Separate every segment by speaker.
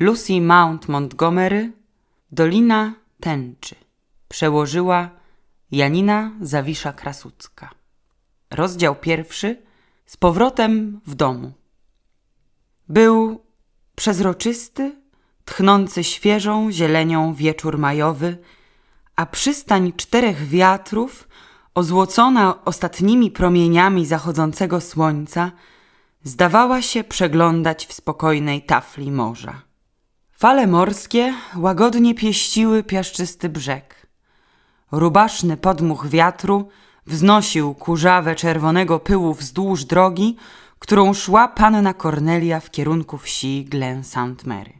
Speaker 1: Lucy Mount Montgomery Dolina Tęczy przełożyła Janina Zawisza Krasucka. Rozdział pierwszy z powrotem w domu. Był przezroczysty, tchnący świeżą zielenią wieczór majowy, a przystań czterech wiatrów, ozłocona ostatnimi promieniami zachodzącego słońca, zdawała się przeglądać w spokojnej tafli morza. Fale morskie łagodnie pieściły piaszczysty brzeg. Rubaszny podmuch wiatru wznosił kurzawę czerwonego pyłu wzdłuż drogi, którą szła panna Cornelia w kierunku wsi Glen St. Mary.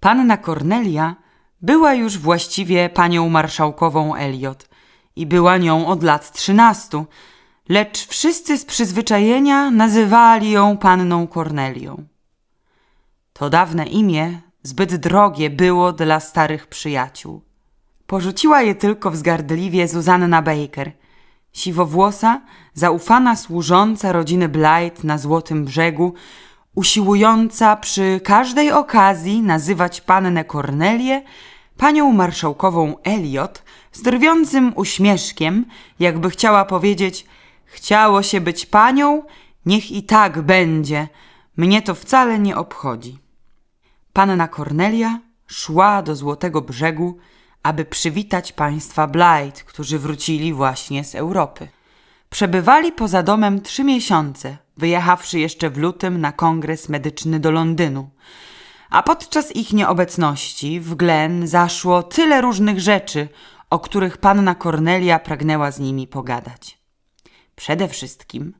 Speaker 1: Panna Cornelia była już właściwie panią marszałkową Eliot i była nią od lat trzynastu, lecz wszyscy z przyzwyczajenia nazywali ją panną Cornelią. To dawne imię Zbyt drogie było dla starych przyjaciół. Porzuciła je tylko wzgardliwie Zuzanna Baker, siwowłosa, zaufana służąca rodziny Blight na Złotym Brzegu, usiłująca przy każdej okazji nazywać pannę Cornelię, panią marszałkową Eliot z drwiącym uśmieszkiem, jakby chciała powiedzieć chciało się być panią, niech i tak będzie, mnie to wcale nie obchodzi. Panna Kornelia szła do Złotego Brzegu, aby przywitać państwa Blight, którzy wrócili właśnie z Europy. Przebywali poza domem trzy miesiące, wyjechawszy jeszcze w lutym na kongres medyczny do Londynu. A podczas ich nieobecności w Glen zaszło tyle różnych rzeczy, o których panna Kornelia pragnęła z nimi pogadać. Przede wszystkim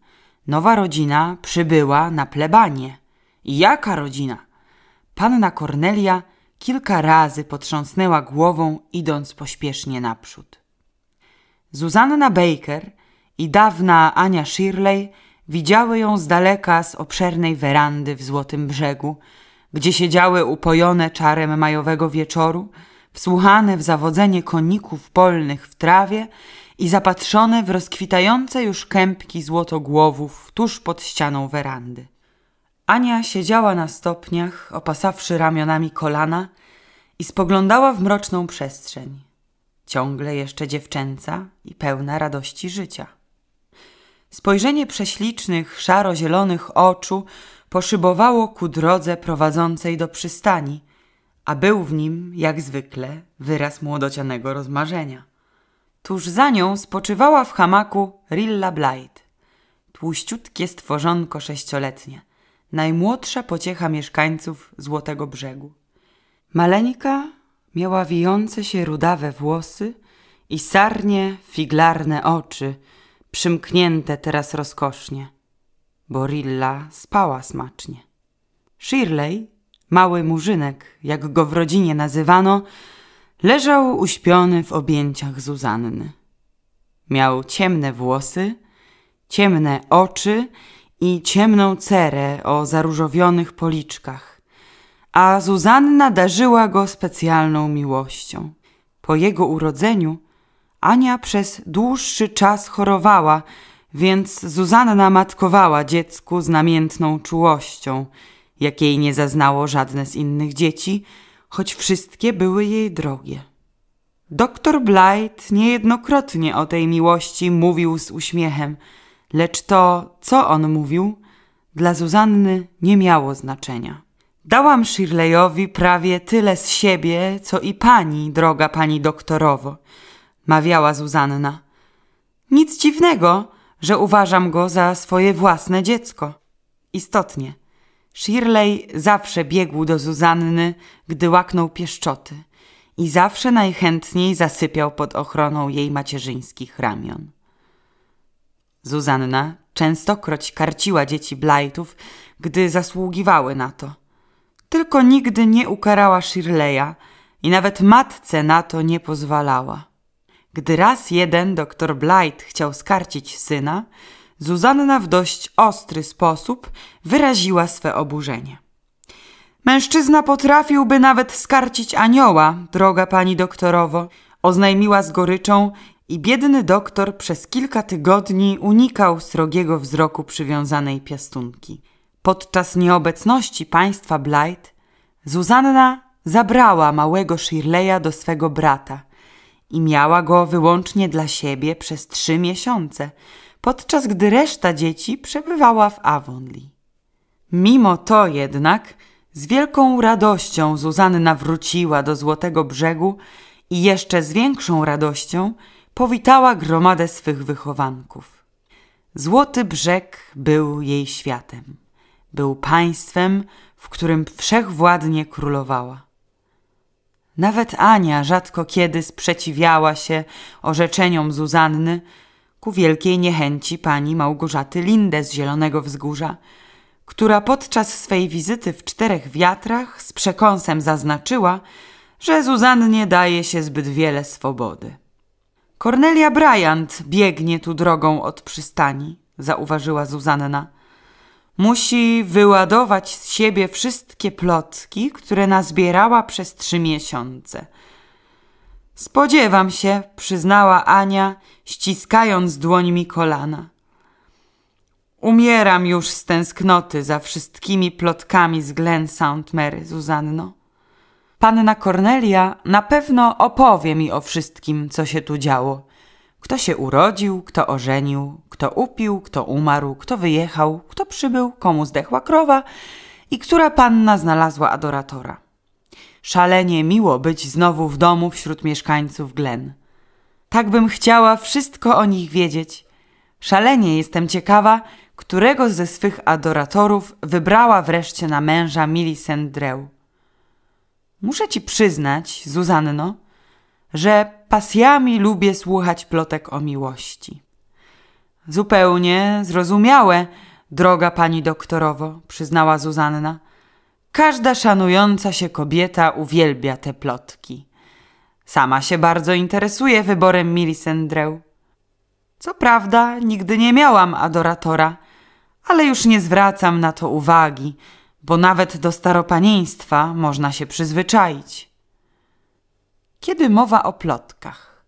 Speaker 1: nowa rodzina przybyła na plebanie. Jaka rodzina? Panna Kornelia kilka razy potrząsnęła głową, idąc pośpiesznie naprzód. Zuzanna Baker i dawna Ania Shirley widziały ją z daleka z obszernej werandy w Złotym Brzegu, gdzie siedziały upojone czarem majowego wieczoru, wsłuchane w zawodzenie koników polnych w trawie i zapatrzone w rozkwitające już kępki złotogłowów tuż pod ścianą werandy. Ania siedziała na stopniach, opasawszy ramionami kolana i spoglądała w mroczną przestrzeń, ciągle jeszcze dziewczęca i pełna radości życia. Spojrzenie prześlicznych, szaro-zielonych oczu poszybowało ku drodze prowadzącej do przystani, a był w nim, jak zwykle, wyraz młodocianego rozmarzenia. Tuż za nią spoczywała w hamaku Rilla Blythe, tłuściutkie stworzonko sześcioletnie – najmłodsza pociecha mieszkańców Złotego Brzegu. Maleńka miała wijące się rudawe włosy i sarnie figlarne oczy, przymknięte teraz rozkosznie. Borilla spała smacznie. Shirley, mały murzynek, jak go w rodzinie nazywano, leżał uśpiony w objęciach Zuzanny. Miał ciemne włosy, ciemne oczy i ciemną cerę o zaróżowionych policzkach, a Zuzanna darzyła go specjalną miłością. Po jego urodzeniu Ania przez dłuższy czas chorowała, więc Zuzanna matkowała dziecku z namiętną czułością, jakiej nie zaznało żadne z innych dzieci, choć wszystkie były jej drogie. Doktor Blight niejednokrotnie o tej miłości mówił z uśmiechem – lecz to, co on mówił, dla Zuzanny nie miało znaczenia. Dałam Shirleyowi prawie tyle z siebie, co i pani, droga pani doktorowo, mawiała Zuzanna. Nic dziwnego, że uważam go za swoje własne dziecko. Istotnie, Shirley zawsze biegł do Zuzanny, gdy łaknął pieszczoty i zawsze najchętniej zasypiał pod ochroną jej macierzyńskich ramion. Zuzanna częstokroć karciła dzieci Blightów, gdy zasługiwały na to. Tylko nigdy nie ukarała Shirleya i nawet matce na to nie pozwalała. Gdy raz jeden doktor Blight chciał skarcić syna, Zuzanna w dość ostry sposób wyraziła swe oburzenie. Mężczyzna potrafiłby nawet skarcić anioła, droga pani doktorowo, oznajmiła z goryczą i biedny doktor przez kilka tygodni unikał srogiego wzroku przywiązanej piastunki. Podczas nieobecności państwa Blight Zuzanna zabrała małego Shirleya do swego brata i miała go wyłącznie dla siebie przez trzy miesiące, podczas gdy reszta dzieci przebywała w Avonlea. Mimo to jednak z wielką radością Zuzanna wróciła do Złotego Brzegu i jeszcze z większą radością – powitała gromadę swych wychowanków. Złoty brzeg był jej światem. Był państwem, w którym wszechwładnie królowała. Nawet Ania rzadko kiedy sprzeciwiała się orzeczeniom Zuzanny ku wielkiej niechęci pani Małgorzaty Linde z Zielonego Wzgórza, która podczas swej wizyty w czterech wiatrach z przekąsem zaznaczyła, że Zuzannie daje się zbyt wiele swobody. Kornelia Bryant biegnie tu drogą od przystani, zauważyła Zuzanna. Musi wyładować z siebie wszystkie plotki, które nazbierała przez trzy miesiące. Spodziewam się, przyznała Ania, ściskając dłońmi kolana. Umieram już z tęsknoty za wszystkimi plotkami z Glen Sound, Mary, Zuzanno. Panna Kornelia na pewno opowie mi o wszystkim, co się tu działo. Kto się urodził, kto ożenił, kto upił, kto umarł, kto wyjechał, kto przybył, komu zdechła krowa i która panna znalazła adoratora. Szalenie miło być znowu w domu wśród mieszkańców Glen. Tak bym chciała wszystko o nich wiedzieć. Szalenie jestem ciekawa, którego ze swych adoratorów wybrała wreszcie na męża Millicent Drew. Muszę ci przyznać, Zuzanno, że pasjami lubię słuchać plotek o miłości. Zupełnie zrozumiałe, droga pani doktorowo, przyznała Zuzanna. Każda szanująca się kobieta uwielbia te plotki. Sama się bardzo interesuje wyborem Milisendreu. Co prawda, nigdy nie miałam adoratora, ale już nie zwracam na to uwagi – bo nawet do staropanieństwa można się przyzwyczaić. Kiedy mowa o plotkach,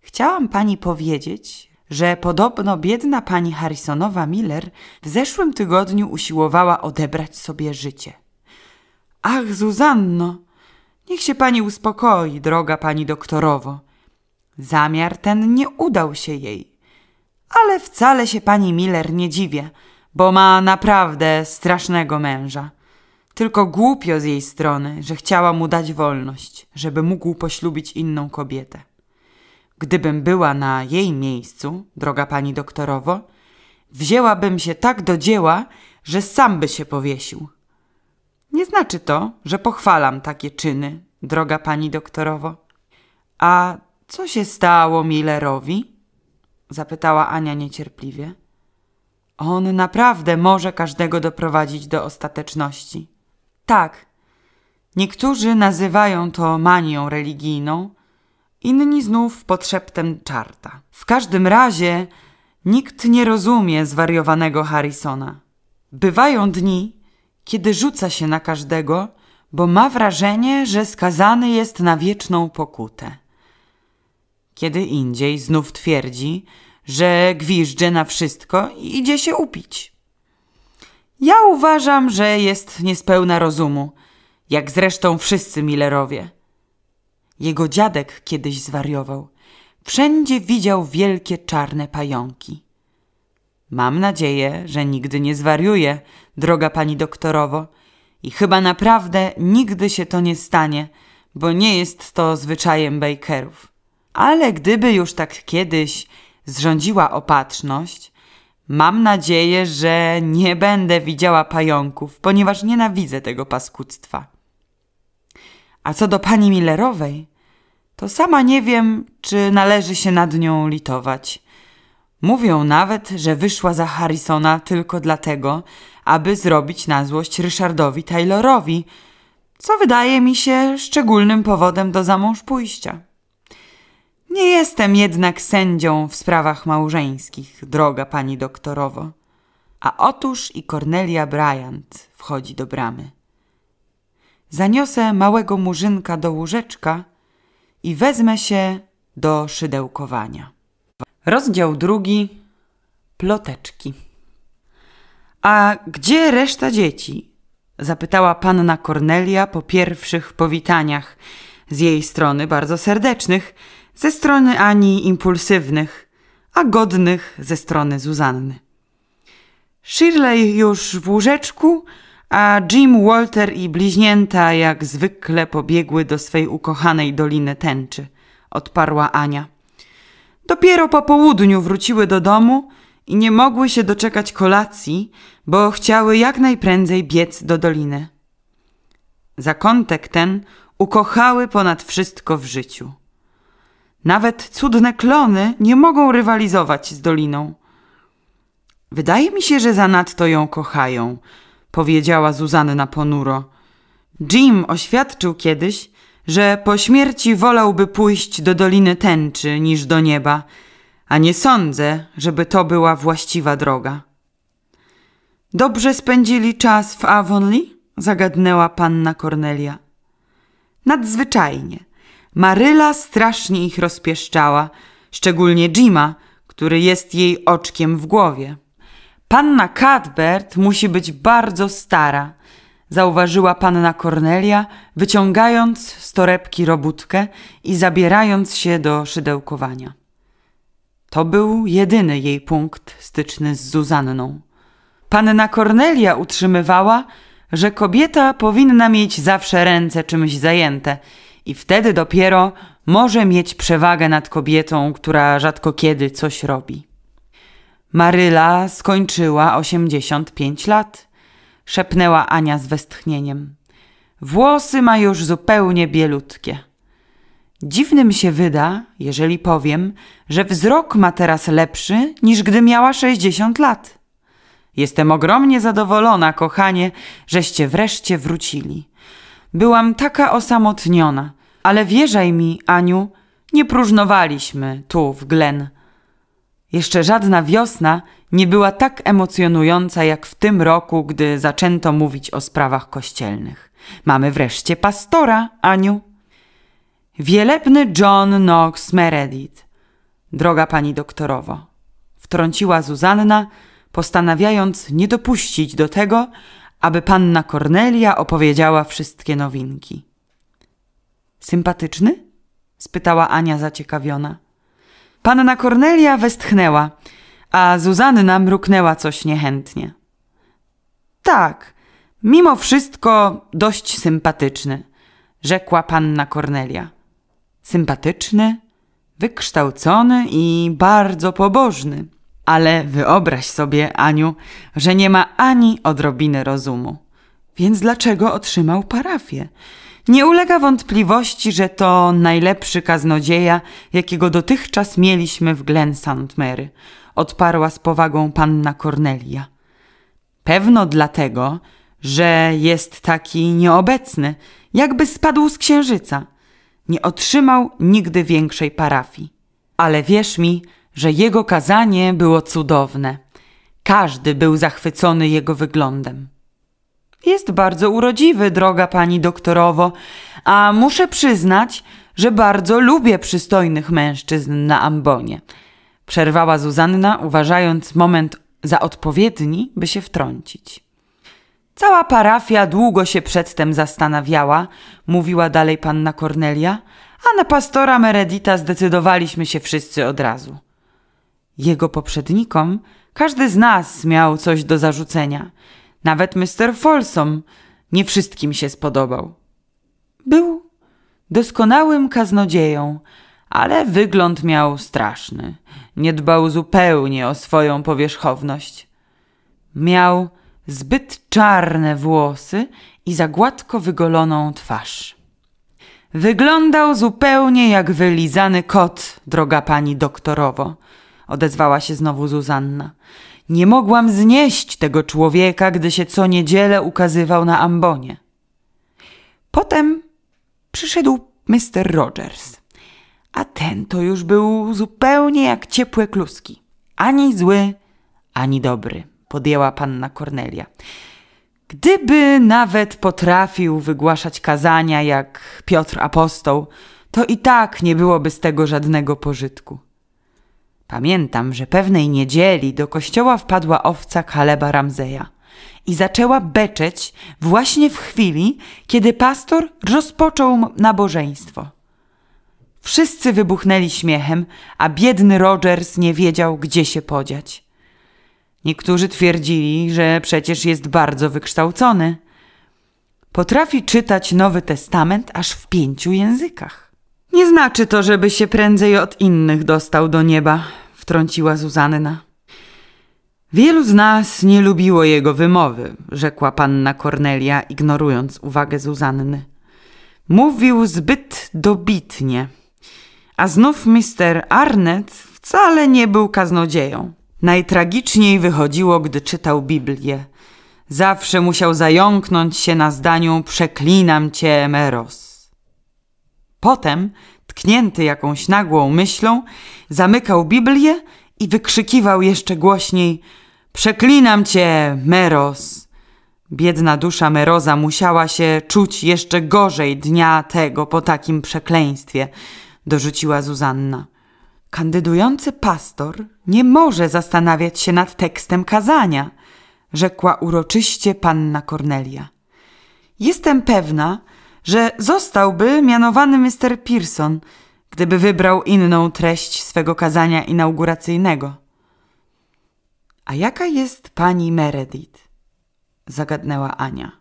Speaker 1: chciałam pani powiedzieć, że podobno biedna pani Harrisonowa Miller w zeszłym tygodniu usiłowała odebrać sobie życie. Ach, Zuzanno, niech się pani uspokoi, droga pani doktorowo. Zamiar ten nie udał się jej. Ale wcale się pani Miller nie dziwię bo ma naprawdę strasznego męża. Tylko głupio z jej strony, że chciała mu dać wolność, żeby mógł poślubić inną kobietę. Gdybym była na jej miejscu, droga pani doktorowo, wzięłabym się tak do dzieła, że sam by się powiesił. Nie znaczy to, że pochwalam takie czyny, droga pani doktorowo. A co się stało Millerowi? zapytała Ania niecierpliwie. On naprawdę może każdego doprowadzić do ostateczności. Tak, niektórzy nazywają to manią religijną, inni znów podszeptem czarta. W każdym razie nikt nie rozumie zwariowanego Harrisona. Bywają dni, kiedy rzuca się na każdego, bo ma wrażenie, że skazany jest na wieczną pokutę. Kiedy indziej znów twierdzi, że gwiżdże na wszystko i idzie się upić. Ja uważam, że jest niespełna rozumu, jak zresztą wszyscy Millerowie. Jego dziadek kiedyś zwariował. Wszędzie widział wielkie czarne pająki. Mam nadzieję, że nigdy nie zwariuje, droga pani doktorowo, i chyba naprawdę nigdy się to nie stanie, bo nie jest to zwyczajem Bakerów. Ale gdyby już tak kiedyś zrządziła opatrzność, mam nadzieję, że nie będę widziała pająków, ponieważ nienawidzę tego paskudztwa. A co do pani Millerowej, to sama nie wiem, czy należy się nad nią litować. Mówią nawet, że wyszła za Harrisona tylko dlatego, aby zrobić na złość Ryszardowi Taylorowi, co wydaje mi się szczególnym powodem do zamąż pójścia. Nie jestem jednak sędzią w sprawach małżeńskich, droga pani doktorowo. A otóż i Cornelia Bryant wchodzi do bramy. Zaniosę małego murzynka do łóżeczka i wezmę się do szydełkowania. Rozdział drugi. Ploteczki. A gdzie reszta dzieci? Zapytała panna Cornelia po pierwszych powitaniach, z jej strony bardzo serdecznych – ze strony Ani impulsywnych, a godnych ze strony Zuzanny. Shirley już w łóżeczku, a Jim, Walter i bliźnięta jak zwykle pobiegły do swej ukochanej Doliny Tęczy, odparła Ania. Dopiero po południu wróciły do domu i nie mogły się doczekać kolacji, bo chciały jak najprędzej biec do Doliny. Zakątek ten ukochały ponad wszystko w życiu. Nawet cudne klony nie mogą rywalizować z doliną. Wydaje mi się, że zanadto ją kochają, powiedziała Zuzanna ponuro. Jim oświadczył kiedyś, że po śmierci wolałby pójść do Doliny Tęczy niż do nieba, a nie sądzę, żeby to była właściwa droga. Dobrze spędzili czas w Avonlea? zagadnęła panna Cornelia. Nadzwyczajnie – Maryla strasznie ich rozpieszczała, szczególnie Jima, który jest jej oczkiem w głowie. Panna Cuthbert musi być bardzo stara, zauważyła panna Cornelia, wyciągając z torebki robótkę i zabierając się do szydełkowania. To był jedyny jej punkt styczny z Zuzanną. Panna Cornelia utrzymywała, że kobieta powinna mieć zawsze ręce czymś zajęte i wtedy dopiero może mieć przewagę nad kobietą, która rzadko kiedy coś robi. Maryla skończyła 85 lat, szepnęła Ania z westchnieniem. Włosy ma już zupełnie bielutkie. Dziwnym się wyda, jeżeli powiem, że wzrok ma teraz lepszy niż gdy miała 60 lat. Jestem ogromnie zadowolona, kochanie, żeście wreszcie wrócili. Byłam taka osamotniona, ale wierzaj mi, Aniu, nie próżnowaliśmy tu w Glen. Jeszcze żadna wiosna nie była tak emocjonująca jak w tym roku, gdy zaczęto mówić o sprawach kościelnych. Mamy wreszcie pastora, Aniu. Wielebny John Knox Meredith. Droga pani doktorowo, wtrąciła Zuzanna, postanawiając nie dopuścić do tego, aby panna Kornelia opowiedziała wszystkie nowinki. Sympatyczny? spytała Ania zaciekawiona. Panna Kornelia westchnęła, a Zuzanna mruknęła coś niechętnie. Tak, mimo wszystko dość sympatyczny, rzekła panna Kornelia. Sympatyczny, wykształcony i bardzo pobożny. Ale wyobraź sobie, Aniu, że nie ma ani odrobiny rozumu. Więc dlaczego otrzymał parafię? Nie ulega wątpliwości, że to najlepszy kaznodzieja, jakiego dotychczas mieliśmy w Glen St. Mary, odparła z powagą panna Cornelia. Pewno dlatego, że jest taki nieobecny, jakby spadł z księżyca. Nie otrzymał nigdy większej parafii. Ale wierz mi, że jego kazanie było cudowne. Każdy był zachwycony jego wyglądem. Jest bardzo urodziwy, droga pani doktorowo, a muszę przyznać, że bardzo lubię przystojnych mężczyzn na ambonie. Przerwała Zuzanna, uważając moment za odpowiedni, by się wtrącić. Cała parafia długo się przedtem zastanawiała, mówiła dalej panna Kornelia, a na pastora Meredita zdecydowaliśmy się wszyscy od razu. Jego poprzednikom każdy z nas miał coś do zarzucenia. Nawet Mr. Folsom nie wszystkim się spodobał. Był doskonałym kaznodzieją, ale wygląd miał straszny. Nie dbał zupełnie o swoją powierzchowność. Miał zbyt czarne włosy i zagładko wygoloną twarz. Wyglądał zupełnie jak wylizany kot, droga pani doktorowo odezwała się znowu Zuzanna. Nie mogłam znieść tego człowieka, gdy się co niedzielę ukazywał na ambonie. Potem przyszedł Mr. Rogers, a ten to już był zupełnie jak ciepłe kluski. Ani zły, ani dobry, podjęła panna Cornelia. Gdyby nawet potrafił wygłaszać kazania jak Piotr Apostoł, to i tak nie byłoby z tego żadnego pożytku. Pamiętam, że pewnej niedzieli do kościoła wpadła owca Kaleba Ramzeja i zaczęła beczeć właśnie w chwili, kiedy pastor rozpoczął nabożeństwo. Wszyscy wybuchnęli śmiechem, a biedny Rogers nie wiedział, gdzie się podziać. Niektórzy twierdzili, że przecież jest bardzo wykształcony. Potrafi czytać Nowy Testament aż w pięciu językach. Nie znaczy to, żeby się prędzej od innych dostał do nieba, wtrąciła Zuzanna. Wielu z nas nie lubiło jego wymowy, rzekła panna Kornelia, ignorując uwagę Zuzanny. Mówił zbyt dobitnie. A znów mister Arnett wcale nie był kaznodzieją. Najtragiczniej wychodziło, gdy czytał Biblię. Zawsze musiał zająknąć się na zdaniu Przeklinam cię, Meros”. Potem, tknięty jakąś nagłą myślą, zamykał Biblię i wykrzykiwał jeszcze głośniej: Przeklinam cię, Meros! Biedna dusza Meroza musiała się czuć jeszcze gorzej dnia tego po takim przekleństwie, dorzuciła Zuzanna. Kandydujący pastor nie może zastanawiać się nad tekstem kazania, rzekła uroczyście panna Kornelia. Jestem pewna, że zostałby mianowany Mr. Pearson, gdyby wybrał inną treść swego kazania inauguracyjnego. A jaka jest pani Meredith? zagadnęła Ania.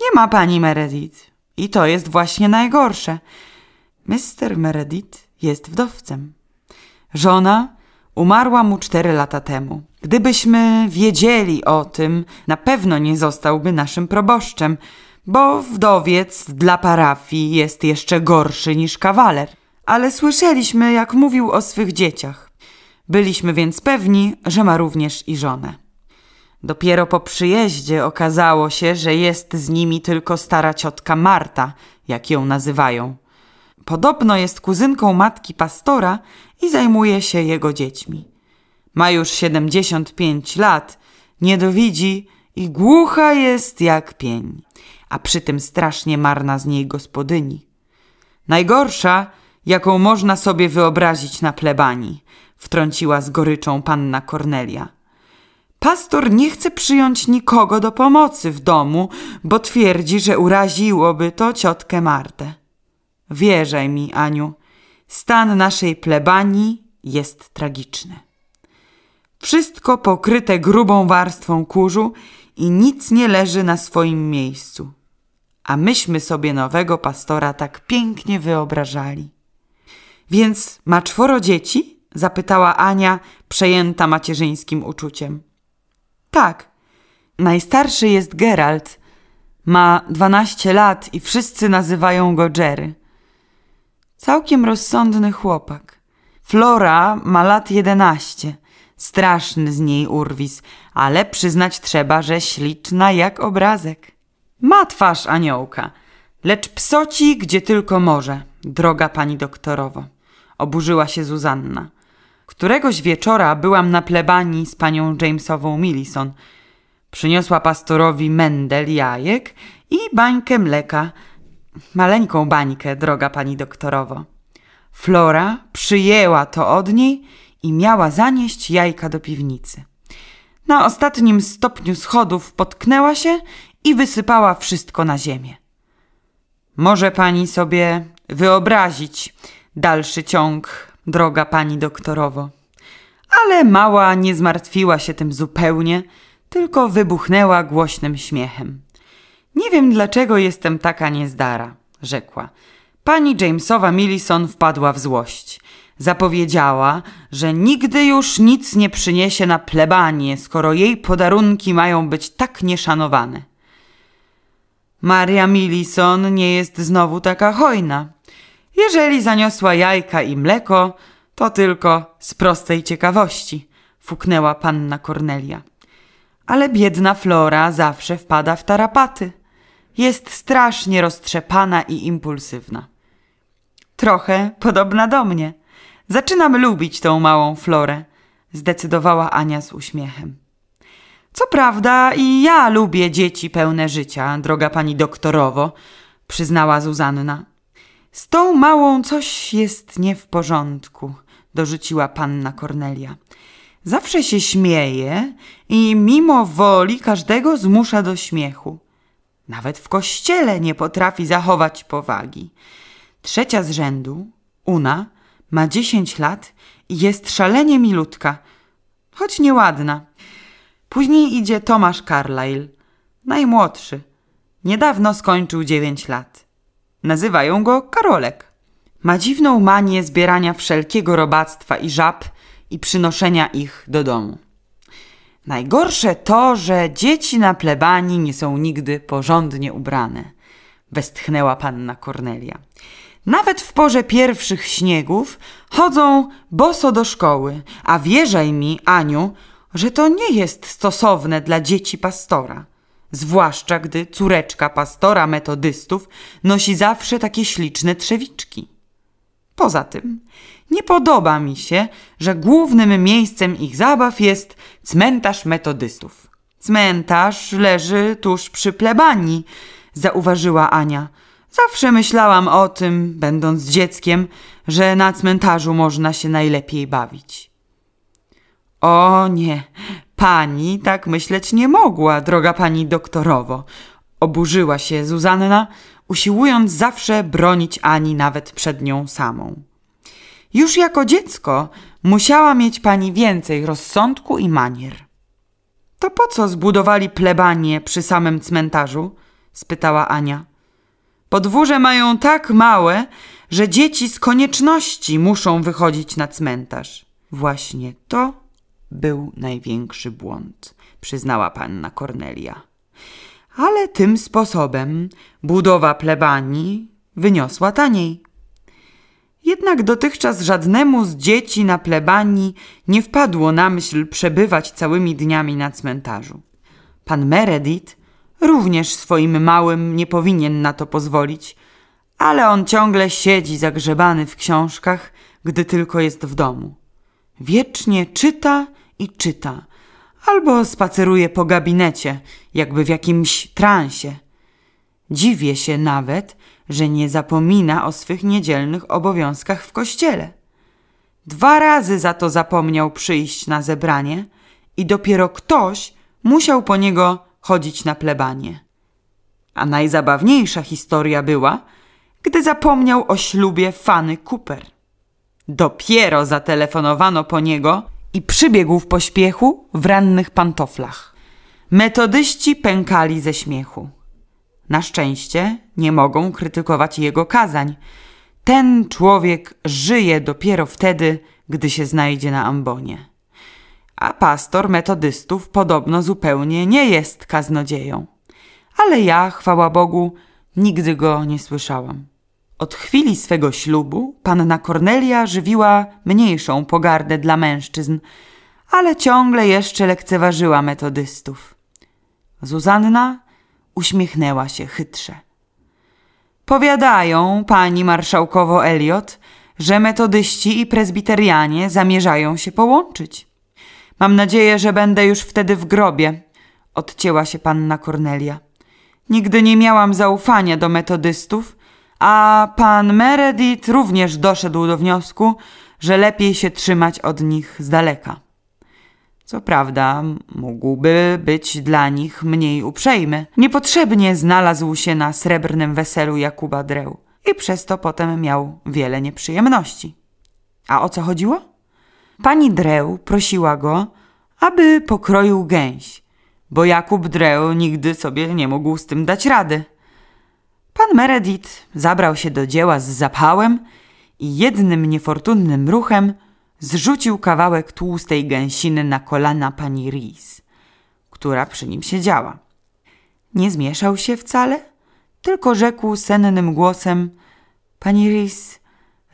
Speaker 1: Nie ma pani Meredith. I to jest właśnie najgorsze. Mr. Meredith jest wdowcem. Żona umarła mu cztery lata temu. Gdybyśmy wiedzieli o tym, na pewno nie zostałby naszym proboszczem bo wdowiec dla parafii jest jeszcze gorszy niż kawaler. Ale słyszeliśmy, jak mówił o swych dzieciach. Byliśmy więc pewni, że ma również i żonę. Dopiero po przyjeździe okazało się, że jest z nimi tylko stara ciotka Marta, jak ją nazywają. Podobno jest kuzynką matki pastora i zajmuje się jego dziećmi. Ma już 75 lat, niedowidzi i głucha jest jak pień a przy tym strasznie marna z niej gospodyni. Najgorsza, jaką można sobie wyobrazić na plebanii, wtrąciła z goryczą panna Kornelia. Pastor nie chce przyjąć nikogo do pomocy w domu, bo twierdzi, że uraziłoby to ciotkę Martę. Wierzaj mi, Aniu, stan naszej plebanii jest tragiczny. Wszystko pokryte grubą warstwą kurzu i nic nie leży na swoim miejscu. A myśmy sobie nowego pastora tak pięknie wyobrażali. Więc ma czworo dzieci? zapytała Ania, przejęta macierzyńskim uczuciem. Tak. Najstarszy jest Gerald, Ma dwanaście lat i wszyscy nazywają go Jerry. Całkiem rozsądny chłopak. Flora ma lat jedenaście. Straszny z niej urwis, ale przyznać trzeba, że śliczna jak obrazek. Ma twarz aniołka, lecz psoci gdzie tylko może, droga pani doktorowo. Oburzyła się Zuzanna. Któregoś wieczora byłam na plebanii z panią Jamesową Millison. Przyniosła pastorowi mendel jajek i bańkę mleka. Maleńką bańkę, droga pani doktorowo. Flora przyjęła to od niej i miała zanieść jajka do piwnicy. Na ostatnim stopniu schodów potknęła się i wysypała wszystko na ziemię. Może pani sobie wyobrazić dalszy ciąg, droga pani doktorowo. Ale mała nie zmartwiła się tym zupełnie, tylko wybuchnęła głośnym śmiechem. Nie wiem, dlaczego jestem taka niezdara, rzekła. Pani Jamesowa Millison wpadła w złość. Zapowiedziała, że nigdy już nic nie przyniesie na plebanie, skoro jej podarunki mają być tak nieszanowane. Maria Milison nie jest znowu taka hojna. Jeżeli zaniosła jajka i mleko, to tylko z prostej ciekawości, fuknęła panna Kornelia. Ale biedna Flora zawsze wpada w tarapaty. Jest strasznie roztrzepana i impulsywna. Trochę podobna do mnie – Zaczynam lubić tą małą Florę, zdecydowała Ania z uśmiechem. Co prawda i ja lubię dzieci pełne życia, droga pani doktorowo, przyznała Zuzanna. Z tą małą coś jest nie w porządku, dorzuciła panna Kornelia. Zawsze się śmieje i mimo woli każdego zmusza do śmiechu. Nawet w kościele nie potrafi zachować powagi. Trzecia z rzędu, Una, ma dziesięć lat i jest szalenie milutka, choć nieładna. Później idzie Tomasz Carlyle, najmłodszy. Niedawno skończył dziewięć lat. Nazywają go Karolek. Ma dziwną manię zbierania wszelkiego robactwa i żab i przynoszenia ich do domu. Najgorsze to, że dzieci na plebanii nie są nigdy porządnie ubrane, westchnęła panna Kornelia. Nawet w porze pierwszych śniegów chodzą boso do szkoły, a wierzaj mi, Aniu, że to nie jest stosowne dla dzieci pastora. Zwłaszcza gdy córeczka pastora metodystów nosi zawsze takie śliczne trzewiczki. Poza tym, nie podoba mi się, że głównym miejscem ich zabaw jest cmentarz metodystów. Cmentarz leży tuż przy plebanii, zauważyła Ania Zawsze myślałam o tym, będąc dzieckiem, że na cmentarzu można się najlepiej bawić. O nie, pani tak myśleć nie mogła, droga pani doktorowo, oburzyła się Zuzanna, usiłując zawsze bronić Ani nawet przed nią samą. Już jako dziecko musiała mieć pani więcej rozsądku i manier. To po co zbudowali plebanie przy samym cmentarzu? spytała Ania. Podwórze mają tak małe, że dzieci z konieczności muszą wychodzić na cmentarz. Właśnie to był największy błąd, przyznała panna Kornelia. Ale tym sposobem budowa plebanii wyniosła taniej. Jednak dotychczas żadnemu z dzieci na plebanii nie wpadło na myśl przebywać całymi dniami na cmentarzu. Pan Meredith również swoim małym nie powinien na to pozwolić, ale on ciągle siedzi zagrzebany w książkach, gdy tylko jest w domu. Wiecznie czyta i czyta, albo spaceruje po gabinecie, jakby w jakimś transie. Dziwię się nawet, że nie zapomina o swych niedzielnych obowiązkach w kościele. Dwa razy za to zapomniał przyjść na zebranie i dopiero ktoś musiał po niego chodzić na plebanie. A najzabawniejsza historia była, gdy zapomniał o ślubie Fanny Cooper. Dopiero zatelefonowano po niego i przybiegł w pośpiechu w rannych pantoflach. Metodyści pękali ze śmiechu. Na szczęście nie mogą krytykować jego kazań. Ten człowiek żyje dopiero wtedy, gdy się znajdzie na ambonie a pastor metodystów podobno zupełnie nie jest kaznodzieją. Ale ja, chwała Bogu, nigdy go nie słyszałam. Od chwili swego ślubu panna Kornelia żywiła mniejszą pogardę dla mężczyzn, ale ciągle jeszcze lekceważyła metodystów. Zuzanna uśmiechnęła się chytrze. Powiadają, pani marszałkowo Eliot, że metodyści i prezbiterianie zamierzają się połączyć. Mam nadzieję, że będę już wtedy w grobie, odcięła się panna Kornelia. Nigdy nie miałam zaufania do metodystów, a pan Meredith również doszedł do wniosku, że lepiej się trzymać od nich z daleka. Co prawda, mógłby być dla nich mniej uprzejmy. Niepotrzebnie znalazł się na srebrnym weselu Jakuba Dreł i przez to potem miał wiele nieprzyjemności. A o co chodziło? pani Dreł prosiła go, aby pokroił gęś, bo Jakub Dreł nigdy sobie nie mógł z tym dać rady. Pan Meredith zabrał się do dzieła z zapałem i jednym niefortunnym ruchem zrzucił kawałek tłustej gęsiny na kolana pani Rees, która przy nim siedziała. Nie zmieszał się wcale, tylko rzekł sennym głosem – Pani Rees,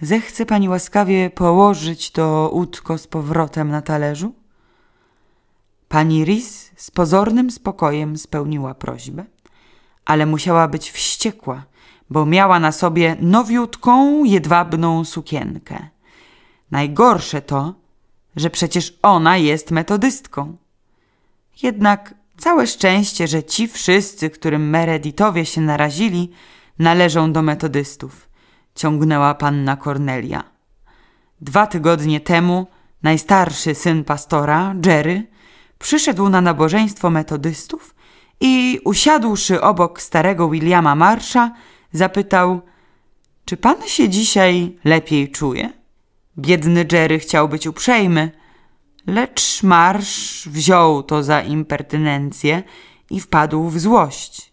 Speaker 1: Zechce pani łaskawie położyć to łódko z powrotem na talerzu? Pani Ris z pozornym spokojem spełniła prośbę, ale musiała być wściekła, bo miała na sobie nowiutką, jedwabną sukienkę. Najgorsze to, że przecież ona jest metodystką. Jednak całe szczęście, że ci wszyscy, którym Mereditowie się narazili, należą do metodystów – ciągnęła panna Cornelia. Dwa tygodnie temu najstarszy syn pastora, Jerry, przyszedł na nabożeństwo metodystów i usiadłszy obok starego Williama Marsza, zapytał: Czy pan się dzisiaj lepiej czuje? Biedny Jerry chciał być uprzejmy, lecz Marsz wziął to za impertynencję i wpadł w złość.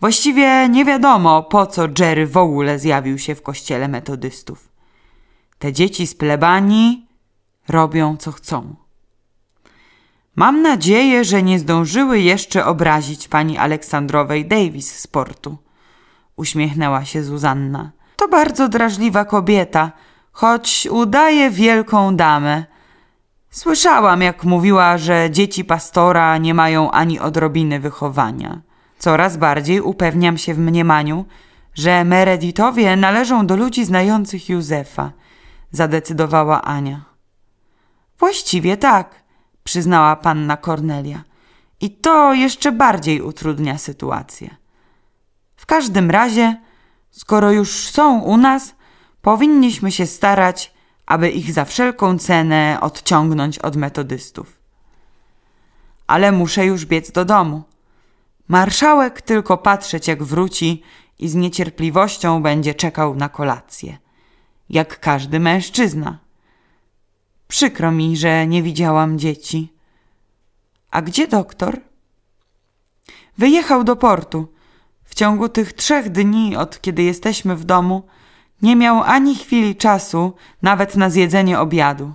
Speaker 1: Właściwie nie wiadomo, po co Jerry w ogóle zjawił się w kościele metodystów. Te dzieci z plebanii robią co chcą. Mam nadzieję, że nie zdążyły jeszcze obrazić pani Aleksandrowej Davis z portu. Uśmiechnęła się Zuzanna. To bardzo drażliwa kobieta, choć udaje wielką damę. Słyszałam, jak mówiła, że dzieci pastora nie mają ani odrobiny wychowania. Coraz bardziej upewniam się w mniemaniu, że Mereditowie należą do ludzi znających Józefa, zadecydowała Ania. Właściwie tak, przyznała panna Kornelia. I to jeszcze bardziej utrudnia sytuację. W każdym razie, skoro już są u nas, powinniśmy się starać, aby ich za wszelką cenę odciągnąć od metodystów. Ale muszę już biec do domu – Marszałek tylko patrzeć, jak wróci i z niecierpliwością będzie czekał na kolację. Jak każdy mężczyzna. Przykro mi, że nie widziałam dzieci. A gdzie doktor? Wyjechał do portu. W ciągu tych trzech dni, od kiedy jesteśmy w domu, nie miał ani chwili czasu nawet na zjedzenie obiadu.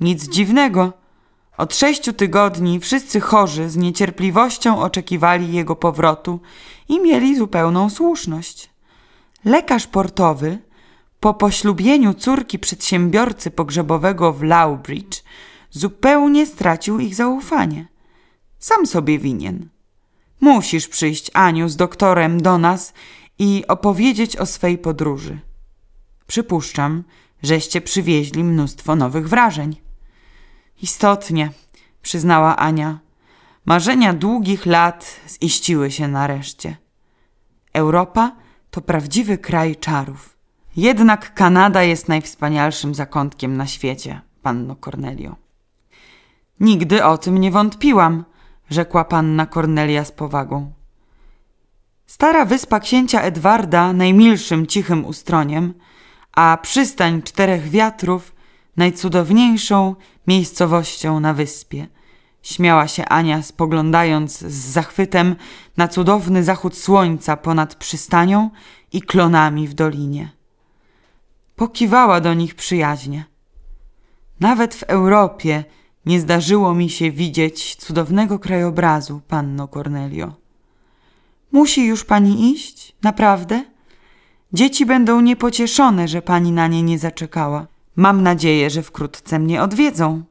Speaker 1: Nic dziwnego od sześciu tygodni wszyscy chorzy z niecierpliwością oczekiwali jego powrotu i mieli zupełną słuszność. Lekarz portowy, po poślubieniu córki przedsiębiorcy pogrzebowego w Lowbridge, zupełnie stracił ich zaufanie. Sam sobie winien. Musisz przyjść, Aniu, z doktorem do nas i opowiedzieć o swej podróży. Przypuszczam, żeście przywieźli mnóstwo nowych wrażeń. Istotnie, przyznała Ania. Marzenia długich lat ziściły się nareszcie. Europa to prawdziwy kraj czarów. Jednak Kanada jest najwspanialszym zakątkiem na świecie, panno Cornelio. Nigdy o tym nie wątpiłam, rzekła panna Cornelia z powagą. Stara wyspa księcia Edwarda, najmilszym cichym ustroniem, a przystań czterech wiatrów najcudowniejszą miejscowością na wyspie. Śmiała się Ania, spoglądając z zachwytem na cudowny zachód słońca ponad przystanią i klonami w dolinie. Pokiwała do nich przyjaźnie. Nawet w Europie nie zdarzyło mi się widzieć cudownego krajobrazu, panno Cornelio. Musi już pani iść? Naprawdę? Dzieci będą niepocieszone, że pani na nie nie zaczekała. Mam nadzieję, że wkrótce mnie odwiedzą.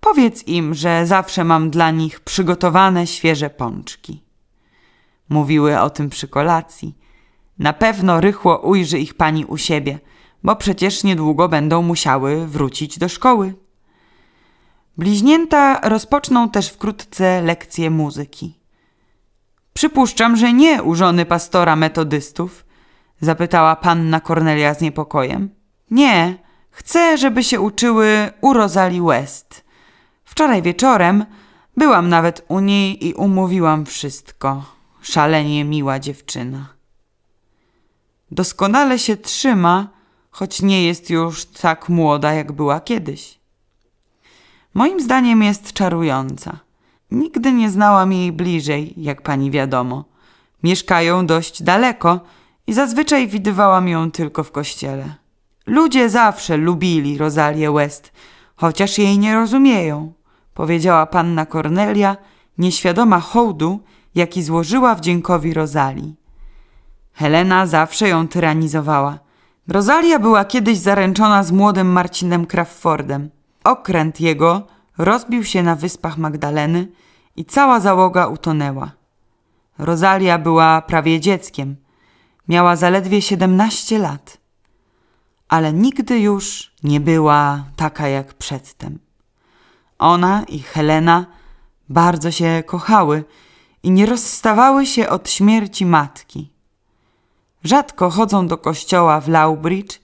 Speaker 1: Powiedz im, że zawsze mam dla nich przygotowane świeże pączki. Mówiły o tym przy kolacji. Na pewno rychło ujrzy ich pani u siebie, bo przecież niedługo będą musiały wrócić do szkoły. Bliźnięta rozpoczną też wkrótce lekcje muzyki. Przypuszczam, że nie u żony pastora metodystów, zapytała panna Kornelia z niepokojem. Nie, Chcę, żeby się uczyły u Rosalie West. Wczoraj wieczorem byłam nawet u niej i umówiłam wszystko. Szalenie miła dziewczyna. Doskonale się trzyma, choć nie jest już tak młoda, jak była kiedyś. Moim zdaniem jest czarująca. Nigdy nie znałam jej bliżej, jak pani wiadomo. Mieszkają dość daleko i zazwyczaj widywałam ją tylko w kościele. Ludzie zawsze lubili Rosalię West, chociaż jej nie rozumieją, powiedziała panna Cornelia, nieświadoma hołdu, jaki złożyła wdziękowi Rosali. Helena zawsze ją tyranizowała. Rosalia była kiedyś zaręczona z młodym Marcinem Crawfordem. Okręt jego rozbił się na wyspach Magdaleny i cała załoga utonęła. Rosalia była prawie dzieckiem. Miała zaledwie 17 lat ale nigdy już nie była taka jak przedtem. Ona i Helena bardzo się kochały i nie rozstawały się od śmierci matki. Rzadko chodzą do kościoła w Laubridge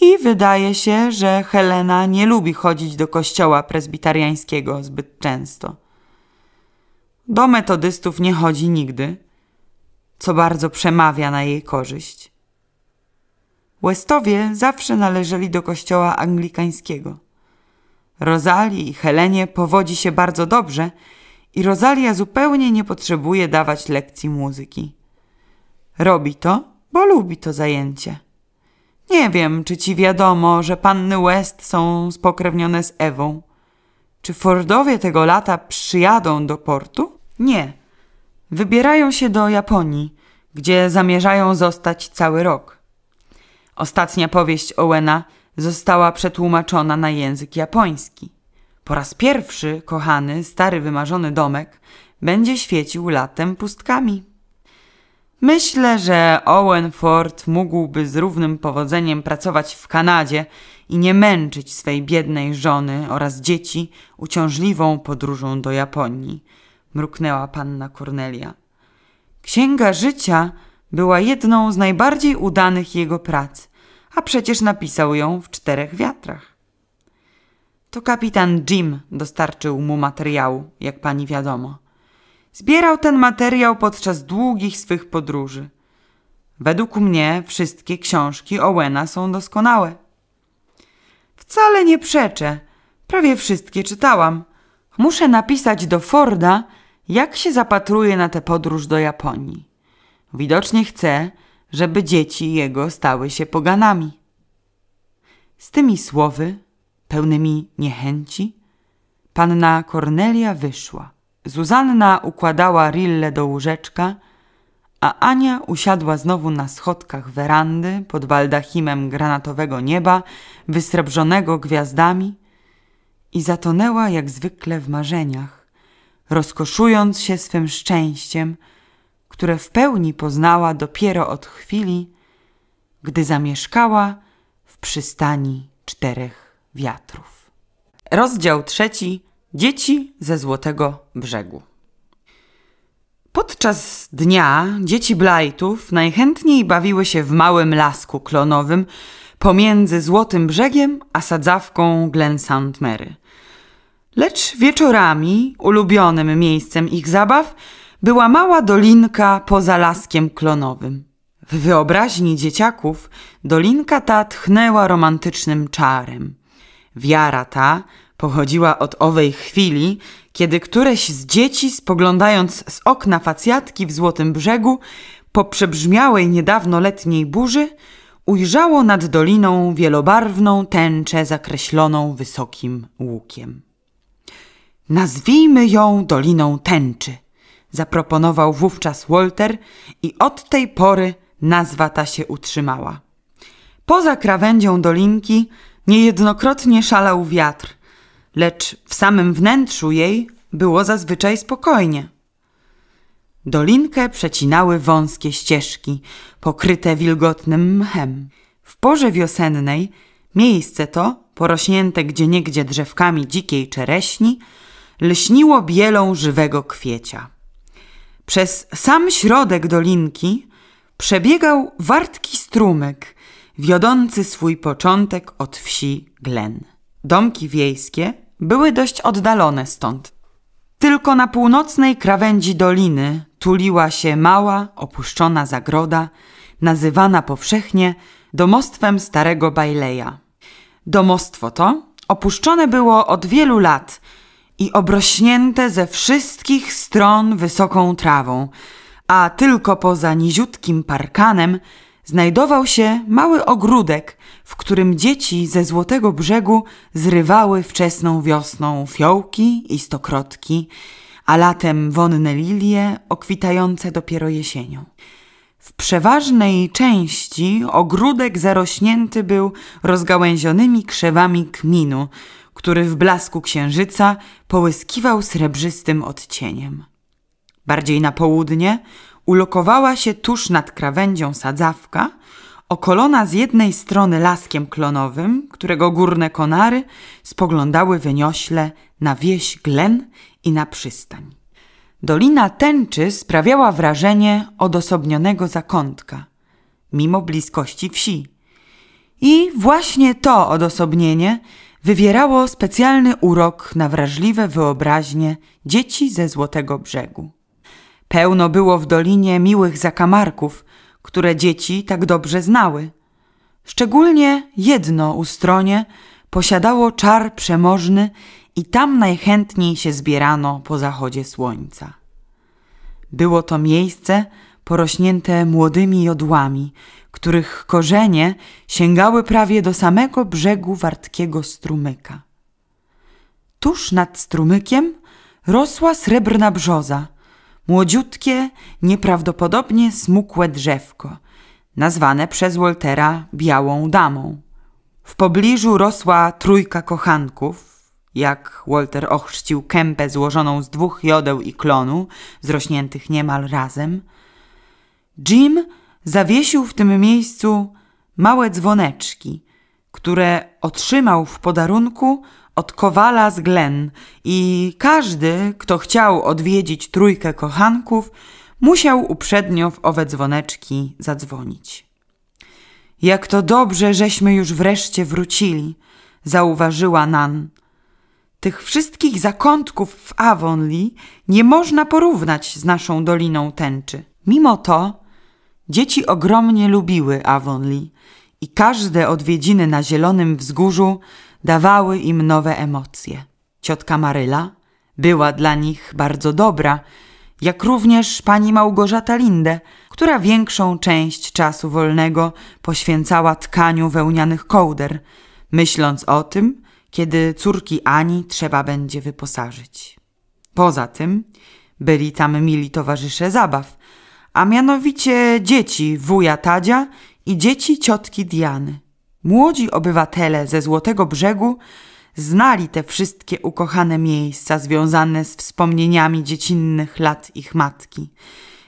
Speaker 1: i wydaje się, że Helena nie lubi chodzić do kościoła prezbitariańskiego zbyt często. Do metodystów nie chodzi nigdy, co bardzo przemawia na jej korzyść. Westowie zawsze należeli do kościoła anglikańskiego. Rozali i Helenie powodzi się bardzo dobrze i Rosalia zupełnie nie potrzebuje dawać lekcji muzyki. Robi to, bo lubi to zajęcie. Nie wiem, czy ci wiadomo, że panny West są spokrewnione z Ewą. Czy Fordowie tego lata przyjadą do portu? Nie. Wybierają się do Japonii, gdzie zamierzają zostać cały rok. Ostatnia powieść Owena została przetłumaczona na język japoński. Po raz pierwszy, kochany, stary wymarzony domek będzie świecił latem pustkami. Myślę, że Owen Ford mógłby z równym powodzeniem pracować w Kanadzie i nie męczyć swej biednej żony oraz dzieci uciążliwą podróżą do Japonii, mruknęła panna Cornelia. Księga życia była jedną z najbardziej udanych jego prac, a przecież napisał ją w czterech wiatrach. To kapitan Jim dostarczył mu materiału, jak pani wiadomo. Zbierał ten materiał podczas długich swych podróży. Według mnie wszystkie książki Owena są doskonałe. Wcale nie przeczę. Prawie wszystkie czytałam. Muszę napisać do Forda, jak się zapatruje na tę podróż do Japonii. Widocznie chce, żeby dzieci jego stały się poganami. Z tymi słowy, pełnymi niechęci, panna Kornelia wyszła. Zuzanna układała rille do łóżeczka, a Ania usiadła znowu na schodkach werandy pod baldachimem granatowego nieba, wysrebrzonego gwiazdami i zatonęła jak zwykle w marzeniach, rozkoszując się swym szczęściem – które w pełni poznała dopiero od chwili, gdy zamieszkała w przystani czterech wiatrów. Rozdział trzeci Dzieci ze Złotego Brzegu. Podczas dnia dzieci Blajtów najchętniej bawiły się w małym lasku klonowym pomiędzy Złotym Brzegiem a sadzawką Glen St. Mary. Lecz wieczorami, ulubionym miejscem ich zabaw, była mała dolinka poza laskiem klonowym. W wyobraźni dzieciaków dolinka ta tchnęła romantycznym czarem. Wiara ta pochodziła od owej chwili, kiedy któreś z dzieci, spoglądając z okna facjatki w Złotym Brzegu, po przebrzmiałej niedawno letniej burzy, ujrzało nad doliną wielobarwną tęczę zakreśloną wysokim łukiem. Nazwijmy ją Doliną Tęczy – zaproponował wówczas Walter i od tej pory nazwa ta się utrzymała. Poza krawędzią dolinki niejednokrotnie szalał wiatr, lecz w samym wnętrzu jej było zazwyczaj spokojnie. Dolinkę przecinały wąskie ścieżki, pokryte wilgotnym mchem. W porze wiosennej miejsce to, porośnięte gdzieniegdzie drzewkami dzikiej czereśni, lśniło bielą żywego kwiecia. Przez sam środek dolinki przebiegał wartki strumyk, wiodący swój początek od wsi Glen. Domki wiejskie były dość oddalone stąd. Tylko na północnej krawędzi doliny tuliła się mała, opuszczona zagroda, nazywana powszechnie domostwem starego Bajleja. Domostwo to opuszczone było od wielu lat – i obrośnięte ze wszystkich stron wysoką trawą, a tylko poza niziutkim parkanem znajdował się mały ogródek, w którym dzieci ze złotego brzegu zrywały wczesną wiosną fiołki i stokrotki, a latem wonne lilie okwitające dopiero jesienią. W przeważnej części ogródek zarośnięty był rozgałęzionymi krzewami kminu, który w blasku księżyca połyskiwał srebrzystym odcieniem. Bardziej na południe ulokowała się tuż nad krawędzią sadzawka, okolona z jednej strony laskiem klonowym, którego górne konary spoglądały wyniośle na wieś Glen i na przystań. Dolina tęczy sprawiała wrażenie odosobnionego zakątka, mimo bliskości wsi. I właśnie to odosobnienie – wywierało specjalny urok na wrażliwe wyobraźnie dzieci ze Złotego Brzegu. Pełno było w dolinie miłych zakamarków, które dzieci tak dobrze znały. Szczególnie jedno ustronie posiadało czar przemożny i tam najchętniej się zbierano po zachodzie słońca. Było to miejsce porośnięte młodymi jodłami, których korzenie sięgały prawie do samego brzegu wartkiego strumyka. Tuż nad strumykiem rosła srebrna brzoza, młodziutkie, nieprawdopodobnie smukłe drzewko, nazwane przez Woltera Białą Damą. W pobliżu rosła trójka kochanków, jak Walter ochrzcił kępę złożoną z dwóch jodeł i klonu, zrośniętych niemal razem. Jim zawiesił w tym miejscu małe dzwoneczki, które otrzymał w podarunku od kowala z Glen i każdy, kto chciał odwiedzić trójkę kochanków, musiał uprzednio w owe dzwoneczki zadzwonić. Jak to dobrze, żeśmy już wreszcie wrócili, zauważyła Nan. Tych wszystkich zakątków w Avonlea nie można porównać z naszą Doliną Tęczy. Mimo to Dzieci ogromnie lubiły Avonlea i każde odwiedziny na Zielonym Wzgórzu dawały im nowe emocje. Ciotka Maryla była dla nich bardzo dobra, jak również pani Małgorzata Lindę, która większą część czasu wolnego poświęcała tkaniu wełnianych kołder, myśląc o tym, kiedy córki Ani trzeba będzie wyposażyć. Poza tym byli tam mili towarzysze zabaw, a mianowicie dzieci wuja Tadzia i dzieci ciotki Diany. Młodzi obywatele ze Złotego Brzegu znali te wszystkie ukochane miejsca związane z wspomnieniami dziecinnych lat ich matki,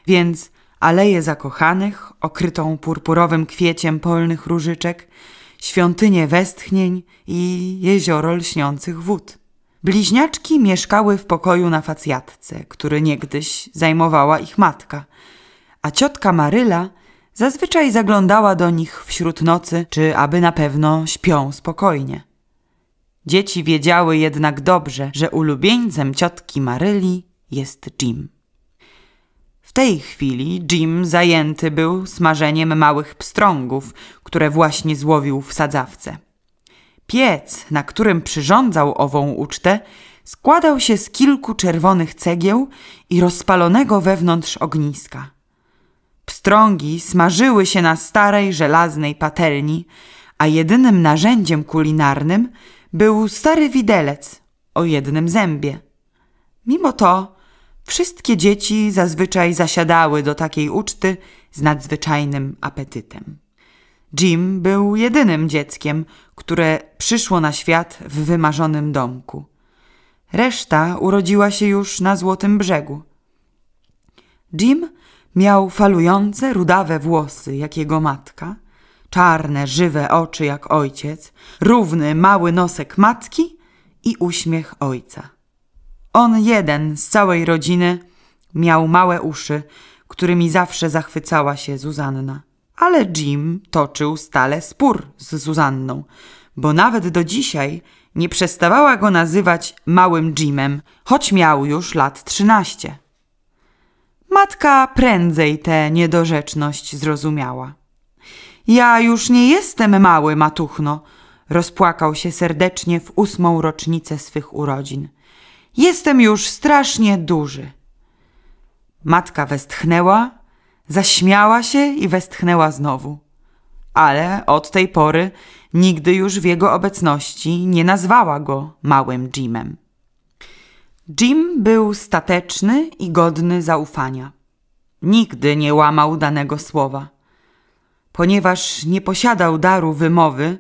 Speaker 1: więc aleje zakochanych, okrytą purpurowym kwieciem polnych różyczek, świątynię westchnień i jezioro lśniących wód. Bliźniaczki mieszkały w pokoju na facjatce, który niegdyś zajmowała ich matka – a ciotka Maryla zazwyczaj zaglądała do nich wśród nocy, czy aby na pewno śpią spokojnie. Dzieci wiedziały jednak dobrze, że ulubieńcem ciotki Maryli jest Jim. W tej chwili Jim zajęty był smażeniem małych pstrągów, które właśnie złowił w sadzawce. Piec, na którym przyrządzał ową ucztę, składał się z kilku czerwonych cegieł i rozpalonego wewnątrz ogniska. Pstrągi smażyły się na starej żelaznej patelni, a jedynym narzędziem kulinarnym był stary widelec o jednym zębie. Mimo to wszystkie dzieci zazwyczaj zasiadały do takiej uczty z nadzwyczajnym apetytem. Jim był jedynym dzieckiem, które przyszło na świat w wymarzonym domku. Reszta urodziła się już na Złotym Brzegu. Jim Miał falujące, rudawe włosy, jak jego matka, czarne, żywe oczy, jak ojciec, równy, mały nosek matki i uśmiech ojca. On jeden z całej rodziny miał małe uszy, którymi zawsze zachwycała się Zuzanna. Ale Jim toczył stale spór z Zuzanną, bo nawet do dzisiaj nie przestawała go nazywać małym Jimem, choć miał już lat trzynaście. Matka prędzej tę niedorzeczność zrozumiała. Ja już nie jestem mały, matuchno, rozpłakał się serdecznie w ósmą rocznicę swych urodzin. Jestem już strasznie duży. Matka westchnęła, zaśmiała się i westchnęła znowu. Ale od tej pory nigdy już w jego obecności nie nazwała go małym Jimem. Jim był stateczny i godny zaufania. Nigdy nie łamał danego słowa. Ponieważ nie posiadał daru wymowy,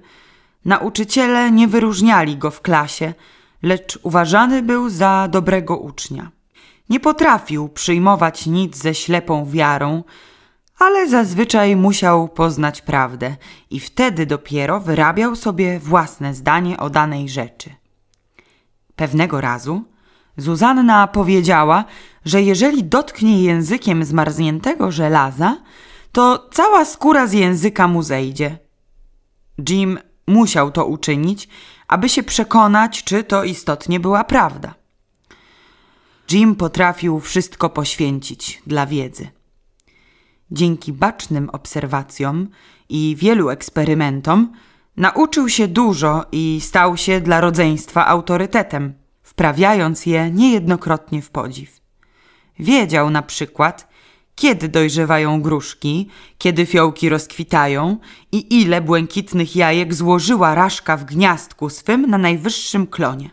Speaker 1: nauczyciele nie wyróżniali go w klasie, lecz uważany był za dobrego ucznia. Nie potrafił przyjmować nic ze ślepą wiarą, ale zazwyczaj musiał poznać prawdę i wtedy dopiero wyrabiał sobie własne zdanie o danej rzeczy. Pewnego razu Zuzanna powiedziała, że jeżeli dotknie językiem zmarzniętego żelaza, to cała skóra z języka mu zejdzie. Jim musiał to uczynić, aby się przekonać, czy to istotnie była prawda. Jim potrafił wszystko poświęcić dla wiedzy. Dzięki bacznym obserwacjom i wielu eksperymentom nauczył się dużo i stał się dla rodzeństwa autorytetem wprawiając je niejednokrotnie w podziw. Wiedział na przykład, kiedy dojrzewają gruszki, kiedy fiołki rozkwitają i ile błękitnych jajek złożyła raszka w gniazdku swym na najwyższym klonie.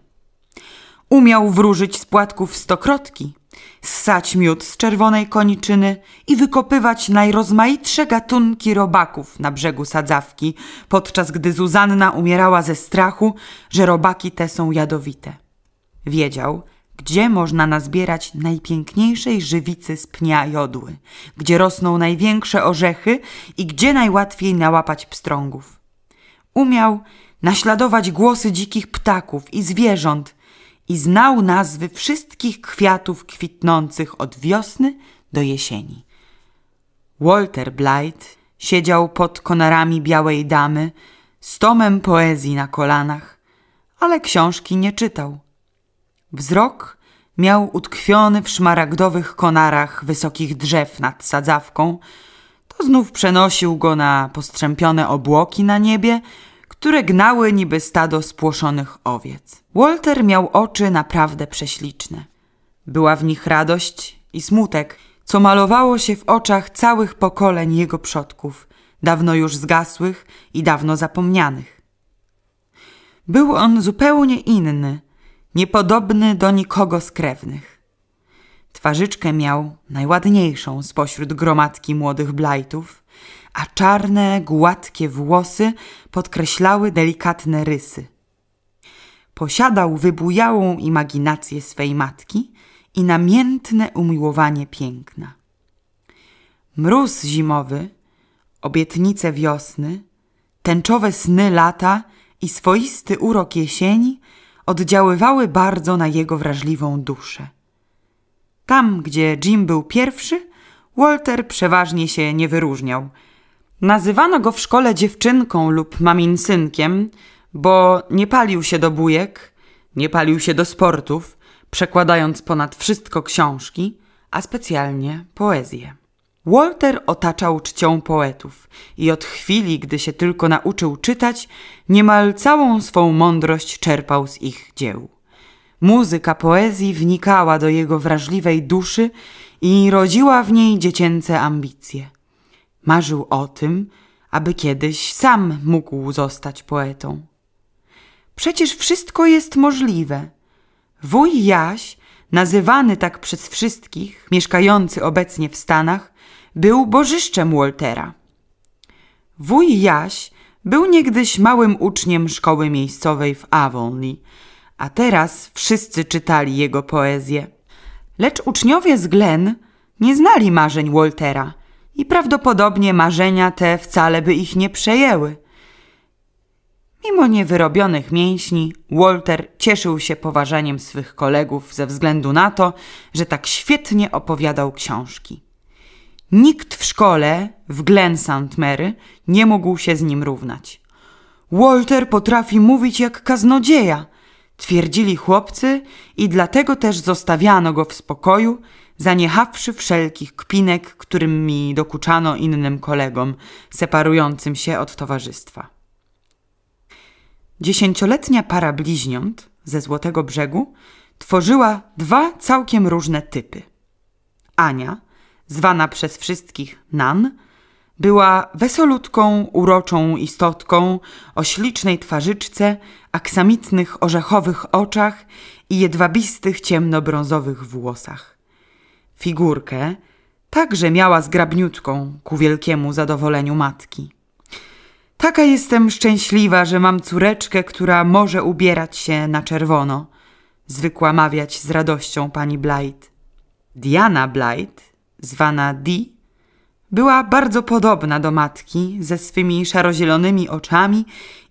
Speaker 1: Umiał wróżyć z płatków stokrotki, ssać miód z czerwonej koniczyny i wykopywać najrozmaitsze gatunki robaków na brzegu sadzawki, podczas gdy Zuzanna umierała ze strachu, że robaki te są jadowite. Wiedział, gdzie można nazbierać najpiękniejszej żywicy z pnia jodły, gdzie rosną największe orzechy i gdzie najłatwiej nałapać pstrągów. Umiał naśladować głosy dzikich ptaków i zwierząt i znał nazwy wszystkich kwiatów kwitnących od wiosny do jesieni. Walter Blight siedział pod konarami białej damy z tomem poezji na kolanach, ale książki nie czytał Wzrok miał utkwiony w szmaragdowych konarach wysokich drzew nad sadzawką. To znów przenosił go na postrzępione obłoki na niebie, które gnały niby stado spłoszonych owiec. Walter miał oczy naprawdę prześliczne. Była w nich radość i smutek, co malowało się w oczach całych pokoleń jego przodków, dawno już zgasłych i dawno zapomnianych. Był on zupełnie inny – niepodobny do nikogo z krewnych. Twarzyczkę miał najładniejszą spośród gromadki młodych blajtów, a czarne, gładkie włosy podkreślały delikatne rysy. Posiadał wybujałą imaginację swej matki i namiętne umiłowanie piękna. Mróz zimowy, obietnice wiosny, tęczowe sny lata i swoisty urok jesieni – oddziaływały bardzo na jego wrażliwą duszę. Tam, gdzie Jim był pierwszy, Walter przeważnie się nie wyróżniał. Nazywano go w szkole dziewczynką lub maminsynkiem, bo nie palił się do bujek, nie palił się do sportów, przekładając ponad wszystko książki, a specjalnie poezję. Walter otaczał czcią poetów i od chwili, gdy się tylko nauczył czytać, niemal całą swą mądrość czerpał z ich dzieł. Muzyka poezji wnikała do jego wrażliwej duszy i rodziła w niej dziecięce ambicje. Marzył o tym, aby kiedyś sam mógł zostać poetą. Przecież wszystko jest możliwe. Wuj Jaś, nazywany tak przez wszystkich, mieszkający obecnie w Stanach, był bożyszczem Waltera. Wuj Jaś był niegdyś małym uczniem szkoły miejscowej w Avonlea, a teraz wszyscy czytali jego poezję. Lecz uczniowie z Glen nie znali marzeń Waltera i prawdopodobnie marzenia te wcale by ich nie przejęły. Mimo niewyrobionych mięśni, Walter cieszył się poważaniem swych kolegów ze względu na to, że tak świetnie opowiadał książki. Nikt w szkole w Glen St. Mary nie mógł się z nim równać. Walter potrafi mówić jak kaznodzieja, twierdzili chłopcy i dlatego też zostawiano go w spokoju, zaniechawszy wszelkich kpinek, którymi dokuczano innym kolegom, separującym się od towarzystwa. Dziesięcioletnia para bliźniąt ze Złotego Brzegu tworzyła dwa całkiem różne typy. Ania – zwana przez wszystkich Nan, była wesolutką, uroczą istotką o ślicznej twarzyczce, aksamitnych orzechowych oczach i jedwabistych ciemnobrązowych włosach. Figurkę także miała zgrabniutką ku wielkiemu zadowoleniu matki. Taka jestem szczęśliwa, że mam córeczkę, która może ubierać się na czerwono, zwykła mawiać z radością pani Blight. Diana Blight zwana Di, była bardzo podobna do matki ze swymi szarozielonymi oczami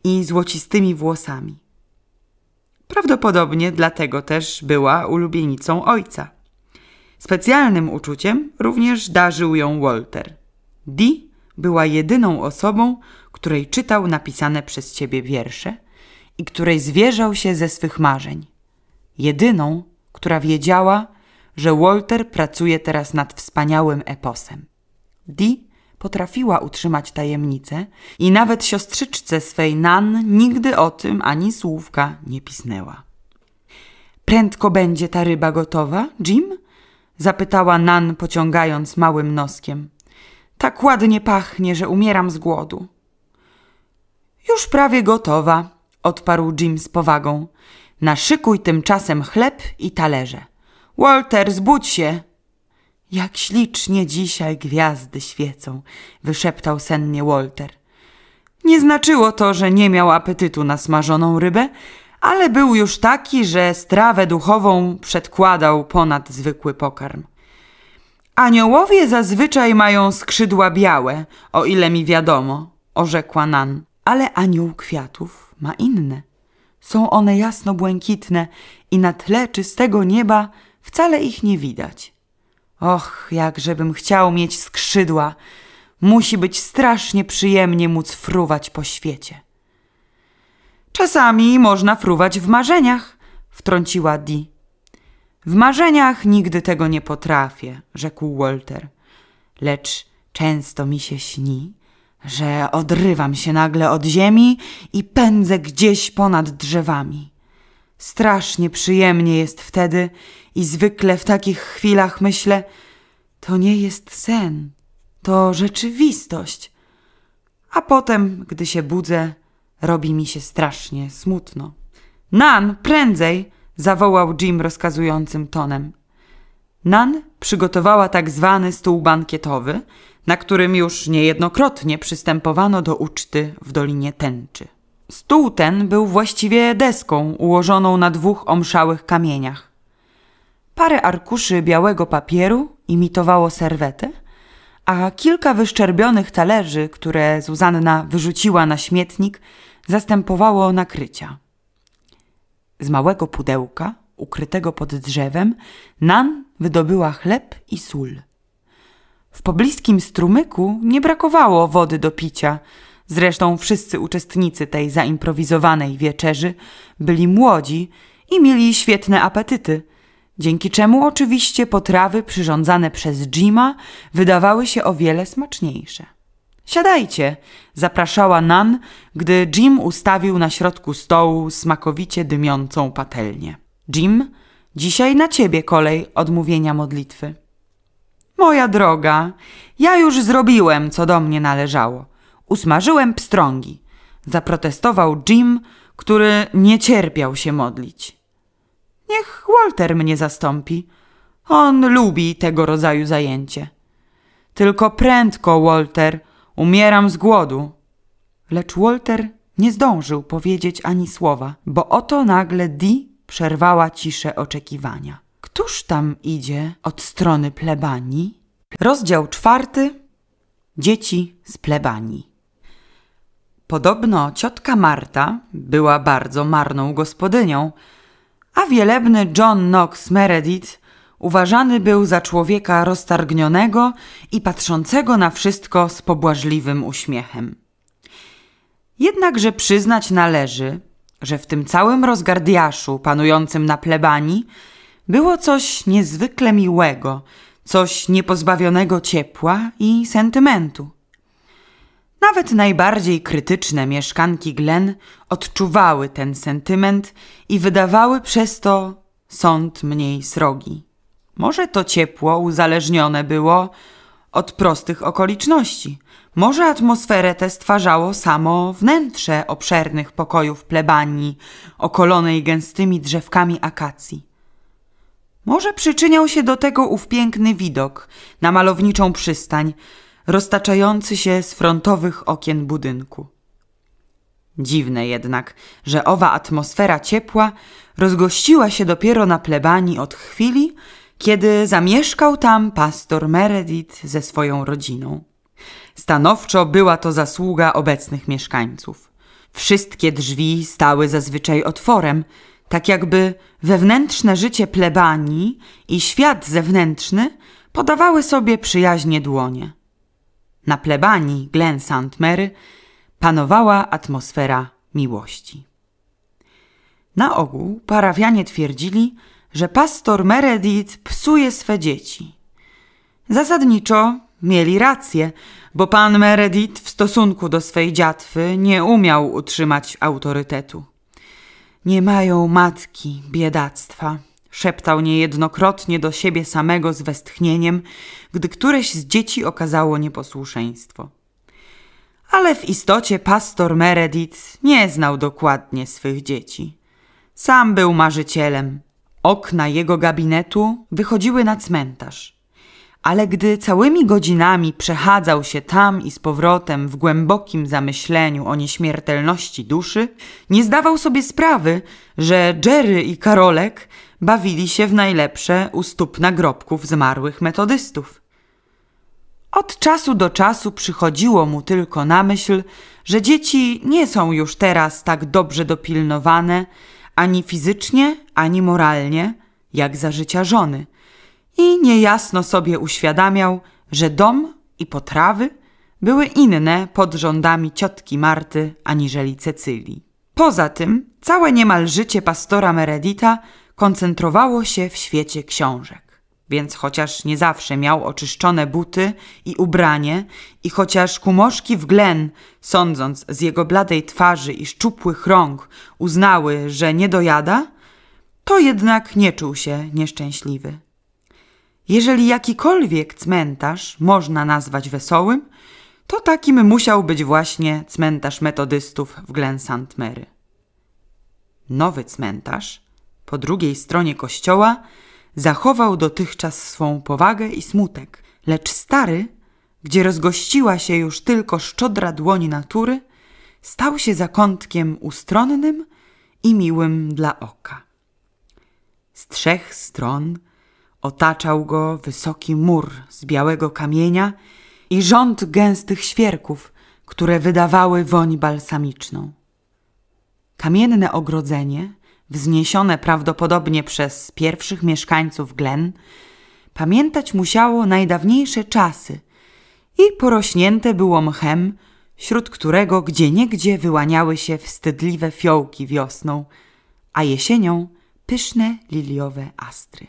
Speaker 1: i złocistymi włosami. Prawdopodobnie dlatego też była ulubienicą ojca. Specjalnym uczuciem również darzył ją Walter. Di była jedyną osobą, której czytał napisane przez ciebie wiersze i której zwierzał się ze swych marzeń. Jedyną, która wiedziała, że Walter pracuje teraz nad wspaniałym eposem. Dee potrafiła utrzymać tajemnicę i nawet siostrzyczce swej Nan nigdy o tym ani słówka nie pisnęła. Prędko będzie ta ryba gotowa, Jim? zapytała Nan, pociągając małym noskiem. Tak ładnie pachnie, że umieram z głodu. Już prawie gotowa, odparł Jim z powagą. Naszykuj tymczasem chleb i talerze. Walter, zbudź się! Jak ślicznie dzisiaj gwiazdy świecą, wyszeptał sennie Walter. Nie znaczyło to, że nie miał apetytu na smażoną rybę, ale był już taki, że strawę duchową przedkładał ponad zwykły pokarm. Aniołowie zazwyczaj mają skrzydła białe, o ile mi wiadomo, orzekła Nan, ale anioł kwiatów ma inne. Są one jasno błękitne i na tle czystego nieba Wcale ich nie widać. Och, jakżebym chciał mieć skrzydła. Musi być strasznie przyjemnie móc fruwać po świecie. Czasami można fruwać w marzeniach, wtrąciła Di. W marzeniach nigdy tego nie potrafię, rzekł Walter. Lecz często mi się śni, że odrywam się nagle od ziemi i pędzę gdzieś ponad drzewami. Strasznie przyjemnie jest wtedy, i zwykle w takich chwilach myślę, to nie jest sen, to rzeczywistość. A potem, gdy się budzę, robi mi się strasznie smutno. Nan, prędzej! zawołał Jim rozkazującym tonem. Nan przygotowała tak zwany stół bankietowy, na którym już niejednokrotnie przystępowano do uczty w Dolinie Tęczy. Stół ten był właściwie deską ułożoną na dwóch omszałych kamieniach. Parę arkuszy białego papieru imitowało serwetę, a kilka wyszczerbionych talerzy, które Zuzanna wyrzuciła na śmietnik, zastępowało nakrycia. Z małego pudełka, ukrytego pod drzewem, Nan wydobyła chleb i sól. W pobliskim strumyku nie brakowało wody do picia. Zresztą wszyscy uczestnicy tej zaimprowizowanej wieczerzy byli młodzi i mieli świetne apetyty – dzięki czemu oczywiście potrawy przyrządzane przez Jima wydawały się o wiele smaczniejsze. Siadajcie, zapraszała Nan, gdy Jim ustawił na środku stołu smakowicie dymiącą patelnię. Jim, dzisiaj na ciebie kolej odmówienia modlitwy. Moja droga, ja już zrobiłem, co do mnie należało. Usmażyłem pstrągi, zaprotestował Jim, który nie cierpiał się modlić. Niech Walter mnie zastąpi. On lubi tego rodzaju zajęcie. Tylko prędko, Walter, umieram z głodu. Lecz Walter nie zdążył powiedzieć ani słowa, bo oto nagle Di przerwała ciszę oczekiwania. Któż tam idzie od strony plebanii? Rozdział czwarty. Dzieci z plebanii. Podobno ciotka Marta była bardzo marną gospodynią, a wielebny John Knox Meredith uważany był za człowieka roztargnionego i patrzącego na wszystko z pobłażliwym uśmiechem. Jednakże przyznać należy, że w tym całym rozgardiaszu panującym na plebanii było coś niezwykle miłego, coś niepozbawionego ciepła i sentymentu. Nawet najbardziej krytyczne mieszkanki Glen odczuwały ten sentyment i wydawały przez to sąd mniej srogi. Może to ciepło uzależnione było od prostych okoliczności. Może atmosferę tę stwarzało samo wnętrze obszernych pokojów plebanii, okolonej gęstymi drzewkami akacji. Może przyczyniał się do tego ów piękny widok na malowniczą przystań, roztaczający się z frontowych okien budynku. Dziwne jednak, że owa atmosfera ciepła rozgościła się dopiero na plebanii od chwili, kiedy zamieszkał tam pastor Meredith ze swoją rodziną. Stanowczo była to zasługa obecnych mieszkańców. Wszystkie drzwi stały zazwyczaj otworem, tak jakby wewnętrzne życie plebanii i świat zewnętrzny podawały sobie przyjaźnie dłonie. Na plebanii Glen St. Mary panowała atmosfera miłości. Na ogół parawianie twierdzili, że pastor Meredith psuje swe dzieci. Zasadniczo mieli rację, bo pan Meredith w stosunku do swej dziatwy nie umiał utrzymać autorytetu. Nie mają matki biedactwa. Szeptał niejednokrotnie do siebie samego z westchnieniem, gdy któreś z dzieci okazało nieposłuszeństwo. Ale w istocie pastor Meredith nie znał dokładnie swych dzieci. Sam był marzycielem. Okna jego gabinetu wychodziły na cmentarz. Ale gdy całymi godzinami przechadzał się tam i z powrotem w głębokim zamyśleniu o nieśmiertelności duszy, nie zdawał sobie sprawy, że Jerry i Karolek bawili się w najlepsze u stóp nagrobków zmarłych metodystów. Od czasu do czasu przychodziło mu tylko na myśl, że dzieci nie są już teraz tak dobrze dopilnowane ani fizycznie, ani moralnie, jak za życia żony. I niejasno sobie uświadamiał, że dom i potrawy były inne pod rządami ciotki Marty aniżeli Cecylii. Poza tym, całe niemal życie pastora Meredita koncentrowało się w świecie książek. Więc chociaż nie zawsze miał oczyszczone buty i ubranie, i chociaż kumoszki w Glen, sądząc z jego bladej twarzy i szczupłych rąk, uznały, że nie dojada, to jednak nie czuł się nieszczęśliwy. Jeżeli jakikolwiek cmentarz można nazwać wesołym, to takim musiał być właśnie cmentarz metodystów w Glen St. Mary. Nowy cmentarz po drugiej stronie kościoła, zachował dotychczas swą powagę i smutek. Lecz stary, gdzie rozgościła się już tylko szczodra dłoń natury, stał się zakątkiem ustronnym i miłym dla oka. Z trzech stron otaczał go wysoki mur z białego kamienia i rząd gęstych świerków, które wydawały woń balsamiczną. Kamienne ogrodzenie – wzniesione prawdopodobnie przez pierwszych mieszkańców Glen, pamiętać musiało najdawniejsze czasy i porośnięte było mchem, wśród którego gdzieniegdzie wyłaniały się wstydliwe fiołki wiosną, a jesienią pyszne liliowe astry.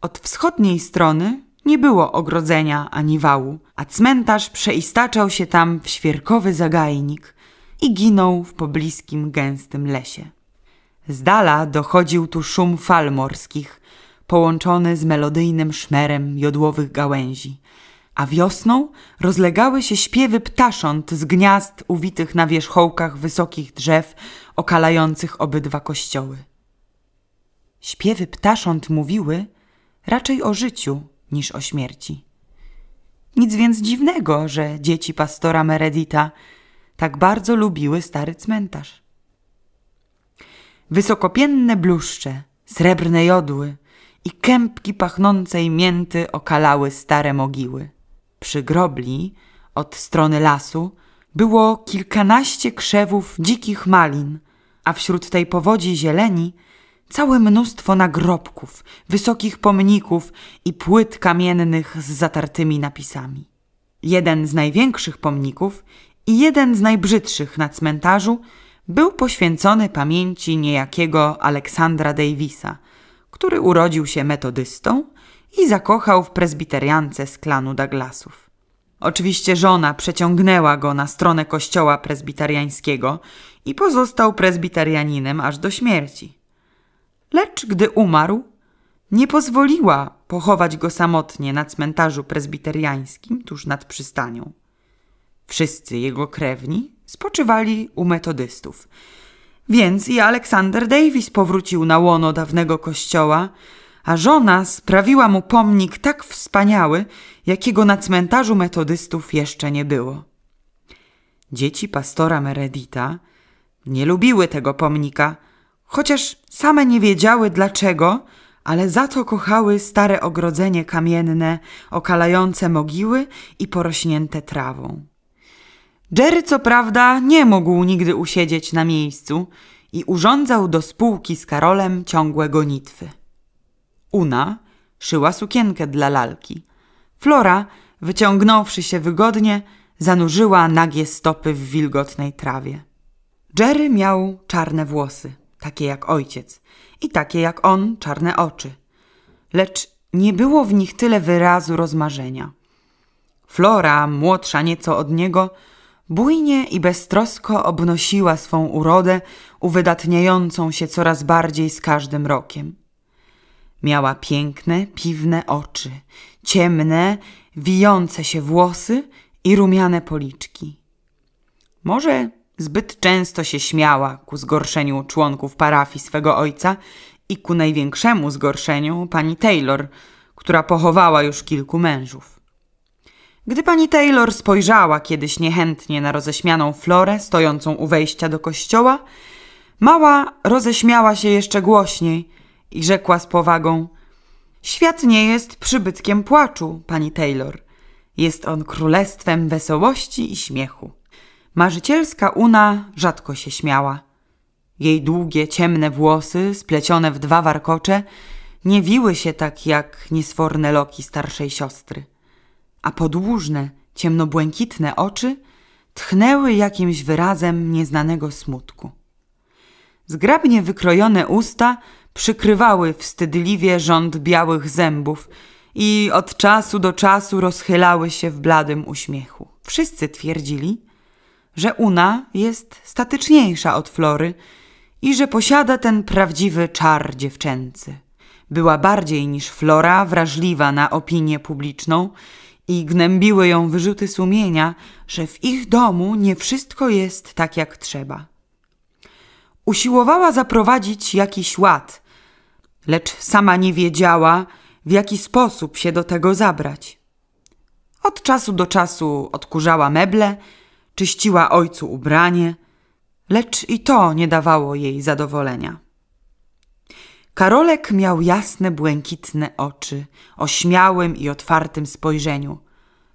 Speaker 1: Od wschodniej strony nie było ogrodzenia ani wału, a cmentarz przeistaczał się tam w świerkowy zagajnik i ginął w pobliskim gęstym lesie. Z dala dochodził tu szum fal morskich, połączony z melodyjnym szmerem jodłowych gałęzi, a wiosną rozlegały się śpiewy ptasząt z gniazd uwitych na wierzchołkach wysokich drzew okalających obydwa kościoły. Śpiewy ptasząt mówiły raczej o życiu niż o śmierci. Nic więc dziwnego, że dzieci pastora Meredita tak bardzo lubiły stary cmentarz wysokopienne bluszcze, srebrne jodły i kępki pachnącej mięty okalały stare mogiły. Przy grobli, od strony lasu, było kilkanaście krzewów dzikich malin, a wśród tej powodzi zieleni całe mnóstwo nagrobków, wysokich pomników i płyt kamiennych z zatartymi napisami. Jeden z największych pomników i jeden z najbrzydszych na cmentarzu – był poświęcony pamięci niejakiego Aleksandra Davisa, który urodził się metodystą i zakochał w prezbiteriance z klanu Douglasów. Oczywiście żona przeciągnęła go na stronę kościoła prezbiteriańskiego i pozostał prezbiterianinem aż do śmierci. Lecz gdy umarł, nie pozwoliła pochować go samotnie na cmentarzu prezbiteriańskim tuż nad przystanią. Wszyscy jego krewni spoczywali u metodystów. Więc i Alexander Davis powrócił na łono dawnego kościoła, a żona sprawiła mu pomnik tak wspaniały, jakiego na cmentarzu metodystów jeszcze nie było. Dzieci pastora Meredita nie lubiły tego pomnika, chociaż same nie wiedziały dlaczego, ale za to kochały stare ogrodzenie kamienne, okalające mogiły i porośnięte trawą. Jerry co prawda nie mógł nigdy usiedzieć na miejscu i urządzał do spółki z Karolem ciągłe gonitwy. Una szyła sukienkę dla lalki. Flora, wyciągnąwszy się wygodnie, zanurzyła nagie stopy w wilgotnej trawie. Jerry miał czarne włosy, takie jak ojciec, i takie jak on czarne oczy. Lecz nie było w nich tyle wyrazu rozmarzenia. Flora, młodsza nieco od niego, Bujnie i beztrosko obnosiła swą urodę, uwydatniającą się coraz bardziej z każdym rokiem. Miała piękne, piwne oczy, ciemne, wijące się włosy i rumiane policzki. Może zbyt często się śmiała ku zgorszeniu członków parafii swego ojca i ku największemu zgorszeniu pani Taylor, która pochowała już kilku mężów. Gdy pani Taylor spojrzała kiedyś niechętnie na roześmianą Florę stojącą u wejścia do kościoła, mała roześmiała się jeszcze głośniej i rzekła z powagą: Świat nie jest przybytkiem płaczu, pani Taylor. Jest on królestwem wesołości i śmiechu. Marzycielska Una rzadko się śmiała. Jej długie, ciemne włosy, splecione w dwa warkocze, nie wiły się tak jak niesforne loki starszej siostry a podłużne, ciemnobłękitne oczy tchnęły jakimś wyrazem nieznanego smutku. Zgrabnie wykrojone usta przykrywały wstydliwie rząd białych zębów i od czasu do czasu rozchylały się w bladym uśmiechu. Wszyscy twierdzili, że Una jest statyczniejsza od Flory i że posiada ten prawdziwy czar dziewczęcy. Była bardziej niż Flora wrażliwa na opinię publiczną i gnębiły ją wyrzuty sumienia, że w ich domu nie wszystko jest tak jak trzeba. Usiłowała zaprowadzić jakiś ład, lecz sama nie wiedziała, w jaki sposób się do tego zabrać. Od czasu do czasu odkurzała meble, czyściła ojcu ubranie, lecz i to nie dawało jej zadowolenia. Karolek miał jasne, błękitne oczy o śmiałym i otwartym spojrzeniu,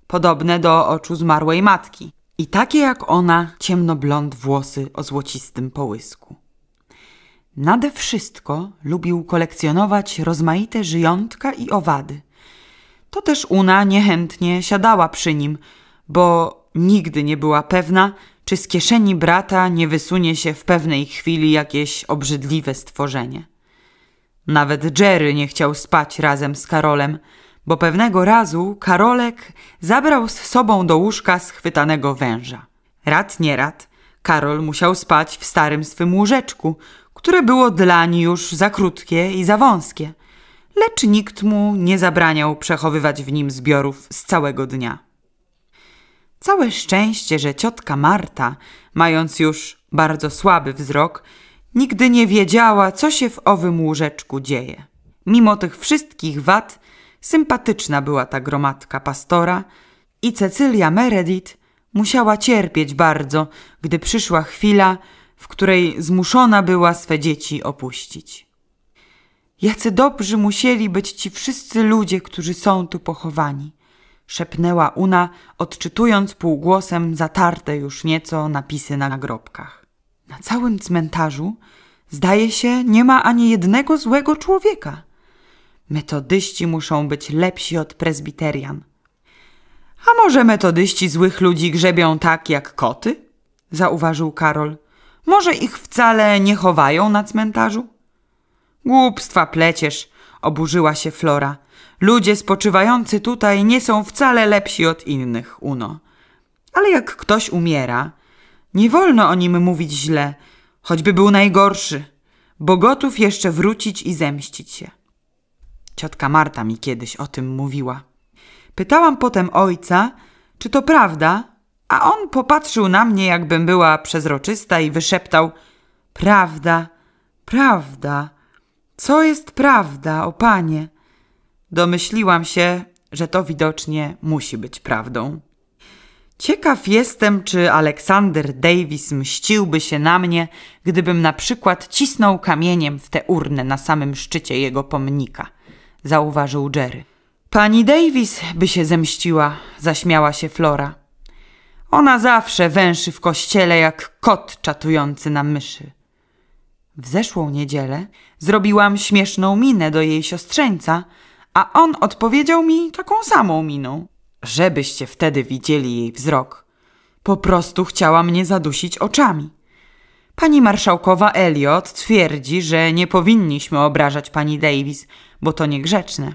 Speaker 1: podobne do oczu zmarłej matki, i takie jak ona ciemnoblond włosy o złocistym połysku. Nade wszystko lubił kolekcjonować rozmaite żyjątka i owady. To też Una niechętnie siadała przy nim, bo nigdy nie była pewna, czy z kieszeni brata nie wysunie się w pewnej chwili jakieś obrzydliwe stworzenie. Nawet Jerry nie chciał spać razem z Karolem, bo pewnego razu Karolek zabrał z sobą do łóżka schwytanego węża. Rad nie rad, Karol musiał spać w starym swym łóżeczku, które było dlań już za krótkie i za wąskie, lecz nikt mu nie zabraniał przechowywać w nim zbiorów z całego dnia. Całe szczęście, że ciotka Marta, mając już bardzo słaby wzrok, Nigdy nie wiedziała, co się w owym łóżeczku dzieje. Mimo tych wszystkich wad, sympatyczna była ta gromadka pastora i Cecylia Meredith musiała cierpieć bardzo, gdy przyszła chwila, w której zmuszona była swe dzieci opuścić. Jacy dobrzy musieli być ci wszyscy ludzie, którzy są tu pochowani, szepnęła Una, odczytując półgłosem zatarte już nieco napisy na nagrobkach. Na całym cmentarzu, zdaje się, nie ma ani jednego złego człowieka. Metodyści muszą być lepsi od prezbiterian. A może metodyści złych ludzi grzebią tak jak koty? zauważył Karol. Może ich wcale nie chowają na cmentarzu? Głupstwa pleciesz, oburzyła się Flora. Ludzie spoczywający tutaj nie są wcale lepsi od innych, Uno. Ale jak ktoś umiera, nie wolno o nim mówić źle, choćby był najgorszy, bo gotów jeszcze wrócić i zemścić się. Ciotka Marta mi kiedyś o tym mówiła. Pytałam potem ojca, czy to prawda, a on popatrzył na mnie, jakbym była przezroczysta i wyszeptał: Prawda, prawda, co jest prawda, o panie? Domyśliłam się, że to widocznie musi być prawdą. Ciekaw jestem, czy Aleksander Davis mściłby się na mnie, gdybym na przykład cisnął kamieniem w tę urnę na samym szczycie jego pomnika, zauważył Jerry. Pani Davis by się zemściła, zaśmiała się Flora. Ona zawsze węszy w kościele jak kot czatujący na myszy. W zeszłą niedzielę zrobiłam śmieszną minę do jej siostrzeńca, a on odpowiedział mi taką samą miną żebyście wtedy widzieli jej wzrok. Po prostu chciała mnie zadusić oczami. Pani marszałkowa Elliot twierdzi, że nie powinniśmy obrażać pani Davis, bo to niegrzeczne.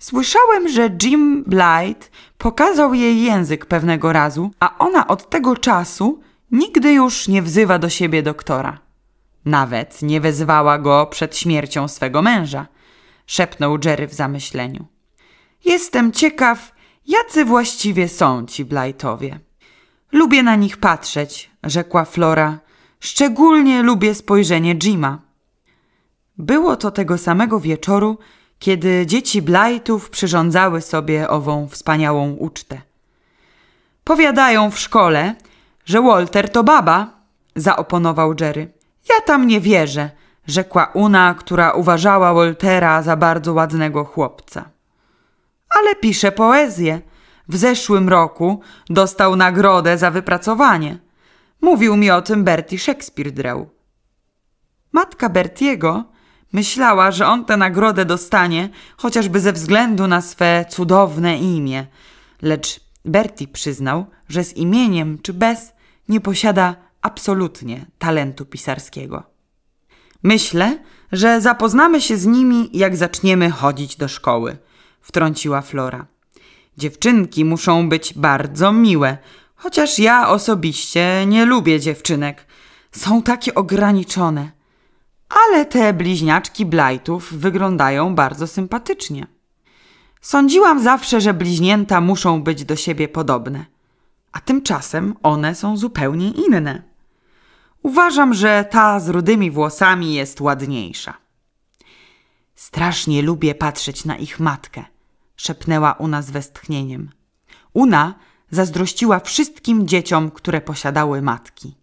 Speaker 1: Słyszałem, że Jim Blight pokazał jej język pewnego razu, a ona od tego czasu nigdy już nie wzywa do siebie doktora. Nawet nie wezwała go przed śmiercią swego męża, szepnął Jerry w zamyśleniu. Jestem ciekaw, Jacy właściwie są ci Blightowie? Lubię na nich patrzeć, rzekła Flora. Szczególnie lubię spojrzenie Jima. Było to tego samego wieczoru, kiedy dzieci Blightów przyrządzały sobie ową wspaniałą ucztę. Powiadają w szkole, że Walter to baba, zaoponował Jerry. Ja tam nie wierzę, rzekła Una, która uważała Waltera za bardzo ładnego chłopca ale pisze poezję. W zeszłym roku dostał nagrodę za wypracowanie. Mówił mi o tym Bertie Shakespeare Drew. Matka Bertiego myślała, że on tę nagrodę dostanie chociażby ze względu na swe cudowne imię, lecz Bertie przyznał, że z imieniem czy bez nie posiada absolutnie talentu pisarskiego. Myślę, że zapoznamy się z nimi, jak zaczniemy chodzić do szkoły – wtrąciła Flora. Dziewczynki muszą być bardzo miłe, chociaż ja osobiście nie lubię dziewczynek. Są takie ograniczone. Ale te bliźniaczki Blightów wyglądają bardzo sympatycznie. Sądziłam zawsze, że bliźnięta muszą być do siebie podobne, a tymczasem one są zupełnie inne. Uważam, że ta z rudymi włosami jest ładniejsza. Strasznie lubię patrzeć na ich matkę szepnęła Una z westchnieniem. Una zazdrościła wszystkim dzieciom, które posiadały matki.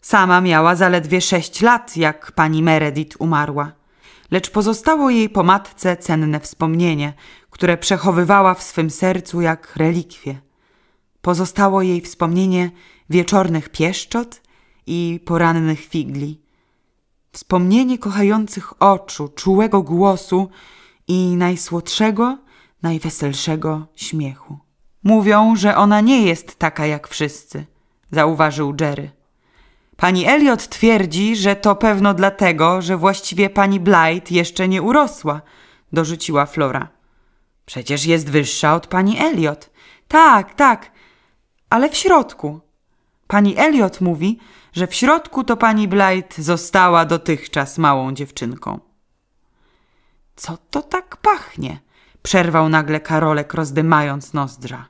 Speaker 1: Sama miała zaledwie sześć lat, jak pani Meredith umarła, lecz pozostało jej po matce cenne wspomnienie, które przechowywała w swym sercu jak relikwie. Pozostało jej wspomnienie wieczornych pieszczot i porannych figli. Wspomnienie kochających oczu, czułego głosu i najsłodszego, najweselszego śmiechu. Mówią, że ona nie jest taka jak wszyscy, zauważył Jerry. Pani Elliot twierdzi, że to pewno dlatego, że właściwie pani Blight jeszcze nie urosła, dorzuciła Flora. Przecież jest wyższa od pani Elliot. Tak, tak, ale w środku. Pani Elliot mówi, że w środku to pani Blight została dotychczas małą dziewczynką. Co to tak pachnie? przerwał nagle Karolek, rozdymając nozdrza.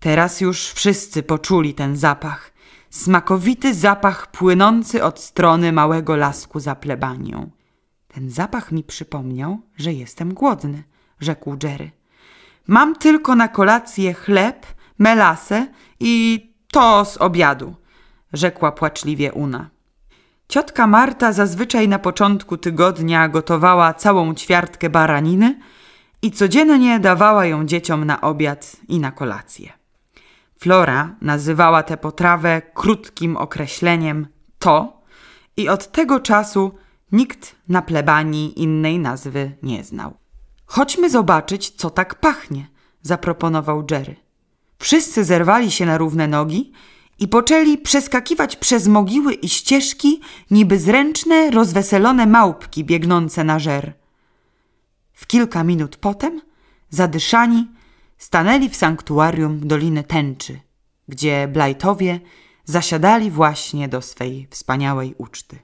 Speaker 1: Teraz już wszyscy poczuli ten zapach. Smakowity zapach płynący od strony małego lasku za plebanią. Ten zapach mi przypomniał, że jestem głodny, rzekł Jerry. Mam tylko na kolację chleb, melasę i to z obiadu, rzekła płaczliwie Una. Ciotka Marta zazwyczaj na początku tygodnia gotowała całą ćwiartkę baraniny i codziennie dawała ją dzieciom na obiad i na kolację. Flora nazywała tę potrawę krótkim określeniem to i od tego czasu nikt na plebanii innej nazwy nie znał. Chodźmy zobaczyć, co tak pachnie, zaproponował Jerry. Wszyscy zerwali się na równe nogi i poczęli przeskakiwać przez mogiły i ścieżki, niby zręczne, rozweselone małpki biegnące na żer. W kilka minut potem, zadyszani, stanęli w sanktuarium Doliny Tęczy, gdzie Blajtowie zasiadali właśnie do swej wspaniałej uczty.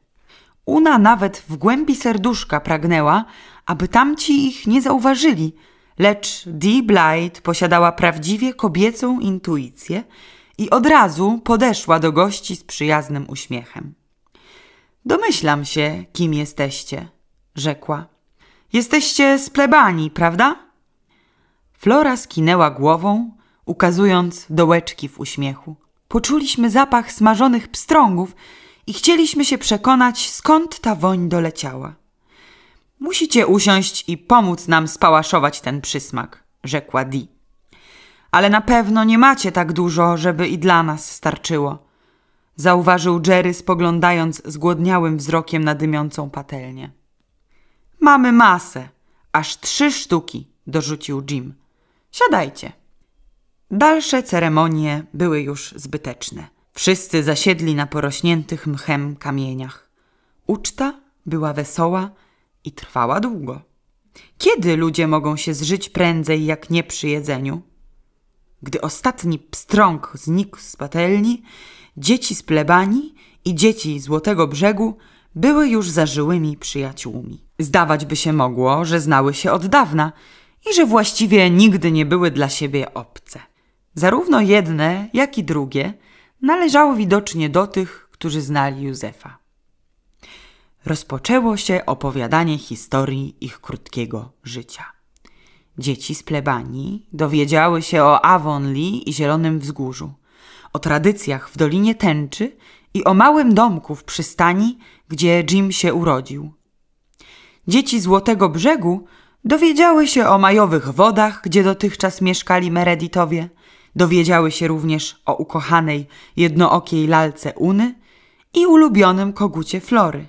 Speaker 1: Una nawet w głębi serduszka pragnęła, aby tamci ich nie zauważyli, lecz Dee Blight posiadała prawdziwie kobiecą intuicję – i od razu podeszła do gości z przyjaznym uśmiechem. Domyślam się, kim jesteście, rzekła. Jesteście z plebanii, prawda? Flora skinęła głową, ukazując dołeczki w uśmiechu. Poczuliśmy zapach smażonych pstrągów i chcieliśmy się przekonać, skąd ta woń doleciała. Musicie usiąść i pomóc nam spałaszować ten przysmak, rzekła Dee ale na pewno nie macie tak dużo, żeby i dla nas starczyło. Zauważył Jerry, spoglądając zgłodniałym wzrokiem na dymiącą patelnię. Mamy masę, aż trzy sztuki, dorzucił Jim. Siadajcie. Dalsze ceremonie były już zbyteczne. Wszyscy zasiedli na porośniętych mchem kamieniach. Uczta była wesoła i trwała długo. Kiedy ludzie mogą się zżyć prędzej jak nie przy jedzeniu? Gdy ostatni pstrąg znikł z patelni, dzieci z plebanii i dzieci Złotego Brzegu były już zażyłymi przyjaciółmi. Zdawać by się mogło, że znały się od dawna i że właściwie nigdy nie były dla siebie obce. Zarówno jedne, jak i drugie należało widocznie do tych, którzy znali Józefa. Rozpoczęło się opowiadanie historii ich krótkiego życia. Dzieci z plebanii dowiedziały się o Avonlea i Zielonym Wzgórzu, o tradycjach w Dolinie Tęczy i o małym domku w przystani, gdzie Jim się urodził. Dzieci Złotego Brzegu dowiedziały się o majowych wodach, gdzie dotychczas mieszkali Mereditowie, dowiedziały się również o ukochanej jednookiej lalce Uny i ulubionym kogucie Flory.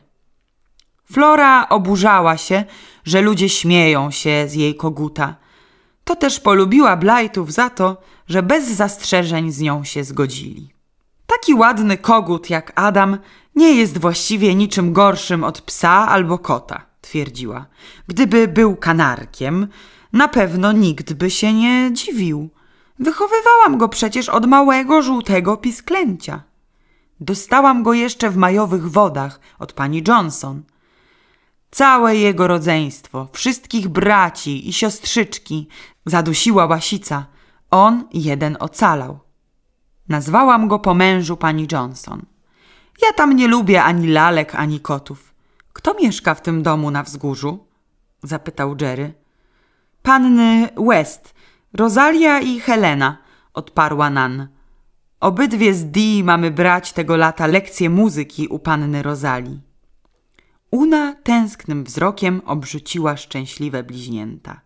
Speaker 1: Flora oburzała się, że ludzie śmieją się z jej koguta. To też polubiła Blightów za to, że bez zastrzeżeń z nią się zgodzili. Taki ładny kogut jak Adam nie jest właściwie niczym gorszym od psa albo kota, twierdziła. Gdyby był kanarkiem, na pewno nikt by się nie dziwił. Wychowywałam go przecież od małego żółtego pisklęcia. Dostałam go jeszcze w majowych wodach od pani Johnson. Całe jego rodzeństwo, wszystkich braci i siostrzyczki zadusiła łasica. On jeden ocalał. Nazwałam go po mężu pani Johnson. Ja tam nie lubię ani lalek, ani kotów. Kto mieszka w tym domu na wzgórzu? zapytał Jerry. Panny West, Rosalia i Helena, odparła Nan. Obydwie z Dee mamy brać tego lata lekcje muzyki u panny Rosalii. Una tęsknym wzrokiem obrzuciła szczęśliwe bliźnięta.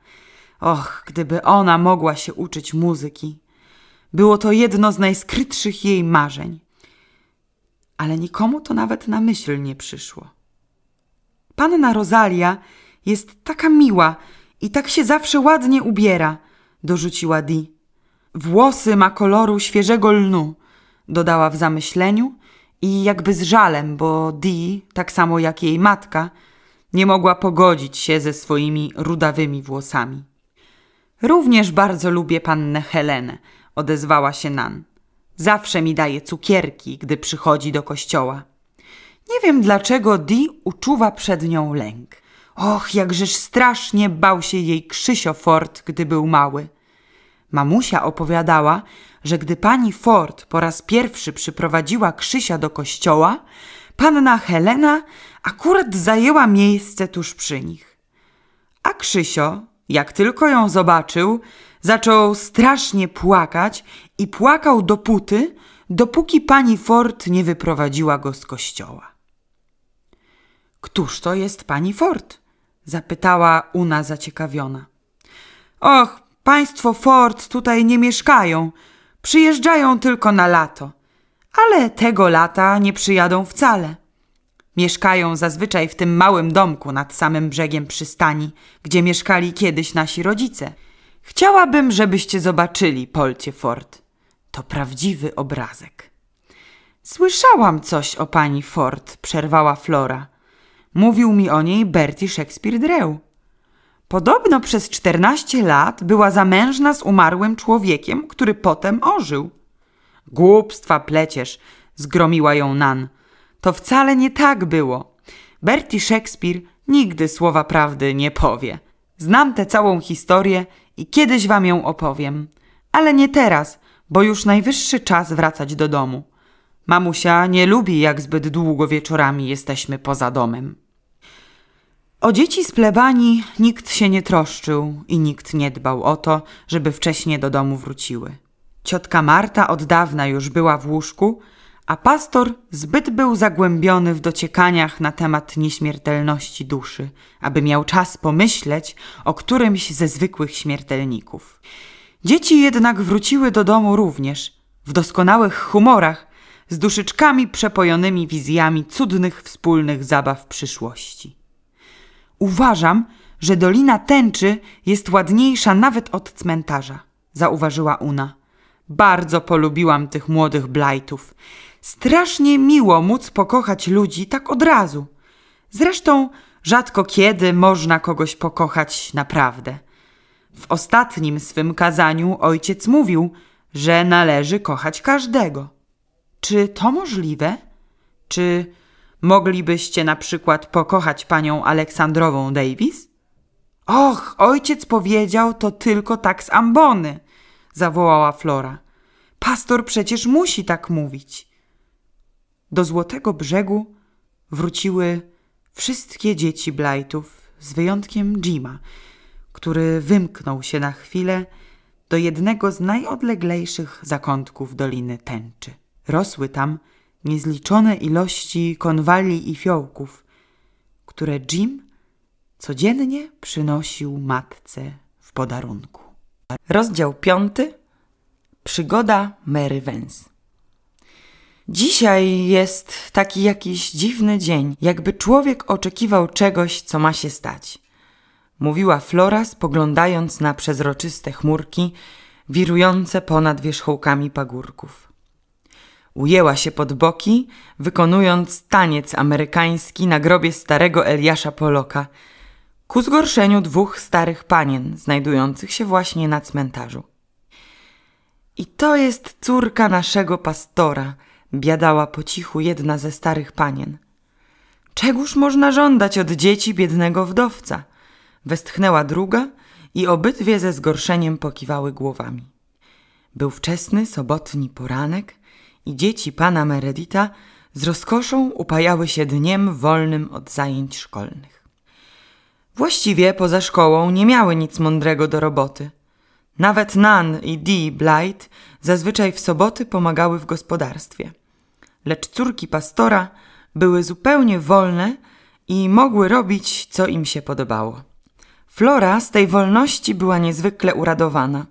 Speaker 1: Och, gdyby ona mogła się uczyć muzyki. Było to jedno z najskrytszych jej marzeń. Ale nikomu to nawet na myśl nie przyszło. Panna Rosalia jest taka miła i tak się zawsze ładnie ubiera, dorzuciła Di. Włosy ma koloru świeżego lnu, dodała w zamyśleniu i jakby z żalem, bo Dee, tak samo jak jej matka, nie mogła pogodzić się ze swoimi rudawymi włosami. Również bardzo lubię pannę Helenę, odezwała się Nan. Zawsze mi daje cukierki, gdy przychodzi do kościoła. Nie wiem dlaczego Di uczuwa przed nią lęk. Och, jakżeż strasznie bał się jej Krzysio gdy był mały. Mamusia opowiadała, że gdy pani Ford po raz pierwszy przyprowadziła Krzysia do kościoła, panna Helena akurat zajęła miejsce tuż przy nich. A Krzysio, jak tylko ją zobaczył, zaczął strasznie płakać i płakał dopóty, dopóki pani Ford nie wyprowadziła go z kościoła. Któż to jest pani Ford? zapytała Una zaciekawiona. Och, państwo Ford tutaj nie mieszkają, Przyjeżdżają tylko na lato, ale tego lata nie przyjadą wcale. Mieszkają zazwyczaj w tym małym domku nad samym brzegiem przystani, gdzie mieszkali kiedyś nasi rodzice. Chciałabym, żebyście zobaczyli Polcie Ford. To prawdziwy obrazek. Słyszałam coś o pani Ford, przerwała Flora. Mówił mi o niej Bertie Shakespeare Drew. Podobno przez 14 lat była zamężna z umarłym człowiekiem, który potem ożył. Głupstwa pleciesz, zgromiła ją Nan. To wcale nie tak było. Bertie Shakespeare nigdy słowa prawdy nie powie. Znam tę całą historię i kiedyś wam ją opowiem. Ale nie teraz, bo już najwyższy czas wracać do domu. Mamusia nie lubi, jak zbyt długo wieczorami jesteśmy poza domem. O dzieci z plebanii nikt się nie troszczył i nikt nie dbał o to, żeby wcześniej do domu wróciły. Ciotka Marta od dawna już była w łóżku, a pastor zbyt był zagłębiony w dociekaniach na temat nieśmiertelności duszy, aby miał czas pomyśleć o którymś ze zwykłych śmiertelników. Dzieci jednak wróciły do domu również, w doskonałych humorach, z duszyczkami przepojonymi wizjami cudnych wspólnych zabaw przyszłości. Uważam, że Dolina Tęczy jest ładniejsza nawet od cmentarza, zauważyła Una. Bardzo polubiłam tych młodych blajtów. Strasznie miło móc pokochać ludzi tak od razu. Zresztą rzadko kiedy można kogoś pokochać naprawdę. W ostatnim swym kazaniu ojciec mówił, że należy kochać każdego. Czy to możliwe? Czy Moglibyście na przykład pokochać panią Aleksandrową Davis? Och, ojciec powiedział to tylko tak z ambony, zawołała Flora. Pastor przecież musi tak mówić. Do Złotego Brzegu wróciły wszystkie dzieci Blightów, z wyjątkiem Jima, który wymknął się na chwilę do jednego z najodleglejszych zakątków Doliny Tęczy. Rosły tam niezliczone ilości konwali i fiołków, które Jim codziennie przynosił matce w podarunku. Rozdział piąty. Przygoda Mary Vance. Dzisiaj jest taki jakiś dziwny dzień, jakby człowiek oczekiwał czegoś, co ma się stać. Mówiła Flora, spoglądając na przezroczyste chmurki wirujące ponad wierzchołkami pagórków. Ujęła się pod boki, wykonując taniec amerykański na grobie starego Eliasza Poloka, ku zgorszeniu dwóch starych panien znajdujących się właśnie na cmentarzu. I to jest córka naszego pastora, biadała po cichu jedna ze starych panien. Czegóż można żądać od dzieci biednego wdowca? Westchnęła druga i obydwie ze zgorszeniem pokiwały głowami. Był wczesny, sobotni poranek, i dzieci pana Meredita z rozkoszą upajały się dniem wolnym od zajęć szkolnych. Właściwie poza szkołą nie miały nic mądrego do roboty. Nawet Nan i Dee Blight zazwyczaj w soboty pomagały w gospodarstwie. Lecz córki pastora były zupełnie wolne i mogły robić, co im się podobało. Flora z tej wolności była niezwykle uradowana,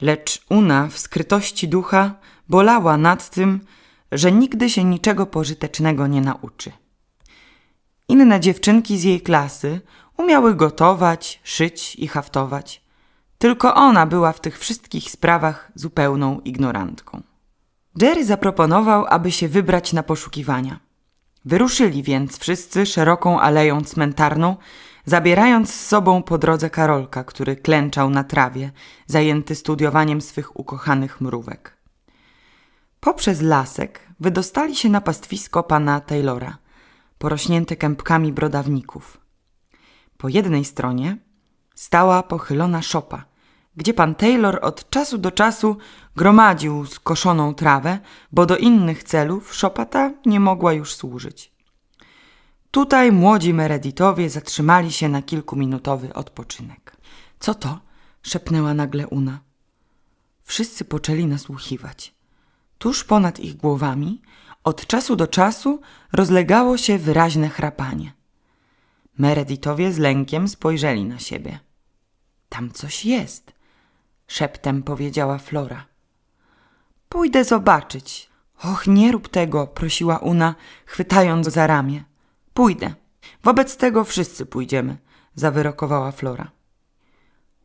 Speaker 1: lecz Una w skrytości ducha Bolała nad tym, że nigdy się niczego pożytecznego nie nauczy. Inne dziewczynki z jej klasy umiały gotować, szyć i haftować. Tylko ona była w tych wszystkich sprawach zupełną ignorantką. Jerry zaproponował, aby się wybrać na poszukiwania. Wyruszyli więc wszyscy szeroką aleją cmentarną, zabierając z sobą po drodze Karolka, który klęczał na trawie, zajęty studiowaniem swych ukochanych mrówek. Poprzez lasek wydostali się na pastwisko pana Taylora, porośnięte kępkami brodawników. Po jednej stronie stała pochylona szopa, gdzie pan Taylor od czasu do czasu gromadził skoszoną trawę, bo do innych celów szopa ta nie mogła już służyć. Tutaj młodzi Mereditowie zatrzymali się na kilkuminutowy odpoczynek. Co to? szepnęła nagle Una. Wszyscy poczęli nasłuchiwać. Tuż ponad ich głowami, od czasu do czasu, rozlegało się wyraźne chrapanie. Meredithowie z lękiem spojrzeli na siebie. Tam coś jest, szeptem powiedziała Flora. Pójdę zobaczyć. Och, nie rób tego, prosiła Una, chwytając za ramię. Pójdę. Wobec tego wszyscy pójdziemy, zawyrokowała Flora.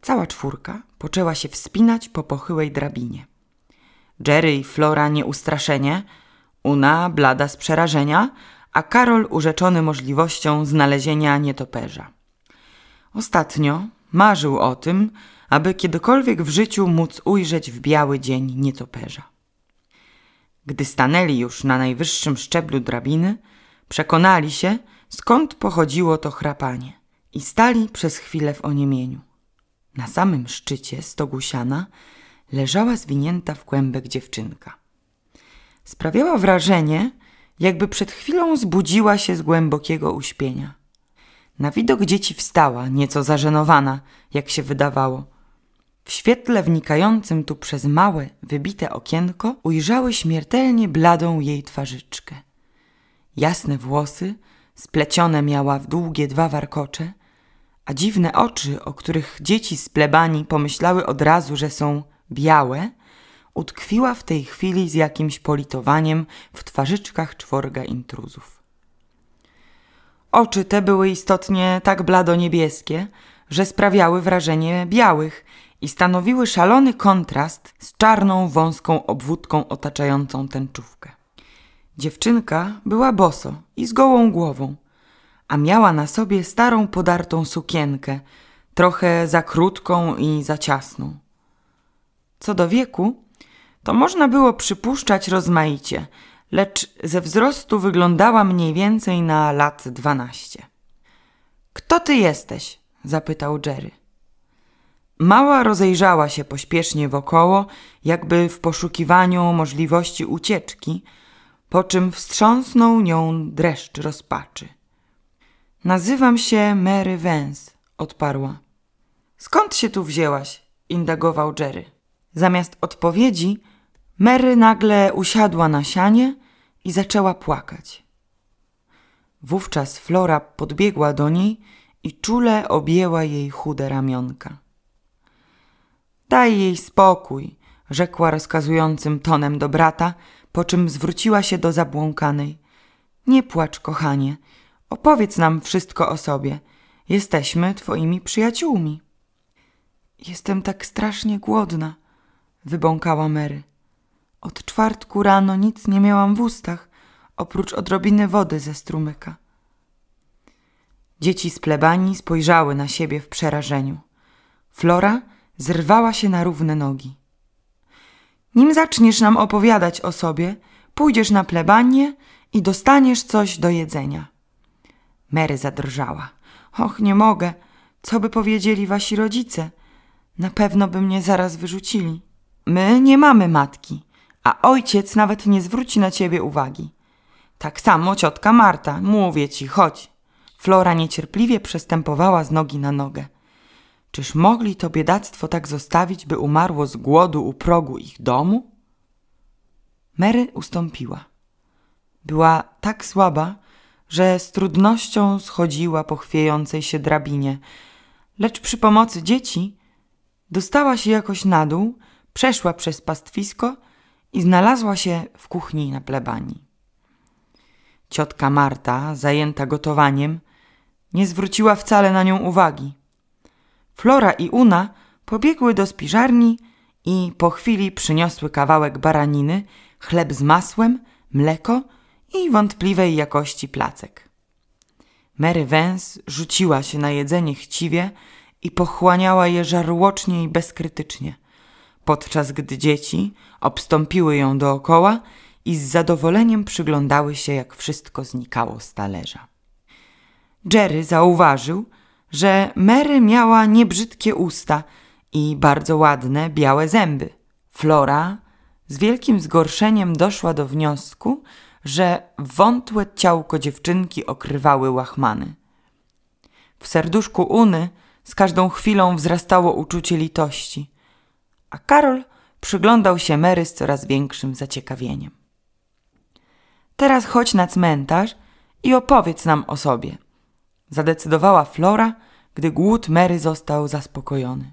Speaker 1: Cała czwórka poczęła się wspinać po pochyłej drabinie. Jerry i Flora nieustraszenie, Una blada z przerażenia, a Karol urzeczony możliwością znalezienia nietoperza. Ostatnio marzył o tym, aby kiedykolwiek w życiu móc ujrzeć w biały dzień nietoperza. Gdy stanęli już na najwyższym szczeblu drabiny, przekonali się, skąd pochodziło to chrapanie i stali przez chwilę w oniemieniu. Na samym szczycie stogusiana leżała zwinięta w kłębek dziewczynka. Sprawiała wrażenie, jakby przed chwilą zbudziła się z głębokiego uśpienia. Na widok dzieci wstała, nieco zażenowana, jak się wydawało. W świetle wnikającym tu przez małe, wybite okienko ujrzały śmiertelnie bladą jej twarzyczkę. Jasne włosy, splecione miała w długie dwa warkocze, a dziwne oczy, o których dzieci z plebanii pomyślały od razu, że są białe, utkwiła w tej chwili z jakimś politowaniem w twarzyczkach czworga intruzów. Oczy te były istotnie tak blado niebieskie, że sprawiały wrażenie białych i stanowiły szalony kontrast z czarną, wąską obwódką otaczającą tęczówkę. Dziewczynka była boso i z gołą głową, a miała na sobie starą podartą sukienkę, trochę za krótką i za ciasną. Co do wieku, to można było przypuszczać rozmaicie, lecz ze wzrostu wyglądała mniej więcej na lat dwanaście. Kto ty jesteś? zapytał Jerry. Mała rozejrzała się pośpiesznie wokoło, jakby w poszukiwaniu możliwości ucieczki, po czym wstrząsnął nią dreszcz rozpaczy. Nazywam się Mary Vance, odparła. Skąd się tu wzięłaś? indagował Jerry. Zamiast odpowiedzi, Mary nagle usiadła na sianie i zaczęła płakać. Wówczas Flora podbiegła do niej i czule objęła jej chude ramionka. Daj jej spokój, rzekła rozkazującym tonem do brata, po czym zwróciła się do zabłąkanej. Nie płacz, kochanie, opowiedz nam wszystko o sobie. Jesteśmy twoimi przyjaciółmi. Jestem tak strasznie głodna, wybąkała Mary. Od czwartku rano nic nie miałam w ustach, oprócz odrobiny wody ze strumyka. Dzieci z plebanii spojrzały na siebie w przerażeniu. Flora zrwała się na równe nogi. Nim zaczniesz nam opowiadać o sobie, pójdziesz na plebanię i dostaniesz coś do jedzenia. Mary zadrżała. Och, nie mogę. Co by powiedzieli wasi rodzice? Na pewno by mnie zaraz wyrzucili. My nie mamy matki, a ojciec nawet nie zwróci na ciebie uwagi. Tak samo ciotka Marta, mówię ci, chodź. Flora niecierpliwie przestępowała z nogi na nogę. Czyż mogli to biedactwo tak zostawić, by umarło z głodu u progu ich domu? Mary ustąpiła. Była tak słaba, że z trudnością schodziła po chwiejącej się drabinie, lecz przy pomocy dzieci dostała się jakoś na dół Przeszła przez pastwisko i znalazła się w kuchni na plebanii. Ciotka Marta, zajęta gotowaniem, nie zwróciła wcale na nią uwagi. Flora i Una pobiegły do spiżarni i po chwili przyniosły kawałek baraniny, chleb z masłem, mleko i wątpliwej jakości placek. Mary Vance rzuciła się na jedzenie chciwie i pochłaniała je żarłocznie i bezkrytycznie podczas gdy dzieci obstąpiły ją dookoła i z zadowoleniem przyglądały się, jak wszystko znikało z talerza. Jerry zauważył, że Mary miała niebrzydkie usta i bardzo ładne, białe zęby. Flora z wielkim zgorszeniem doszła do wniosku, że wątłe ciałko dziewczynki okrywały łachmany. W serduszku Uny z każdą chwilą wzrastało uczucie litości a Karol przyglądał się Mary z coraz większym zaciekawieniem. Teraz chodź na cmentarz i opowiedz nam o sobie, zadecydowała Flora, gdy głód Mary został zaspokojony.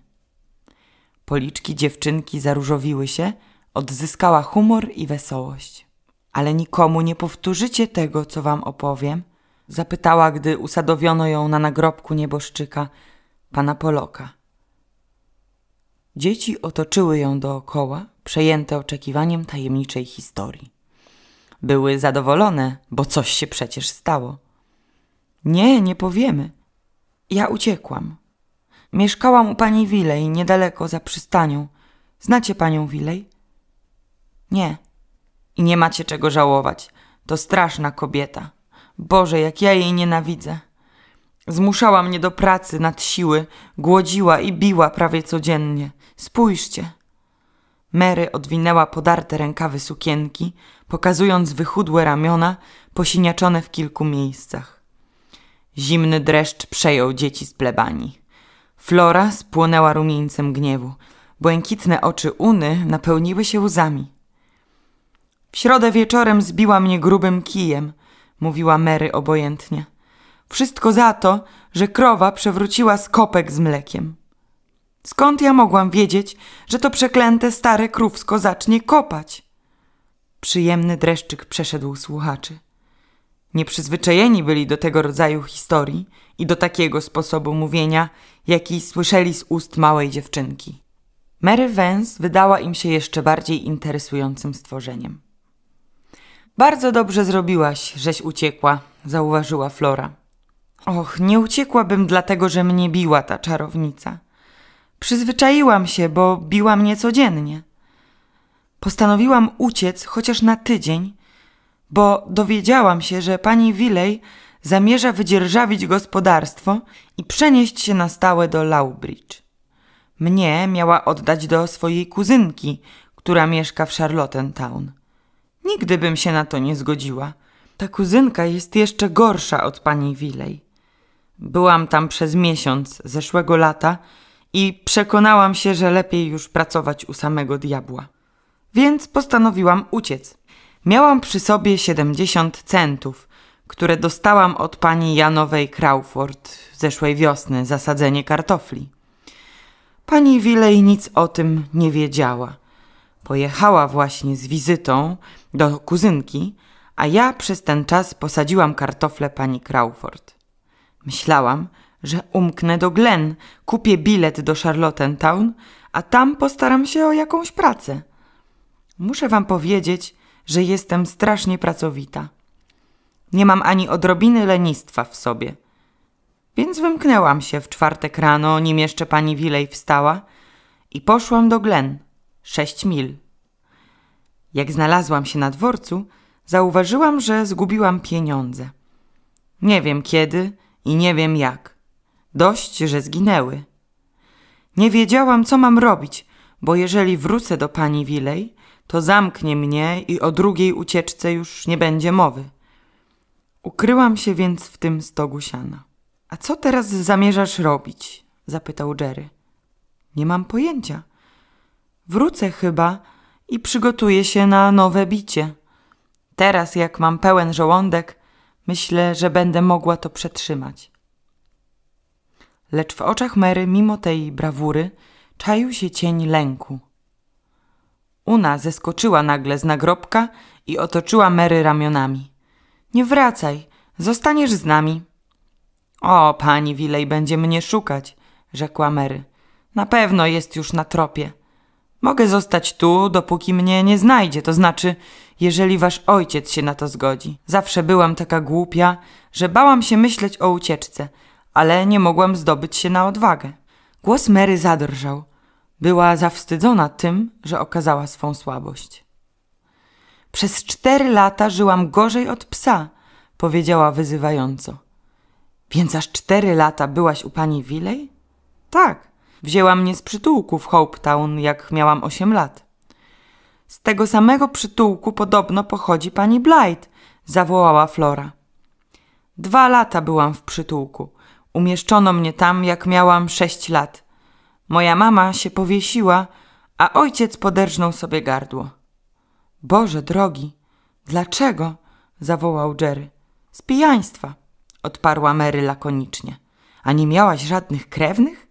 Speaker 1: Policzki dziewczynki zaróżowiły się, odzyskała humor i wesołość. Ale nikomu nie powtórzycie tego, co wam opowiem, zapytała, gdy usadowiono ją na nagrobku nieboszczyka, pana Poloka. Dzieci otoczyły ją dookoła, przejęte oczekiwaniem tajemniczej historii. Były zadowolone, bo coś się przecież stało. Nie, nie powiemy. Ja uciekłam. Mieszkałam u pani Wilej, niedaleko za przystanią. Znacie panią Wilej? Nie. I nie macie czego żałować. To straszna kobieta. Boże, jak ja jej nienawidzę. Zmuszała mnie do pracy nad siły, głodziła i biła prawie codziennie. Spójrzcie. Mary odwinęła podarte rękawy sukienki, pokazując wychudłe ramiona, posiniaczone w kilku miejscach. Zimny dreszcz przejął dzieci z plebanii. Flora spłonęła rumieńcem gniewu. Błękitne oczy Uny napełniły się łzami. W środę wieczorem zbiła mnie grubym kijem, mówiła Mary obojętnie. Wszystko za to, że krowa przewróciła skopek z mlekiem. Skąd ja mogłam wiedzieć, że to przeklęte stare krówsko zacznie kopać? Przyjemny dreszczyk przeszedł słuchaczy. Nieprzyzwyczajeni byli do tego rodzaju historii i do takiego sposobu mówienia, jaki słyszeli z ust małej dziewczynki. Mary Vance wydała im się jeszcze bardziej interesującym stworzeniem. Bardzo dobrze zrobiłaś, żeś uciekła, zauważyła Flora. Och, nie uciekłabym dlatego, że mnie biła ta czarownica – Przyzwyczaiłam się, bo biła mnie codziennie. Postanowiłam uciec chociaż na tydzień, bo dowiedziałam się, że pani Wilej zamierza wydzierżawić gospodarstwo i przenieść się na stałe do Laubridge. Mnie miała oddać do swojej kuzynki, która mieszka w Charlottentown. Nigdy bym się na to nie zgodziła. Ta kuzynka jest jeszcze gorsza od pani Wilej. Byłam tam przez miesiąc zeszłego lata i przekonałam się, że lepiej już pracować u samego diabła. Więc postanowiłam uciec. Miałam przy sobie 70 centów, które dostałam od pani Janowej Crawford zeszłej wiosny za sadzenie kartofli. Pani Wilej nic o tym nie wiedziała. Pojechała właśnie z wizytą do kuzynki, a ja przez ten czas posadziłam kartofle pani Crawford. Myślałam, że umknę do Glen, kupię bilet do Town, a tam postaram się o jakąś pracę. Muszę wam powiedzieć, że jestem strasznie pracowita. Nie mam ani odrobiny lenistwa w sobie. Więc wymknęłam się w czwartek rano, nim jeszcze pani Wilej wstała i poszłam do Glen, sześć mil. Jak znalazłam się na dworcu, zauważyłam, że zgubiłam pieniądze. Nie wiem kiedy i nie wiem jak. Dość, że zginęły. Nie wiedziałam, co mam robić, bo jeżeli wrócę do pani Wilej, to zamknie mnie i o drugiej ucieczce już nie będzie mowy. Ukryłam się więc w tym stogu siana. A co teraz zamierzasz robić? zapytał Jerry. Nie mam pojęcia. Wrócę chyba i przygotuję się na nowe bicie. Teraz, jak mam pełen żołądek, myślę, że będę mogła to przetrzymać lecz w oczach Mary, mimo tej brawury, czaił się cień lęku. Una zeskoczyła nagle z nagrobka i otoczyła Mary ramionami. Nie wracaj, zostaniesz z nami. O, pani Wilej będzie mnie szukać, rzekła Mary. Na pewno jest już na tropie. Mogę zostać tu, dopóki mnie nie znajdzie, to znaczy, jeżeli wasz ojciec się na to zgodzi. Zawsze byłam taka głupia, że bałam się myśleć o ucieczce, ale nie mogłem zdobyć się na odwagę. Głos Mary zadrżał. Była zawstydzona tym, że okazała swą słabość. Przez cztery lata żyłam gorzej od psa, powiedziała wyzywająco. Więc aż cztery lata byłaś u pani Wilej? Tak. Wzięła mnie z przytułku w Town, jak miałam osiem lat. Z tego samego przytułku podobno pochodzi pani Blight, zawołała Flora. Dwa lata byłam w przytułku. Umieszczono mnie tam, jak miałam sześć lat. Moja mama się powiesiła, a ojciec poderżnął sobie gardło. Boże drogi, dlaczego? zawołał Jerry. Z pijaństwa, odparła Mary lakonicznie. A nie miałaś żadnych krewnych?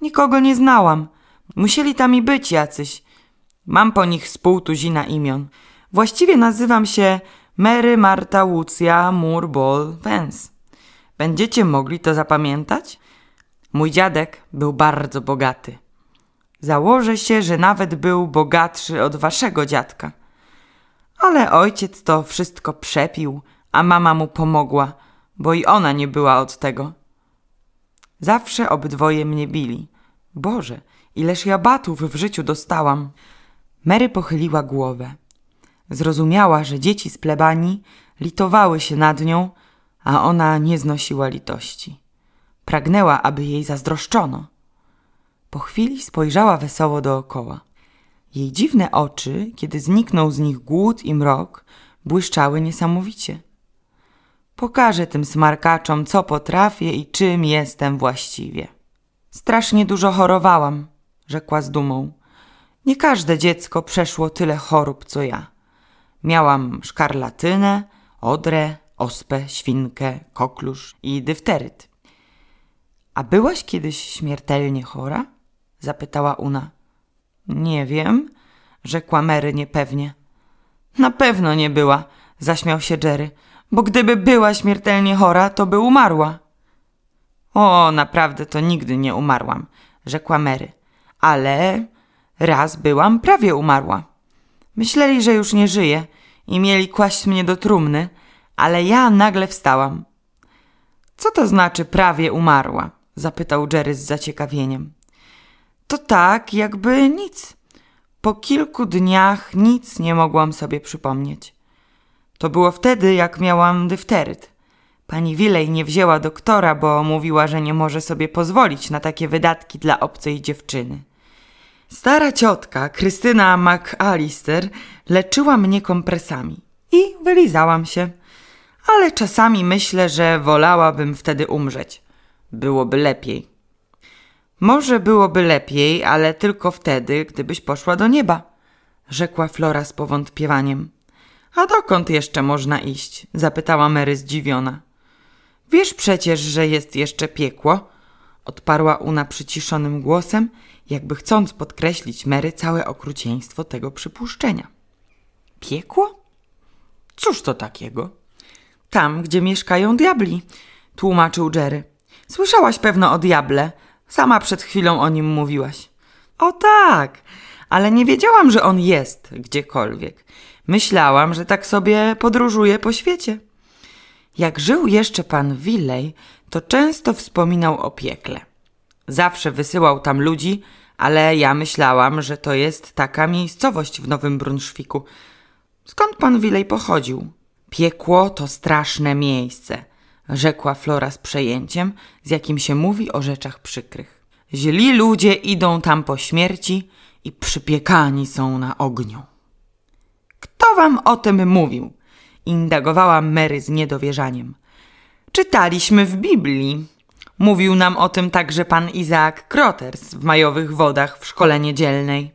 Speaker 1: Nikogo nie znałam. Musieli tam i być jacyś. Mam po nich z pół tuzina imion. Właściwie nazywam się Mary Marta Lucia Moore Vance. Będziecie mogli to zapamiętać? Mój dziadek był bardzo bogaty. Założę się, że nawet był bogatszy od waszego dziadka. Ale ojciec to wszystko przepił, a mama mu pomogła, bo i ona nie była od tego. Zawsze obydwoje mnie bili. Boże, ileż ja batów w życiu dostałam. Mary pochyliła głowę. Zrozumiała, że dzieci z plebanii litowały się nad nią a ona nie znosiła litości. Pragnęła, aby jej zazdroszczono. Po chwili spojrzała wesoło dookoła. Jej dziwne oczy, kiedy zniknął z nich głód i mrok, błyszczały niesamowicie. Pokażę tym smarkaczom, co potrafię i czym jestem właściwie. Strasznie dużo chorowałam, rzekła z dumą. Nie każde dziecko przeszło tyle chorób, co ja. Miałam szkarlatynę, odrę, ospę, świnkę, koklusz i dyfteryt. A byłaś kiedyś śmiertelnie chora? zapytała Una. Nie wiem, rzekła Mary niepewnie. Na pewno nie była, zaśmiał się Jerry, bo gdyby była śmiertelnie chora, to by umarła. O, naprawdę to nigdy nie umarłam, rzekła Mary, ale raz byłam prawie umarła. Myśleli, że już nie żyję i mieli kłaść mnie do trumny, ale ja nagle wstałam. Co to znaczy prawie umarła? zapytał Jerry z zaciekawieniem. To tak, jakby nic. Po kilku dniach nic nie mogłam sobie przypomnieć. To było wtedy, jak miałam dyfteryt. Pani Wilej nie wzięła doktora, bo mówiła, że nie może sobie pozwolić na takie wydatki dla obcej dziewczyny. Stara ciotka, Krystyna McAllister, leczyła mnie kompresami i wylizałam się – ale czasami myślę, że wolałabym wtedy umrzeć. Byłoby lepiej. Może byłoby lepiej, ale tylko wtedy, gdybyś poszła do nieba, rzekła Flora z powątpiewaniem. A dokąd jeszcze można iść? zapytała Mary zdziwiona. Wiesz przecież, że jest jeszcze piekło, odparła Una przyciszonym głosem, jakby chcąc podkreślić Mary całe okrucieństwo tego przypuszczenia. Piekło? Cóż to takiego? tam, gdzie mieszkają diabli, tłumaczył Jerry. Słyszałaś pewno o diable. Sama przed chwilą o nim mówiłaś. O tak, ale nie wiedziałam, że on jest gdziekolwiek. Myślałam, że tak sobie podróżuje po świecie. Jak żył jeszcze pan Willej, to często wspominał o piekle. Zawsze wysyłał tam ludzi, ale ja myślałam, że to jest taka miejscowość w Nowym Brunszwiku. Skąd pan Willej pochodził? Piekło to straszne miejsce, rzekła Flora z przejęciem, z jakim się mówi o rzeczach przykrych. Źli ludzie idą tam po śmierci i przypiekani są na ogniu. Kto wam o tym mówił? indagowała Mary z niedowierzaniem. Czytaliśmy w Biblii. Mówił nam o tym także pan Izaak Kroters w majowych wodach w szkole niedzielnej.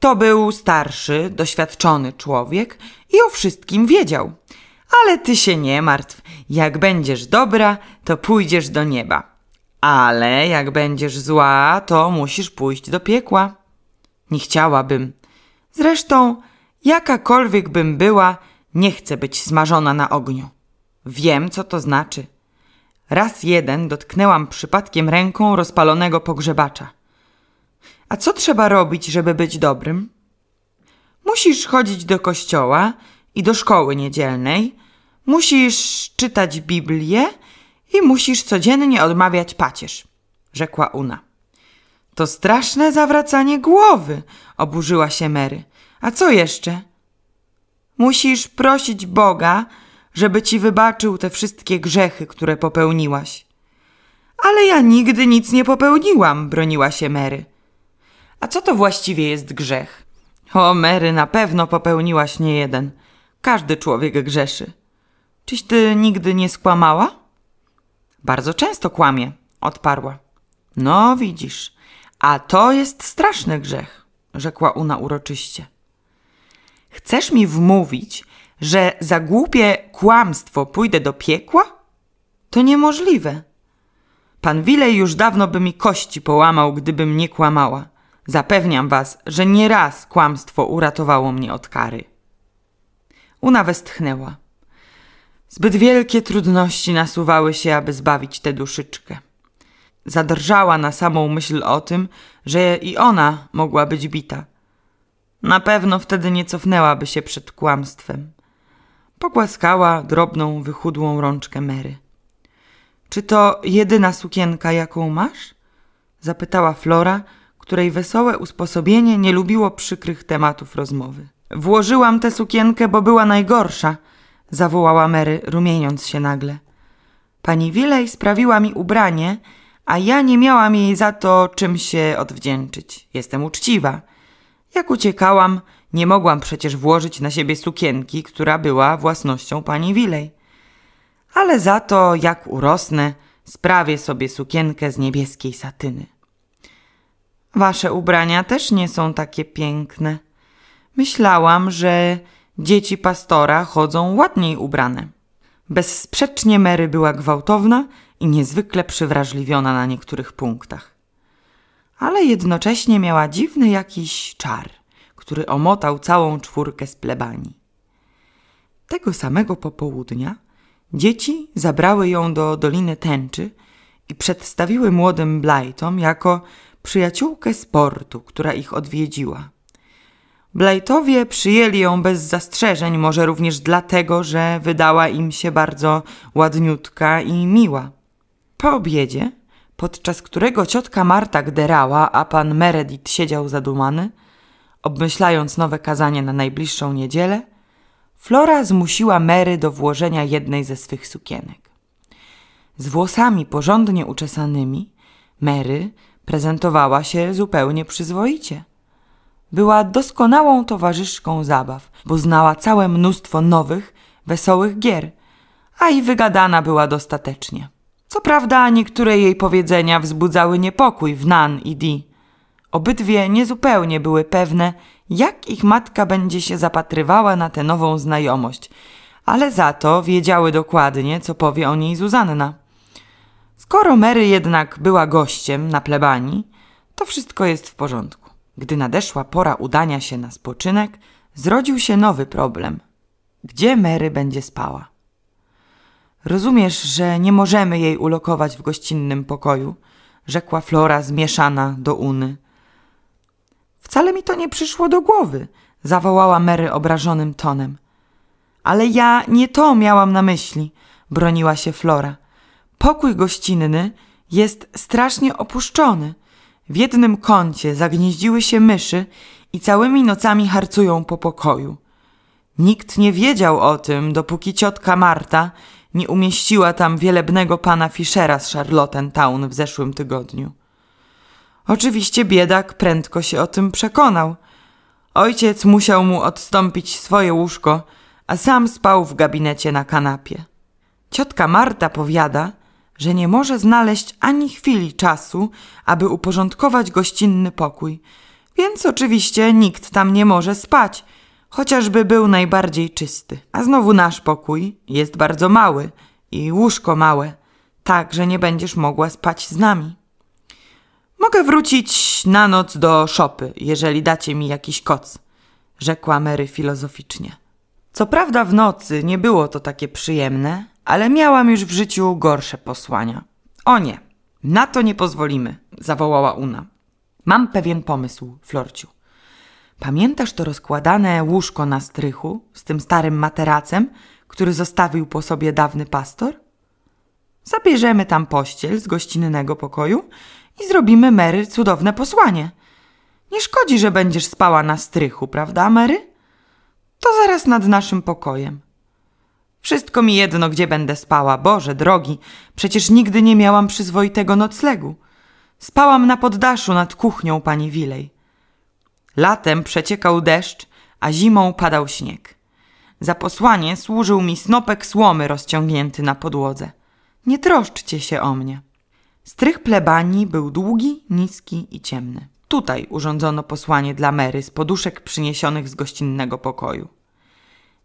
Speaker 1: To był starszy, doświadczony człowiek i o wszystkim wiedział. Ale ty się nie martw. Jak będziesz dobra, to pójdziesz do nieba. Ale jak będziesz zła, to musisz pójść do piekła. Nie chciałabym. Zresztą, jakakolwiek bym była, nie chcę być smażona na ogniu. Wiem, co to znaczy. Raz jeden dotknęłam przypadkiem ręką rozpalonego pogrzebacza. A co trzeba robić, żeby być dobrym? Musisz chodzić do kościoła, i do szkoły niedzielnej, musisz czytać Biblię i musisz codziennie odmawiać pacierz, rzekła Una. To straszne zawracanie głowy, oburzyła się Mary. A co jeszcze? Musisz prosić Boga, żeby ci wybaczył te wszystkie grzechy, które popełniłaś. Ale ja nigdy nic nie popełniłam, broniła się Mary. A co to właściwie jest grzech? O, Mary, na pewno popełniłaś niejeden. Każdy człowiek grzeszy. Czyś ty nigdy nie skłamała? Bardzo często kłamie, odparła. No, widzisz, a to jest straszny grzech, rzekła Una uroczyście. Chcesz mi wmówić, że za głupie kłamstwo pójdę do piekła? To niemożliwe. Pan Wilej już dawno by mi kości połamał, gdybym nie kłamała. Zapewniam was, że nie raz kłamstwo uratowało mnie od kary. Una westchnęła. Zbyt wielkie trudności nasuwały się, aby zbawić tę duszyczkę. Zadrżała na samą myśl o tym, że i ona mogła być bita. Na pewno wtedy nie cofnęłaby się przed kłamstwem. Pogłaskała drobną, wychudłą rączkę Mary. Czy to jedyna sukienka, jaką masz? zapytała Flora, której wesołe usposobienie nie lubiło przykrych tematów rozmowy. Włożyłam tę sukienkę, bo była najgorsza, zawołała Mary, rumieniąc się nagle. Pani Wilej sprawiła mi ubranie, a ja nie miałam jej za to, czym się odwdzięczyć. Jestem uczciwa. Jak uciekałam, nie mogłam przecież włożyć na siebie sukienki, która była własnością pani Wilej. Ale za to, jak urosnę, sprawię sobie sukienkę z niebieskiej satyny. Wasze ubrania też nie są takie piękne, Myślałam, że dzieci pastora chodzą ładniej ubrane. Bezsprzecznie Mary była gwałtowna i niezwykle przywrażliwiona na niektórych punktach. Ale jednocześnie miała dziwny jakiś czar, który omotał całą czwórkę z plebanii. Tego samego popołudnia dzieci zabrały ją do Doliny Tęczy i przedstawiły młodym Blightom jako przyjaciółkę sportu, która ich odwiedziła. Blajtowie przyjęli ją bez zastrzeżeń, może również dlatego, że wydała im się bardzo ładniutka i miła. Po obiedzie, podczas którego ciotka Marta gderała, a pan Meredith siedział zadumany, obmyślając nowe kazanie na najbliższą niedzielę, Flora zmusiła Mary do włożenia jednej ze swych sukienek. Z włosami porządnie uczesanymi, Mary prezentowała się zupełnie przyzwoicie – była doskonałą towarzyszką zabaw, bo znała całe mnóstwo nowych, wesołych gier, a i wygadana była dostatecznie. Co prawda niektóre jej powiedzenia wzbudzały niepokój w Nan i Di. Obydwie niezupełnie były pewne, jak ich matka będzie się zapatrywała na tę nową znajomość, ale za to wiedziały dokładnie, co powie o niej Zuzanna. Skoro Mary jednak była gościem na plebanii, to wszystko jest w porządku. Gdy nadeszła pora udania się na spoczynek, zrodził się nowy problem. Gdzie Mary będzie spała? Rozumiesz, że nie możemy jej ulokować w gościnnym pokoju, rzekła Flora zmieszana do Uny. Wcale mi to nie przyszło do głowy, zawołała Mary obrażonym tonem. Ale ja nie to miałam na myśli, broniła się Flora. Pokój gościnny jest strasznie opuszczony – w jednym kącie zagnieździły się myszy i całymi nocami harcują po pokoju. Nikt nie wiedział o tym, dopóki ciotka Marta nie umieściła tam wielebnego pana Fischera z Charlottentown w zeszłym tygodniu. Oczywiście biedak prędko się o tym przekonał. Ojciec musiał mu odstąpić swoje łóżko, a sam spał w gabinecie na kanapie. Ciotka Marta powiada, że nie może znaleźć ani chwili czasu, aby uporządkować gościnny pokój, więc oczywiście nikt tam nie może spać, chociażby był najbardziej czysty. A znowu nasz pokój jest bardzo mały i łóżko małe, tak że nie będziesz mogła spać z nami. Mogę wrócić na noc do szopy, jeżeli dacie mi jakiś koc, rzekła Mary filozoficznie. Co prawda w nocy nie było to takie przyjemne, ale miałam już w życiu gorsze posłania. O nie, na to nie pozwolimy, zawołała Una. Mam pewien pomysł, Florciu. Pamiętasz to rozkładane łóżko na strychu z tym starym materacem, który zostawił po sobie dawny pastor? Zabierzemy tam pościel z gościnnego pokoju i zrobimy Mary cudowne posłanie. Nie szkodzi, że będziesz spała na strychu, prawda, Mary? To zaraz nad naszym pokojem. Wszystko mi jedno, gdzie będę spała. Boże drogi, przecież nigdy nie miałam przyzwoitego noclegu. Spałam na poddaszu nad kuchnią pani Wilej. Latem przeciekał deszcz, a zimą padał śnieg. Za posłanie służył mi snopek słomy rozciągnięty na podłodze. Nie troszczcie się o mnie. Strych plebanii był długi, niski i ciemny. Tutaj urządzono posłanie dla Mary z poduszek przyniesionych z gościnnego pokoju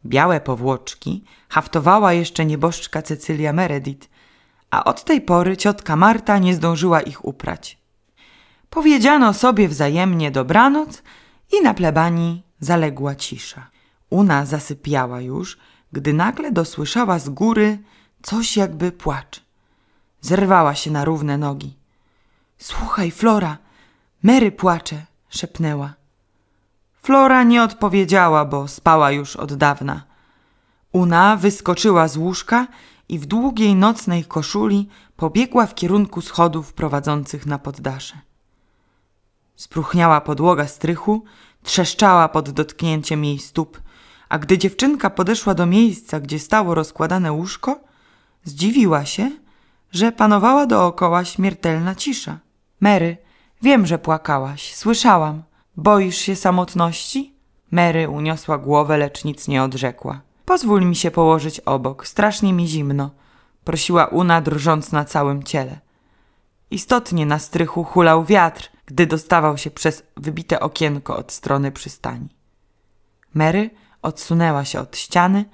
Speaker 1: białe powłoczki haftowała jeszcze nieboszczka Cecylia Meredith, a od tej pory ciotka Marta nie zdążyła ich uprać. Powiedziano sobie wzajemnie dobranoc i na plebanii zaległa cisza. Una zasypiała już, gdy nagle dosłyszała z góry coś jakby płacz. Zerwała się na równe nogi. Słuchaj, Flora, Mary płacze, szepnęła. Flora nie odpowiedziała, bo spała już od dawna. Una wyskoczyła z łóżka i w długiej nocnej koszuli pobiegła w kierunku schodów prowadzących na poddasze. Spruchniała podłoga strychu, trzeszczała pod dotknięciem jej stóp, a gdy dziewczynka podeszła do miejsca, gdzie stało rozkładane łóżko, zdziwiła się, że panowała dookoła śmiertelna cisza. Mary, wiem, że płakałaś, słyszałam – Boisz się samotności? Mary uniosła głowę, lecz nic nie odrzekła. Pozwól mi się położyć obok, strasznie mi zimno, prosiła Una, drżąc na całym ciele. Istotnie na strychu hulał wiatr, gdy dostawał się przez wybite okienko od strony przystani. Mary odsunęła się od ściany,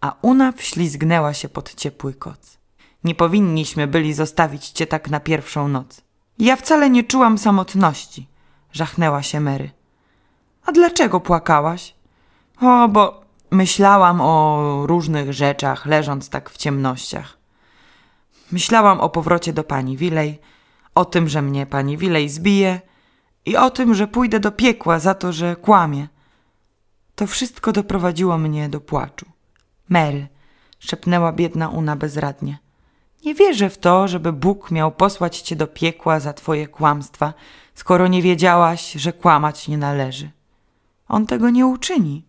Speaker 1: a Una wślizgnęła się pod ciepły koc. Nie powinniśmy byli zostawić cię tak na pierwszą noc. Ja wcale nie czułam samotności – żachnęła się Mary. A dlaczego płakałaś? O, bo myślałam o różnych rzeczach, leżąc tak w ciemnościach. Myślałam o powrocie do pani Wilej, o tym, że mnie pani Wilej zbije i o tym, że pójdę do piekła za to, że kłamie. To wszystko doprowadziło mnie do płaczu. Mary, szepnęła biedna Una bezradnie. Nie wierzę w to, żeby Bóg miał posłać cię do piekła za twoje kłamstwa, skoro nie wiedziałaś, że kłamać nie należy. On tego nie uczyni.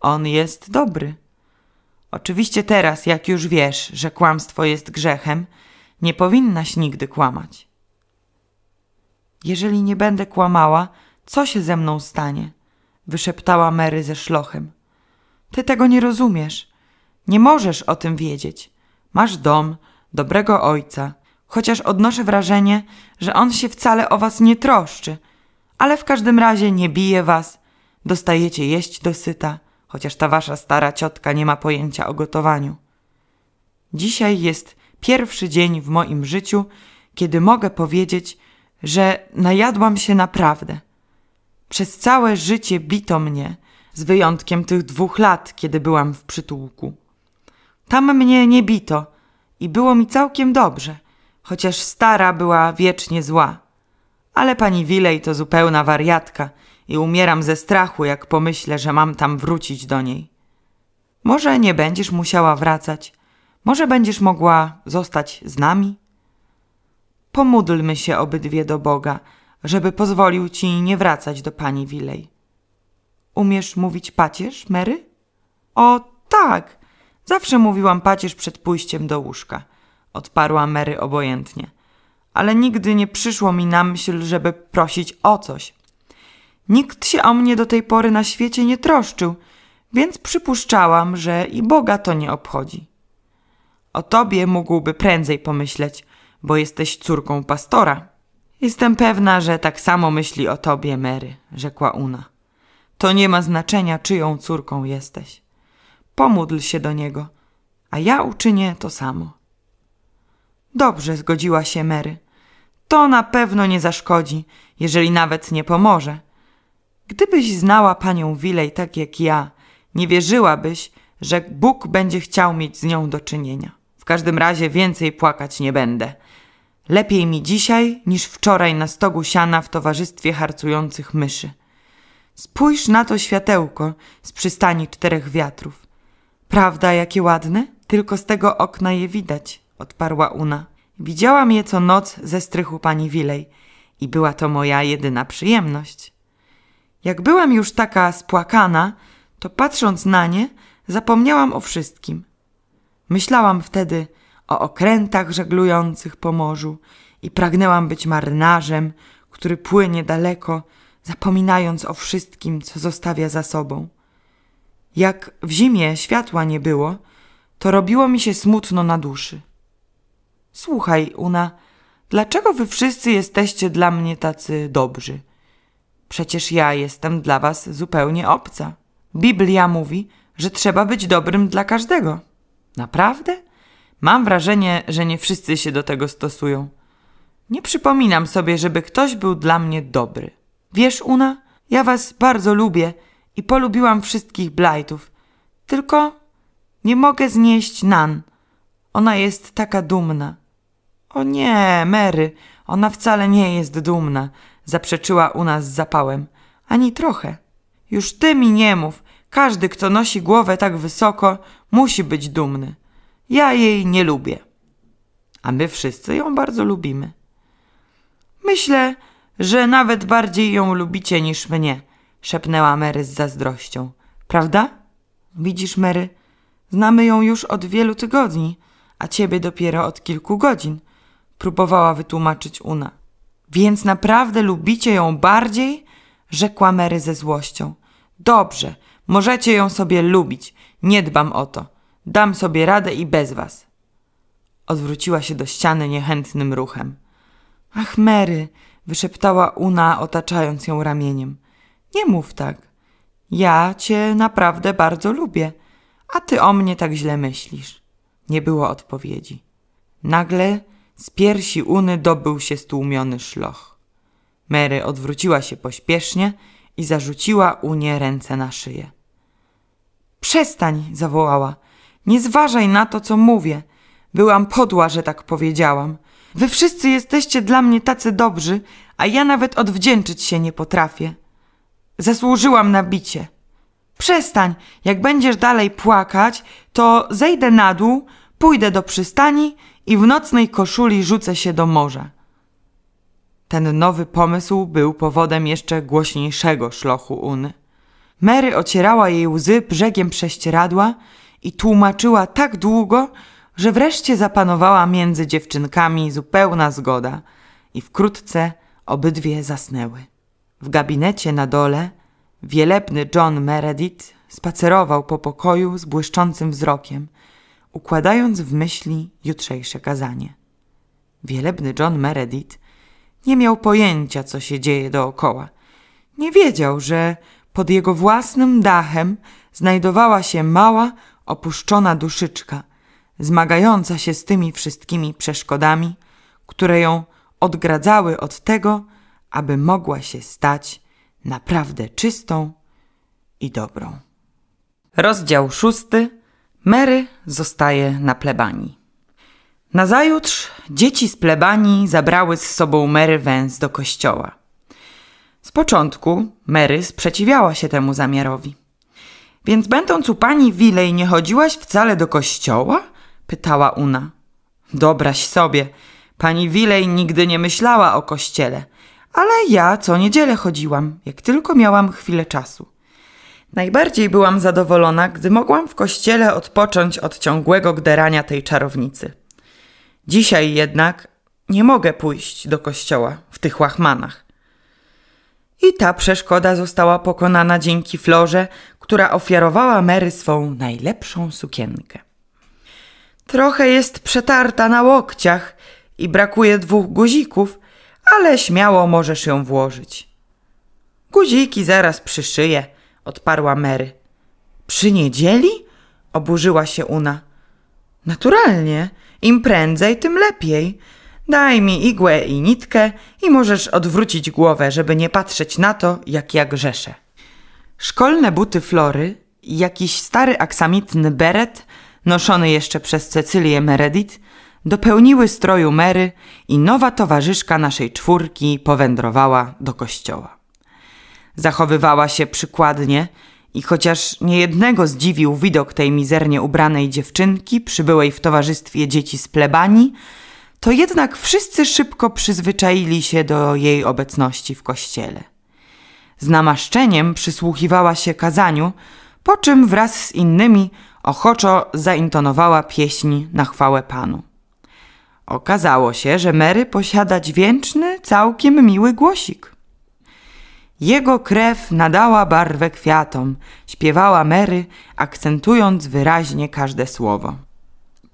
Speaker 1: On jest dobry. Oczywiście teraz, jak już wiesz, że kłamstwo jest grzechem, nie powinnaś nigdy kłamać. Jeżeli nie będę kłamała, co się ze mną stanie? wyszeptała Mary ze szlochem. Ty tego nie rozumiesz. Nie możesz o tym wiedzieć. Masz dom, dobrego ojca, chociaż odnoszę wrażenie, że on się wcale o was nie troszczy, ale w każdym razie nie bije was, dostajecie jeść dosyta. chociaż ta wasza stara ciotka nie ma pojęcia o gotowaniu. Dzisiaj jest pierwszy dzień w moim życiu, kiedy mogę powiedzieć, że najadłam się naprawdę. Przez całe życie bito mnie, z wyjątkiem tych dwóch lat, kiedy byłam w przytułku. Tam mnie nie bito i było mi całkiem dobrze – chociaż stara była wiecznie zła. Ale pani Wilej to zupełna wariatka i umieram ze strachu, jak pomyślę, że mam tam wrócić do niej. Może nie będziesz musiała wracać, może będziesz mogła zostać z nami? Pomódlmy się obydwie do Boga, żeby pozwolił ci nie wracać do pani Wilej. Umiesz mówić pacierz, Mary? O tak, zawsze mówiłam pacierz przed pójściem do łóżka – odparła Mary obojętnie. Ale nigdy nie przyszło mi na myśl, żeby prosić o coś. Nikt się o mnie do tej pory na świecie nie troszczył, więc przypuszczałam, że i Boga to nie obchodzi. O tobie mógłby prędzej pomyśleć, bo jesteś córką pastora. Jestem pewna, że tak samo myśli o tobie, Mary, rzekła Una. To nie ma znaczenia, czyją córką jesteś. Pomódl się do niego, a ja uczynię to samo. Dobrze, zgodziła się Mary. To na pewno nie zaszkodzi, jeżeli nawet nie pomoże. Gdybyś znała panią Wilej tak jak ja, nie wierzyłabyś, że Bóg będzie chciał mieć z nią do czynienia. W każdym razie więcej płakać nie będę. Lepiej mi dzisiaj niż wczoraj na stogu siana w towarzystwie harcujących myszy. Spójrz na to światełko z przystani czterech wiatrów. Prawda, jakie ładne? Tylko z tego okna je widać odparła Una. Widziałam je co noc ze strychu pani Wilej i była to moja jedyna przyjemność. Jak byłam już taka spłakana, to patrząc na nie, zapomniałam o wszystkim. Myślałam wtedy o okrętach żeglujących po morzu i pragnęłam być marynarzem, który płynie daleko, zapominając o wszystkim, co zostawia za sobą. Jak w zimie światła nie było, to robiło mi się smutno na duszy. Słuchaj, Una, dlaczego wy wszyscy jesteście dla mnie tacy dobrzy? Przecież ja jestem dla was zupełnie obca. Biblia mówi, że trzeba być dobrym dla każdego. Naprawdę? Mam wrażenie, że nie wszyscy się do tego stosują. Nie przypominam sobie, żeby ktoś był dla mnie dobry. Wiesz, Una, ja was bardzo lubię i polubiłam wszystkich Blightów. Tylko nie mogę znieść Nan. Ona jest taka dumna. O nie, Mary, ona wcale nie jest dumna, zaprzeczyła u nas zapałem. Ani trochę. Już ty mi nie mów. Każdy, kto nosi głowę tak wysoko, musi być dumny. Ja jej nie lubię. A my wszyscy ją bardzo lubimy. Myślę, że nawet bardziej ją lubicie niż mnie, szepnęła Mary z zazdrością. Prawda? Widzisz, Mary, znamy ją już od wielu tygodni, a ciebie dopiero od kilku godzin próbowała wytłumaczyć Una. Więc naprawdę lubicie ją bardziej? rzekła Mary ze złością. Dobrze, możecie ją sobie lubić. Nie dbam o to. Dam sobie radę i bez was. Odwróciła się do ściany niechętnym ruchem. Ach, Mary, wyszeptała Una, otaczając ją ramieniem. Nie mów tak. Ja cię naprawdę bardzo lubię, a ty o mnie tak źle myślisz. Nie było odpowiedzi. Nagle z piersi Uny dobył się stłumiony szloch. Mary odwróciła się pośpiesznie i zarzuciła Unie ręce na szyję. Przestań, zawołała. Nie zważaj na to, co mówię. Byłam podła, że tak powiedziałam. Wy wszyscy jesteście dla mnie tacy dobrzy, a ja nawet odwdzięczyć się nie potrafię. Zasłużyłam na bicie. Przestań, jak będziesz dalej płakać, to zejdę na dół, pójdę do przystani i w nocnej koszuli rzucę się do morza. Ten nowy pomysł był powodem jeszcze głośniejszego szlochu Uny. Mary ocierała jej łzy brzegiem prześcieradła i tłumaczyła tak długo, że wreszcie zapanowała między dziewczynkami zupełna zgoda i wkrótce obydwie zasnęły. W gabinecie na dole wielebny John Meredith spacerował po pokoju z błyszczącym wzrokiem – układając w myśli jutrzejsze kazanie. Wielebny John Meredith nie miał pojęcia, co się dzieje dookoła. Nie wiedział, że pod jego własnym dachem znajdowała się mała, opuszczona duszyczka, zmagająca się z tymi wszystkimi przeszkodami, które ją odgradzały od tego, aby mogła się stać naprawdę czystą i dobrą. Rozdział szósty Mary zostaje na plebanii. Nazajutrz dzieci z plebanii zabrały z sobą Mary Węz do kościoła. Z początku Mary sprzeciwiała się temu zamiarowi. Więc będąc u pani Wilej nie chodziłaś wcale do kościoła? pytała Una. Dobraś sobie, pani Wilej nigdy nie myślała o kościele, ale ja co niedzielę chodziłam, jak tylko miałam chwilę czasu. Najbardziej byłam zadowolona, gdy mogłam w kościele odpocząć od ciągłego gderania tej czarownicy. Dzisiaj jednak nie mogę pójść do kościoła w tych łachmanach. I ta przeszkoda została pokonana dzięki Florze, która ofiarowała Mary swą najlepszą sukienkę. Trochę jest przetarta na łokciach i brakuje dwóch guzików, ale śmiało możesz ją włożyć. Guziki zaraz przyszyję – odparła Mary. Przy niedzieli? Oburzyła się Una. Naturalnie. Im prędzej, tym lepiej. Daj mi igłę i nitkę i możesz odwrócić głowę, żeby nie patrzeć na to, jak ja grzeszę. Szkolne buty Flory, jakiś stary aksamitny beret, noszony jeszcze przez Cecylię Meredith, dopełniły stroju Mary i nowa towarzyszka naszej czwórki powędrowała do kościoła. Zachowywała się przykładnie i chociaż niejednego zdziwił widok tej mizernie ubranej dziewczynki, przybyłej w towarzystwie dzieci z plebanii, to jednak wszyscy szybko przyzwyczaili się do jej obecności w kościele. Z namaszczeniem przysłuchiwała się kazaniu, po czym wraz z innymi ochoczo zaintonowała pieśń na chwałę Panu. Okazało się, że Mary posiada dźwięczny, całkiem miły głosik. Jego krew nadała barwę kwiatom, śpiewała Mary, akcentując wyraźnie każde słowo.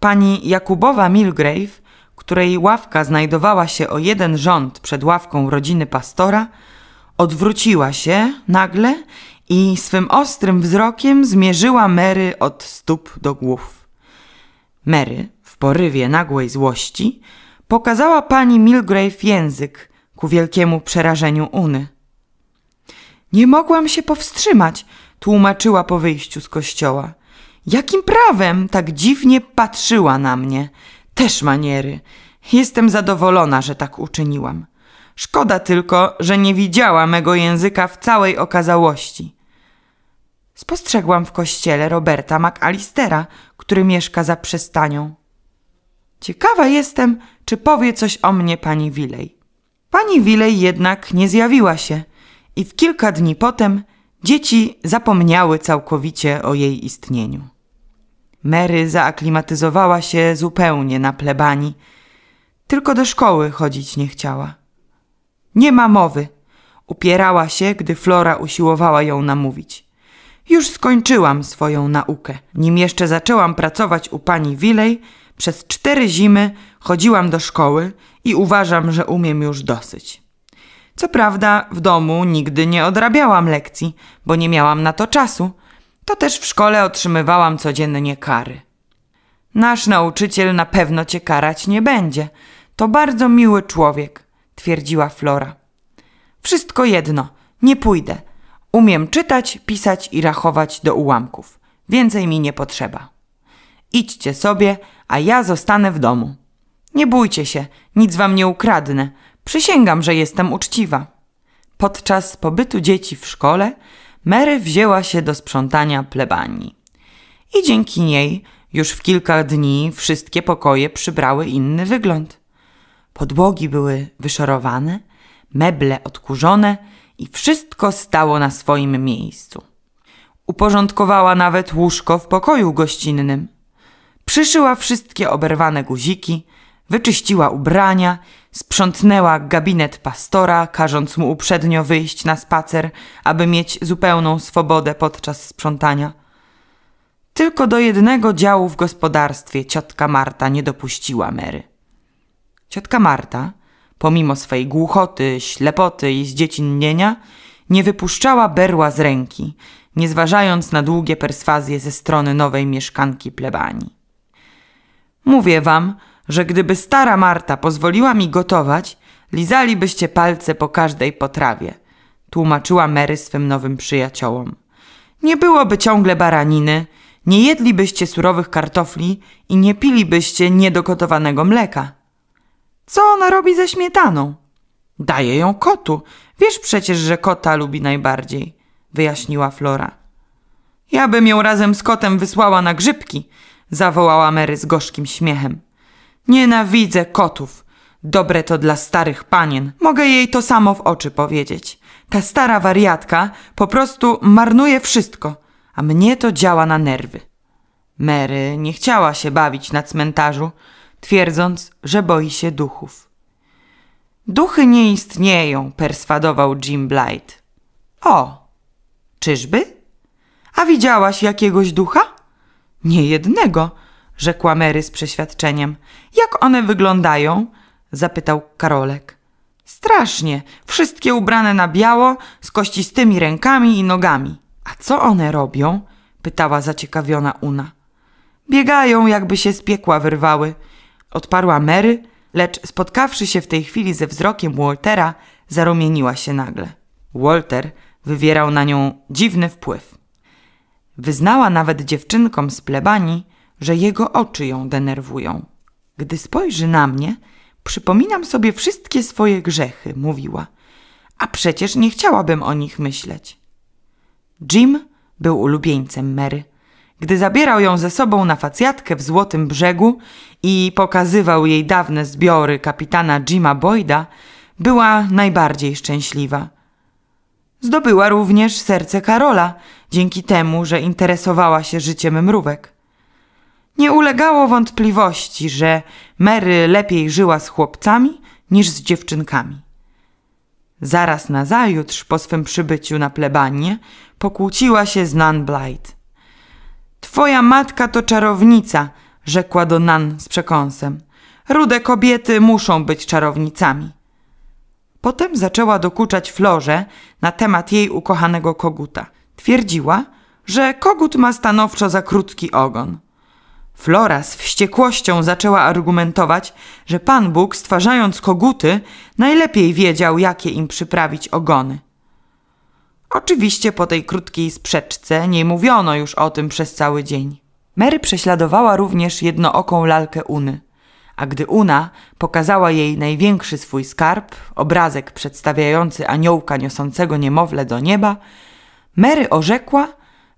Speaker 1: Pani Jakubowa Milgrave, której ławka znajdowała się o jeden rząd przed ławką rodziny pastora, odwróciła się nagle i swym ostrym wzrokiem zmierzyła Mary od stóp do głów. Mary, w porywie nagłej złości, pokazała pani Milgrave język ku wielkiemu przerażeniu Uny. Nie mogłam się powstrzymać, tłumaczyła po wyjściu z kościoła. Jakim prawem tak dziwnie patrzyła na mnie? Też maniery. Jestem zadowolona, że tak uczyniłam. Szkoda tylko, że nie widziała mego języka w całej okazałości. Spostrzegłam w kościele Roberta McAllistera, który mieszka za przystanią. Ciekawa jestem, czy powie coś o mnie pani Wilej. Pani Wilej jednak nie zjawiła się – i w kilka dni potem dzieci zapomniały całkowicie o jej istnieniu. Mary zaaklimatyzowała się zupełnie na plebanii, tylko do szkoły chodzić nie chciała. Nie ma mowy, upierała się, gdy Flora usiłowała ją namówić. Już skończyłam swoją naukę. Nim jeszcze zaczęłam pracować u pani Wilej, przez cztery zimy chodziłam do szkoły i uważam, że umiem już dosyć. Co prawda, w domu nigdy nie odrabiałam lekcji, bo nie miałam na to czasu. To też w szkole otrzymywałam codziennie kary. Nasz nauczyciel na pewno cię karać nie będzie. To bardzo miły człowiek, twierdziła Flora. Wszystko jedno, nie pójdę. Umiem czytać, pisać i rachować do ułamków. Więcej mi nie potrzeba. Idźcie sobie, a ja zostanę w domu. Nie bójcie się, nic wam nie ukradnę Przysięgam, że jestem uczciwa. Podczas pobytu dzieci w szkole Mary wzięła się do sprzątania plebanii. I dzięki niej już w kilka dni wszystkie pokoje przybrały inny wygląd. Podłogi były wyszorowane, meble odkurzone i wszystko stało na swoim miejscu. Uporządkowała nawet łóżko w pokoju gościnnym. Przyszyła wszystkie oberwane guziki, Wyczyściła ubrania, sprzątnęła gabinet pastora, każąc mu uprzednio wyjść na spacer, aby mieć zupełną swobodę podczas sprzątania. Tylko do jednego działu w gospodarstwie ciotka Marta nie dopuściła Mary. Ciotka Marta, pomimo swej głuchoty, ślepoty i zdziecinnienia, nie wypuszczała berła z ręki, nie zważając na długie perswazje ze strony nowej mieszkanki plebanii. Mówię wam, że gdyby stara Marta pozwoliła mi gotować, lizalibyście palce po każdej potrawie, tłumaczyła Mary swym nowym przyjaciołom. Nie byłoby ciągle baraniny, nie jedlibyście surowych kartofli i nie pilibyście niedogotowanego mleka. Co ona robi ze śmietaną? Daje ją kotu. Wiesz przecież, że kota lubi najbardziej, wyjaśniła Flora. Ja bym ją razem z kotem wysłała na grzybki, zawołała Mary z gorzkim śmiechem. Nienawidzę kotów. Dobre to dla starych panien. Mogę jej to samo w oczy powiedzieć. Ta stara wariatka po prostu marnuje wszystko, a mnie to działa na nerwy. Mary nie chciała się bawić na cmentarzu, twierdząc, że boi się duchów. Duchy nie istnieją, perswadował Jim Blight. O, czyżby? A widziałaś jakiegoś ducha? Nie jednego rzekła Mary z przeświadczeniem. Jak one wyglądają? zapytał Karolek. Strasznie, wszystkie ubrane na biało, z kościstymi rękami i nogami. A co one robią? pytała zaciekawiona Una. Biegają, jakby się z piekła wyrwały, odparła Mary, lecz spotkawszy się w tej chwili ze wzrokiem Waltera, zarumieniła się nagle. Walter wywierał na nią dziwny wpływ. Wyznała nawet dziewczynkom z plebanii, że jego oczy ją denerwują. Gdy spojrzy na mnie, przypominam sobie wszystkie swoje grzechy, mówiła. A przecież nie chciałabym o nich myśleć. Jim był ulubieńcem Mary. Gdy zabierał ją ze sobą na facjatkę w Złotym Brzegu i pokazywał jej dawne zbiory kapitana Jima Boyda, była najbardziej szczęśliwa. Zdobyła również serce Karola, dzięki temu, że interesowała się życiem mrówek. Nie ulegało wątpliwości, że Mary lepiej żyła z chłopcami niż z dziewczynkami. Zaraz na zajutrz po swym przybyciu na plebanie pokłóciła się z Nan Blight. Twoja matka to czarownica, rzekła do Nan z przekąsem. Rude kobiety muszą być czarownicami. Potem zaczęła dokuczać Florze na temat jej ukochanego koguta. Twierdziła, że kogut ma stanowczo za krótki ogon. Flora z wściekłością zaczęła argumentować, że Pan Bóg, stwarzając koguty, najlepiej wiedział, jakie im przyprawić ogony. Oczywiście po tej krótkiej sprzeczce nie mówiono już o tym przez cały dzień. Mary prześladowała również jednooką lalkę Uny. A gdy Una pokazała jej największy swój skarb, obrazek przedstawiający aniołka niosącego niemowlę do nieba, Mary orzekła,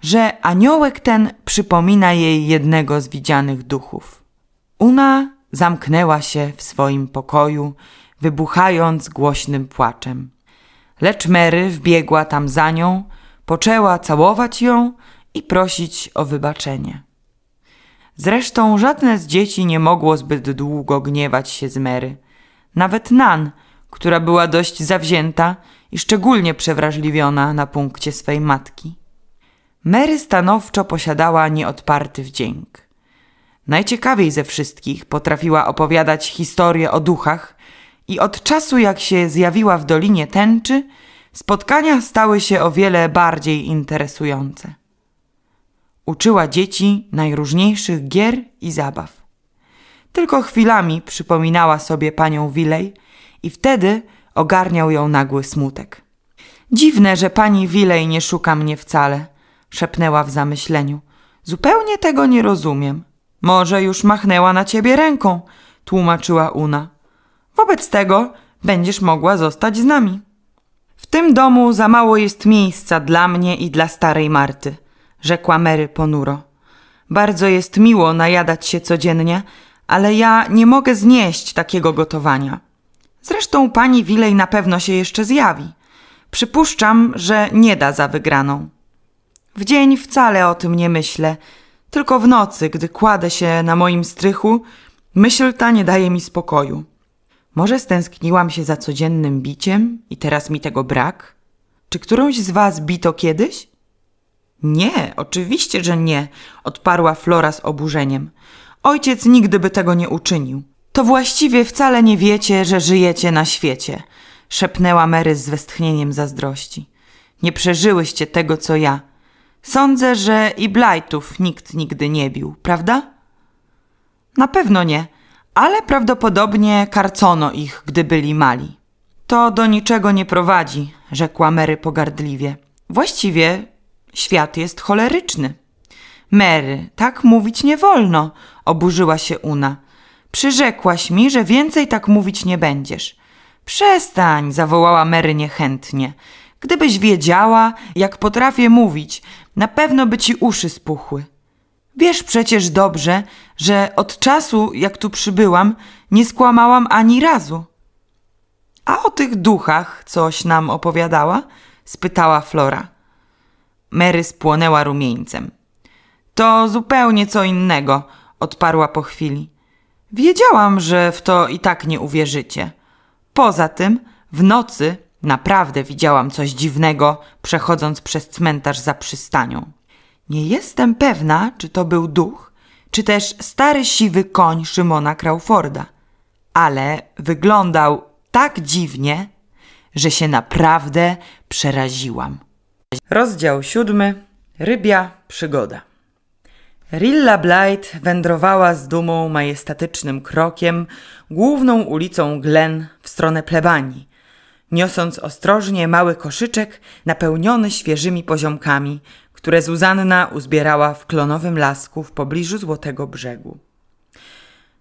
Speaker 1: że aniołek ten przypomina jej jednego z widzianych duchów. Una zamknęła się w swoim pokoju, wybuchając głośnym płaczem. Lecz Mary wbiegła tam za nią, poczęła całować ją i prosić o wybaczenie. Zresztą żadne z dzieci nie mogło zbyt długo gniewać się z Mary. Nawet Nan, która była dość zawzięta i szczególnie przewrażliwiona na punkcie swej matki. Mary stanowczo posiadała nieodparty wdzięk. Najciekawiej ze wszystkich potrafiła opowiadać historie o duchach i od czasu jak się zjawiła w Dolinie Tęczy, spotkania stały się o wiele bardziej interesujące. Uczyła dzieci najróżniejszych gier i zabaw. Tylko chwilami przypominała sobie panią Wilej i wtedy ogarniał ją nagły smutek. Dziwne, że pani Wilej nie szuka mnie wcale – szepnęła w zamyśleniu. Zupełnie tego nie rozumiem. Może już machnęła na ciebie ręką, tłumaczyła Una. Wobec tego będziesz mogła zostać z nami. W tym domu za mało jest miejsca dla mnie i dla starej Marty, rzekła Mary ponuro. Bardzo jest miło najadać się codziennie, ale ja nie mogę znieść takiego gotowania. Zresztą pani Wilej na pewno się jeszcze zjawi. Przypuszczam, że nie da za wygraną. W dzień wcale o tym nie myślę. Tylko w nocy, gdy kładę się na moim strychu, myśl ta nie daje mi spokoju. Może stęskniłam się za codziennym biciem i teraz mi tego brak? Czy którąś z was bito kiedyś? Nie, oczywiście, że nie, odparła Flora z oburzeniem. Ojciec nigdy by tego nie uczynił. To właściwie wcale nie wiecie, że żyjecie na świecie, szepnęła Mary z westchnieniem zazdrości. Nie przeżyłyście tego, co ja. Sądzę, że i Blightów nikt nigdy nie bił, prawda? Na pewno nie, ale prawdopodobnie karcono ich, gdy byli mali. To do niczego nie prowadzi, rzekła Mary pogardliwie. Właściwie świat jest choleryczny. Mary, tak mówić nie wolno, oburzyła się Una. Przyrzekłaś mi, że więcej tak mówić nie będziesz. Przestań, zawołała Mary niechętnie. Gdybyś wiedziała, jak potrafię mówić, na pewno by ci uszy spuchły. Wiesz przecież dobrze, że od czasu, jak tu przybyłam, nie skłamałam ani razu. A o tych duchach coś nam opowiadała? spytała Flora. Mary spłonęła rumieńcem. To zupełnie co innego, odparła po chwili. Wiedziałam, że w to i tak nie uwierzycie. Poza tym, w nocy Naprawdę widziałam coś dziwnego, przechodząc przez cmentarz za przystanią. Nie jestem pewna, czy to był duch, czy też stary siwy koń Szymona Crawforda, ale wyglądał tak dziwnie, że się naprawdę przeraziłam. Rozdział siódmy. Rybia przygoda. Rilla Blight wędrowała z dumą majestatycznym krokiem główną ulicą Glen w stronę plebanii, niosąc ostrożnie mały koszyczek napełniony świeżymi poziomkami, które Zuzanna uzbierała w klonowym lasku w pobliżu Złotego Brzegu.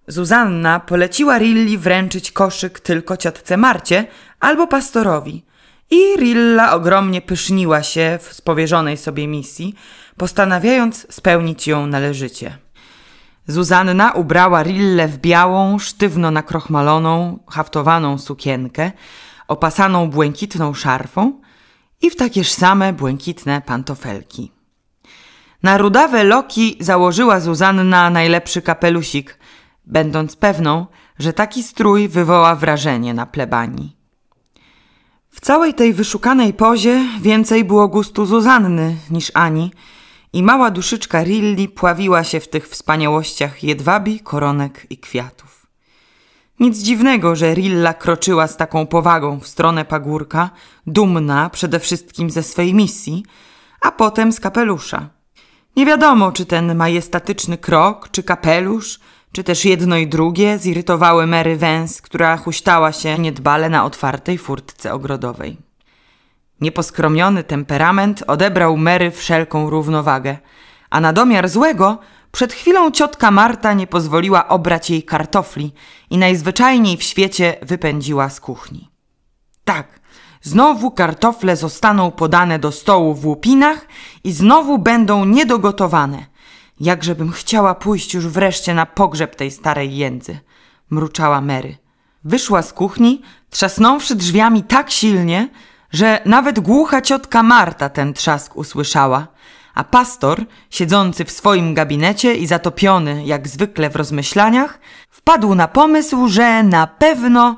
Speaker 1: Zuzanna poleciła Rilli wręczyć koszyk tylko ciotce Marcie albo pastorowi. I Rilla ogromnie pyszniła się z powierzonej sobie misji, postanawiając spełnić ją należycie. Zuzanna ubrała Rillę w białą, sztywno nakrochmaloną, haftowaną sukienkę, opasaną błękitną szarfą i w takież same błękitne pantofelki. Na rudawe loki założyła Zuzanna najlepszy kapelusik, będąc pewną, że taki strój wywoła wrażenie na plebanii. W całej tej wyszukanej pozie więcej było gustu Zuzanny niż Ani i mała duszyczka Rilli pławiła się w tych wspaniałościach jedwabi, koronek i kwiatów. Nic dziwnego, że Rilla kroczyła z taką powagą w stronę pagórka, dumna przede wszystkim ze swej misji, a potem z kapelusza. Nie wiadomo, czy ten majestatyczny krok, czy kapelusz, czy też jedno i drugie zirytowały Mary Węs, która huśtała się niedbale na otwartej furtce ogrodowej. Nieposkromiony temperament odebrał Mary wszelką równowagę, a na domiar złego – przed chwilą ciotka Marta nie pozwoliła obrać jej kartofli i najzwyczajniej w świecie wypędziła z kuchni. Tak, znowu kartofle zostaną podane do stołu w łupinach i znowu będą niedogotowane. Jakżebym chciała pójść już wreszcie na pogrzeb tej starej jędzy, mruczała Mary. Wyszła z kuchni, trzasnąwszy drzwiami tak silnie, że nawet głucha ciotka Marta ten trzask usłyszała – a pastor, siedzący w swoim gabinecie i zatopiony jak zwykle w rozmyślaniach, wpadł na pomysł, że na pewno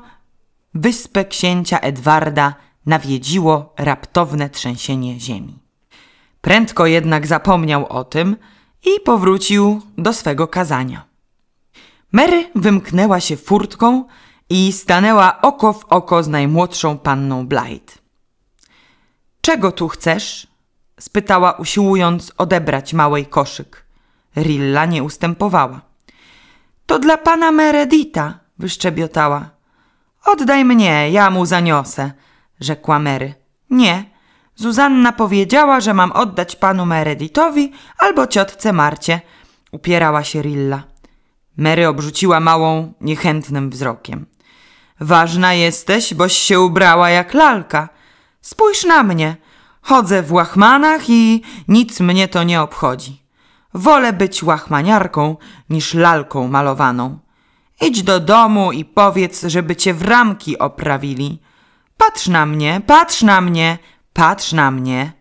Speaker 1: wyspę księcia Edwarda nawiedziło raptowne trzęsienie ziemi. Prędko jednak zapomniał o tym i powrócił do swego kazania. Mary wymknęła się furtką i stanęła oko w oko z najmłodszą panną Blight. Czego tu chcesz? spytała, usiłując odebrać małej koszyk. Rilla nie ustępowała. To dla pana Meredita, wyszczebiotała. Oddaj mnie, ja mu zaniosę, rzekła Mary. Nie, Zuzanna powiedziała, że mam oddać panu Mereditowi albo ciotce Marcie, upierała się Rilla. Mary obrzuciła małą niechętnym wzrokiem. Ważna jesteś, boś się ubrała jak lalka. Spójrz na mnie – Chodzę w łachmanach i nic mnie to nie obchodzi. Wolę być łachmaniarką niż lalką malowaną. Idź do domu i powiedz, żeby cię w ramki oprawili. Patrz na mnie, patrz na mnie, patrz na mnie.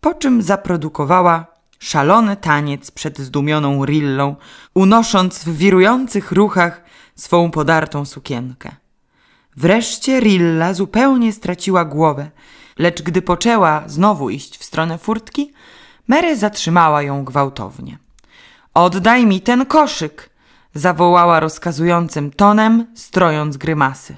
Speaker 1: Po czym zaprodukowała szalony taniec przed zdumioną Rillą, unosząc w wirujących ruchach swą podartą sukienkę. Wreszcie Rilla zupełnie straciła głowę lecz gdy poczęła znowu iść w stronę furtki, Mary zatrzymała ją gwałtownie. Oddaj mi ten koszyk! zawołała rozkazującym tonem, strojąc grymasy.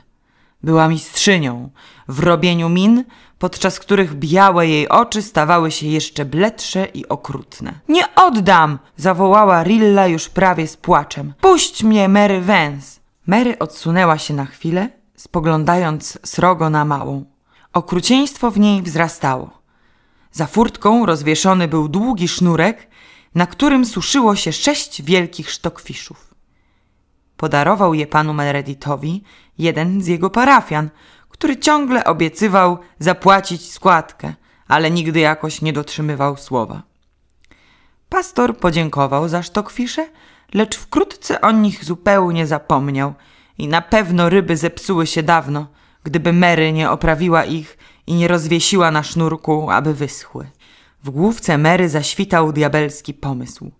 Speaker 1: Była mistrzynią w robieniu min, podczas których białe jej oczy stawały się jeszcze bledsze i okrutne. Nie oddam! zawołała Rilla już prawie z płaczem. Puść mnie, Mary Vance! Mary odsunęła się na chwilę, spoglądając srogo na małą. Okrucieństwo w niej wzrastało. Za furtką rozwieszony był długi sznurek, na którym suszyło się sześć wielkich sztokfiszów. Podarował je panu Meredithowi jeden z jego parafian, który ciągle obiecywał zapłacić składkę, ale nigdy jakoś nie dotrzymywał słowa. Pastor podziękował za sztokfisze, lecz wkrótce o nich zupełnie zapomniał i na pewno ryby zepsuły się dawno – gdyby Mary nie oprawiła ich i nie rozwiesiła na sznurku, aby wyschły. W główce Mary zaświtał diabelski pomysł.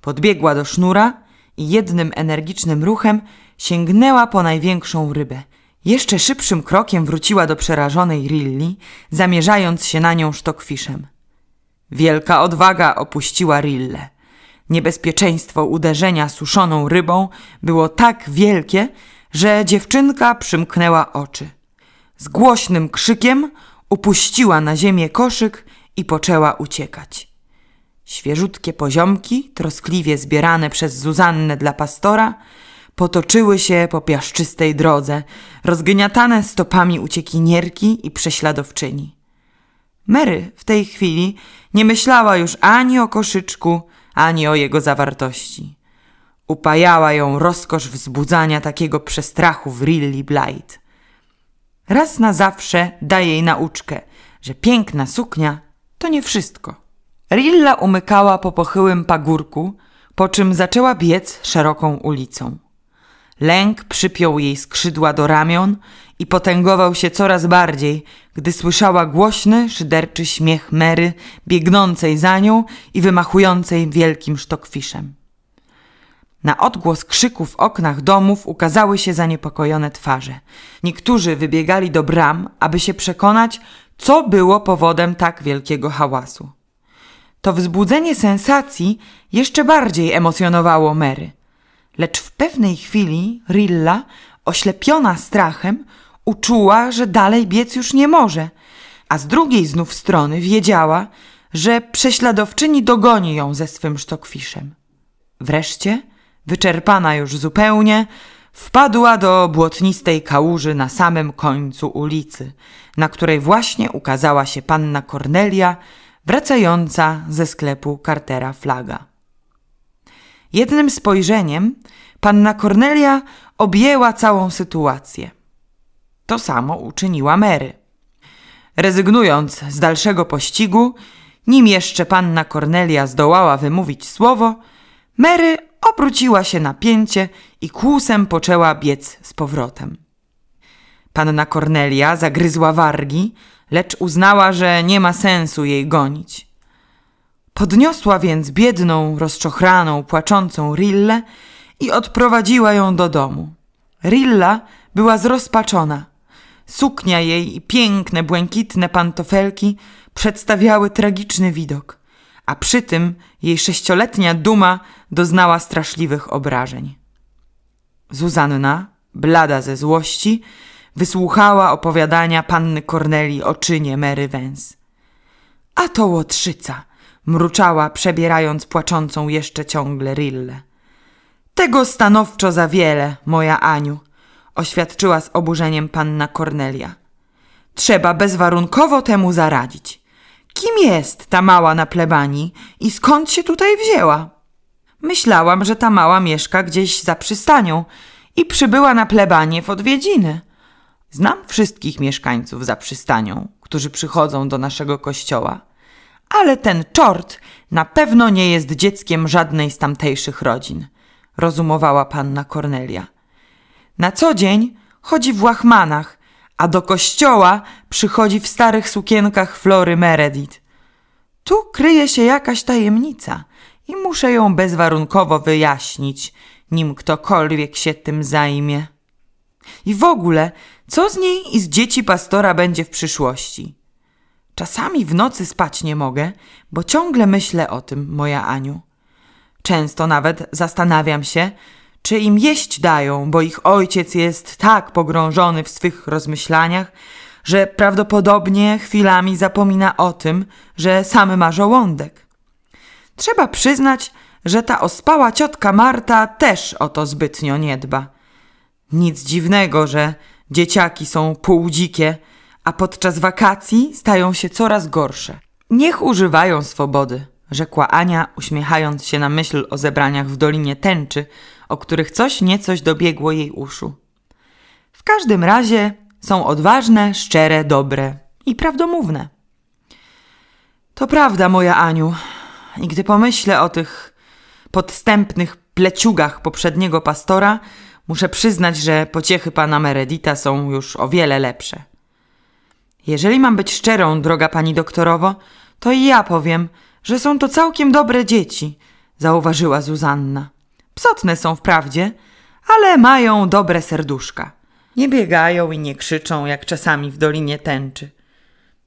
Speaker 1: Podbiegła do sznura i jednym energicznym ruchem sięgnęła po największą rybę. Jeszcze szybszym krokiem wróciła do przerażonej Rilli, zamierzając się na nią sztokwiszem. Wielka odwaga opuściła Rillę. Niebezpieczeństwo uderzenia suszoną rybą było tak wielkie, że dziewczynka przymknęła oczy. Z głośnym krzykiem upuściła na ziemię koszyk i poczęła uciekać. Świeżutkie poziomki, troskliwie zbierane przez Zuzannę dla pastora, potoczyły się po piaszczystej drodze, rozgniatane stopami uciekinierki i prześladowczyni. Mary w tej chwili nie myślała już ani o koszyczku, ani o jego zawartości. Upajała ją rozkosz wzbudzania takiego przestrachu w Rilly Blight. Raz na zawsze daje jej nauczkę, że piękna suknia to nie wszystko. Rilla umykała po pochyłym pagórku, po czym zaczęła biec szeroką ulicą. Lęk przypiął jej skrzydła do ramion i potęgował się coraz bardziej, gdy słyszała głośny, szyderczy śmiech Mary biegnącej za nią i wymachującej wielkim sztokfiszem. Na odgłos krzyków w oknach domów ukazały się zaniepokojone twarze. Niektórzy wybiegali do bram, aby się przekonać, co było powodem tak wielkiego hałasu. To wzbudzenie sensacji jeszcze bardziej emocjonowało Mary. Lecz w pewnej chwili Rilla, oślepiona strachem, uczuła, że dalej biec już nie może, a z drugiej znów strony wiedziała, że prześladowczyni dogoni ją ze swym sztokwiszem. Wreszcie wyczerpana już zupełnie, wpadła do błotnistej kałuży na samym końcu ulicy, na której właśnie ukazała się panna Kornelia, wracająca ze sklepu Cartera Flaga. Jednym spojrzeniem panna Kornelia objęła całą sytuację. To samo uczyniła Mary. Rezygnując z dalszego pościgu, nim jeszcze panna Kornelia zdołała wymówić słowo, Mary obróciła się na pięcie i kłusem poczęła biec z powrotem. Panna Kornelia zagryzła wargi, lecz uznała, że nie ma sensu jej gonić. Podniosła więc biedną, rozczochraną, płaczącą Rillę i odprowadziła ją do domu. Rilla była zrozpaczona. Suknia jej i piękne, błękitne pantofelki przedstawiały tragiczny widok a przy tym jej sześcioletnia duma doznała straszliwych obrażeń. Zuzanna, blada ze złości, wysłuchała opowiadania panny Korneli o czynie Mary Wens. A to łotrzyca, mruczała, przebierając płaczącą jeszcze ciągle Rillę. Tego stanowczo za wiele, moja Aniu, oświadczyła z oburzeniem panna Kornelia. Trzeba bezwarunkowo temu zaradzić kim jest ta mała na plebanii i skąd się tutaj wzięła? Myślałam, że ta mała mieszka gdzieś za przystanią i przybyła na plebanie w odwiedziny. Znam wszystkich mieszkańców za przystanią, którzy przychodzą do naszego kościoła, ale ten czort na pewno nie jest dzieckiem żadnej z tamtejszych rodzin, rozumowała panna Kornelia. Na co dzień chodzi w łachmanach a do kościoła przychodzi w starych sukienkach Flory Meredith. Tu kryje się jakaś tajemnica i muszę ją bezwarunkowo wyjaśnić, nim ktokolwiek się tym zajmie. I w ogóle, co z niej i z dzieci pastora będzie w przyszłości? Czasami w nocy spać nie mogę, bo ciągle myślę o tym, moja Aniu. Często nawet zastanawiam się, czy im jeść dają, bo ich ojciec jest tak pogrążony w swych rozmyślaniach, że prawdopodobnie chwilami zapomina o tym, że sam ma żołądek. Trzeba przyznać, że ta ospała ciotka Marta też o to zbytnio nie dba. Nic dziwnego, że dzieciaki są półdzikie, a podczas wakacji stają się coraz gorsze. Niech używają swobody, rzekła Ania, uśmiechając się na myśl o zebraniach w Dolinie Tęczy, o których coś niecoś dobiegło jej uszu. W każdym razie są odważne, szczere, dobre i prawdomówne. To prawda, moja Aniu. I gdy pomyślę o tych podstępnych pleciugach poprzedniego pastora, muszę przyznać, że pociechy pana Meredita są już o wiele lepsze. Jeżeli mam być szczerą, droga pani doktorowo, to i ja powiem, że są to całkiem dobre dzieci, zauważyła Zuzanna. Psotne są wprawdzie, ale mają dobre serduszka. Nie biegają i nie krzyczą, jak czasami w Dolinie Tęczy.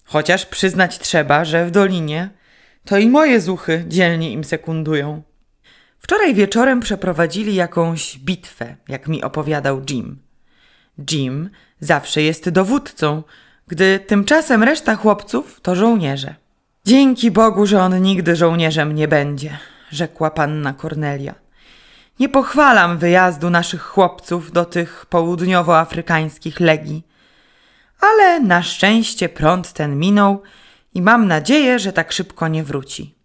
Speaker 1: Chociaż przyznać trzeba, że w Dolinie to i moje zuchy dzielnie im sekundują. Wczoraj wieczorem przeprowadzili jakąś bitwę, jak mi opowiadał Jim. Jim zawsze jest dowódcą, gdy tymczasem reszta chłopców to żołnierze. Dzięki Bogu, że on nigdy żołnierzem nie będzie, rzekła panna Kornelia. Nie pochwalam wyjazdu naszych chłopców do tych południowoafrykańskich legii. Ale na szczęście prąd ten minął i mam nadzieję, że tak szybko nie wróci.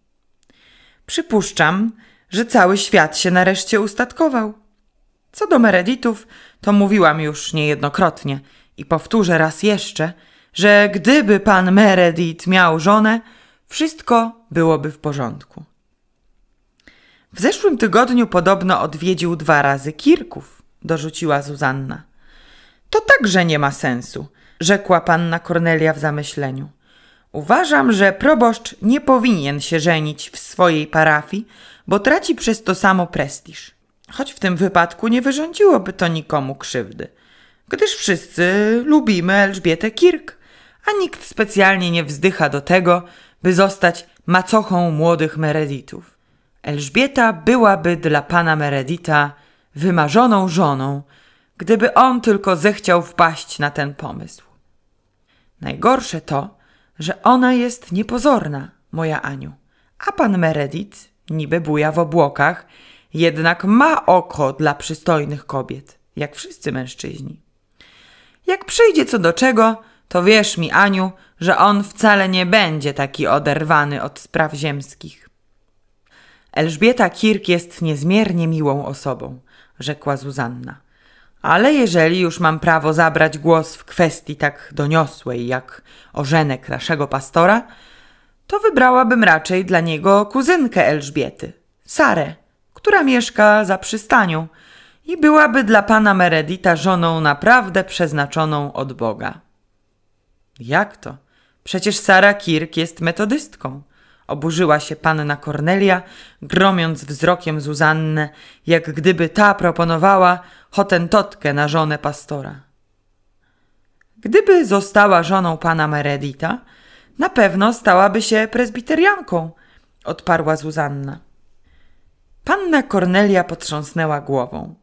Speaker 1: Przypuszczam, że cały świat się nareszcie ustatkował. Co do Mereditów, to mówiłam już niejednokrotnie i powtórzę raz jeszcze, że gdyby pan Meredith miał żonę, wszystko byłoby w porządku. W zeszłym tygodniu podobno odwiedził dwa razy Kirków, dorzuciła Zuzanna. To także nie ma sensu, rzekła panna Kornelia w zamyśleniu. Uważam, że proboszcz nie powinien się żenić w swojej parafii, bo traci przez to samo prestiż. Choć w tym wypadku nie wyrządziłoby to nikomu krzywdy, gdyż wszyscy lubimy Elżbietę Kirk, a nikt specjalnie nie wzdycha do tego, by zostać macochą młodych mereditów. Elżbieta byłaby dla pana Meredita wymarzoną żoną, gdyby on tylko zechciał wpaść na ten pomysł. Najgorsze to, że ona jest niepozorna, moja Aniu, a pan Meredith niby buja w obłokach, jednak ma oko dla przystojnych kobiet, jak wszyscy mężczyźni. Jak przyjdzie co do czego, to wierz mi, Aniu, że on wcale nie będzie taki oderwany od spraw ziemskich. Elżbieta Kirk jest niezmiernie miłą osobą, rzekła Zuzanna. Ale jeżeli już mam prawo zabrać głos w kwestii tak doniosłej jak ożenek naszego pastora, to wybrałabym raczej dla niego kuzynkę Elżbiety, Sarę, która mieszka za przystanią i byłaby dla pana Meredita żoną naprawdę przeznaczoną od Boga. Jak to? Przecież Sara Kirk jest metodystką oburzyła się panna Kornelia, gromiąc wzrokiem Zuzannę, jak gdyby ta proponowała hotentotkę na żonę pastora. Gdyby została żoną pana Meredita, na pewno stałaby się prezbiterianką, odparła Zuzanna. Panna Kornelia potrząsnęła głową.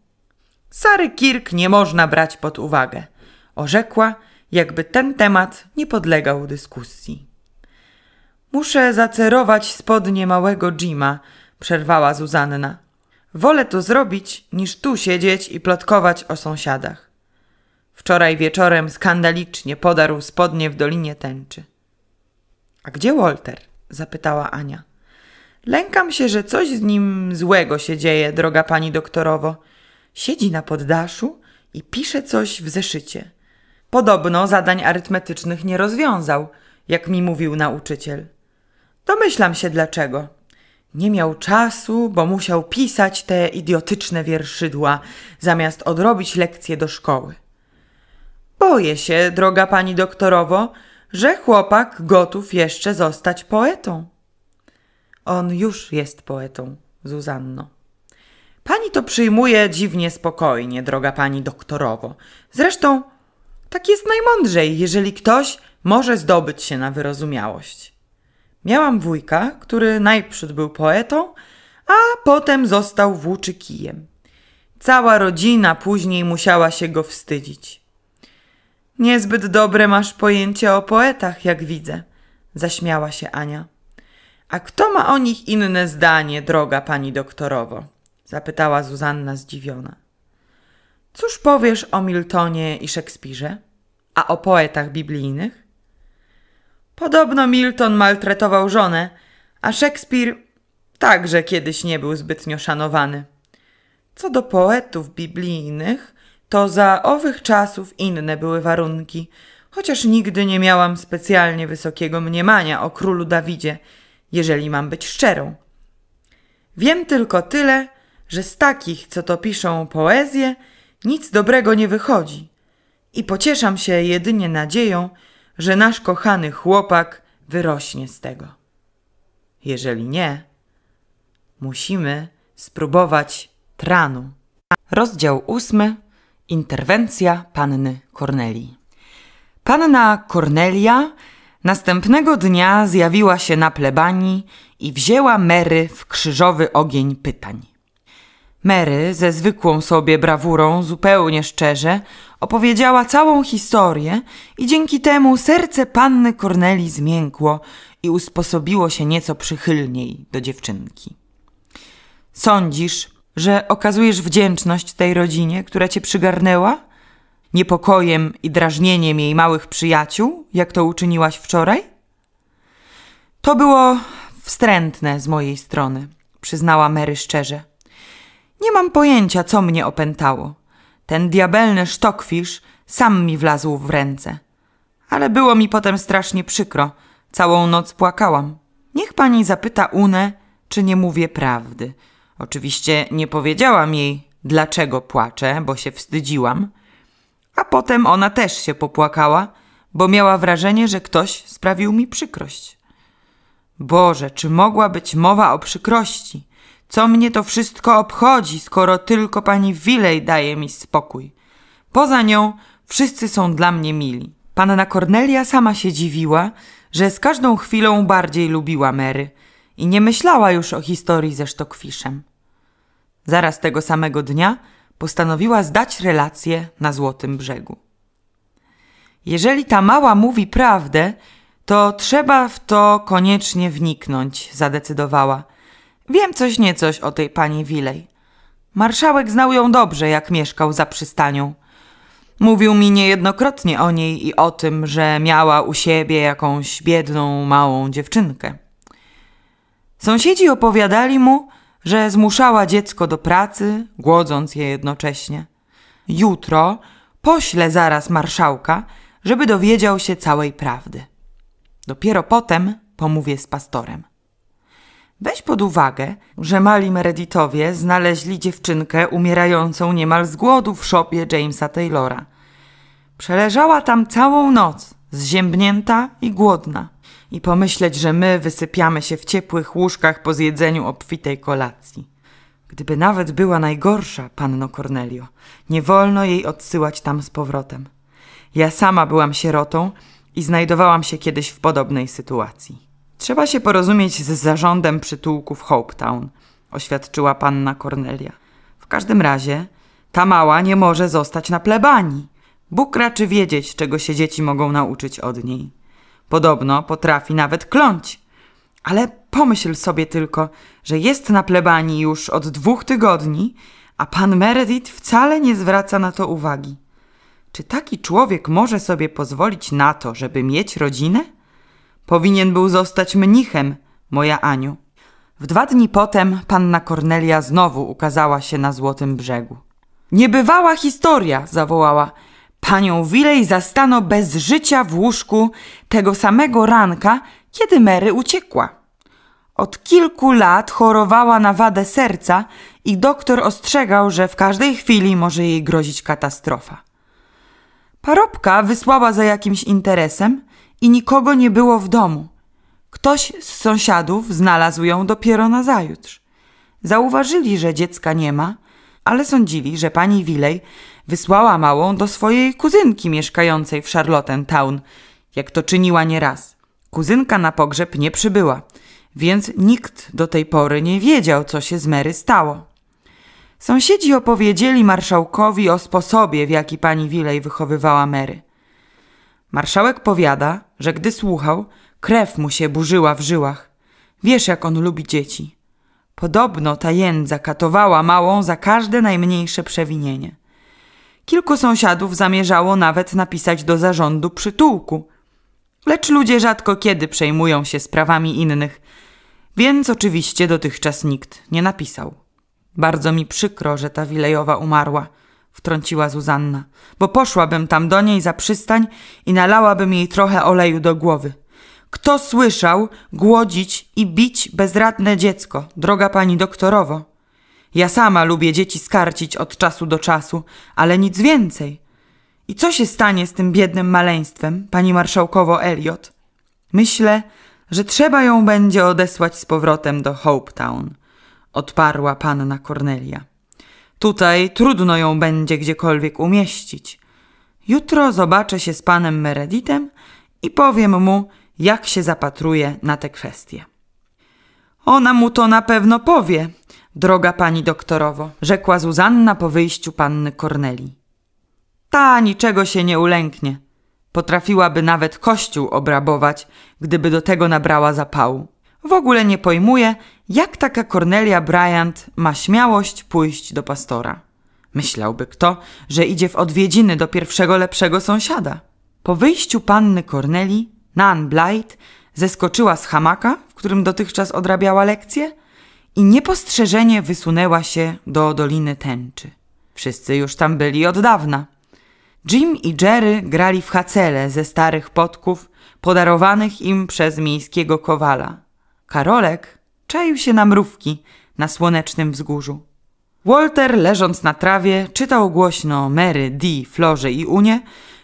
Speaker 1: Sary Kirk nie można brać pod uwagę, orzekła, jakby ten temat nie podlegał dyskusji. Muszę zacerować spodnie małego Jima, przerwała Zuzanna. Wolę to zrobić, niż tu siedzieć i plotkować o sąsiadach. Wczoraj wieczorem skandalicznie podarł spodnie w Dolinie Tęczy. A gdzie Walter? zapytała Ania. Lękam się, że coś z nim złego się dzieje, droga pani doktorowo. Siedzi na poddaszu i pisze coś w zeszycie. Podobno zadań arytmetycznych nie rozwiązał, jak mi mówił nauczyciel. Domyślam się dlaczego. Nie miał czasu, bo musiał pisać te idiotyczne wierszydła, zamiast odrobić lekcje do szkoły. Boję się, droga pani doktorowo, że chłopak gotów jeszcze zostać poetą. On już jest poetą, Zuzanno. Pani to przyjmuje dziwnie spokojnie, droga pani doktorowo. Zresztą tak jest najmądrzej, jeżeli ktoś może zdobyć się na wyrozumiałość. Miałam wujka, który najprzód był poetą, a potem został włóczykijem. Cała rodzina później musiała się go wstydzić. Niezbyt dobre masz pojęcie o poetach, jak widzę, zaśmiała się Ania. A kto ma o nich inne zdanie, droga pani doktorowo? zapytała Zuzanna zdziwiona. Cóż powiesz o Miltonie i Szekspirze? A o poetach biblijnych? Podobno Milton maltretował żonę, a Szekspir także kiedyś nie był zbytnio szanowany. Co do poetów biblijnych, to za owych czasów inne były warunki, chociaż nigdy nie miałam specjalnie wysokiego mniemania o królu Dawidzie, jeżeli mam być szczerą. Wiem tylko tyle, że z takich, co to piszą poezję, nic dobrego nie wychodzi i pocieszam się jedynie nadzieją, że nasz kochany chłopak wyrośnie z tego. Jeżeli nie, musimy spróbować tranu. Rozdział ósmy. Interwencja panny Korneli. Panna Kornelia następnego dnia zjawiła się na plebanii i wzięła Mary w krzyżowy ogień pytań. Mary ze zwykłą sobie brawurą, zupełnie szczerze, Opowiedziała całą historię i dzięki temu serce panny Korneli zmiękło i usposobiło się nieco przychylniej do dziewczynki. Sądzisz, że okazujesz wdzięczność tej rodzinie, która cię przygarnęła? Niepokojem i drażnieniem jej małych przyjaciół, jak to uczyniłaś wczoraj? To było wstrętne z mojej strony, przyznała Mary szczerze. Nie mam pojęcia, co mnie opętało. Ten diabelny sztokwisz sam mi wlazł w ręce. Ale było mi potem strasznie przykro. Całą noc płakałam. Niech pani zapyta Unę, czy nie mówię prawdy. Oczywiście nie powiedziałam jej, dlaczego płaczę, bo się wstydziłam. A potem ona też się popłakała, bo miała wrażenie, że ktoś sprawił mi przykrość. Boże, czy mogła być mowa o przykrości? Co mnie to wszystko obchodzi, skoro tylko pani Wilej daje mi spokój? Poza nią wszyscy są dla mnie mili. Panna Kornelia sama się dziwiła, że z każdą chwilą bardziej lubiła Mary i nie myślała już o historii ze Sztokfiszem. Zaraz tego samego dnia postanowiła zdać relację na Złotym Brzegu. Jeżeli ta mała mówi prawdę, to trzeba w to koniecznie wniknąć, zadecydowała – Wiem coś niecoś o tej pani Wilej. Marszałek znał ją dobrze, jak mieszkał za przystanią. Mówił mi niejednokrotnie o niej i o tym, że miała u siebie jakąś biedną, małą dziewczynkę. Sąsiedzi opowiadali mu, że zmuszała dziecko do pracy, głodząc je jednocześnie. Jutro pośle zaraz marszałka, żeby dowiedział się całej prawdy. Dopiero potem pomówię z pastorem. Weź pod uwagę, że mali Meredithowie znaleźli dziewczynkę umierającą niemal z głodu w szopie Jamesa Taylora. Przeleżała tam całą noc, zziębnięta i głodna. I pomyśleć, że my wysypiamy się w ciepłych łóżkach po zjedzeniu obfitej kolacji. Gdyby nawet była najgorsza, panno Cornelio, nie wolno jej odsyłać tam z powrotem. Ja sama byłam sierotą i znajdowałam się kiedyś w podobnej sytuacji. Trzeba się porozumieć z zarządem przytułku w Hopetown, oświadczyła panna Cornelia. W każdym razie ta mała nie może zostać na plebanii. Bóg raczy wiedzieć, czego się dzieci mogą nauczyć od niej. Podobno potrafi nawet kląć. Ale pomyśl sobie tylko, że jest na plebanii już od dwóch tygodni, a pan Meredith wcale nie zwraca na to uwagi. Czy taki człowiek może sobie pozwolić na to, żeby mieć rodzinę? Powinien był zostać mnichem, moja Aniu. W dwa dni potem panna Kornelia znowu ukazała się na Złotym Brzegu. Niebywała historia, zawołała. Panią Wilej zastano bez życia w łóżku tego samego ranka, kiedy Mary uciekła. Od kilku lat chorowała na wadę serca i doktor ostrzegał, że w każdej chwili może jej grozić katastrofa. Parobka wysłała za jakimś interesem – i nikogo nie było w domu. Ktoś z sąsiadów znalazł ją dopiero na zajutrz. Zauważyli, że dziecka nie ma, ale sądzili, że pani Wilej wysłała małą do swojej kuzynki mieszkającej w Charlottentown, jak to czyniła nieraz. Kuzynka na pogrzeb nie przybyła, więc nikt do tej pory nie wiedział, co się z Mary stało. Sąsiedzi opowiedzieli marszałkowi o sposobie, w jaki pani Wilej wychowywała Mary. Marszałek powiada, że gdy słuchał, krew mu się burzyła w żyłach. Wiesz, jak on lubi dzieci. Podobno ta jędza katowała małą za każde najmniejsze przewinienie. Kilku sąsiadów zamierzało nawet napisać do zarządu przytułku. Lecz ludzie rzadko kiedy przejmują się sprawami innych, więc oczywiście dotychczas nikt nie napisał. Bardzo mi przykro, że ta Wilejowa umarła – wtrąciła Zuzanna, bo poszłabym tam do niej za przystań i nalałabym jej trochę oleju do głowy. Kto słyszał głodzić i bić bezradne dziecko, droga pani doktorowo? Ja sama lubię dzieci skarcić od czasu do czasu, ale nic więcej. I co się stanie z tym biednym maleństwem, pani marszałkowo Eliot? Myślę, że trzeba ją będzie odesłać z powrotem do Hope Town. odparła panna Cornelia. Tutaj trudno ją będzie gdziekolwiek umieścić. Jutro zobaczę się z panem Meredithem i powiem mu, jak się zapatruje na te kwestie. Ona mu to na pewno powie, droga pani doktorowo, rzekła Zuzanna po wyjściu panny Korneli. Ta niczego się nie ulęknie. Potrafiłaby nawet kościół obrabować, gdyby do tego nabrała zapału. W ogóle nie pojmuje, jak taka Cornelia Bryant ma śmiałość pójść do pastora? Myślałby kto, że idzie w odwiedziny do pierwszego lepszego sąsiada. Po wyjściu panny Corneli, Nan Blight zeskoczyła z hamaka, w którym dotychczas odrabiała lekcje i niepostrzeżenie wysunęła się do Doliny Tęczy. Wszyscy już tam byli od dawna. Jim i Jerry grali w hacele ze starych podków podarowanych im przez miejskiego kowala. Karolek Czaił się na mrówki na słonecznym wzgórzu. Walter, leżąc na trawie, czytał głośno Mary, Dee, Florze i Unie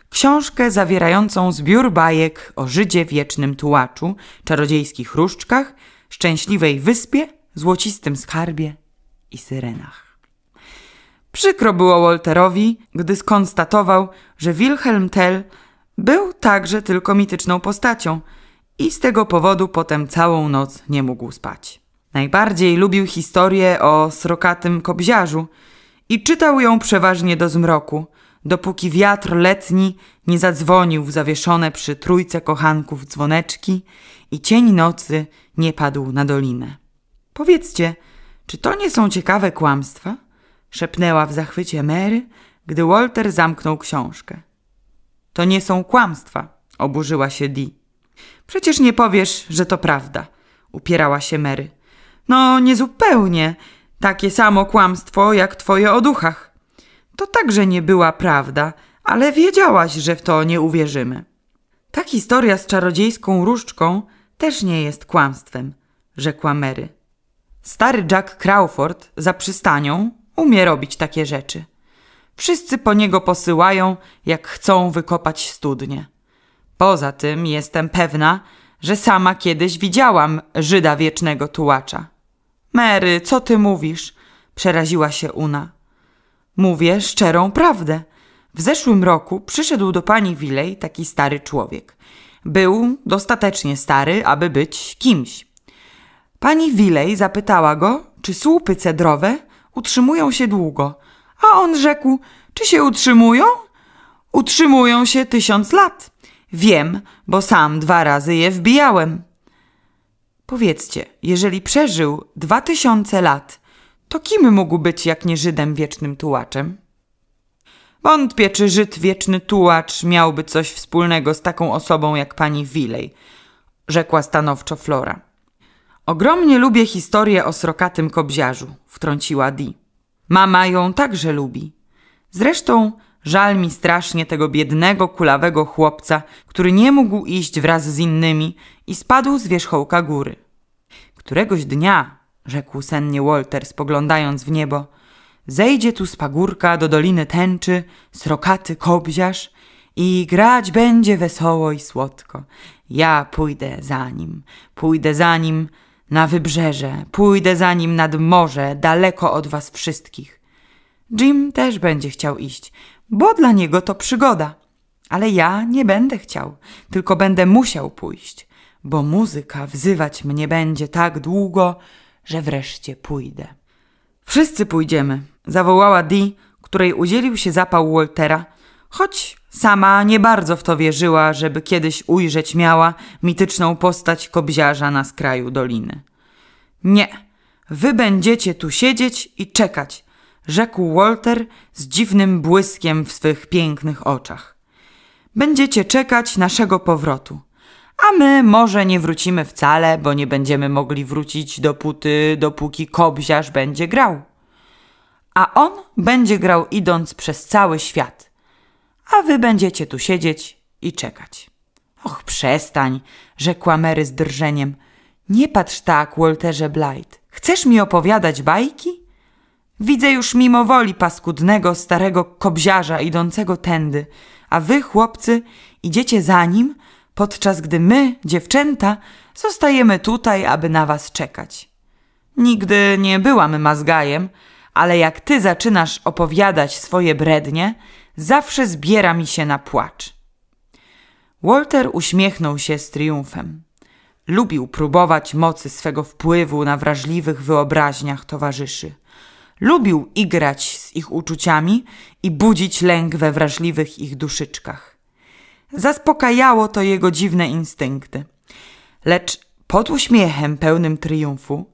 Speaker 1: książkę zawierającą zbiór bajek o Żydzie wiecznym tułaczu, czarodziejskich różdżkach, szczęśliwej wyspie, złocistym skarbie i syrenach. Przykro było Walterowi, gdy skonstatował, że Wilhelm Tell był także tylko mityczną postacią – i z tego powodu potem całą noc nie mógł spać. Najbardziej lubił historię o srokatym kobziarzu i czytał ją przeważnie do zmroku, dopóki wiatr letni nie zadzwonił w zawieszone przy trójce kochanków dzwoneczki i cień nocy nie padł na dolinę. Powiedzcie, czy to nie są ciekawe kłamstwa? szepnęła w zachwycie Mary, gdy Walter zamknął książkę. To nie są kłamstwa, oburzyła się Dee. Przecież nie powiesz, że to prawda, upierała się Mary. No, niezupełnie. Takie samo kłamstwo jak twoje o duchach. To także nie była prawda, ale wiedziałaś, że w to nie uwierzymy. Ta historia z czarodziejską różdżką też nie jest kłamstwem, rzekła Mary. Stary Jack Crawford za przystanią umie robić takie rzeczy. Wszyscy po niego posyłają, jak chcą wykopać studnie. Poza tym jestem pewna, że sama kiedyś widziałam Żyda wiecznego tułacza. Mary, co ty mówisz? przeraziła się Una. Mówię szczerą prawdę. W zeszłym roku przyszedł do pani Wilej taki stary człowiek. Był dostatecznie stary, aby być kimś. Pani Wilej zapytała go, czy słupy cedrowe utrzymują się długo, a on rzekł, czy się utrzymują? Utrzymują się tysiąc lat. Wiem, bo sam dwa razy je wbijałem. Powiedzcie, jeżeli przeżył dwa tysiące lat, to kim mógł być jak nie Żydem wiecznym tułaczem? Wątpię, czy Żyd wieczny tułacz miałby coś wspólnego z taką osobą jak pani Wilej, rzekła stanowczo Flora. Ogromnie lubię historię o srokatym kobziarzu, wtrąciła Di. Mama ją także lubi. Zresztą Żal mi strasznie tego biednego, kulawego chłopca, który nie mógł iść wraz z innymi i spadł z wierzchołka góry. Któregoś dnia, rzekł sennie Walter, spoglądając w niebo, zejdzie tu z pagórka do Doliny Tęczy srokaty kobziarz i grać będzie wesoło i słodko. Ja pójdę za nim, pójdę za nim na wybrzeże, pójdę za nim nad morze, daleko od was wszystkich. Jim też będzie chciał iść, bo dla niego to przygoda. Ale ja nie będę chciał, tylko będę musiał pójść, bo muzyka wzywać mnie będzie tak długo, że wreszcie pójdę. Wszyscy pójdziemy, zawołała Dee, której udzielił się zapał Waltera, choć sama nie bardzo w to wierzyła, żeby kiedyś ujrzeć miała mityczną postać kobziarza na skraju doliny. Nie, wy będziecie tu siedzieć i czekać, rzekł Walter z dziwnym błyskiem w swych pięknych oczach. Będziecie czekać naszego powrotu. A my może nie wrócimy wcale, bo nie będziemy mogli wrócić dopóty, dopóki kobziarz będzie grał. A on będzie grał idąc przez cały świat. A wy będziecie tu siedzieć i czekać. Och, przestań, rzekła Mary z drżeniem. Nie patrz tak, Walterze Blight. Chcesz mi opowiadać bajki? Widzę już mimo woli paskudnego, starego kobziarza idącego tędy, a wy, chłopcy, idziecie za nim, podczas gdy my, dziewczęta, zostajemy tutaj, aby na was czekać. Nigdy nie byłam mazgajem, ale jak ty zaczynasz opowiadać swoje brednie, zawsze zbiera mi się na płacz. Walter uśmiechnął się z triumfem. Lubił próbować mocy swego wpływu na wrażliwych wyobraźniach towarzyszy. Lubił igrać z ich uczuciami i budzić lęk we wrażliwych ich duszyczkach. Zaspokajało to jego dziwne instynkty. Lecz pod uśmiechem pełnym triumfu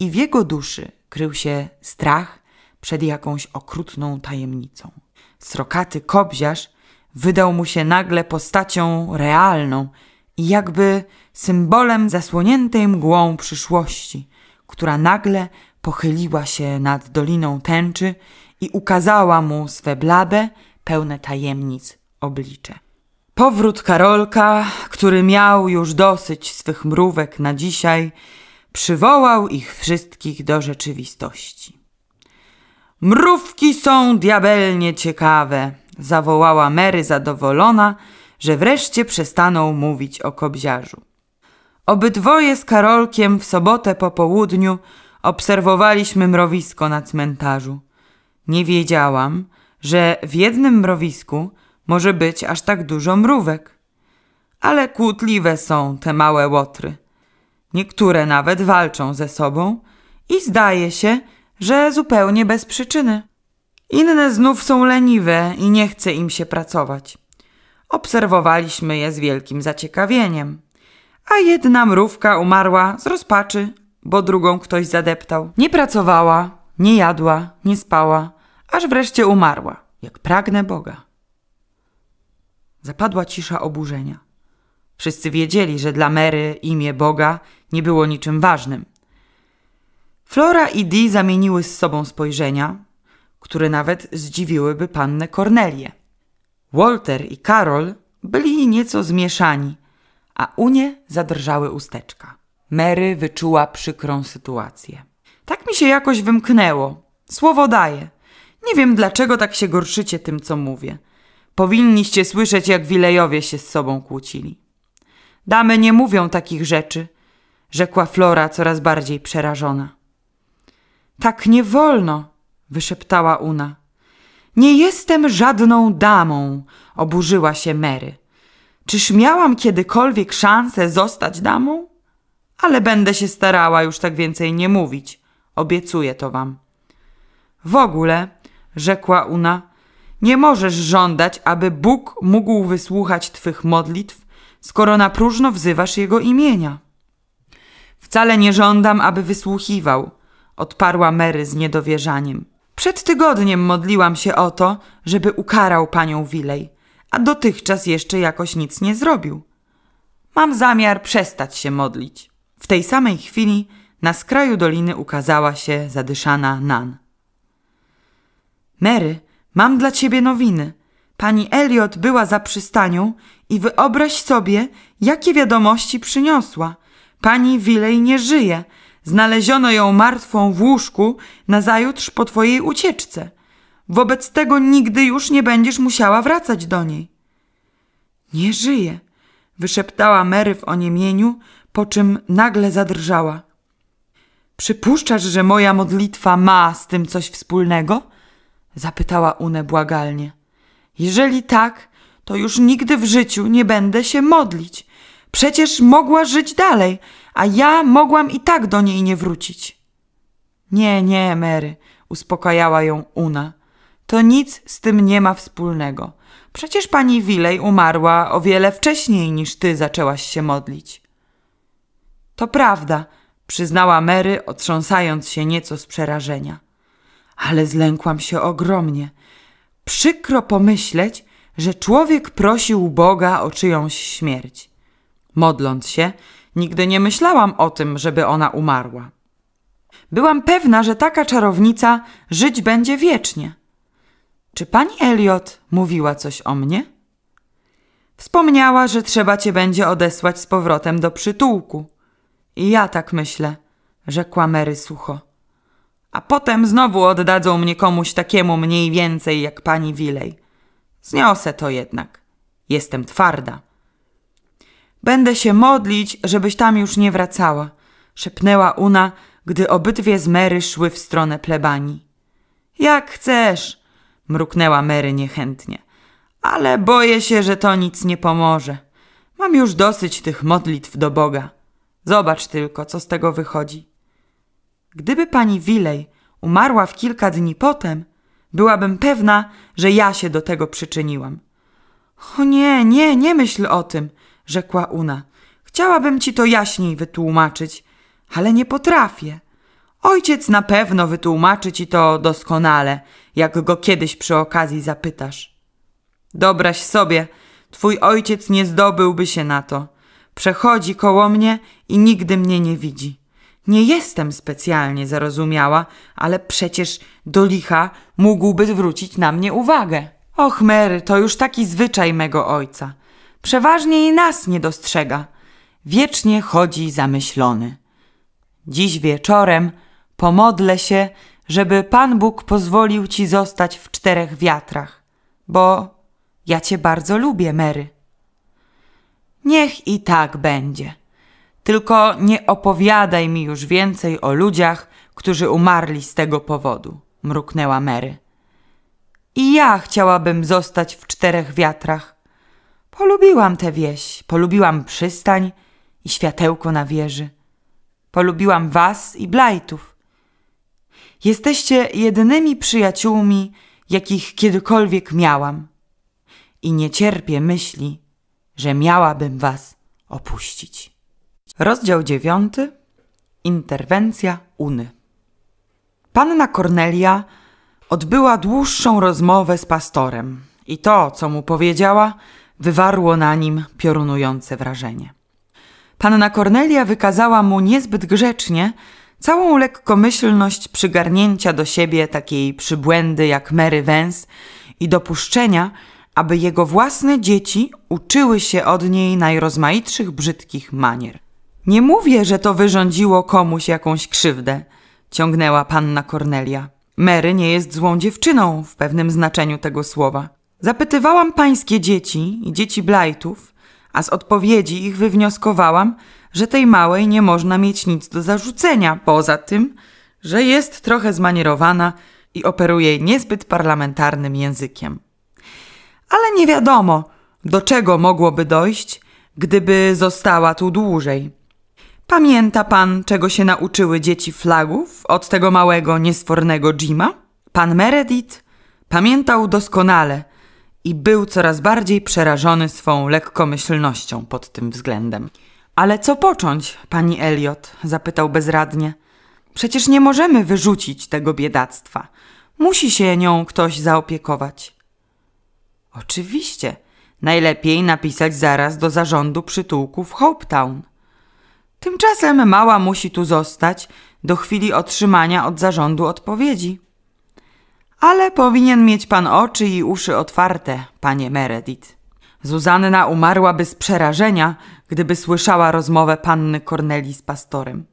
Speaker 1: i w jego duszy krył się strach przed jakąś okrutną tajemnicą. Srokaty kobziarz wydał mu się nagle postacią realną i jakby symbolem zasłoniętej mgłą przyszłości, która nagle pochyliła się nad doliną tęczy i ukazała mu swe blabe, pełne tajemnic oblicze. Powrót Karolka, który miał już dosyć swych mrówek na dzisiaj, przywołał ich wszystkich do rzeczywistości. Mrówki są diabelnie ciekawe, zawołała Mary zadowolona, że wreszcie przestaną mówić o kobziarzu. Obydwoje z Karolkiem w sobotę po południu obserwowaliśmy mrowisko na cmentarzu. Nie wiedziałam, że w jednym mrowisku może być aż tak dużo mrówek. Ale kłótliwe są te małe łotry. Niektóre nawet walczą ze sobą i zdaje się, że zupełnie bez przyczyny. Inne znów są leniwe i nie chce im się pracować. Obserwowaliśmy je z wielkim zaciekawieniem. A jedna mrówka umarła z rozpaczy bo drugą ktoś zadeptał. Nie pracowała, nie jadła, nie spała, aż wreszcie umarła, jak pragnę Boga. Zapadła cisza oburzenia. Wszyscy wiedzieli, że dla Mary imię Boga nie było niczym ważnym. Flora i Dee zamieniły z sobą spojrzenia, które nawet zdziwiłyby pannę Kornelię. Walter i Karol byli nieco zmieszani, a unie zadrżały usteczka. Mary wyczuła przykrą sytuację. Tak mi się jakoś wymknęło. Słowo daję. Nie wiem, dlaczego tak się gorszycie tym, co mówię. Powinniście słyszeć, jak Wilejowie się z sobą kłócili. Damy nie mówią takich rzeczy, rzekła Flora coraz bardziej przerażona. Tak nie wolno, wyszeptała Una. Nie jestem żadną damą, oburzyła się Mary. Czyż miałam kiedykolwiek szansę zostać damą? ale będę się starała już tak więcej nie mówić. Obiecuję to wam. W ogóle, rzekła Una, nie możesz żądać, aby Bóg mógł wysłuchać twych modlitw, skoro na próżno wzywasz Jego imienia. Wcale nie żądam, aby wysłuchiwał, odparła Mary z niedowierzaniem. Przed tygodniem modliłam się o to, żeby ukarał panią Wilej, a dotychczas jeszcze jakoś nic nie zrobił. Mam zamiar przestać się modlić. W tej samej chwili na skraju doliny ukazała się zadyszana Nan. Mary, mam dla ciebie nowiny. Pani Elliot była za przystanią i wyobraź sobie, jakie wiadomości przyniosła. Pani Wilej nie żyje. Znaleziono ją martwą w łóżku nazajutrz po twojej ucieczce. Wobec tego nigdy już nie będziesz musiała wracać do niej. Nie żyje, wyszeptała Mary w oniemieniu, po czym nagle zadrżała. Przypuszczasz, że moja modlitwa ma z tym coś wspólnego? zapytała Une błagalnie. Jeżeli tak, to już nigdy w życiu nie będę się modlić. Przecież mogła żyć dalej, a ja mogłam i tak do niej nie wrócić. Nie, nie, Mary, uspokajała ją Una. To nic z tym nie ma wspólnego. Przecież pani Wilej umarła o wiele wcześniej niż ty zaczęłaś się modlić. To prawda, przyznała Mary, otrząsając się nieco z przerażenia. Ale zlękłam się ogromnie. Przykro pomyśleć, że człowiek prosił Boga o czyjąś śmierć. Modląc się, nigdy nie myślałam o tym, żeby ona umarła. Byłam pewna, że taka czarownica żyć będzie wiecznie. Czy pani Eliot mówiła coś o mnie? Wspomniała, że trzeba cię będzie odesłać z powrotem do przytułku. Ja tak myślę, rzekła Mary sucho. A potem znowu oddadzą mnie komuś takiemu mniej więcej jak pani Wilej. Zniosę to jednak. Jestem twarda. Będę się modlić, żebyś tam już nie wracała, szepnęła Una, gdy obydwie z Mary szły w stronę plebanii. Jak chcesz, mruknęła Mary niechętnie, ale boję się, że to nic nie pomoże. Mam już dosyć tych modlitw do Boga. Zobacz tylko, co z tego wychodzi. Gdyby pani Wilej umarła w kilka dni potem, byłabym pewna, że ja się do tego przyczyniłam. O nie, nie, nie myśl o tym, rzekła Una. Chciałabym ci to jaśniej wytłumaczyć, ale nie potrafię. Ojciec na pewno wytłumaczy ci to doskonale, jak go kiedyś przy okazji zapytasz. Dobraś sobie, twój ojciec nie zdobyłby się na to. Przechodzi koło mnie i nigdy mnie nie widzi. Nie jestem specjalnie zarozumiała, ale przecież do licha mógłby zwrócić na mnie uwagę. Och, Mary, to już taki zwyczaj mego ojca. Przeważnie i nas nie dostrzega. Wiecznie chodzi zamyślony. Dziś wieczorem pomodlę się, żeby Pan Bóg pozwolił ci zostać w czterech wiatrach, bo ja cię bardzo lubię, Mary. Niech i tak będzie. Tylko nie opowiadaj mi już więcej o ludziach, którzy umarli z tego powodu, mruknęła Mary. I ja chciałabym zostać w czterech wiatrach. Polubiłam tę wieś, polubiłam przystań i światełko na wieży. Polubiłam was i Blajtów. Jesteście jedynymi przyjaciółmi, jakich kiedykolwiek miałam. I nie cierpię myśli, że miałabym was opuścić. Rozdział dziewiąty. Interwencja Uny. Panna Kornelia odbyła dłuższą rozmowę z pastorem i to, co mu powiedziała, wywarło na nim piorunujące wrażenie. Panna Kornelia wykazała mu niezbyt grzecznie całą lekkomyślność przygarnięcia do siebie takiej przybłędy jak Mary Vance i dopuszczenia, aby jego własne dzieci uczyły się od niej najrozmaitszych brzydkich manier. Nie mówię, że to wyrządziło komuś jakąś krzywdę, ciągnęła panna Kornelia. Mary nie jest złą dziewczyną w pewnym znaczeniu tego słowa. Zapytywałam pańskie dzieci i dzieci Blightów, a z odpowiedzi ich wywnioskowałam, że tej małej nie można mieć nic do zarzucenia, poza tym, że jest trochę zmanierowana i operuje niezbyt parlamentarnym językiem ale nie wiadomo, do czego mogłoby dojść, gdyby została tu dłużej. Pamięta pan, czego się nauczyły dzieci flagów od tego małego, niesfornego Jima? Pan Meredith pamiętał doskonale i był coraz bardziej przerażony swą lekkomyślnością pod tym względem. Ale co począć, pani Elliot? zapytał bezradnie. Przecież nie możemy wyrzucić tego biedactwa. Musi się nią ktoś zaopiekować. Oczywiście. Najlepiej napisać zaraz do zarządu przytułku w Hopetown. Tymczasem mała musi tu zostać do chwili otrzymania od zarządu odpowiedzi. Ale powinien mieć pan oczy i uszy otwarte, panie Meredith. Zuzanna umarłaby z przerażenia, gdyby słyszała rozmowę panny Korneli z pastorem.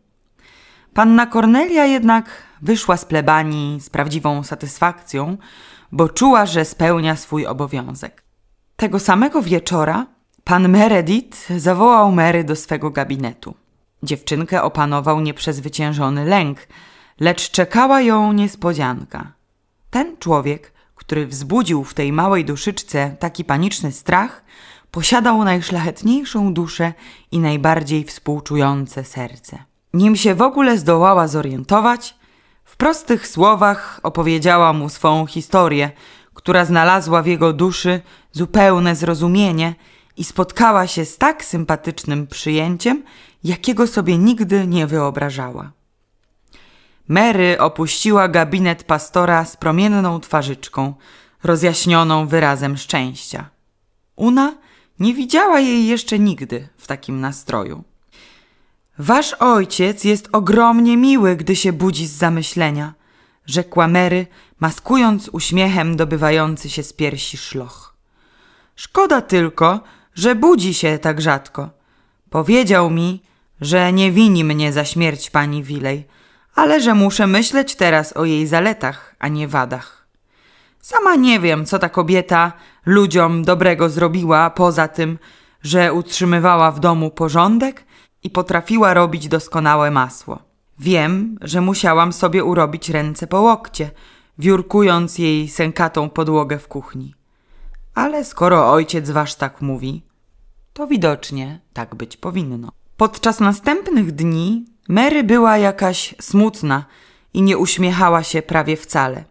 Speaker 1: Panna Kornelia jednak wyszła z plebanii z prawdziwą satysfakcją, bo czuła, że spełnia swój obowiązek. Tego samego wieczora pan Meredith zawołał Mary do swego gabinetu. Dziewczynkę opanował nieprzezwyciężony lęk, lecz czekała ją niespodzianka. Ten człowiek, który wzbudził w tej małej duszyczce taki paniczny strach, posiadał najszlachetniejszą duszę i najbardziej współczujące serce. Nim się w ogóle zdołała zorientować, prostych słowach opowiedziała mu swą historię, która znalazła w jego duszy zupełne zrozumienie i spotkała się z tak sympatycznym przyjęciem, jakiego sobie nigdy nie wyobrażała. Mary opuściła gabinet pastora z promienną twarzyczką, rozjaśnioną wyrazem szczęścia. Una nie widziała jej jeszcze nigdy w takim nastroju. Wasz ojciec jest ogromnie miły, gdy się budzi z zamyślenia, rzekła Mary, maskując uśmiechem dobywający się z piersi szloch. Szkoda tylko, że budzi się tak rzadko. Powiedział mi, że nie wini mnie za śmierć pani Wilej, ale że muszę myśleć teraz o jej zaletach, a nie wadach. Sama nie wiem, co ta kobieta ludziom dobrego zrobiła, poza tym, że utrzymywała w domu porządek i potrafiła robić doskonałe masło. Wiem, że musiałam sobie urobić ręce po łokcie, wiórkując jej sękatą podłogę w kuchni. Ale skoro ojciec wasz tak mówi, to widocznie tak być powinno. Podczas następnych dni Mary była jakaś smutna i nie uśmiechała się prawie wcale.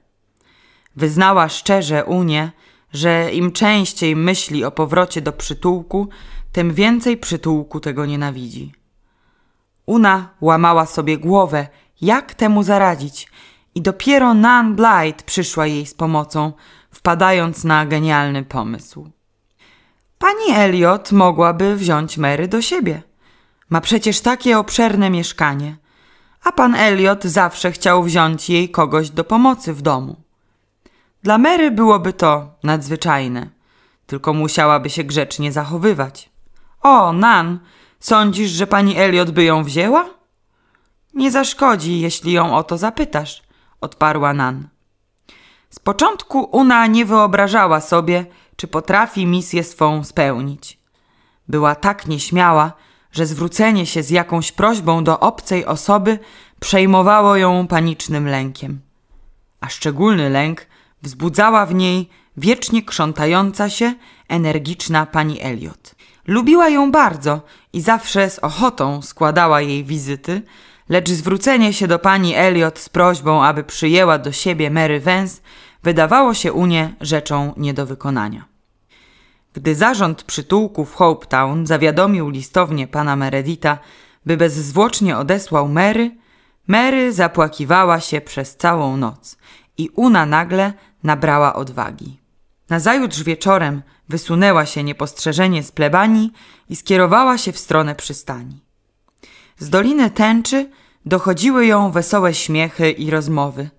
Speaker 1: Wyznała szczerze Unie, że im częściej myśli o powrocie do przytułku, tym więcej przytułku tego nienawidzi. Una łamała sobie głowę, jak temu zaradzić, i dopiero Nan Blight przyszła jej z pomocą, wpadając na genialny pomysł. Pani Elliot mogłaby wziąć Mary do siebie. Ma przecież takie obszerne mieszkanie, a pan Elliot zawsze chciał wziąć jej kogoś do pomocy w domu. Dla Mary byłoby to nadzwyczajne, tylko musiałaby się grzecznie zachowywać. O, Nan, Sądzisz, że pani Eliot by ją wzięła? Nie zaszkodzi, jeśli ją o to zapytasz, odparła Nan. Z początku Una nie wyobrażała sobie, czy potrafi misję swą spełnić. Była tak nieśmiała, że zwrócenie się z jakąś prośbą do obcej osoby przejmowało ją panicznym lękiem. A szczególny lęk wzbudzała w niej wiecznie krzątająca się, energiczna pani Eliot. Lubiła ją bardzo i zawsze z ochotą składała jej wizyty, lecz zwrócenie się do pani Elliot z prośbą, aby przyjęła do siebie Mary Vance, wydawało się Unie rzeczą nie do wykonania. Gdy zarząd przytułku w Hopetown zawiadomił listownie pana Meredita, by bezzwłocznie odesłał Mary, Mary zapłakiwała się przez całą noc i Una nagle nabrała odwagi. Nazajutrz wieczorem Wysunęła się niepostrzeżenie z plebanii i skierowała się w stronę przystani. Z doliny tęczy dochodziły ją wesołe śmiechy i rozmowy,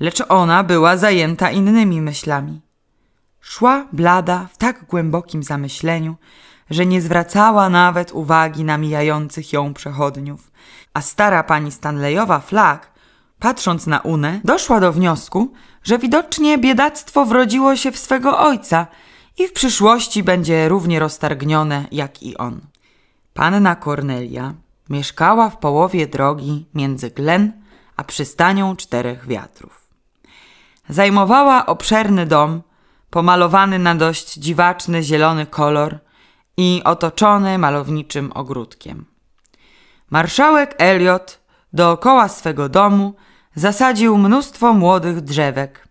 Speaker 1: lecz ona była zajęta innymi myślami. Szła blada w tak głębokim zamyśleniu, że nie zwracała nawet uwagi na mijających ją przechodniów, a stara pani Stanleyowa Flak, patrząc na Unę, doszła do wniosku, że widocznie biedactwo wrodziło się w swego ojca – i w przyszłości będzie równie roztargnione jak i on. Panna Kornelia mieszkała w połowie drogi między Glen a przystanią czterech wiatrów. Zajmowała obszerny dom, pomalowany na dość dziwaczny zielony kolor i otoczony malowniczym ogródkiem. Marszałek Eliot dookoła swego domu zasadził mnóstwo młodych drzewek.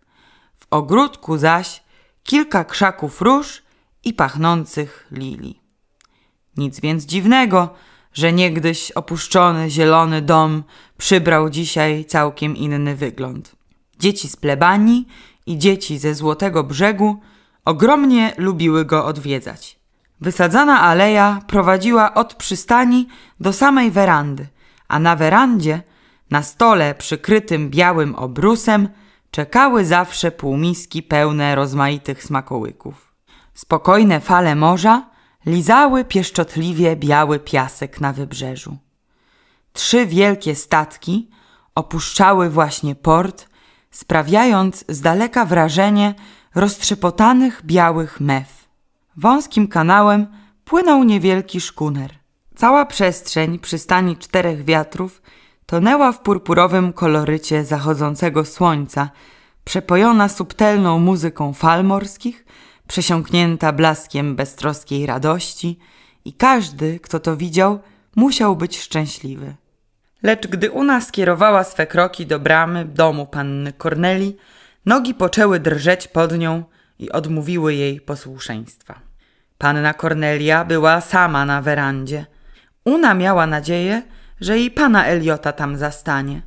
Speaker 1: W ogródku zaś kilka krzaków róż i pachnących lili. Nic więc dziwnego, że niegdyś opuszczony zielony dom przybrał dzisiaj całkiem inny wygląd. Dzieci z plebanii i dzieci ze Złotego Brzegu ogromnie lubiły go odwiedzać. Wysadzana aleja prowadziła od przystani do samej werandy, a na werandzie, na stole przykrytym białym obrusem, czekały zawsze półmiski pełne rozmaitych smakołyków. Spokojne fale morza lizały pieszczotliwie biały piasek na wybrzeżu. Trzy wielkie statki opuszczały właśnie port, sprawiając z daleka wrażenie roztrzepotanych białych mew. Wąskim kanałem płynął niewielki szkuner. Cała przestrzeń przystani czterech wiatrów – tonęła w purpurowym kolorycie zachodzącego słońca, przepojona subtelną muzyką fal morskich, przesiąknięta blaskiem beztroskiej radości i każdy, kto to widział, musiał być szczęśliwy. Lecz gdy Una skierowała swe kroki do bramy domu panny Korneli, nogi poczęły drżeć pod nią i odmówiły jej posłuszeństwa. Panna Kornelia była sama na werandzie. Una miała nadzieję, że i pana Eliota tam zastanie.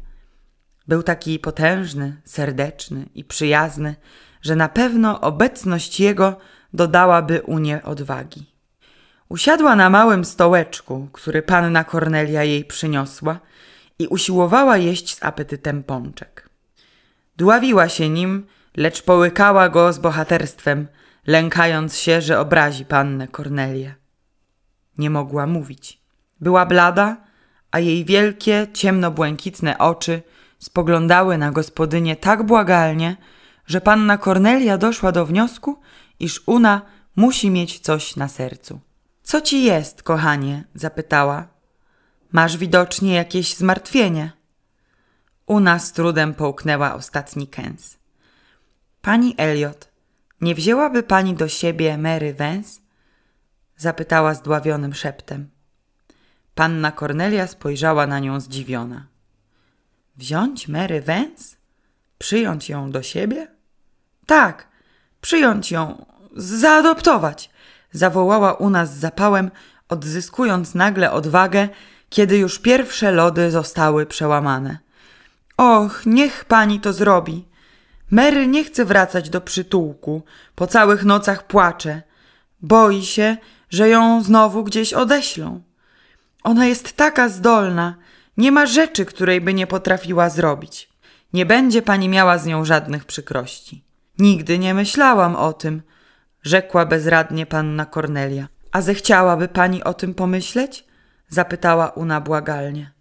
Speaker 1: Był taki potężny, serdeczny i przyjazny, że na pewno obecność jego dodałaby nie odwagi. Usiadła na małym stołeczku, który panna Kornelia jej przyniosła i usiłowała jeść z apetytem pączek. Dławiła się nim, lecz połykała go z bohaterstwem, lękając się, że obrazi pannę Kornelię. Nie mogła mówić. Była blada a jej wielkie, ciemnobłękitne oczy spoglądały na gospodynię tak błagalnie, że panna Kornelia doszła do wniosku, iż Una musi mieć coś na sercu. Co ci jest, kochanie? zapytała. Masz widocznie jakieś zmartwienie. Una z trudem połknęła ostatni kęs. Pani Eliot, nie wzięłaby pani do siebie Mary Wens? zapytała zdławionym szeptem. Panna Kornelia spojrzała na nią zdziwiona. Wziąć Mary węz? Przyjąć ją do siebie? Tak, przyjąć ją, zaadoptować, zawołała nas z zapałem, odzyskując nagle odwagę, kiedy już pierwsze lody zostały przełamane. Och, niech pani to zrobi. Mary nie chce wracać do przytułku, po całych nocach płacze. Boi się, że ją znowu gdzieś odeślą. Ona jest taka zdolna. Nie ma rzeczy, której by nie potrafiła zrobić. Nie będzie pani miała z nią żadnych przykrości. Nigdy nie myślałam o tym, rzekła bezradnie panna Kornelia. A zechciałaby pani o tym pomyśleć? zapytała Una błagalnie.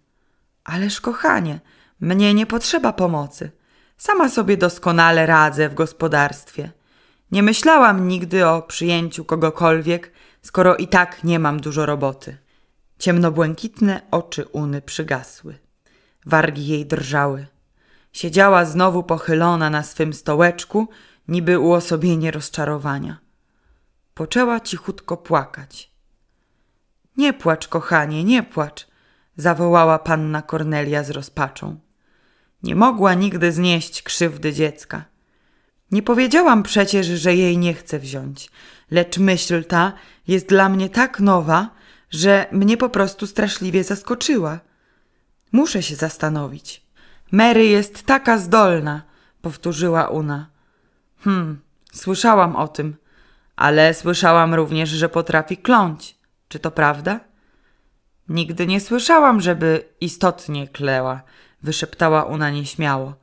Speaker 1: Ależ kochanie, mnie nie potrzeba pomocy. Sama sobie doskonale radzę w gospodarstwie. Nie myślałam nigdy o przyjęciu kogokolwiek, skoro i tak nie mam dużo roboty. Ciemnobłękitne oczy Uny przygasły. Wargi jej drżały. Siedziała znowu pochylona na swym stołeczku, niby uosobienie rozczarowania. Poczęła cichutko płakać. Nie płacz, kochanie, nie płacz, zawołała panna Kornelia z rozpaczą. Nie mogła nigdy znieść krzywdy dziecka. Nie powiedziałam przecież, że jej nie chcę wziąć, lecz myśl ta jest dla mnie tak nowa, że mnie po prostu straszliwie zaskoczyła. Muszę się zastanowić. Mary jest taka zdolna, powtórzyła Una. Hm, słyszałam o tym, ale słyszałam również, że potrafi kląć. Czy to prawda? Nigdy nie słyszałam, żeby istotnie kleła, wyszeptała Una nieśmiało.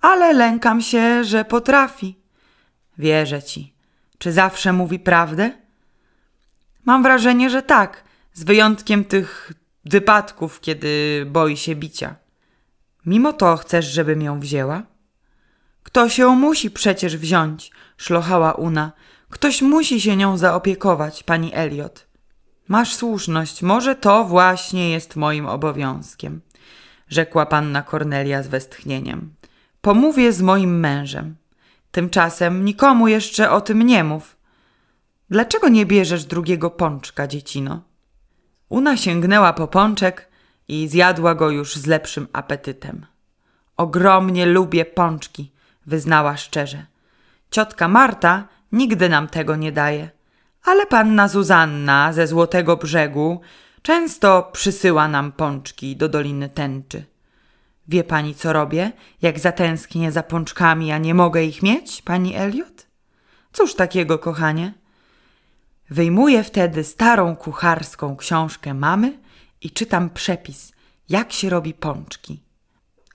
Speaker 1: Ale lękam się, że potrafi. Wierzę ci. Czy zawsze mówi prawdę? Mam wrażenie, że tak, z wyjątkiem tych wypadków, kiedy boi się bicia. Mimo to chcesz, żebym ją wzięła? Ktoś ją musi przecież wziąć, szlochała Una. Ktoś musi się nią zaopiekować, pani Eliot. Masz słuszność, może to właśnie jest moim obowiązkiem, rzekła panna Kornelia z westchnieniem. Pomówię z moim mężem. Tymczasem nikomu jeszcze o tym nie mów. Dlaczego nie bierzesz drugiego pączka, dziecino? Una sięgnęła po pączek i zjadła go już z lepszym apetytem. Ogromnie lubię pączki, wyznała szczerze. Ciotka Marta nigdy nam tego nie daje, ale panna Zuzanna ze Złotego Brzegu często przysyła nam pączki do Doliny Tęczy. Wie pani, co robię, jak zatęsknię za pączkami, a nie mogę ich mieć, pani Eliot? Cóż takiego, kochanie? Wyjmuję wtedy starą kucharską książkę mamy i czytam przepis, jak się robi pączki.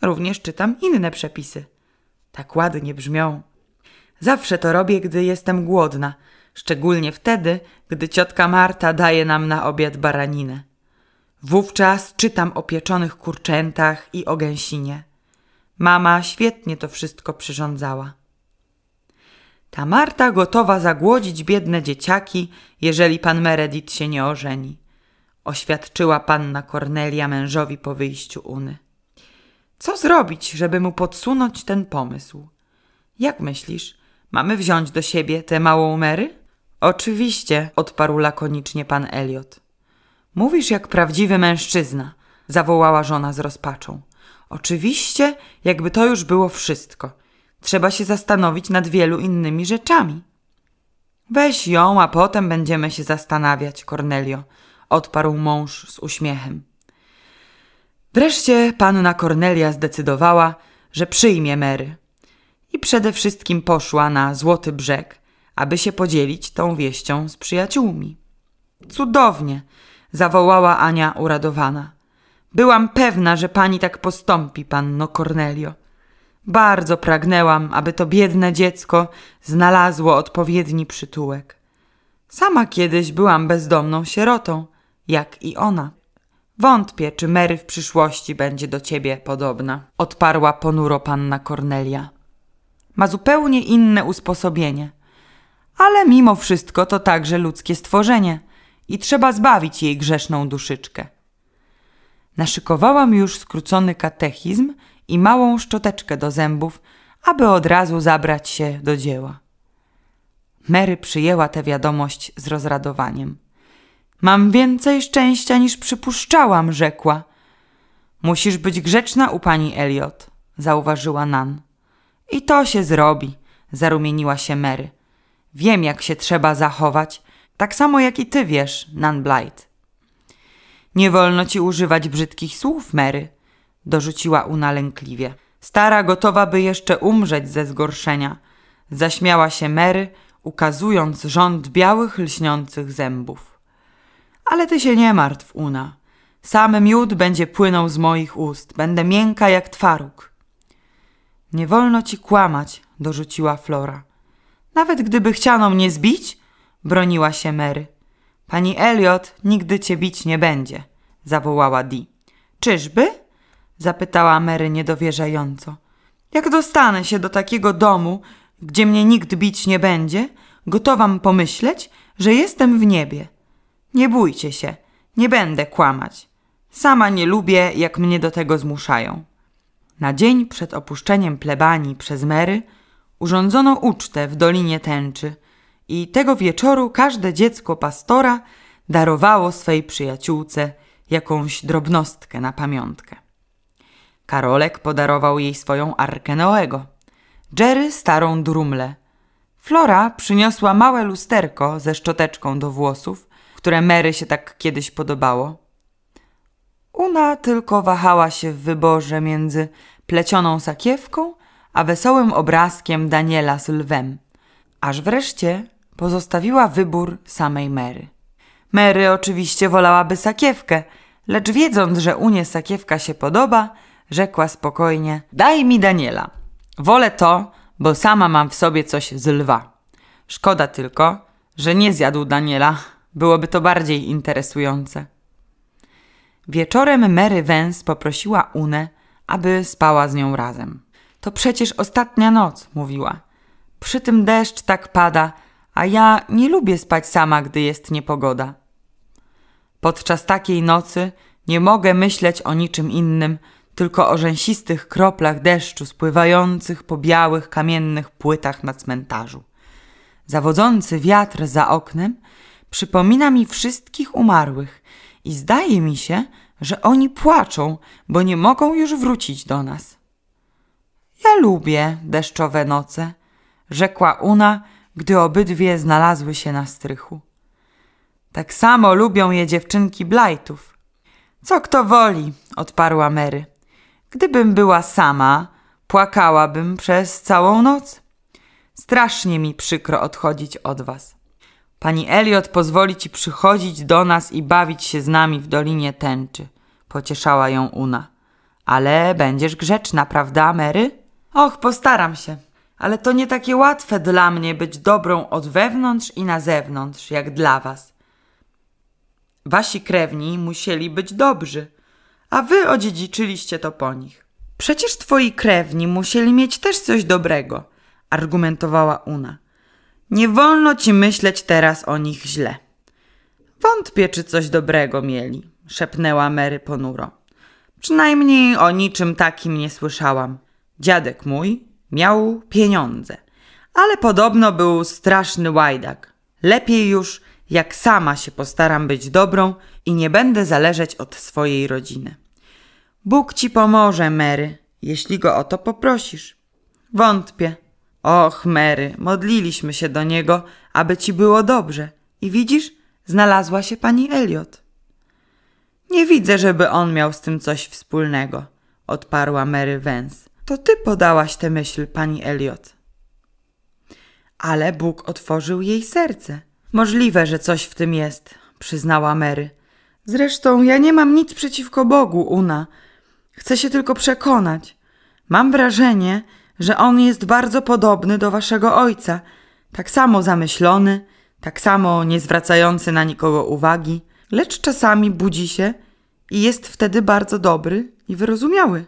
Speaker 1: Również czytam inne przepisy. Tak ładnie brzmią. Zawsze to robię, gdy jestem głodna, szczególnie wtedy, gdy ciotka Marta daje nam na obiad baraninę. Wówczas czytam o pieczonych kurczętach i o gęsinie. Mama świetnie to wszystko przyrządzała. Ta Marta gotowa zagłodzić biedne dzieciaki, jeżeli pan Meredith się nie ożeni, oświadczyła panna Kornelia mężowi po wyjściu Uny. Co zrobić, żeby mu podsunąć ten pomysł? Jak myślisz, mamy wziąć do siebie tę małą Mary? Oczywiście, odparł lakonicznie pan Eliot. Mówisz jak prawdziwy mężczyzna, zawołała żona z rozpaczą. Oczywiście, jakby to już było wszystko. Trzeba się zastanowić nad wielu innymi rzeczami. Weź ją, a potem będziemy się zastanawiać, Cornelio, odparł mąż z uśmiechem. Wreszcie panna Cornelia zdecydowała, że przyjmie Mary i przede wszystkim poszła na Złoty Brzeg, aby się podzielić tą wieścią z przyjaciółmi. Cudownie! zawołała Ania uradowana. Byłam pewna, że pani tak postąpi, panno Cornelio. Bardzo pragnęłam, aby to biedne dziecko znalazło odpowiedni przytułek. Sama kiedyś byłam bezdomną sierotą, jak i ona. Wątpię, czy Mary w przyszłości będzie do ciebie podobna, odparła ponuro panna Kornelia. Ma zupełnie inne usposobienie. Ale mimo wszystko to także ludzkie stworzenie i trzeba zbawić jej grzeszną duszyczkę. Naszykowałam już skrócony katechizm, i małą szczoteczkę do zębów, aby od razu zabrać się do dzieła. Mary przyjęła tę wiadomość z rozradowaniem. Mam więcej szczęścia niż przypuszczałam, rzekła. Musisz być grzeczna u pani Eliot, zauważyła Nan. I to się zrobi, zarumieniła się Mary. Wiem, jak się trzeba zachować, tak samo jak i ty wiesz, Nan Blight. Nie wolno ci używać brzydkich słów, Mary, dorzuciła Una lękliwie. Stara gotowa by jeszcze umrzeć ze zgorszenia. Zaśmiała się Mary, ukazując rząd białych, lśniących zębów. Ale ty się nie martw, Una. Sam miód będzie płynął z moich ust. Będę miękka jak twaróg. Nie wolno ci kłamać, dorzuciła Flora. Nawet gdyby chciano mnie zbić, broniła się Mary. Pani Elliot nigdy cię bić nie będzie, zawołała Di. Czyżby? Zapytała Mary niedowierzająco. Jak dostanę się do takiego domu, gdzie mnie nikt bić nie będzie, gotowam pomyśleć, że jestem w niebie. Nie bójcie się, nie będę kłamać. Sama nie lubię, jak mnie do tego zmuszają. Na dzień przed opuszczeniem plebanii przez Mary urządzono ucztę w Dolinie Tęczy i tego wieczoru każde dziecko pastora darowało swej przyjaciółce jakąś drobnostkę na pamiątkę. Karolek podarował jej swoją arkę Noego. Jerry starą drumlę. Flora przyniosła małe lusterko ze szczoteczką do włosów, które Mary się tak kiedyś podobało. Una tylko wahała się w wyborze między plecioną sakiewką a wesołym obrazkiem Daniela z lwem, aż wreszcie pozostawiła wybór samej Mary. Mary oczywiście wolałaby sakiewkę, lecz wiedząc, że Unie sakiewka się podoba – rzekła spokojnie: Daj mi Daniela. Wolę to, bo sama mam w sobie coś z lwa. Szkoda tylko, że nie zjadł Daniela. Byłoby to bardziej interesujące. Wieczorem Mary Vance poprosiła Unę, aby spała z nią razem. To przecież ostatnia noc, mówiła. Przy tym deszcz tak pada, a ja nie lubię spać sama, gdy jest niepogoda. Podczas takiej nocy nie mogę myśleć o niczym innym, tylko o rzęsistych kroplach deszczu spływających po białych kamiennych płytach na cmentarzu. Zawodzący wiatr za oknem przypomina mi wszystkich umarłych i zdaje mi się, że oni płaczą, bo nie mogą już wrócić do nas. Ja lubię deszczowe noce, rzekła Una, gdy obydwie znalazły się na strychu. Tak samo lubią je dziewczynki Blightów. Co kto woli, odparła Mary. Gdybym była sama, płakałabym przez całą noc. Strasznie mi przykro odchodzić od was. Pani Eliot pozwoli ci przychodzić do nas i bawić się z nami w Dolinie Tęczy, pocieszała ją Una. Ale będziesz grzeczna, prawda, Mary? Och, postaram się. Ale to nie takie łatwe dla mnie być dobrą od wewnątrz i na zewnątrz, jak dla was. Wasi krewni musieli być dobrzy – a wy odziedziczyliście to po nich. Przecież twoi krewni musieli mieć też coś dobrego, argumentowała Una. Nie wolno ci myśleć teraz o nich źle. Wątpię, czy coś dobrego mieli, szepnęła Mary ponuro. Przynajmniej o niczym takim nie słyszałam. Dziadek mój miał pieniądze, ale podobno był straszny łajdak. Lepiej już, jak sama się postaram być dobrą i nie będę zależeć od swojej rodziny. Bóg ci pomoże, Mary, jeśli go o to poprosisz. Wątpię. Och, Mary, modliliśmy się do niego, aby ci było dobrze. I widzisz, znalazła się pani Eliot. Nie widzę, żeby on miał z tym coś wspólnego, odparła Mary Wenz. To ty podałaś tę myśl, pani Eliot. Ale Bóg otworzył jej serce. Możliwe, że coś w tym jest, przyznała Mary. Zresztą ja nie mam nic przeciwko Bogu, Una. Chcę się tylko przekonać. Mam wrażenie, że on jest bardzo podobny do waszego ojca, tak samo zamyślony, tak samo nie zwracający na nikogo uwagi, lecz czasami budzi się i jest wtedy bardzo dobry i wyrozumiały.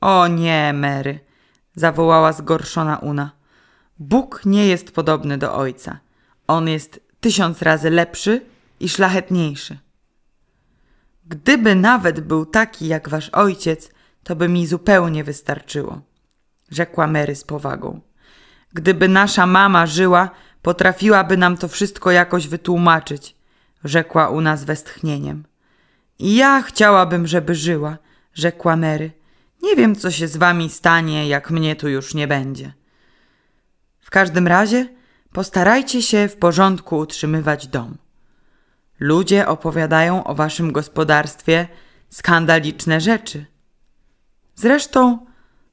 Speaker 1: O nie, Mary, zawołała zgorszona Una. Bóg nie jest podobny do ojca. On jest tysiąc razy lepszy i szlachetniejszy. Gdyby nawet był taki jak wasz ojciec, to by mi zupełnie wystarczyło, rzekła Mary z powagą. Gdyby nasza mama żyła, potrafiłaby nam to wszystko jakoś wytłumaczyć, rzekła u nas westchnieniem. I ja chciałabym, żeby żyła, rzekła Mary. Nie wiem, co się z wami stanie, jak mnie tu już nie będzie. W każdym razie postarajcie się w porządku utrzymywać dom. Ludzie opowiadają o waszym gospodarstwie skandaliczne rzeczy. Zresztą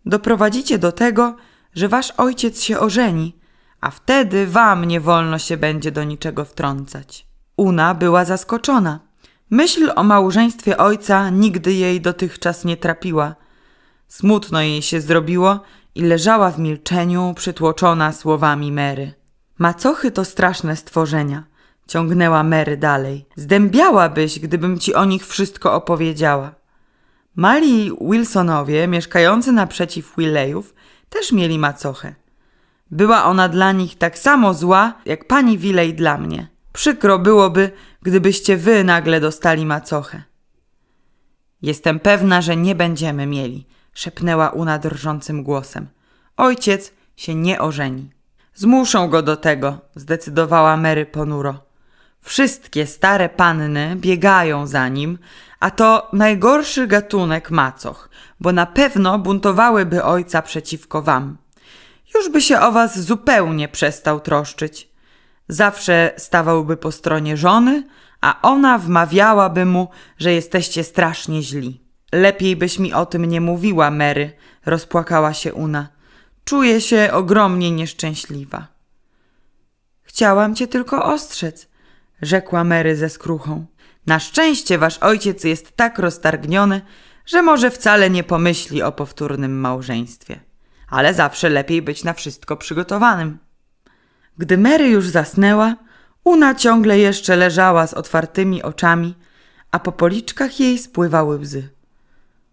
Speaker 1: doprowadzicie do tego, że wasz ojciec się ożeni, a wtedy wam nie wolno się będzie do niczego wtrącać. Una była zaskoczona. Myśl o małżeństwie ojca nigdy jej dotychczas nie trapiła. Smutno jej się zrobiło i leżała w milczeniu, przytłoczona słowami Mary. Macochy to straszne stworzenia – ciągnęła Mary dalej. Zdębiałabyś, gdybym ci o nich wszystko opowiedziała. Mali Wilsonowie, mieszkający naprzeciw Willejów, też mieli macochę. Była ona dla nich tak samo zła, jak pani Willej dla mnie. Przykro byłoby, gdybyście wy nagle dostali macochę. Jestem pewna, że nie będziemy mieli, szepnęła Una drżącym głosem. Ojciec się nie ożeni. Zmuszą go do tego, zdecydowała Mary ponuro. Wszystkie stare panny biegają za nim, a to najgorszy gatunek macoch, bo na pewno buntowałyby ojca przeciwko wam. Już by się o was zupełnie przestał troszczyć. Zawsze stawałby po stronie żony, a ona wmawiałaby mu, że jesteście strasznie źli. Lepiej byś mi o tym nie mówiła, Mary, rozpłakała się Una. Czuję się ogromnie nieszczęśliwa. Chciałam cię tylko ostrzec rzekła Mary ze skruchą. Na szczęście wasz ojciec jest tak roztargniony, że może wcale nie pomyśli o powtórnym małżeństwie. Ale zawsze lepiej być na wszystko przygotowanym. Gdy Mary już zasnęła, Una ciągle jeszcze leżała z otwartymi oczami, a po policzkach jej spływały łzy.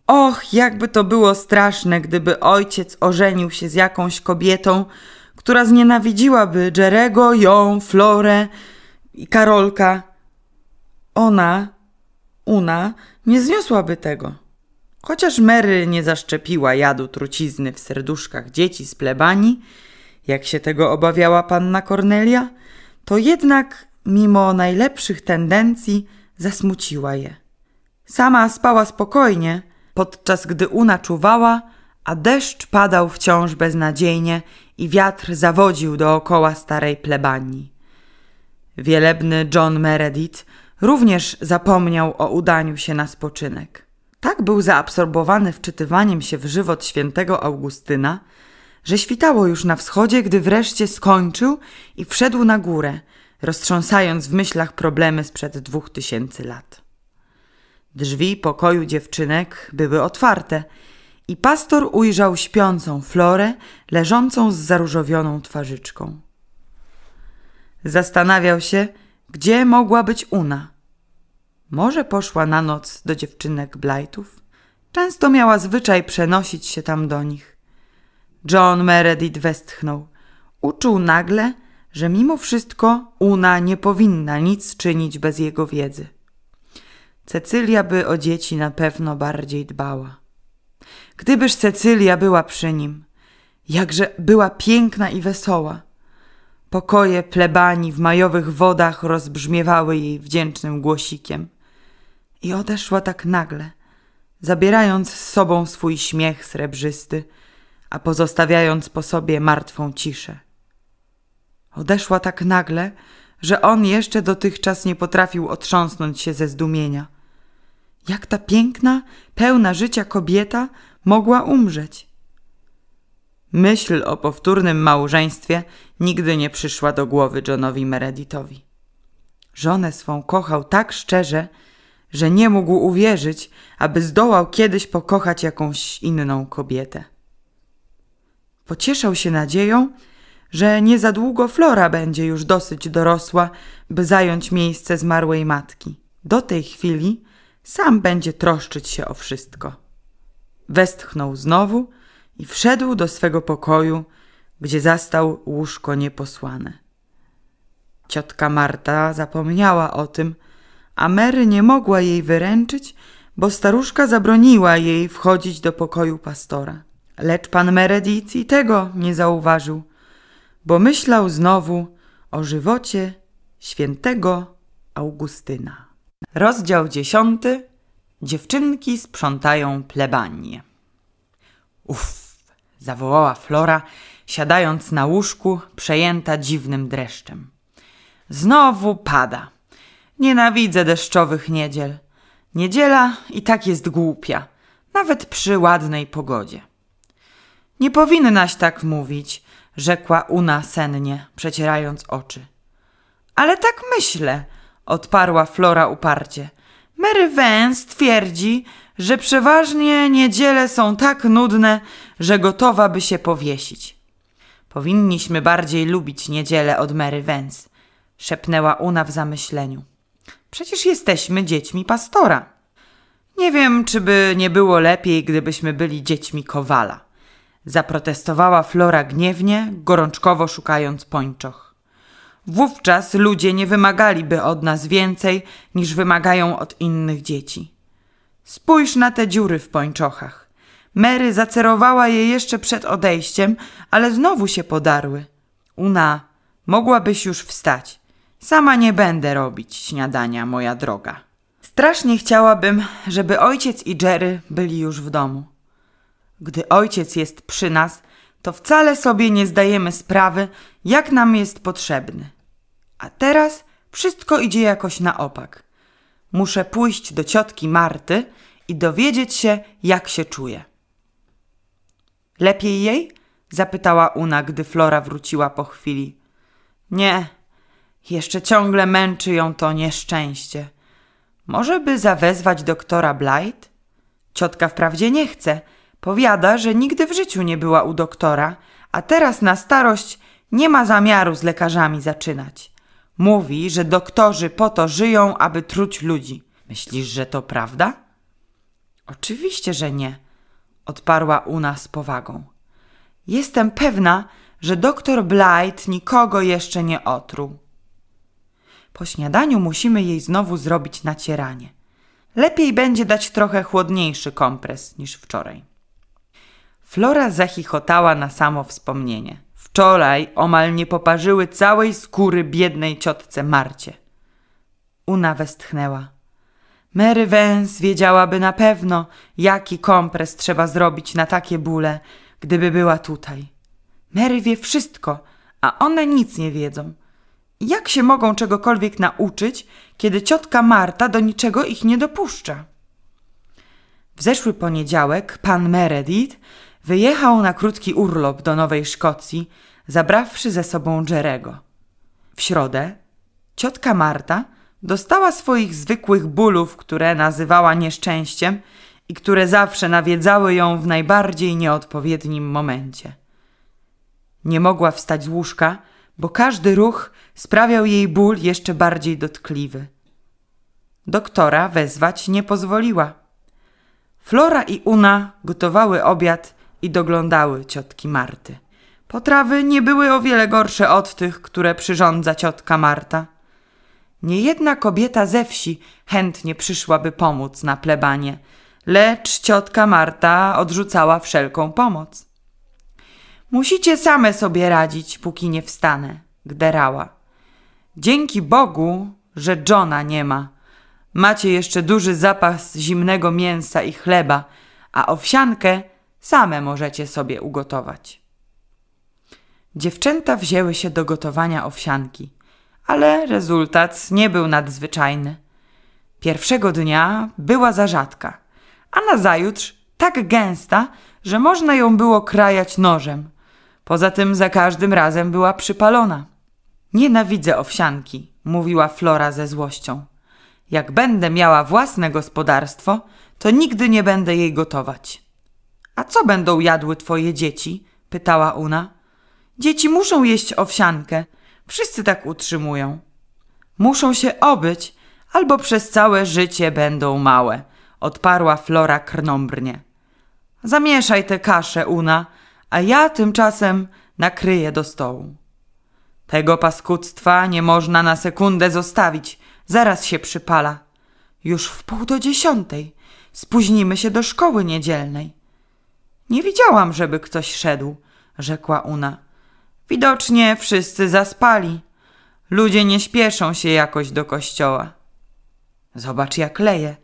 Speaker 1: Och, jakby to było straszne, gdyby ojciec ożenił się z jakąś kobietą, która znienawidziłaby Jerego, ją, Florę, i Karolka, ona, Una, nie zniosłaby tego. Chociaż Mary nie zaszczepiła jadu trucizny w serduszkach dzieci z plebanii, jak się tego obawiała panna Kornelia, to jednak, mimo najlepszych tendencji, zasmuciła je. Sama spała spokojnie, podczas gdy Una czuwała, a deszcz padał wciąż beznadziejnie i wiatr zawodził dookoła starej plebanii. Wielebny John Meredith również zapomniał o udaniu się na spoczynek. Tak był zaabsorbowany wczytywaniem się w żywot świętego Augustyna, że świtało już na wschodzie, gdy wreszcie skończył i wszedł na górę, roztrząsając w myślach problemy sprzed dwóch tysięcy lat. Drzwi pokoju dziewczynek były otwarte i pastor ujrzał śpiącą Florę leżącą z zaróżowioną twarzyczką. Zastanawiał się, gdzie mogła być Una. Może poszła na noc do dziewczynek Blightów? Często miała zwyczaj przenosić się tam do nich. John Meredith westchnął. Uczuł nagle, że mimo wszystko Una nie powinna nic czynić bez jego wiedzy. Cecylia by o dzieci na pewno bardziej dbała. Gdybyż Cecylia była przy nim, jakże była piękna i wesoła. Pokoje plebanii w majowych wodach rozbrzmiewały jej wdzięcznym głosikiem. I odeszła tak nagle, zabierając z sobą swój śmiech srebrzysty, a pozostawiając po sobie martwą ciszę. Odeszła tak nagle, że on jeszcze dotychczas nie potrafił otrząsnąć się ze zdumienia. Jak ta piękna, pełna życia kobieta mogła umrzeć? Myśl o powtórnym małżeństwie nigdy nie przyszła do głowy Johnowi Meredithowi. Żonę swą kochał tak szczerze, że nie mógł uwierzyć, aby zdołał kiedyś pokochać jakąś inną kobietę. Pocieszał się nadzieją, że nie za długo Flora będzie już dosyć dorosła, by zająć miejsce zmarłej matki. Do tej chwili sam będzie troszczyć się o wszystko. Westchnął znowu i wszedł do swego pokoju, gdzie zastał łóżko nieposłane. Ciotka Marta zapomniała o tym, a Mary nie mogła jej wyręczyć, bo staruszka zabroniła jej wchodzić do pokoju pastora. Lecz pan Meredith i tego nie zauważył, bo myślał znowu o żywocie świętego Augustyna. Rozdział dziesiąty. Dziewczynki sprzątają plebanię. Uff zawołała Flora, siadając na łóżku, przejęta dziwnym dreszczem. Znowu pada. Nienawidzę deszczowych niedziel. Niedziela i tak jest głupia, nawet przy ładnej pogodzie. Nie powinnaś tak mówić, rzekła Una sennie, przecierając oczy. Ale tak myślę, odparła Flora uparcie. Mary Vance twierdzi, że przeważnie niedziele są tak nudne, że gotowa by się powiesić. Powinniśmy bardziej lubić niedzielę od Mary Vance, szepnęła Una w zamyśleniu. Przecież jesteśmy dziećmi pastora. Nie wiem, czy by nie było lepiej, gdybyśmy byli dziećmi kowala. Zaprotestowała Flora gniewnie, gorączkowo szukając pończoch. Wówczas ludzie nie wymagaliby od nas więcej, niż wymagają od innych dzieci. Spójrz na te dziury w pończochach. Mary zacerowała je jeszcze przed odejściem, ale znowu się podarły. Una, mogłabyś już wstać. Sama nie będę robić śniadania, moja droga. Strasznie chciałabym, żeby ojciec i Jerry byli już w domu. Gdy ojciec jest przy nas, to wcale sobie nie zdajemy sprawy, jak nam jest potrzebny. A teraz wszystko idzie jakoś na opak. Muszę pójść do ciotki Marty i dowiedzieć się, jak się czuje. Lepiej jej? zapytała Una, gdy Flora wróciła po chwili. Nie, jeszcze ciągle męczy ją to nieszczęście. Może by zawezwać doktora Blight? Ciotka wprawdzie nie chce. Powiada, że nigdy w życiu nie była u doktora, a teraz na starość nie ma zamiaru z lekarzami zaczynać. Mówi, że doktorzy po to żyją, aby truć ludzi. Myślisz, że to prawda? Oczywiście, że nie odparła Una z powagą. Jestem pewna, że doktor Blight nikogo jeszcze nie otruł. Po śniadaniu musimy jej znowu zrobić nacieranie. Lepiej będzie dać trochę chłodniejszy kompres niż wczoraj. Flora zachichotała na samo wspomnienie. Wczoraj omal nie poparzyły całej skóry biednej ciotce Marcie. Una westchnęła. Mary Węs wiedziałaby na pewno, jaki kompres trzeba zrobić na takie bóle, gdyby była tutaj. Mary wie wszystko, a one nic nie wiedzą. Jak się mogą czegokolwiek nauczyć, kiedy ciotka Marta do niczego ich nie dopuszcza? W zeszły poniedziałek pan Meredith wyjechał na krótki urlop do Nowej Szkocji, zabrawszy ze sobą Jerego. W środę ciotka Marta Dostała swoich zwykłych bólów, które nazywała nieszczęściem i które zawsze nawiedzały ją w najbardziej nieodpowiednim momencie. Nie mogła wstać z łóżka, bo każdy ruch sprawiał jej ból jeszcze bardziej dotkliwy. Doktora wezwać nie pozwoliła. Flora i Una gotowały obiad i doglądały ciotki Marty. Potrawy nie były o wiele gorsze od tych, które przyrządza ciotka Marta. Niejedna kobieta ze wsi chętnie przyszłaby pomóc na plebanie, lecz ciotka Marta odrzucała wszelką pomoc. Musicie same sobie radzić, póki nie wstanę, gderała. Dzięki Bogu, że Johna nie ma. Macie jeszcze duży zapas zimnego mięsa i chleba, a owsiankę same możecie sobie ugotować. Dziewczęta wzięły się do gotowania owsianki – ale rezultat nie był nadzwyczajny. Pierwszego dnia była za rzadka, a nazajutrz tak gęsta, że można ją było krajać nożem. Poza tym za każdym razem była przypalona. Nienawidzę owsianki, mówiła Flora ze złością. Jak będę miała własne gospodarstwo, to nigdy nie będę jej gotować. A co będą jadły twoje dzieci? pytała Una. Dzieci muszą jeść owsiankę, Wszyscy tak utrzymują. Muszą się obyć, albo przez całe życie będą małe, odparła Flora krnąbrnie. Zamieszaj te kasze, Una, a ja tymczasem nakryję do stołu. Tego paskudztwa nie można na sekundę zostawić, zaraz się przypala. Już w pół do dziesiątej. Spóźnimy się do szkoły niedzielnej. Nie widziałam, żeby ktoś szedł, rzekła Una. Widocznie wszyscy zaspali. Ludzie nie śpieszą się jakoś do kościoła. Zobacz, jak leje.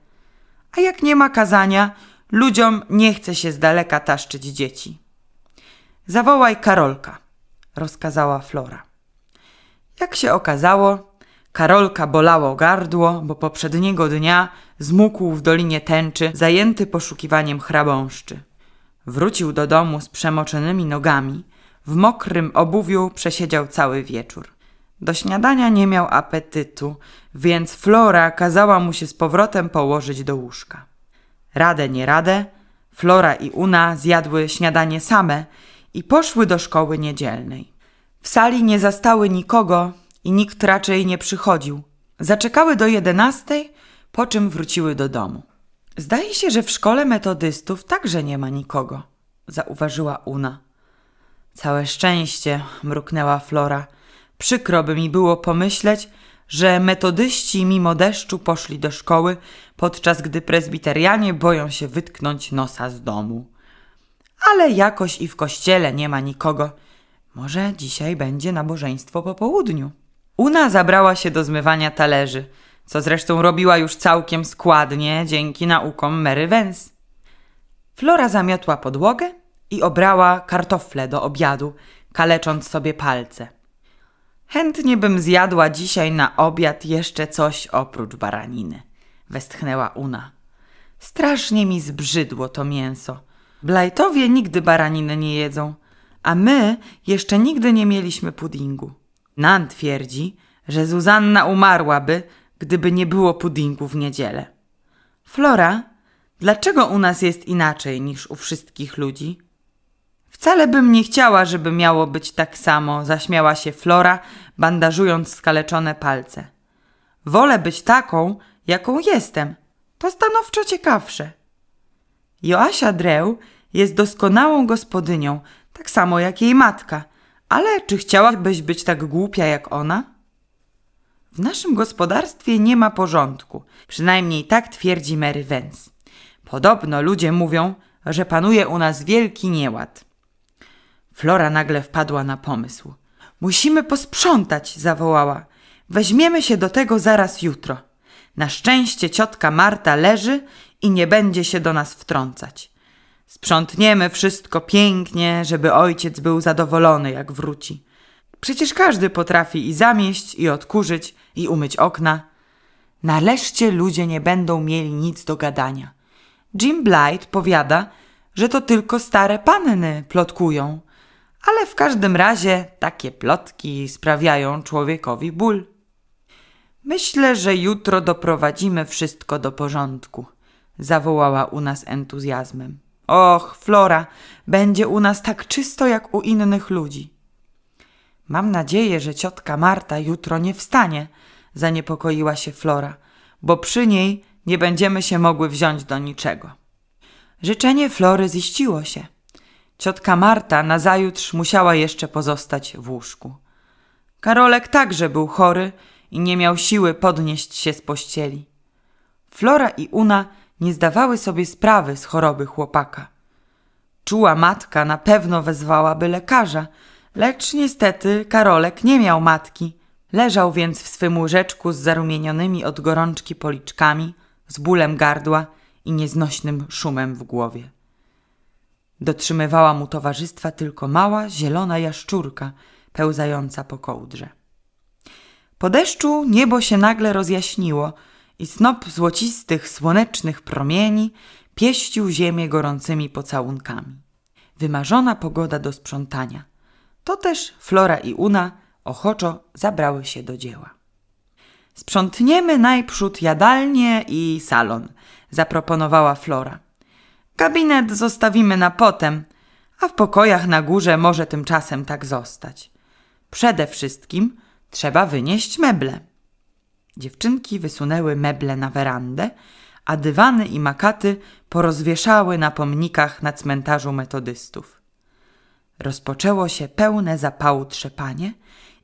Speaker 1: A jak nie ma kazania, ludziom nie chce się z daleka taszczyć dzieci. Zawołaj Karolka, rozkazała Flora. Jak się okazało, Karolka bolało gardło, bo poprzedniego dnia zmógł w Dolinie Tęczy, zajęty poszukiwaniem chrabąszczy. Wrócił do domu z przemoczonymi nogami – w mokrym obuwiu przesiedział cały wieczór. Do śniadania nie miał apetytu, więc Flora kazała mu się z powrotem położyć do łóżka. Radę nie radę, Flora i Una zjadły śniadanie same i poszły do szkoły niedzielnej. W sali nie zastały nikogo i nikt raczej nie przychodził. Zaczekały do jedenastej, po czym wróciły do domu. Zdaje się, że w szkole metodystów także nie ma nikogo, zauważyła Una. Całe szczęście, mruknęła Flora. Przykro by mi było pomyśleć, że metodyści mimo deszczu poszli do szkoły, podczas gdy prezbiterianie boją się wytknąć nosa z domu. Ale jakoś i w kościele nie ma nikogo. Może dzisiaj będzie nabożeństwo po południu. Una zabrała się do zmywania talerzy, co zresztą robiła już całkiem składnie dzięki naukom Mary Wens. Flora zamiotła podłogę i obrała kartofle do obiadu, kalecząc sobie palce. Chętnie bym zjadła dzisiaj na obiad jeszcze coś oprócz baraniny, westchnęła Una. Strasznie mi zbrzydło to mięso. Blajtowie nigdy baraniny nie jedzą, a my jeszcze nigdy nie mieliśmy pudingu. Nan twierdzi, że Zuzanna umarłaby, gdyby nie było pudingu w niedzielę. Flora, dlaczego u nas jest inaczej niż u wszystkich ludzi? Wcale bym nie chciała, żeby miało być tak samo, zaśmiała się Flora, bandażując skaleczone palce. Wolę być taką, jaką jestem. To stanowczo ciekawsze. Joasia Dreł jest doskonałą gospodynią, tak samo jak jej matka. Ale czy chciałabyś być tak głupia jak ona? W naszym gospodarstwie nie ma porządku, przynajmniej tak twierdzi Mary Vance. Podobno ludzie mówią, że panuje u nas wielki nieład. Flora nagle wpadła na pomysł. Musimy posprzątać, zawołała. Weźmiemy się do tego zaraz jutro. Na szczęście ciotka Marta leży i nie będzie się do nas wtrącać. Sprzątniemy wszystko pięknie, żeby ojciec był zadowolony, jak wróci. Przecież każdy potrafi i zamieść, i odkurzyć, i umyć okna. Nareszcie ludzie nie będą mieli nic do gadania. Jim Blight powiada, że to tylko stare panny plotkują, ale w każdym razie takie plotki sprawiają człowiekowi ból. Myślę, że jutro doprowadzimy wszystko do porządku, zawołała u nas entuzjazmem. Och, Flora, będzie u nas tak czysto jak u innych ludzi. Mam nadzieję, że ciotka Marta jutro nie wstanie, zaniepokoiła się Flora, bo przy niej nie będziemy się mogły wziąć do niczego. Życzenie Flory ziściło się. Ciotka Marta nazajutrz musiała jeszcze pozostać w łóżku. Karolek także był chory i nie miał siły podnieść się z pościeli. Flora i Una nie zdawały sobie sprawy z choroby chłopaka. Czuła matka na pewno wezwałaby lekarza, lecz niestety Karolek nie miał matki. Leżał więc w swym łóżeczku z zarumienionymi od gorączki policzkami, z bólem gardła i nieznośnym szumem w głowie. Dotrzymywała mu towarzystwa tylko mała, zielona jaszczurka pełzająca po kołdrze. Po deszczu niebo się nagle rozjaśniło i snop złocistych, słonecznych promieni pieścił ziemię gorącymi pocałunkami. Wymarzona pogoda do sprzątania. To też Flora i Una ochoczo zabrały się do dzieła. Sprzątniemy najprzód jadalnię i salon, zaproponowała Flora. Kabinet zostawimy na potem, a w pokojach na górze może tymczasem tak zostać. Przede wszystkim trzeba wynieść meble. Dziewczynki wysunęły meble na werandę, a dywany i makaty porozwieszały na pomnikach na cmentarzu metodystów. Rozpoczęło się pełne zapału trzepanie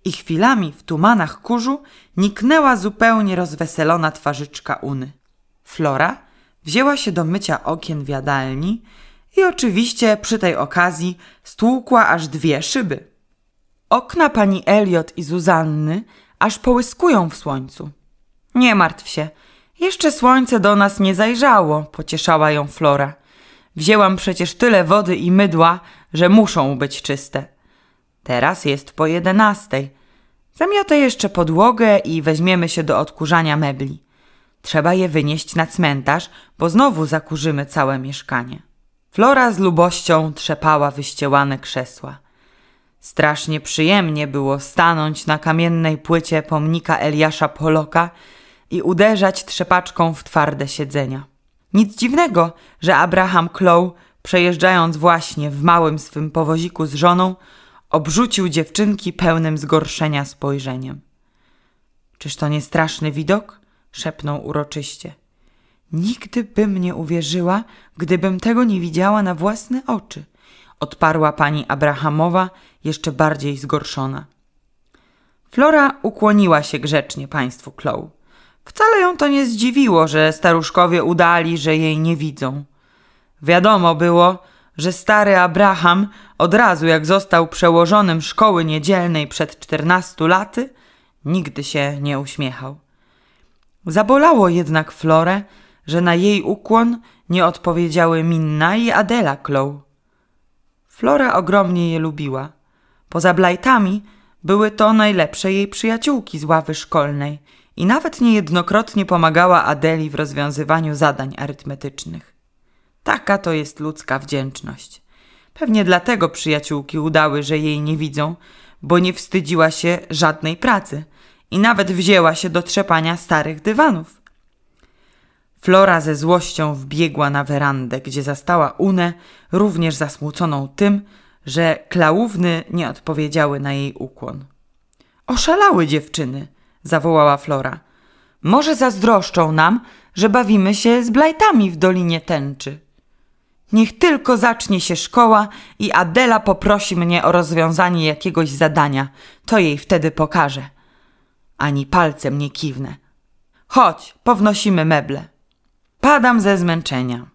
Speaker 1: i chwilami w tumanach kurzu niknęła zupełnie rozweselona twarzyczka Uny. Flora wzięła się do mycia okien w jadalni i oczywiście przy tej okazji stłukła aż dwie szyby. Okna pani Eliot i Zuzanny aż połyskują w słońcu. Nie martw się, jeszcze słońce do nas nie zajrzało, pocieszała ją Flora. Wzięłam przecież tyle wody i mydła, że muszą być czyste. Teraz jest po jedenastej. Zamiotę jeszcze podłogę i weźmiemy się do odkurzania mebli. Trzeba je wynieść na cmentarz, bo znowu zakurzymy całe mieszkanie. Flora z lubością trzepała wyściełane krzesła. Strasznie przyjemnie było stanąć na kamiennej płycie pomnika Eliasza Poloka i uderzać trzepaczką w twarde siedzenia. Nic dziwnego, że Abraham Clow, przejeżdżając właśnie w małym swym powoziku z żoną, obrzucił dziewczynki pełnym zgorszenia spojrzeniem. Czyż to nie straszny widok? szepnął uroczyście. Nigdy bym nie uwierzyła, gdybym tego nie widziała na własne oczy, odparła pani Abrahamowa, jeszcze bardziej zgorszona. Flora ukłoniła się grzecznie państwu Chloe. Wcale ją to nie zdziwiło, że staruszkowie udali, że jej nie widzą. Wiadomo było, że stary Abraham od razu jak został przełożonym szkoły niedzielnej przed czternastu laty, nigdy się nie uśmiechał. Zabolało jednak Florę, że na jej ukłon nie odpowiedziały Minna i Adela Clow. Flora ogromnie je lubiła. Poza Blightami były to najlepsze jej przyjaciółki z ławy szkolnej i nawet niejednokrotnie pomagała Adeli w rozwiązywaniu zadań arytmetycznych. Taka to jest ludzka wdzięczność. Pewnie dlatego przyjaciółki udały, że jej nie widzą, bo nie wstydziła się żadnej pracy – i nawet wzięła się do trzepania starych dywanów. Flora ze złością wbiegła na werandę, gdzie zastała Unę, również zasmuconą tym, że klałówny nie odpowiedziały na jej ukłon. Oszalały dziewczyny, zawołała Flora. Może zazdroszczą nam, że bawimy się z blajtami w Dolinie Tęczy. Niech tylko zacznie się szkoła i Adela poprosi mnie o rozwiązanie jakiegoś zadania. To jej wtedy pokażę ani palcem nie kiwnę. Chodź, pownosimy meble. Padam ze zmęczenia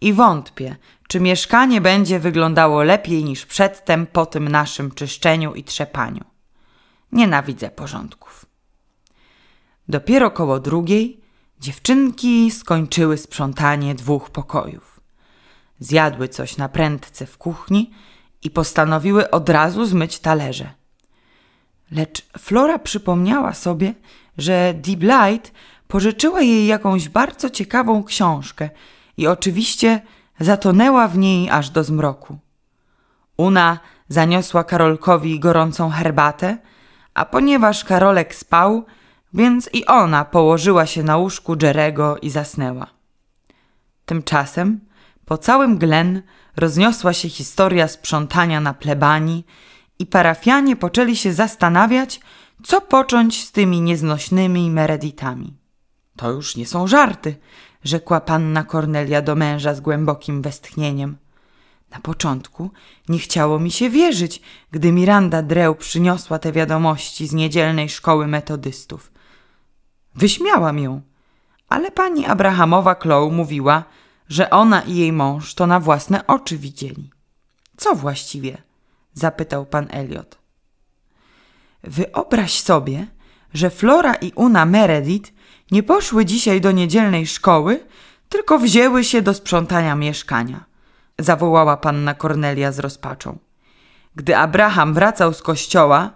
Speaker 1: i wątpię, czy mieszkanie będzie wyglądało lepiej niż przedtem po tym naszym czyszczeniu i trzepaniu. Nienawidzę porządków. Dopiero koło drugiej dziewczynki skończyły sprzątanie dwóch pokojów. Zjadły coś na prędce w kuchni i postanowiły od razu zmyć talerze. Lecz Flora przypomniała sobie, że Deep Blight pożyczyła jej jakąś bardzo ciekawą książkę i oczywiście zatonęła w niej aż do zmroku. Una zaniosła Karolkowi gorącą herbatę, a ponieważ Karolek spał, więc i ona położyła się na łóżku Jerego i zasnęła. Tymczasem po całym Glen rozniosła się historia sprzątania na plebanii i parafianie poczęli się zastanawiać, co począć z tymi nieznośnymi mereditami. To już nie są żarty, rzekła panna Kornelia do męża z głębokim westchnieniem. Na początku nie chciało mi się wierzyć, gdy Miranda Dreł przyniosła te wiadomości z niedzielnej szkoły metodystów. Wyśmiałam ją, ale pani Abrahamowa Clow mówiła, że ona i jej mąż to na własne oczy widzieli. Co właściwie? zapytał pan Elliot. Wyobraź sobie, że Flora i Una Meredith nie poszły dzisiaj do niedzielnej szkoły, tylko wzięły się do sprzątania mieszkania, zawołała panna Cornelia z rozpaczą. Gdy Abraham wracał z kościoła,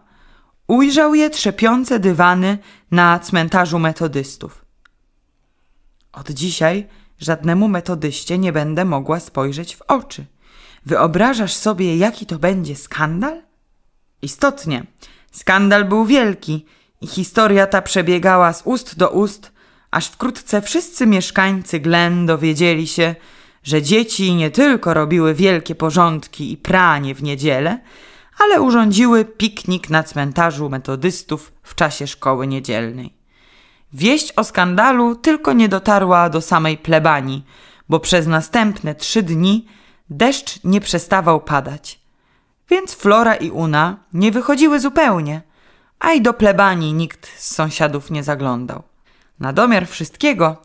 Speaker 1: ujrzał je trzepiące dywany na cmentarzu metodystów. Od dzisiaj żadnemu metodyście nie będę mogła spojrzeć w oczy – Wyobrażasz sobie, jaki to będzie skandal? Istotnie, skandal był wielki i historia ta przebiegała z ust do ust, aż wkrótce wszyscy mieszkańcy Glen dowiedzieli się, że dzieci nie tylko robiły wielkie porządki i pranie w niedzielę, ale urządziły piknik na cmentarzu metodystów w czasie szkoły niedzielnej. Wieść o skandalu tylko nie dotarła do samej plebanii, bo przez następne trzy dni Deszcz nie przestawał padać, więc Flora i Una nie wychodziły zupełnie, a i do plebanii nikt z sąsiadów nie zaglądał. Na domiar wszystkiego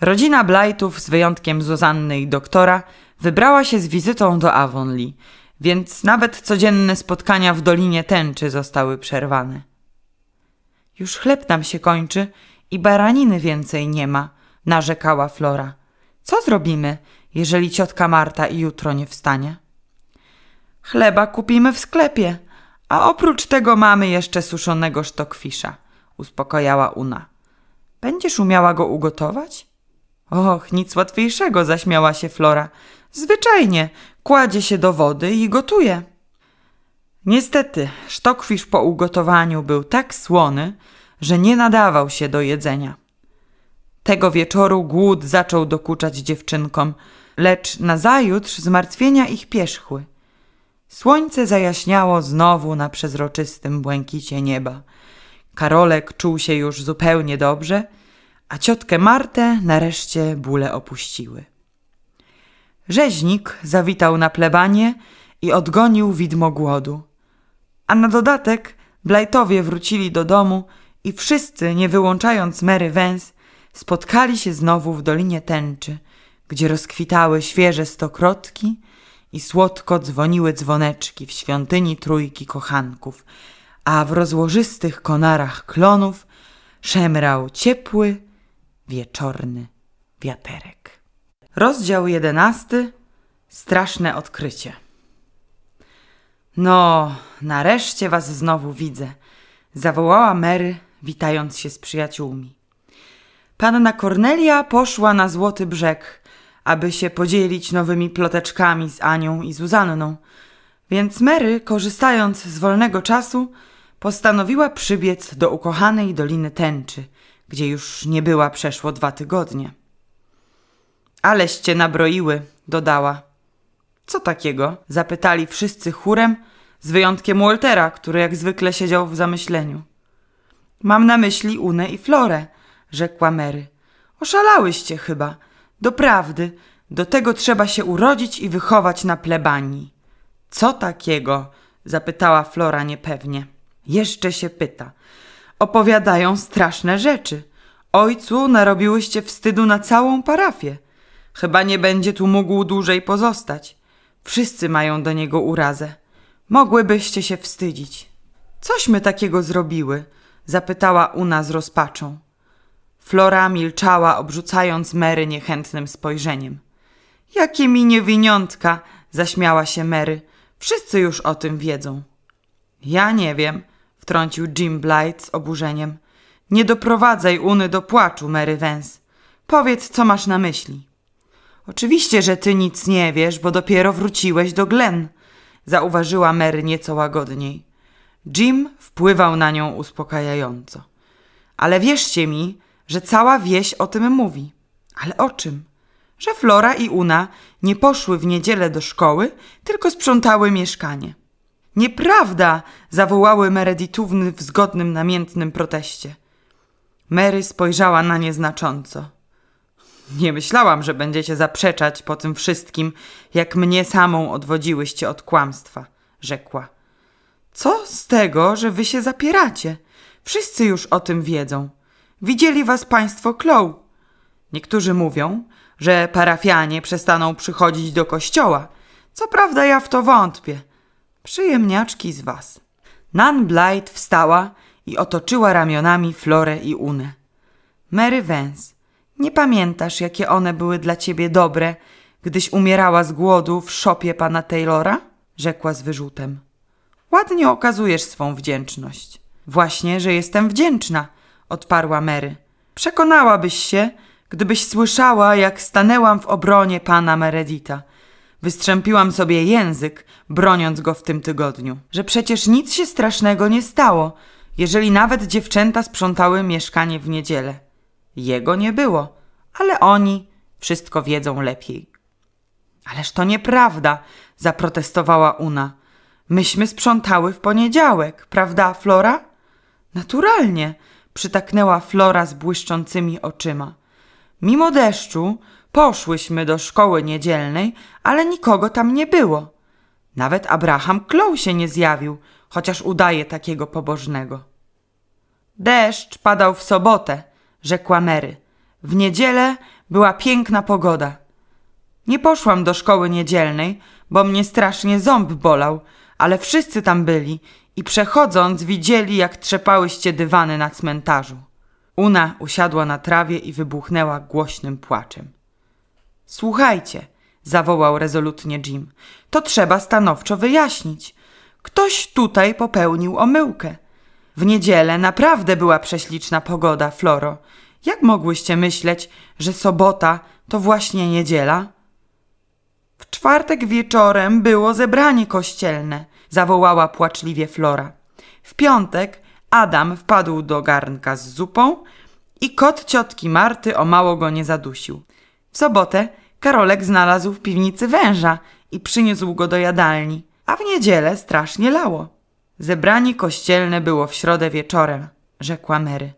Speaker 1: rodzina Blightów z wyjątkiem Zuzanny i doktora wybrała się z wizytą do Avonlea, więc nawet codzienne spotkania w Dolinie Tęczy zostały przerwane. Już chleb nam się kończy i baraniny więcej nie ma, narzekała Flora. Co zrobimy, jeżeli ciotka Marta i jutro nie wstanie. Chleba kupimy w sklepie, a oprócz tego mamy jeszcze suszonego sztokfisza, uspokojała Una. Będziesz umiała go ugotować? Och, nic łatwiejszego, zaśmiała się Flora. Zwyczajnie, kładzie się do wody i gotuje. Niestety, sztokwisz po ugotowaniu był tak słony, że nie nadawał się do jedzenia. Tego wieczoru głód zaczął dokuczać dziewczynkom – lecz nazajutrz zmartwienia ich pierzchły. Słońce zajaśniało znowu na przezroczystym błękicie nieba. Karolek czuł się już zupełnie dobrze, a ciotkę Martę nareszcie bóle opuściły. Rzeźnik zawitał na plebanie i odgonił widmo głodu. A na dodatek Blajtowie wrócili do domu i wszyscy, nie wyłączając Mary Wens, spotkali się znowu w Dolinie Tęczy – gdzie rozkwitały świeże stokrotki i słodko dzwoniły dzwoneczki w świątyni trójki kochanków, a w rozłożystych konarach klonów szemrał ciepły, wieczorny wiaterek. Rozdział jedenasty. Straszne odkrycie. No, nareszcie was znowu widzę, zawołała Mary, witając się z przyjaciółmi. Panna Kornelia poszła na Złoty Brzeg – aby się podzielić nowymi ploteczkami z Anią i Zuzanną. Więc Mary, korzystając z wolnego czasu, postanowiła przybiec do ukochanej Doliny Tęczy, gdzie już nie była przeszło dwa tygodnie. Aleście nabroiły, dodała. Co takiego? zapytali wszyscy chórem, z wyjątkiem Waltera, który jak zwykle siedział w zamyśleniu. Mam na myśli Unę i Florę, rzekła Mary. Oszalałyście chyba. Doprawdy, do tego trzeba się urodzić i wychować na plebanii. Co takiego? zapytała Flora niepewnie. Jeszcze się pyta. Opowiadają straszne rzeczy. Ojcu, narobiłyście wstydu na całą parafię. Chyba nie będzie tu mógł dłużej pozostać. Wszyscy mają do niego urazę. Mogłybyście się wstydzić. Cośmy takiego zrobiły? zapytała Una z rozpaczą. Flora milczała, obrzucając Mary niechętnym spojrzeniem. Jakie mi niewiniątka! zaśmiała się Mary. Wszyscy już o tym wiedzą. Ja nie wiem, wtrącił Jim Blight z oburzeniem. Nie doprowadzaj Uny do płaczu, Mary Vance. Powiedz, co masz na myśli. Oczywiście, że ty nic nie wiesz, bo dopiero wróciłeś do Glen, zauważyła Mary nieco łagodniej. Jim wpływał na nią uspokajająco. Ale wierzcie mi, że cała wieś o tym mówi. Ale o czym? Że Flora i Una nie poszły w niedzielę do szkoły, tylko sprzątały mieszkanie. Nieprawda! zawołały mereditówny w zgodnym namiętnym proteście. Mary spojrzała na nie znacząco. Nie myślałam, że będziecie zaprzeczać po tym wszystkim, jak mnie samą odwodziłyście od kłamstwa, rzekła. Co z tego, że wy się zapieracie? Wszyscy już o tym wiedzą. Widzieli was państwo klął. Niektórzy mówią, że parafianie przestaną przychodzić do kościoła. Co prawda ja w to wątpię. Przyjemniaczki z was. Nan Blight wstała i otoczyła ramionami Florę i Unę. Mary Vance, nie pamiętasz, jakie one były dla ciebie dobre, gdyś umierała z głodu w szopie pana Taylora? Rzekła z wyrzutem. Ładnie okazujesz swą wdzięczność. Właśnie, że jestem wdzięczna – odparła Mary. Przekonałabyś się, gdybyś słyszała, jak stanęłam w obronie pana Meredita. Wystrzępiłam sobie język, broniąc go w tym tygodniu. Że przecież nic się strasznego nie stało, jeżeli nawet dziewczęta sprzątały mieszkanie w niedzielę. Jego nie było, ale oni wszystko wiedzą lepiej. Ależ to nieprawda, zaprotestowała Una. Myśmy sprzątały w poniedziałek, prawda, Flora? Naturalnie przytaknęła Flora z błyszczącymi oczyma. Mimo deszczu poszłyśmy do szkoły niedzielnej, ale nikogo tam nie było. Nawet Abraham Kloł się nie zjawił, chociaż udaje takiego pobożnego. Deszcz padał w sobotę, rzekła Mary. W niedzielę była piękna pogoda. Nie poszłam do szkoły niedzielnej, bo mnie strasznie ząb bolał, ale wszyscy tam byli i przechodząc widzieli, jak trzepałyście dywany na cmentarzu. Una usiadła na trawie i wybuchnęła głośnym płaczem. Słuchajcie, zawołał rezolutnie Jim, to trzeba stanowczo wyjaśnić. Ktoś tutaj popełnił omyłkę. W niedzielę naprawdę była prześliczna pogoda, Floro. Jak mogłyście myśleć, że sobota to właśnie niedziela? W czwartek wieczorem było zebranie kościelne zawołała płaczliwie Flora. W piątek Adam wpadł do garnka z zupą i kot ciotki Marty o mało go nie zadusił. W sobotę Karolek znalazł w piwnicy węża i przyniósł go do jadalni, a w niedzielę strasznie lało. Zebranie kościelne było w środę wieczorem, rzekła Mary.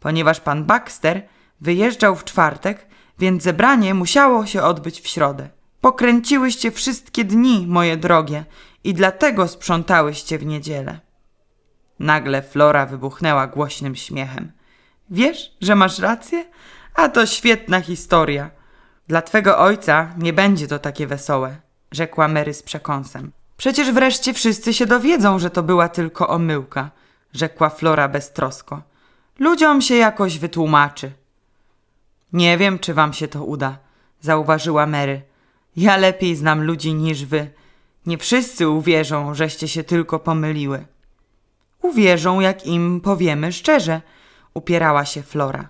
Speaker 1: Ponieważ pan Baxter wyjeżdżał w czwartek, więc zebranie musiało się odbyć w środę. Pokręciłyście wszystkie dni, moje drogie, i dlatego sprzątałyście w niedzielę. Nagle Flora wybuchnęła głośnym śmiechem. Wiesz, że masz rację? A to świetna historia. Dla twego ojca nie będzie to takie wesołe, rzekła Mary z przekąsem. Przecież wreszcie wszyscy się dowiedzą, że to była tylko omyłka, rzekła Flora beztrosko. Ludziom się jakoś wytłumaczy. Nie wiem, czy wam się to uda, zauważyła Mary. Ja lepiej znam ludzi niż wy. Nie wszyscy uwierzą, żeście się tylko pomyliły. Uwierzą, jak im powiemy szczerze, upierała się Flora.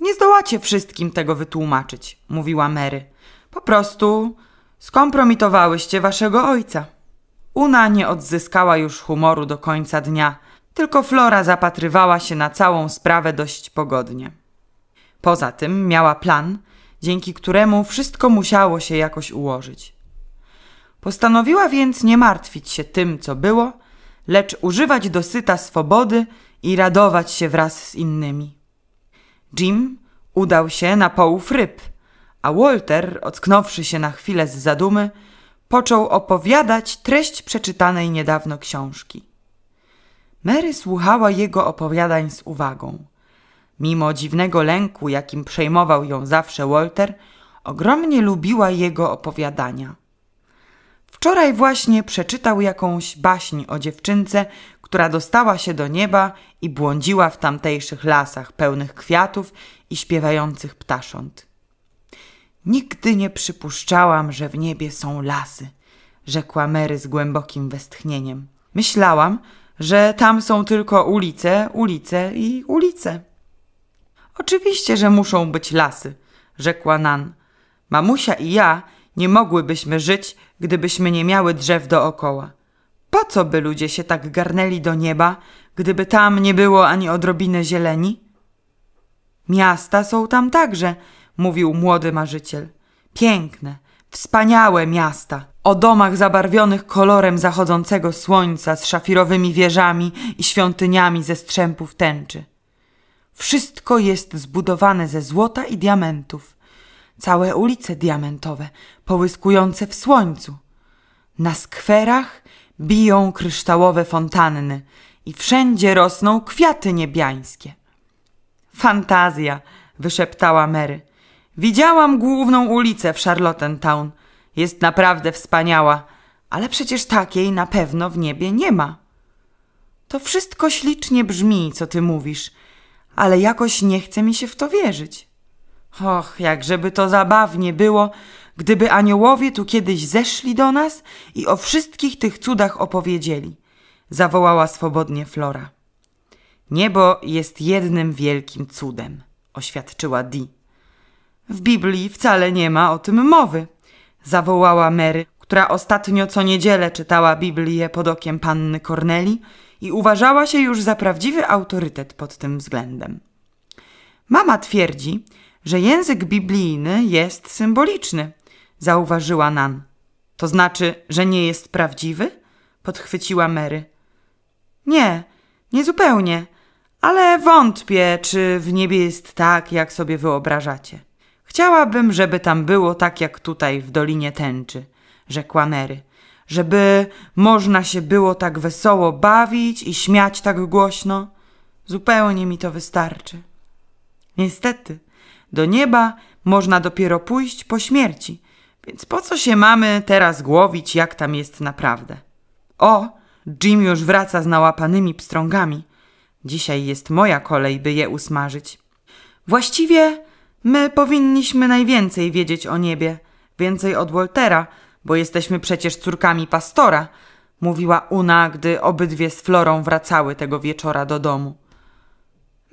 Speaker 1: Nie zdołacie wszystkim tego wytłumaczyć, mówiła Mary. Po prostu skompromitowałyście waszego ojca. Una nie odzyskała już humoru do końca dnia, tylko Flora zapatrywała się na całą sprawę dość pogodnie. Poza tym miała plan, dzięki któremu wszystko musiało się jakoś ułożyć. Postanowiła więc nie martwić się tym, co było, lecz używać dosyta swobody i radować się wraz z innymi. Jim udał się na połów ryb, a Walter, ocknąwszy się na chwilę z zadumy, począł opowiadać treść przeczytanej niedawno książki. Mary słuchała jego opowiadań z uwagą. Mimo dziwnego lęku, jakim przejmował ją zawsze Walter, ogromnie lubiła jego opowiadania. Wczoraj właśnie przeczytał jakąś baśń o dziewczynce, która dostała się do nieba i błądziła w tamtejszych lasach pełnych kwiatów i śpiewających ptasząt. Nigdy nie przypuszczałam, że w niebie są lasy, rzekła Mary z głębokim westchnieniem. Myślałam, że tam są tylko ulice, ulice i ulice. Oczywiście, że muszą być lasy, rzekła Nan. Mamusia i ja nie mogłybyśmy żyć, gdybyśmy nie miały drzew dookoła. Po co by ludzie się tak garnęli do nieba, gdyby tam nie było ani odrobiny zieleni? Miasta są tam także, mówił młody marzyciel. Piękne, wspaniałe miasta, o domach zabarwionych kolorem zachodzącego słońca z szafirowymi wieżami i świątyniami ze strzępów tęczy. Wszystko jest zbudowane ze złota i diamentów. Całe ulice diamentowe, połyskujące w słońcu. Na skwerach biją kryształowe fontanny i wszędzie rosną kwiaty niebiańskie. Fantazja, wyszeptała Mary. Widziałam główną ulicę w Charlottentown. Jest naprawdę wspaniała, ale przecież takiej na pewno w niebie nie ma. To wszystko ślicznie brzmi, co ty mówisz, ale jakoś nie chce mi się w to wierzyć. Och, jakżeby to zabawnie było, gdyby aniołowie tu kiedyś zeszli do nas i o wszystkich tych cudach opowiedzieli, zawołała swobodnie Flora. Niebo jest jednym wielkim cudem, oświadczyła Dee. W Biblii wcale nie ma o tym mowy, zawołała Mary, która ostatnio co niedzielę czytała Biblię pod okiem panny Korneli i uważała się już za prawdziwy autorytet pod tym względem. Mama twierdzi, że język biblijny jest symboliczny, zauważyła Nan. To znaczy, że nie jest prawdziwy? podchwyciła Mary. Nie, niezupełnie, ale wątpię, czy w niebie jest tak, jak sobie wyobrażacie. Chciałabym, żeby tam było tak jak tutaj w Dolinie Tęczy, rzekła Mary żeby można się było tak wesoło bawić i śmiać tak głośno. Zupełnie mi to wystarczy. Niestety, do nieba można dopiero pójść po śmierci, więc po co się mamy teraz głowić, jak tam jest naprawdę? O, Jim już wraca z nałapanymi pstrągami. Dzisiaj jest moja kolej, by je usmażyć. Właściwie my powinniśmy najwięcej wiedzieć o niebie, więcej od Woltera – bo jesteśmy przecież córkami pastora, mówiła Una, gdy obydwie z Florą wracały tego wieczora do domu.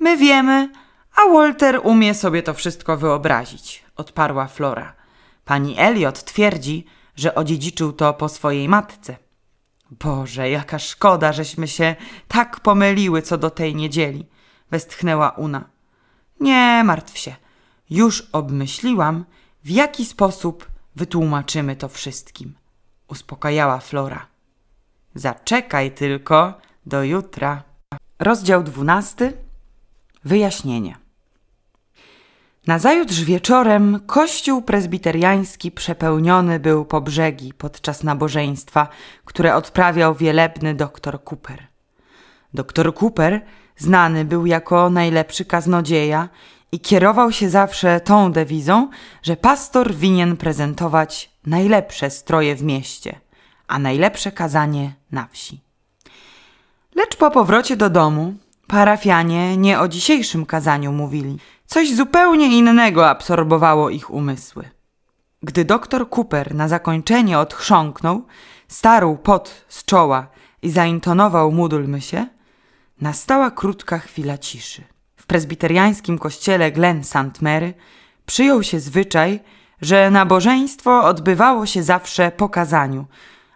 Speaker 1: My wiemy, a Walter umie sobie to wszystko wyobrazić, odparła Flora. Pani Elliot twierdzi, że odziedziczył to po swojej matce. Boże, jaka szkoda, żeśmy się tak pomyliły co do tej niedzieli, westchnęła Una. Nie martw się. Już obmyśliłam, w jaki sposób Wytłumaczymy to wszystkim, uspokajała Flora. Zaczekaj tylko do jutra. Rozdział dwunasty. Wyjaśnienie. Nazajutrz wieczorem kościół prezbiteriański przepełniony był po brzegi podczas nabożeństwa, które odprawiał wielebny doktor Cooper. Doktor Cooper znany był jako najlepszy kaznodzieja i kierował się zawsze tą dewizą, że pastor winien prezentować najlepsze stroje w mieście, a najlepsze kazanie na wsi. Lecz po powrocie do domu parafianie nie o dzisiejszym kazaniu mówili. Coś zupełnie innego absorbowało ich umysły. Gdy doktor Cooper na zakończenie odchrząknął, starł pot z czoła i zaintonował módl się, nastała krótka chwila ciszy prezbiteriańskim kościele Glen St. Mary przyjął się zwyczaj, że nabożeństwo odbywało się zawsze po kazaniu,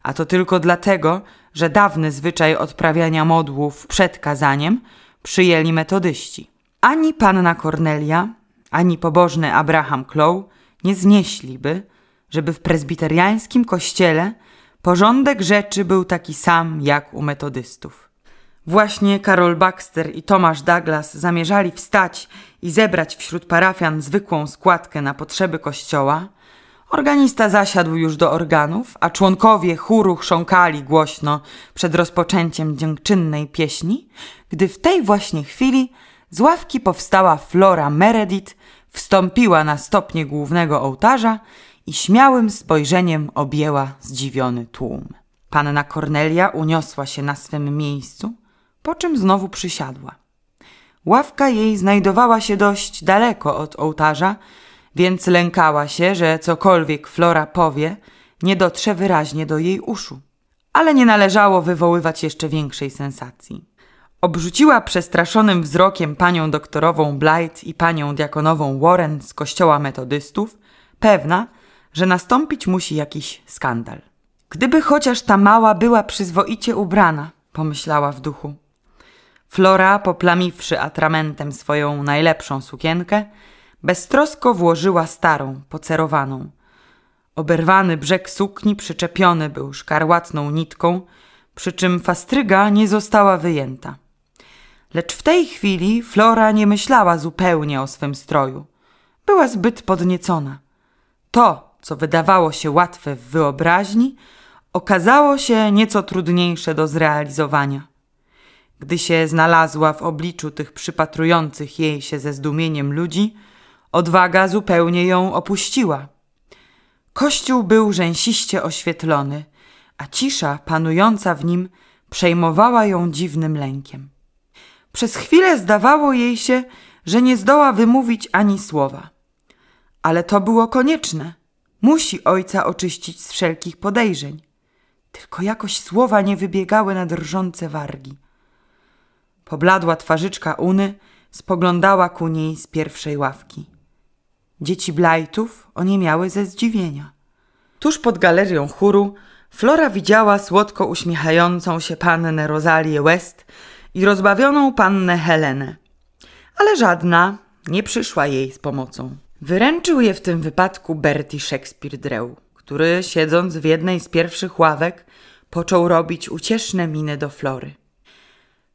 Speaker 1: a to tylko dlatego, że dawny zwyczaj odprawiania modłów przed kazaniem przyjęli metodyści. Ani panna Cornelia, ani pobożny Abraham Clow nie znieśliby, żeby w prezbiteriańskim kościele porządek rzeczy był taki sam jak u metodystów. Właśnie Karol Baxter i Tomasz Douglas zamierzali wstać i zebrać wśród parafian zwykłą składkę na potrzeby kościoła, organista zasiadł już do organów, a członkowie chóru chrząkali głośno przed rozpoczęciem dziękczynnej pieśni, gdy w tej właśnie chwili z ławki powstała Flora Meredith, wstąpiła na stopnie głównego ołtarza i śmiałym spojrzeniem objęła zdziwiony tłum. Panna Kornelia uniosła się na swym miejscu, po czym znowu przysiadła. Ławka jej znajdowała się dość daleko od ołtarza, więc lękała się, że cokolwiek Flora powie, nie dotrze wyraźnie do jej uszu. Ale nie należało wywoływać jeszcze większej sensacji. Obrzuciła przestraszonym wzrokiem panią doktorową Blight i panią diakonową Warren z kościoła metodystów, pewna, że nastąpić musi jakiś skandal. Gdyby chociaż ta mała była przyzwoicie ubrana, pomyślała w duchu. Flora, poplamiwszy atramentem swoją najlepszą sukienkę, beztrosko włożyła starą, pocerowaną. Oberwany brzeg sukni przyczepiony był szkarłatną nitką, przy czym fastryga nie została wyjęta. Lecz w tej chwili Flora nie myślała zupełnie o swym stroju. Była zbyt podniecona. To, co wydawało się łatwe w wyobraźni, okazało się nieco trudniejsze do zrealizowania. Gdy się znalazła w obliczu tych przypatrujących jej się ze zdumieniem ludzi, odwaga zupełnie ją opuściła. Kościół był rzęsiście oświetlony, a cisza panująca w nim przejmowała ją dziwnym lękiem. Przez chwilę zdawało jej się, że nie zdoła wymówić ani słowa. Ale to było konieczne. Musi ojca oczyścić z wszelkich podejrzeń. Tylko jakoś słowa nie wybiegały na drżące wargi. Pobladła twarzyczka Uny spoglądała ku niej z pierwszej ławki. Dzieci Blajtów oniemiały ze zdziwienia. Tuż pod galerią chóru Flora widziała słodko uśmiechającą się pannę Rosalię West i rozbawioną pannę Helenę. Ale żadna nie przyszła jej z pomocą. Wyręczył je w tym wypadku Bertie Shakespeare Drew, który siedząc w jednej z pierwszych ławek począł robić ucieszne miny do Flory.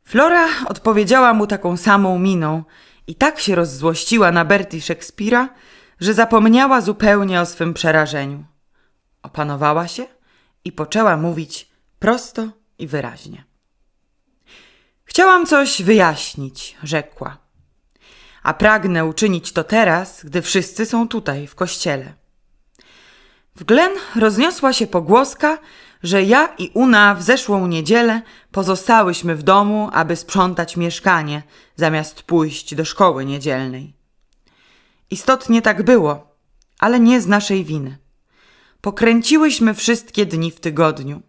Speaker 1: Flora odpowiedziała mu taką samą miną i tak się rozzłościła na Berty Szekspira, że zapomniała zupełnie o swym przerażeniu. Opanowała się i poczęła mówić prosto i wyraźnie. Chciałam coś wyjaśnić, rzekła. A pragnę uczynić to teraz, gdy wszyscy są tutaj, w kościele. W Glen rozniosła się pogłoska, że ja i Una w zeszłą niedzielę pozostałyśmy w domu, aby sprzątać mieszkanie, zamiast pójść do szkoły niedzielnej. Istotnie tak było, ale nie z naszej winy. Pokręciłyśmy wszystkie dni w tygodniu.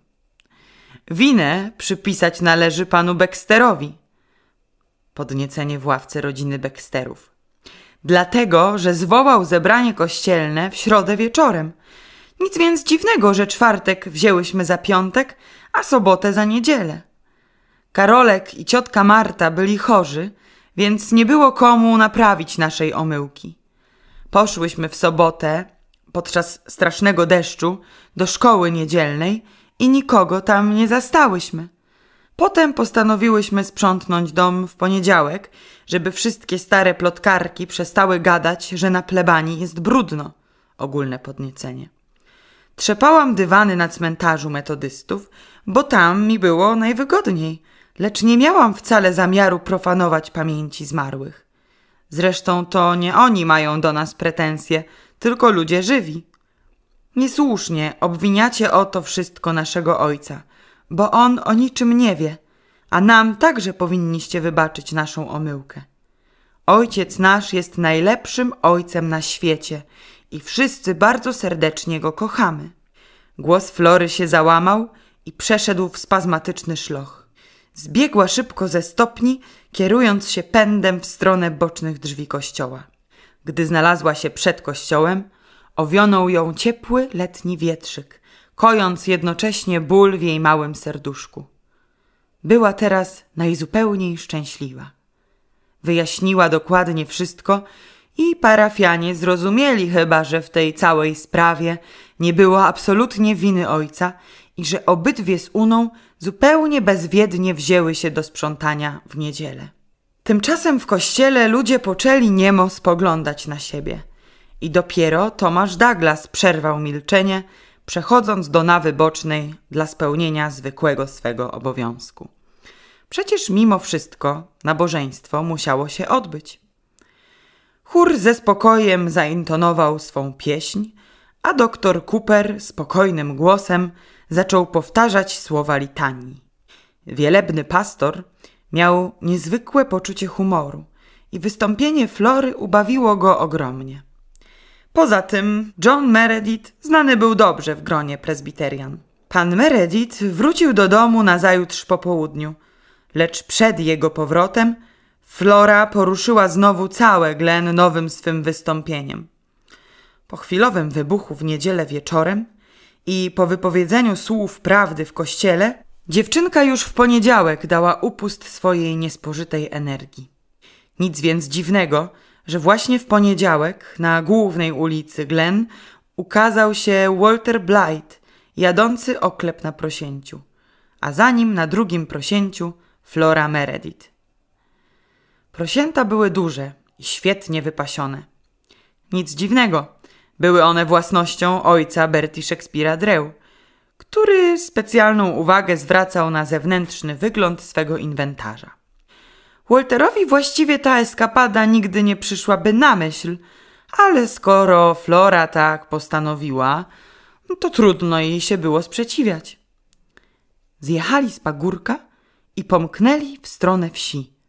Speaker 1: Winę przypisać należy panu Baxterowi. Podniecenie w ławce rodziny Baxterów. Dlatego, że zwołał zebranie kościelne w środę wieczorem – nic więc dziwnego, że czwartek wzięłyśmy za piątek, a sobotę za niedzielę. Karolek i ciotka Marta byli chorzy, więc nie było komu naprawić naszej omyłki. Poszłyśmy w sobotę, podczas strasznego deszczu, do szkoły niedzielnej i nikogo tam nie zastałyśmy. Potem postanowiłyśmy sprzątnąć dom w poniedziałek, żeby wszystkie stare plotkarki przestały gadać, że na plebanii jest brudno. Ogólne podniecenie. Trzepałam dywany na cmentarzu metodystów, bo tam mi było najwygodniej, lecz nie miałam wcale zamiaru profanować pamięci zmarłych. Zresztą to nie oni mają do nas pretensje, tylko ludzie żywi. Niesłusznie obwiniacie o to wszystko naszego ojca, bo on o niczym nie wie, a nam także powinniście wybaczyć naszą omyłkę. Ojciec nasz jest najlepszym ojcem na świecie i wszyscy bardzo serdecznie go kochamy. Głos Flory się załamał i przeszedł w spazmatyczny szloch. Zbiegła szybko ze stopni, kierując się pędem w stronę bocznych drzwi kościoła. Gdy znalazła się przed kościołem, owionął ją ciepły letni wietrzyk, kojąc jednocześnie ból w jej małym serduszku. Była teraz najzupełniej szczęśliwa. Wyjaśniła dokładnie wszystko i parafianie zrozumieli chyba, że w tej całej sprawie nie było absolutnie winy ojca i że obydwie z Uną zupełnie bezwiednie wzięły się do sprzątania w niedzielę. Tymczasem w kościele ludzie poczęli niemo spoglądać na siebie. I dopiero Tomasz Douglas przerwał milczenie, przechodząc do nawy bocznej dla spełnienia zwykłego swego obowiązku. Przecież mimo wszystko nabożeństwo musiało się odbyć. Chór ze spokojem zaintonował swą pieśń, a doktor Cooper spokojnym głosem zaczął powtarzać słowa litanii. Wielebny pastor miał niezwykłe poczucie humoru i wystąpienie Flory ubawiło go ogromnie. Poza tym John Meredith znany był dobrze w gronie prezbiterian. Pan Meredith wrócił do domu nazajutrz po południu, lecz przed jego powrotem – Flora poruszyła znowu całe Glen nowym swym wystąpieniem. Po chwilowym wybuchu w niedzielę wieczorem i po wypowiedzeniu słów prawdy w kościele, dziewczynka już w poniedziałek dała upust swojej niespożytej energii. Nic więc dziwnego, że właśnie w poniedziałek na głównej ulicy Glen ukazał się Walter Blight, jadący oklep na prosięciu, a za nim na drugim prosięciu Flora Meredith. Prosięta były duże i świetnie wypasione. Nic dziwnego, były one własnością ojca Bertie Szekspira Dreu, który specjalną uwagę zwracał na zewnętrzny wygląd swego inwentarza. Walterowi właściwie ta eskapada nigdy nie przyszłaby na myśl, ale skoro Flora tak postanowiła, to trudno jej się było sprzeciwiać. Zjechali z pagórka i pomknęli w stronę wsi.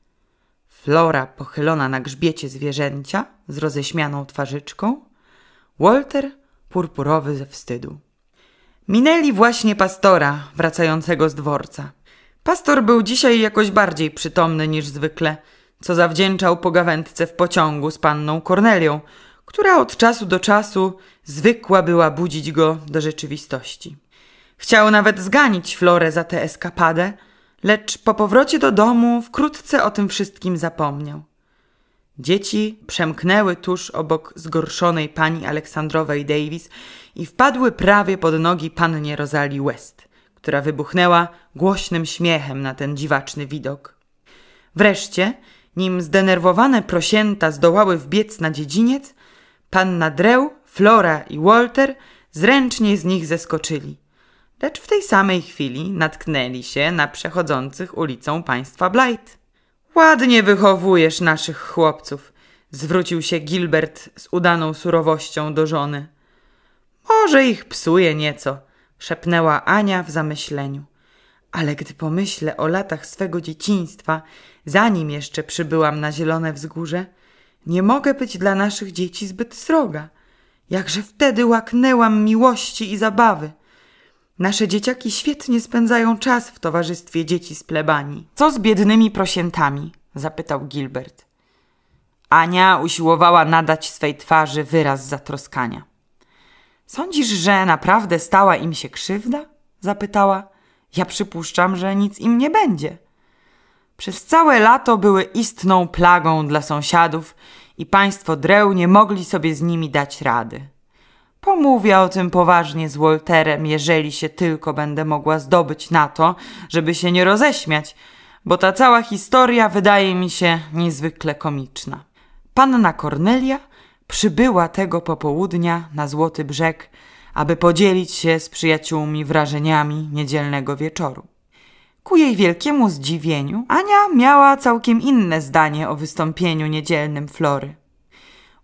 Speaker 1: Flora pochylona na grzbiecie zwierzęcia z roześmianą twarzyczką, Walter purpurowy ze wstydu. Minęli właśnie pastora wracającego z dworca. Pastor był dzisiaj jakoś bardziej przytomny niż zwykle, co zawdzięczał pogawędce w pociągu z panną Kornelią, która od czasu do czasu zwykła była budzić go do rzeczywistości. Chciał nawet zganić Florę za tę eskapadę, Lecz po powrocie do domu wkrótce o tym wszystkim zapomniał. Dzieci przemknęły tuż obok zgorszonej pani Aleksandrowej Davis i wpadły prawie pod nogi pannie Rosalie West, która wybuchnęła głośnym śmiechem na ten dziwaczny widok. Wreszcie, nim zdenerwowane prosięta zdołały wbiec na dziedziniec, panna Drew, Flora i Walter zręcznie z nich zeskoczyli lecz w tej samej chwili natknęli się na przechodzących ulicą państwa Blight. Ładnie wychowujesz naszych chłopców, zwrócił się Gilbert z udaną surowością do żony. Może ich psuje nieco, szepnęła Ania w zamyśleniu. Ale gdy pomyślę o latach swego dzieciństwa, zanim jeszcze przybyłam na zielone wzgórze, nie mogę być dla naszych dzieci zbyt sroga. Jakże wtedy łaknęłam miłości i zabawy. Nasze dzieciaki świetnie spędzają czas w towarzystwie dzieci z plebanii. Co z biednymi prosiętami? zapytał Gilbert. Ania usiłowała nadać swej twarzy wyraz zatroskania. Sądzisz, że naprawdę stała im się krzywda? zapytała. Ja przypuszczam, że nic im nie będzie. Przez całe lato były istną plagą dla sąsiadów i państwo Dreł nie mogli sobie z nimi dać rady. Pomówię o tym poważnie z Wolterem, jeżeli się tylko będę mogła zdobyć na to, żeby się nie roześmiać, bo ta cała historia wydaje mi się niezwykle komiczna. Panna Cornelia przybyła tego popołudnia na Złoty Brzeg, aby podzielić się z przyjaciółmi wrażeniami niedzielnego wieczoru. Ku jej wielkiemu zdziwieniu, Ania miała całkiem inne zdanie o wystąpieniu niedzielnym Flory.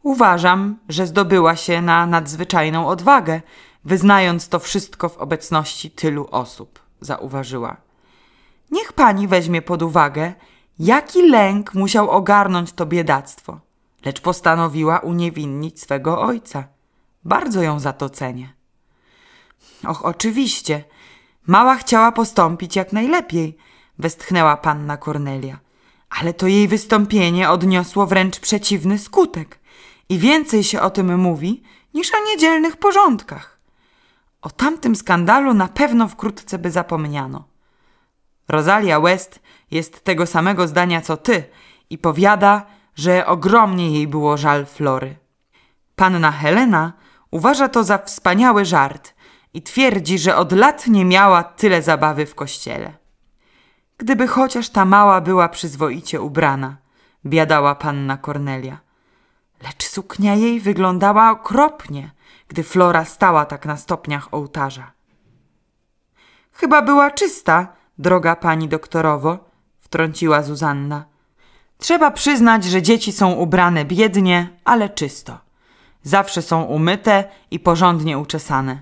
Speaker 1: Uważam, że zdobyła się na nadzwyczajną odwagę, wyznając to wszystko w obecności tylu osób, zauważyła. Niech pani weźmie pod uwagę, jaki lęk musiał ogarnąć to biedactwo, lecz postanowiła uniewinnić swego ojca. Bardzo ją za to cenię. Och, oczywiście. Mała chciała postąpić jak najlepiej, westchnęła panna Kornelia. Ale to jej wystąpienie odniosło wręcz przeciwny skutek i więcej się o tym mówi niż o niedzielnych porządkach. O tamtym skandalu na pewno wkrótce by zapomniano. Rosalia West jest tego samego zdania co ty i powiada, że ogromnie jej było żal Flory. Panna Helena uważa to za wspaniały żart i twierdzi, że od lat nie miała tyle zabawy w kościele. Gdyby chociaż ta mała była przyzwoicie ubrana, biadała panna Kornelia. Lecz suknia jej wyglądała okropnie, gdy Flora stała tak na stopniach ołtarza. Chyba była czysta, droga pani doktorowo, wtrąciła Zuzanna. Trzeba przyznać, że dzieci są ubrane biednie, ale czysto. Zawsze są umyte i porządnie uczesane.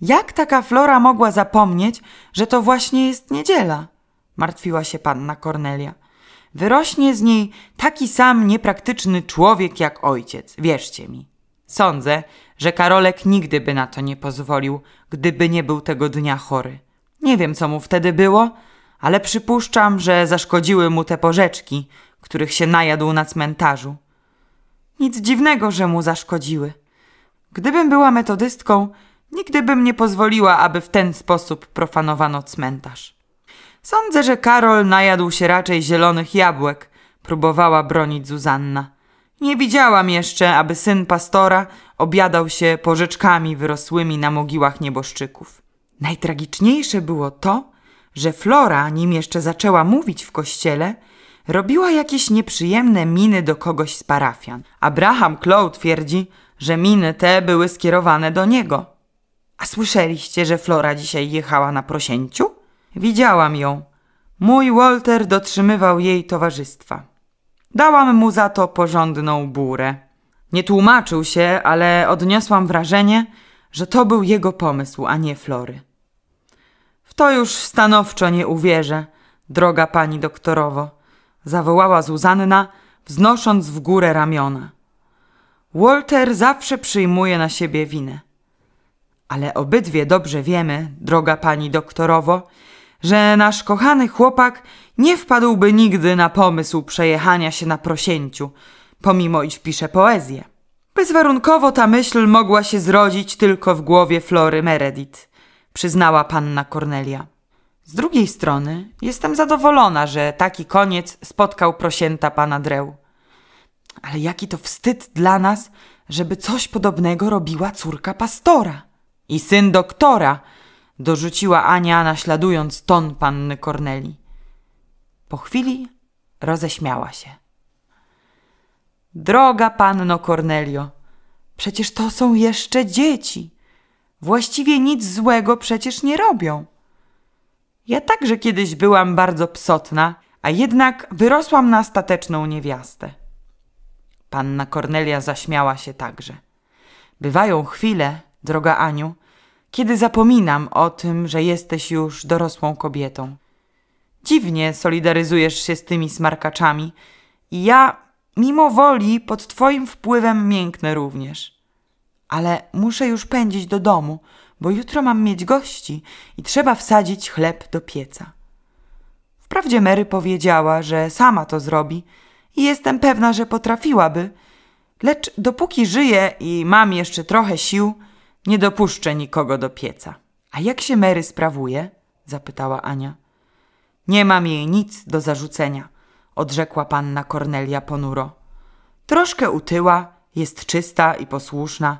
Speaker 1: Jak taka Flora mogła zapomnieć, że to właśnie jest niedziela? Martwiła się panna Kornelia. Wyrośnie z niej taki sam niepraktyczny człowiek jak ojciec, wierzcie mi. Sądzę, że Karolek nigdy by na to nie pozwolił, gdyby nie był tego dnia chory. Nie wiem, co mu wtedy było, ale przypuszczam, że zaszkodziły mu te porzeczki, których się najadł na cmentarzu. Nic dziwnego, że mu zaszkodziły. Gdybym była metodystką, nigdy bym nie pozwoliła, aby w ten sposób profanowano cmentarz. Sądzę, że Karol najadł się raczej zielonych jabłek, próbowała bronić Zuzanna. Nie widziałam jeszcze, aby syn pastora obiadał się porzeczkami wyrosłymi na mogiłach nieboszczyków. Najtragiczniejsze było to, że Flora, nim jeszcze zaczęła mówić w kościele, robiła jakieś nieprzyjemne miny do kogoś z parafian. Abraham Cloud twierdzi, że miny te były skierowane do niego. A słyszeliście, że Flora dzisiaj jechała na prosięciu? Widziałam ją. Mój Walter dotrzymywał jej towarzystwa. Dałam mu za to porządną burę. Nie tłumaczył się, ale odniosłam wrażenie, że to był jego pomysł, a nie Flory. W to już stanowczo nie uwierzę, droga pani doktorowo, zawołała Zuzanna, wznosząc w górę ramiona. Walter zawsze przyjmuje na siebie winę. Ale obydwie dobrze wiemy, droga pani doktorowo, że nasz kochany chłopak nie wpadłby nigdy na pomysł przejechania się na prosięciu, pomimo iż pisze poezję. Bezwarunkowo ta myśl mogła się zrodzić tylko w głowie Flory Meredith, przyznała panna Cornelia. Z drugiej strony jestem zadowolona, że taki koniec spotkał prosięta pana Dreu. Ale jaki to wstyd dla nas, żeby coś podobnego robiła córka pastora i syn doktora – dorzuciła Ania, naśladując ton panny Korneli. Po chwili roześmiała się. Droga panno Kornelio, przecież to są jeszcze dzieci. Właściwie nic złego przecież nie robią. Ja także kiedyś byłam bardzo psotna, a jednak wyrosłam na stateczną niewiastę. Panna Kornelia zaśmiała się także. Bywają chwile, droga Aniu, kiedy zapominam o tym, że jesteś już dorosłą kobietą. Dziwnie solidaryzujesz się z tymi smarkaczami i ja, mimo woli, pod twoim wpływem mięknę również. Ale muszę już pędzić do domu, bo jutro mam mieć gości i trzeba wsadzić chleb do pieca. Wprawdzie Mary powiedziała, że sama to zrobi i jestem pewna, że potrafiłaby, lecz dopóki żyję i mam jeszcze trochę sił – nie dopuszczę nikogo do pieca. A jak się Mary sprawuje? zapytała Ania. Nie mam jej nic do zarzucenia, odrzekła panna Kornelia ponuro. Troszkę utyła, jest czysta i posłuszna,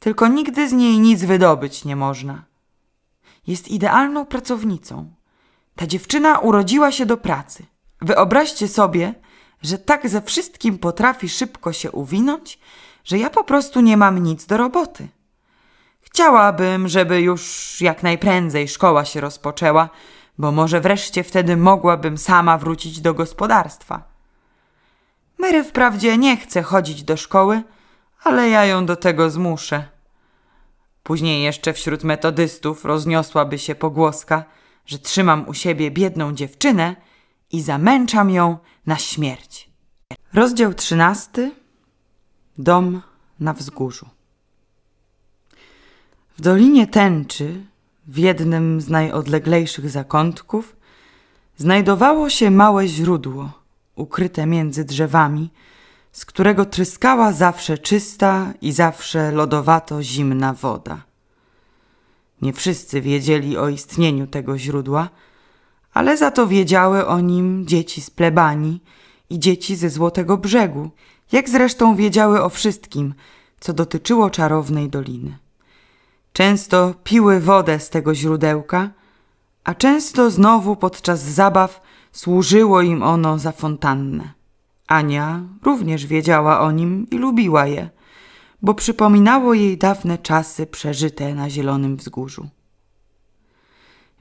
Speaker 1: tylko nigdy z niej nic wydobyć nie można. Jest idealną pracownicą. Ta dziewczyna urodziła się do pracy. Wyobraźcie sobie, że tak ze wszystkim potrafi szybko się uwinąć, że ja po prostu nie mam nic do roboty. Chciałabym, żeby już jak najprędzej szkoła się rozpoczęła, bo może wreszcie wtedy mogłabym sama wrócić do gospodarstwa. Mary wprawdzie nie chce chodzić do szkoły, ale ja ją do tego zmuszę. Później jeszcze wśród metodystów rozniosłaby się pogłoska, że trzymam u siebie biedną dziewczynę i zamęczam ją na śmierć. Rozdział 13. Dom na wzgórzu. W Dolinie Tęczy, w jednym z najodleglejszych zakątków, znajdowało się małe źródło, ukryte między drzewami, z którego tryskała zawsze czysta i zawsze lodowato zimna woda. Nie wszyscy wiedzieli o istnieniu tego źródła, ale za to wiedziały o nim dzieci z plebanii i dzieci ze Złotego Brzegu, jak zresztą wiedziały o wszystkim, co dotyczyło czarownej doliny. Często piły wodę z tego źródełka, a często znowu podczas zabaw służyło im ono za fontannę. Ania również wiedziała o nim i lubiła je, bo przypominało jej dawne czasy przeżyte na Zielonym Wzgórzu.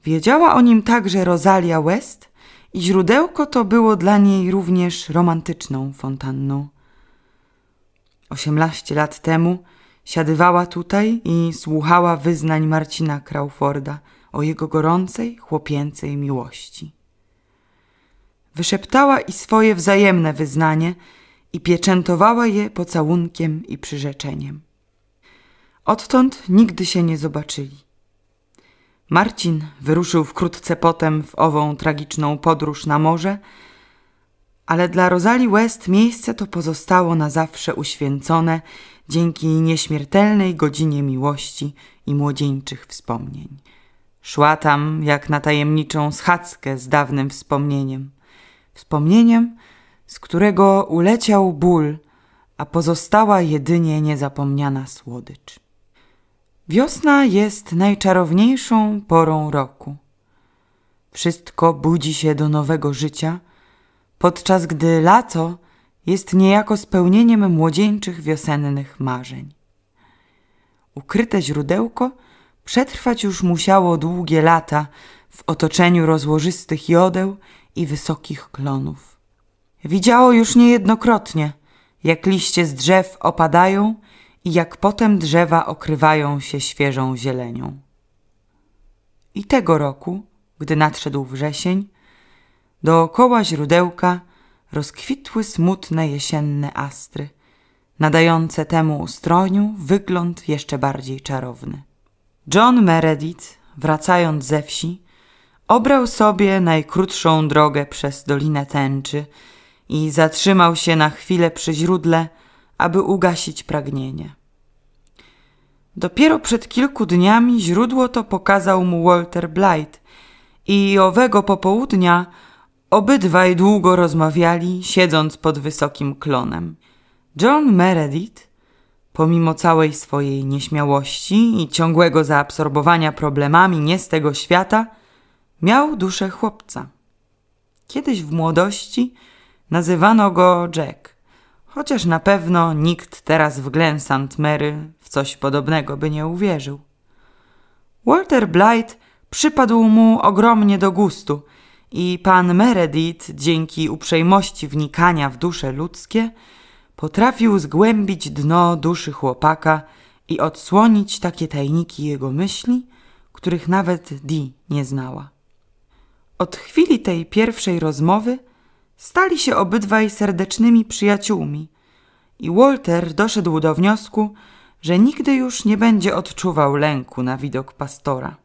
Speaker 1: Wiedziała o nim także Rosalia West i źródełko to było dla niej również romantyczną fontanną. Osiemnaście lat temu Siadywała tutaj i słuchała wyznań Marcina Crawforda o jego gorącej, chłopięcej miłości. Wyszeptała i swoje wzajemne wyznanie i pieczętowała je pocałunkiem i przyrzeczeniem. Odtąd nigdy się nie zobaczyli. Marcin wyruszył wkrótce potem w ową tragiczną podróż na morze – ale dla Rosalie West miejsce to pozostało na zawsze uświęcone dzięki nieśmiertelnej godzinie miłości i młodzieńczych wspomnień. Szła tam jak na tajemniczą schadzkę z dawnym wspomnieniem. Wspomnieniem, z którego uleciał ból, a pozostała jedynie niezapomniana słodycz. Wiosna jest najczarowniejszą porą roku. Wszystko budzi się do nowego życia – podczas gdy lato jest niejako spełnieniem młodzieńczych wiosennych marzeń. Ukryte źródełko przetrwać już musiało długie lata w otoczeniu rozłożystych jodeł i wysokich klonów. Widziało już niejednokrotnie, jak liście z drzew opadają i jak potem drzewa okrywają się świeżą zielenią. I tego roku, gdy nadszedł wrzesień, Dookoła źródełka rozkwitły smutne jesienne astry, nadające temu ustroniu wygląd jeszcze bardziej czarowny. John Meredith, wracając ze wsi, obrał sobie najkrótszą drogę przez Dolinę Tęczy i zatrzymał się na chwilę przy źródle, aby ugasić pragnienie. Dopiero przed kilku dniami źródło to pokazał mu Walter Blight i owego popołudnia Obydwaj długo rozmawiali, siedząc pod wysokim klonem. John Meredith, pomimo całej swojej nieśmiałości i ciągłego zaabsorbowania problemami nie z tego świata, miał duszę chłopca. Kiedyś w młodości nazywano go Jack, chociaż na pewno nikt teraz w Glen St. Mary w coś podobnego by nie uwierzył. Walter Blight przypadł mu ogromnie do gustu – i pan Meredith, dzięki uprzejmości wnikania w dusze ludzkie, potrafił zgłębić dno duszy chłopaka i odsłonić takie tajniki jego myśli, których nawet Di nie znała. Od chwili tej pierwszej rozmowy stali się obydwaj serdecznymi przyjaciółmi i Walter doszedł do wniosku, że nigdy już nie będzie odczuwał lęku na widok pastora.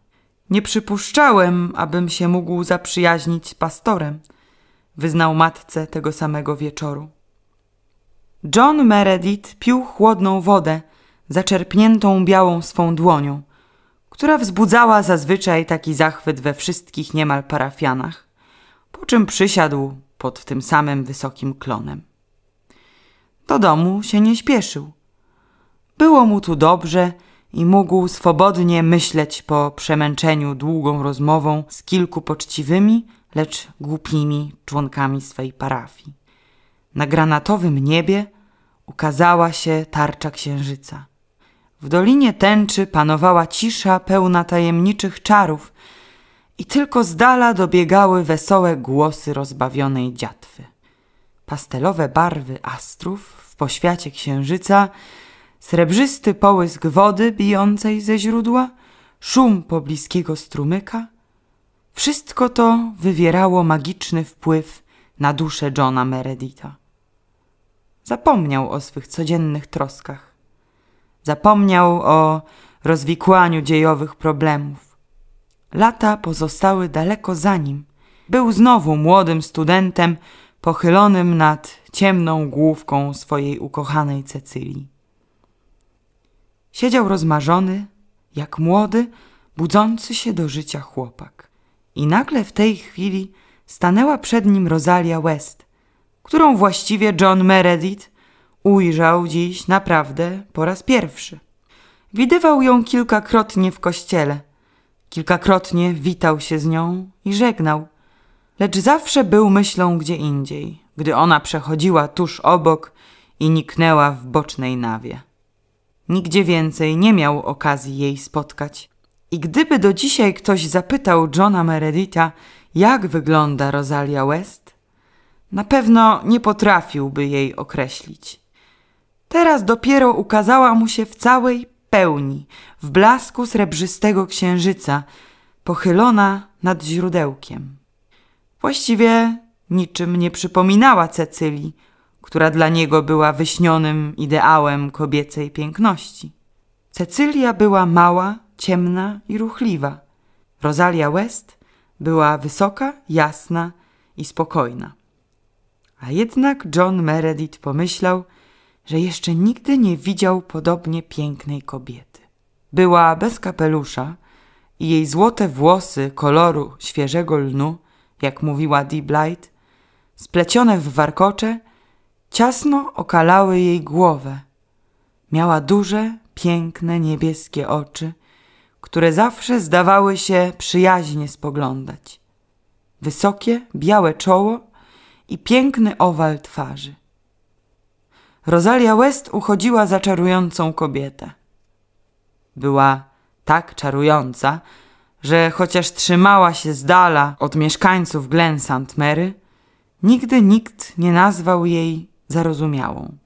Speaker 1: Nie przypuszczałem, abym się mógł zaprzyjaźnić z pastorem, wyznał matce tego samego wieczoru. John Meredith pił chłodną wodę, zaczerpniętą białą swą dłonią, która wzbudzała zazwyczaj taki zachwyt we wszystkich niemal parafianach, po czym przysiadł pod tym samym wysokim klonem. Do domu się nie śpieszył. Było mu tu dobrze, i mógł swobodnie myśleć po przemęczeniu długą rozmową z kilku poczciwymi, lecz głupimi członkami swej parafii. Na granatowym niebie ukazała się tarcza księżyca. W dolinie tęczy panowała cisza pełna tajemniczych czarów i tylko z dala dobiegały wesołe głosy rozbawionej dziatwy. Pastelowe barwy astrów w poświacie księżyca srebrzysty połysk wody bijącej ze źródła, szum pobliskiego strumyka. Wszystko to wywierało magiczny wpływ na duszę Johna Mereditha. Zapomniał o swych codziennych troskach. Zapomniał o rozwikłaniu dziejowych problemów. Lata pozostały daleko za nim. Był znowu młodym studentem, pochylonym nad ciemną główką swojej ukochanej Cecylii. Siedział rozmarzony, jak młody, budzący się do życia chłopak. I nagle w tej chwili stanęła przed nim Rosalia West, którą właściwie John Meredith ujrzał dziś naprawdę po raz pierwszy. Widywał ją kilkakrotnie w kościele, kilkakrotnie witał się z nią i żegnał, lecz zawsze był myślą gdzie indziej, gdy ona przechodziła tuż obok i niknęła w bocznej nawie. Nigdzie więcej nie miał okazji jej spotkać. I gdyby do dzisiaj ktoś zapytał Johna Mereditha, jak wygląda Rosalia West, na pewno nie potrafiłby jej określić. Teraz dopiero ukazała mu się w całej pełni, w blasku srebrzystego księżyca, pochylona nad źródełkiem. Właściwie niczym nie przypominała Cecylii, która dla niego była wyśnionym ideałem kobiecej piękności. Cecylia była mała, ciemna i ruchliwa. Rosalia West była wysoka, jasna i spokojna. A jednak John Meredith pomyślał, że jeszcze nigdy nie widział podobnie pięknej kobiety. Była bez kapelusza i jej złote włosy koloru świeżego lnu, jak mówiła Dee Blight, splecione w warkocze – Ciasno okalały jej głowę. Miała duże, piękne, niebieskie oczy, które zawsze zdawały się przyjaźnie spoglądać. Wysokie, białe czoło i piękny owal twarzy. Rosalia West uchodziła za czarującą kobietę. Była tak czarująca, że chociaż trzymała się z dala od mieszkańców Glen St. Mary, nigdy nikt nie nazwał jej zarozumiałą.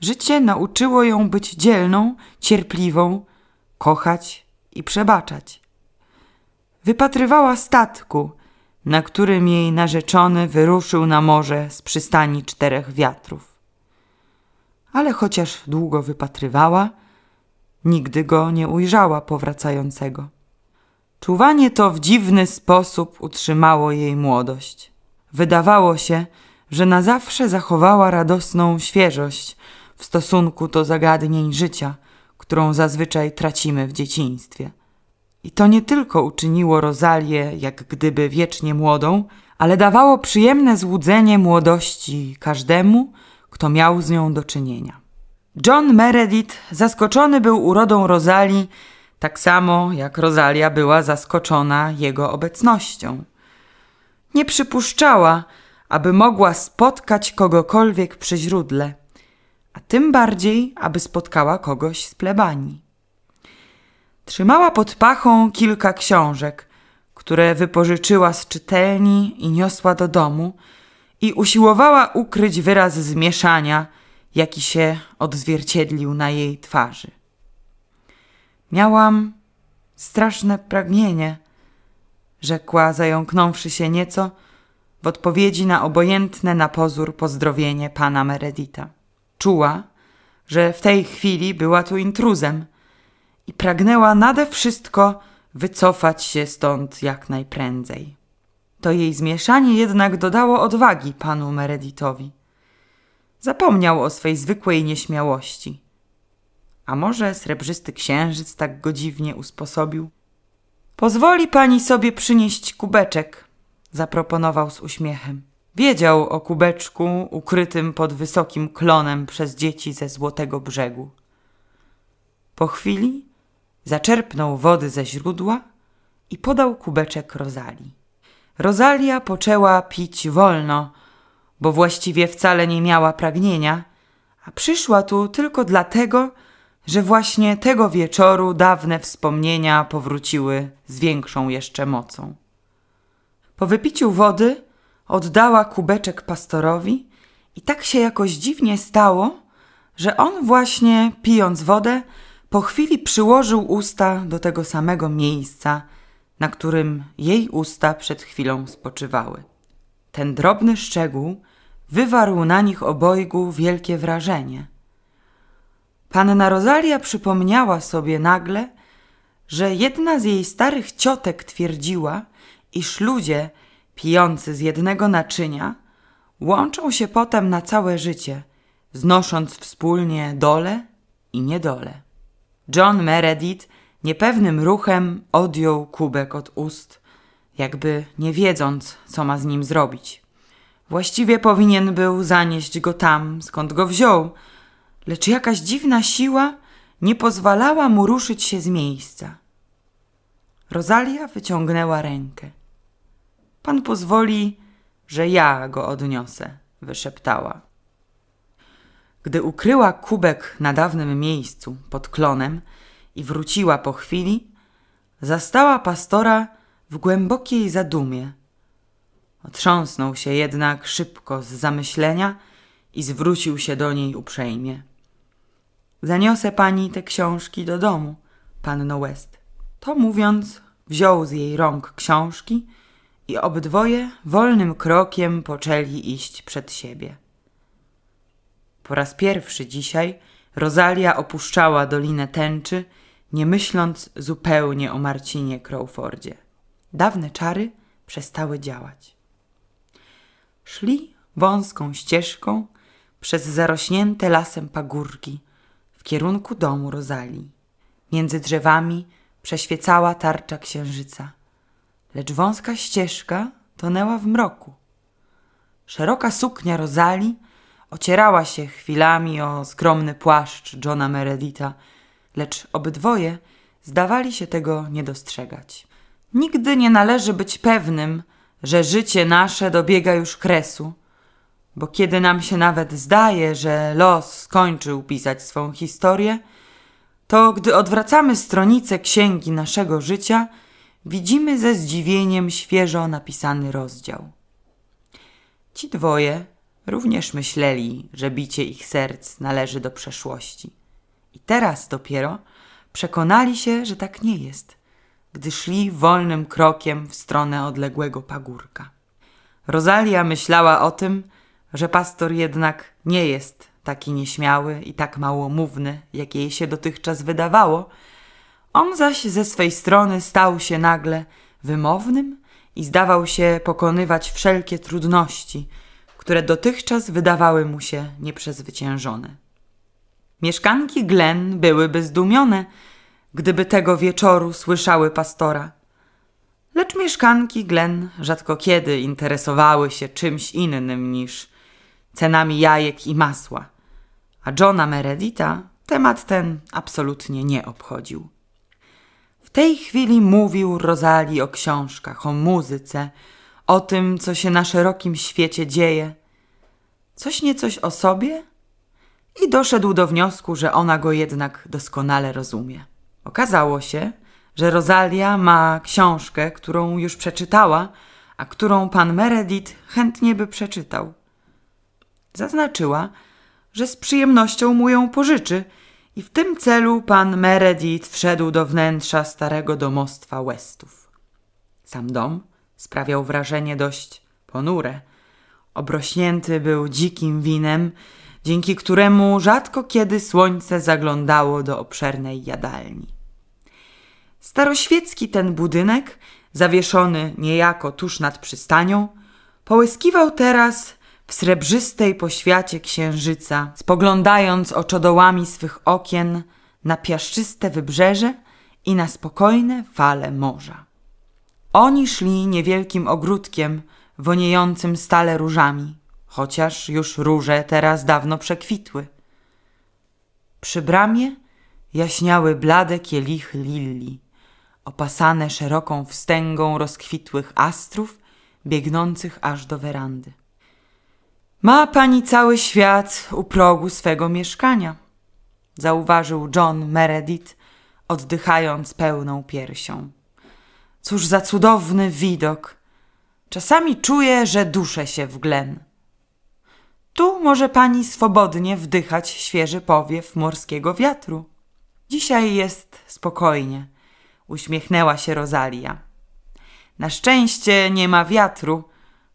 Speaker 1: Życie nauczyło ją być dzielną, cierpliwą, kochać i przebaczać. Wypatrywała statku, na którym jej narzeczony wyruszył na morze z przystani czterech wiatrów. Ale chociaż długo wypatrywała, nigdy go nie ujrzała powracającego. Czuwanie to w dziwny sposób utrzymało jej młodość. Wydawało się, że na zawsze zachowała radosną świeżość w stosunku do zagadnień życia, którą zazwyczaj tracimy w dzieciństwie. I to nie tylko uczyniło Rozalię jak gdyby wiecznie młodą, ale dawało przyjemne złudzenie młodości każdemu, kto miał z nią do czynienia. John Meredith zaskoczony był urodą Rozali, tak samo jak Rosalia była zaskoczona jego obecnością. Nie przypuszczała, aby mogła spotkać kogokolwiek przy źródle, a tym bardziej, aby spotkała kogoś z plebanii. Trzymała pod pachą kilka książek, które wypożyczyła z czytelni i niosła do domu, i usiłowała ukryć wyraz zmieszania, jaki się odzwierciedlił na jej twarzy. Miałam straszne pragnienie, rzekła, zająknąwszy się nieco w odpowiedzi na obojętne na pozór pozdrowienie pana Meredita. Czuła, że w tej chwili była tu intruzem i pragnęła nade wszystko wycofać się stąd jak najprędzej. To jej zmieszanie jednak dodało odwagi panu Mereditowi. Zapomniał o swej zwykłej nieśmiałości. A może srebrzysty księżyc tak go dziwnie usposobił? Pozwoli pani sobie przynieść kubeczek, zaproponował z uśmiechem. Wiedział o kubeczku ukrytym pod wysokim klonem przez dzieci ze złotego brzegu. Po chwili zaczerpnął wody ze źródła i podał kubeczek Rozali. Rosalia poczęła pić wolno, bo właściwie wcale nie miała pragnienia, a przyszła tu tylko dlatego, że właśnie tego wieczoru dawne wspomnienia powróciły z większą jeszcze mocą. Po wypiciu wody oddała kubeczek pastorowi i tak się jakoś dziwnie stało, że on właśnie pijąc wodę, po chwili przyłożył usta do tego samego miejsca, na którym jej usta przed chwilą spoczywały. Ten drobny szczegół wywarł na nich obojgu wielkie wrażenie. Panna Rosalia przypomniała sobie nagle, że jedna z jej starych ciotek twierdziła, iż ludzie pijący z jednego naczynia łączą się potem na całe życie, znosząc wspólnie dole i niedole. John Meredith niepewnym ruchem odjął kubek od ust, jakby nie wiedząc, co ma z nim zrobić. Właściwie powinien był zanieść go tam, skąd go wziął, lecz jakaś dziwna siła nie pozwalała mu ruszyć się z miejsca. Rosalia wyciągnęła rękę. Pan pozwoli, że ja go odniosę, wyszeptała. Gdy ukryła kubek na dawnym miejscu pod klonem i wróciła po chwili, zastała pastora w głębokiej zadumie. Otrząsnął się jednak szybko z zamyślenia i zwrócił się do niej uprzejmie. Zaniosę pani te książki do domu, panno West. To mówiąc, wziął z jej rąk książki i obydwoje wolnym krokiem poczęli iść przed siebie. Po raz pierwszy dzisiaj Rosalia opuszczała Dolinę Tęczy, nie myśląc zupełnie o Marcinie Crawfordzie. Dawne czary przestały działać. Szli wąską ścieżką przez zarośnięte lasem pagórki w kierunku domu Rosalii. Między drzewami przeświecała tarcza księżyca lecz wąska ścieżka tonęła w mroku. Szeroka suknia Rozali ocierała się chwilami o skromny płaszcz Johna Mereditha, lecz obydwoje zdawali się tego nie dostrzegać. Nigdy nie należy być pewnym, że życie nasze dobiega już kresu, bo kiedy nam się nawet zdaje, że los skończył pisać swą historię, to gdy odwracamy stronicę księgi naszego życia – widzimy ze zdziwieniem świeżo napisany rozdział. Ci dwoje również myśleli, że bicie ich serc należy do przeszłości. I teraz dopiero przekonali się, że tak nie jest, gdy szli wolnym krokiem w stronę odległego pagórka. Rosalia myślała o tym, że pastor jednak nie jest taki nieśmiały i tak małomówny, jak jej się dotychczas wydawało, on zaś ze swej strony stał się nagle wymownym i zdawał się pokonywać wszelkie trudności, które dotychczas wydawały mu się nieprzezwyciężone. Mieszkanki Glen byłyby zdumione, gdyby tego wieczoru słyszały pastora. Lecz mieszkanki Glen rzadko kiedy interesowały się czymś innym niż cenami jajek i masła, a Johna Meredita temat ten absolutnie nie obchodził tej chwili mówił Rozali o książkach, o muzyce, o tym, co się na szerokim świecie dzieje. Coś niecoś o sobie? I doszedł do wniosku, że ona go jednak doskonale rozumie. Okazało się, że Rosalia ma książkę, którą już przeczytała, a którą pan Meredith chętnie by przeczytał. Zaznaczyła, że z przyjemnością mu ją pożyczy – i w tym celu pan Meredith wszedł do wnętrza starego domostwa Westów. Sam dom sprawiał wrażenie dość ponure. Obrośnięty był dzikim winem, dzięki któremu rzadko kiedy słońce zaglądało do obszernej jadalni. Staroświecki ten budynek, zawieszony niejako tuż nad przystanią, połyskiwał teraz w srebrzystej poświacie księżyca, spoglądając oczodołami swych okien na piaszczyste wybrzeże i na spokojne fale morza. Oni szli niewielkim ogródkiem, woniejącym stale różami, chociaż już róże teraz dawno przekwitły. Przy bramie jaśniały blade kielich lilii, opasane szeroką wstęgą rozkwitłych astrów, biegnących aż do werandy. Ma pani cały świat u progu swego mieszkania, zauważył John Meredith, oddychając pełną piersią. Cóż za cudowny widok. Czasami czuję, że duszę się w glen. Tu może pani swobodnie wdychać świeży powiew morskiego wiatru. Dzisiaj jest spokojnie, uśmiechnęła się Rosalia. Na szczęście nie ma wiatru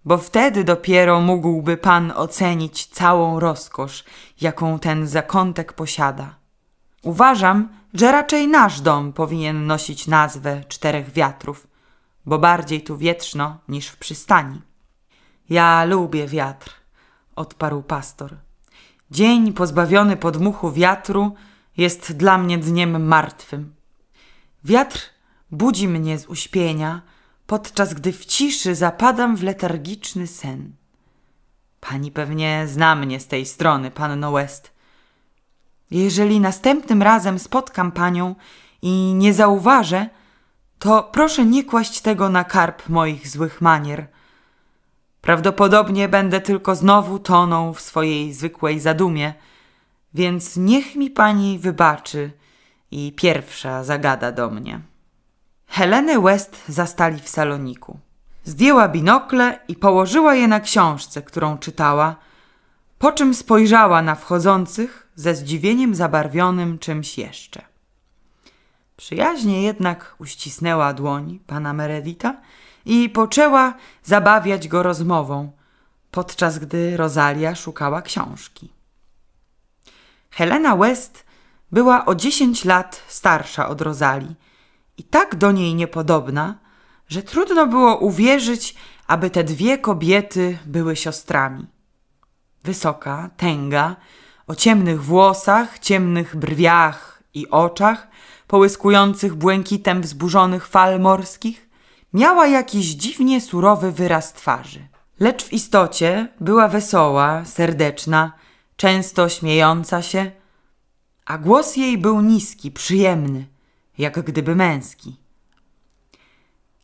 Speaker 1: bo wtedy dopiero mógłby pan ocenić całą rozkosz, jaką ten zakątek posiada. Uważam, że raczej nasz dom powinien nosić nazwę czterech wiatrów, bo bardziej tu wietrzno niż w przystani. Ja lubię wiatr, odparł pastor. Dzień pozbawiony podmuchu wiatru jest dla mnie dniem martwym. Wiatr budzi mnie z uśpienia podczas gdy w ciszy zapadam w letargiczny sen. Pani pewnie zna mnie z tej strony, panno West. Jeżeli następnym razem spotkam panią i nie zauważę, to proszę nie kłaść tego na karb moich złych manier. Prawdopodobnie będę tylko znowu tonął w swojej zwykłej zadumie, więc niech mi pani wybaczy i pierwsza zagada do mnie. Heleny West zastali w saloniku. Zdjęła binokle i położyła je na książce, którą czytała, po czym spojrzała na wchodzących ze zdziwieniem zabarwionym czymś jeszcze. Przyjaźnie jednak uścisnęła dłoń pana Meredita i poczęła zabawiać go rozmową, podczas gdy Rosalia szukała książki. Helena West była o dziesięć lat starsza od Rosalii, i tak do niej niepodobna, że trudno było uwierzyć, aby te dwie kobiety były siostrami. Wysoka, tęga, o ciemnych włosach, ciemnych brwiach i oczach, połyskujących błękitem wzburzonych fal morskich, miała jakiś dziwnie surowy wyraz twarzy. Lecz w istocie była wesoła, serdeczna, często śmiejąca się, a głos jej był niski, przyjemny, jak gdyby męski.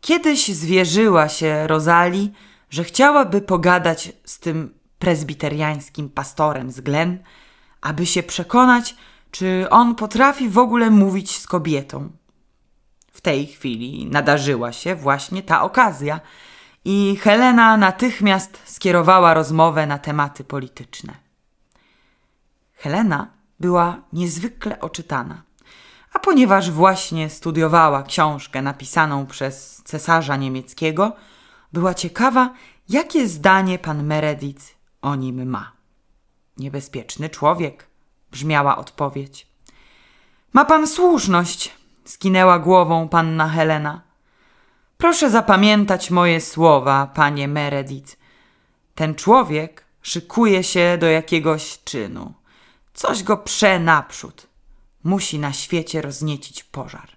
Speaker 1: Kiedyś zwierzyła się Rozali, że chciałaby pogadać z tym prezbiteriańskim pastorem z Glen, aby się przekonać, czy on potrafi w ogóle mówić z kobietą. W tej chwili nadarzyła się właśnie ta okazja i Helena natychmiast skierowała rozmowę na tematy polityczne. Helena była niezwykle oczytana a ponieważ właśnie studiowała książkę napisaną przez cesarza niemieckiego, była ciekawa, jakie zdanie pan Meredith o nim ma. Niebezpieczny człowiek, brzmiała odpowiedź. Ma pan słuszność, skinęła głową panna Helena. Proszę zapamiętać moje słowa, panie Meredith. Ten człowiek szykuje się do jakiegoś czynu. Coś go prze naprzód musi na świecie rozniecić pożar.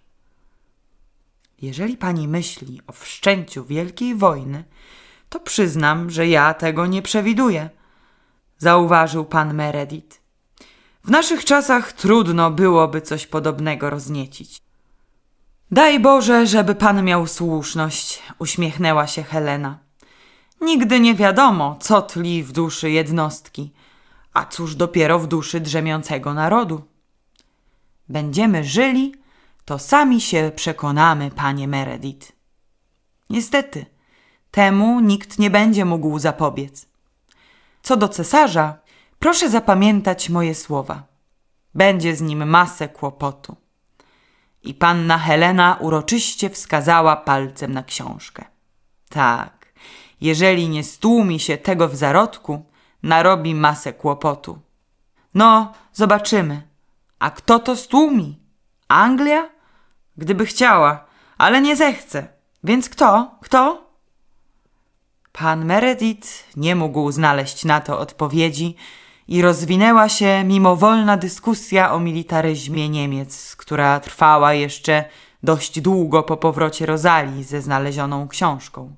Speaker 1: Jeżeli pani myśli o wszczęciu wielkiej wojny, to przyznam, że ja tego nie przewiduję, zauważył pan Meredith. W naszych czasach trudno byłoby coś podobnego rozniecić. Daj Boże, żeby pan miał słuszność, uśmiechnęła się Helena. Nigdy nie wiadomo, co tli w duszy jednostki, a cóż dopiero w duszy drzemiącego narodu będziemy żyli, to sami się przekonamy, panie Meredith. Niestety, temu nikt nie będzie mógł zapobiec. Co do cesarza, proszę zapamiętać moje słowa. Będzie z nim masę kłopotu. I panna Helena uroczyście wskazała palcem na książkę. Tak, jeżeli nie stłumi się tego w zarodku, narobi masę kłopotu. No, zobaczymy a kto to stłumi? Anglia? Gdyby chciała, ale nie zechce. Więc kto? Kto? Pan Meredith nie mógł znaleźć na to odpowiedzi i rozwinęła się mimowolna dyskusja o militaryzmie Niemiec, która trwała jeszcze dość długo po powrocie Rosalii ze znalezioną książką.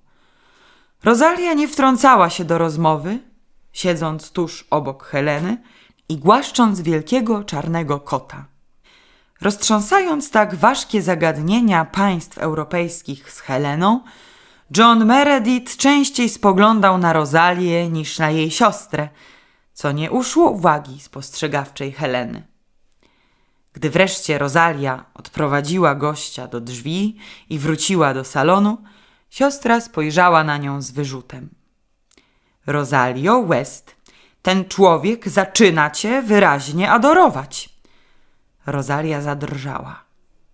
Speaker 1: Rozalia nie wtrącała się do rozmowy, siedząc tuż obok Heleny – i głaszcząc wielkiego czarnego kota. Roztrząsając tak ważkie zagadnienia państw europejskich z Heleną, John Meredith częściej spoglądał na Rosalię niż na jej siostrę, co nie uszło uwagi spostrzegawczej Heleny. Gdy wreszcie Rosalia odprowadziła gościa do drzwi i wróciła do salonu, siostra spojrzała na nią z wyrzutem. Rosalio West, ten człowiek zaczyna cię wyraźnie adorować. Rosalia zadrżała.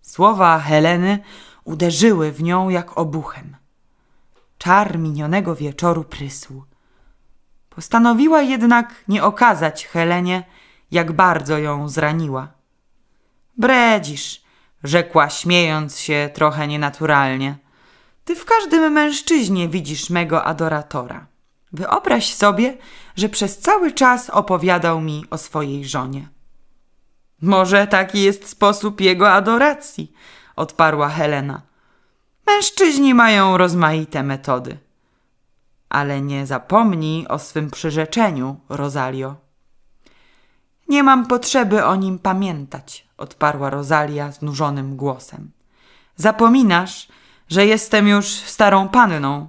Speaker 1: Słowa Heleny uderzyły w nią jak obuchem. Czar minionego wieczoru prysł. Postanowiła jednak nie okazać Helenie, jak bardzo ją zraniła. Bredzisz, rzekła śmiejąc się trochę nienaturalnie. Ty w każdym mężczyźnie widzisz mego adoratora. Wyobraź sobie, że przez cały czas opowiadał mi o swojej żonie. Może taki jest sposób jego adoracji, odparła Helena. Mężczyźni mają rozmaite metody. Ale nie zapomnij o swym przyrzeczeniu, Rosalio. Nie mam potrzeby o nim pamiętać, odparła Rosalia znużonym głosem. Zapominasz, że jestem już starą panną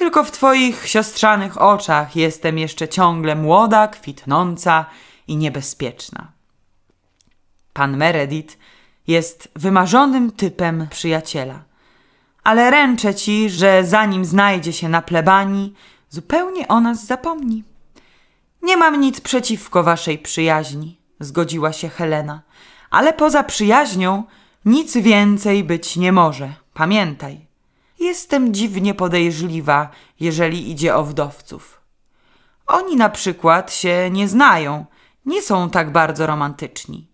Speaker 1: tylko w twoich siostrzanych oczach jestem jeszcze ciągle młoda, kwitnąca i niebezpieczna. Pan Meredith jest wymarzonym typem przyjaciela. Ale ręczę ci, że zanim znajdzie się na plebanii, zupełnie o nas zapomni. Nie mam nic przeciwko waszej przyjaźni, zgodziła się Helena, ale poza przyjaźnią nic więcej być nie może. Pamiętaj. Jestem dziwnie podejrzliwa, jeżeli idzie o wdowców. Oni na przykład się nie znają, nie są tak bardzo romantyczni.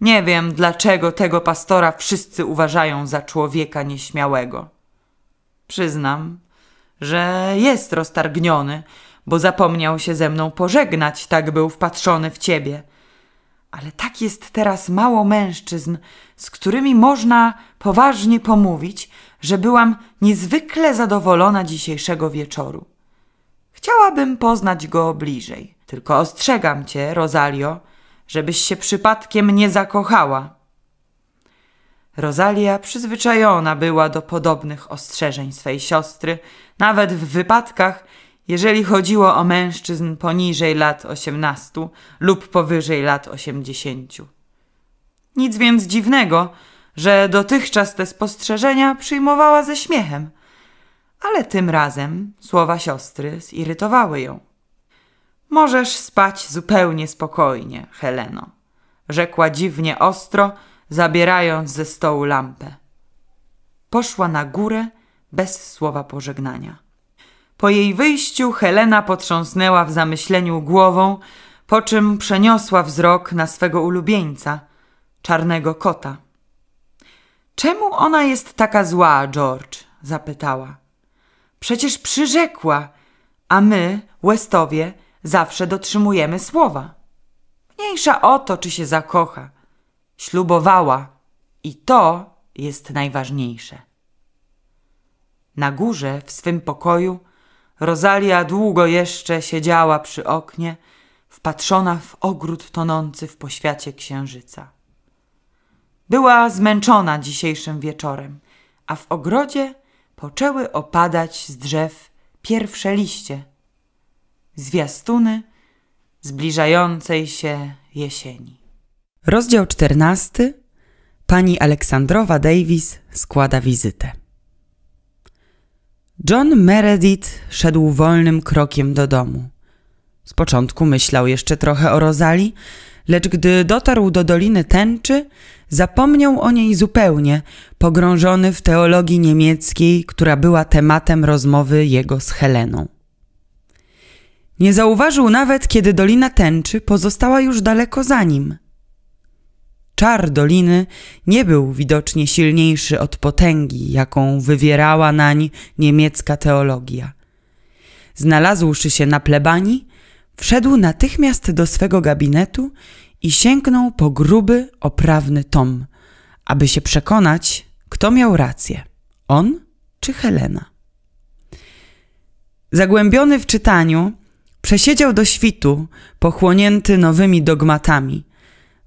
Speaker 1: Nie wiem, dlaczego tego pastora wszyscy uważają za człowieka nieśmiałego. Przyznam, że jest roztargniony, bo zapomniał się ze mną pożegnać, tak był wpatrzony w ciebie. Ale tak jest teraz mało mężczyzn, z którymi można poważnie pomówić, że byłam niezwykle zadowolona dzisiejszego wieczoru. Chciałabym poznać go bliżej. Tylko ostrzegam cię, Rosalio, żebyś się przypadkiem nie zakochała. Rosalia przyzwyczajona była do podobnych ostrzeżeń swej siostry, nawet w wypadkach, jeżeli chodziło o mężczyzn poniżej lat 18 lub powyżej lat 80. Nic więc dziwnego, że dotychczas te spostrzeżenia przyjmowała ze śmiechem, ale tym razem słowa siostry zirytowały ją. Możesz spać zupełnie spokojnie, Heleno, rzekła dziwnie ostro, zabierając ze stołu lampę. Poszła na górę bez słowa pożegnania. Po jej wyjściu Helena potrząsnęła w zamyśleniu głową, po czym przeniosła wzrok na swego ulubieńca, czarnego kota. Czemu ona jest taka zła, George? zapytała. Przecież przyrzekła, a my, Westowie, zawsze dotrzymujemy słowa. Mniejsza o to, czy się zakocha. Ślubowała i to jest najważniejsze. Na górze, w swym pokoju, Rosalia długo jeszcze siedziała przy oknie, wpatrzona w ogród tonący w poświacie księżyca. Była zmęczona dzisiejszym wieczorem, a w ogrodzie poczęły opadać z drzew pierwsze liście, zwiastuny zbliżającej się jesieni. Rozdział czternasty. Pani Aleksandrowa Davis składa wizytę. John Meredith szedł wolnym krokiem do domu. Z początku myślał jeszcze trochę o Rozali, lecz gdy dotarł do Doliny Tęczy, Zapomniał o niej zupełnie, pogrążony w teologii niemieckiej, która była tematem rozmowy jego z Heleną. Nie zauważył nawet, kiedy Dolina Tęczy pozostała już daleko za nim. Czar Doliny nie był widocznie silniejszy od potęgi, jaką wywierała nań niemiecka teologia. Znalazłszy się na plebanii, wszedł natychmiast do swego gabinetu i sięgnął po gruby, oprawny tom, aby się przekonać, kto miał rację on czy Helena. Zagłębiony w czytaniu, przesiedział do świtu, pochłonięty nowymi dogmatami,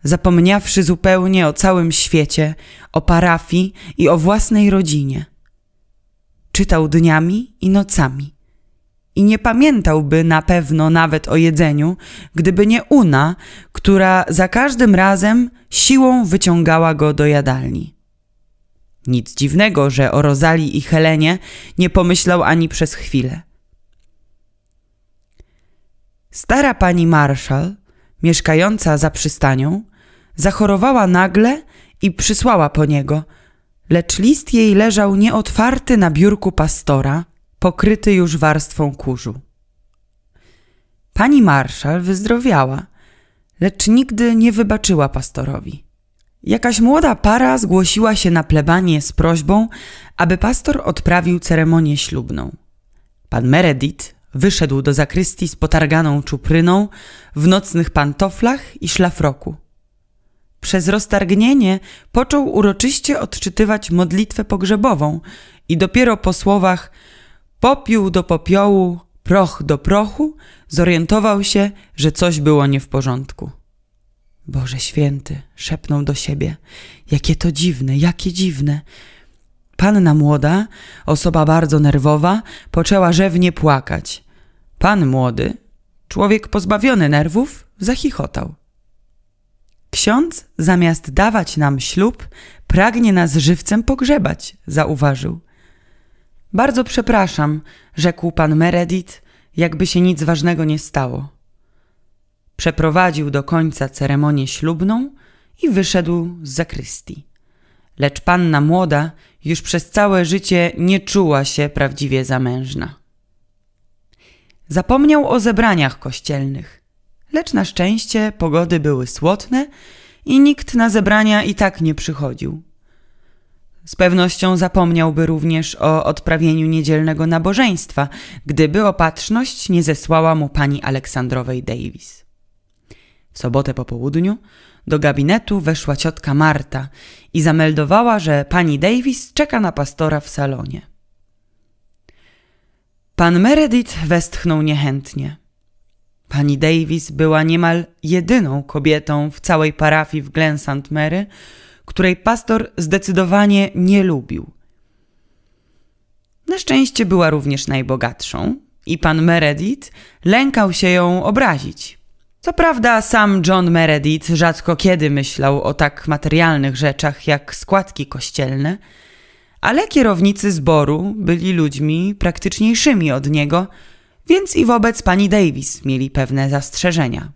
Speaker 1: zapomniawszy zupełnie o całym świecie, o parafii i o własnej rodzinie. Czytał dniami i nocami i nie pamiętałby na pewno nawet o jedzeniu, gdyby nie Una, która za każdym razem siłą wyciągała go do jadalni. Nic dziwnego, że o Rozali i Helenie nie pomyślał ani przez chwilę. Stara pani Marshall, mieszkająca za przystanią, zachorowała nagle i przysłała po niego, lecz list jej leżał nieotwarty na biurku pastora – pokryty już warstwą kurzu. Pani marszal wyzdrowiała, lecz nigdy nie wybaczyła pastorowi. Jakaś młoda para zgłosiła się na plebanie z prośbą, aby pastor odprawił ceremonię ślubną. Pan Meredith wyszedł do zakrystii z potarganą czupryną, w nocnych pantoflach i szlafroku. Przez roztargnienie począł uroczyście odczytywać modlitwę pogrzebową i dopiero po słowach Popiół do popiołu, proch do prochu, zorientował się, że coś było nie w porządku. Boże święty, szepnął do siebie. Jakie to dziwne, jakie dziwne. Panna młoda, osoba bardzo nerwowa, poczęła rzewnie płakać. Pan młody, człowiek pozbawiony nerwów, zachichotał. Ksiądz, zamiast dawać nam ślub, pragnie nas żywcem pogrzebać, zauważył. Bardzo przepraszam, rzekł pan Meredith, jakby się nic ważnego nie stało. Przeprowadził do końca ceremonię ślubną i wyszedł z zakrystii. Lecz panna młoda już przez całe życie nie czuła się prawdziwie zamężna. Zapomniał o zebraniach kościelnych, lecz na szczęście pogody były słodne i nikt na zebrania i tak nie przychodził. Z pewnością zapomniałby również o odprawieniu niedzielnego nabożeństwa, gdyby opatrzność nie zesłała mu pani Aleksandrowej Davis. W sobotę po południu do gabinetu weszła ciotka Marta i zameldowała, że pani Davis czeka na pastora w salonie. Pan Meredith westchnął niechętnie. Pani Davis była niemal jedyną kobietą w całej parafii w Glen St. Mary, której pastor zdecydowanie nie lubił. Na szczęście była również najbogatszą i pan Meredith lękał się ją obrazić. Co prawda, sam John Meredith rzadko kiedy myślał o tak materialnych rzeczach jak składki kościelne, ale kierownicy zboru byli ludźmi praktyczniejszymi od niego, więc i wobec pani Davis mieli pewne zastrzeżenia.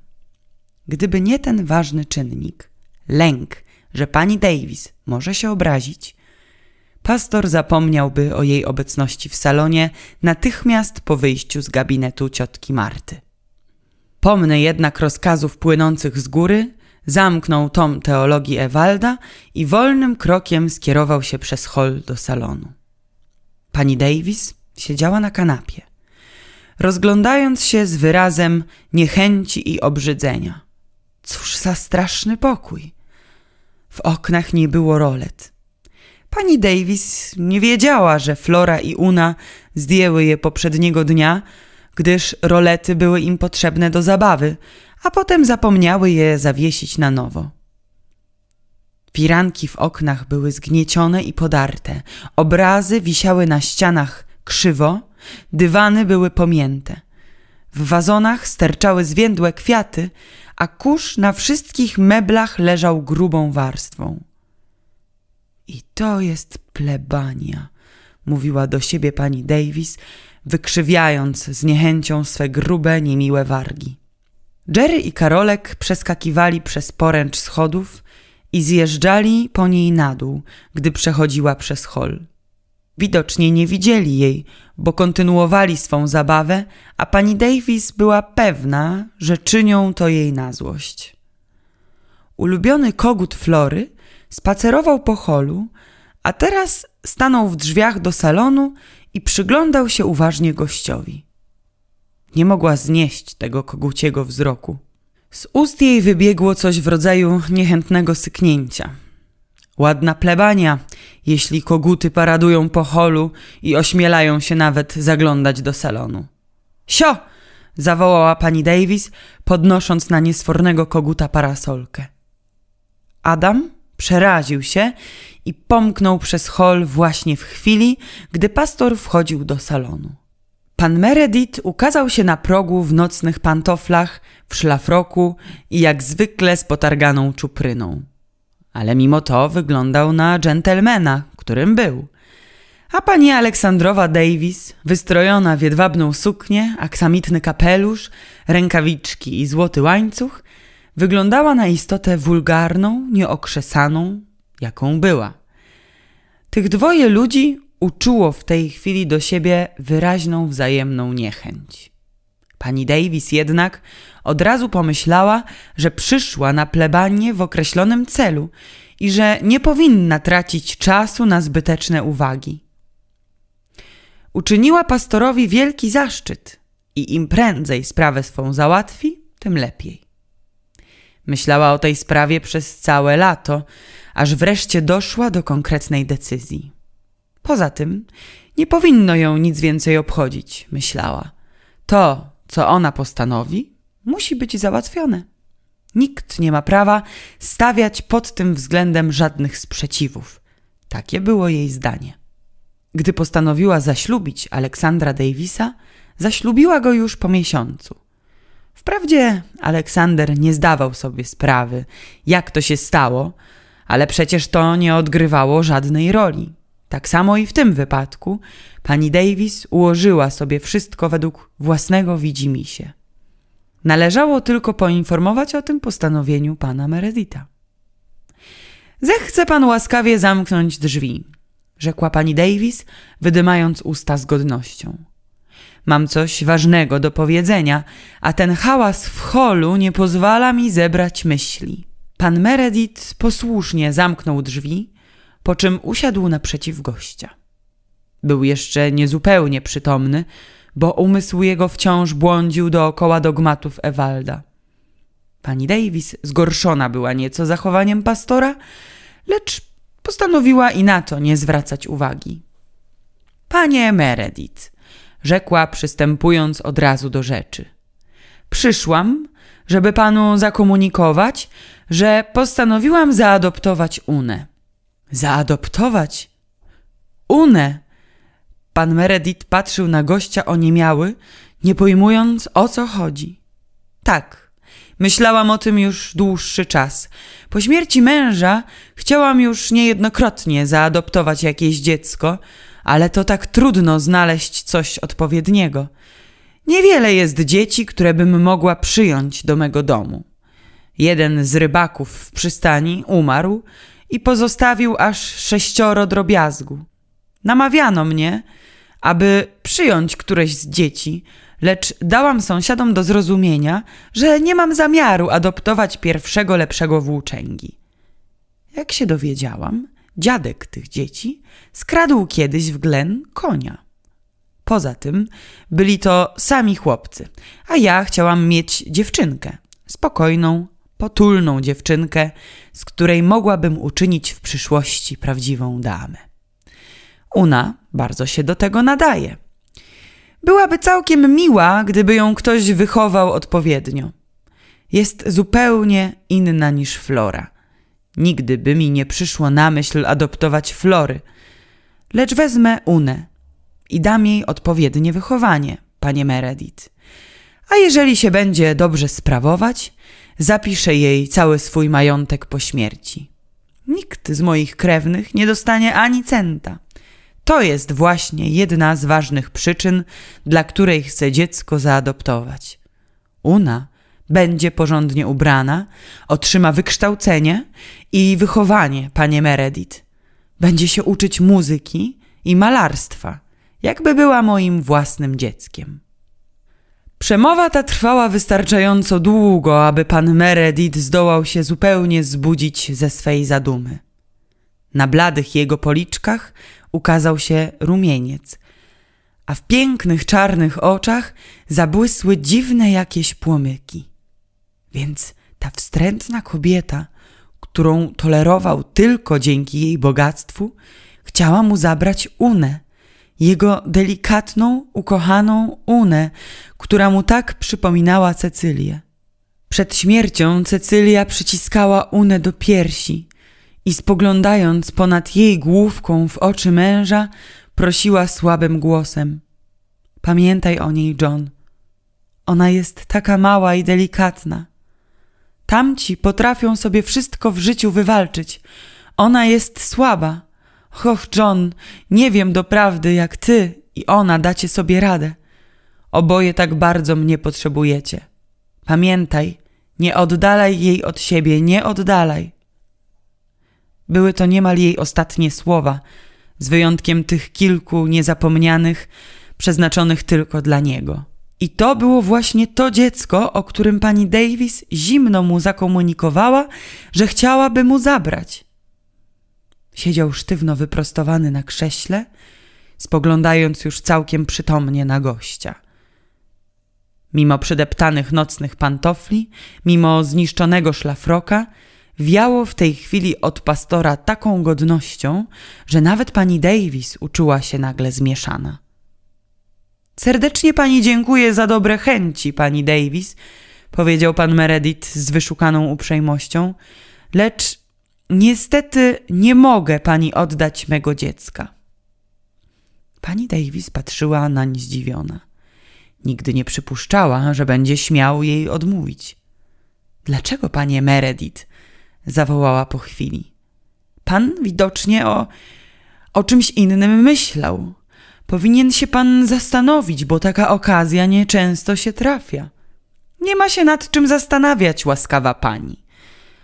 Speaker 1: Gdyby nie ten ważny czynnik, lęk, że pani Davis może się obrazić. Pastor zapomniałby o jej obecności w salonie natychmiast po wyjściu z gabinetu ciotki Marty. Pomny jednak rozkazów płynących z góry, zamknął tom teologii Ewalda i wolnym krokiem skierował się przez hol do salonu. Pani Davis siedziała na kanapie, rozglądając się z wyrazem niechęci i obrzydzenia. Cóż za straszny pokój! W oknach nie było rolet. Pani Davis nie wiedziała, że Flora i Una zdjęły je poprzedniego dnia, gdyż rolety były im potrzebne do zabawy, a potem zapomniały je zawiesić na nowo. Firanki w oknach były zgniecione i podarte, obrazy wisiały na ścianach krzywo, dywany były pomięte. W wazonach sterczały zwiędłe kwiaty, a kurz na wszystkich meblach leżał grubą warstwą. I to jest plebania, mówiła do siebie pani Davis, wykrzywiając z niechęcią swe grube, niemiłe wargi. Jerry i Karolek przeskakiwali przez poręcz schodów i zjeżdżali po niej na dół, gdy przechodziła przez hol. Widocznie nie widzieli jej, bo kontynuowali swą zabawę, a pani Davis była pewna, że czynią to jej na złość. Ulubiony kogut Flory spacerował po holu, a teraz stanął w drzwiach do salonu i przyglądał się uważnie gościowi. Nie mogła znieść tego koguciego wzroku. Z ust jej wybiegło coś w rodzaju niechętnego syknięcia. Ładna plebania, jeśli koguty paradują po holu i ośmielają się nawet zaglądać do salonu. Sio! zawołała pani Davis, podnosząc na niesfornego koguta parasolkę. Adam przeraził się i pomknął przez hol właśnie w chwili, gdy pastor wchodził do salonu. Pan Meredith ukazał się na progu w nocnych pantoflach, w szlafroku i jak zwykle z potarganą czupryną ale mimo to wyglądał na dżentelmena, którym był. A pani Aleksandrowa Davis, wystrojona w jedwabną suknię, aksamitny kapelusz, rękawiczki i złoty łańcuch, wyglądała na istotę wulgarną, nieokrzesaną, jaką była. Tych dwoje ludzi uczuło w tej chwili do siebie wyraźną wzajemną niechęć. Pani Davis jednak od razu pomyślała, że przyszła na plebanię w określonym celu i że nie powinna tracić czasu na zbyteczne uwagi. Uczyniła pastorowi wielki zaszczyt i im prędzej sprawę swą załatwi, tym lepiej. Myślała o tej sprawie przez całe lato, aż wreszcie doszła do konkretnej decyzji. Poza tym, nie powinno ją nic więcej obchodzić, myślała. To, co ona postanowi, musi być załatwione. Nikt nie ma prawa stawiać pod tym względem żadnych sprzeciwów. Takie było jej zdanie. Gdy postanowiła zaślubić Aleksandra Davisa, zaślubiła go już po miesiącu. Wprawdzie Aleksander nie zdawał sobie sprawy, jak to się stało, ale przecież to nie odgrywało żadnej roli. Tak samo i w tym wypadku pani Davis ułożyła sobie wszystko według własnego widzimisię. Należało tylko poinformować o tym postanowieniu pana Meredita. Zechce pan łaskawie zamknąć drzwi, rzekła pani Davis, wydymając usta z godnością. Mam coś ważnego do powiedzenia, a ten hałas w holu nie pozwala mi zebrać myśli. Pan Meredith posłusznie zamknął drzwi, po czym usiadł naprzeciw gościa. Był jeszcze niezupełnie przytomny, bo umysł jego wciąż błądził dookoła dogmatów Ewalda. Pani Davis zgorszona była nieco zachowaniem pastora, lecz postanowiła i na to nie zwracać uwagi. Panie Meredith, rzekła, przystępując od razu do rzeczy. Przyszłam, żeby panu zakomunikować, że postanowiłam zaadoptować Unę. Zaadoptować? Unę? Pan Meredith patrzył na gościa oniemiały, nie pojmując o co chodzi. Tak, myślałam o tym już dłuższy czas. Po śmierci męża chciałam już niejednokrotnie zaadoptować jakieś dziecko, ale to tak trudno znaleźć coś odpowiedniego. Niewiele jest dzieci, które bym mogła przyjąć do mego domu. Jeden z rybaków w przystani umarł i pozostawił aż sześcioro drobiazgu. Namawiano mnie, aby przyjąć któreś z dzieci, lecz dałam sąsiadom do zrozumienia, że nie mam zamiaru adoptować pierwszego lepszego włóczęgi. Jak się dowiedziałam, dziadek tych dzieci skradł kiedyś w Glen konia. Poza tym byli to sami chłopcy, a ja chciałam mieć dziewczynkę, spokojną, potulną dziewczynkę, z której mogłabym uczynić w przyszłości prawdziwą damę. Una bardzo się do tego nadaje. Byłaby całkiem miła, gdyby ją ktoś wychował odpowiednio. Jest zupełnie inna niż Flora. Nigdy by mi nie przyszło na myśl adoptować Flory, lecz wezmę Unę i dam jej odpowiednie wychowanie, panie Meredith. A jeżeli się będzie dobrze sprawować, zapiszę jej cały swój majątek po śmierci. Nikt z moich krewnych nie dostanie ani centa. To jest właśnie jedna z ważnych przyczyn, dla której chce dziecko zaadoptować. Una będzie porządnie ubrana, otrzyma wykształcenie i wychowanie, panie Meredith. Będzie się uczyć muzyki i malarstwa, jakby była moim własnym dzieckiem. Przemowa ta trwała wystarczająco długo, aby pan Meredith zdołał się zupełnie zbudzić ze swej zadumy. Na bladych jego policzkach ukazał się rumieniec, a w pięknych czarnych oczach zabłysły dziwne jakieś płomyki. Więc ta wstrętna kobieta, którą tolerował tylko dzięki jej bogactwu, chciała mu zabrać Unę, jego delikatną, ukochaną Unę, która mu tak przypominała Cecylię. Przed śmiercią Cecylia przyciskała Unę do piersi, i spoglądając ponad jej główką w oczy męża, prosiła słabym głosem: Pamiętaj o niej, John. Ona jest taka mała i delikatna. Tamci potrafią sobie wszystko w życiu wywalczyć. Ona jest słaba. Och, John, nie wiem doprawdy, jak ty i ona dacie sobie radę. Oboje tak bardzo mnie potrzebujecie. Pamiętaj, nie oddalaj jej od siebie, nie oddalaj. Były to niemal jej ostatnie słowa, z wyjątkiem tych kilku niezapomnianych, przeznaczonych tylko dla niego. I to było właśnie to dziecko, o którym pani Davis zimno mu zakomunikowała, że chciałaby mu zabrać. Siedział sztywno wyprostowany na krześle, spoglądając już całkiem przytomnie na gościa. Mimo przydeptanych nocnych pantofli, mimo zniszczonego szlafroka, wiało w tej chwili od pastora taką godnością, że nawet pani Davis uczuła się nagle zmieszana. Serdecznie pani dziękuję za dobre chęci, pani Davis, powiedział pan Meredith z wyszukaną uprzejmością, lecz niestety nie mogę pani oddać mego dziecka. Pani Davis patrzyła nań zdziwiona. Nigdy nie przypuszczała, że będzie śmiał jej odmówić. Dlaczego, panie Meredith? zawołała po chwili. Pan widocznie o, o czymś innym myślał. Powinien się pan zastanowić, bo taka okazja nieczęsto się trafia. Nie ma się nad czym zastanawiać, łaskawa pani.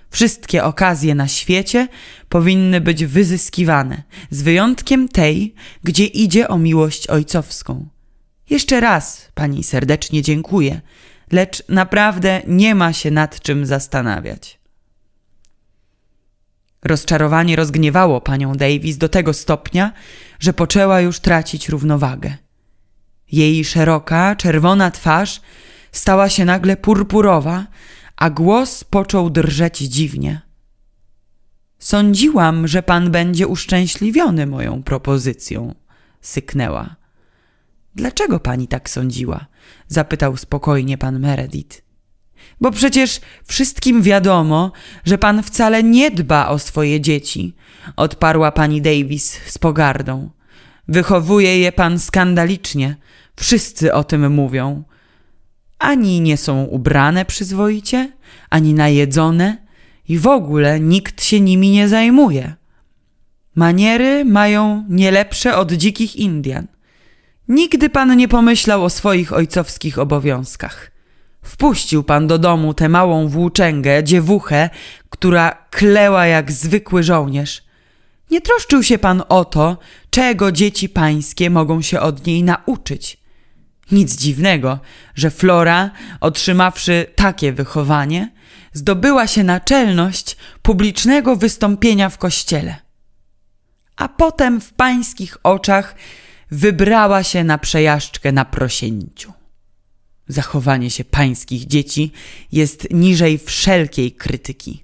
Speaker 1: Wszystkie okazje na świecie powinny być wyzyskiwane, z wyjątkiem tej, gdzie idzie o miłość ojcowską. Jeszcze raz pani serdecznie dziękuję, lecz naprawdę nie ma się nad czym zastanawiać. Rozczarowanie rozgniewało panią Davis do tego stopnia, że poczęła już tracić równowagę. Jej szeroka, czerwona twarz stała się nagle purpurowa, a głos począł drżeć dziwnie. Sądziłam, że pan będzie uszczęśliwiony moją propozycją, syknęła. Dlaczego pani tak sądziła? zapytał spokojnie pan Meredith. Bo przecież wszystkim wiadomo, że pan wcale nie dba o swoje dzieci, odparła pani Davis z pogardą. Wychowuje je pan skandalicznie. Wszyscy o tym mówią. Ani nie są ubrane przyzwoicie, ani najedzone i w ogóle nikt się nimi nie zajmuje. Maniery mają nie lepsze od dzikich Indian. Nigdy pan nie pomyślał o swoich ojcowskich obowiązkach. Wpuścił pan do domu tę małą włóczęgę, dziewuchę, która kleła jak zwykły żołnierz. Nie troszczył się pan o to, czego dzieci pańskie mogą się od niej nauczyć. Nic dziwnego, że Flora, otrzymawszy takie wychowanie, zdobyła się na czelność publicznego wystąpienia w kościele. A potem w pańskich oczach wybrała się na przejażdżkę na prosięciu. Zachowanie się pańskich dzieci jest niżej wszelkiej krytyki,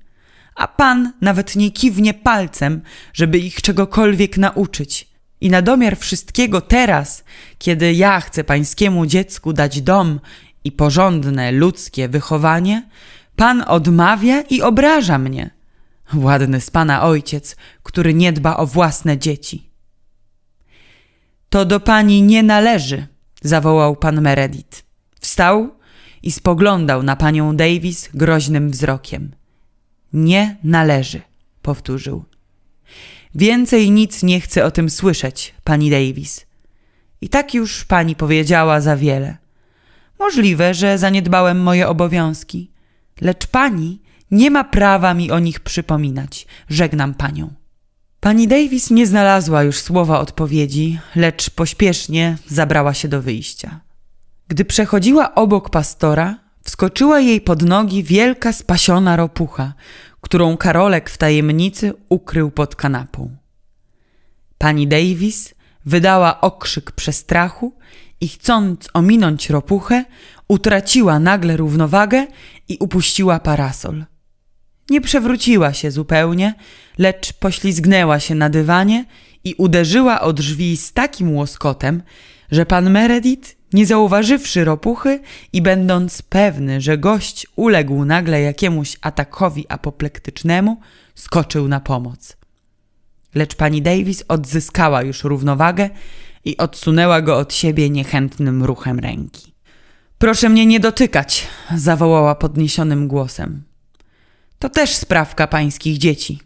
Speaker 1: a pan nawet nie kiwnie palcem, żeby ich czegokolwiek nauczyć. I na domiar wszystkiego teraz, kiedy ja chcę pańskiemu dziecku dać dom i porządne ludzkie wychowanie, pan odmawia i obraża mnie. Ładny z pana ojciec, który nie dba o własne dzieci. To do pani nie należy, zawołał pan Meredith. Wstał i spoglądał na panią Davis groźnym wzrokiem. Nie należy, powtórzył. Więcej nic nie chcę o tym słyszeć, pani Davis. I tak już pani powiedziała za wiele. Możliwe, że zaniedbałem moje obowiązki, lecz pani nie ma prawa mi o nich przypominać. Żegnam panią. Pani Davis nie znalazła już słowa odpowiedzi, lecz pośpiesznie zabrała się do wyjścia. Gdy przechodziła obok pastora, wskoczyła jej pod nogi wielka spasiona ropucha, którą Karolek w tajemnicy ukrył pod kanapą. Pani Davis wydała okrzyk przestrachu i chcąc ominąć ropuchę, utraciła nagle równowagę i upuściła parasol. Nie przewróciła się zupełnie, lecz poślizgnęła się na dywanie i uderzyła o drzwi z takim łoskotem, że pan Meredith nie zauważywszy ropuchy i będąc pewny, że gość uległ nagle jakiemuś atakowi apoplektycznemu, skoczył na pomoc. Lecz pani Davis odzyskała już równowagę i odsunęła go od siebie niechętnym ruchem ręki. Proszę mnie nie dotykać, zawołała podniesionym głosem. To też sprawka pańskich dzieci.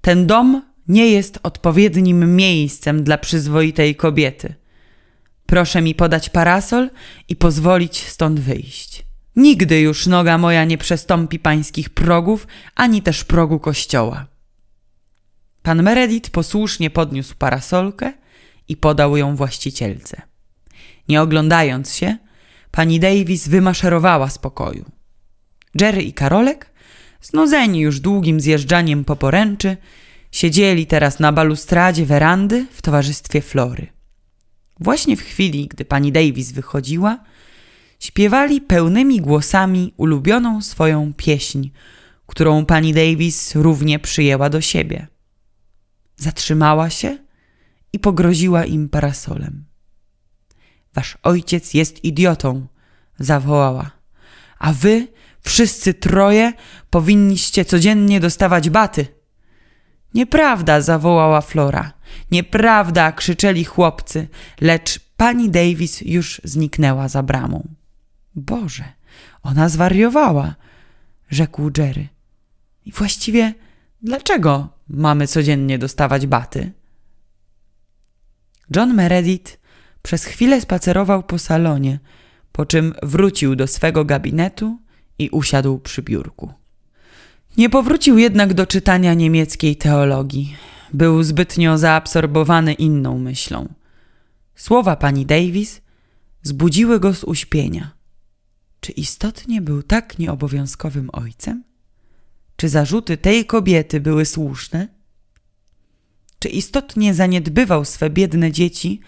Speaker 1: Ten dom nie jest odpowiednim miejscem dla przyzwoitej kobiety. Proszę mi podać parasol i pozwolić stąd wyjść. Nigdy już noga moja nie przestąpi pańskich progów, ani też progu kościoła. Pan Meredith posłusznie podniósł parasolkę i podał ją właścicielce. Nie oglądając się, pani Davis wymaszerowała z pokoju. Jerry i Karolek, znudzeni już długim zjeżdżaniem po poręczy, siedzieli teraz na balustradzie werandy w towarzystwie Flory. Właśnie w chwili, gdy pani Davis wychodziła, śpiewali pełnymi głosami ulubioną swoją pieśń, którą pani Davis równie przyjęła do siebie. Zatrzymała się i pogroziła im parasolem. Wasz ojciec jest idiotą, zawołała, a wy, wszyscy troje, powinniście codziennie dostawać baty. Nieprawda! zawołała Flora. Nieprawda! krzyczeli chłopcy, lecz pani Davis już zniknęła za bramą. Boże, ona zwariowała, rzekł Jerry. I właściwie dlaczego mamy codziennie dostawać baty? John Meredith przez chwilę spacerował po salonie, po czym wrócił do swego gabinetu i usiadł przy biurku. Nie powrócił jednak do czytania niemieckiej teologii. Był zbytnio zaabsorbowany inną myślą. Słowa pani Davis zbudziły go z uśpienia. Czy istotnie był tak nieobowiązkowym ojcem? Czy zarzuty tej kobiety były słuszne? Czy istotnie zaniedbywał swe biedne dzieci,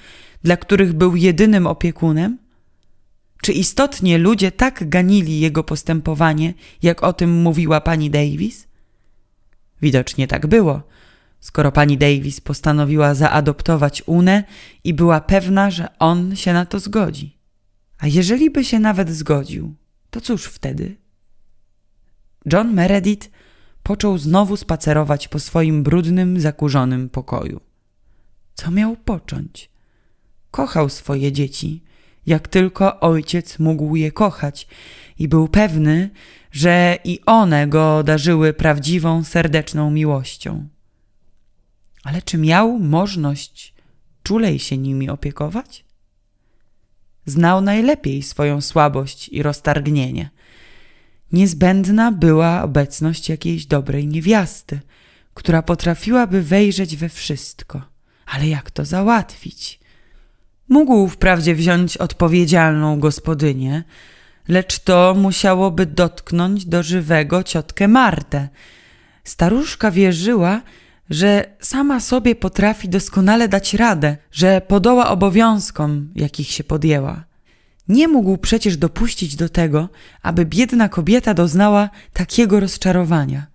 Speaker 1: dla których był jedynym opiekunem? Czy istotnie ludzie tak ganili jego postępowanie, jak o tym mówiła pani Davis? Widocznie tak było, skoro pani Davis postanowiła zaadoptować Unę i była pewna, że on się na to zgodzi. A jeżeli by się nawet zgodził, to cóż wtedy? John Meredith począł znowu spacerować po swoim brudnym, zakurzonym pokoju. Co miał począć? Kochał swoje dzieci – jak tylko ojciec mógł je kochać i był pewny, że i one go darzyły prawdziwą, serdeczną miłością. Ale czy miał możność czulej się nimi opiekować? Znał najlepiej swoją słabość i roztargnienie. Niezbędna była obecność jakiejś dobrej niewiasty, która potrafiłaby wejrzeć we wszystko. Ale jak to załatwić? Mógł wprawdzie wziąć odpowiedzialną gospodynię, lecz to musiałoby dotknąć do żywego ciotkę Martę. Staruszka wierzyła, że sama sobie potrafi doskonale dać radę, że podoła obowiązkom, jakich się podjęła. Nie mógł przecież dopuścić do tego, aby biedna kobieta doznała takiego rozczarowania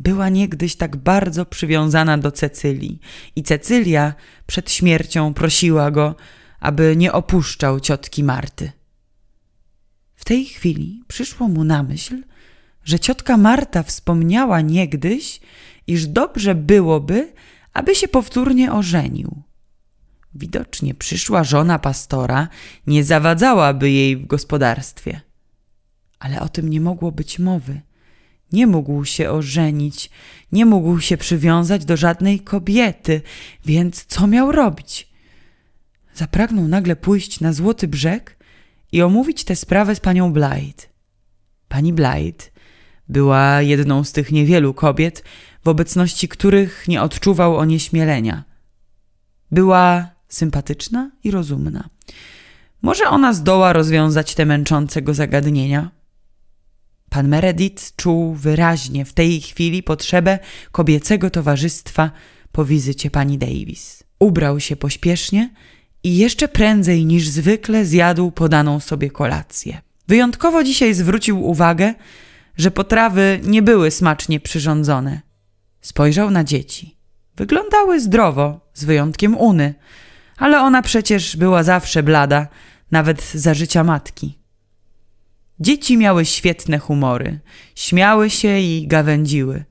Speaker 1: była niegdyś tak bardzo przywiązana do Cecylii i Cecylia przed śmiercią prosiła go, aby nie opuszczał ciotki Marty. W tej chwili przyszło mu na myśl, że ciotka Marta wspomniała niegdyś, iż dobrze byłoby, aby się powtórnie ożenił. Widocznie przyszła żona pastora nie zawadzałaby jej w gospodarstwie. Ale o tym nie mogło być mowy – nie mógł się ożenić, nie mógł się przywiązać do żadnej kobiety, więc co miał robić? Zapragnął nagle pójść na Złoty Brzeg i omówić tę sprawę z panią Blythe. Pani Blythe była jedną z tych niewielu kobiet, w obecności których nie odczuwał onieśmielenia. Była sympatyczna i rozumna. Może ona zdoła rozwiązać te męczące go zagadnienia? Pan Meredith czuł wyraźnie w tej chwili potrzebę kobiecego towarzystwa po wizycie pani Davis. Ubrał się pośpiesznie i jeszcze prędzej niż zwykle zjadł podaną sobie kolację. Wyjątkowo dzisiaj zwrócił uwagę, że potrawy nie były smacznie przyrządzone. Spojrzał na dzieci. Wyglądały zdrowo, z wyjątkiem Uny, ale ona przecież była zawsze blada, nawet za życia matki. Dzieci miały świetne humory, śmiały się i gawędziły.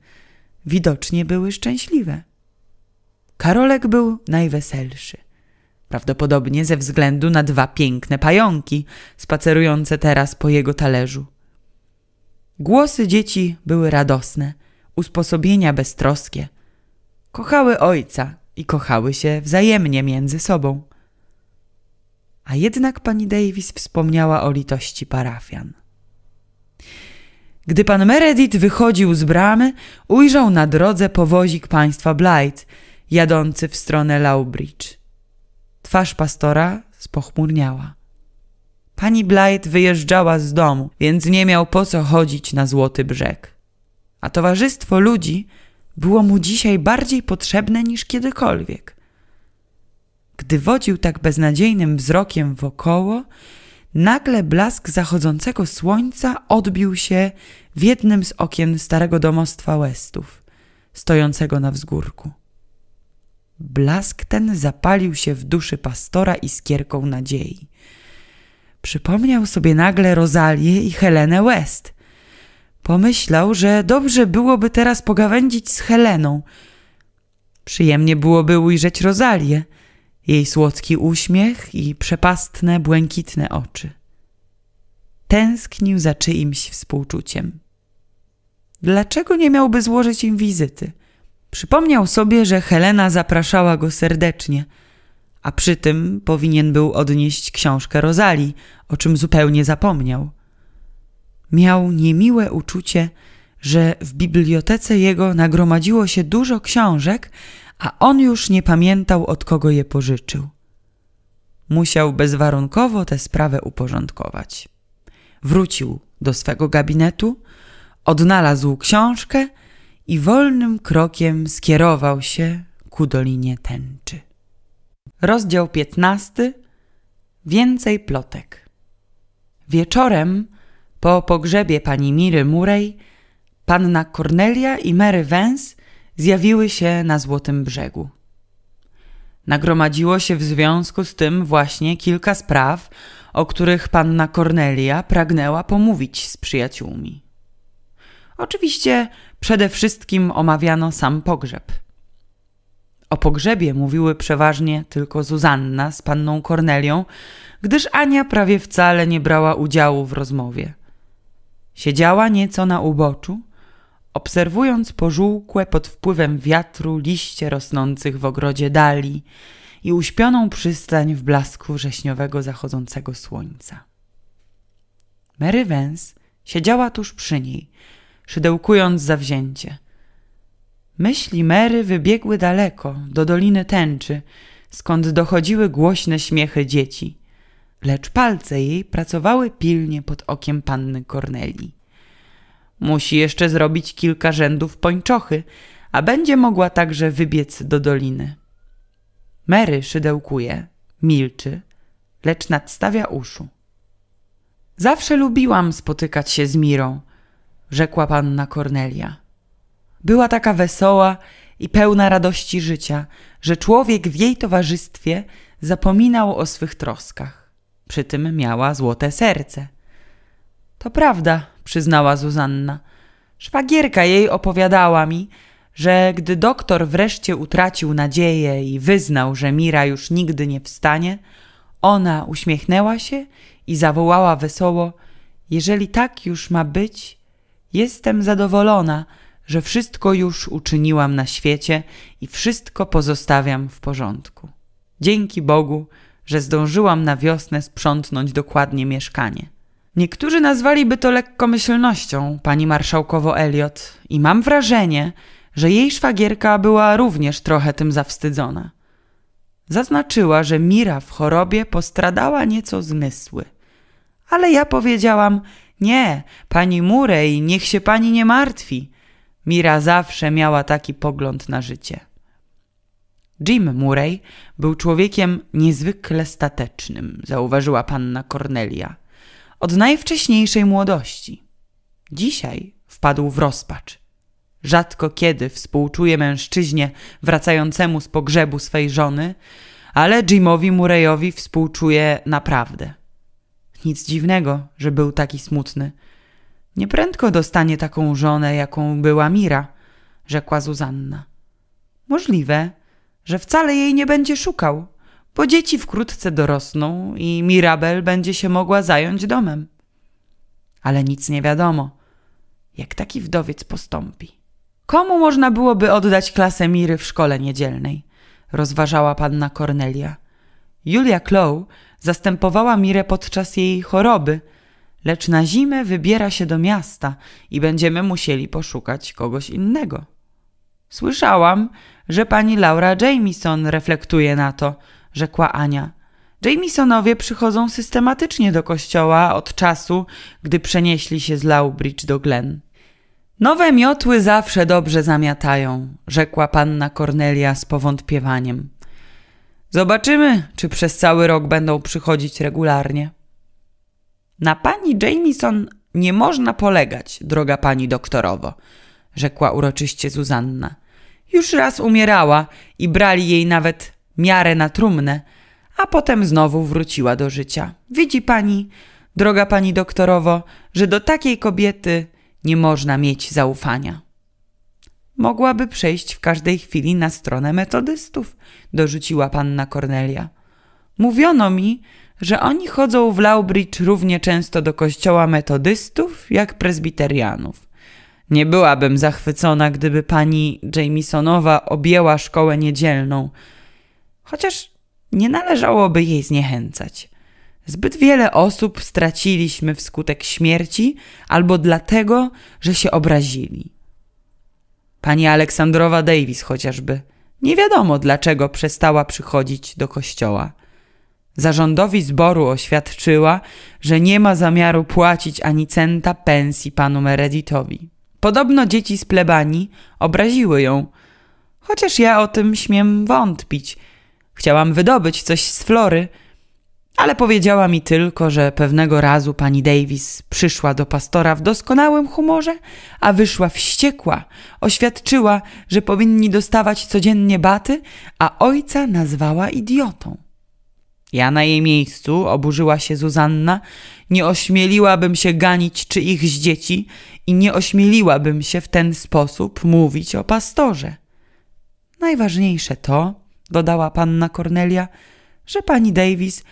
Speaker 1: Widocznie były szczęśliwe. Karolek był najweselszy. Prawdopodobnie ze względu na dwa piękne pająki spacerujące teraz po jego talerzu. Głosy dzieci były radosne, usposobienia beztroskie. Kochały ojca i kochały się wzajemnie między sobą. A jednak pani Davis wspomniała o litości parafian. Gdy pan Meredith wychodził z bramy, ujrzał na drodze powozik państwa Blight, jadący w stronę Lowbridge. Twarz pastora spochmurniała. Pani Blight wyjeżdżała z domu, więc nie miał po co chodzić na Złoty Brzeg. A towarzystwo ludzi było mu dzisiaj bardziej potrzebne niż kiedykolwiek. Gdy wodził tak beznadziejnym wzrokiem wokoło, nagle blask zachodzącego słońca odbił się w jednym z okien starego domostwa Westów, stojącego na wzgórku. Blask ten zapalił się w duszy pastora iskierką nadziei. Przypomniał sobie nagle Rosalię i Helenę West. Pomyślał, że dobrze byłoby teraz pogawędzić z Heleną. Przyjemnie byłoby ujrzeć Rosalię, jej słodki uśmiech i przepastne, błękitne oczy tęsknił za czyimś współczuciem. Dlaczego nie miałby złożyć im wizyty? Przypomniał sobie, że Helena zapraszała go serdecznie, a przy tym powinien był odnieść książkę Rozali, o czym zupełnie zapomniał. Miał niemiłe uczucie, że w bibliotece jego nagromadziło się dużo książek, a on już nie pamiętał, od kogo je pożyczył. Musiał bezwarunkowo tę sprawę uporządkować. Wrócił do swego gabinetu, odnalazł książkę i wolnym krokiem skierował się ku Dolinie Tęczy. Rozdział 15. Więcej plotek. Wieczorem, po pogrzebie pani Miry Murej, panna Cornelia i Mary Vance zjawiły się na Złotym Brzegu. Nagromadziło się w związku z tym właśnie kilka spraw, o których panna Cornelia pragnęła pomówić z przyjaciółmi. Oczywiście przede wszystkim omawiano sam pogrzeb. O pogrzebie mówiły przeważnie tylko Zuzanna z panną Kornelią, gdyż Ania prawie wcale nie brała udziału w rozmowie. Siedziała nieco na uboczu, obserwując pożółkłe pod wpływem wiatru liście rosnących w ogrodzie dali i uśpioną przystań w blasku wrześniowego zachodzącego słońca. Mary Vance siedziała tuż przy niej, szydełkując zawzięcie. Myśli Mary wybiegły daleko, do Doliny Tęczy, skąd dochodziły głośne śmiechy dzieci, lecz palce jej pracowały pilnie pod okiem panny Corneli. Musi jeszcze zrobić kilka rzędów pończochy, a będzie mogła także wybiec do doliny. Mary szydełkuje, milczy, lecz nadstawia uszu. Zawsze lubiłam spotykać się z Mirą, rzekła panna Kornelia. Była taka wesoła i pełna radości życia, że człowiek w jej towarzystwie zapominał o swych troskach. Przy tym miała złote serce – to prawda, przyznała Zuzanna. Szwagierka jej opowiadała mi, że gdy doktor wreszcie utracił nadzieję i wyznał, że Mira już nigdy nie wstanie, ona uśmiechnęła się i zawołała wesoło: Jeżeli tak już ma być, jestem zadowolona, że wszystko już uczyniłam na świecie i wszystko pozostawiam w porządku. Dzięki Bogu, że zdążyłam na wiosnę sprzątnąć dokładnie mieszkanie. Niektórzy nazwaliby to lekkomyślnością, pani marszałkowo Eliot, i mam wrażenie, że jej szwagierka była również trochę tym zawstydzona. Zaznaczyła, że Mira w chorobie postradała nieco zmysły. Ale ja powiedziałam: Nie, pani Murray, niech się pani nie martwi. Mira zawsze miała taki pogląd na życie. Jim Murray był człowiekiem niezwykle statecznym, zauważyła panna Cornelia od najwcześniejszej młodości. Dzisiaj wpadł w rozpacz. Rzadko kiedy współczuje mężczyźnie wracającemu z pogrzebu swej żony, ale Jimowi Murrayowi współczuje naprawdę. Nic dziwnego, że był taki smutny. Nieprędko dostanie taką żonę, jaką była Mira, rzekła Zuzanna. Możliwe, że wcale jej nie będzie szukał, bo dzieci wkrótce dorosną i Mirabel będzie się mogła zająć domem. Ale nic nie wiadomo, jak taki wdowiec postąpi. Komu można byłoby oddać klasę Miry w szkole niedzielnej? Rozważała panna Cornelia. Julia Clow zastępowała Mirę podczas jej choroby, lecz na zimę wybiera się do miasta i będziemy musieli poszukać kogoś innego. Słyszałam, że pani Laura Jamieson reflektuje na to – rzekła Ania. Jamesonowie przychodzą systematycznie do kościoła od czasu, gdy przenieśli się z Lowbridge do Glen. Nowe miotły zawsze dobrze zamiatają, rzekła panna Cornelia z powątpiewaniem. Zobaczymy, czy przez cały rok będą przychodzić regularnie. Na pani Jamison nie można polegać, droga pani doktorowo, rzekła uroczyście Zuzanna. Już raz umierała i brali jej nawet miarę na trumnę, a potem znowu wróciła do życia. Widzi pani, droga pani doktorowo, że do takiej kobiety nie można mieć zaufania. Mogłaby przejść w każdej chwili na stronę metodystów, dorzuciła panna Cornelia. Mówiono mi, że oni chodzą w Laubridge równie często do kościoła metodystów jak prezbiterianów. Nie byłabym zachwycona, gdyby pani Jamisonowa objęła szkołę niedzielną, Chociaż nie należałoby jej zniechęcać. Zbyt wiele osób straciliśmy wskutek śmierci albo dlatego, że się obrazili. Pani Aleksandrowa Davis chociażby. Nie wiadomo dlaczego przestała przychodzić do kościoła. Zarządowi zboru oświadczyła, że nie ma zamiaru płacić ani centa pensji panu Meredithowi. Podobno dzieci z plebanii obraziły ją, chociaż ja o tym śmiem wątpić – Chciałam wydobyć coś z flory, ale powiedziała mi tylko, że pewnego razu pani Davis przyszła do pastora w doskonałym humorze, a wyszła wściekła. Oświadczyła, że powinni dostawać codziennie baty, a ojca nazwała idiotą. Ja na jej miejscu, oburzyła się Zuzanna, nie ośmieliłabym się ganić czy ich z dzieci i nie ośmieliłabym się w ten sposób mówić o pastorze. Najważniejsze to, dodała panna Cornelia, że pani Davis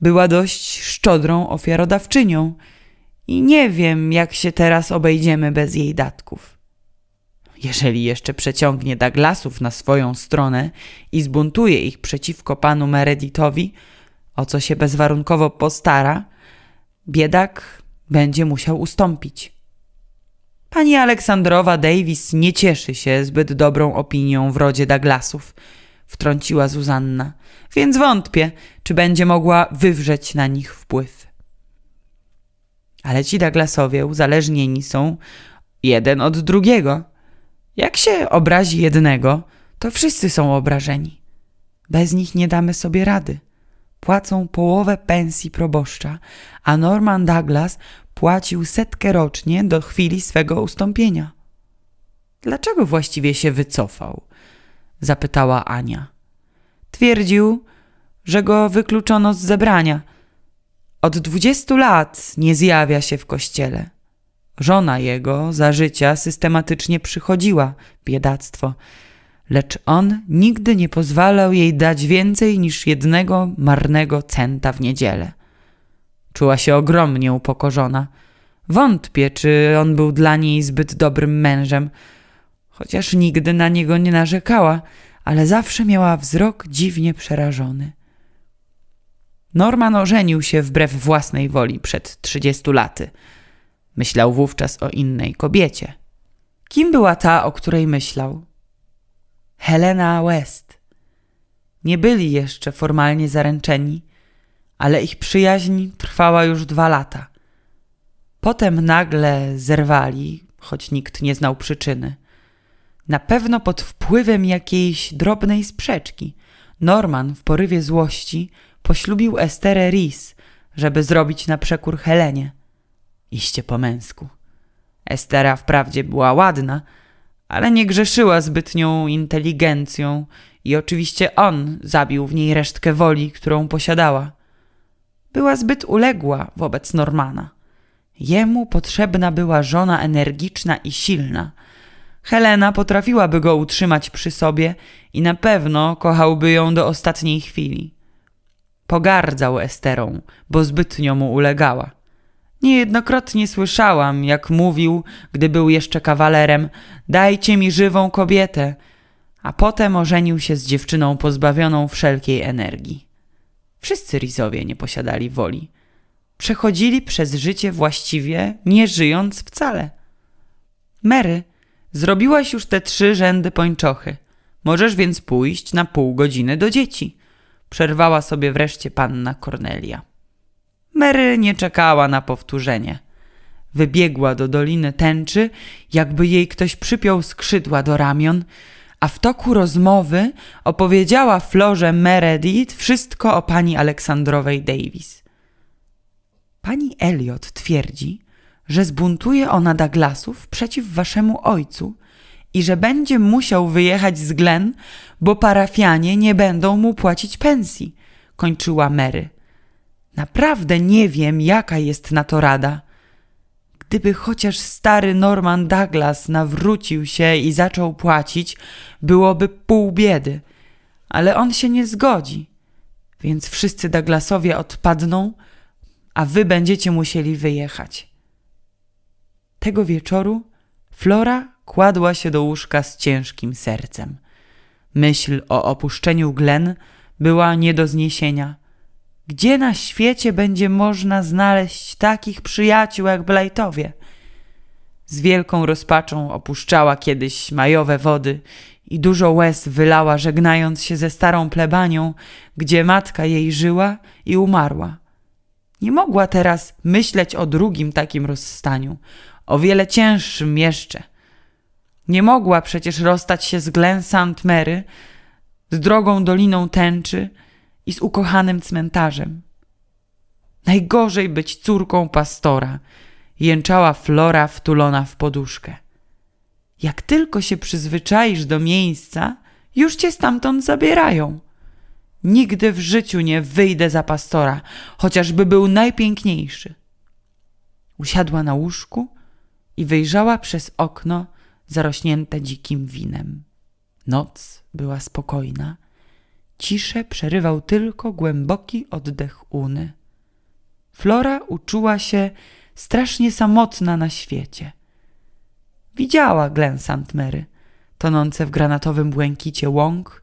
Speaker 1: była dość szczodrą ofiarodawczynią i nie wiem, jak się teraz obejdziemy bez jej datków. Jeżeli jeszcze przeciągnie Douglasów na swoją stronę i zbuntuje ich przeciwko panu Meredithowi, o co się bezwarunkowo postara, biedak będzie musiał ustąpić. Pani Aleksandrowa Davis nie cieszy się zbyt dobrą opinią w rodzie Douglasów – wtrąciła Zuzanna, więc wątpię, czy będzie mogła wywrzeć na nich wpływ. Ale ci Douglasowie uzależnieni są jeden od drugiego. Jak się obrazi jednego, to wszyscy są obrażeni. Bez nich nie damy sobie rady. Płacą połowę pensji proboszcza, a Norman Douglas płacił setkę rocznie do chwili swego ustąpienia. Dlaczego właściwie się wycofał? zapytała Ania. Twierdził, że go wykluczono z zebrania. Od dwudziestu lat nie zjawia się w kościele. Żona jego za życia systematycznie przychodziła, biedactwo, lecz on nigdy nie pozwalał jej dać więcej niż jednego marnego centa w niedzielę. Czuła się ogromnie upokorzona. Wątpię, czy on był dla niej zbyt dobrym mężem chociaż nigdy na niego nie narzekała, ale zawsze miała wzrok dziwnie przerażony. Norman ożenił się wbrew własnej woli przed trzydziestu laty. Myślał wówczas o innej kobiecie. Kim była ta, o której myślał? Helena West. Nie byli jeszcze formalnie zaręczeni, ale ich przyjaźń trwała już dwa lata. Potem nagle zerwali, choć nikt nie znał przyczyny. Na pewno pod wpływem jakiejś drobnej sprzeczki. Norman w porywie złości poślubił Esterę Rees, żeby zrobić na przekór Helenie. Iście po męsku. Estera wprawdzie była ładna, ale nie grzeszyła zbytnią inteligencją i oczywiście on zabił w niej resztkę woli, którą posiadała. Była zbyt uległa wobec Normana. Jemu potrzebna była żona energiczna i silna – Helena potrafiłaby go utrzymać przy sobie i na pewno kochałby ją do ostatniej chwili. Pogardzał Esterą, bo zbytnio mu ulegała. Niejednokrotnie słyszałam, jak mówił, gdy był jeszcze kawalerem: Dajcie mi żywą kobietę. A potem ożenił się z dziewczyną pozbawioną wszelkiej energii. Wszyscy Rizowie nie posiadali woli. Przechodzili przez życie właściwie, nie żyjąc wcale. Mary Zrobiłaś już te trzy rzędy pończochy. Możesz więc pójść na pół godziny do dzieci. Przerwała sobie wreszcie panna Cornelia. Mary nie czekała na powtórzenie. Wybiegła do doliny tęczy, jakby jej ktoś przypiął skrzydła do ramion, a w toku rozmowy opowiedziała Florze Meredith wszystko o pani Aleksandrowej Davis. Pani Elliot twierdzi, że zbuntuje ona Douglasów przeciw waszemu ojcu i że będzie musiał wyjechać z Glen, bo parafianie nie będą mu płacić pensji, kończyła Mary. Naprawdę nie wiem, jaka jest na to rada. Gdyby chociaż stary Norman Douglas nawrócił się i zaczął płacić, byłoby pół biedy. Ale on się nie zgodzi. Więc wszyscy Douglasowie odpadną, a wy będziecie musieli wyjechać. Tego wieczoru Flora kładła się do łóżka z ciężkim sercem. Myśl o opuszczeniu Glen była nie do zniesienia. Gdzie na świecie będzie można znaleźć takich przyjaciół jak Blajtowie? Z wielką rozpaczą opuszczała kiedyś majowe wody i dużo łez wylała, żegnając się ze starą plebanią, gdzie matka jej żyła i umarła. Nie mogła teraz myśleć o drugim takim rozstaniu, o wiele cięższym jeszcze. Nie mogła przecież rozstać się z Glen St. Mary, z drogą doliną tęczy i z ukochanym cmentarzem. Najgorzej być córką pastora, jęczała Flora wtulona w poduszkę. Jak tylko się przyzwyczaisz do miejsca, już cię stamtąd zabierają. Nigdy w życiu nie wyjdę za pastora, chociażby był najpiękniejszy. Usiadła na łóżku i wyjrzała przez okno zarośnięte dzikim winem. Noc była spokojna. Ciszę przerywał tylko głęboki oddech Uny. Flora uczuła się strasznie samotna na świecie. Widziała Glen St. Mary, tonące w granatowym błękicie łąk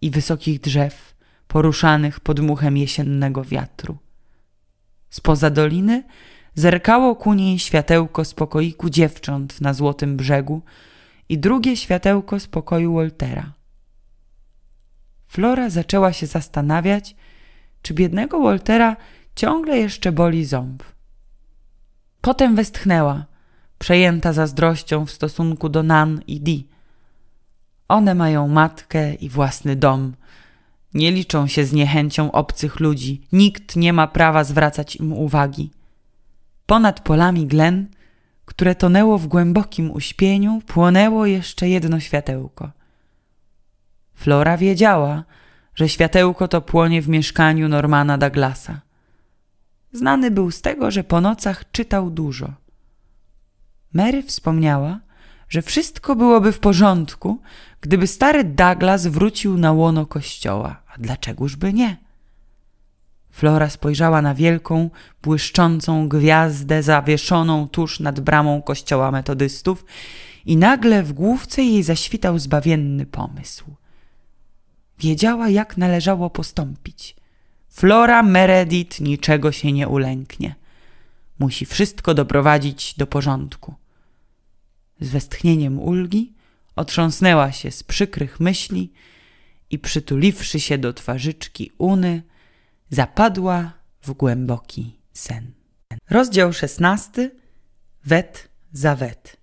Speaker 1: i wysokich drzew, poruszanych podmuchem jesiennego wiatru. Spoza doliny Zerkało ku niej światełko z pokoiku dziewcząt na złotym brzegu i drugie światełko z pokoju Waltera. Flora zaczęła się zastanawiać, czy biednego Waltera ciągle jeszcze boli ząb. Potem westchnęła, przejęta zazdrością w stosunku do Nan i Di. One mają matkę i własny dom. Nie liczą się z niechęcią obcych ludzi. Nikt nie ma prawa zwracać im uwagi. Ponad polami glen, które tonęło w głębokim uśpieniu, płonęło jeszcze jedno światełko. Flora wiedziała, że światełko to płonie w mieszkaniu Normana Douglasa. Znany był z tego, że po nocach czytał dużo. Mary wspomniała, że wszystko byłoby w porządku, gdyby stary Douglas wrócił na łono kościoła. A dlaczegożby nie? Flora spojrzała na wielką, błyszczącą gwiazdę zawieszoną tuż nad bramą kościoła metodystów i nagle w główce jej zaświtał zbawienny pomysł. Wiedziała, jak należało postąpić. Flora Meredith niczego się nie ulęknie. Musi wszystko doprowadzić do porządku. Z westchnieniem ulgi otrząsnęła się z przykrych myśli i przytuliwszy się do twarzyczki Uny, zapadła w głęboki sen. Rozdział szesnasty. Wet za wet.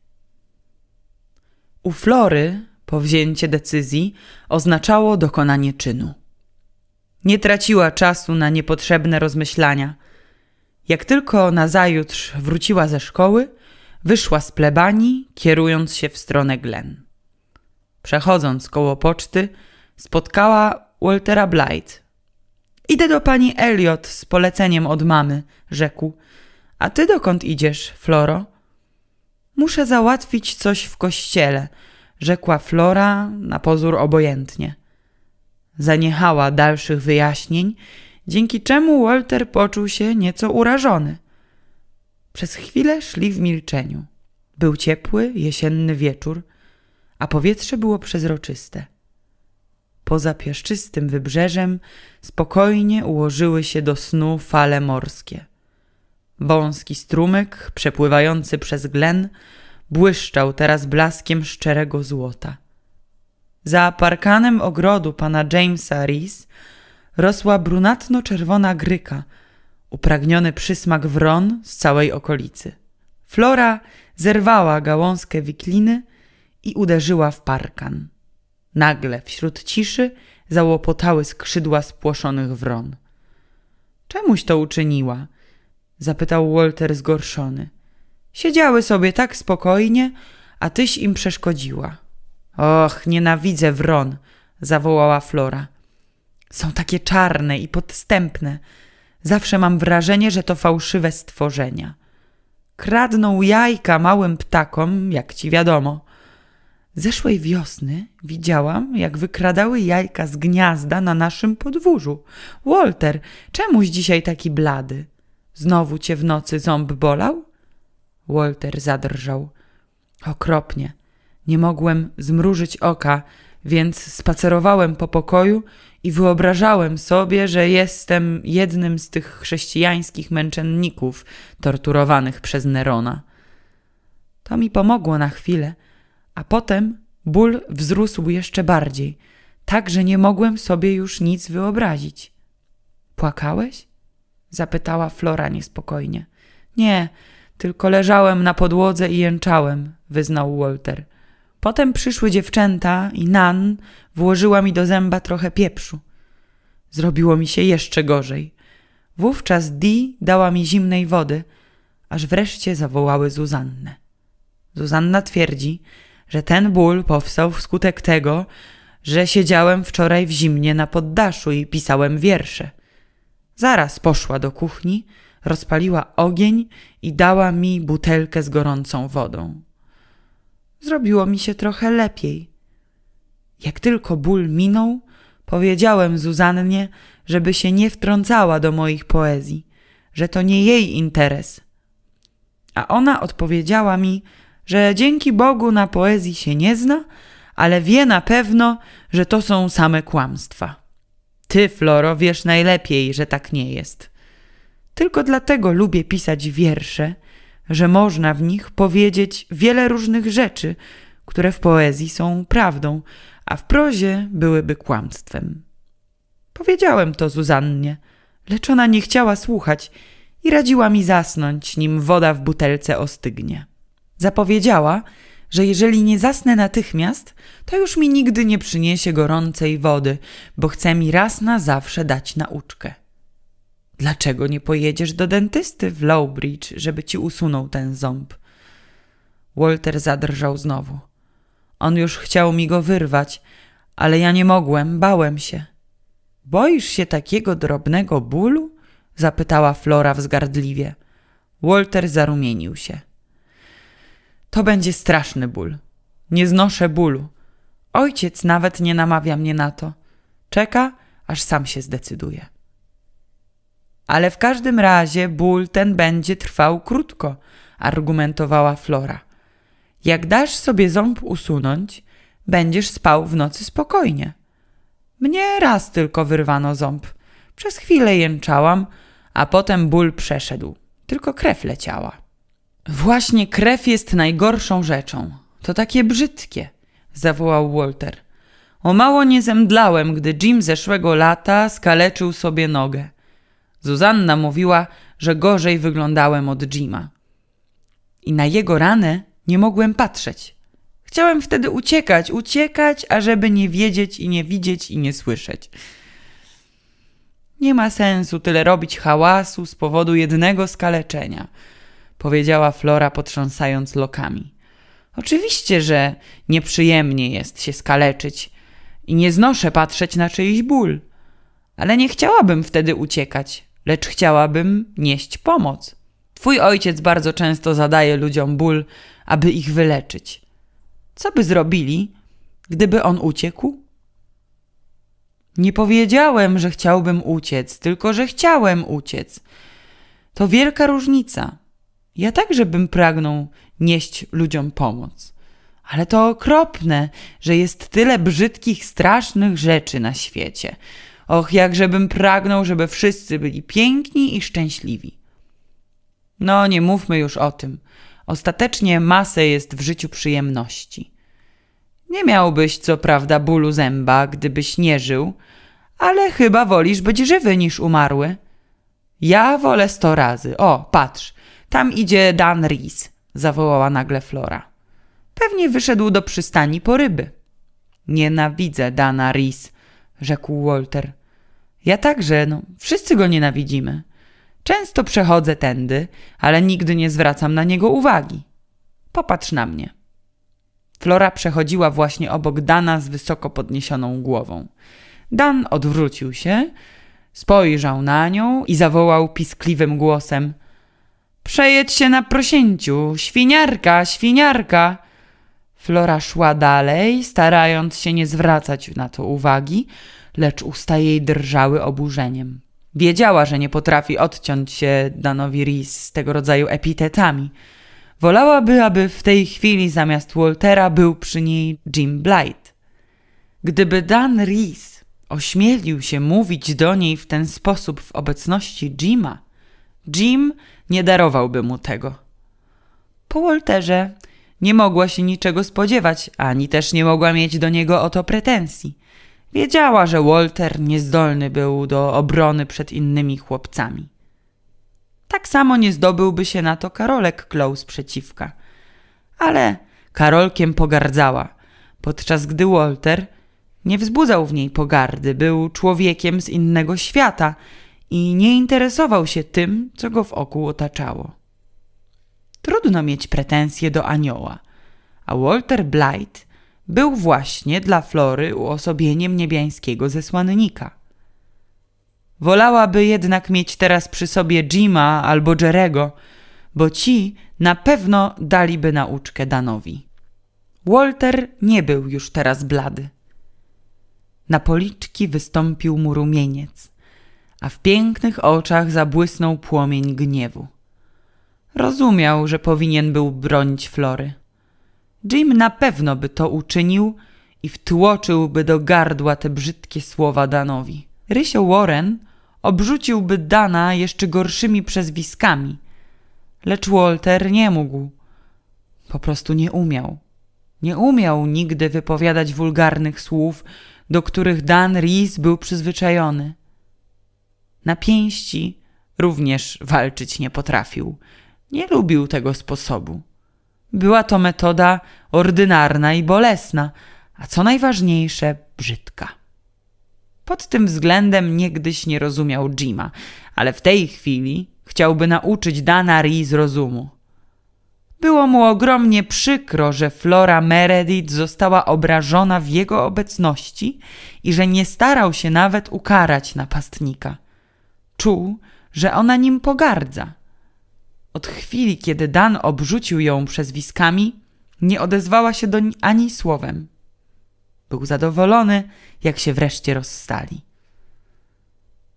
Speaker 1: U Flory powzięcie decyzji oznaczało dokonanie czynu. Nie traciła czasu na niepotrzebne rozmyślania. Jak tylko nazajutrz wróciła ze szkoły, wyszła z plebanii, kierując się w stronę Glen. Przechodząc koło poczty, spotkała Waltera Blight, Idę do pani Elliot z poleceniem od mamy, rzekł. A ty dokąd idziesz, Floro? Muszę załatwić coś w kościele, rzekła Flora na pozór obojętnie. Zaniechała dalszych wyjaśnień, dzięki czemu Walter poczuł się nieco urażony. Przez chwilę szli w milczeniu. Był ciepły, jesienny wieczór, a powietrze było przezroczyste. Poza piaszczystym wybrzeżem spokojnie ułożyły się do snu fale morskie. Wąski strumyk, przepływający przez glen, błyszczał teraz blaskiem szczerego złota. Za parkanem ogrodu pana Jamesa Rees rosła brunatno-czerwona gryka, upragniony przysmak wron z całej okolicy. Flora zerwała gałązkę wikliny i uderzyła w parkan. Nagle wśród ciszy załopotały skrzydła spłoszonych wron. Czemuś to uczyniła? zapytał Walter zgorszony. Siedziały sobie tak spokojnie, a tyś im przeszkodziła. Och, nienawidzę wron, zawołała Flora. Są takie czarne i podstępne. Zawsze mam wrażenie, że to fałszywe stworzenia. Kradną jajka małym ptakom, jak ci wiadomo. Zeszłej wiosny widziałam, jak wykradały jajka z gniazda na naszym podwórzu. Walter, czemuś dzisiaj taki blady? Znowu cię w nocy ząb bolał? Walter zadrżał. Okropnie. Nie mogłem zmrużyć oka, więc spacerowałem po pokoju i wyobrażałem sobie, że jestem jednym z tych chrześcijańskich męczenników torturowanych przez Nerona. To mi pomogło na chwilę – a potem ból wzrósł jeszcze bardziej, tak że nie mogłem sobie już nic wyobrazić. Płakałeś? zapytała Flora niespokojnie. Nie, tylko leżałem na podłodze i jęczałem, wyznał Walter. Potem przyszły dziewczęta i Nan włożyła mi do zęba trochę pieprzu. Zrobiło mi się jeszcze gorzej. Wówczas Di dała mi zimnej wody, aż wreszcie zawołały Zuzannę. Zuzanna twierdzi, że ten ból powstał wskutek tego, że siedziałem wczoraj w zimnie na poddaszu i pisałem wiersze. Zaraz poszła do kuchni, rozpaliła ogień i dała mi butelkę z gorącą wodą. Zrobiło mi się trochę lepiej. Jak tylko ból minął, powiedziałem Zuzannie, żeby się nie wtrącała do moich poezji, że to nie jej interes. A ona odpowiedziała mi, że dzięki Bogu na poezji się nie zna, ale wie na pewno, że to są same kłamstwa. Ty, Floro, wiesz najlepiej, że tak nie jest. Tylko dlatego lubię pisać wiersze, że można w nich powiedzieć wiele różnych rzeczy, które w poezji są prawdą, a w prozie byłyby kłamstwem. Powiedziałem to Zuzannie, lecz ona nie chciała słuchać i radziła mi zasnąć, nim woda w butelce ostygnie. Zapowiedziała, że jeżeli nie zasnę natychmiast, to już mi nigdy nie przyniesie gorącej wody, bo chce mi raz na zawsze dać nauczkę. Dlaczego nie pojedziesz do dentysty w Lowbridge, żeby ci usunął ten ząb? Walter zadrżał znowu. On już chciał mi go wyrwać, ale ja nie mogłem, bałem się. Boisz się takiego drobnego bólu? zapytała Flora wzgardliwie. Walter zarumienił się. To będzie straszny ból. Nie znoszę bólu. Ojciec nawet nie namawia mnie na to. Czeka, aż sam się zdecyduje. Ale w każdym razie ból ten będzie trwał krótko, argumentowała Flora. Jak dasz sobie ząb usunąć, będziesz spał w nocy spokojnie. Mnie raz tylko wyrwano ząb. Przez chwilę jęczałam, a potem ból przeszedł, tylko krew leciała. Właśnie krew jest najgorszą rzeczą. To takie brzydkie, zawołał Walter. O mało nie zemdlałem, gdy Jim zeszłego lata skaleczył sobie nogę. Zuzanna mówiła, że gorzej wyglądałem od Jima. I na jego ranę nie mogłem patrzeć. Chciałem wtedy uciekać, uciekać, ażeby nie wiedzieć i nie widzieć i nie słyszeć. Nie ma sensu tyle robić hałasu z powodu jednego skaleczenia – powiedziała Flora potrząsając lokami. Oczywiście, że nieprzyjemnie jest się skaleczyć i nie znoszę patrzeć na czyjś ból, ale nie chciałabym wtedy uciekać, lecz chciałabym nieść pomoc. Twój ojciec bardzo często zadaje ludziom ból, aby ich wyleczyć. Co by zrobili, gdyby on uciekł? Nie powiedziałem, że chciałbym uciec, tylko że chciałem uciec. To wielka różnica. Ja także bym pragnął nieść ludziom pomoc. Ale to okropne, że jest tyle brzydkich, strasznych rzeczy na świecie. Och, jakżebym pragnął, żeby wszyscy byli piękni i szczęśliwi. No, nie mówmy już o tym. Ostatecznie masę jest w życiu przyjemności. Nie miałbyś, co prawda, bólu zęba, gdybyś nie żył, ale chyba wolisz być żywy niż umarły. Ja wolę sto razy. O, patrz, tam idzie Dan Rees, zawołała nagle Flora. Pewnie wyszedł do przystani po ryby. Nienawidzę Dana Rees, rzekł Walter. Ja także, no, wszyscy go nienawidzimy. Często przechodzę tędy, ale nigdy nie zwracam na niego uwagi. Popatrz na mnie. Flora przechodziła właśnie obok Dana z wysoko podniesioną głową. Dan odwrócił się, spojrzał na nią i zawołał piskliwym głosem: Przejedź się na prosięciu, świniarka, świniarka. Flora szła dalej, starając się nie zwracać na to uwagi, lecz usta jej drżały oburzeniem. Wiedziała, że nie potrafi odciąć się Danowi Rees z tego rodzaju epitetami. Wolałaby, aby w tej chwili zamiast Waltera był przy niej Jim Blight. Gdyby Dan Rees ośmielił się mówić do niej w ten sposób w obecności Jima, Jim nie darowałby mu tego. Po Wolterze nie mogła się niczego spodziewać, ani też nie mogła mieć do niego o to pretensji. Wiedziała, że Walter niezdolny był do obrony przed innymi chłopcami. Tak samo nie zdobyłby się na to Karolek Klaus przeciwka. Ale Karolkiem pogardzała, podczas gdy Walter nie wzbudzał w niej pogardy, był człowiekiem z innego świata – i nie interesował się tym, co go wokół otaczało. Trudno mieć pretensje do anioła, a Walter Blight był właśnie dla Flory uosobieniem niebiańskiego zesłannika. Wolałaby jednak mieć teraz przy sobie Jima albo Jerego, bo ci na pewno daliby nauczkę Danowi. Walter nie był już teraz blady. Na policzki wystąpił mu rumieniec a w pięknych oczach zabłysnął płomień gniewu. Rozumiał, że powinien był bronić Flory. Jim na pewno by to uczynił i wtłoczyłby do gardła te brzydkie słowa Danowi. Rysio Warren obrzuciłby Dana jeszcze gorszymi przezwiskami, lecz Walter nie mógł. Po prostu nie umiał. Nie umiał nigdy wypowiadać wulgarnych słów, do których Dan Rees był przyzwyczajony. Na pięści również walczyć nie potrafił. Nie lubił tego sposobu. Była to metoda ordynarna i bolesna, a co najważniejsze, brzydka. Pod tym względem niegdyś nie rozumiał Jima, ale w tej chwili chciałby nauczyć Dana Ri zrozumu. Było mu ogromnie przykro, że Flora Meredith została obrażona w jego obecności i że nie starał się nawet ukarać napastnika. Czuł, że ona nim pogardza. Od chwili, kiedy Dan obrzucił ją przezwiskami, nie odezwała się doń ani słowem. Był zadowolony, jak się wreszcie rozstali.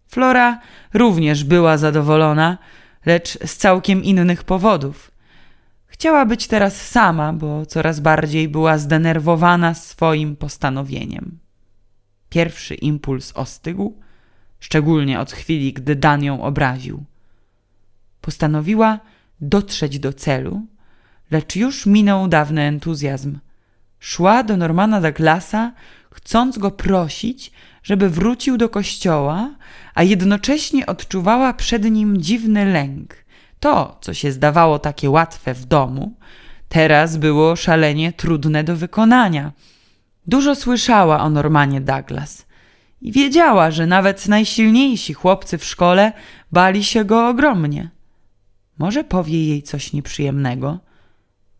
Speaker 1: Flora również była zadowolona, lecz z całkiem innych powodów. Chciała być teraz sama, bo coraz bardziej była zdenerwowana swoim postanowieniem. Pierwszy impuls ostygł, szczególnie od chwili, gdy Dan ją obraził. Postanowiła dotrzeć do celu, lecz już minął dawny entuzjazm. Szła do Normana Douglasa, chcąc go prosić, żeby wrócił do kościoła, a jednocześnie odczuwała przed nim dziwny lęk. To, co się zdawało takie łatwe w domu, teraz było szalenie trudne do wykonania. Dużo słyszała o Normanie Douglas i wiedziała, że nawet najsilniejsi chłopcy w szkole bali się go ogromnie. Może powie jej coś nieprzyjemnego,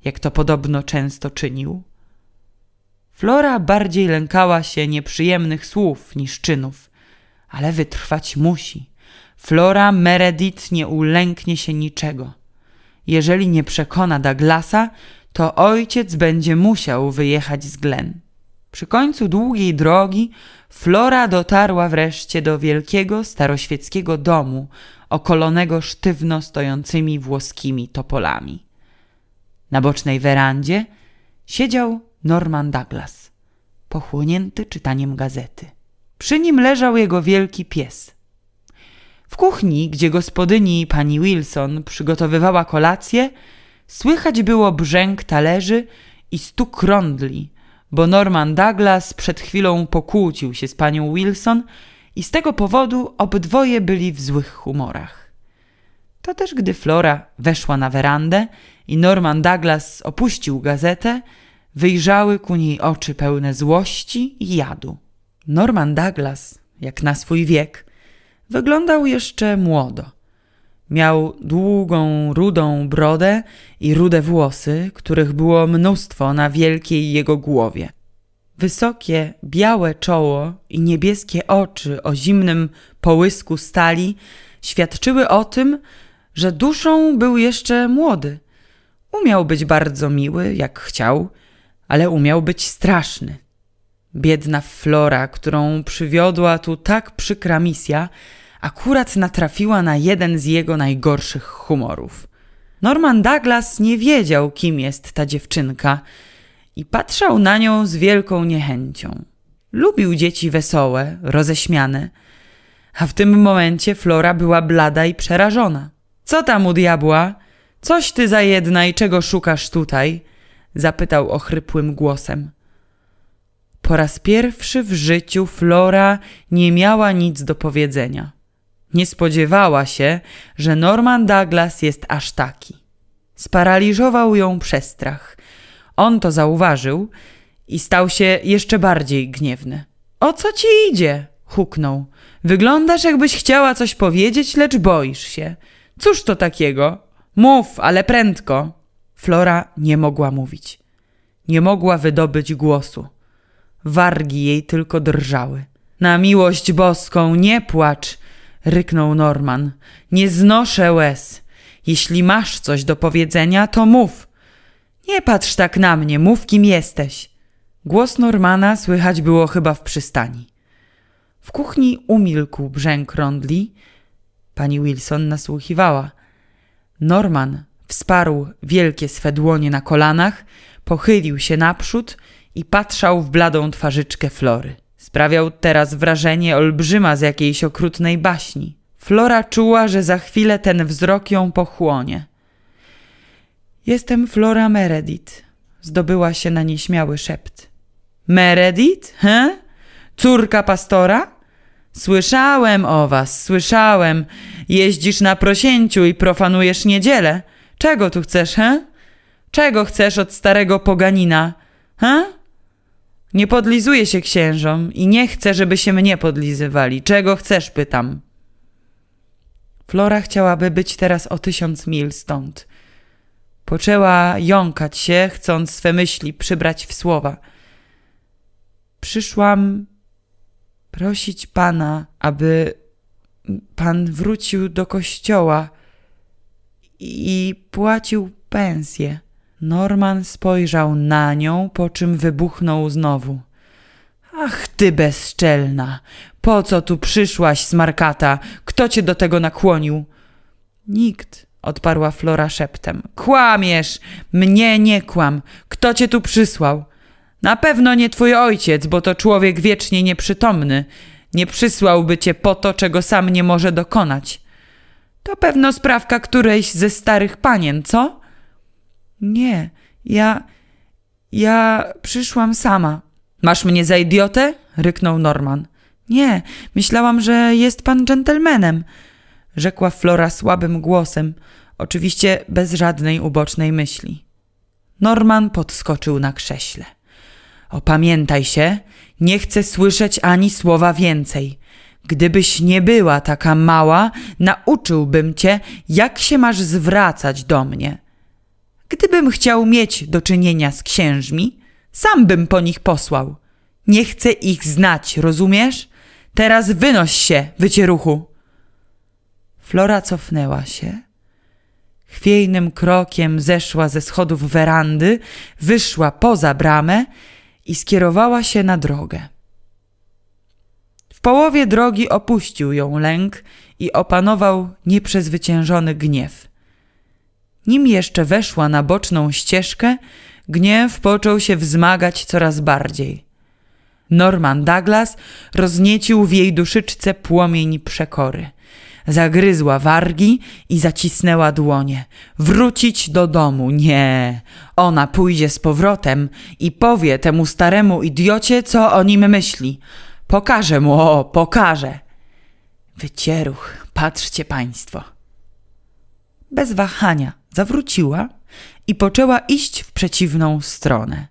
Speaker 1: jak to podobno często czynił. Flora bardziej lękała się nieprzyjemnych słów niż czynów, ale wytrwać musi. Flora Meredith nie ulęknie się niczego. Jeżeli nie przekona Douglasa, to ojciec będzie musiał wyjechać z Glen. Przy końcu długiej drogi Flora dotarła wreszcie do wielkiego staroświeckiego domu, okolonego sztywno stojącymi włoskimi topolami. Na bocznej werandzie siedział Norman Douglas, pochłonięty czytaniem gazety. Przy nim leżał jego wielki pies. W kuchni, gdzie gospodyni pani Wilson przygotowywała kolację, słychać było brzęk talerzy i stuk rądli bo Norman Douglas przed chwilą pokłócił się z panią Wilson i z tego powodu obydwoje byli w złych humorach. To też gdy Flora weszła na werandę i Norman Douglas opuścił gazetę, wyjrzały ku niej oczy pełne złości i jadu. Norman Douglas, jak na swój wiek, wyglądał jeszcze młodo. Miał długą, rudą brodę i rude włosy, których było mnóstwo na wielkiej jego głowie. Wysokie, białe czoło i niebieskie oczy o zimnym połysku stali świadczyły o tym, że duszą był jeszcze młody. Umiał być bardzo miły, jak chciał, ale umiał być straszny. Biedna Flora, którą przywiodła tu tak przykra misja, akurat natrafiła na jeden z jego najgorszych humorów. Norman Douglas nie wiedział, kim jest ta dziewczynka i patrzał na nią z wielką niechęcią. Lubił dzieci wesołe, roześmiane, a w tym momencie Flora była blada i przerażona. Co tam u diabła? Coś ty za jedna i czego szukasz tutaj? zapytał ochrypłym głosem. Po raz pierwszy w życiu Flora nie miała nic do powiedzenia. Nie spodziewała się, że Norman Douglas jest aż taki. Sparaliżował ją przestrach. On to zauważył i stał się jeszcze bardziej gniewny. O co ci idzie? huknął. Wyglądasz, jakbyś chciała coś powiedzieć, lecz boisz się. Cóż to takiego? Mów, ale prędko. Flora nie mogła mówić. Nie mogła wydobyć głosu. Wargi jej tylko drżały. Na miłość boską, nie płacz, ryknął Norman. Nie znoszę łez. Jeśli masz coś do powiedzenia, to mów. Nie patrz tak na mnie, mów kim jesteś. Głos Normana słychać było chyba w przystani. W kuchni umilkł brzęk rondli. Pani Wilson nasłuchiwała. Norman wsparł wielkie swe dłonie na kolanach, pochylił się naprzód i patrzał w bladą twarzyczkę Flory. Sprawiał teraz wrażenie olbrzyma z jakiejś okrutnej baśni. Flora czuła, że za chwilę ten wzrok ją pochłonie. Jestem Flora Meredith, zdobyła się na nieśmiały szept. Meredith? He? Córka pastora? Słyszałem o was, słyszałem. Jeździsz na prosięciu i profanujesz niedzielę. Czego tu chcesz, he? Czego chcesz od starego poganina? He? Nie podlizuję się księżom i nie chcę, żeby się mnie podlizywali. Czego chcesz, pytam. Flora chciałaby być teraz o tysiąc mil stąd. Poczęła jąkać się, chcąc swe myśli przybrać w słowa. Przyszłam prosić pana, aby pan wrócił do kościoła i płacił pensję. Norman spojrzał na nią, po czym wybuchnął znowu. Ach ty bezczelna! Po co tu przyszłaś, smarkata? Kto cię do tego nakłonił? Nikt, odparła Flora szeptem. Kłamiesz! Mnie nie kłam! Kto cię tu przysłał? Na pewno nie twój ojciec, bo to człowiek wiecznie nieprzytomny. Nie przysłałby cię po to, czego sam nie może dokonać. To pewno sprawka którejś ze starych panien, co? Nie, ja. Ja przyszłam sama. Masz mnie za idiotę? ryknął Norman. Nie, myślałam, że jest pan dżentelmenem, rzekła Flora słabym głosem, oczywiście bez żadnej ubocznej myśli. Norman podskoczył na krześle. Opamiętaj się, nie chcę słyszeć ani słowa więcej. Gdybyś nie była taka mała, nauczyłbym cię, jak się masz zwracać do mnie. Gdybym chciał mieć do czynienia z księżmi, sam bym po nich posłał. Nie chcę ich znać, rozumiesz? Teraz wynoś się, wycieruchu. Flora cofnęła się. Chwiejnym krokiem zeszła ze schodów werandy, wyszła poza bramę i skierowała się na drogę. W połowie drogi opuścił ją lęk i opanował nieprzezwyciężony gniew. Nim jeszcze weszła na boczną ścieżkę, gniew począł się wzmagać coraz bardziej. Norman Douglas rozniecił w jej duszyczce płomień przekory. Zagryzła wargi i zacisnęła dłonie. Wrócić do domu, nie. Ona pójdzie z powrotem i powie temu staremu idiocie, co o nim myśli. Pokażę mu, o, pokażę. Wycieruch, patrzcie państwo. Bez wahania zawróciła i poczęła iść w przeciwną stronę.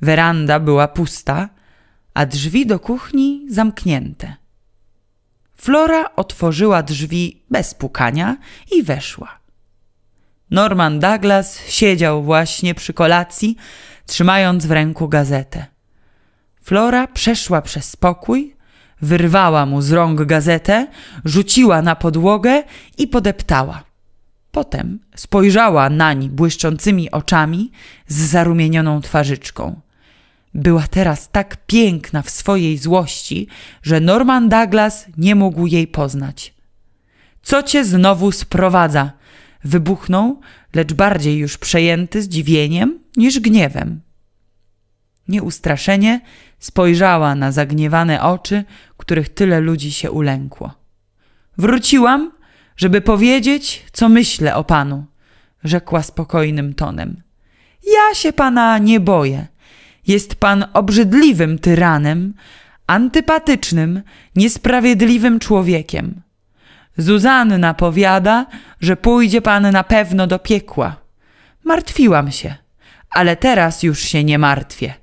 Speaker 1: Weranda była pusta, a drzwi do kuchni zamknięte. Flora otworzyła drzwi bez pukania i weszła. Norman Douglas siedział właśnie przy kolacji, trzymając w ręku gazetę. Flora przeszła przez pokój, wyrwała mu z rąk gazetę, rzuciła na podłogę i podeptała. Potem spojrzała nań błyszczącymi oczami z zarumienioną twarzyczką. Była teraz tak piękna w swojej złości, że Norman Douglas nie mógł jej poznać. Co cię znowu sprowadza? Wybuchnął, lecz bardziej już przejęty zdziwieniem niż gniewem. Nieustraszenie spojrzała na zagniewane oczy, których tyle ludzi się ulękło. Wróciłam, żeby powiedzieć, co myślę o panu, rzekła spokojnym tonem. Ja się pana nie boję. Jest pan obrzydliwym tyranem, antypatycznym, niesprawiedliwym człowiekiem. Zuzanna powiada, że pójdzie pan na pewno do piekła. Martwiłam się, ale teraz już się nie martwię.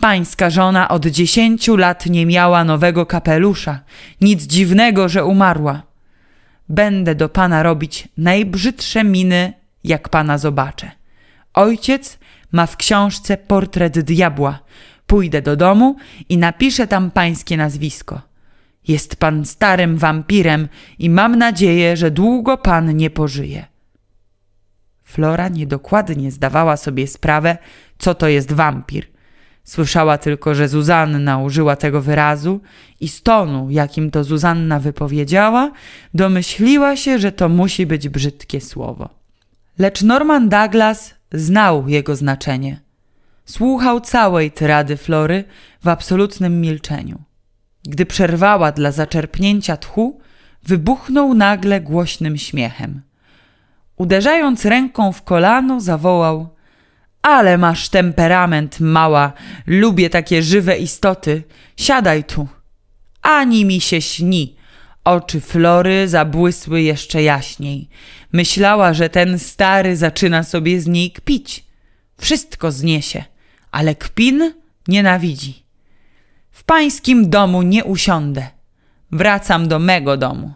Speaker 1: Pańska żona od dziesięciu lat nie miała nowego kapelusza. Nic dziwnego, że umarła. Będę do pana robić najbrzydsze miny, jak pana zobaczę. Ojciec ma w książce portret diabła. Pójdę do domu i napiszę tam pańskie nazwisko. Jest pan starym wampirem i mam nadzieję, że długo pan nie pożyje. Flora niedokładnie zdawała sobie sprawę, co to jest wampir. Słyszała tylko, że Zuzanna użyła tego wyrazu i z tonu, jakim to Zuzanna wypowiedziała, domyśliła się, że to musi być brzydkie słowo. Lecz Norman Douglas znał jego znaczenie. Słuchał całej tyrady Flory w absolutnym milczeniu. Gdy przerwała dla zaczerpnięcia tchu, wybuchnął nagle głośnym śmiechem. Uderzając ręką w kolano, zawołał – ale masz temperament, mała. Lubię takie żywe istoty. Siadaj tu. Ani mi się śni. Oczy Flory zabłysły jeszcze jaśniej. Myślała, że ten stary zaczyna sobie z niej kpić. Wszystko zniesie, ale kpin nienawidzi. W pańskim domu nie usiądę. Wracam do mego domu.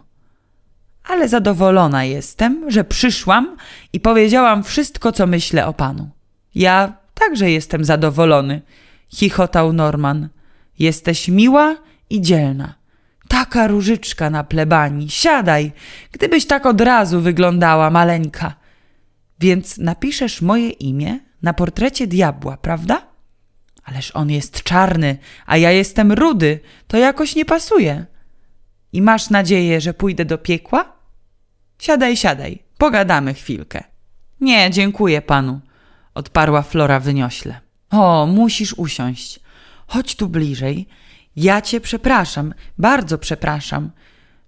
Speaker 1: Ale zadowolona jestem, że przyszłam i powiedziałam wszystko, co myślę o panu. Ja także jestem zadowolony, chichotał Norman. Jesteś miła i dzielna. Taka różyczka na plebanii, siadaj, gdybyś tak od razu wyglądała, maleńka. Więc napiszesz moje imię na portrecie diabła, prawda? Ależ on jest czarny, a ja jestem rudy, to jakoś nie pasuje. I masz nadzieję, że pójdę do piekła? Siadaj, siadaj, pogadamy chwilkę. Nie, dziękuję panu odparła Flora wyniośle. O, musisz usiąść. Chodź tu bliżej. Ja cię przepraszam, bardzo przepraszam.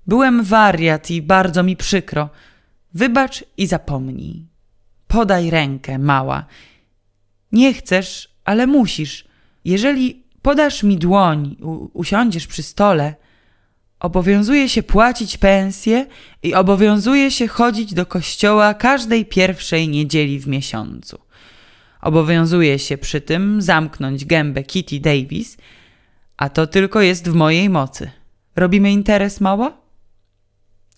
Speaker 1: Byłem wariat i bardzo mi przykro. Wybacz i zapomnij. Podaj rękę, mała. Nie chcesz, ale musisz. Jeżeli podasz mi dłoń, usiądziesz przy stole, obowiązuje się płacić pensję i obowiązuje się chodzić do kościoła każdej pierwszej niedzieli w miesiącu. Obowiązuje się przy tym zamknąć gębę Kitty Davis, a to tylko jest w mojej mocy. Robimy interes mała?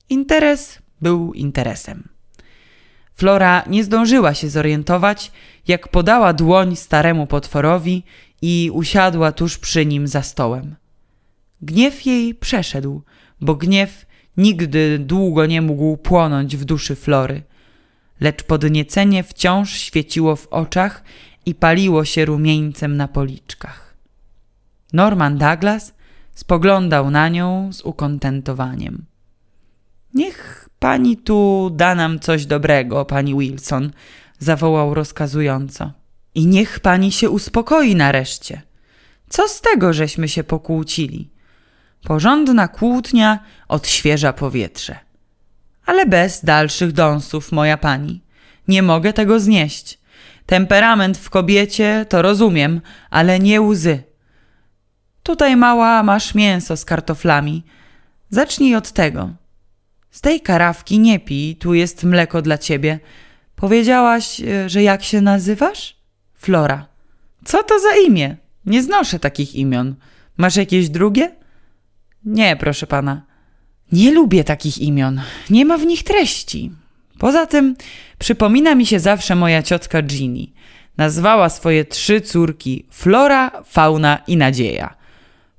Speaker 1: Interes był interesem. Flora nie zdążyła się zorientować, jak podała dłoń staremu potworowi i usiadła tuż przy nim za stołem. Gniew jej przeszedł, bo gniew nigdy długo nie mógł płonąć w duszy Flory – lecz podniecenie wciąż świeciło w oczach i paliło się rumieńcem na policzkach. Norman Douglas spoglądał na nią z ukontentowaniem. Niech pani tu da nam coś dobrego, pani Wilson, zawołał rozkazująco. I niech pani się uspokoi nareszcie. Co z tego, żeśmy się pokłócili? Porządna kłótnia odświeża powietrze ale bez dalszych dąsów, moja pani. Nie mogę tego znieść. Temperament w kobiecie to rozumiem, ale nie łzy. Tutaj mała masz mięso z kartoflami. Zacznij od tego. Z tej karawki nie pij, tu jest mleko dla ciebie. Powiedziałaś, y, że jak się nazywasz? Flora. Co to za imię? Nie znoszę takich imion. Masz jakieś drugie? Nie, proszę pana. Nie lubię takich imion. Nie ma w nich treści. Poza tym przypomina mi się zawsze moja ciotka Ginny. Nazwała swoje trzy córki Flora, Fauna i Nadzieja.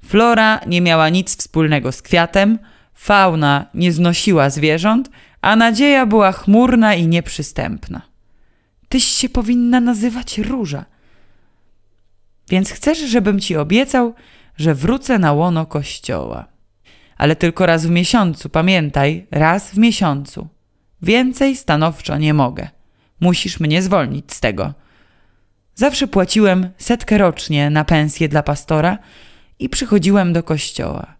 Speaker 1: Flora nie miała nic wspólnego z kwiatem, fauna nie znosiła zwierząt, a nadzieja była chmurna i nieprzystępna. Tyś się powinna nazywać Róża. Więc chcesz, żebym ci obiecał, że wrócę na łono kościoła ale tylko raz w miesiącu, pamiętaj, raz w miesiącu. Więcej stanowczo nie mogę. Musisz mnie zwolnić z tego. Zawsze płaciłem setkę rocznie na pensję dla pastora i przychodziłem do kościoła.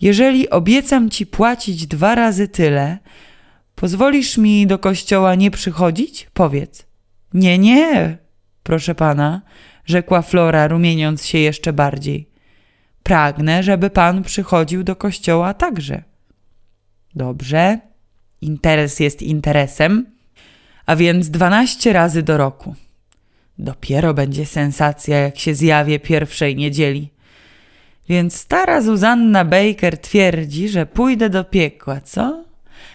Speaker 1: Jeżeli obiecam ci płacić dwa razy tyle, pozwolisz mi do kościoła nie przychodzić? Powiedz. Nie, nie, proszę pana, rzekła Flora, rumieniąc się jeszcze bardziej. Pragnę, żeby Pan przychodził do kościoła także. Dobrze. Interes jest interesem, a więc 12 razy do roku. Dopiero będzie sensacja, jak się zjawię pierwszej niedzieli. Więc stara Zuzanna Baker twierdzi, że pójdę do piekła, co?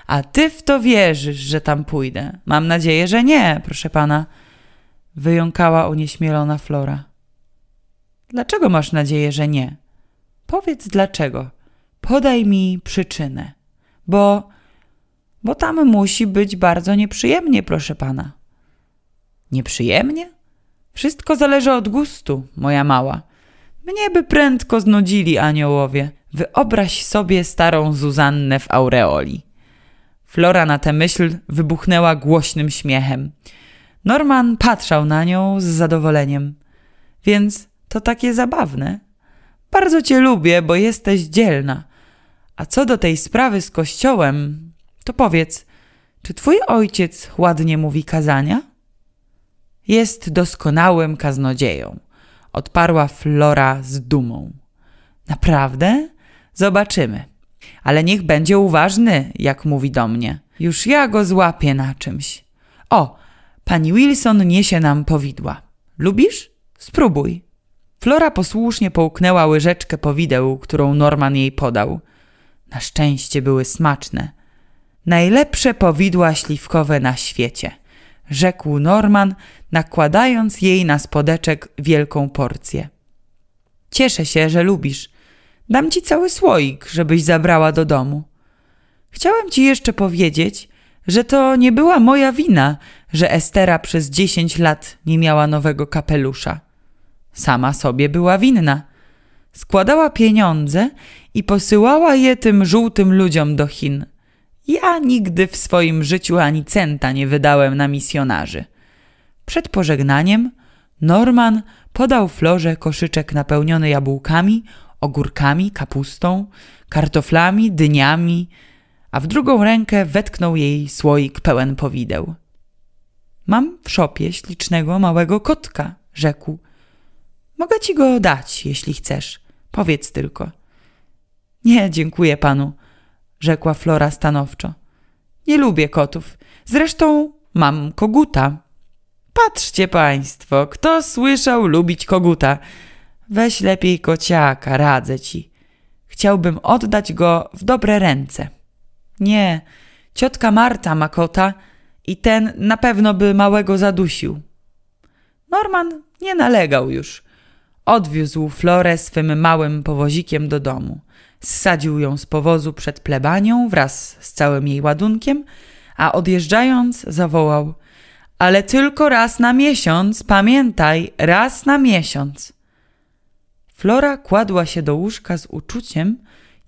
Speaker 1: A ty w to wierzysz, że tam pójdę. Mam nadzieję, że nie, proszę pana. Wyjąkała onieśmielona Flora. Dlaczego masz nadzieję, że nie? Powiedz dlaczego. Podaj mi przyczynę. Bo, bo tam musi być bardzo nieprzyjemnie, proszę pana. Nieprzyjemnie? Wszystko zależy od gustu, moja mała. Mnie by prędko znudzili aniołowie. Wyobraź sobie starą Zuzannę w aureoli. Flora na tę myśl wybuchnęła głośnym śmiechem. Norman patrzał na nią z zadowoleniem. Więc to takie zabawne. Bardzo cię lubię, bo jesteś dzielna. A co do tej sprawy z kościołem, to powiedz, czy twój ojciec ładnie mówi kazania? Jest doskonałym kaznodzieją, odparła Flora z dumą. Naprawdę? Zobaczymy. Ale niech będzie uważny, jak mówi do mnie. Już ja go złapię na czymś. O, pani Wilson niesie nam powidła. Lubisz? Spróbuj. Flora posłusznie połknęła łyżeczkę powideł, którą Norman jej podał. Na szczęście były smaczne. Najlepsze powidła śliwkowe na świecie, rzekł Norman, nakładając jej na spodeczek wielką porcję. Cieszę się, że lubisz. Dam ci cały słoik, żebyś zabrała do domu. Chciałem ci jeszcze powiedzieć, że to nie była moja wina, że Estera przez dziesięć lat nie miała nowego kapelusza sama sobie była winna. Składała pieniądze i posyłała je tym żółtym ludziom do Chin. Ja nigdy w swoim życiu ani centa nie wydałem na misjonarzy. Przed pożegnaniem Norman podał Florze koszyczek napełniony jabłkami, ogórkami, kapustą, kartoflami, dyniami, a w drugą rękę wetknął jej słoik pełen powideł. Mam w szopie ślicznego małego kotka, rzekł. Mogę ci go dać, jeśli chcesz. Powiedz tylko. Nie, dziękuję panu, rzekła Flora stanowczo. Nie lubię kotów. Zresztą mam koguta. Patrzcie państwo, kto słyszał lubić koguta? Weź lepiej kociaka, radzę ci. Chciałbym oddać go w dobre ręce. Nie, ciotka Marta ma kota i ten na pewno by małego zadusił. Norman nie nalegał już. Odwiózł Florę swym małym powozikiem do domu. Zsadził ją z powozu przed plebanią wraz z całym jej ładunkiem, a odjeżdżając zawołał – ale tylko raz na miesiąc, pamiętaj, raz na miesiąc. Flora kładła się do łóżka z uczuciem,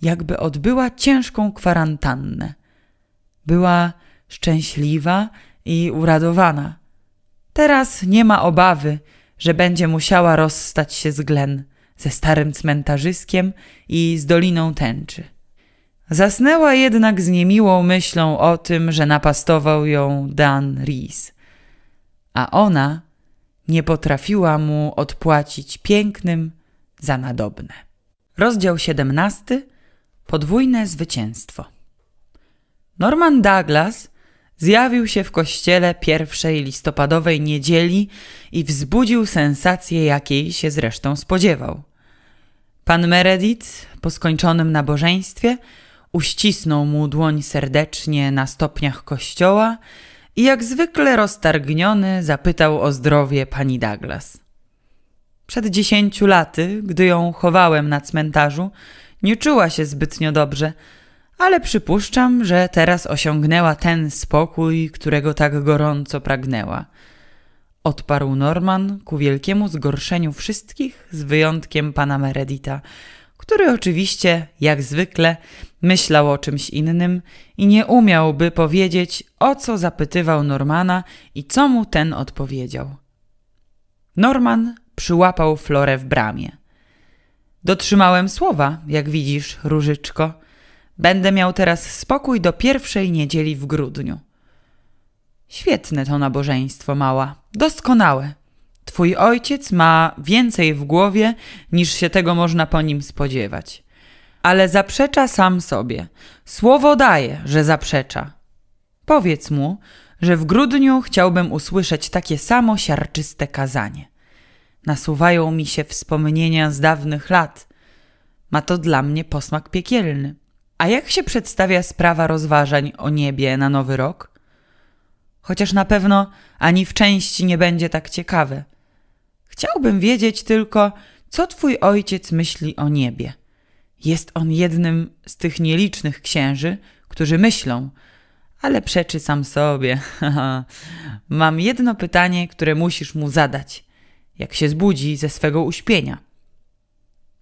Speaker 1: jakby odbyła ciężką kwarantannę. Była szczęśliwa i uradowana. Teraz nie ma obawy, że będzie musiała rozstać się z Glen, ze starym cmentarzyskiem i z Doliną Tęczy. Zasnęła jednak z niemiłą myślą o tym, że napastował ją Dan Rees. A ona nie potrafiła mu odpłacić pięknym za nadobne. Rozdział 17. Podwójne zwycięstwo. Norman Douglas Zjawił się w kościele pierwszej listopadowej niedzieli i wzbudził sensację, jakiej się zresztą spodziewał. Pan Meredith, po skończonym nabożeństwie, uścisnął mu dłoń serdecznie na stopniach kościoła i jak zwykle roztargniony zapytał o zdrowie pani Douglas. Przed dziesięciu laty, gdy ją chowałem na cmentarzu, nie czuła się zbytnio dobrze – ale przypuszczam, że teraz osiągnęła ten spokój, którego tak gorąco pragnęła. Odparł Norman ku wielkiemu zgorszeniu wszystkich, z wyjątkiem pana Meredita, który oczywiście, jak zwykle, myślał o czymś innym i nie umiałby powiedzieć, o co zapytywał Normana i co mu ten odpowiedział. Norman przyłapał Florę w bramie. Dotrzymałem słowa, jak widzisz, różyczko – Będę miał teraz spokój do pierwszej niedzieli w grudniu. Świetne to nabożeństwo, mała. Doskonałe. Twój ojciec ma więcej w głowie, niż się tego można po nim spodziewać. Ale zaprzecza sam sobie. Słowo daje, że zaprzecza. Powiedz mu, że w grudniu chciałbym usłyszeć takie samo siarczyste kazanie. Nasuwają mi się wspomnienia z dawnych lat. Ma to dla mnie posmak piekielny. A jak się przedstawia sprawa rozważań o niebie na nowy rok? Chociaż na pewno ani w części nie będzie tak ciekawe. Chciałbym wiedzieć tylko, co twój ojciec myśli o niebie. Jest on jednym z tych nielicznych księży, którzy myślą, ale przeczy sam sobie. Mam jedno pytanie, które musisz mu zadać, jak się zbudzi ze swego uśpienia.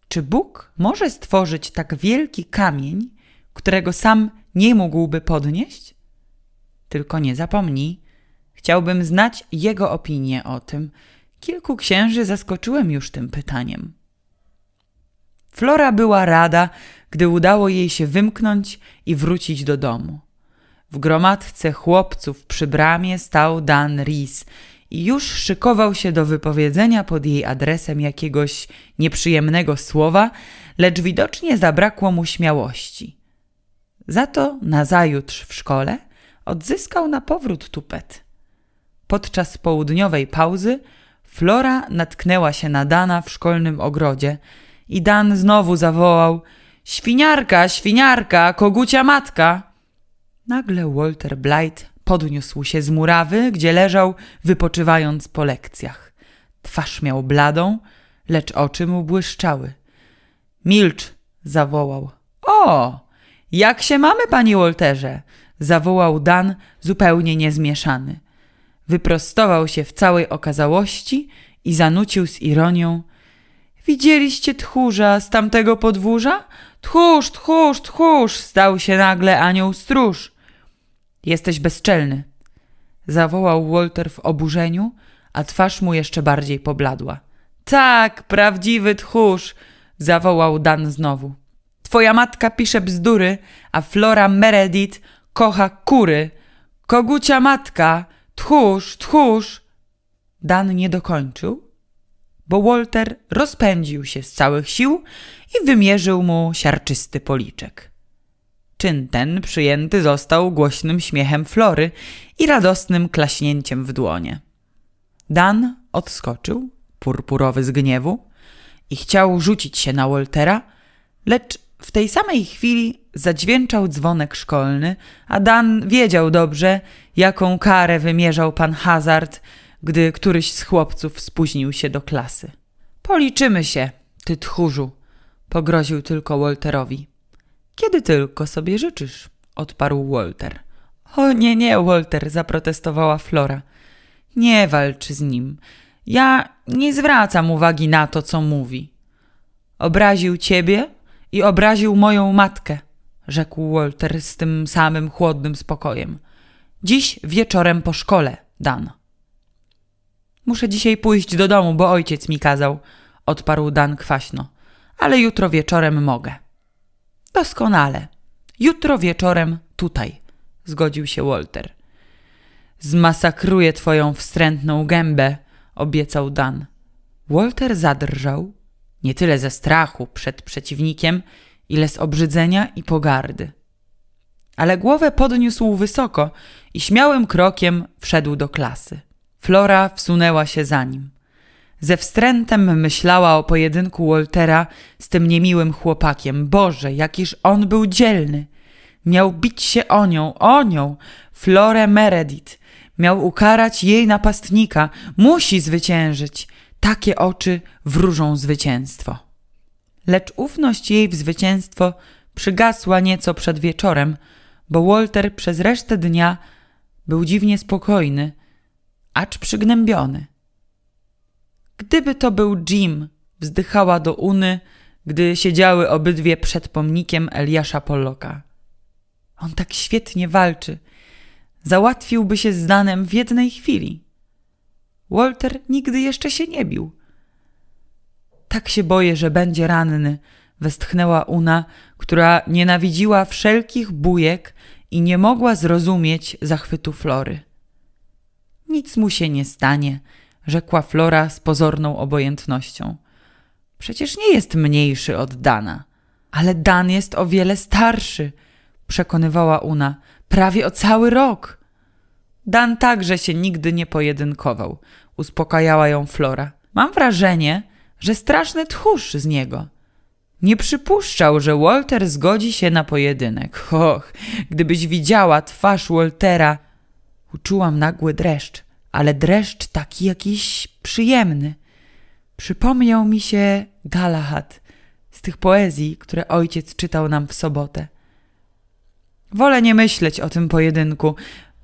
Speaker 1: Czy Bóg może stworzyć tak wielki kamień, którego sam nie mógłby podnieść? Tylko nie zapomnij, chciałbym znać jego opinię o tym. Kilku księży zaskoczyłem już tym pytaniem. Flora była rada, gdy udało jej się wymknąć i wrócić do domu. W gromadce chłopców przy bramie stał Dan Rees i już szykował się do wypowiedzenia pod jej adresem jakiegoś nieprzyjemnego słowa, lecz widocznie zabrakło mu śmiałości. Za to nazajutrz w szkole odzyskał na powrót tupet. Podczas południowej pauzy Flora natknęła się na Dana w szkolnym ogrodzie i Dan znowu zawołał Świniarka, świniarka, kogucia matka! Nagle Walter Blight podniósł się z murawy, gdzie leżał, wypoczywając po lekcjach. Twarz miał bladą, lecz oczy mu błyszczały. Milcz! zawołał. O! Jak się mamy, panie Wolterze? zawołał Dan zupełnie niezmieszany. Wyprostował się w całej okazałości i zanucił z ironią. Widzieliście tchórza z tamtego podwórza? Tchórz, tchórz, tchórz! stał się nagle anioł stróż. Jesteś bezczelny, zawołał Walter w oburzeniu, a twarz mu jeszcze bardziej pobladła. Tak, prawdziwy tchórz! zawołał Dan znowu. Twoja matka pisze bzdury, a Flora Meredith kocha kury. Kogucia matka, tchórz, tchórz. Dan nie dokończył, bo Walter rozpędził się z całych sił i wymierzył mu siarczysty policzek. Czyn ten przyjęty został głośnym śmiechem Flory i radosnym klaśnięciem w dłonie. Dan odskoczył, purpurowy z gniewu, i chciał rzucić się na Waltera, lecz w tej samej chwili zadźwięczał dzwonek szkolny, a Dan wiedział dobrze, jaką karę wymierzał pan Hazard, gdy któryś z chłopców spóźnił się do klasy. Policzymy się, ty tchórzu, pogroził tylko Walterowi. Kiedy tylko sobie życzysz, odparł Walter. O nie, nie, Walter, zaprotestowała Flora. Nie walcz z nim. Ja nie zwracam uwagi na to, co mówi. Obraził ciebie? I obraził moją matkę, rzekł Walter z tym samym chłodnym spokojem. Dziś wieczorem po szkole, Dan. Muszę dzisiaj pójść do domu, bo ojciec mi kazał, odparł Dan kwaśno. Ale jutro wieczorem mogę. Doskonale. Jutro wieczorem tutaj, zgodził się Walter. Zmasakruję twoją wstrętną gębę, obiecał Dan. Walter zadrżał, nie tyle ze strachu przed przeciwnikiem, ile z obrzydzenia i pogardy. Ale głowę podniósł wysoko i śmiałym krokiem wszedł do klasy. Flora wsunęła się za nim. Ze wstrętem myślała o pojedynku Waltera z tym niemiłym chłopakiem. Boże, jakiż on był dzielny! Miał bić się o nią, o nią, Florę Meredith. Miał ukarać jej napastnika. Musi zwyciężyć takie oczy wróżą zwycięstwo. Lecz ufność jej w zwycięstwo przygasła nieco przed wieczorem, bo Walter przez resztę dnia był dziwnie spokojny, acz przygnębiony. Gdyby to był Jim, wzdychała do Uny, gdy siedziały obydwie przed pomnikiem Eliasza Polloka. On tak świetnie walczy. Załatwiłby się z Danem w jednej chwili. Walter nigdy jeszcze się nie bił. Tak się boję, że będzie ranny, westchnęła Una, która nienawidziła wszelkich bujek i nie mogła zrozumieć zachwytu Flory. Nic mu się nie stanie, rzekła Flora z pozorną obojętnością. Przecież nie jest mniejszy od Dana. Ale Dan jest o wiele starszy, przekonywała Una, prawie o cały rok. Dan także się nigdy nie pojedynkował, uspokajała ją Flora. Mam wrażenie, że straszny tchórz z niego. Nie przypuszczał, że Walter zgodzi się na pojedynek. Och, gdybyś widziała twarz Waltera. Uczułam nagły dreszcz, ale dreszcz taki jakiś przyjemny. Przypomniał mi się Galahad z tych poezji, które ojciec czytał nam w sobotę. Wolę nie myśleć o tym pojedynku,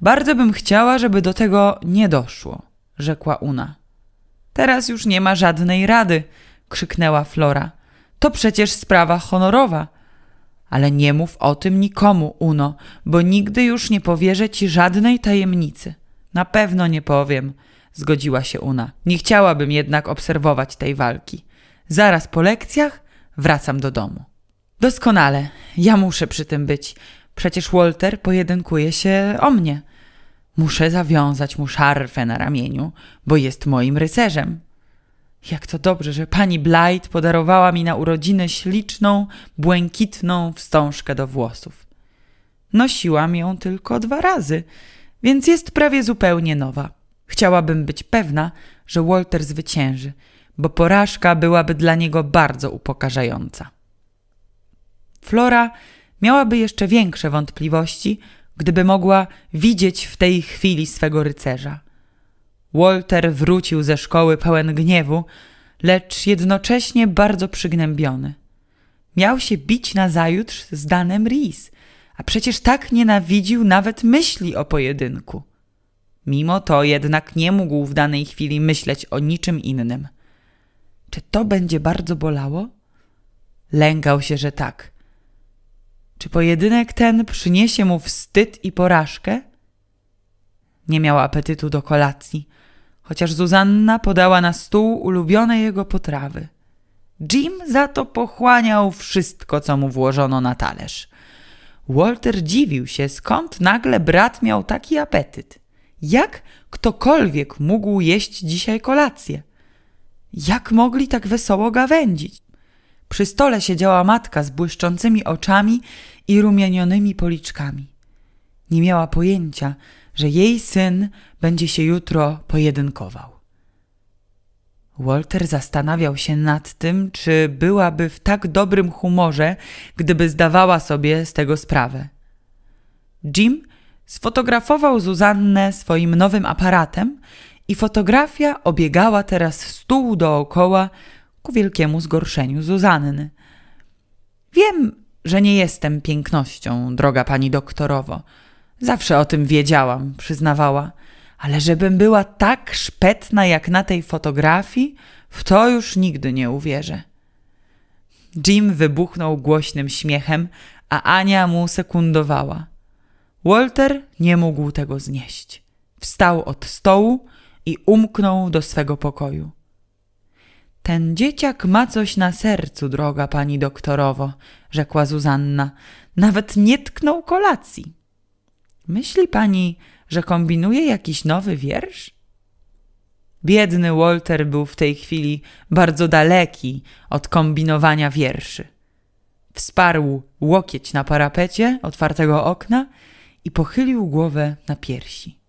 Speaker 1: bardzo bym chciała, żeby do tego nie doszło, rzekła Una. Teraz już nie ma żadnej rady, krzyknęła Flora. To przecież sprawa honorowa. Ale nie mów o tym nikomu, Uno, bo nigdy już nie powierzę ci żadnej tajemnicy. Na pewno nie powiem, zgodziła się Una. Nie chciałabym jednak obserwować tej walki. Zaraz po lekcjach wracam do domu. Doskonale, ja muszę przy tym być. Przecież Walter pojedynkuje się o mnie. Muszę zawiązać mu szarfę na ramieniu, bo jest moim rycerzem. Jak to dobrze, że pani Blight podarowała mi na urodziny śliczną, błękitną wstążkę do włosów. Nosiłam ją tylko dwa razy, więc jest prawie zupełnie nowa. Chciałabym być pewna, że Walter zwycięży, bo porażka byłaby dla niego bardzo upokarzająca. Flora miałaby jeszcze większe wątpliwości, gdyby mogła widzieć w tej chwili swego rycerza. Walter wrócił ze szkoły pełen gniewu, lecz jednocześnie bardzo przygnębiony. Miał się bić nazajutrz z Danem Rees, a przecież tak nienawidził nawet myśli o pojedynku. Mimo to jednak nie mógł w danej chwili myśleć o niczym innym. Czy to będzie bardzo bolało? Lękał się, że tak. Czy pojedynek ten przyniesie mu wstyd i porażkę? Nie miał apetytu do kolacji, chociaż Zuzanna podała na stół ulubione jego potrawy. Jim za to pochłaniał wszystko, co mu włożono na talerz. Walter dziwił się, skąd nagle brat miał taki apetyt. Jak ktokolwiek mógł jeść dzisiaj kolację? Jak mogli tak wesoło gawędzić? Przy stole siedziała matka z błyszczącymi oczami i rumienionymi policzkami. Nie miała pojęcia, że jej syn będzie się jutro pojedynkował. Walter zastanawiał się nad tym, czy byłaby w tak dobrym humorze, gdyby zdawała sobie z tego sprawę. Jim sfotografował Zuzannę swoim nowym aparatem i fotografia obiegała teraz stół dookoła ku wielkiemu zgorszeniu Zuzanny. Wiem, że nie jestem pięknością, droga pani doktorowo. Zawsze o tym wiedziałam, przyznawała. Ale żebym była tak szpetna jak na tej fotografii, w to już nigdy nie uwierzę. Jim wybuchnął głośnym śmiechem, a Ania mu sekundowała. Walter nie mógł tego znieść. Wstał od stołu i umknął do swego pokoju. Ten dzieciak ma coś na sercu, droga pani doktorowo, rzekła Zuzanna. Nawet nie tknął kolacji. Myśli pani, że kombinuje jakiś nowy wiersz? Biedny Walter był w tej chwili bardzo daleki od kombinowania wierszy. Wsparł łokieć na parapecie otwartego okna i pochylił głowę na piersi.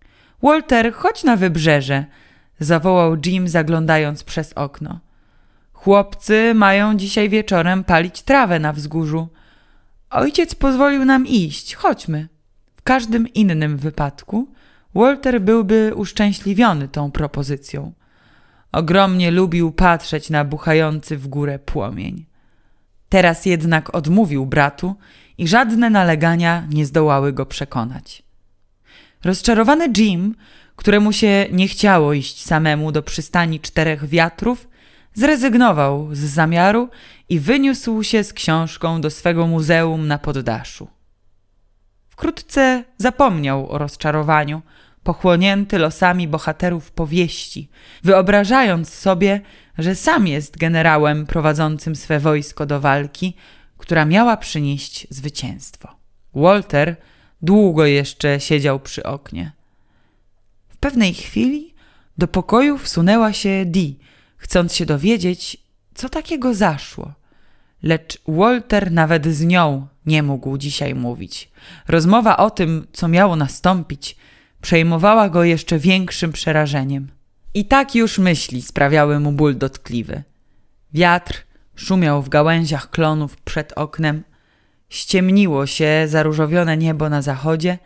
Speaker 1: Walter, chodź na wybrzeże, zawołał Jim, zaglądając przez okno. Chłopcy mają dzisiaj wieczorem palić trawę na wzgórzu. Ojciec pozwolił nam iść, chodźmy. W każdym innym wypadku Walter byłby uszczęśliwiony tą propozycją. Ogromnie lubił patrzeć na buchający w górę płomień. Teraz jednak odmówił bratu i żadne nalegania nie zdołały go przekonać. Rozczarowany Jim, któremu się nie chciało iść samemu do przystani czterech wiatrów, zrezygnował z zamiaru i wyniósł się z książką do swego muzeum na poddaszu. Wkrótce zapomniał o rozczarowaniu, pochłonięty losami bohaterów powieści, wyobrażając sobie, że sam jest generałem prowadzącym swe wojsko do walki, która miała przynieść zwycięstwo. Walter długo jeszcze siedział przy oknie. W pewnej chwili do pokoju wsunęła się Dee, chcąc się dowiedzieć, co takiego zaszło. Lecz Walter nawet z nią nie mógł dzisiaj mówić. Rozmowa o tym, co miało nastąpić, przejmowała go jeszcze większym przerażeniem. I tak już myśli sprawiały mu ból dotkliwy. Wiatr szumiał w gałęziach klonów przed oknem, ściemniło się zaróżowione niebo na zachodzie,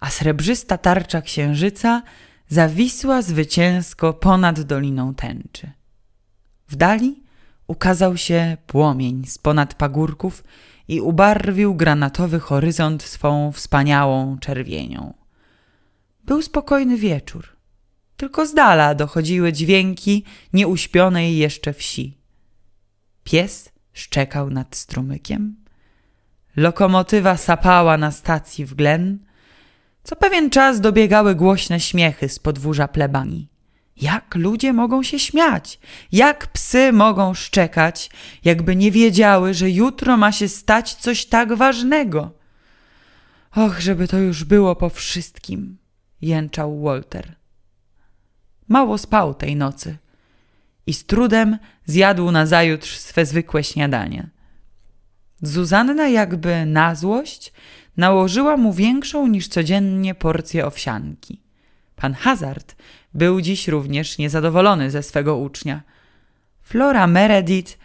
Speaker 1: a srebrzysta tarcza księżyca zawisła zwycięsko ponad doliną tęczy. W dali ukazał się płomień z ponad pagórków i ubarwił granatowy horyzont swą wspaniałą czerwienią. Był spokojny wieczór. Tylko z dala dochodziły dźwięki nieuśpionej jeszcze wsi. Pies szczekał nad strumykiem. Lokomotywa sapała na stacji w Glen. Co pewien czas dobiegały głośne śmiechy z podwórza plebanii. Jak ludzie mogą się śmiać? Jak psy mogą szczekać, jakby nie wiedziały, że jutro ma się stać coś tak ważnego? Och, żeby to już było po wszystkim, jęczał Walter. Mało spał tej nocy i z trudem zjadł nazajutrz swe zwykłe śniadanie. Zuzanna jakby na złość nałożyła mu większą niż codziennie porcję owsianki. Pan Hazard był dziś również niezadowolony ze swego ucznia. Flora Meredith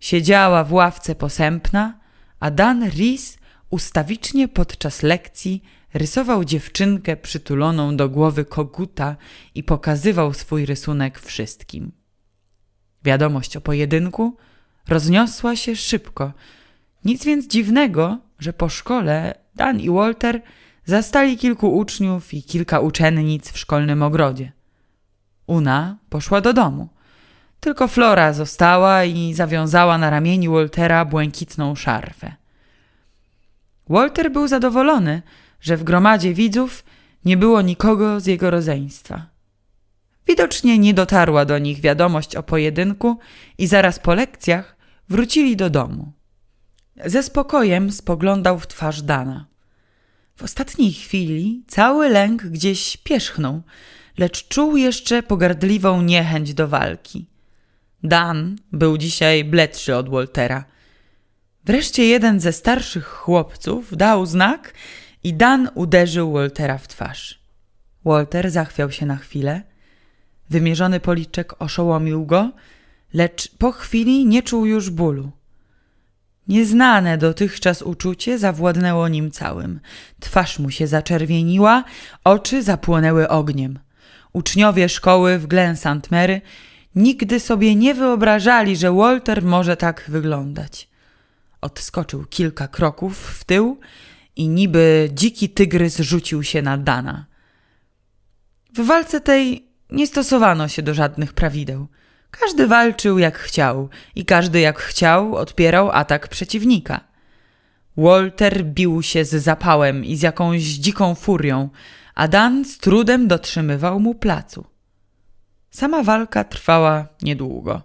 Speaker 1: siedziała w ławce posępna, a Dan Rees ustawicznie podczas lekcji rysował dziewczynkę przytuloną do głowy koguta i pokazywał swój rysunek wszystkim. Wiadomość o pojedynku rozniosła się szybko. Nic więc dziwnego, że po szkole Dan i Walter – zastali kilku uczniów i kilka uczennic w szkolnym ogrodzie. Una poszła do domu. Tylko Flora została i zawiązała na ramieniu Waltera błękitną szarfę. Walter był zadowolony, że w gromadzie widzów nie było nikogo z jego rodzeństwa. Widocznie nie dotarła do nich wiadomość o pojedynku i zaraz po lekcjach wrócili do domu. Ze spokojem spoglądał w twarz Dana. W ostatniej chwili cały lęk gdzieś pierzchnął, lecz czuł jeszcze pogardliwą niechęć do walki. Dan był dzisiaj bledszy od Waltera. Wreszcie jeden ze starszych chłopców dał znak i Dan uderzył Waltera w twarz. Walter zachwiał się na chwilę. Wymierzony policzek oszołomił go, lecz po chwili nie czuł już bólu. Nieznane dotychczas uczucie zawładnęło nim całym. Twarz mu się zaczerwieniła, oczy zapłonęły ogniem. Uczniowie szkoły w Glen St. Mary nigdy sobie nie wyobrażali, że Walter może tak wyglądać. Odskoczył kilka kroków w tył i niby dziki tygrys rzucił się na Dana. W walce tej nie stosowano się do żadnych prawideł. Każdy walczył jak chciał i każdy jak chciał odpierał atak przeciwnika. Walter bił się z zapałem i z jakąś dziką furią, a Dan z trudem dotrzymywał mu placu. Sama walka trwała niedługo.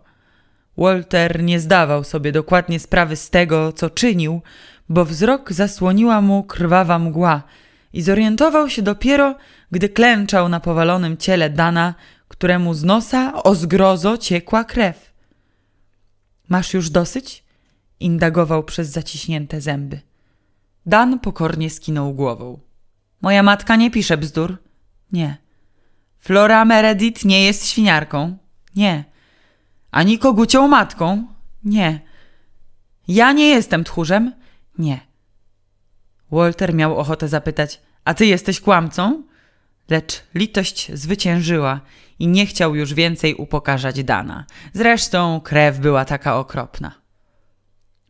Speaker 1: Walter nie zdawał sobie dokładnie sprawy z tego, co czynił, bo wzrok zasłoniła mu krwawa mgła i zorientował się dopiero, gdy klęczał na powalonym ciele Dana któremu z nosa o zgrozo ciekła krew. Masz już dosyć? indagował przez zaciśnięte zęby. Dan pokornie skinął głową. Moja matka nie pisze bzdur. Nie. Flora Meredith nie jest świniarką. Nie. Ani kogucią matką. Nie. Ja nie jestem tchórzem. Nie. Walter miał ochotę zapytać, a ty jesteś kłamcą? Lecz litość zwyciężyła i nie chciał już więcej upokarzać Dana. Zresztą krew była taka okropna.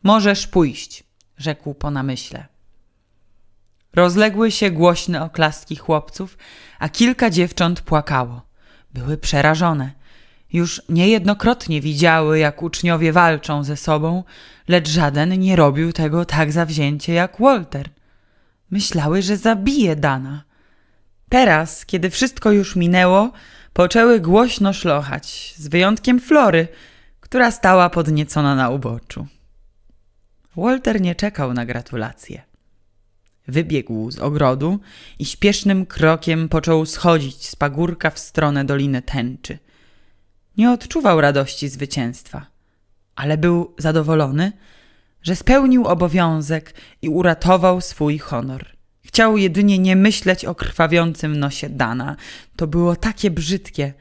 Speaker 1: Możesz pójść, rzekł po namyśle. Rozległy się głośne oklaski chłopców, a kilka dziewcząt płakało. Były przerażone. Już niejednokrotnie widziały, jak uczniowie walczą ze sobą, lecz żaden nie robił tego tak zawzięcie jak Walter. Myślały, że zabije Dana. Teraz, kiedy wszystko już minęło, poczęły głośno szlochać, z wyjątkiem Flory, która stała podniecona na uboczu. Walter nie czekał na gratulacje. Wybiegł z ogrodu i śpiesznym krokiem począł schodzić z pagórka w stronę Doliny Tęczy. Nie odczuwał radości zwycięstwa, ale był zadowolony, że spełnił obowiązek i uratował swój honor. Chciał jedynie nie myśleć o krwawiącym nosie Dana. To było takie brzydkie,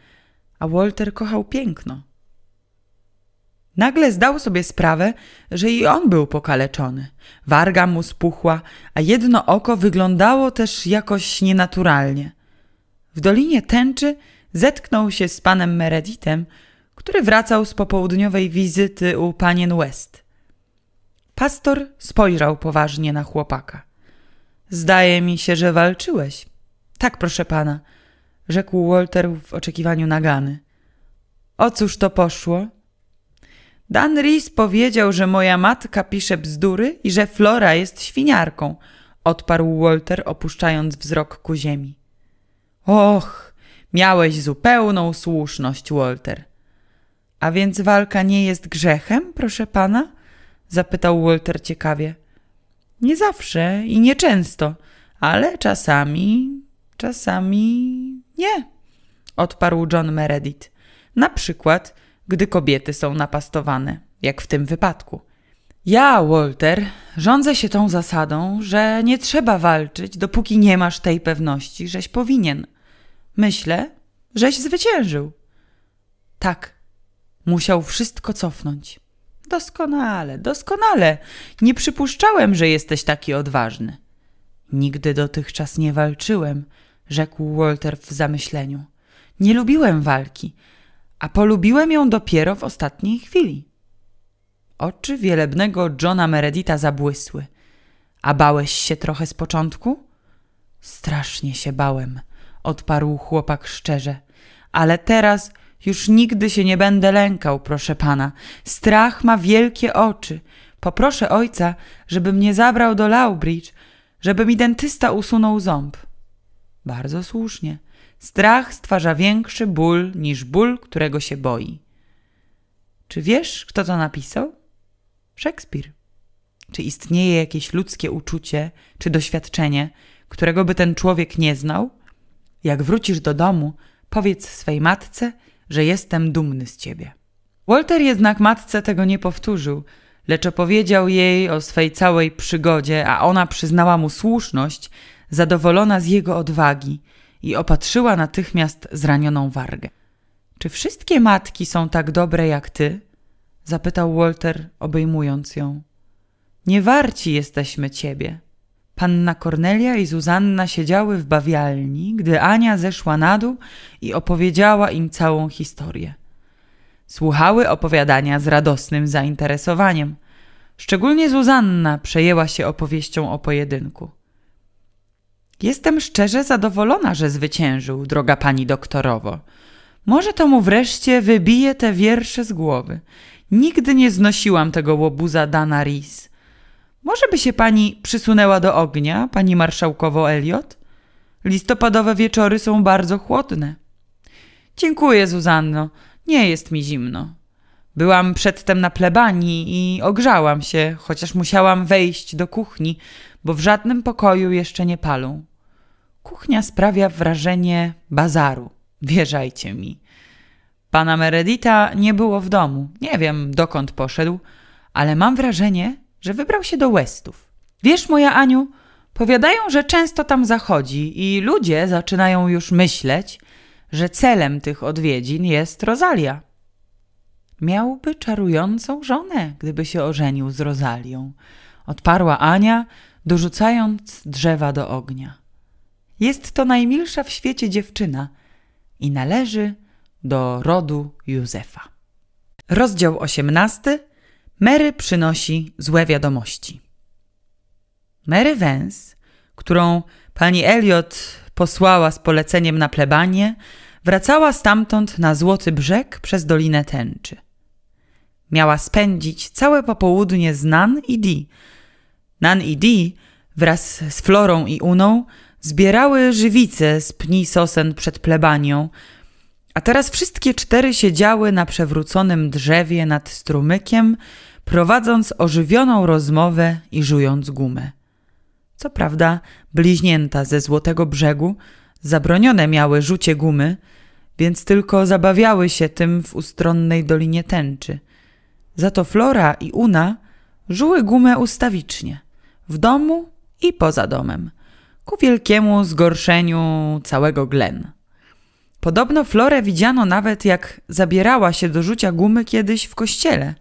Speaker 1: a Walter kochał piękno. Nagle zdał sobie sprawę, że i on był pokaleczony. Warga mu spuchła, a jedno oko wyglądało też jakoś nienaturalnie. W Dolinie Tęczy zetknął się z panem Meredithem, który wracał z popołudniowej wizyty u panien West. Pastor spojrzał poważnie na chłopaka. Zdaje mi się, że walczyłeś. Tak, proszę pana, rzekł Walter w oczekiwaniu nagany. O cóż to poszło? Dan Rees powiedział, że moja matka pisze bzdury i że Flora jest świniarką, odparł Walter, opuszczając wzrok ku ziemi. Och, miałeś zupełną słuszność, Walter. A więc walka nie jest grzechem, proszę pana? zapytał Walter ciekawie. Nie zawsze i nieczęsto, ale czasami, czasami nie, odparł John Meredith. Na przykład, gdy kobiety są napastowane, jak w tym wypadku. Ja, Walter, rządzę się tą zasadą, że nie trzeba walczyć, dopóki nie masz tej pewności, żeś powinien. Myślę, żeś zwyciężył. Tak, musiał wszystko cofnąć. Doskonale, doskonale. Nie przypuszczałem, że jesteś taki odważny. Nigdy dotychczas nie walczyłem, rzekł Walter w zamyśleniu. Nie lubiłem walki, a polubiłem ją dopiero w ostatniej chwili. Oczy wielebnego Johna Meredita zabłysły. A bałeś się trochę z początku? Strasznie się bałem, odparł chłopak szczerze. Ale teraz już nigdy się nie będę lękał, proszę pana. Strach ma wielkie oczy. Poproszę ojca, żeby mnie zabrał do Laubridge, żeby mi dentysta usunął ząb. Bardzo słusznie. Strach stwarza większy ból niż ból, którego się boi. Czy wiesz, kto to napisał? Szekspir. Czy istnieje jakieś ludzkie uczucie czy doświadczenie, którego by ten człowiek nie znał? Jak wrócisz do domu, powiedz swej matce, że jestem dumny z ciebie. Walter jednak matce tego nie powtórzył, lecz opowiedział jej o swej całej przygodzie, a ona przyznała mu słuszność, zadowolona z jego odwagi i opatrzyła natychmiast zranioną wargę. Czy wszystkie matki są tak dobre jak ty? zapytał Walter, obejmując ją. Nie warci jesteśmy ciebie. Panna Kornelia i Zuzanna siedziały w bawialni, gdy Ania zeszła na dół i opowiedziała im całą historię. Słuchały opowiadania z radosnym zainteresowaniem. Szczególnie Zuzanna przejęła się opowieścią o pojedynku. Jestem szczerze zadowolona, że zwyciężył, droga pani doktorowo. Może to mu wreszcie wybije te wiersze z głowy. Nigdy nie znosiłam tego łobuza Dana Rees. Może by się pani przysunęła do ognia, pani marszałkowo Eliot? Listopadowe wieczory są bardzo chłodne. Dziękuję, Zuzanno. Nie jest mi zimno. Byłam przedtem na plebanii i ogrzałam się, chociaż musiałam wejść do kuchni, bo w żadnym pokoju jeszcze nie palą. Kuchnia sprawia wrażenie bazaru, wierzajcie mi. Pana Meredita nie było w domu. Nie wiem, dokąd poszedł, ale mam wrażenie, że wybrał się do Westów. Wiesz, moja Aniu, powiadają, że często tam zachodzi i ludzie zaczynają już myśleć, że celem tych odwiedzin jest Rosalia. Miałby czarującą żonę, gdyby się ożenił z Rosalią. odparła Ania, dorzucając drzewa do ognia. Jest to najmilsza w świecie dziewczyna i należy do rodu Józefa. Rozdział osiemnasty. Mary przynosi złe wiadomości. Mary Wens, którą pani Elliot posłała z poleceniem na plebanie, wracała stamtąd na Złoty Brzeg przez Dolinę Tęczy. Miała spędzić całe popołudnie z Nan i Di. Nan i Di wraz z Florą i Uną zbierały żywice z pni sosen przed plebanią, a teraz wszystkie cztery siedziały na przewróconym drzewie nad strumykiem prowadząc ożywioną rozmowę i żując gumę. Co prawda, bliźnięta ze złotego brzegu zabronione miały rzucie gumy, więc tylko zabawiały się tym w ustronnej dolinie tęczy. Za to Flora i Una żuły gumę ustawicznie, w domu i poza domem, ku wielkiemu zgorszeniu całego Glen. Podobno Florę widziano nawet, jak zabierała się do rzucia gumy kiedyś w kościele –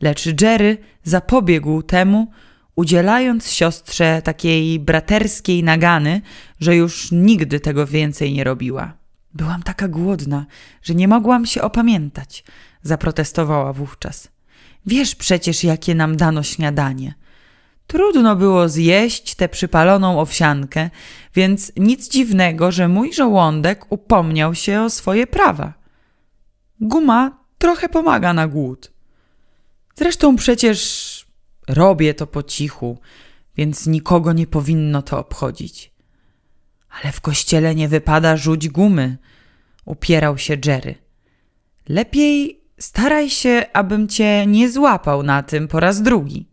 Speaker 1: lecz Jerry zapobiegł temu, udzielając siostrze takiej braterskiej nagany, że już nigdy tego więcej nie robiła. Byłam taka głodna, że nie mogłam się opamiętać, zaprotestowała wówczas. Wiesz przecież, jakie nam dano śniadanie. Trudno było zjeść tę przypaloną owsiankę, więc nic dziwnego, że mój żołądek upomniał się o swoje prawa. Guma trochę pomaga na głód. Zresztą przecież robię to po cichu, więc nikogo nie powinno to obchodzić. Ale w kościele nie wypada rzuć gumy, upierał się Jerry. Lepiej staraj się, abym cię nie złapał na tym po raz drugi.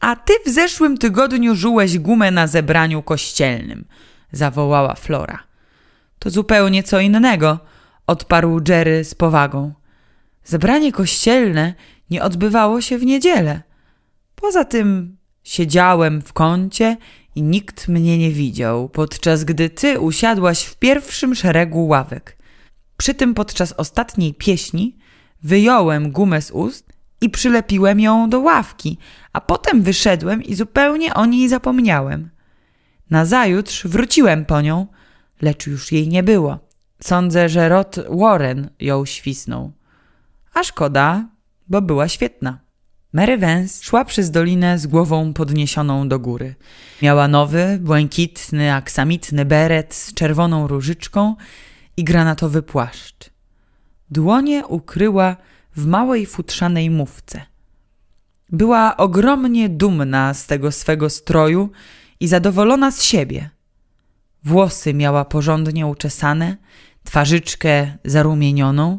Speaker 1: A ty w zeszłym tygodniu żułeś gumę na zebraniu kościelnym, zawołała Flora. To zupełnie co innego, odparł Jerry z powagą. Zebranie kościelne nie odbywało się w niedzielę. Poza tym siedziałem w kącie i nikt mnie nie widział, podczas gdy ty usiadłaś w pierwszym szeregu ławek. Przy tym podczas ostatniej pieśni wyjąłem gumę z ust i przylepiłem ją do ławki, a potem wyszedłem i zupełnie o niej zapomniałem. Nazajutrz wróciłem po nią, lecz już jej nie było. Sądzę, że Rod Warren ją świsnął. A szkoda, bo była świetna. Mary Vance szła przez dolinę z głową podniesioną do góry. Miała nowy, błękitny, aksamitny beret z czerwoną różyczką i granatowy płaszcz. Dłonie ukryła w małej futrzanej mówce. Była ogromnie dumna z tego swego stroju i zadowolona z siebie. Włosy miała porządnie uczesane, twarzyczkę zarumienioną –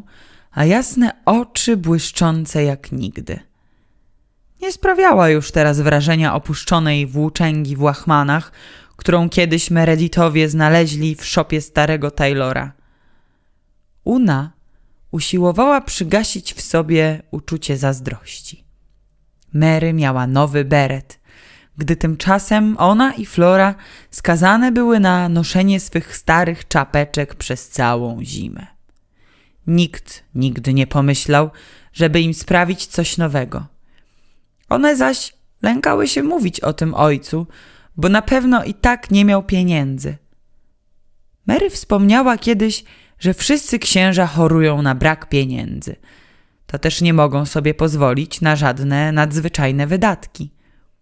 Speaker 1: a jasne oczy błyszczące jak nigdy. Nie sprawiała już teraz wrażenia opuszczonej włóczęgi w łachmanach, którą kiedyś Meredithowie znaleźli w szopie starego Taylora. Una usiłowała przygasić w sobie uczucie zazdrości. Mary miała nowy beret, gdy tymczasem ona i Flora skazane były na noszenie swych starych czapeczek przez całą zimę. Nikt nigdy nie pomyślał, żeby im sprawić coś nowego. One zaś lękały się mówić o tym ojcu, bo na pewno i tak nie miał pieniędzy. Mary wspomniała kiedyś, że wszyscy księża chorują na brak pieniędzy. To też nie mogą sobie pozwolić na żadne nadzwyczajne wydatki.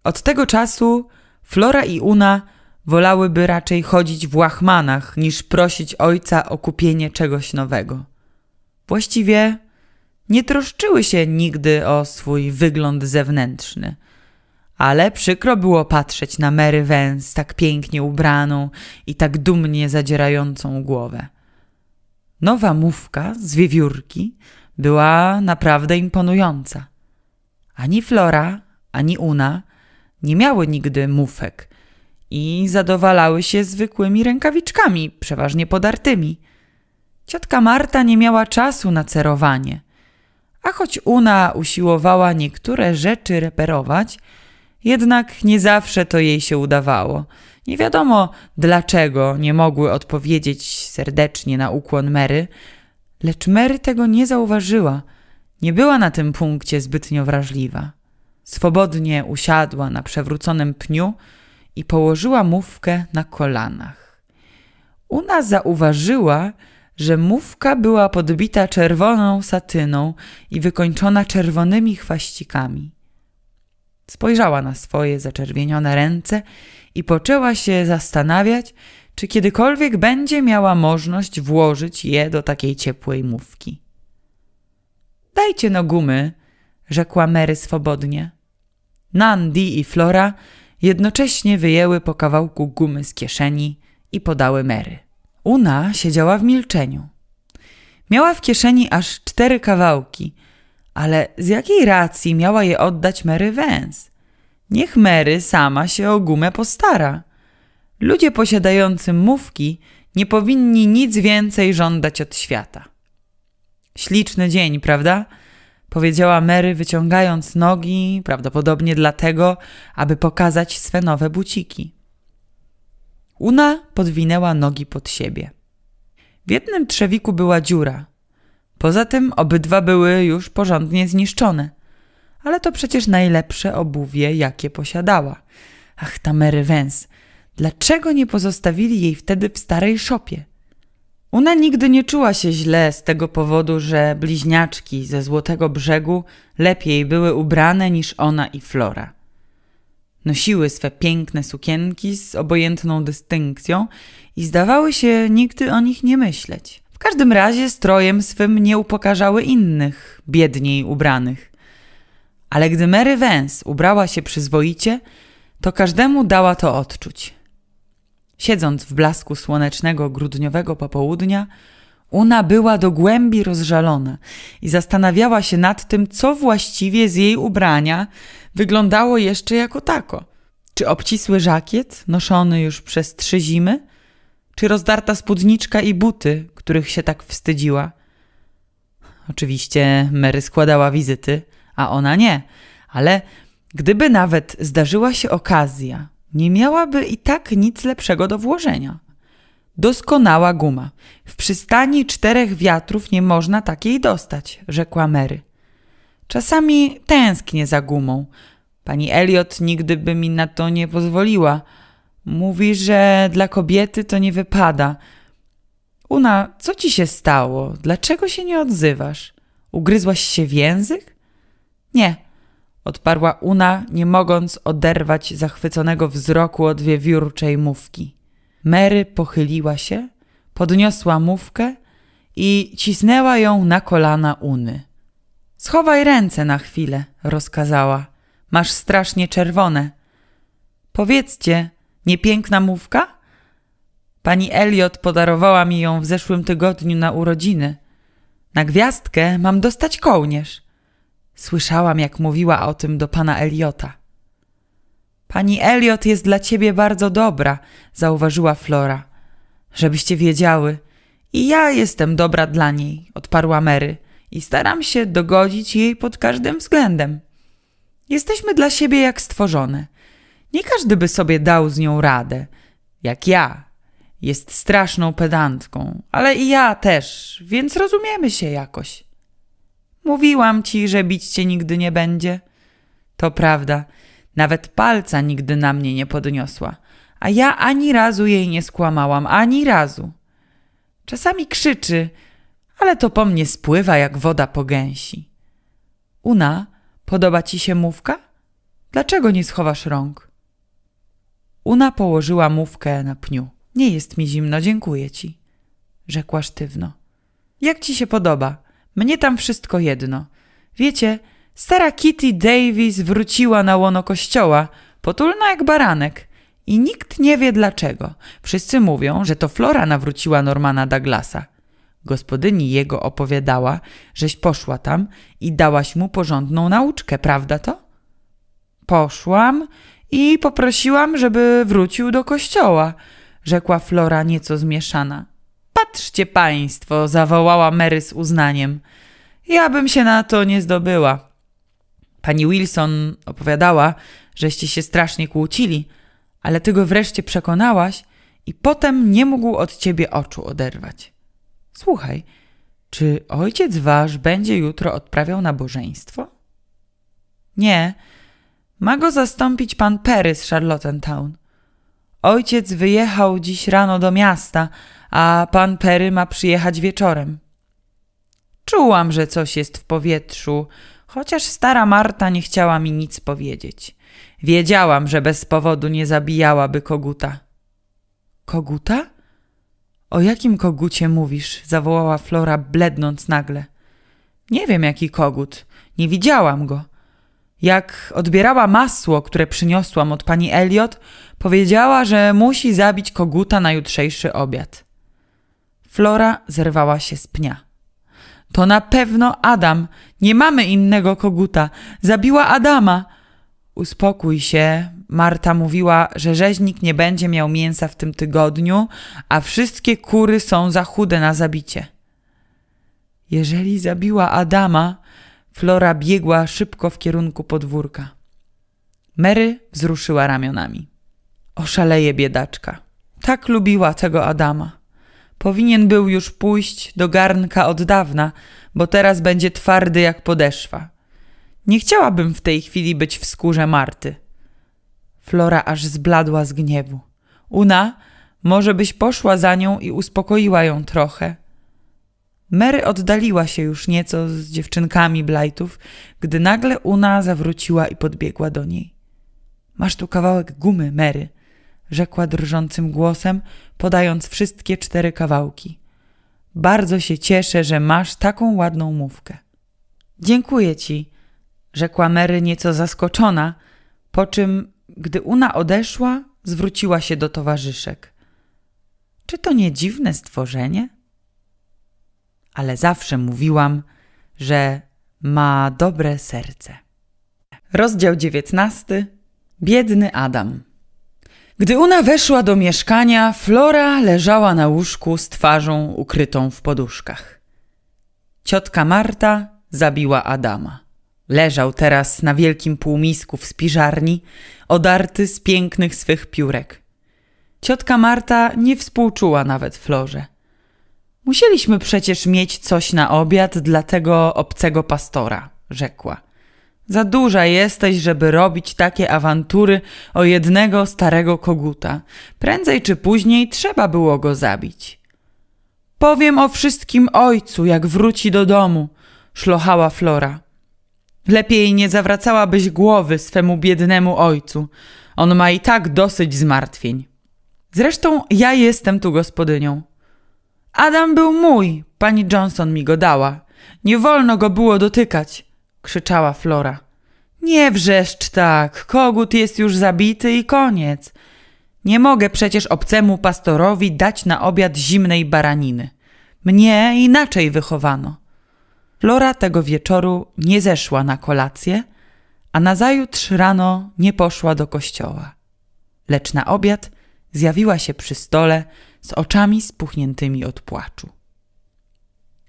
Speaker 1: Od tego czasu Flora i Una wolałyby raczej chodzić w łachmanach niż prosić ojca o kupienie czegoś nowego. Właściwie nie troszczyły się nigdy o swój wygląd zewnętrzny. Ale przykro było patrzeć na Mary Vance tak pięknie ubraną i tak dumnie zadzierającą głowę. Nowa mówka z wiewiórki była naprawdę imponująca. Ani Flora, ani Una nie miały nigdy mufek i zadowalały się zwykłymi rękawiczkami, przeważnie podartymi. Ciotka Marta nie miała czasu na cerowanie. A choć Una usiłowała niektóre rzeczy reperować, jednak nie zawsze to jej się udawało. Nie wiadomo dlaczego nie mogły odpowiedzieć serdecznie na ukłon Mary, lecz Mary tego nie zauważyła. Nie była na tym punkcie zbytnio wrażliwa. Swobodnie usiadła na przewróconym pniu i położyła mówkę na kolanach. Una zauważyła, że mówka była podbita czerwoną satyną i wykończona czerwonymi chwaścikami. Spojrzała na swoje zaczerwienione ręce i poczęła się zastanawiać, czy kiedykolwiek będzie miała możliwość włożyć je do takiej ciepłej mówki. Dajcie no gumy, rzekła Mary swobodnie. Nandi i Flora jednocześnie wyjęły po kawałku gumy z kieszeni i podały Mary. Una siedziała w milczeniu. Miała w kieszeni aż cztery kawałki, ale z jakiej racji miała je oddać Mary Vance? Niech Mary sama się o gumę postara. Ludzie posiadający mówki nie powinni nic więcej żądać od świata. Śliczny dzień, prawda? Powiedziała Mary, wyciągając nogi, prawdopodobnie dlatego, aby pokazać swe nowe buciki. Una podwinęła nogi pod siebie. W jednym trzewiku była dziura. Poza tym obydwa były już porządnie zniszczone. Ale to przecież najlepsze obuwie, jakie posiadała. Ach, ta Mary Vance. Dlaczego nie pozostawili jej wtedy w starej szopie? Una nigdy nie czuła się źle z tego powodu, że bliźniaczki ze Złotego Brzegu lepiej były ubrane niż ona i Flora. Nosiły swe piękne sukienki z obojętną dystynkcją i zdawały się nigdy o nich nie myśleć. W każdym razie strojem swym nie upokarzały innych, biedniej ubranych. Ale gdy Mary Vance ubrała się przyzwoicie, to każdemu dała to odczuć. Siedząc w blasku słonecznego grudniowego popołudnia, Una była do głębi rozżalona i zastanawiała się nad tym, co właściwie z jej ubrania wyglądało jeszcze jako tako. Czy obcisły żakiet, noszony już przez trzy zimy? Czy rozdarta spódniczka i buty, których się tak wstydziła? Oczywiście Mary składała wizyty, a ona nie, ale gdyby nawet zdarzyła się okazja, nie miałaby i tak nic lepszego do włożenia. Doskonała guma. W przystani czterech wiatrów nie można takiej dostać, rzekła Mary. Czasami tęsknię za gumą. Pani Elliot nigdy by mi na to nie pozwoliła. Mówi, że dla kobiety to nie wypada. Una, co ci się stało? Dlaczego się nie odzywasz? Ugryzłaś się w język? Nie, odparła Una, nie mogąc oderwać zachwyconego wzroku od wiewiórczej mówki. Mary pochyliła się, podniosła mówkę i cisnęła ją na kolana Uny. Schowaj ręce na chwilę, rozkazała. Masz strasznie czerwone. Powiedzcie, niepiękna mówka? Pani Elliot podarowała mi ją w zeszłym tygodniu na urodziny. Na gwiazdkę mam dostać kołnierz. Słyszałam, jak mówiła o tym do pana Eliota. Pani Elliot jest dla ciebie bardzo dobra, zauważyła Flora. Żebyście wiedziały. I ja jestem dobra dla niej, odparła Mary. I staram się dogodzić jej pod każdym względem. Jesteśmy dla siebie jak stworzone. Nie każdy by sobie dał z nią radę, jak ja. Jest straszną pedantką, ale i ja też, więc rozumiemy się jakoś. Mówiłam ci, że bić cię nigdy nie będzie. To prawda. Nawet palca nigdy na mnie nie podniosła, a ja ani razu jej nie skłamałam, ani razu. Czasami krzyczy, ale to po mnie spływa jak woda po gęsi. Una, podoba ci się mówka? Dlaczego nie schowasz rąk? Una położyła mówkę na pniu. Nie jest mi zimno, dziękuję ci, rzekła sztywno. Jak ci się podoba? Mnie tam wszystko jedno. Wiecie, Stara Kitty Davis wróciła na łono kościoła, potulna jak baranek. I nikt nie wie dlaczego. Wszyscy mówią, że to Flora nawróciła Normana Douglasa. Gospodyni jego opowiadała, żeś poszła tam i dałaś mu porządną nauczkę, prawda to? Poszłam i poprosiłam, żeby wrócił do kościoła, rzekła Flora nieco zmieszana. Patrzcie państwo, zawołała Mary z uznaniem. Ja bym się na to nie zdobyła. Pani Wilson opowiadała, żeście się strasznie kłócili, ale ty go wreszcie przekonałaś i potem nie mógł od ciebie oczu oderwać. Słuchaj, czy ojciec wasz będzie jutro odprawiał nabożeństwo? Nie. Ma go zastąpić pan Perry z Charlottetown. Ojciec wyjechał dziś rano do miasta, a pan Perry ma przyjechać wieczorem. Czułam, że coś jest w powietrzu, chociaż stara Marta nie chciała mi nic powiedzieć. Wiedziałam, że bez powodu nie zabijałaby koguta. Koguta? O jakim kogucie mówisz? zawołała Flora, blednąc nagle. Nie wiem, jaki kogut. Nie widziałam go. Jak odbierała masło, które przyniosłam od pani Elliot, powiedziała, że musi zabić koguta na jutrzejszy obiad. Flora zerwała się z pnia. To na pewno Adam. Nie mamy innego koguta. Zabiła Adama. Uspokój się. Marta mówiła, że rzeźnik nie będzie miał mięsa w tym tygodniu, a wszystkie kury są za chude na zabicie. Jeżeli zabiła Adama, Flora biegła szybko w kierunku podwórka. Mary wzruszyła ramionami. Oszaleje biedaczka. Tak lubiła tego Adama. Powinien był już pójść do garnka od dawna, bo teraz będzie twardy jak podeszwa. Nie chciałabym w tej chwili być w skórze Marty. Flora aż zbladła z gniewu. Una, może byś poszła za nią i uspokoiła ją trochę. Mary oddaliła się już nieco z dziewczynkami Blightów, gdy nagle Una zawróciła i podbiegła do niej. Masz tu kawałek gumy, Mary, rzekła drżącym głosem, podając wszystkie cztery kawałki. Bardzo się cieszę, że masz taką ładną mówkę. Dziękuję ci, rzekła Mary nieco zaskoczona, po czym, gdy Una odeszła, zwróciła się do towarzyszek. Czy to nie dziwne stworzenie? Ale zawsze mówiłam, że ma dobre serce. Rozdział dziewiętnasty. Biedny Adam. Gdy Una weszła do mieszkania, Flora leżała na łóżku z twarzą ukrytą w poduszkach. Ciotka Marta zabiła Adama. Leżał teraz na wielkim półmisku w spiżarni, odarty z pięknych swych piórek. Ciotka Marta nie współczuła nawet Florze. Musieliśmy przecież mieć coś na obiad dla tego obcego pastora, rzekła. Za duża jesteś, żeby robić takie awantury o jednego starego koguta. Prędzej czy później trzeba było go zabić. Powiem o wszystkim ojcu, jak wróci do domu, szlochała Flora. Lepiej nie zawracałabyś głowy swemu biednemu ojcu. On ma i tak dosyć zmartwień. Zresztą ja jestem tu gospodynią. Adam był mój, pani Johnson mi go dała. Nie wolno go było dotykać krzyczała Flora. Nie wrzeszcz tak, kogut jest już zabity i koniec. Nie mogę przecież obcemu pastorowi dać na obiad zimnej baraniny. Mnie inaczej wychowano. Flora tego wieczoru nie zeszła na kolację, a nazajutrz rano nie poszła do kościoła. Lecz na obiad zjawiła się przy stole z oczami spuchniętymi od płaczu.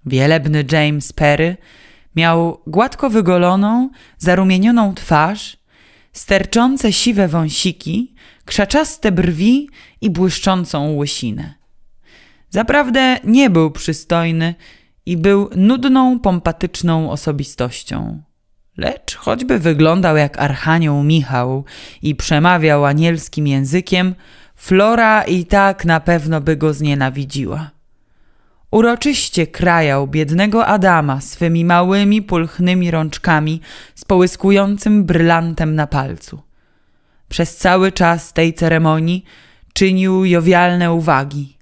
Speaker 1: Wielebny James Perry Miał gładko wygoloną, zarumienioną twarz, sterczące siwe wąsiki, krzaczaste brwi i błyszczącą łysinę. Zaprawdę nie był przystojny i był nudną, pompatyczną osobistością. Lecz choćby wyglądał jak Archanioł Michał i przemawiał anielskim językiem, Flora i tak na pewno by go znienawidziła. Uroczyście krajał biednego Adama swymi małymi, pulchnymi rączkami z połyskującym brylantem na palcu. Przez cały czas tej ceremonii czynił jowialne uwagi.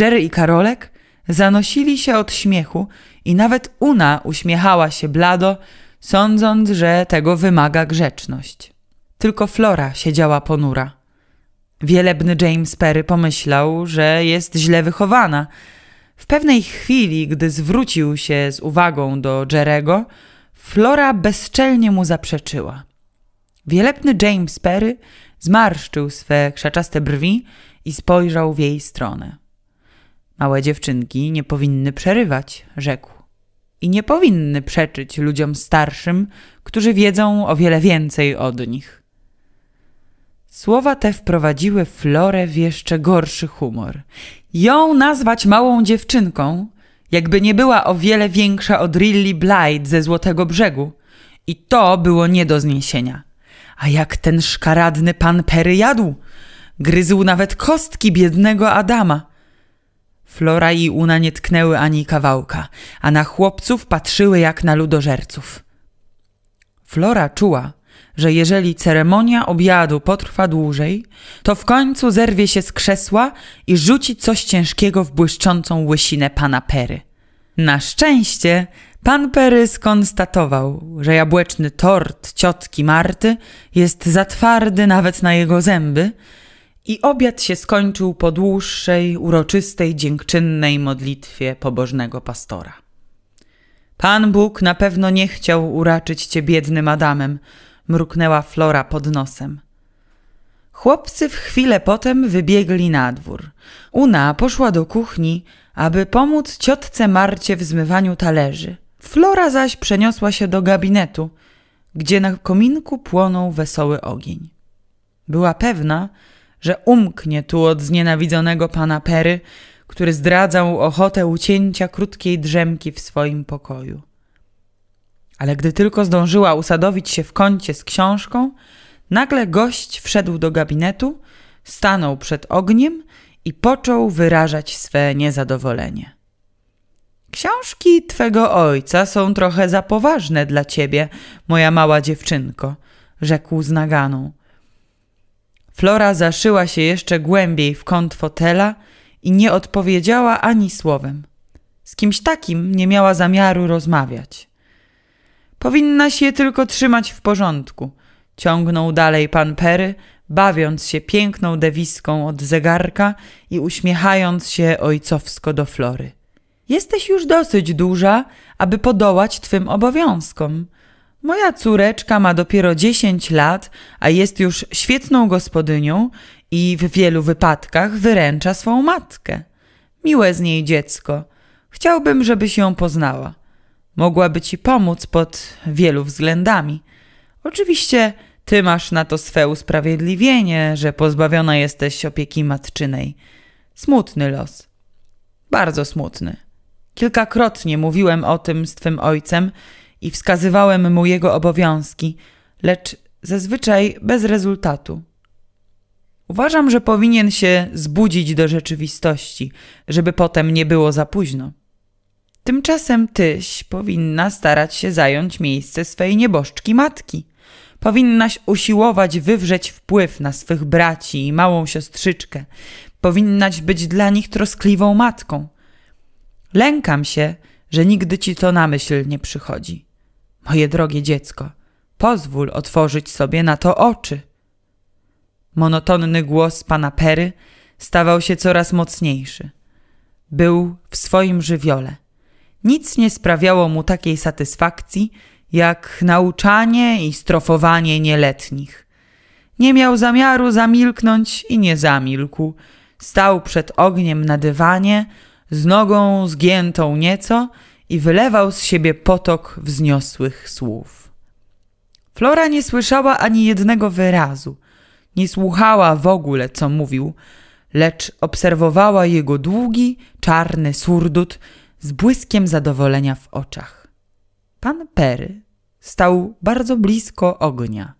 Speaker 1: Jerry i Karolek zanosili się od śmiechu i nawet Una uśmiechała się blado, sądząc, że tego wymaga grzeczność. Tylko Flora siedziała ponura. Wielebny James Perry pomyślał, że jest źle wychowana – w pewnej chwili, gdy zwrócił się z uwagą do Jerego, Flora bezczelnie mu zaprzeczyła. Wielepny James Perry zmarszczył swe krzaczaste brwi i spojrzał w jej stronę. Małe dziewczynki nie powinny przerywać, rzekł. I nie powinny przeczyć ludziom starszym, którzy wiedzą o wiele więcej od nich. Słowa te wprowadziły Florę w jeszcze gorszy humor. Ją nazwać małą dziewczynką, jakby nie była o wiele większa od Rilly Blight ze Złotego Brzegu. I to było nie do zniesienia. A jak ten szkaradny pan Perry jadł? Gryzł nawet kostki biednego Adama. Flora i Una nie tknęły ani kawałka, a na chłopców patrzyły jak na ludożerców. Flora czuła, że jeżeli ceremonia obiadu potrwa dłużej, to w końcu zerwie się z krzesła i rzuci coś ciężkiego w błyszczącą łysinę pana Pery. Na szczęście pan Pery skonstatował, że jabłeczny tort ciotki Marty jest za twardy nawet na jego zęby i obiad się skończył po dłuższej, uroczystej, dziękczynnej modlitwie pobożnego pastora. Pan Bóg na pewno nie chciał uraczyć cię biednym Adamem, mruknęła Flora pod nosem. Chłopcy w chwilę potem wybiegli na dwór. Una poszła do kuchni, aby pomóc ciotce Marcie w zmywaniu talerzy. Flora zaś przeniosła się do gabinetu, gdzie na kominku płonął wesoły ogień. Była pewna, że umknie tu od znienawidzonego pana Pery, który zdradzał ochotę ucięcia krótkiej drzemki w swoim pokoju ale gdy tylko zdążyła usadowić się w kącie z książką, nagle gość wszedł do gabinetu, stanął przed ogniem i począł wyrażać swe niezadowolenie. Książki twego ojca są trochę za poważne dla ciebie, moja mała dziewczynko, rzekł z naganą. Flora zaszyła się jeszcze głębiej w kąt fotela i nie odpowiedziała ani słowem. Z kimś takim nie miała zamiaru rozmawiać. Powinnaś je tylko trzymać w porządku. Ciągnął dalej pan Perry, bawiąc się piękną dewiską od zegarka i uśmiechając się ojcowsko do Flory. Jesteś już dosyć duża, aby podołać twym obowiązkom. Moja córeczka ma dopiero dziesięć lat, a jest już świetną gospodynią i w wielu wypadkach wyręcza swą matkę. Miłe z niej dziecko. Chciałbym, żebyś ją poznała. Mogłaby ci pomóc pod wielu względami. Oczywiście ty masz na to swe usprawiedliwienie, że pozbawiona jesteś opieki matczynej. Smutny los. Bardzo smutny. Kilkakrotnie mówiłem o tym z twym ojcem i wskazywałem mu jego obowiązki, lecz zazwyczaj bez rezultatu. Uważam, że powinien się zbudzić do rzeczywistości, żeby potem nie było za późno. Tymczasem tyś powinna starać się zająć miejsce swej nieboszczki matki. Powinnaś usiłować wywrzeć wpływ na swych braci i małą siostrzyczkę. Powinnaś być dla nich troskliwą matką. Lękam się, że nigdy ci to na myśl nie przychodzi. Moje drogie dziecko, pozwól otworzyć sobie na to oczy. Monotonny głos pana Pery stawał się coraz mocniejszy. Był w swoim żywiole. Nic nie sprawiało mu takiej satysfakcji, jak nauczanie i strofowanie nieletnich. Nie miał zamiaru zamilknąć i nie zamilkł. Stał przed ogniem na dywanie, z nogą zgiętą nieco i wylewał z siebie potok wzniosłych słów. Flora nie słyszała ani jednego wyrazu, nie słuchała w ogóle, co mówił, lecz obserwowała jego długi, czarny surdut, z błyskiem zadowolenia w oczach. Pan Pery stał bardzo blisko ognia.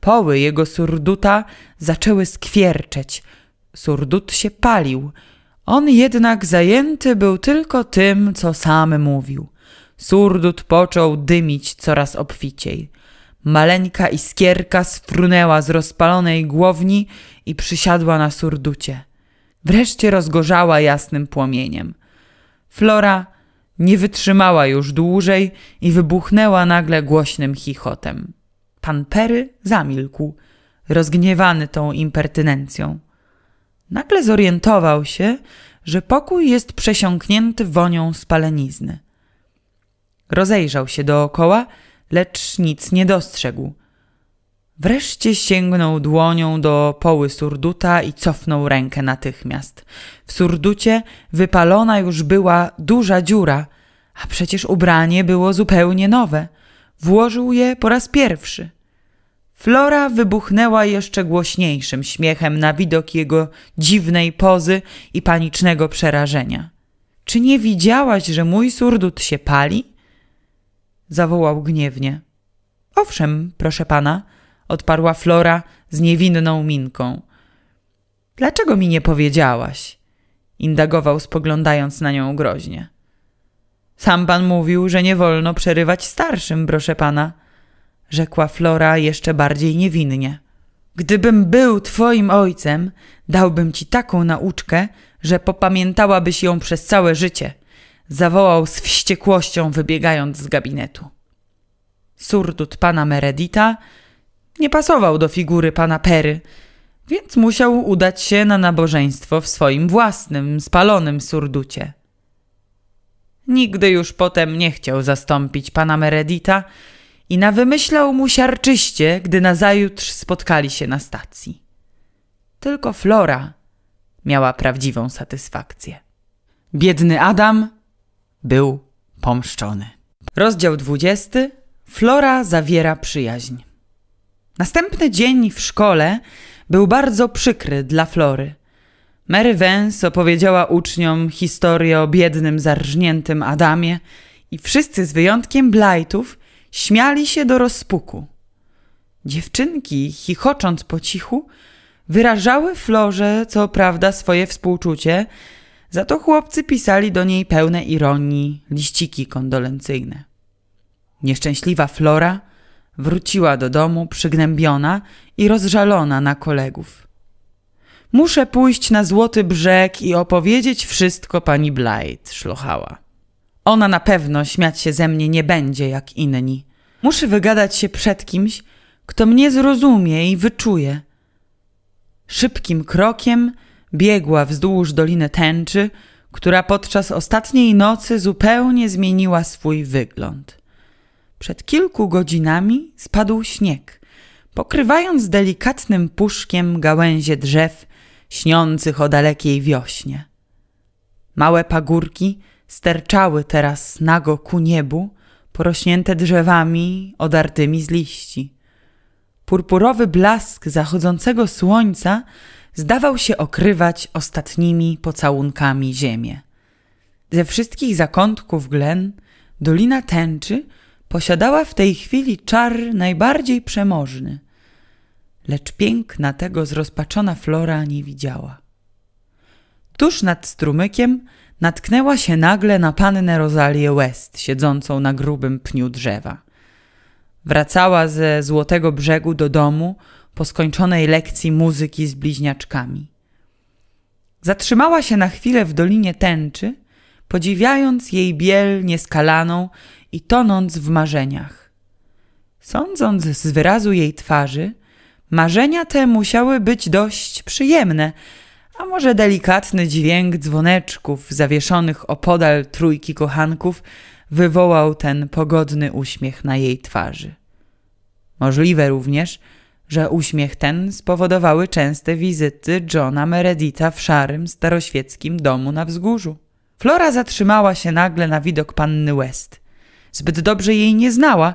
Speaker 1: Poły jego surduta zaczęły skwierczeć. Surdut się palił. On jednak zajęty był tylko tym, co sam mówił. Surdut począł dymić coraz obficiej. Maleńka iskierka sfrunęła z rozpalonej głowni i przysiadła na surducie. Wreszcie rozgorzała jasnym płomieniem. Flora nie wytrzymała już dłużej i wybuchnęła nagle głośnym chichotem. Pan Pery zamilkł, rozgniewany tą impertynencją. Nagle zorientował się, że pokój jest przesiąknięty wonią spalenizny. Rozejrzał się dookoła, lecz nic nie dostrzegł. Wreszcie sięgnął dłonią do poły surduta i cofnął rękę natychmiast. W surducie wypalona już była duża dziura, a przecież ubranie było zupełnie nowe. Włożył je po raz pierwszy. Flora wybuchnęła jeszcze głośniejszym śmiechem na widok jego dziwnej pozy i panicznego przerażenia. Czy nie widziałaś, że mój surdut się pali? Zawołał gniewnie. Owszem, proszę pana, odparła Flora z niewinną minką. Dlaczego mi nie powiedziałaś? Indagował, spoglądając na nią groźnie. Sam pan mówił, że nie wolno przerywać starszym, proszę pana, rzekła Flora jeszcze bardziej niewinnie. Gdybym był twoim ojcem, dałbym ci taką nauczkę, że popamiętałabyś ją przez całe życie, zawołał z wściekłością, wybiegając z gabinetu. Surdut pana Meredita nie pasował do figury pana Pery, więc musiał udać się na nabożeństwo w swoim własnym, spalonym surducie. Nigdy już potem nie chciał zastąpić pana Meredita i nawymyślał mu siarczyście, gdy nazajutrz spotkali się na stacji. Tylko Flora miała prawdziwą satysfakcję. Biedny Adam był pomszczony. Rozdział 20. Flora zawiera przyjaźń. Następny dzień w szkole był bardzo przykry dla Flory. Mary Vance opowiedziała uczniom historię o biednym, zarżniętym Adamie i wszyscy z wyjątkiem Blightów śmiali się do rozpuku. Dziewczynki, chichocząc po cichu, wyrażały Florze co prawda swoje współczucie, za to chłopcy pisali do niej pełne ironii liściki kondolencyjne. Nieszczęśliwa Flora – Wróciła do domu przygnębiona i rozżalona na kolegów. Muszę pójść na Złoty Brzeg i opowiedzieć wszystko pani Blight, szlochała. Ona na pewno śmiać się ze mnie nie będzie jak inni. Muszę wygadać się przed kimś, kto mnie zrozumie i wyczuje. Szybkim krokiem biegła wzdłuż Doliny Tęczy, która podczas ostatniej nocy zupełnie zmieniła swój wygląd. Przed kilku godzinami spadł śnieg, pokrywając delikatnym puszkiem gałęzie drzew śniących o dalekiej wiośnie. Małe pagórki sterczały teraz nago ku niebu, porośnięte drzewami odartymi z liści. Purpurowy blask zachodzącego słońca zdawał się okrywać ostatnimi pocałunkami ziemię. Ze wszystkich zakątków glen Dolina Tęczy – posiadała w tej chwili czar najbardziej przemożny, lecz piękna tego zrozpaczona Flora nie widziała. Tuż nad strumykiem natknęła się nagle na pannę Rosalię West, siedzącą na grubym pniu drzewa. Wracała ze Złotego Brzegu do domu po skończonej lekcji muzyki z bliźniaczkami. Zatrzymała się na chwilę w Dolinie Tęczy, podziwiając jej biel nieskalaną i tonąc w marzeniach. Sądząc z wyrazu jej twarzy, marzenia te musiały być dość przyjemne, a może delikatny dźwięk dzwoneczków zawieszonych opodal trójki kochanków wywołał ten pogodny uśmiech na jej twarzy. Możliwe również, że uśmiech ten spowodowały częste wizyty Johna Meredita w szarym, staroświeckim domu na wzgórzu. Flora zatrzymała się nagle na widok panny West. Zbyt dobrze jej nie znała,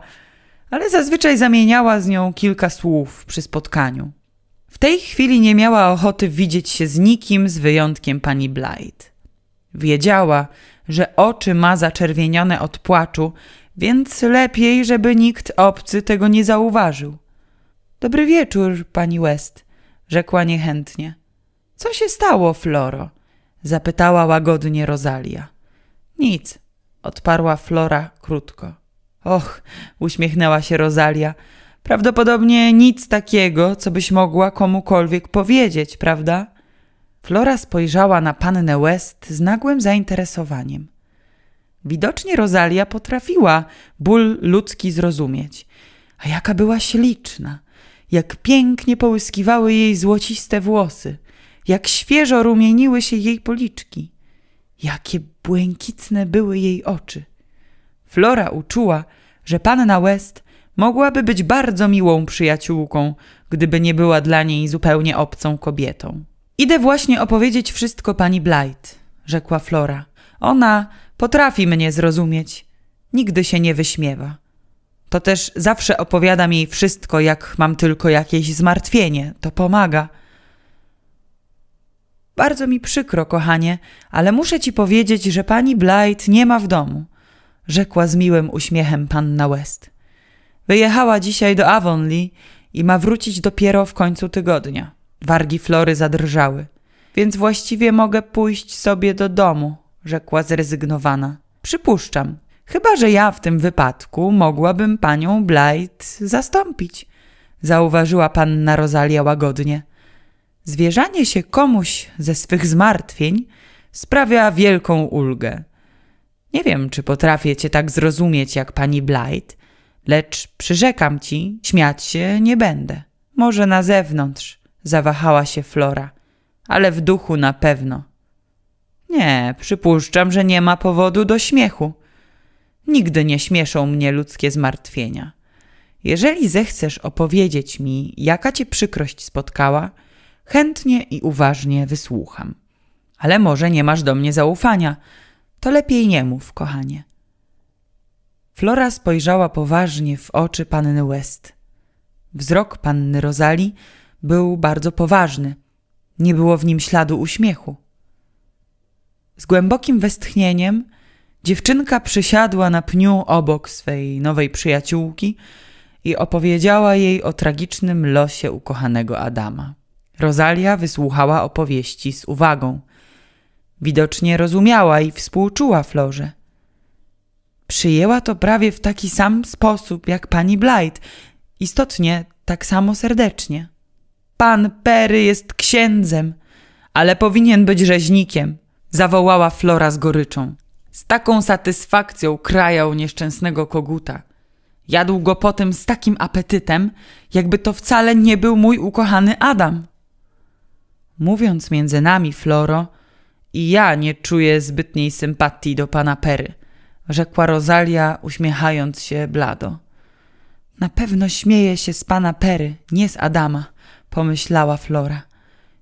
Speaker 1: ale zazwyczaj zamieniała z nią kilka słów przy spotkaniu. W tej chwili nie miała ochoty widzieć się z nikim z wyjątkiem pani Blight. Wiedziała, że oczy ma zaczerwienione od płaczu, więc lepiej, żeby nikt obcy tego nie zauważył. Dobry wieczór, pani West, rzekła niechętnie. Co się stało, Floro? zapytała łagodnie Rosalia. Nic, odparła Flora krótko. Och, uśmiechnęła się Rosalia. Prawdopodobnie nic takiego, co byś mogła komukolwiek powiedzieć, prawda? Flora spojrzała na pannę West z nagłym zainteresowaniem. Widocznie Rosalia potrafiła ból ludzki zrozumieć. A jaka była śliczna! Jak pięknie połyskiwały jej złociste włosy, jak świeżo rumieniły się jej policzki. Jakie błękitne były jej oczy. Flora uczuła, że panna West mogłaby być bardzo miłą przyjaciółką, gdyby nie była dla niej zupełnie obcą kobietą. Idę właśnie opowiedzieć wszystko pani Blight, rzekła Flora. Ona potrafi mnie zrozumieć. Nigdy się nie wyśmiewa. To też zawsze opowiadam jej wszystko, jak mam tylko jakieś zmartwienie. To pomaga. Bardzo mi przykro, kochanie, ale muszę ci powiedzieć, że pani Blight nie ma w domu, rzekła z miłym uśmiechem panna West. Wyjechała dzisiaj do Avonlea i ma wrócić dopiero w końcu tygodnia. Wargi Flory zadrżały. Więc właściwie mogę pójść sobie do domu, rzekła zrezygnowana. Przypuszczam, chyba że ja w tym wypadku mogłabym panią Blight zastąpić, zauważyła panna Rosalia łagodnie. Zwierzanie się komuś ze swych zmartwień sprawia wielką ulgę. Nie wiem, czy potrafię cię tak zrozumieć jak pani Blight, lecz przyrzekam ci, śmiać się nie będę. Może na zewnątrz, zawahała się Flora, ale w duchu na pewno. Nie, przypuszczam, że nie ma powodu do śmiechu. Nigdy nie śmieszą mnie ludzkie zmartwienia. Jeżeli zechcesz opowiedzieć mi, jaka cię przykrość spotkała – chętnie i uważnie wysłucham. Ale może nie masz do mnie zaufania. To lepiej nie mów, kochanie. Flora spojrzała poważnie w oczy panny West. Wzrok panny Rozali był bardzo poważny. Nie było w nim śladu uśmiechu. Z głębokim westchnieniem dziewczynka przysiadła na pniu obok swej nowej przyjaciółki i opowiedziała jej o tragicznym losie ukochanego Adama. Rosalia wysłuchała opowieści z uwagą. Widocznie rozumiała i współczuła Florze. Przyjęła to prawie w taki sam sposób jak pani Blight, istotnie tak samo serdecznie. Pan Perry jest księdzem, ale powinien być rzeźnikiem, zawołała Flora z goryczą. Z taką satysfakcją krajał nieszczęsnego koguta. Jadł go potem z takim apetytem, jakby to wcale nie był mój ukochany Adam. Mówiąc między nami, Floro, i ja nie czuję zbytniej sympatii do pana Pery, rzekła Rosalia, uśmiechając się blado. Na pewno śmieje się z pana Pery, nie z Adama, pomyślała Flora.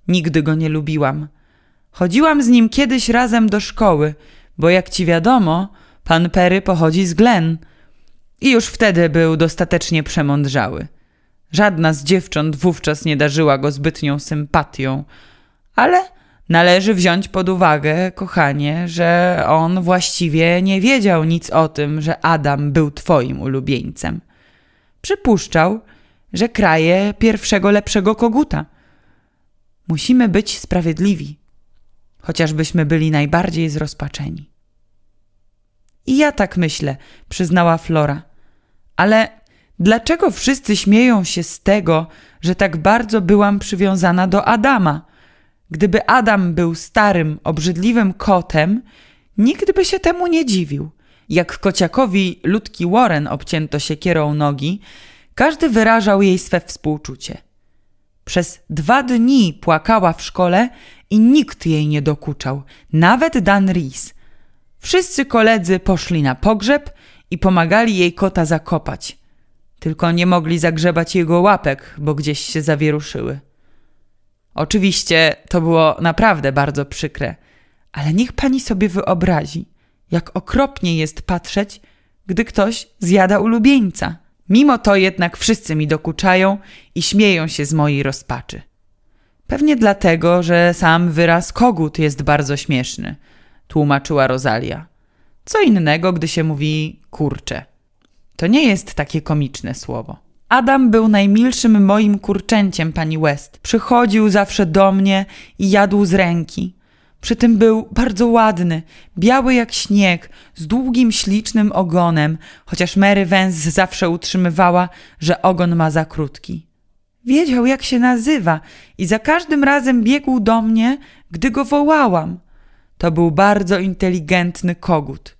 Speaker 1: Nigdy go nie lubiłam. Chodziłam z nim kiedyś razem do szkoły, bo jak ci wiadomo, pan Pery pochodzi z Glen. I już wtedy był dostatecznie przemądrzały. Żadna z dziewcząt wówczas nie darzyła go zbytnią sympatią, ale należy wziąć pod uwagę, kochanie, że on właściwie nie wiedział nic o tym, że Adam był twoim ulubieńcem. Przypuszczał, że kraje pierwszego lepszego koguta. Musimy być sprawiedliwi, chociażbyśmy byli najbardziej zrozpaczeni. I ja tak myślę, przyznała Flora. Ale Dlaczego wszyscy śmieją się z tego, że tak bardzo byłam przywiązana do Adama? Gdyby Adam był starym, obrzydliwym kotem, nikt by się temu nie dziwił. Jak kociakowi Ludki Warren obcięto siekierą nogi, każdy wyrażał jej swe współczucie. Przez dwa dni płakała w szkole i nikt jej nie dokuczał, nawet Dan Rees. Wszyscy koledzy poszli na pogrzeb i pomagali jej kota zakopać – tylko nie mogli zagrzebać jego łapek, bo gdzieś się zawieruszyły. Oczywiście to było naprawdę bardzo przykre, ale niech pani sobie wyobrazi, jak okropnie jest patrzeć, gdy ktoś zjada ulubieńca. Mimo to jednak wszyscy mi dokuczają i śmieją się z mojej rozpaczy. Pewnie dlatego, że sam wyraz kogut jest bardzo śmieszny, tłumaczyła Rosalia. Co innego, gdy się mówi kurcze. To nie jest takie komiczne słowo. Adam był najmilszym moim kurczęciem pani West. Przychodził zawsze do mnie i jadł z ręki. Przy tym był bardzo ładny, biały jak śnieg, z długim, ślicznym ogonem, chociaż Mary Wenz zawsze utrzymywała, że ogon ma za krótki. Wiedział, jak się nazywa i za każdym razem biegł do mnie, gdy go wołałam. To był bardzo inteligentny kogut.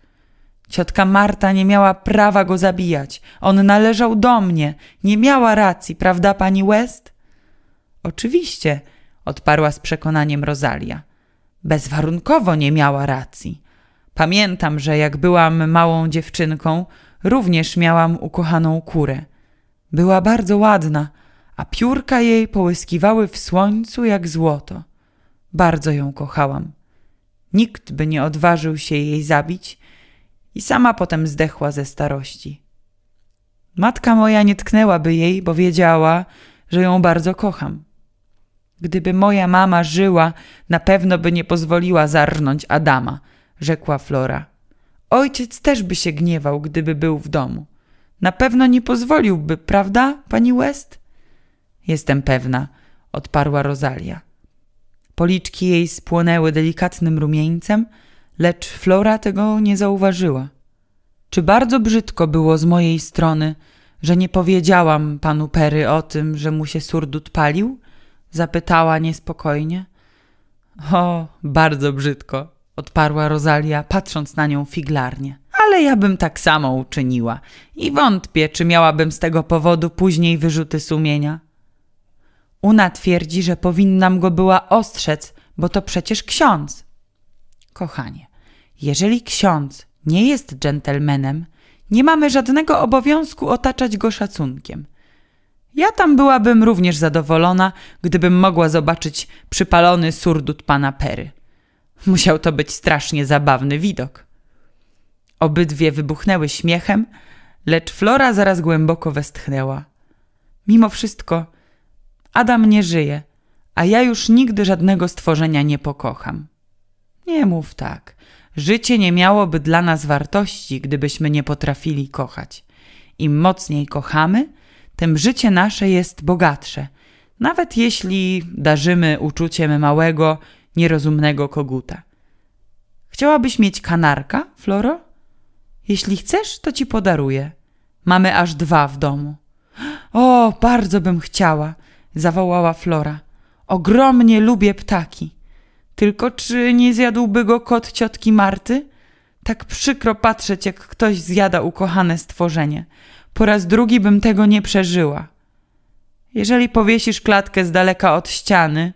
Speaker 1: Ciotka Marta nie miała prawa go zabijać. On należał do mnie. Nie miała racji, prawda, pani West? Oczywiście, odparła z przekonaniem Rosalia. Bezwarunkowo nie miała racji. Pamiętam, że jak byłam małą dziewczynką, również miałam ukochaną kurę. Była bardzo ładna, a piórka jej połyskiwały w słońcu jak złoto. Bardzo ją kochałam. Nikt by nie odważył się jej zabić, i sama potem zdechła ze starości. Matka moja nie tknęłaby jej, bo wiedziała, że ją bardzo kocham. Gdyby moja mama żyła, na pewno by nie pozwoliła zarnąć Adama, rzekła Flora. Ojciec też by się gniewał, gdyby był w domu. Na pewno nie pozwoliłby, prawda, pani West? Jestem pewna, odparła Rosalia. Policzki jej spłonęły delikatnym rumieńcem, lecz Flora tego nie zauważyła. Czy bardzo brzydko było z mojej strony, że nie powiedziałam panu Perry o tym, że mu się surdut palił? Zapytała niespokojnie. O, bardzo brzydko, odparła Rosalia, patrząc na nią figlarnie. Ale ja bym tak samo uczyniła i wątpię, czy miałabym z tego powodu później wyrzuty sumienia. Una twierdzi, że powinnam go była ostrzec, bo to przecież ksiądz. Kochanie, jeżeli ksiądz nie jest dżentelmenem, nie mamy żadnego obowiązku otaczać go szacunkiem. Ja tam byłabym również zadowolona, gdybym mogła zobaczyć przypalony surdut pana Pery. Musiał to być strasznie zabawny widok. Obydwie wybuchnęły śmiechem, lecz Flora zaraz głęboko westchnęła. Mimo wszystko, Adam nie żyje, a ja już nigdy żadnego stworzenia nie pokocham. Nie mów tak. Życie nie miałoby dla nas wartości, gdybyśmy nie potrafili kochać. Im mocniej kochamy, tym życie nasze jest bogatsze, nawet jeśli darzymy uczuciem małego, nierozumnego koguta. Chciałabyś mieć kanarka, Floro? Jeśli chcesz, to ci podaruję. Mamy aż dwa w domu. O, bardzo bym chciała, zawołała Flora. Ogromnie lubię ptaki. Tylko czy nie zjadłby go kot ciotki Marty? Tak przykro patrzeć, jak ktoś zjada ukochane stworzenie. Po raz drugi bym tego nie przeżyła. Jeżeli powiesisz klatkę z daleka od ściany,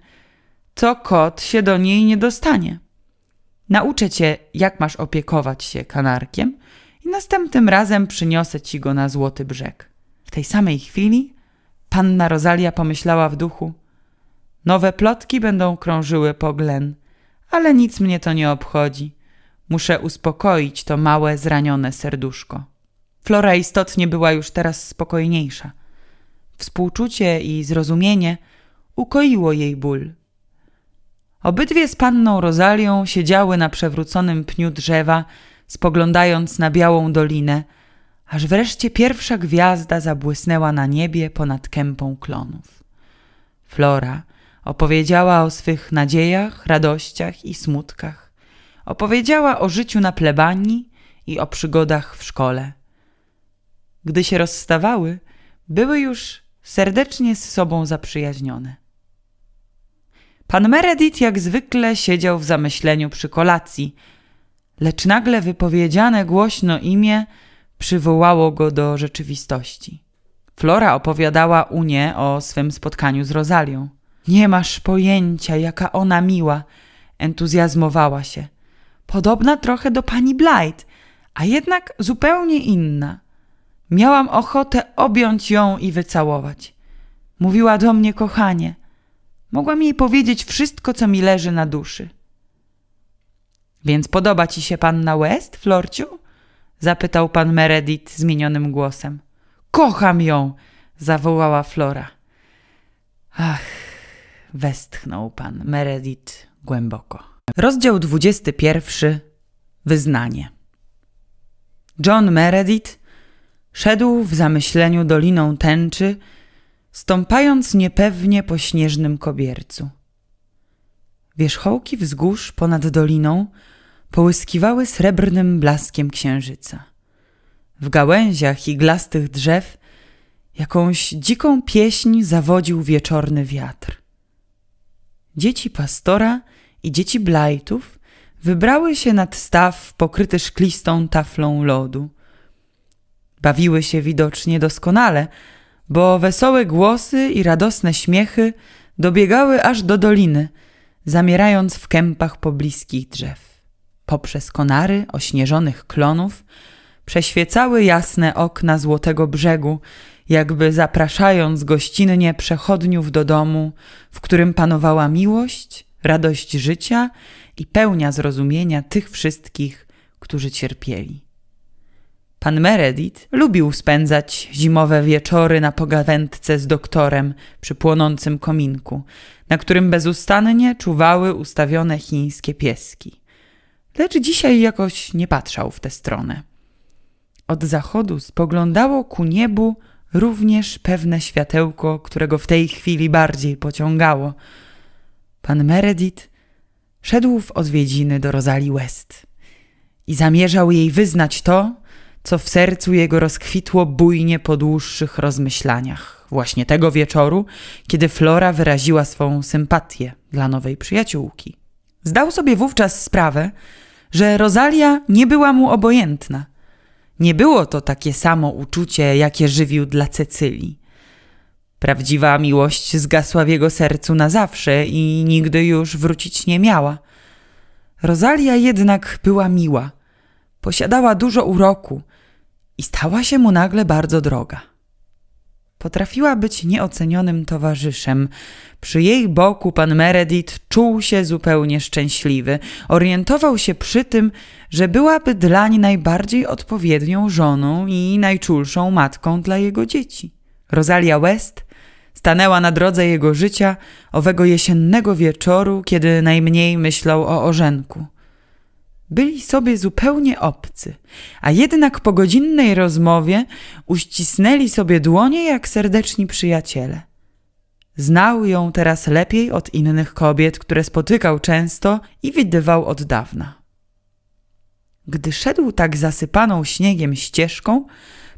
Speaker 1: to kot się do niej nie dostanie. Nauczę cię, jak masz opiekować się kanarkiem i następnym razem przyniosę ci go na złoty brzeg. W tej samej chwili panna Rosalia pomyślała w duchu – Nowe plotki będą krążyły po Glen, ale nic mnie to nie obchodzi. Muszę uspokoić to małe, zranione serduszko. Flora istotnie była już teraz spokojniejsza. Współczucie i zrozumienie ukoiło jej ból. Obydwie z panną Rozalią siedziały na przewróconym pniu drzewa, spoglądając na białą dolinę, aż wreszcie pierwsza gwiazda zabłysnęła na niebie ponad kępą klonów. Flora Opowiedziała o swych nadziejach, radościach i smutkach. Opowiedziała o życiu na plebanii i o przygodach w szkole. Gdy się rozstawały, były już serdecznie z sobą zaprzyjaźnione. Pan Meredith jak zwykle siedział w zamyśleniu przy kolacji, lecz nagle wypowiedziane głośno imię przywołało go do rzeczywistości. Flora opowiadała Unie o swym spotkaniu z Rozalią. Nie masz pojęcia, jaka ona miła, entuzjazmowała się. Podobna trochę do pani Blight, a jednak zupełnie inna. Miałam ochotę objąć ją i wycałować. Mówiła do mnie kochanie. Mogłam jej powiedzieć wszystko, co mi leży na duszy. Więc podoba ci się panna West, Florciu? zapytał pan Meredith zmienionym głosem. Kocham ją! zawołała Flora. Ach, westchnął pan Meredith głęboko. Rozdział 21. Wyznanie. John Meredith szedł w zamyśleniu doliną tęczy, stąpając niepewnie po śnieżnym kobiercu. Wierzchołki wzgórz ponad doliną połyskiwały srebrnym blaskiem księżyca. W gałęziach iglastych drzew jakąś dziką pieśń zawodził wieczorny wiatr dzieci pastora i dzieci blajtów wybrały się nad staw pokryty szklistą taflą lodu. Bawiły się widocznie doskonale, bo wesołe głosy i radosne śmiechy dobiegały aż do doliny, zamierając w kępach pobliskich drzew. Poprzez konary ośnieżonych klonów przeświecały jasne okna złotego brzegu jakby zapraszając gościnnie przechodniów do domu, w którym panowała miłość, radość życia i pełnia zrozumienia tych wszystkich, którzy cierpieli. Pan Meredith lubił spędzać zimowe wieczory na pogawędce z doktorem przy płonącym kominku, na którym bezustannie czuwały ustawione chińskie pieski. Lecz dzisiaj jakoś nie patrzał w tę stronę. Od zachodu spoglądało ku niebu również pewne światełko, którego w tej chwili bardziej pociągało. Pan Meredith szedł w odwiedziny do Rosalie West i zamierzał jej wyznać to, co w sercu jego rozkwitło bujnie po dłuższych rozmyślaniach. Właśnie tego wieczoru, kiedy Flora wyraziła swą sympatię dla nowej przyjaciółki. Zdał sobie wówczas sprawę, że Rosalia nie była mu obojętna, nie było to takie samo uczucie, jakie żywił dla Cecylii. Prawdziwa miłość zgasła w jego sercu na zawsze i nigdy już wrócić nie miała. Rosalia jednak była miła, posiadała dużo uroku i stała się mu nagle bardzo droga. Potrafiła być nieocenionym towarzyszem. Przy jej boku pan Meredith czuł się zupełnie szczęśliwy. Orientował się przy tym, że byłaby dlań najbardziej odpowiednią żoną i najczulszą matką dla jego dzieci. Rosalia West stanęła na drodze jego życia owego jesiennego wieczoru, kiedy najmniej myślał o orzenku. Byli sobie zupełnie obcy, a jednak po godzinnej rozmowie uścisnęli sobie dłonie jak serdeczni przyjaciele. Znał ją teraz lepiej od innych kobiet, które spotykał często i widywał od dawna. Gdy szedł tak zasypaną śniegiem ścieżką,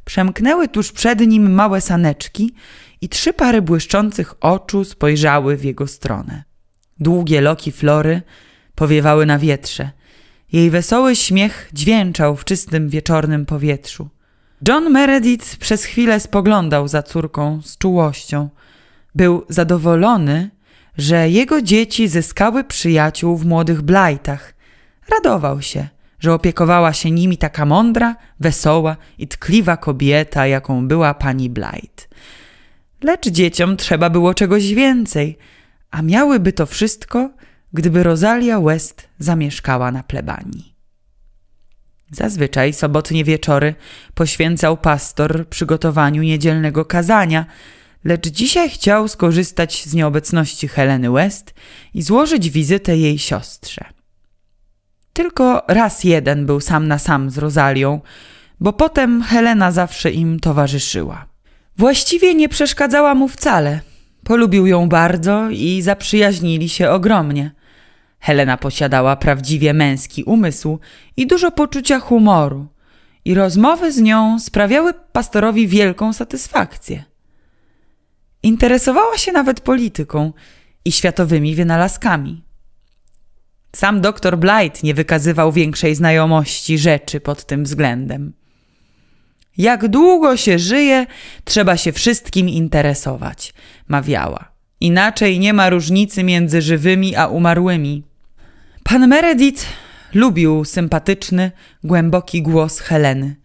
Speaker 1: przemknęły tuż przed nim małe saneczki i trzy pary błyszczących oczu spojrzały w jego stronę. Długie loki flory powiewały na wietrze, jej wesoły śmiech dźwięczał w czystym wieczornym powietrzu. John Meredith przez chwilę spoglądał za córką z czułością. Był zadowolony, że jego dzieci zyskały przyjaciół w młodych blajtach. Radował się, że opiekowała się nimi taka mądra, wesoła i tkliwa kobieta, jaką była pani Blight. Lecz dzieciom trzeba było czegoś więcej, a miałyby to wszystko – gdyby Rosalia West zamieszkała na plebanii. Zazwyczaj sobotnie wieczory poświęcał pastor przygotowaniu niedzielnego kazania, lecz dzisiaj chciał skorzystać z nieobecności Heleny West i złożyć wizytę jej siostrze. Tylko raz jeden był sam na sam z Rosalią, bo potem Helena zawsze im towarzyszyła. Właściwie nie przeszkadzała mu wcale. Polubił ją bardzo i zaprzyjaźnili się ogromnie. Helena posiadała prawdziwie męski umysł i dużo poczucia humoru, i rozmowy z nią sprawiały pastorowi wielką satysfakcję. Interesowała się nawet polityką i światowymi wynalazkami. Sam doktor Blight nie wykazywał większej znajomości rzeczy pod tym względem. Jak długo się żyje, trzeba się wszystkim interesować, mawiała. Inaczej nie ma różnicy między żywymi a umarłymi. Pan Meredith lubił sympatyczny, głęboki głos Heleny.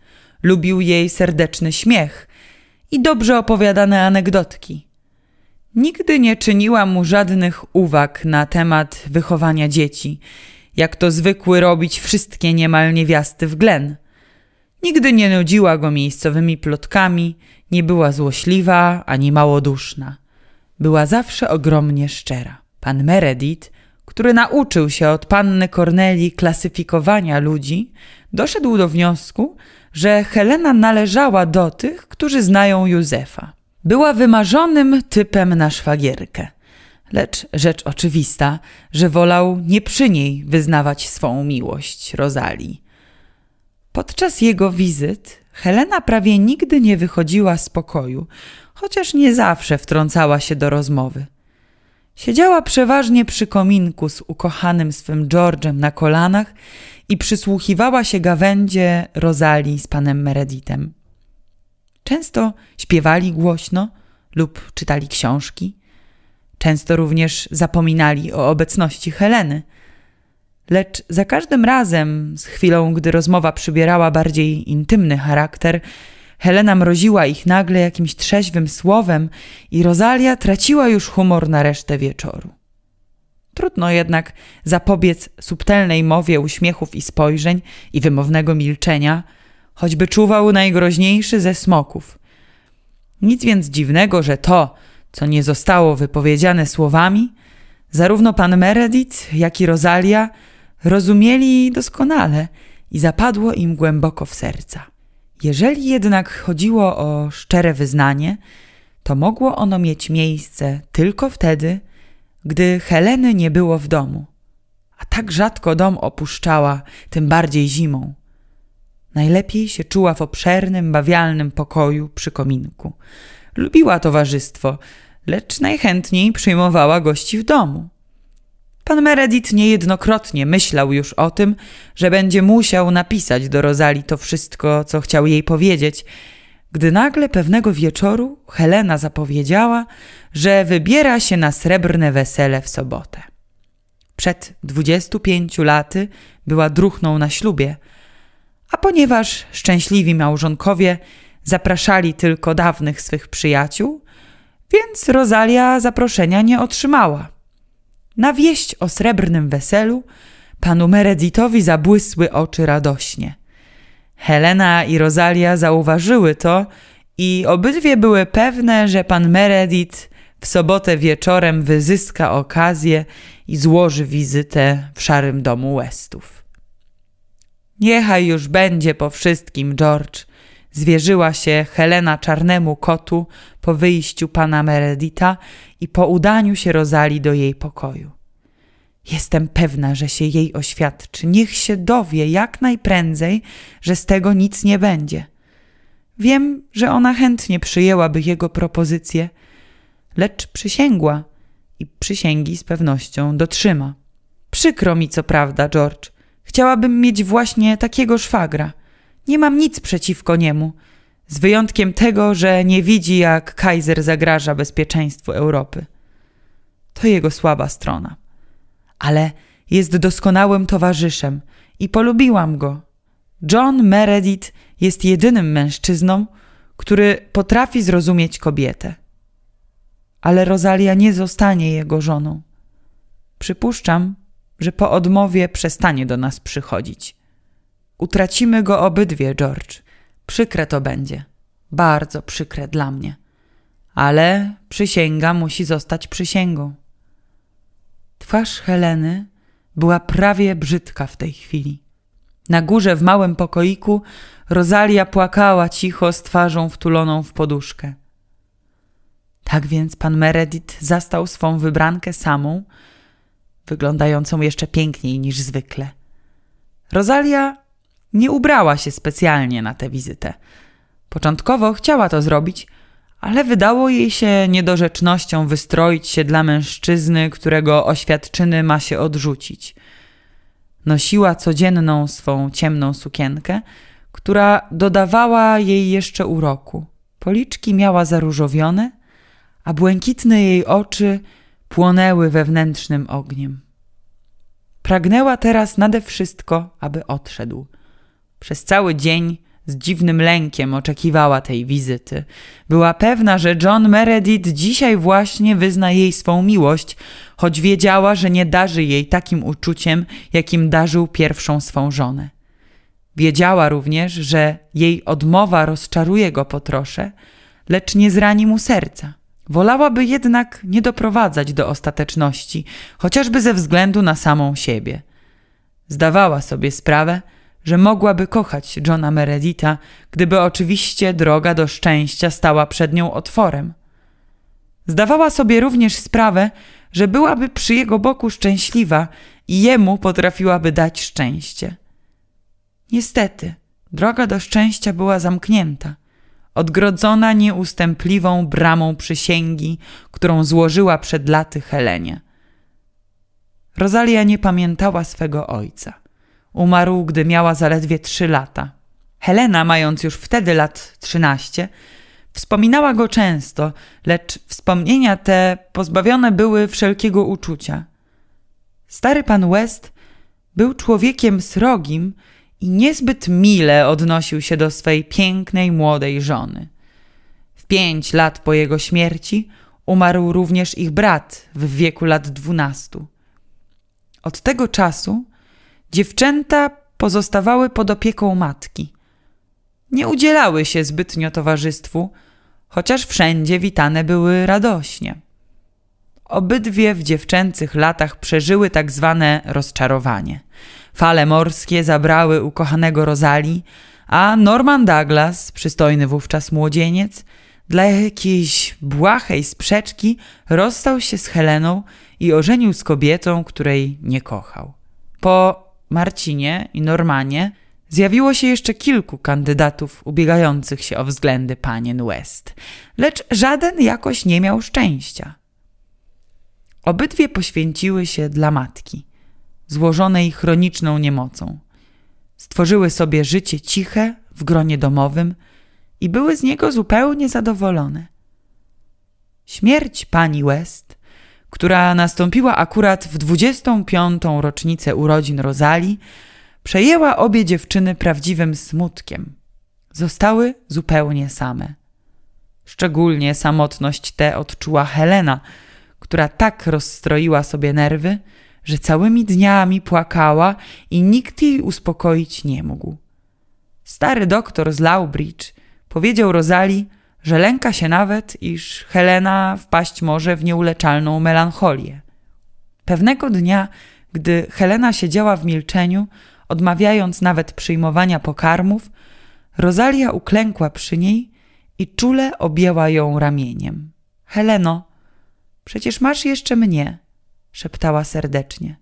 Speaker 1: Lubił jej serdeczny śmiech i dobrze opowiadane anegdotki. Nigdy nie czyniła mu żadnych uwag na temat wychowania dzieci, jak to zwykły robić wszystkie niemal niewiasty w Glen. Nigdy nie nudziła go miejscowymi plotkami, nie była złośliwa ani małoduszna. Była zawsze ogromnie szczera. Pan Meredith który nauczył się od panny Korneli klasyfikowania ludzi, doszedł do wniosku, że Helena należała do tych, którzy znają Józefa. Była wymarzonym typem na szwagierkę. Lecz rzecz oczywista, że wolał nie przy niej wyznawać swą miłość Rozali. Podczas jego wizyt Helena prawie nigdy nie wychodziła z pokoju, chociaż nie zawsze wtrącała się do rozmowy. Siedziała przeważnie przy kominku z ukochanym swym George'em na kolanach i przysłuchiwała się gawędzie Rozali z panem Meredithem. Często śpiewali głośno lub czytali książki. Często również zapominali o obecności Heleny. Lecz za każdym razem, z chwilą, gdy rozmowa przybierała bardziej intymny charakter, Helena mroziła ich nagle jakimś trzeźwym słowem i Rosalia traciła już humor na resztę wieczoru. Trudno jednak zapobiec subtelnej mowie uśmiechów i spojrzeń i wymownego milczenia, choćby czuwał najgroźniejszy ze smoków. Nic więc dziwnego, że to, co nie zostało wypowiedziane słowami, zarówno pan Meredith, jak i Rosalia rozumieli doskonale i zapadło im głęboko w serca. Jeżeli jednak chodziło o szczere wyznanie, to mogło ono mieć miejsce tylko wtedy, gdy Heleny nie było w domu, a tak rzadko dom opuszczała, tym bardziej zimą. Najlepiej się czuła w obszernym, bawialnym pokoju przy kominku. Lubiła towarzystwo, lecz najchętniej przyjmowała gości w domu. Pan Meredith niejednokrotnie myślał już o tym, że będzie musiał napisać do Rozali to wszystko, co chciał jej powiedzieć, gdy nagle pewnego wieczoru Helena zapowiedziała, że wybiera się na srebrne wesele w sobotę. Przed 25 laty była druchną na ślubie, a ponieważ szczęśliwi małżonkowie zapraszali tylko dawnych swych przyjaciół, więc Rosalia zaproszenia nie otrzymała. Na wieść o srebrnym weselu panu Meredithowi zabłysły oczy radośnie. Helena i Rosalia zauważyły to i obydwie były pewne, że pan Meredith w sobotę wieczorem wyzyska okazję i złoży wizytę w szarym domu Westów. Niechaj już będzie po wszystkim, George, zwierzyła się Helena czarnemu kotu po wyjściu pana Meredita i po udaniu się Rozali do jej pokoju. Jestem pewna, że się jej oświadczy. Niech się dowie jak najprędzej, że z tego nic nie będzie. Wiem, że ona chętnie przyjęłaby jego propozycję, lecz przysięgła i przysięgi z pewnością dotrzyma. Przykro mi, co prawda, George. Chciałabym mieć właśnie takiego szwagra – nie mam nic przeciwko niemu, z wyjątkiem tego, że nie widzi, jak Kaiser zagraża bezpieczeństwu Europy. To jego słaba strona. Ale jest doskonałym towarzyszem i polubiłam go. John Meredith jest jedynym mężczyzną, który potrafi zrozumieć kobietę. Ale Rosalia nie zostanie jego żoną. Przypuszczam, że po odmowie przestanie do nas przychodzić. Utracimy go obydwie, George. Przykre to będzie. Bardzo przykre dla mnie. Ale przysięga musi zostać przysięgą. Twarz Heleny była prawie brzydka w tej chwili. Na górze w małym pokoiku Rosalia płakała cicho z twarzą wtuloną w poduszkę. Tak więc pan Meredith zastał swą wybrankę samą, wyglądającą jeszcze piękniej niż zwykle. Rosalia nie ubrała się specjalnie na tę wizytę. Początkowo chciała to zrobić, ale wydało jej się niedorzecznością wystroić się dla mężczyzny, którego oświadczyny ma się odrzucić. Nosiła codzienną swą ciemną sukienkę, która dodawała jej jeszcze uroku. Policzki miała zaróżowione, a błękitne jej oczy płonęły wewnętrznym ogniem. Pragnęła teraz nade wszystko, aby odszedł. Przez cały dzień z dziwnym lękiem oczekiwała tej wizyty. Była pewna, że John Meredith dzisiaj właśnie wyzna jej swą miłość, choć wiedziała, że nie darzy jej takim uczuciem, jakim darzył pierwszą swą żonę. Wiedziała również, że jej odmowa rozczaruje go po trosze, lecz nie zrani mu serca. Wolałaby jednak nie doprowadzać do ostateczności, chociażby ze względu na samą siebie. Zdawała sobie sprawę, że mogłaby kochać Johna Meredita, gdyby oczywiście droga do szczęścia stała przed nią otworem. Zdawała sobie również sprawę, że byłaby przy jego boku szczęśliwa i jemu potrafiłaby dać szczęście. Niestety, droga do szczęścia była zamknięta, odgrodzona nieustępliwą bramą przysięgi, którą złożyła przed laty Helenie. Rosalia nie pamiętała swego ojca. Umarł, gdy miała zaledwie trzy lata. Helena, mając już wtedy lat trzynaście, wspominała go często, lecz wspomnienia te pozbawione były wszelkiego uczucia. Stary pan West był człowiekiem srogim i niezbyt mile odnosił się do swej pięknej młodej żony. W pięć lat po jego śmierci umarł również ich brat w wieku lat dwunastu. Od tego czasu Dziewczęta pozostawały pod opieką matki. Nie udzielały się zbytnio towarzystwu, chociaż wszędzie witane były radośnie. Obydwie w dziewczęcych latach przeżyły tak zwane rozczarowanie. Fale morskie zabrały ukochanego Rozali, a Norman Douglas, przystojny wówczas młodzieniec, dla jakiejś błahej sprzeczki rozstał się z Heleną i ożenił z kobietą, której nie kochał. Po Marcinie i Normanie zjawiło się jeszcze kilku kandydatów ubiegających się o względy panien West, lecz żaden jakoś nie miał szczęścia. Obydwie poświęciły się dla matki, złożonej chroniczną niemocą. Stworzyły sobie życie ciche w gronie domowym i były z niego zupełnie zadowolone. Śmierć pani West która nastąpiła akurat w 25. rocznicę urodzin Rozali, przejęła obie dziewczyny prawdziwym smutkiem. Zostały zupełnie same. Szczególnie samotność tę odczuła Helena, która tak rozstroiła sobie nerwy, że całymi dniami płakała i nikt jej uspokoić nie mógł. Stary doktor z Lowbridge powiedział Rozali, że lęka się nawet, iż Helena wpaść może w nieuleczalną melancholię. Pewnego dnia, gdy Helena siedziała w milczeniu, odmawiając nawet przyjmowania pokarmów, Rosalia uklękła przy niej i czule objęła ją ramieniem. Heleno, przecież masz jeszcze mnie, szeptała serdecznie.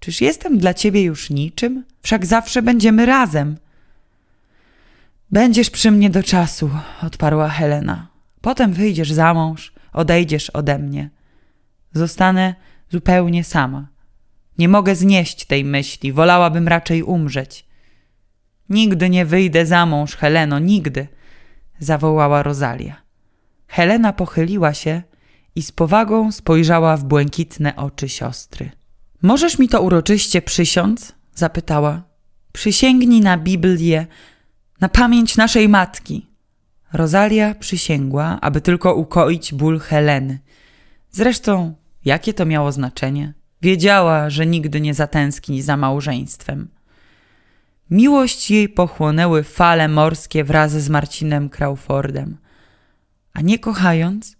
Speaker 1: Czyż jestem dla ciebie już niczym? Wszak zawsze będziemy razem. Będziesz przy mnie do czasu, odparła Helena. Potem wyjdziesz za mąż, odejdziesz ode mnie. Zostanę zupełnie sama. Nie mogę znieść tej myśli, wolałabym raczej umrzeć. Nigdy nie wyjdę za mąż, Heleno, nigdy! zawołała Rosalia. Helena pochyliła się i z powagą spojrzała w błękitne oczy siostry. Możesz mi to uroczyście przysiąc? zapytała. Przysięgnij na Biblię, na pamięć naszej matki. Rosalia przysięgła, aby tylko ukoić ból Heleny. Zresztą, jakie to miało znaczenie? Wiedziała, że nigdy nie zatęskni za małżeństwem. Miłość jej pochłonęły fale morskie wraz z Marcinem Crawfordem. A nie kochając,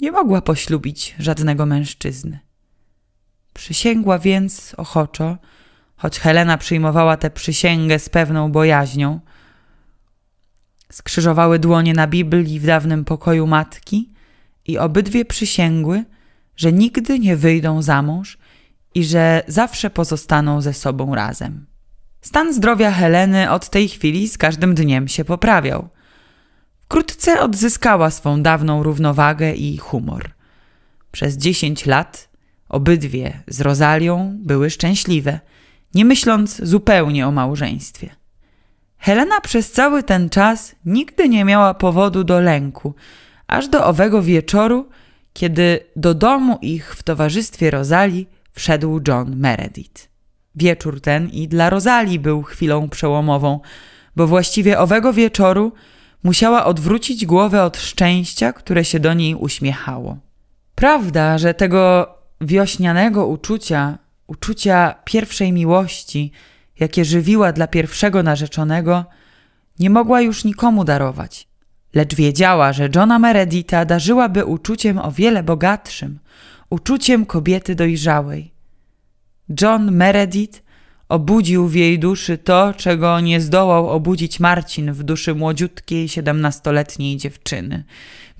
Speaker 1: nie mogła poślubić żadnego mężczyzny. Przysięgła więc ochoczo, choć Helena przyjmowała tę przysięgę z pewną bojaźnią – Skrzyżowały dłonie na Biblii w dawnym pokoju matki i obydwie przysięgły, że nigdy nie wyjdą za mąż i że zawsze pozostaną ze sobą razem. Stan zdrowia Heleny od tej chwili z każdym dniem się poprawiał. Wkrótce odzyskała swą dawną równowagę i humor. Przez dziesięć lat obydwie z Rozalią były szczęśliwe, nie myśląc zupełnie o małżeństwie. Helena przez cały ten czas nigdy nie miała powodu do lęku, aż do owego wieczoru, kiedy do domu ich w towarzystwie Rozali wszedł John Meredith. Wieczór ten i dla Rozali był chwilą przełomową, bo właściwie owego wieczoru musiała odwrócić głowę od szczęścia, które się do niej uśmiechało. Prawda, że tego wiośnianego uczucia, uczucia pierwszej miłości – jakie żywiła dla pierwszego narzeczonego, nie mogła już nikomu darować, lecz wiedziała, że Johna Meredita darzyłaby uczuciem o wiele bogatszym, uczuciem kobiety dojrzałej. John Meredith Obudził w jej duszy to, czego nie zdołał obudzić Marcin w duszy młodziutkiej, siedemnastoletniej dziewczyny.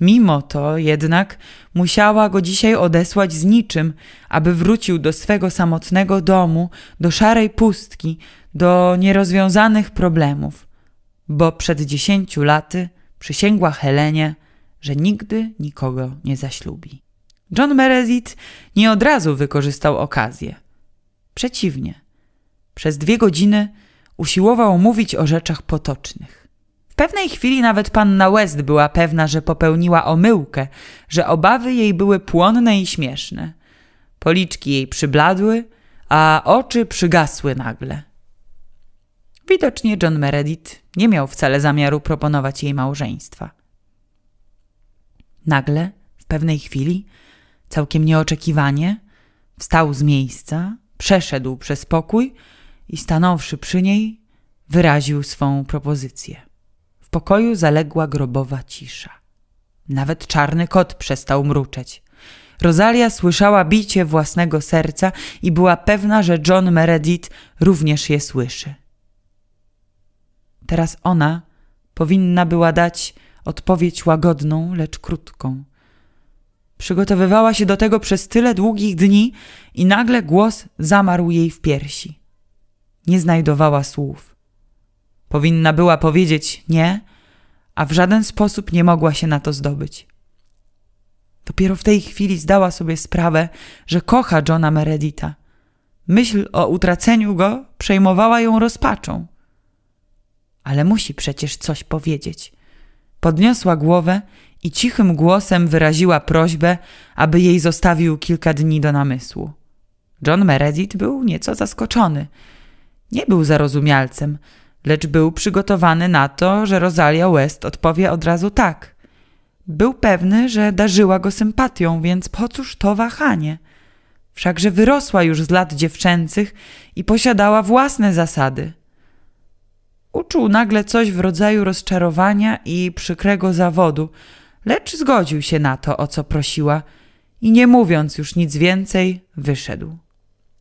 Speaker 1: Mimo to jednak musiała go dzisiaj odesłać z niczym, aby wrócił do swego samotnego domu, do szarej pustki, do nierozwiązanych problemów. Bo przed dziesięciu laty przysięgła Helenie, że nigdy nikogo nie zaślubi. John Merezit nie od razu wykorzystał okazję. Przeciwnie – przez dwie godziny usiłował mówić o rzeczach potocznych. W pewnej chwili nawet panna West była pewna, że popełniła omyłkę, że obawy jej były płonne i śmieszne. Policzki jej przybladły, a oczy przygasły nagle. Widocznie John Meredith nie miał wcale zamiaru proponować jej małżeństwa. Nagle, w pewnej chwili, całkiem nieoczekiwanie, wstał z miejsca, przeszedł przez pokój, i stanąwszy przy niej, wyraził swą propozycję. W pokoju zaległa grobowa cisza. Nawet czarny kot przestał mruczeć. Rosalia słyszała bicie własnego serca i była pewna, że John Meredith również je słyszy. Teraz ona powinna była dać odpowiedź łagodną, lecz krótką. Przygotowywała się do tego przez tyle długich dni i nagle głos zamarł jej w piersi nie znajdowała słów. Powinna była powiedzieć nie, a w żaden sposób nie mogła się na to zdobyć. Dopiero w tej chwili zdała sobie sprawę, że kocha Johna Meredita. Myśl o utraceniu go przejmowała ją rozpaczą. Ale musi przecież coś powiedzieć. Podniosła głowę i cichym głosem wyraziła prośbę, aby jej zostawił kilka dni do namysłu. John Meredith był nieco zaskoczony – nie był zarozumialcem, lecz był przygotowany na to, że Rosalia West odpowie od razu tak. Był pewny, że darzyła go sympatią, więc po cóż to wahanie? Wszakże wyrosła już z lat dziewczęcych i posiadała własne zasady. Uczuł nagle coś w rodzaju rozczarowania i przykrego zawodu, lecz zgodził się na to, o co prosiła i nie mówiąc już nic więcej, wyszedł.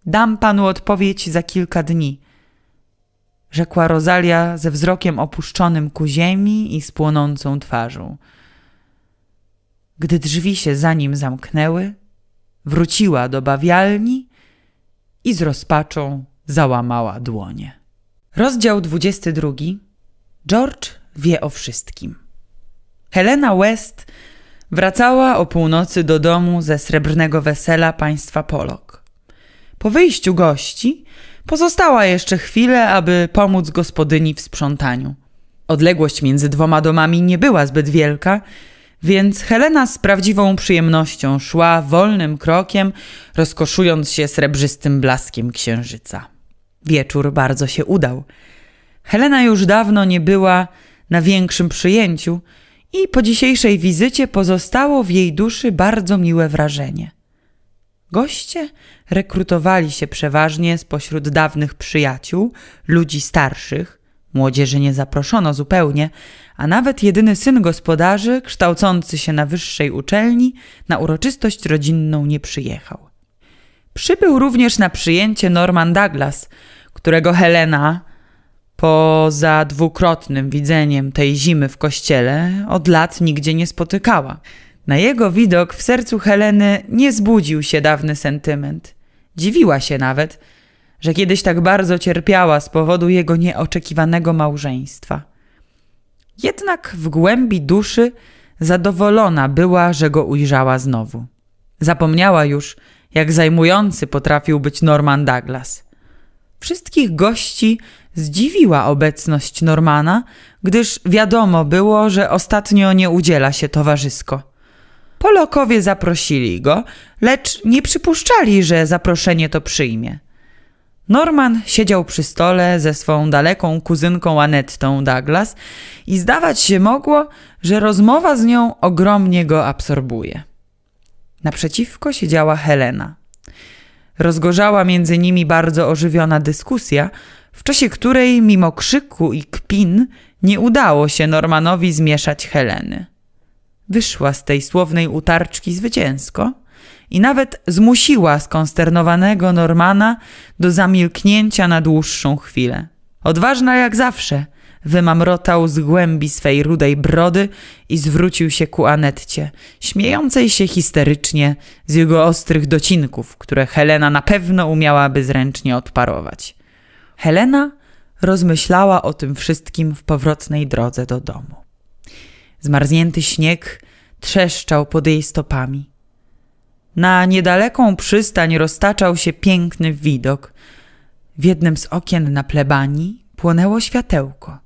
Speaker 1: Dam panu odpowiedź za kilka dni – rzekła Rosalia ze wzrokiem opuszczonym ku ziemi i z płonącą twarzą. Gdy drzwi się za nim zamknęły, wróciła do bawialni i z rozpaczą załamała dłonie. Rozdział 22. George wie o wszystkim. Helena West wracała o północy do domu ze srebrnego wesela państwa Polok. Po wyjściu gości Pozostała jeszcze chwilę, aby pomóc gospodyni w sprzątaniu. Odległość między dwoma domami nie była zbyt wielka, więc Helena z prawdziwą przyjemnością szła wolnym krokiem, rozkoszując się srebrzystym blaskiem księżyca. Wieczór bardzo się udał. Helena już dawno nie była na większym przyjęciu i po dzisiejszej wizycie pozostało w jej duszy bardzo miłe wrażenie. Goście rekrutowali się przeważnie spośród dawnych przyjaciół, ludzi starszych, młodzieży nie zaproszono zupełnie, a nawet jedyny syn gospodarzy, kształcący się na wyższej uczelni, na uroczystość rodzinną nie przyjechał. Przybył również na przyjęcie Norman Douglas, którego Helena, poza dwukrotnym widzeniem tej zimy w kościele, od lat nigdzie nie spotykała. Na jego widok w sercu Heleny nie zbudził się dawny sentyment. Dziwiła się nawet, że kiedyś tak bardzo cierpiała z powodu jego nieoczekiwanego małżeństwa. Jednak w głębi duszy zadowolona była, że go ujrzała znowu. Zapomniała już, jak zajmujący potrafił być Norman Douglas. Wszystkich gości zdziwiła obecność Normana, gdyż wiadomo było, że ostatnio nie udziela się towarzysko. Polokowie zaprosili go, lecz nie przypuszczali, że zaproszenie to przyjmie. Norman siedział przy stole ze swą daleką kuzynką Anettą Douglas i zdawać się mogło, że rozmowa z nią ogromnie go absorbuje. Naprzeciwko siedziała Helena. Rozgorzała między nimi bardzo ożywiona dyskusja, w czasie której mimo krzyku i kpin nie udało się Normanowi zmieszać Heleny wyszła z tej słownej utarczki zwycięsko i nawet zmusiła skonsternowanego Normana do zamilknięcia na dłuższą chwilę. Odważna jak zawsze, wymamrotał z głębi swej rudej brody i zwrócił się ku Anetcie, śmiejącej się histerycznie z jego ostrych docinków, które Helena na pewno umiałaby zręcznie odparować. Helena rozmyślała o tym wszystkim w powrotnej drodze do domu. Zmarznięty śnieg trzeszczał pod jej stopami. Na niedaleką przystań roztaczał się piękny widok. W jednym z okien na plebanii płonęło światełko.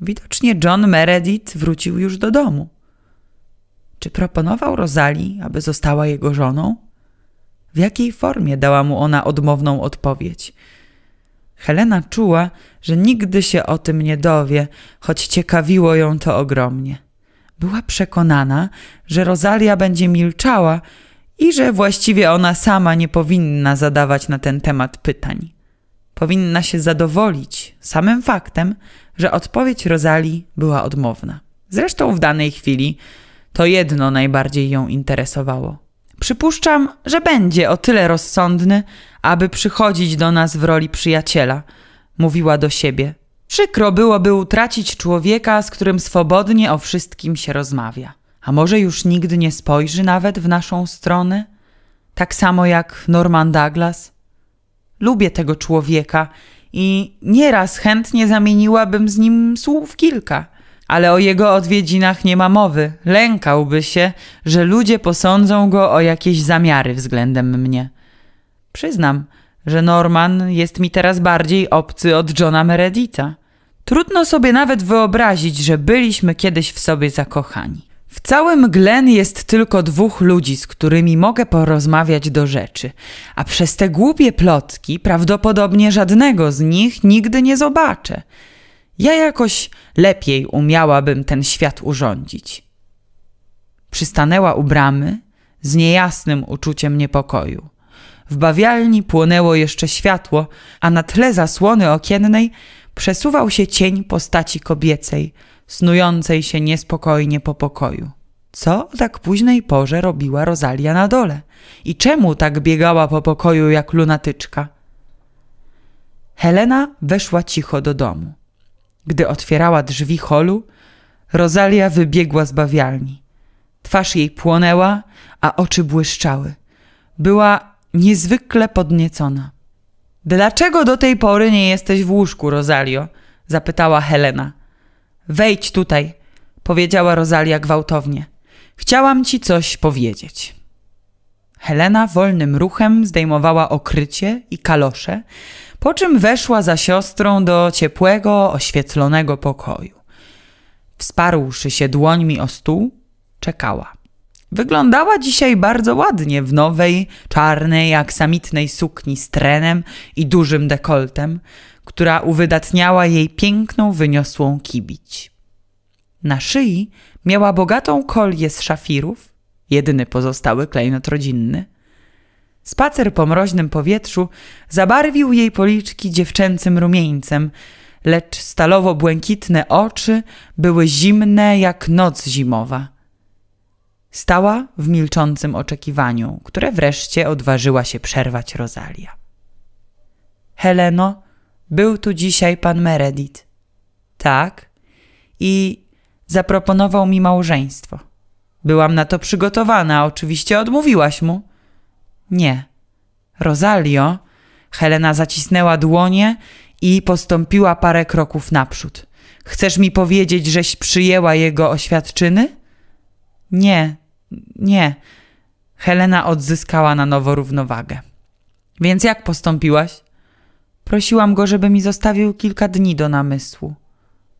Speaker 1: Widocznie John Meredith wrócił już do domu. Czy proponował Rozali, aby została jego żoną? W jakiej formie dała mu ona odmowną odpowiedź? Helena czuła, że nigdy się o tym nie dowie, choć ciekawiło ją to ogromnie była przekonana, że Rosalia będzie milczała i że właściwie ona sama nie powinna zadawać na ten temat pytań. Powinna się zadowolić samym faktem, że odpowiedź Rosali była odmowna. Zresztą w danej chwili to jedno najbardziej ją interesowało. Przypuszczam, że będzie o tyle rozsądny, aby przychodzić do nas w roli przyjaciela, mówiła do siebie, Przykro byłoby utracić człowieka, z którym swobodnie o wszystkim się rozmawia. A może już nigdy nie spojrzy nawet w naszą stronę? Tak samo jak Norman Douglas? Lubię tego człowieka i nieraz chętnie zamieniłabym z nim słów kilka – ale o jego odwiedzinach nie ma mowy. Lękałby się, że ludzie posądzą go o jakieś zamiary względem mnie. Przyznam, że Norman jest mi teraz bardziej obcy od Johna Mereditha. Trudno sobie nawet wyobrazić, że byliśmy kiedyś w sobie zakochani. W całym Glen jest tylko dwóch ludzi, z którymi mogę porozmawiać do rzeczy, a przez te głupie plotki prawdopodobnie żadnego z nich nigdy nie zobaczę. Ja jakoś lepiej umiałabym ten świat urządzić. Przystanęła u bramy z niejasnym uczuciem niepokoju. W bawialni płonęło jeszcze światło, a na tle zasłony okiennej przesuwał się cień postaci kobiecej, snującej się niespokojnie po pokoju. Co o tak późnej porze robiła Rosalia na dole? I czemu tak biegała po pokoju jak lunatyczka? Helena weszła cicho do domu. Gdy otwierała drzwi holu, Rosalia wybiegła z bawialni. Twarz jej płonęła, a oczy błyszczały. Była niezwykle podniecona. Dlaczego do tej pory nie jesteś w łóżku, Rosalio? zapytała Helena. Wejdź tutaj, powiedziała Rosalia gwałtownie. Chciałam ci coś powiedzieć. Helena wolnym ruchem zdejmowała okrycie i kalosze, po czym weszła za siostrą do ciepłego, oświetlonego pokoju. Wsparłszy się dłońmi o stół, czekała. Wyglądała dzisiaj bardzo ładnie w nowej, czarnej, aksamitnej sukni z trenem i dużym dekoltem, która uwydatniała jej piękną, wyniosłą kibić. Na szyi miała bogatą kolię z szafirów, jedyny pozostały klejnot rodzinny. Spacer po mroźnym powietrzu zabarwił jej policzki dziewczęcym rumieńcem, lecz stalowo-błękitne oczy były zimne jak noc zimowa – Stała w milczącym oczekiwaniu, które wreszcie odważyła się przerwać Rosalia. Heleno, był tu dzisiaj pan Meredith. Tak. I zaproponował mi małżeństwo. Byłam na to przygotowana, oczywiście odmówiłaś mu. Nie. Rosalio, Helena zacisnęła dłonie i postąpiła parę kroków naprzód. Chcesz mi powiedzieć, żeś przyjęła jego oświadczyny? Nie, nie. Helena odzyskała na nowo równowagę. Więc jak postąpiłaś? Prosiłam go, żeby mi zostawił kilka dni do namysłu.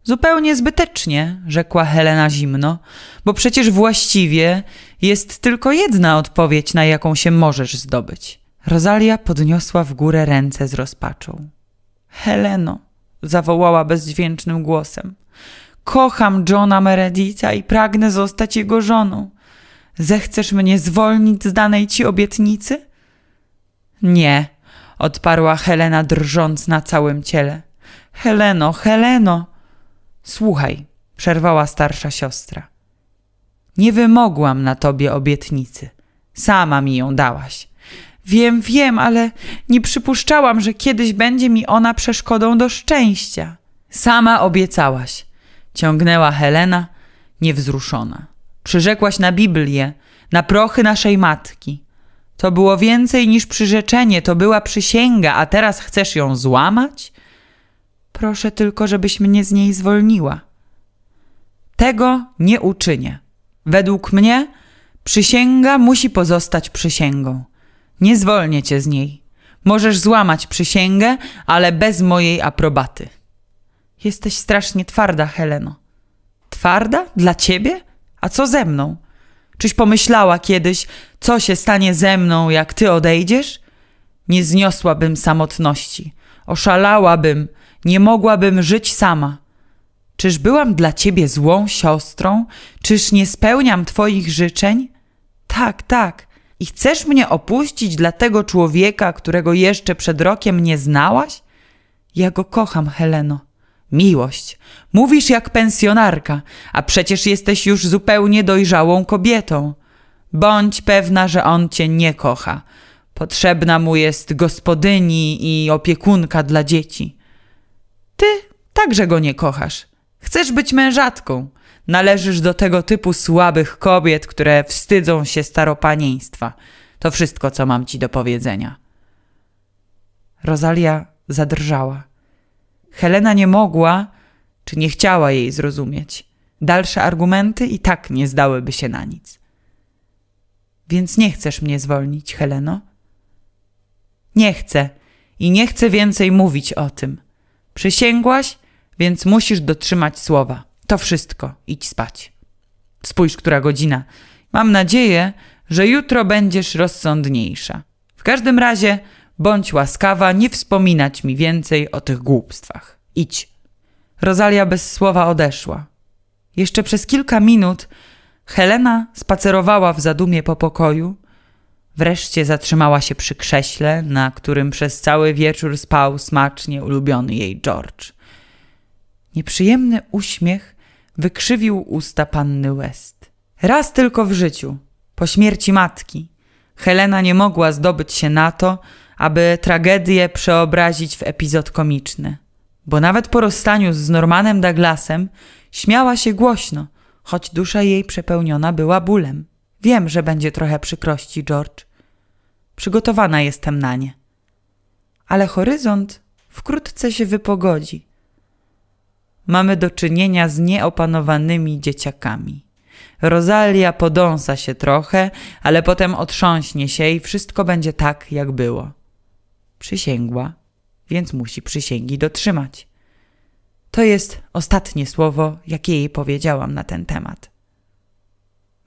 Speaker 1: Zupełnie zbytecznie, rzekła Helena zimno, bo przecież właściwie jest tylko jedna odpowiedź, na jaką się możesz zdobyć. Rosalia podniosła w górę ręce z rozpaczą. Heleno, zawołała bezdźwięcznym głosem. Kocham Johna Mereditha i pragnę zostać jego żoną. Zechcesz mnie zwolnić z danej ci obietnicy? Nie, odparła Helena drżąc na całym ciele. Heleno, Heleno! Słuchaj, przerwała starsza siostra. Nie wymogłam na tobie obietnicy. Sama mi ją dałaś. Wiem, wiem, ale nie przypuszczałam, że kiedyś będzie mi ona przeszkodą do szczęścia. Sama obiecałaś, ciągnęła Helena, niewzruszona. Przyrzekłaś na Biblię, na prochy naszej matki. To było więcej niż przyrzeczenie, to była przysięga, a teraz chcesz ją złamać? Proszę tylko, żebyś mnie z niej zwolniła. Tego nie uczynię. Według mnie przysięga musi pozostać przysięgą. Nie zwolnię cię z niej. Możesz złamać przysięgę, ale bez mojej aprobaty. Jesteś strasznie twarda, Heleno. Twarda? Dla ciebie? A co ze mną? Czyś pomyślała kiedyś, co się stanie ze mną, jak ty odejdziesz? Nie zniosłabym samotności, oszalałabym, nie mogłabym żyć sama. Czyż byłam dla ciebie złą siostrą? Czyż nie spełniam twoich życzeń? Tak, tak. I chcesz mnie opuścić dla tego człowieka, którego jeszcze przed rokiem nie znałaś? Ja go kocham, Heleno. Miłość. Mówisz jak pensjonarka, a przecież jesteś już zupełnie dojrzałą kobietą. Bądź pewna, że on cię nie kocha. Potrzebna mu jest gospodyni i opiekunka dla dzieci. Ty także go nie kochasz. Chcesz być mężatką. Należysz do tego typu słabych kobiet, które wstydzą się staropanieństwa. To wszystko, co mam ci do powiedzenia. Rosalia zadrżała. Helena nie mogła czy nie chciała jej zrozumieć. Dalsze argumenty i tak nie zdałyby się na nic. Więc nie chcesz mnie zwolnić, Heleno? Nie chcę i nie chcę więcej mówić o tym. Przysięgłaś, więc musisz dotrzymać słowa. To wszystko. Idź spać. Spójrz, która godzina. Mam nadzieję, że jutro będziesz rozsądniejsza. W każdym razie Bądź łaskawa nie wspominać mi więcej o tych głupstwach. Idź. Rosalia bez słowa odeszła. Jeszcze przez kilka minut Helena spacerowała w zadumie po pokoju. Wreszcie zatrzymała się przy krześle, na którym przez cały wieczór spał smacznie ulubiony jej George. Nieprzyjemny uśmiech wykrzywił usta panny West. Raz tylko w życiu, po śmierci matki, Helena nie mogła zdobyć się na to, aby tragedię przeobrazić w epizod komiczny. Bo nawet po rozstaniu z Normanem Douglasem śmiała się głośno, choć dusza jej przepełniona była bólem. Wiem, że będzie trochę przykrości, George. Przygotowana jestem na nie. Ale horyzont wkrótce się wypogodzi. Mamy do czynienia z nieopanowanymi dzieciakami. Rosalia podąsa się trochę, ale potem otrząśnie się i wszystko będzie tak, jak było. Przysięgła, więc musi przysięgi dotrzymać. To jest ostatnie słowo, jakie jej powiedziałam na ten temat.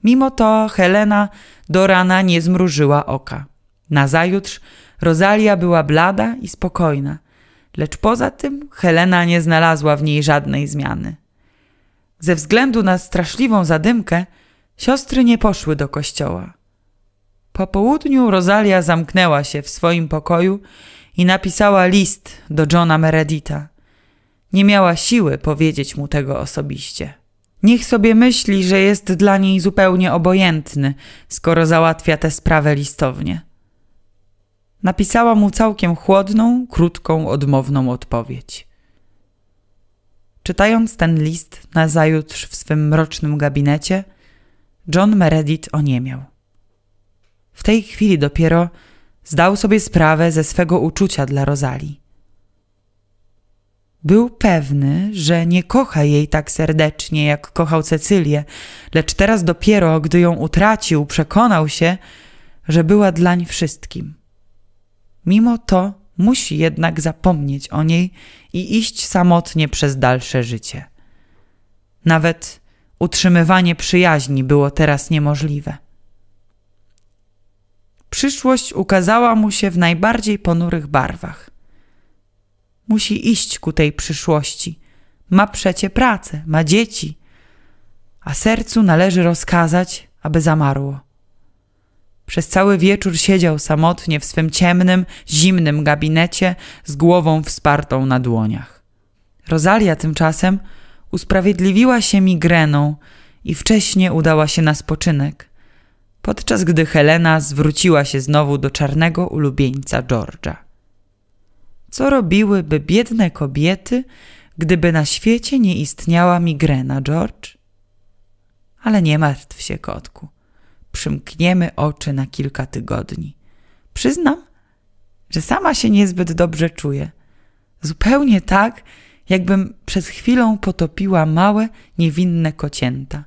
Speaker 1: Mimo to Helena do rana nie zmrużyła oka. Nazajutrz Rosalia była blada i spokojna, lecz poza tym Helena nie znalazła w niej żadnej zmiany. Ze względu na straszliwą zadymkę siostry nie poszły do kościoła. Po południu Rosalia zamknęła się w swoim pokoju i napisała list do Johna Meredita. Nie miała siły powiedzieć mu tego osobiście. Niech sobie myśli, że jest dla niej zupełnie obojętny, skoro załatwia tę sprawę listownie. Napisała mu całkiem chłodną, krótką, odmowną odpowiedź. Czytając ten list nazajutrz w swym mrocznym gabinecie, John Meredith oniemiał. W tej chwili dopiero zdał sobie sprawę ze swego uczucia dla Rozali. Był pewny, że nie kocha jej tak serdecznie, jak kochał Cecylię, lecz teraz dopiero, gdy ją utracił, przekonał się, że była dlań wszystkim. Mimo to musi jednak zapomnieć o niej i iść samotnie przez dalsze życie. Nawet utrzymywanie przyjaźni było teraz niemożliwe. Przyszłość ukazała mu się w najbardziej ponurych barwach. Musi iść ku tej przyszłości. Ma przecie pracę, ma dzieci, a sercu należy rozkazać, aby zamarło. Przez cały wieczór siedział samotnie w swym ciemnym, zimnym gabinecie z głową wspartą na dłoniach. Rosalia tymczasem usprawiedliwiła się migreną i wcześnie udała się na spoczynek podczas gdy Helena zwróciła się znowu do czarnego ulubieńca George'a. Co robiłyby biedne kobiety, gdyby na świecie nie istniała migrena, George? Ale nie martw się, kotku. Przymkniemy oczy na kilka tygodni. Przyznam, że sama się niezbyt dobrze czuję. Zupełnie tak, jakbym przed chwilą potopiła małe, niewinne kocięta.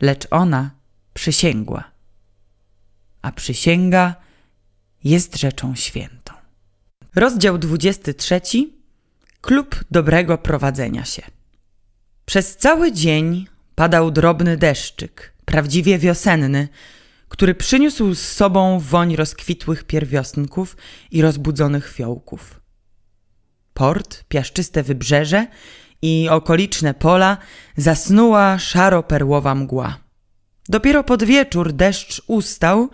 Speaker 1: Lecz ona przysięgła a przysięga jest rzeczą świętą. Rozdział 23. Klub dobrego prowadzenia się. Przez cały dzień padał drobny deszczyk, prawdziwie wiosenny, który przyniósł z sobą woń rozkwitłych pierwiosnków i rozbudzonych fiołków. Port, piaszczyste wybrzeże i okoliczne pola zasnuła szaro-perłowa mgła. Dopiero pod wieczór deszcz ustał,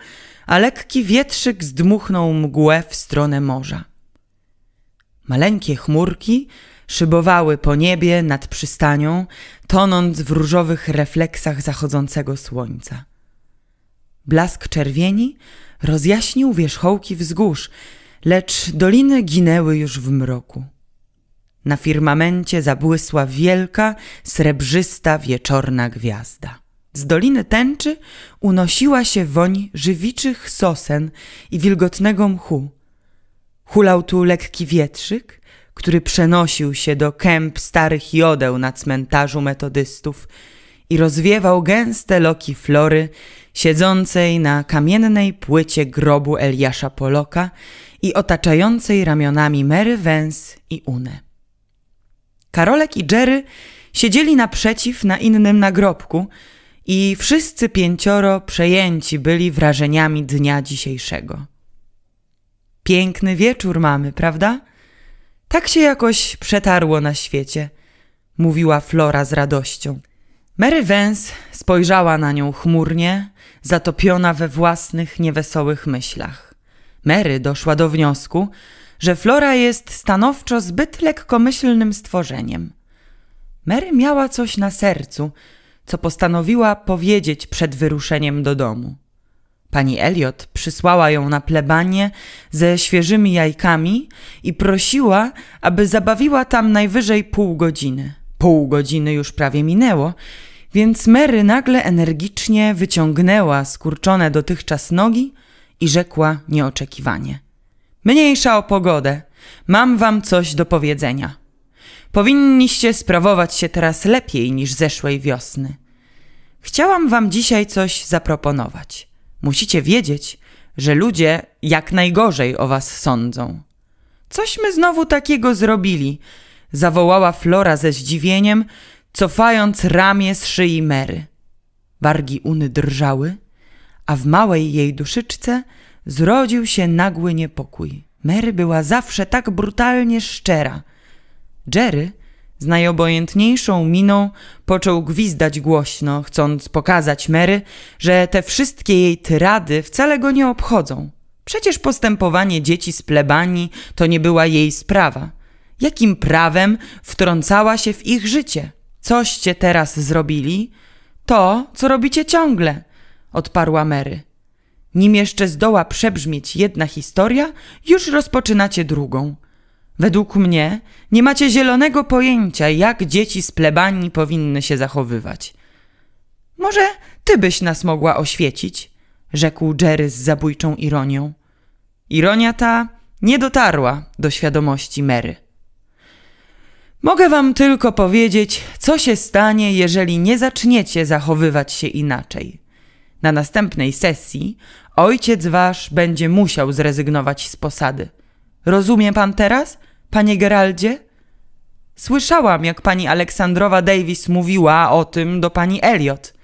Speaker 1: a lekki wietrzyk zdmuchnął mgłę w stronę morza. Maleńkie chmurki szybowały po niebie nad przystanią, tonąc w różowych refleksach zachodzącego słońca. Blask czerwieni rozjaśnił wierzchołki wzgórz, lecz doliny ginęły już w mroku. Na firmamencie zabłysła wielka, srebrzysta wieczorna gwiazda. Z doliny tęczy unosiła się woń żywiczych sosen i wilgotnego mchu. Hulał tu lekki wietrzyk, który przenosił się do kęp starych jodeł na cmentarzu metodystów i rozwiewał gęste loki flory siedzącej na kamiennej płycie grobu Eliasza Poloka i otaczającej ramionami Mary Wens i Unę. Karolek i Jerry siedzieli naprzeciw na innym nagrobku, i wszyscy pięcioro przejęci byli wrażeniami dnia dzisiejszego. Piękny wieczór mamy, prawda? Tak się jakoś przetarło na świecie, mówiła Flora z radością. Mary Vance spojrzała na nią chmurnie, zatopiona we własnych niewesołych myślach. Mary doszła do wniosku, że Flora jest stanowczo zbyt lekkomyślnym stworzeniem. Mary miała coś na sercu – co postanowiła powiedzieć przed wyruszeniem do domu. Pani Elliot przysłała ją na plebanie ze świeżymi jajkami i prosiła, aby zabawiła tam najwyżej pół godziny. Pół godziny już prawie minęło, więc Mary nagle energicznie wyciągnęła skurczone dotychczas nogi i rzekła nieoczekiwanie: Mniejsza o pogodę, mam wam coś do powiedzenia. Powinniście sprawować się teraz lepiej niż zeszłej wiosny. Chciałam wam dzisiaj coś zaproponować. Musicie wiedzieć, że ludzie jak najgorzej o was sądzą. Cośmy znowu takiego zrobili, zawołała Flora ze zdziwieniem, cofając ramię z szyi Mary. Wargi Uny drżały, a w małej jej duszyczce zrodził się nagły niepokój. Mary była zawsze tak brutalnie szczera. Jerry z najobojętniejszą miną począł gwizdać głośno, chcąc pokazać Mary, że te wszystkie jej tyrady wcale go nie obchodzą. Przecież postępowanie dzieci z plebanii to nie była jej sprawa. Jakim prawem wtrącała się w ich życie? Coście teraz zrobili? To, co robicie ciągle, odparła Mary. Nim jeszcze zdoła przebrzmieć jedna historia, już rozpoczynacie drugą – Według mnie nie macie zielonego pojęcia, jak dzieci z plebanii powinny się zachowywać. Może ty byś nas mogła oświecić? rzekł Jerry z zabójczą ironią. Ironia ta nie dotarła do świadomości Mary. Mogę wam tylko powiedzieć, co się stanie, jeżeli nie zaczniecie zachowywać się inaczej. Na następnej sesji ojciec wasz będzie musiał zrezygnować z posady – Rozumie pan teraz, panie Geraldzie? Słyszałam, jak pani Aleksandrowa Davis mówiła o tym do pani Elliot.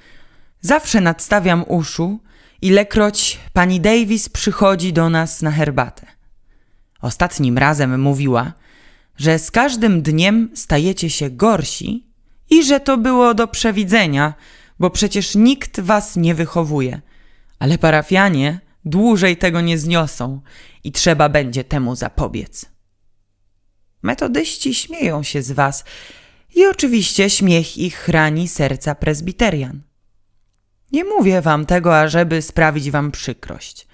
Speaker 1: Zawsze nadstawiam uszu, ilekroć pani Davis przychodzi do nas na herbatę. Ostatnim razem mówiła, że z każdym dniem stajecie się gorsi i że to było do przewidzenia, bo przecież nikt was nie wychowuje. Ale parafianie dłużej tego nie zniosą i trzeba będzie temu zapobiec. Metodyści śmieją się z was i oczywiście śmiech ich chrani serca prezbiterian. Nie mówię wam tego, ażeby sprawić wam przykrość.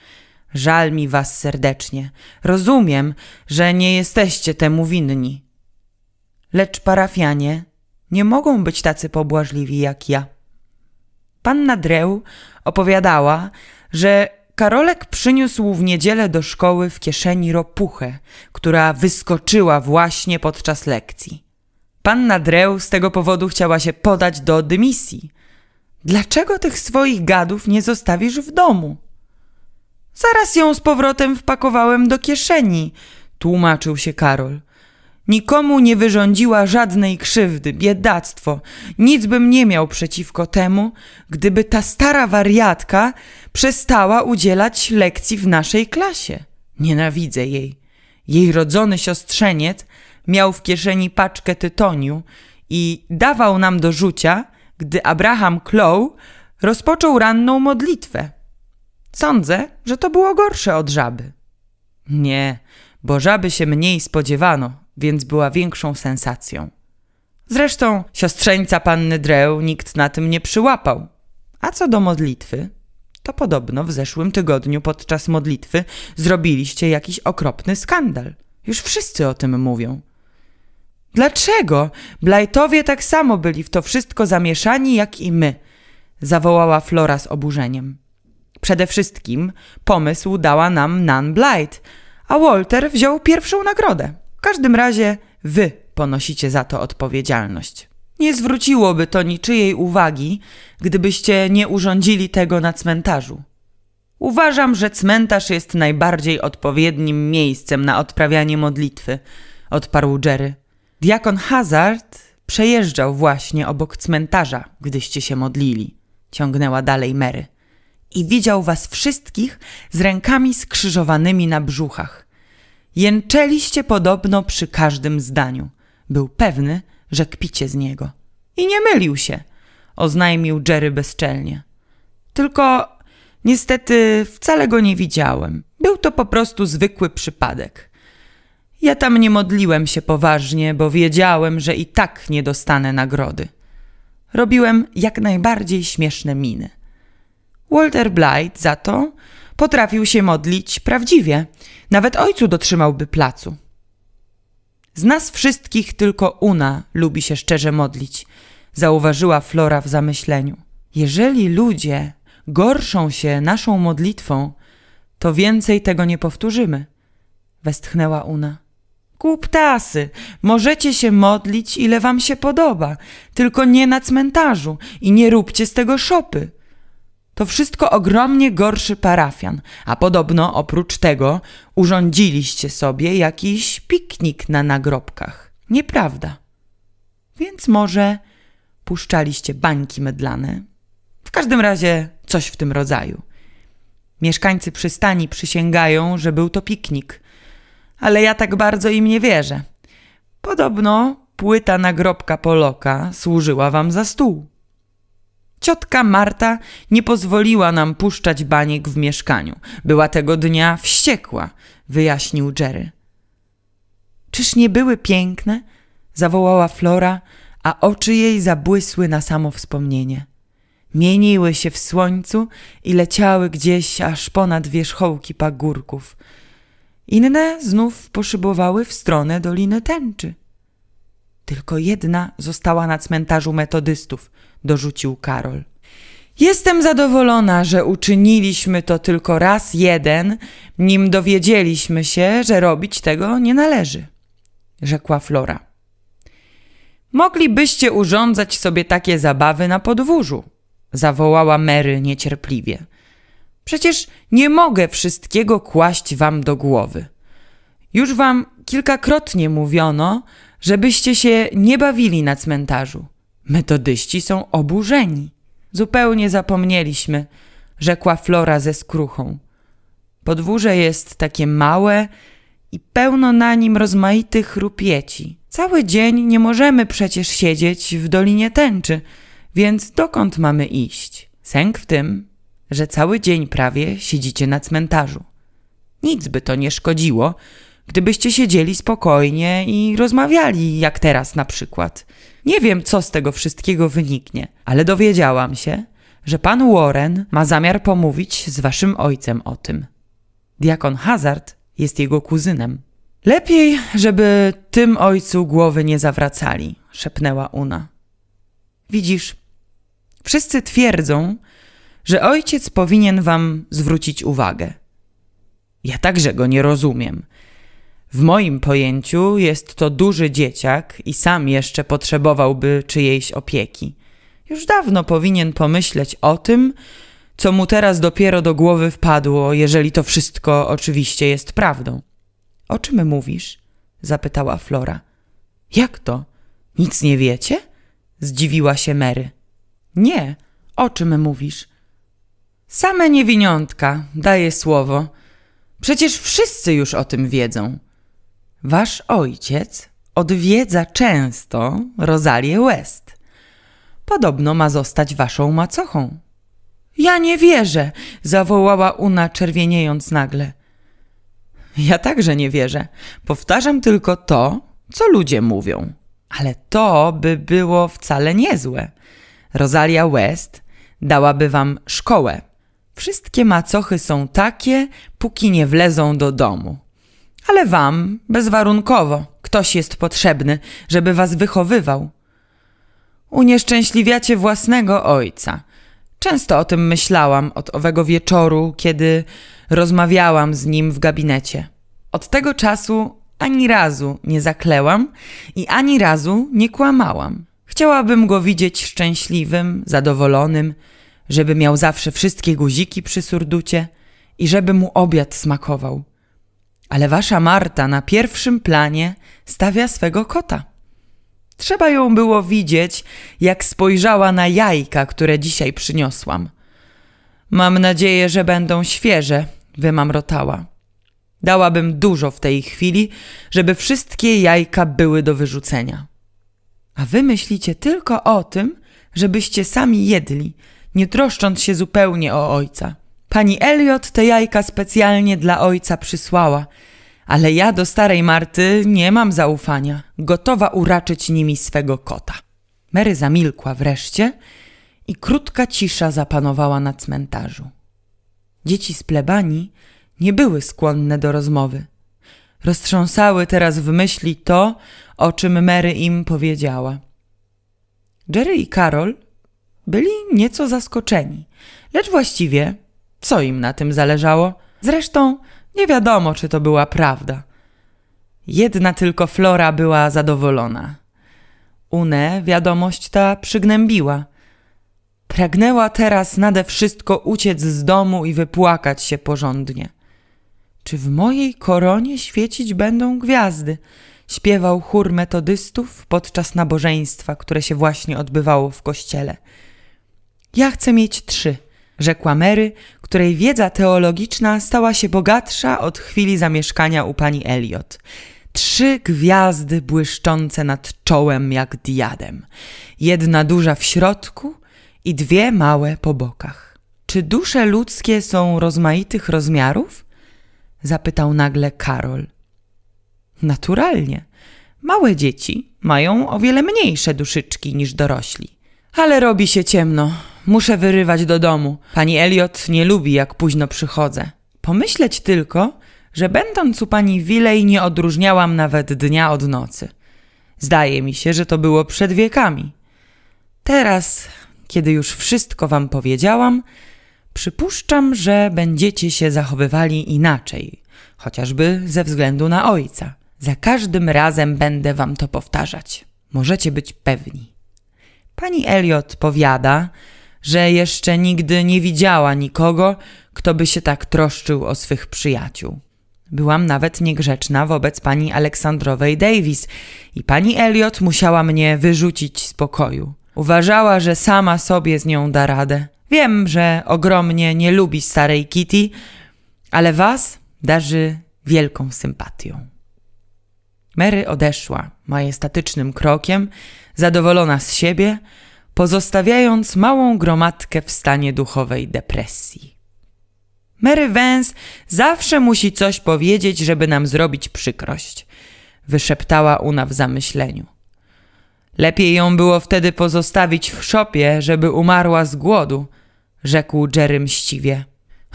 Speaker 1: Żal mi was serdecznie. Rozumiem, że nie jesteście temu winni. Lecz parafianie nie mogą być tacy pobłażliwi jak ja. Panna Dreu opowiadała, że Karolek przyniósł w niedzielę do szkoły w kieszeni ropuchę, która wyskoczyła właśnie podczas lekcji. Panna Dreu z tego powodu chciała się podać do dymisji. Dlaczego tych swoich gadów nie zostawisz w domu? Zaraz ją z powrotem wpakowałem do kieszeni, tłumaczył się Karol. Nikomu nie wyrządziła żadnej krzywdy, biedactwo. Nic bym nie miał przeciwko temu, gdyby ta stara wariatka przestała udzielać lekcji w naszej klasie. Nienawidzę jej. Jej rodzony siostrzeniec miał w kieszeni paczkę tytoniu i dawał nam do rzucia, gdy Abraham Clow rozpoczął ranną modlitwę. Sądzę, że to było gorsze od żaby. Nie, bo żaby się mniej spodziewano, więc była większą sensacją. Zresztą siostrzeńca panny Dreł nikt na tym nie przyłapał. A co do modlitwy, to podobno w zeszłym tygodniu podczas modlitwy zrobiliście jakiś okropny skandal. Już wszyscy o tym mówią. Dlaczego? Blightowie tak samo byli w to wszystko zamieszani jak i my, zawołała Flora z oburzeniem. Przede wszystkim pomysł dała nam Nan Blight, a Walter wziął pierwszą nagrodę. W każdym razie wy ponosicie za to odpowiedzialność. Nie zwróciłoby to niczyjej uwagi, gdybyście nie urządzili tego na cmentarzu. Uważam, że cmentarz jest najbardziej odpowiednim miejscem na odprawianie modlitwy, odparł Jerry. Diakon Hazard przejeżdżał właśnie obok cmentarza, gdyście się modlili, ciągnęła dalej Mary. I widział was wszystkich z rękami skrzyżowanymi na brzuchach. Jęczeliście podobno przy każdym zdaniu. Był pewny, że kpicie z niego. I nie mylił się, oznajmił Jerry bezczelnie. Tylko niestety wcale go nie widziałem. Był to po prostu zwykły przypadek. Ja tam nie modliłem się poważnie, bo wiedziałem, że i tak nie dostanę nagrody. Robiłem jak najbardziej śmieszne miny. Walter Blight za to potrafił się modlić prawdziwie. Nawet ojcu dotrzymałby placu. Z nas wszystkich tylko Una lubi się szczerze modlić, zauważyła Flora w zamyśleniu. Jeżeli ludzie gorszą się naszą modlitwą, to więcej tego nie powtórzymy, westchnęła Una. Głuptasy, możecie się modlić ile wam się podoba, tylko nie na cmentarzu i nie róbcie z tego szopy – to wszystko ogromnie gorszy parafian, a podobno oprócz tego urządziliście sobie jakiś piknik na nagrobkach. Nieprawda. Więc może puszczaliście bańki medlane? W każdym razie coś w tym rodzaju. Mieszkańcy przystani przysięgają, że był to piknik, ale ja tak bardzo im nie wierzę. Podobno płyta nagrobka Poloka służyła wam za stół ciotka Marta nie pozwoliła nam puszczać baniek w mieszkaniu. Była tego dnia wściekła, wyjaśnił Jerry. Czyż nie były piękne? zawołała Flora, a oczy jej zabłysły na samo wspomnienie. Mieniły się w słońcu i leciały gdzieś aż ponad wierzchołki pagórków. Inne znów poszybowały w stronę Doliny Tęczy. Tylko jedna została na cmentarzu metodystów – dorzucił Karol. Jestem zadowolona, że uczyniliśmy to tylko raz jeden, nim dowiedzieliśmy się, że robić tego nie należy, rzekła Flora. Moglibyście urządzać sobie takie zabawy na podwórzu, zawołała Mary niecierpliwie. Przecież nie mogę wszystkiego kłaść wam do głowy. Już wam kilkakrotnie mówiono, żebyście się nie bawili na cmentarzu. Metodyści są oburzeni. Zupełnie zapomnieliśmy, rzekła Flora ze skruchą. Podwórze jest takie małe i pełno na nim rozmaitych rupieci. Cały dzień nie możemy przecież siedzieć w Dolinie Tęczy, więc dokąd mamy iść? Sęk w tym, że cały dzień prawie siedzicie na cmentarzu. Nic by to nie szkodziło, gdybyście siedzieli spokojnie i rozmawiali, jak teraz na przykład – nie wiem, co z tego wszystkiego wyniknie, ale dowiedziałam się, że pan Warren ma zamiar pomówić z waszym ojcem o tym. Diakon Hazard jest jego kuzynem. Lepiej, żeby tym ojcu głowy nie zawracali, szepnęła Una. Widzisz, wszyscy twierdzą, że ojciec powinien wam zwrócić uwagę. Ja także go nie rozumiem, w moim pojęciu jest to duży dzieciak i sam jeszcze potrzebowałby czyjejś opieki. Już dawno powinien pomyśleć o tym, co mu teraz dopiero do głowy wpadło, jeżeli to wszystko oczywiście jest prawdą. O czym mówisz? zapytała Flora. Jak to? Nic nie wiecie? zdziwiła się Mary. Nie, o czym mówisz? Same niewiniątka, daję słowo. Przecież wszyscy już o tym wiedzą. Wasz ojciec odwiedza często Rosalie West. Podobno ma zostać waszą macochą. Ja nie wierzę, zawołała Una czerwieniejąc nagle. Ja także nie wierzę. Powtarzam tylko to, co ludzie mówią. Ale to by było wcale niezłe. Rosalia West dałaby wam szkołę. Wszystkie macochy są takie, póki nie wlezą do domu ale wam bezwarunkowo ktoś jest potrzebny, żeby was wychowywał. Unieszczęśliwiacie własnego ojca. Często o tym myślałam od owego wieczoru, kiedy rozmawiałam z nim w gabinecie. Od tego czasu ani razu nie zaklełam i ani razu nie kłamałam. Chciałabym go widzieć szczęśliwym, zadowolonym, żeby miał zawsze wszystkie guziki przy surducie i żeby mu obiad smakował. Ale wasza Marta na pierwszym planie stawia swego kota. Trzeba ją było widzieć, jak spojrzała na jajka, które dzisiaj przyniosłam. Mam nadzieję, że będą świeże, wymamrotała. Dałabym dużo w tej chwili, żeby wszystkie jajka były do wyrzucenia. A wy myślicie tylko o tym, żebyście sami jedli, nie troszcząc się zupełnie o ojca. Pani Elliot te jajka specjalnie dla ojca przysłała. Ale ja do starej Marty nie mam zaufania, gotowa uraczyć nimi swego kota. Mary zamilkła wreszcie i krótka cisza zapanowała na cmentarzu. Dzieci z plebanii nie były skłonne do rozmowy. Roztrząsały teraz w myśli to, o czym Mary im powiedziała. Jerry i Karol byli nieco zaskoczeni, lecz właściwie co im na tym zależało? Zresztą nie wiadomo, czy to była prawda. Jedna tylko Flora była zadowolona. Unę wiadomość ta przygnębiła. Pragnęła teraz nade wszystko uciec z domu i wypłakać się porządnie. Czy w mojej koronie świecić będą gwiazdy? Śpiewał chór metodystów podczas nabożeństwa, które się właśnie odbywało w kościele. Ja chcę mieć trzy, rzekła Mary, której wiedza teologiczna stała się bogatsza od chwili zamieszkania u pani Eliot. Trzy gwiazdy błyszczące nad czołem jak diadem. Jedna duża w środku i dwie małe po bokach. Czy dusze ludzkie są rozmaitych rozmiarów? Zapytał nagle Karol. Naturalnie. Małe dzieci mają o wiele mniejsze duszyczki niż dorośli. Ale robi się ciemno muszę wyrywać do domu. Pani Elliot nie lubi, jak późno przychodzę. Pomyśleć tylko, że będąc u pani Wilej nie odróżniałam nawet dnia od nocy. Zdaje mi się, że to było przed wiekami. Teraz, kiedy już wszystko wam powiedziałam, przypuszczam, że będziecie się zachowywali inaczej, chociażby ze względu na ojca. Za każdym razem będę wam to powtarzać. Możecie być pewni. Pani Elliot powiada, że jeszcze nigdy nie widziała nikogo, kto by się tak troszczył o swych przyjaciół. Byłam nawet niegrzeczna wobec pani Aleksandrowej Davis i pani Elliot musiała mnie wyrzucić z pokoju. Uważała, że sama sobie z nią da radę. Wiem, że ogromnie nie lubi starej Kitty, ale was darzy wielką sympatią. Mary odeszła majestatycznym krokiem, zadowolona z siebie – pozostawiając małą gromadkę w stanie duchowej depresji. Mary Vance zawsze musi coś powiedzieć, żeby nam zrobić przykrość, wyszeptała Una w zamyśleniu. Lepiej ją było wtedy pozostawić w szopie, żeby umarła z głodu, rzekł Jerry mściwie.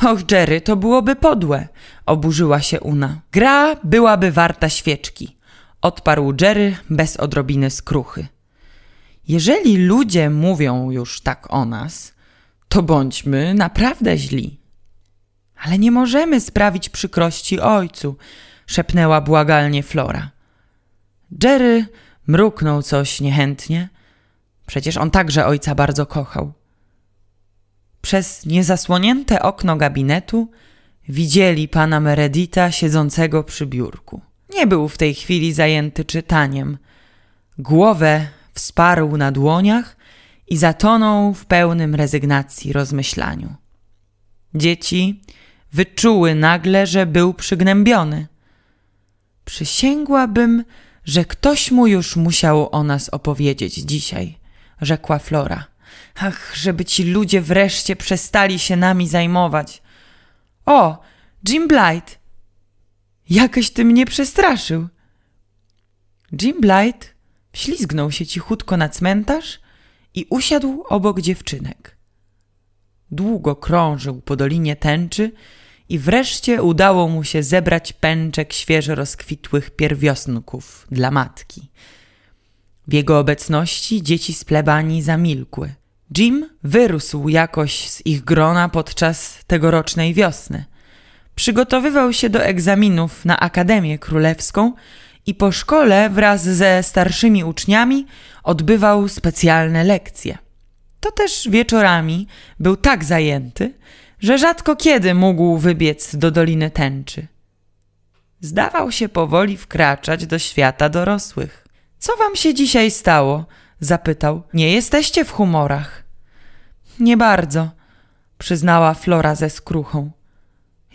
Speaker 1: Och, Jerry, to byłoby podłe, oburzyła się Una. Gra byłaby warta świeczki, odparł Jerry bez odrobiny skruchy. Jeżeli ludzie mówią już tak o nas, to bądźmy naprawdę źli. Ale nie możemy sprawić przykrości ojcu, szepnęła błagalnie Flora. Jerry mruknął coś niechętnie. Przecież on także ojca bardzo kochał. Przez niezasłonięte okno gabinetu widzieli pana Meredita siedzącego przy biurku. Nie był w tej chwili zajęty czytaniem. Głowę wsparł na dłoniach i zatonął w pełnym rezygnacji rozmyślaniu. Dzieci wyczuły nagle, że był przygnębiony. Przysięgłabym, że ktoś mu już musiał o nas opowiedzieć dzisiaj, rzekła Flora. Ach, żeby ci ludzie wreszcie przestali się nami zajmować. O, Jim Blight! Jakoś ty mnie przestraszył. Jim Blight Ślizgnął się cichutko na cmentarz i usiadł obok dziewczynek. Długo krążył po dolinie tęczy i wreszcie udało mu się zebrać pęczek świeżo rozkwitłych pierwiosnków dla matki. W jego obecności dzieci z plebanii zamilkły. Jim wyrósł jakoś z ich grona podczas tegorocznej wiosny. Przygotowywał się do egzaminów na Akademię Królewską – i po szkole wraz ze starszymi uczniami odbywał specjalne lekcje. To też wieczorami był tak zajęty, że rzadko kiedy mógł wybiec do Doliny Tęczy. Zdawał się powoli wkraczać do świata dorosłych. Co wam się dzisiaj stało? zapytał. Nie jesteście w humorach. Nie bardzo, przyznała Flora ze skruchą.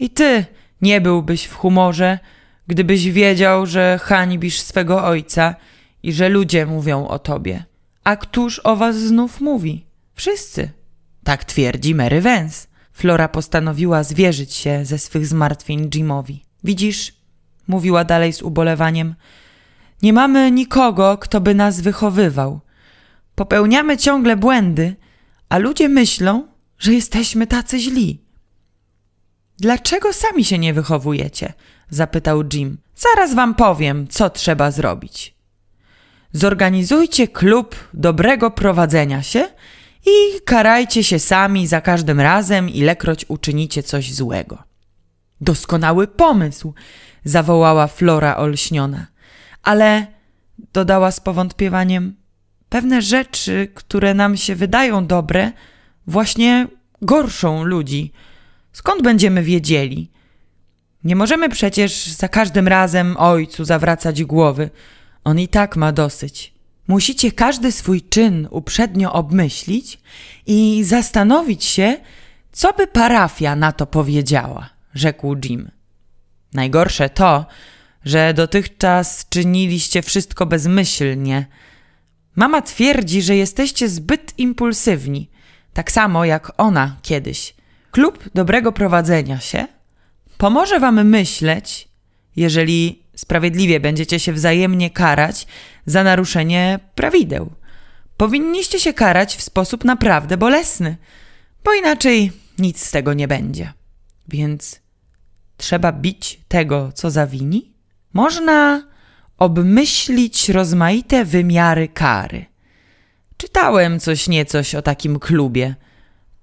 Speaker 1: I ty nie byłbyś w humorze, gdybyś wiedział, że hańbisz swego ojca i że ludzie mówią o tobie. A któż o was znów mówi? Wszyscy. Tak twierdzi Mary Vance. Flora postanowiła zwierzyć się ze swych zmartwień Jimowi. Widzisz, mówiła dalej z ubolewaniem, nie mamy nikogo, kto by nas wychowywał. Popełniamy ciągle błędy, a ludzie myślą, że jesteśmy tacy źli. Dlaczego sami się nie wychowujecie? zapytał Jim. Zaraz wam powiem, co trzeba zrobić. Zorganizujcie klub dobrego prowadzenia się i karajcie się sami za każdym razem, ilekroć uczynicie coś złego. Doskonały pomysł, zawołała Flora olśniona. Ale, dodała z powątpiewaniem, pewne rzeczy, które nam się wydają dobre, właśnie gorszą ludzi. Skąd będziemy wiedzieli? Nie możemy przecież za każdym razem ojcu zawracać głowy. On i tak ma dosyć. Musicie każdy swój czyn uprzednio obmyślić i zastanowić się, co by parafia na to powiedziała, rzekł Jim. Najgorsze to, że dotychczas czyniliście wszystko bezmyślnie. Mama twierdzi, że jesteście zbyt impulsywni, tak samo jak ona kiedyś. Klub dobrego prowadzenia się Pomoże wam myśleć, jeżeli sprawiedliwie będziecie się wzajemnie karać za naruszenie prawideł. Powinniście się karać w sposób naprawdę bolesny, bo inaczej nic z tego nie będzie. Więc trzeba bić tego, co zawini? Można obmyślić rozmaite wymiary kary. Czytałem coś niecoś o takim klubie.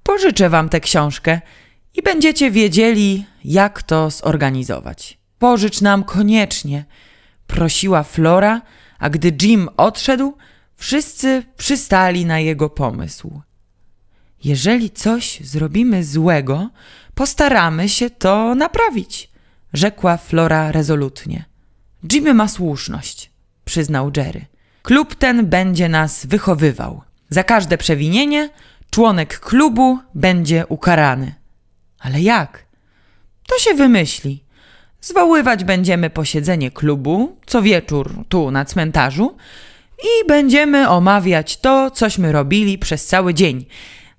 Speaker 1: Pożyczę wam tę książkę i będziecie wiedzieli, jak to zorganizować. Pożycz nam koniecznie, prosiła Flora, a gdy Jim odszedł, wszyscy przystali na jego pomysł. Jeżeli coś zrobimy złego, postaramy się to naprawić, rzekła Flora rezolutnie. Jim ma słuszność, przyznał Jerry. Klub ten będzie nas wychowywał. Za każde przewinienie członek klubu będzie ukarany. Ale jak? To się wymyśli. Zwoływać będziemy posiedzenie klubu co wieczór tu na cmentarzu i będziemy omawiać to, cośmy robili przez cały dzień,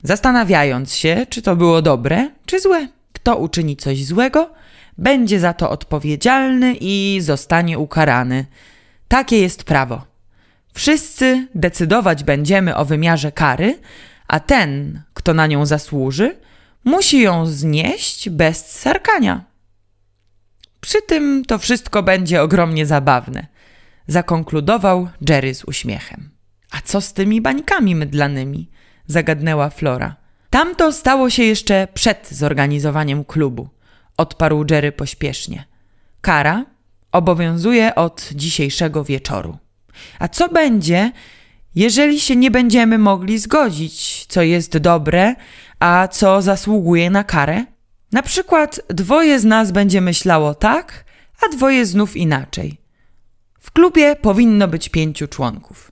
Speaker 1: zastanawiając się, czy to było dobre, czy złe. Kto uczyni coś złego, będzie za to odpowiedzialny i zostanie ukarany. Takie jest prawo. Wszyscy decydować będziemy o wymiarze kary, a ten, kto na nią zasłuży, musi ją znieść bez sarkania. Przy tym to wszystko będzie ogromnie zabawne, zakonkludował Jerry z uśmiechem. A co z tymi bańkami mydlanymi? zagadnęła Flora. Tamto stało się jeszcze przed zorganizowaniem klubu, odparł Jerry pośpiesznie. Kara obowiązuje od dzisiejszego wieczoru. A co będzie, jeżeli się nie będziemy mogli zgodzić, co jest dobre, a co zasługuje na karę? Na przykład dwoje z nas będzie myślało tak, a dwoje znów inaczej. W klubie powinno być pięciu członków.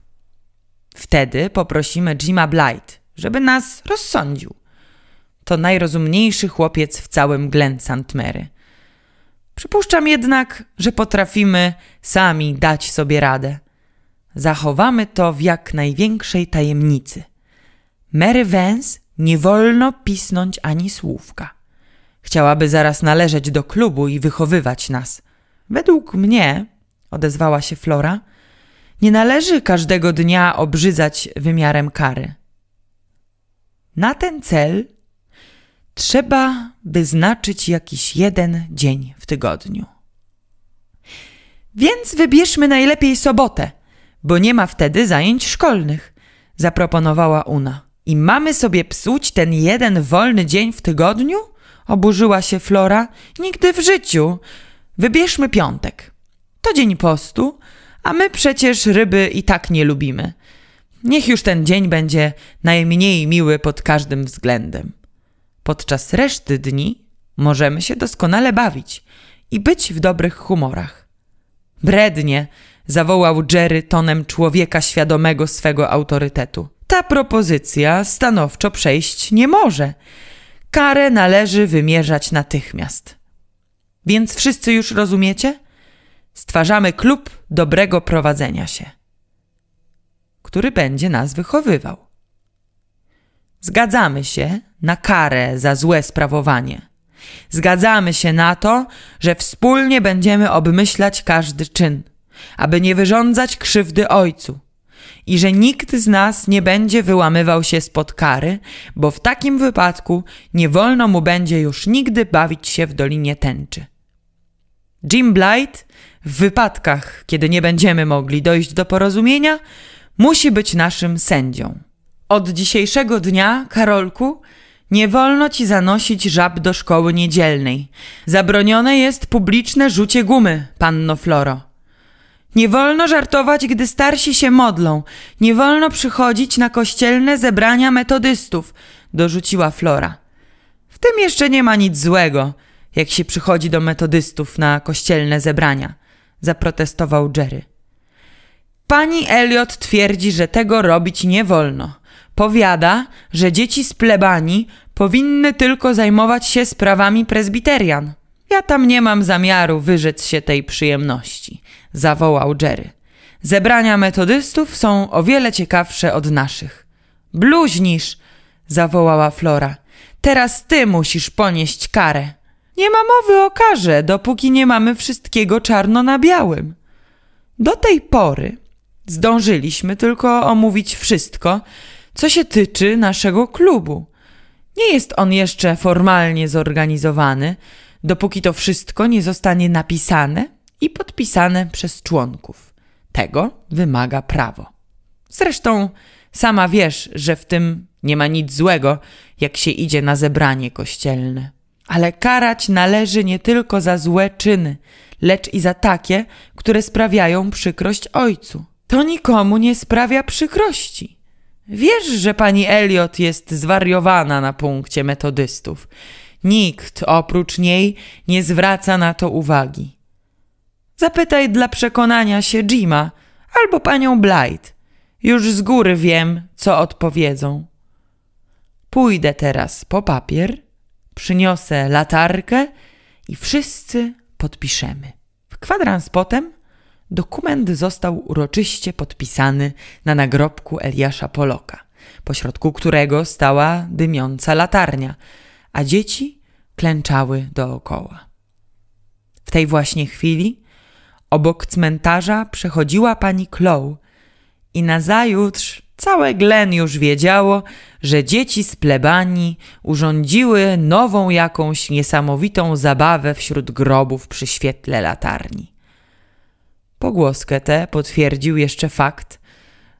Speaker 1: Wtedy poprosimy Jima Blight, żeby nas rozsądził. To najrozumniejszy chłopiec w całym Glen St. Mary. Przypuszczam jednak, że potrafimy sami dać sobie radę. Zachowamy to w jak największej tajemnicy. Mary Vance nie wolno pisnąć ani słówka. Chciałaby zaraz należeć do klubu i wychowywać nas. Według mnie, odezwała się Flora, nie należy każdego dnia obrzydzać wymiarem kary. Na ten cel trzeba wyznaczyć jakiś jeden dzień w tygodniu. Więc wybierzmy najlepiej sobotę, bo nie ma wtedy zajęć szkolnych, zaproponowała Una. I mamy sobie psuć ten jeden wolny dzień w tygodniu? Oburzyła się Flora. Nigdy w życiu. Wybierzmy piątek. To dzień postu, a my przecież ryby i tak nie lubimy. Niech już ten dzień będzie najmniej miły pod każdym względem. Podczas reszty dni możemy się doskonale bawić i być w dobrych humorach. Brednie, zawołał Jerry tonem człowieka świadomego swego autorytetu. Ta propozycja stanowczo przejść nie może. Karę należy wymierzać natychmiast. Więc wszyscy już rozumiecie? Stwarzamy klub dobrego prowadzenia się, który będzie nas wychowywał. Zgadzamy się na karę za złe sprawowanie. Zgadzamy się na to, że wspólnie będziemy obmyślać każdy czyn, aby nie wyrządzać krzywdy ojcu i że nikt z nas nie będzie wyłamywał się spod kary, bo w takim wypadku nie wolno mu będzie już nigdy bawić się w Dolinie Tęczy. Jim Blight w wypadkach, kiedy nie będziemy mogli dojść do porozumienia, musi być naszym sędzią. Od dzisiejszego dnia, Karolku, nie wolno ci zanosić żab do szkoły niedzielnej. Zabronione jest publiczne rzucie gumy, panno Floro. Nie wolno żartować, gdy starsi się modlą. Nie wolno przychodzić na kościelne zebrania metodystów, dorzuciła Flora. W tym jeszcze nie ma nic złego, jak się przychodzi do metodystów na kościelne zebrania, zaprotestował Jerry. Pani Elliot twierdzi, że tego robić nie wolno. Powiada, że dzieci z plebanii powinny tylko zajmować się sprawami prezbiterian. Ja tam nie mam zamiaru wyrzec się tej przyjemności zawołał Jerry. Zebrania metodystów są o wiele ciekawsze od naszych. Bluźnisz! zawołała Flora. Teraz ty musisz ponieść karę. Nie ma mowy o karze, dopóki nie mamy wszystkiego czarno na białym. Do tej pory zdążyliśmy tylko omówić wszystko, co się tyczy naszego klubu. Nie jest on jeszcze formalnie zorganizowany, dopóki to wszystko nie zostanie napisane i podpisane przez członków. Tego wymaga prawo. Zresztą sama wiesz, że w tym nie ma nic złego, jak się idzie na zebranie kościelne. Ale karać należy nie tylko za złe czyny, lecz i za takie, które sprawiają przykrość ojcu. To nikomu nie sprawia przykrości. Wiesz, że pani Eliot jest zwariowana na punkcie metodystów. Nikt oprócz niej nie zwraca na to uwagi. Zapytaj dla przekonania się Jima albo panią Blight. Już z góry wiem, co odpowiedzą. Pójdę teraz po papier, przyniosę latarkę i wszyscy podpiszemy. W kwadrans potem dokument został uroczyście podpisany na nagrobku Eliasza Poloka, pośrodku którego stała dymiąca latarnia, a dzieci klęczały dookoła. W tej właśnie chwili Obok cmentarza przechodziła pani Chloe i nazajutrz całe Glen już wiedziało, że dzieci z plebanii urządziły nową jakąś niesamowitą zabawę wśród grobów przy świetle latarni. Pogłoskę tę potwierdził jeszcze fakt,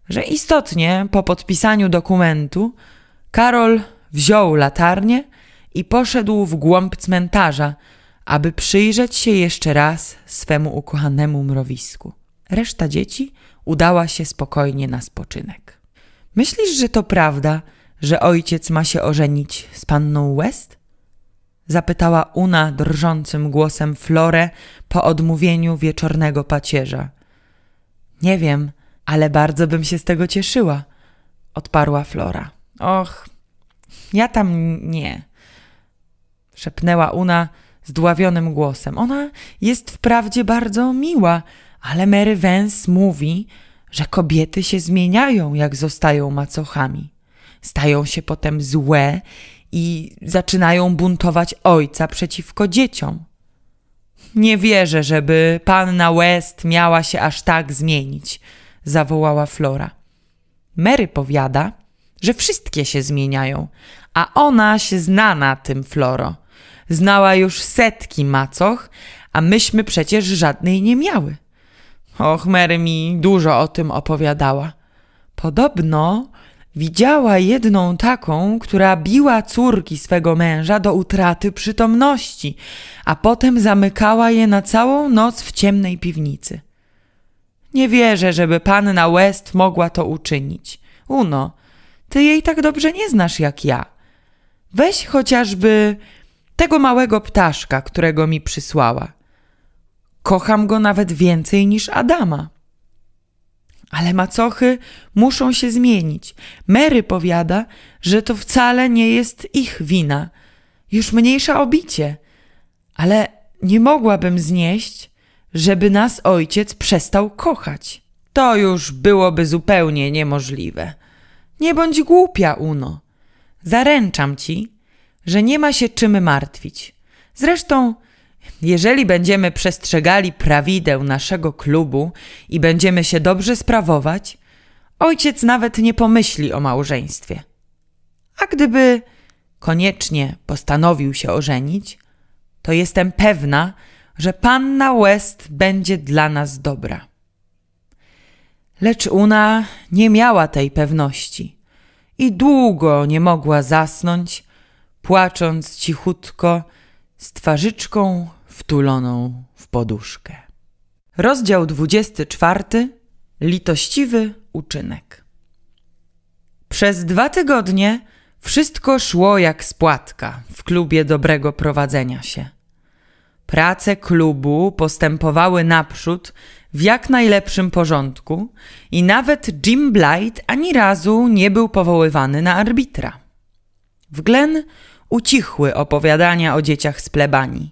Speaker 1: że istotnie po podpisaniu dokumentu Karol wziął latarnię i poszedł w głąb cmentarza – aby przyjrzeć się jeszcze raz swemu ukochanemu mrowisku. Reszta dzieci udała się spokojnie na spoczynek. Myślisz, że to prawda, że ojciec ma się ożenić z panną West? Zapytała Una drżącym głosem Florę po odmówieniu wieczornego pacierza. Nie wiem, ale bardzo bym się z tego cieszyła, odparła Flora. Och, ja tam nie, szepnęła Una, zdławionym głosem. Ona jest wprawdzie bardzo miła, ale Mary Vance mówi, że kobiety się zmieniają, jak zostają macochami. Stają się potem złe i zaczynają buntować ojca przeciwko dzieciom. Nie wierzę, żeby panna West miała się aż tak zmienić, zawołała Flora. Mary powiada, że wszystkie się zmieniają, a ona się zna na tym, Floro. Znała już setki macoch, a myśmy przecież żadnej nie miały. Och, Mary mi dużo o tym opowiadała. Podobno widziała jedną taką, która biła córki swego męża do utraty przytomności, a potem zamykała je na całą noc w ciemnej piwnicy. Nie wierzę, żeby panna West mogła to uczynić. Uno, ty jej tak dobrze nie znasz jak ja. Weź chociażby tego małego ptaszka, którego mi przysłała. Kocham go nawet więcej niż Adama. Ale macochy muszą się zmienić. Mary powiada, że to wcale nie jest ich wina. Już mniejsza obicie. Ale nie mogłabym znieść, żeby nas ojciec przestał kochać. To już byłoby zupełnie niemożliwe. Nie bądź głupia, Uno. Zaręczam ci, że nie ma się czym martwić. Zresztą, jeżeli będziemy przestrzegali prawideł naszego klubu i będziemy się dobrze sprawować, ojciec nawet nie pomyśli o małżeństwie. A gdyby koniecznie postanowił się ożenić, to jestem pewna, że panna West będzie dla nas dobra. Lecz Una nie miała tej pewności i długo nie mogła zasnąć, płacząc cichutko, z twarzyczką wtuloną w poduszkę. Rozdział 24. Litościwy uczynek. Przez dwa tygodnie wszystko szło jak spłatka w klubie dobrego prowadzenia się. Prace klubu postępowały naprzód w jak najlepszym porządku i nawet Jim Blight ani razu nie był powoływany na arbitra. W Glen ucichły opowiadania o dzieciach z plebanii.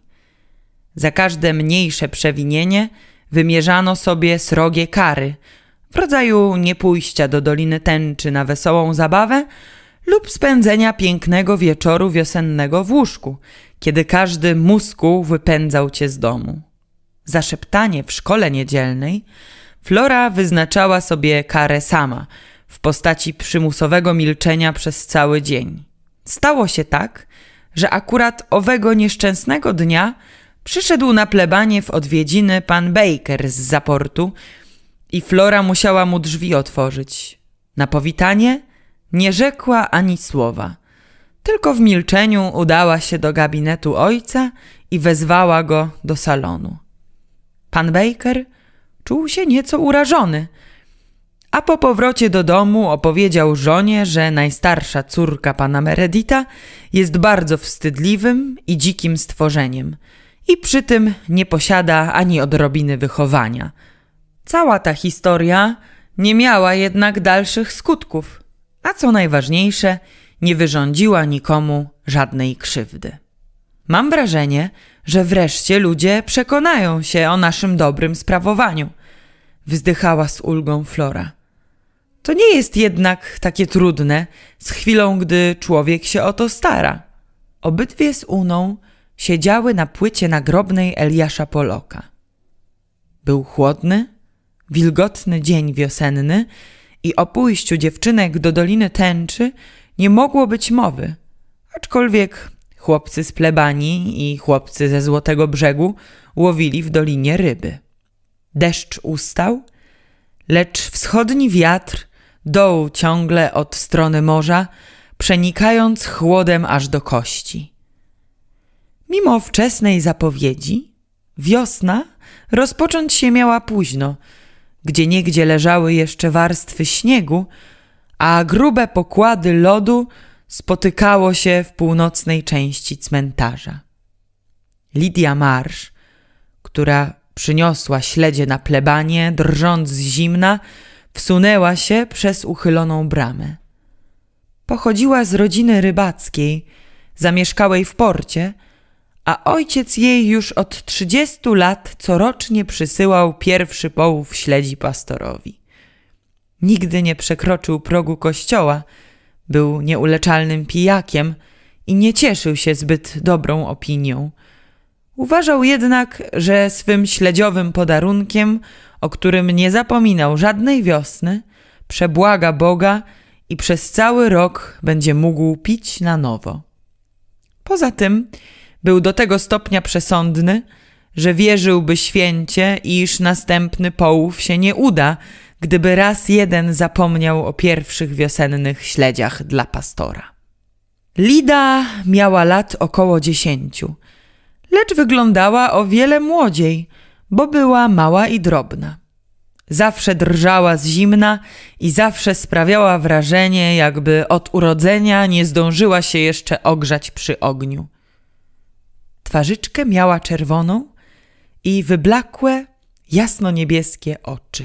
Speaker 1: Za każde mniejsze przewinienie wymierzano sobie srogie kary, w rodzaju niepójścia do Doliny Tęczy na wesołą zabawę lub spędzenia pięknego wieczoru wiosennego w łóżku, kiedy każdy muskuł wypędzał cię z domu. Za szeptanie w szkole niedzielnej Flora wyznaczała sobie karę sama, w postaci przymusowego milczenia przez cały dzień. Stało się tak, że akurat owego nieszczęsnego dnia przyszedł na plebanie w odwiedziny pan Baker z zaportu i Flora musiała mu drzwi otworzyć. Na powitanie nie rzekła ani słowa. Tylko w milczeniu udała się do gabinetu ojca i wezwała go do salonu. Pan Baker czuł się nieco urażony – a po powrocie do domu opowiedział żonie, że najstarsza córka pana Meredita jest bardzo wstydliwym i dzikim stworzeniem i przy tym nie posiada ani odrobiny wychowania. Cała ta historia nie miała jednak dalszych skutków, a co najważniejsze, nie wyrządziła nikomu żadnej krzywdy. Mam wrażenie, że wreszcie ludzie przekonają się o naszym dobrym sprawowaniu, wzdychała z ulgą Flora. To nie jest jednak takie trudne z chwilą, gdy człowiek się o to stara. Obydwie z Uną siedziały na płycie nagrobnej Eliasza Poloka. Był chłodny, wilgotny dzień wiosenny i o pójściu dziewczynek do Doliny Tęczy nie mogło być mowy, aczkolwiek chłopcy z plebanii i chłopcy ze Złotego Brzegu łowili w dolinie ryby. Deszcz ustał, lecz wschodni wiatr dołu ciągle od strony morza, przenikając chłodem aż do kości. Mimo wczesnej zapowiedzi, wiosna rozpocząć się miała późno, gdzie niegdzie leżały jeszcze warstwy śniegu, a grube pokłady lodu spotykało się w północnej części cmentarza. Lidia Marsz, która przyniosła śledzie na plebanie, drżąc z zimna, wsunęła się przez uchyloną bramę. Pochodziła z rodziny rybackiej, zamieszkałej w porcie, a ojciec jej już od trzydziestu lat corocznie przysyłał pierwszy połów śledzi pastorowi. Nigdy nie przekroczył progu kościoła, był nieuleczalnym pijakiem i nie cieszył się zbyt dobrą opinią. Uważał jednak, że swym śledziowym podarunkiem o którym nie zapominał żadnej wiosny, przebłaga Boga i przez cały rok będzie mógł pić na nowo. Poza tym był do tego stopnia przesądny, że wierzyłby święcie, iż następny połów się nie uda, gdyby raz jeden zapomniał o pierwszych wiosennych śledziach dla pastora. Lida miała lat około dziesięciu, lecz wyglądała o wiele młodziej – bo była mała i drobna. Zawsze drżała z zimna i zawsze sprawiała wrażenie, jakby od urodzenia nie zdążyła się jeszcze ogrzać przy ogniu. Twarzyczkę miała czerwoną i wyblakłe, jasno-niebieskie oczy.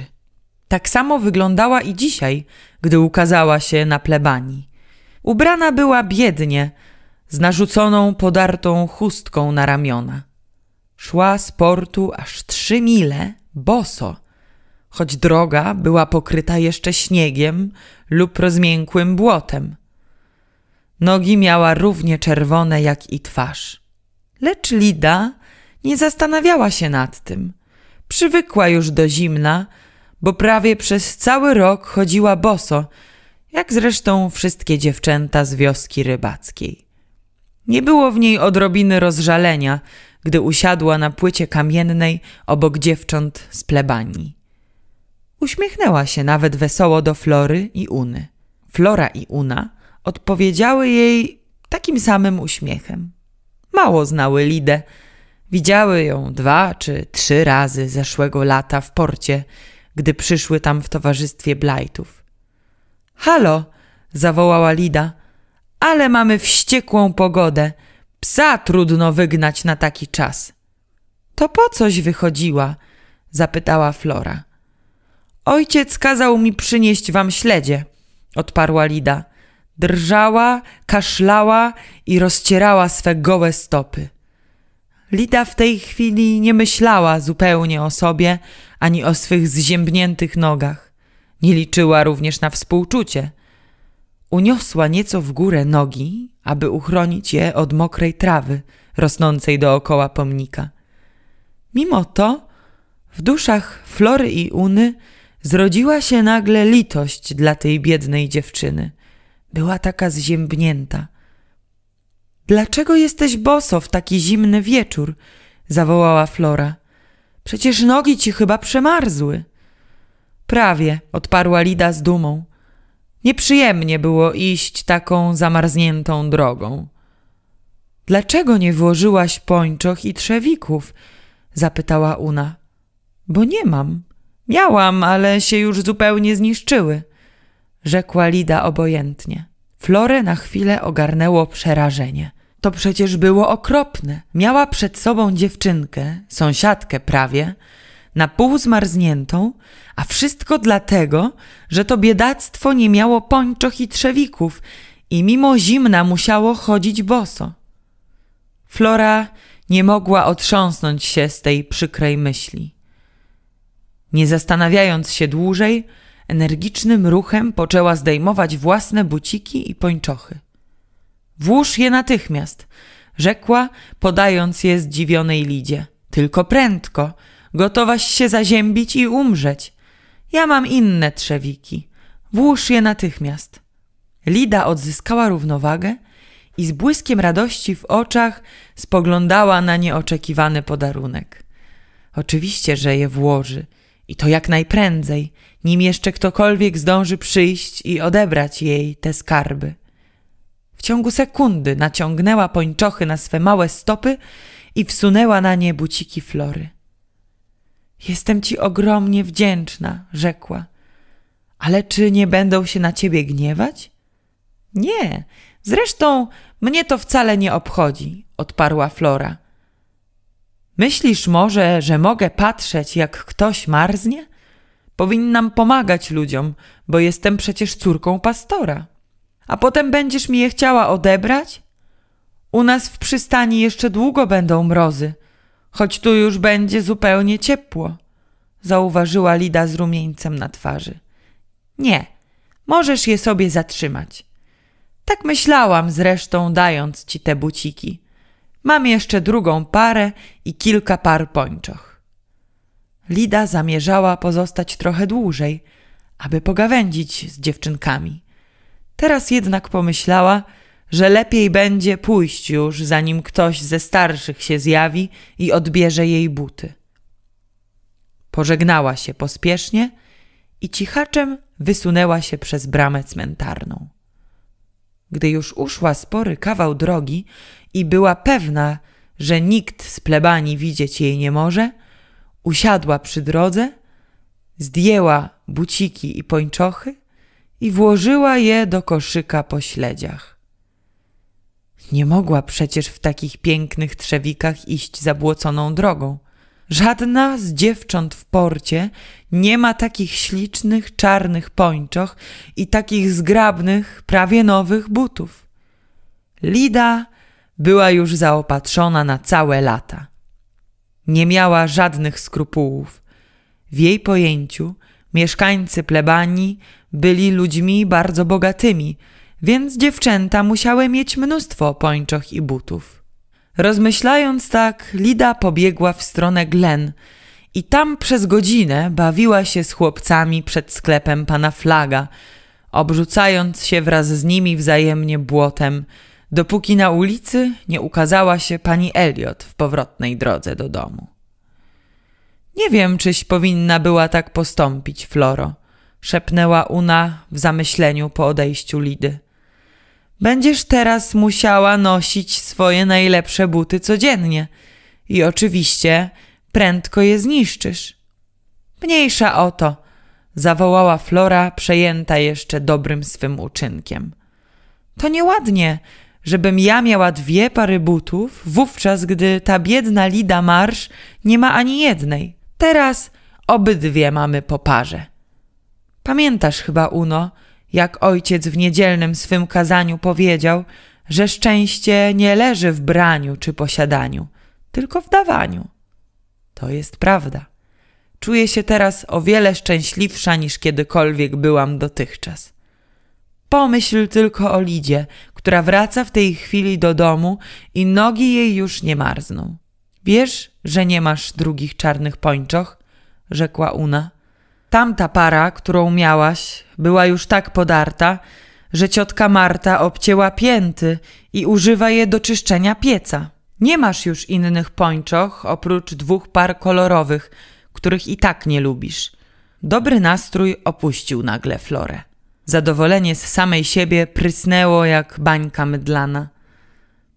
Speaker 1: Tak samo wyglądała i dzisiaj, gdy ukazała się na plebanii. Ubrana była biednie, z narzuconą, podartą chustką na ramiona. Szła z portu aż trzy mile boso, choć droga była pokryta jeszcze śniegiem lub rozmiękłym błotem. Nogi miała równie czerwone jak i twarz. Lecz Lida nie zastanawiała się nad tym. Przywykła już do zimna, bo prawie przez cały rok chodziła boso, jak zresztą wszystkie dziewczęta z wioski rybackiej. Nie było w niej odrobiny rozżalenia, gdy usiadła na płycie kamiennej obok dziewcząt z plebanii. Uśmiechnęła się nawet wesoło do Flory i Uny. Flora i Una odpowiedziały jej takim samym uśmiechem. Mało znały Lidę. Widziały ją dwa czy trzy razy zeszłego lata w porcie, gdy przyszły tam w towarzystwie Blightów. Halo! zawołała Lida. Ale mamy wściekłą pogodę – Psa trudno wygnać na taki czas. To po coś wychodziła? zapytała Flora. Ojciec kazał mi przynieść wam śledzie, odparła Lida. Drżała, kaszlała i rozcierała swe gołe stopy. Lida w tej chwili nie myślała zupełnie o sobie ani o swych zziębniętych nogach. Nie liczyła również na współczucie. Uniosła nieco w górę nogi aby uchronić je od mokrej trawy rosnącej dookoła pomnika. Mimo to w duszach Flory i Uny zrodziła się nagle litość dla tej biednej dziewczyny. Była taka zziębnięta. Dlaczego jesteś boso w taki zimny wieczór? zawołała Flora. Przecież nogi ci chyba przemarzły. Prawie, odparła Lida z dumą. Nieprzyjemnie było iść taką zamarzniętą drogą. Dlaczego nie włożyłaś pończoch i trzewików? zapytała Una. Bo nie mam. Miałam, ale się już zupełnie zniszczyły, rzekła Lida obojętnie. Florę na chwilę ogarnęło przerażenie. To przecież było okropne. Miała przed sobą dziewczynkę, sąsiadkę prawie, na pół zmarzniętą, a wszystko dlatego, że to biedactwo nie miało pończoch i trzewików i mimo zimna musiało chodzić boso. Flora nie mogła otrząsnąć się z tej przykrej myśli. Nie zastanawiając się dłużej, energicznym ruchem poczęła zdejmować własne buciki i pończochy. Włóż je natychmiast, rzekła, podając je zdziwionej Lidzie. Tylko prędko, gotowaś się zaziębić i umrzeć. Ja mam inne trzewiki. Włóż je natychmiast. Lida odzyskała równowagę i z błyskiem radości w oczach spoglądała na nieoczekiwany podarunek. Oczywiście, że je włoży i to jak najprędzej, nim jeszcze ktokolwiek zdąży przyjść i odebrać jej te skarby. W ciągu sekundy naciągnęła pończochy na swe małe stopy i wsunęła na nie buciki flory. Jestem ci ogromnie wdzięczna, rzekła. Ale czy nie będą się na ciebie gniewać? Nie, zresztą mnie to wcale nie obchodzi, odparła Flora. Myślisz może, że mogę patrzeć, jak ktoś marznie? Powinnam pomagać ludziom, bo jestem przecież córką pastora. A potem będziesz mi je chciała odebrać? U nas w przystani jeszcze długo będą mrozy, choć tu już będzie zupełnie ciepło, zauważyła Lida z rumieńcem na twarzy. Nie, możesz je sobie zatrzymać. Tak myślałam zresztą, dając ci te buciki. Mam jeszcze drugą parę i kilka par pończoch. Lida zamierzała pozostać trochę dłużej, aby pogawędzić z dziewczynkami. Teraz jednak pomyślała, że lepiej będzie pójść już, zanim ktoś ze starszych się zjawi i odbierze jej buty. Pożegnała się pospiesznie i cichaczem wysunęła się przez bramę cmentarną. Gdy już uszła spory kawał drogi i była pewna, że nikt z plebanii widzieć jej nie może, usiadła przy drodze, zdjęła buciki i pończochy i włożyła je do koszyka po śledziach. Nie mogła przecież w takich pięknych trzewikach iść zabłoconą drogą. Żadna z dziewcząt w porcie nie ma takich ślicznych, czarnych pończoch i takich zgrabnych, prawie nowych butów. Lida była już zaopatrzona na całe lata. Nie miała żadnych skrupułów. W jej pojęciu mieszkańcy plebanii byli ludźmi bardzo bogatymi – więc dziewczęta musiały mieć mnóstwo pończoch i butów. Rozmyślając tak, Lida pobiegła w stronę Glen i tam przez godzinę bawiła się z chłopcami przed sklepem pana Flaga, obrzucając się wraz z nimi wzajemnie błotem, dopóki na ulicy nie ukazała się pani Elliot w powrotnej drodze do domu. Nie wiem, czyś powinna była tak postąpić, Floro, szepnęła Una w zamyśleniu po odejściu Lidy. Będziesz teraz musiała nosić swoje najlepsze buty codziennie i oczywiście prędko je zniszczysz. Mniejsza o to, zawołała Flora, przejęta jeszcze dobrym swym uczynkiem. To nieładnie, żebym ja miała dwie pary butów, wówczas gdy ta biedna Lida Marsz nie ma ani jednej. Teraz obydwie mamy po parze. Pamiętasz chyba, Uno, jak ojciec w niedzielnym swym kazaniu powiedział, że szczęście nie leży w braniu czy posiadaniu, tylko w dawaniu. To jest prawda. Czuję się teraz o wiele szczęśliwsza niż kiedykolwiek byłam dotychczas. Pomyśl tylko o Lidzie, która wraca w tej chwili do domu i nogi jej już nie marzną. Wiesz, że nie masz drugich czarnych pończoch? rzekła Una. Tamta para, którą miałaś, była już tak podarta, że ciotka Marta obcięła pięty i używa je do czyszczenia pieca. Nie masz już innych pończoch oprócz dwóch par kolorowych, których i tak nie lubisz. Dobry nastrój opuścił nagle Florę. Zadowolenie z samej siebie prysnęło jak bańka mydlana.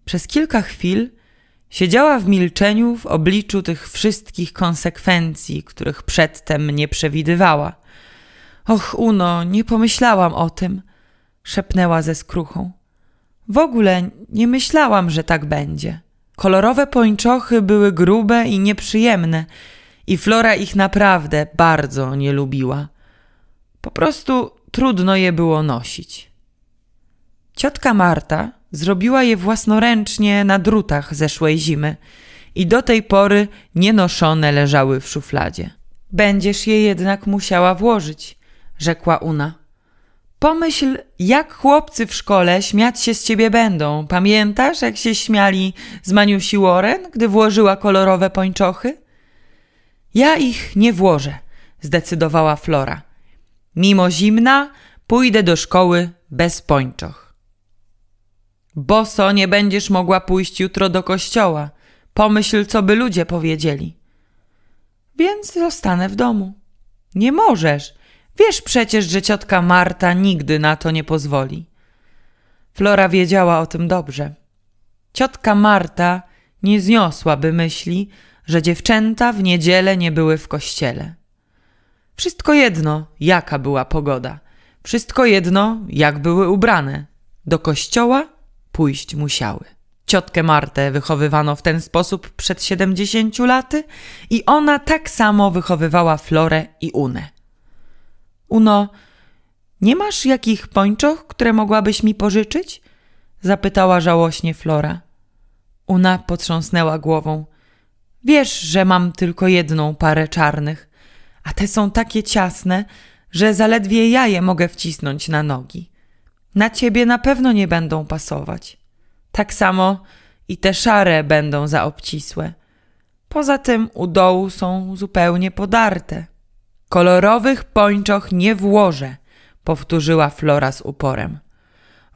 Speaker 1: Przez kilka chwil Siedziała w milczeniu w obliczu tych wszystkich konsekwencji, których przedtem nie przewidywała. Och, Uno, nie pomyślałam o tym, szepnęła ze skruchą. W ogóle nie myślałam, że tak będzie. Kolorowe pończochy były grube i nieprzyjemne, i Flora ich naprawdę bardzo nie lubiła. Po prostu trudno je było nosić. Ciotka Marta, Zrobiła je własnoręcznie na drutach zeszłej zimy i do tej pory nienoszone leżały w szufladzie. Będziesz je jednak musiała włożyć, rzekła Una. Pomyśl, jak chłopcy w szkole śmiać się z ciebie będą. Pamiętasz, jak się śmiali z Maniusi Warren, gdy włożyła kolorowe pończochy? Ja ich nie włożę, zdecydowała Flora. Mimo zimna pójdę do szkoły bez pończoch. Boso nie będziesz mogła pójść jutro do kościoła. Pomyśl, co by ludzie powiedzieli. Więc zostanę w domu. Nie możesz. Wiesz przecież, że ciotka Marta nigdy na to nie pozwoli. Flora wiedziała o tym dobrze. Ciotka Marta nie zniosłaby myśli, że dziewczęta w niedzielę nie były w kościele. Wszystko jedno, jaka była pogoda. Wszystko jedno, jak były ubrane. Do kościoła pójść musiały. Ciotkę Martę wychowywano w ten sposób przed 70 laty i ona tak samo wychowywała Florę i Unę. Uno, nie masz jakich pończoch, które mogłabyś mi pożyczyć? Zapytała żałośnie Flora. Una potrząsnęła głową. Wiesz, że mam tylko jedną parę czarnych, a te są takie ciasne, że zaledwie ja je mogę wcisnąć na nogi. Na ciebie na pewno nie będą pasować. Tak samo i te szare będą za obcisłe. Poza tym u dołu są zupełnie podarte. Kolorowych pończoch nie włożę, powtórzyła Flora z uporem.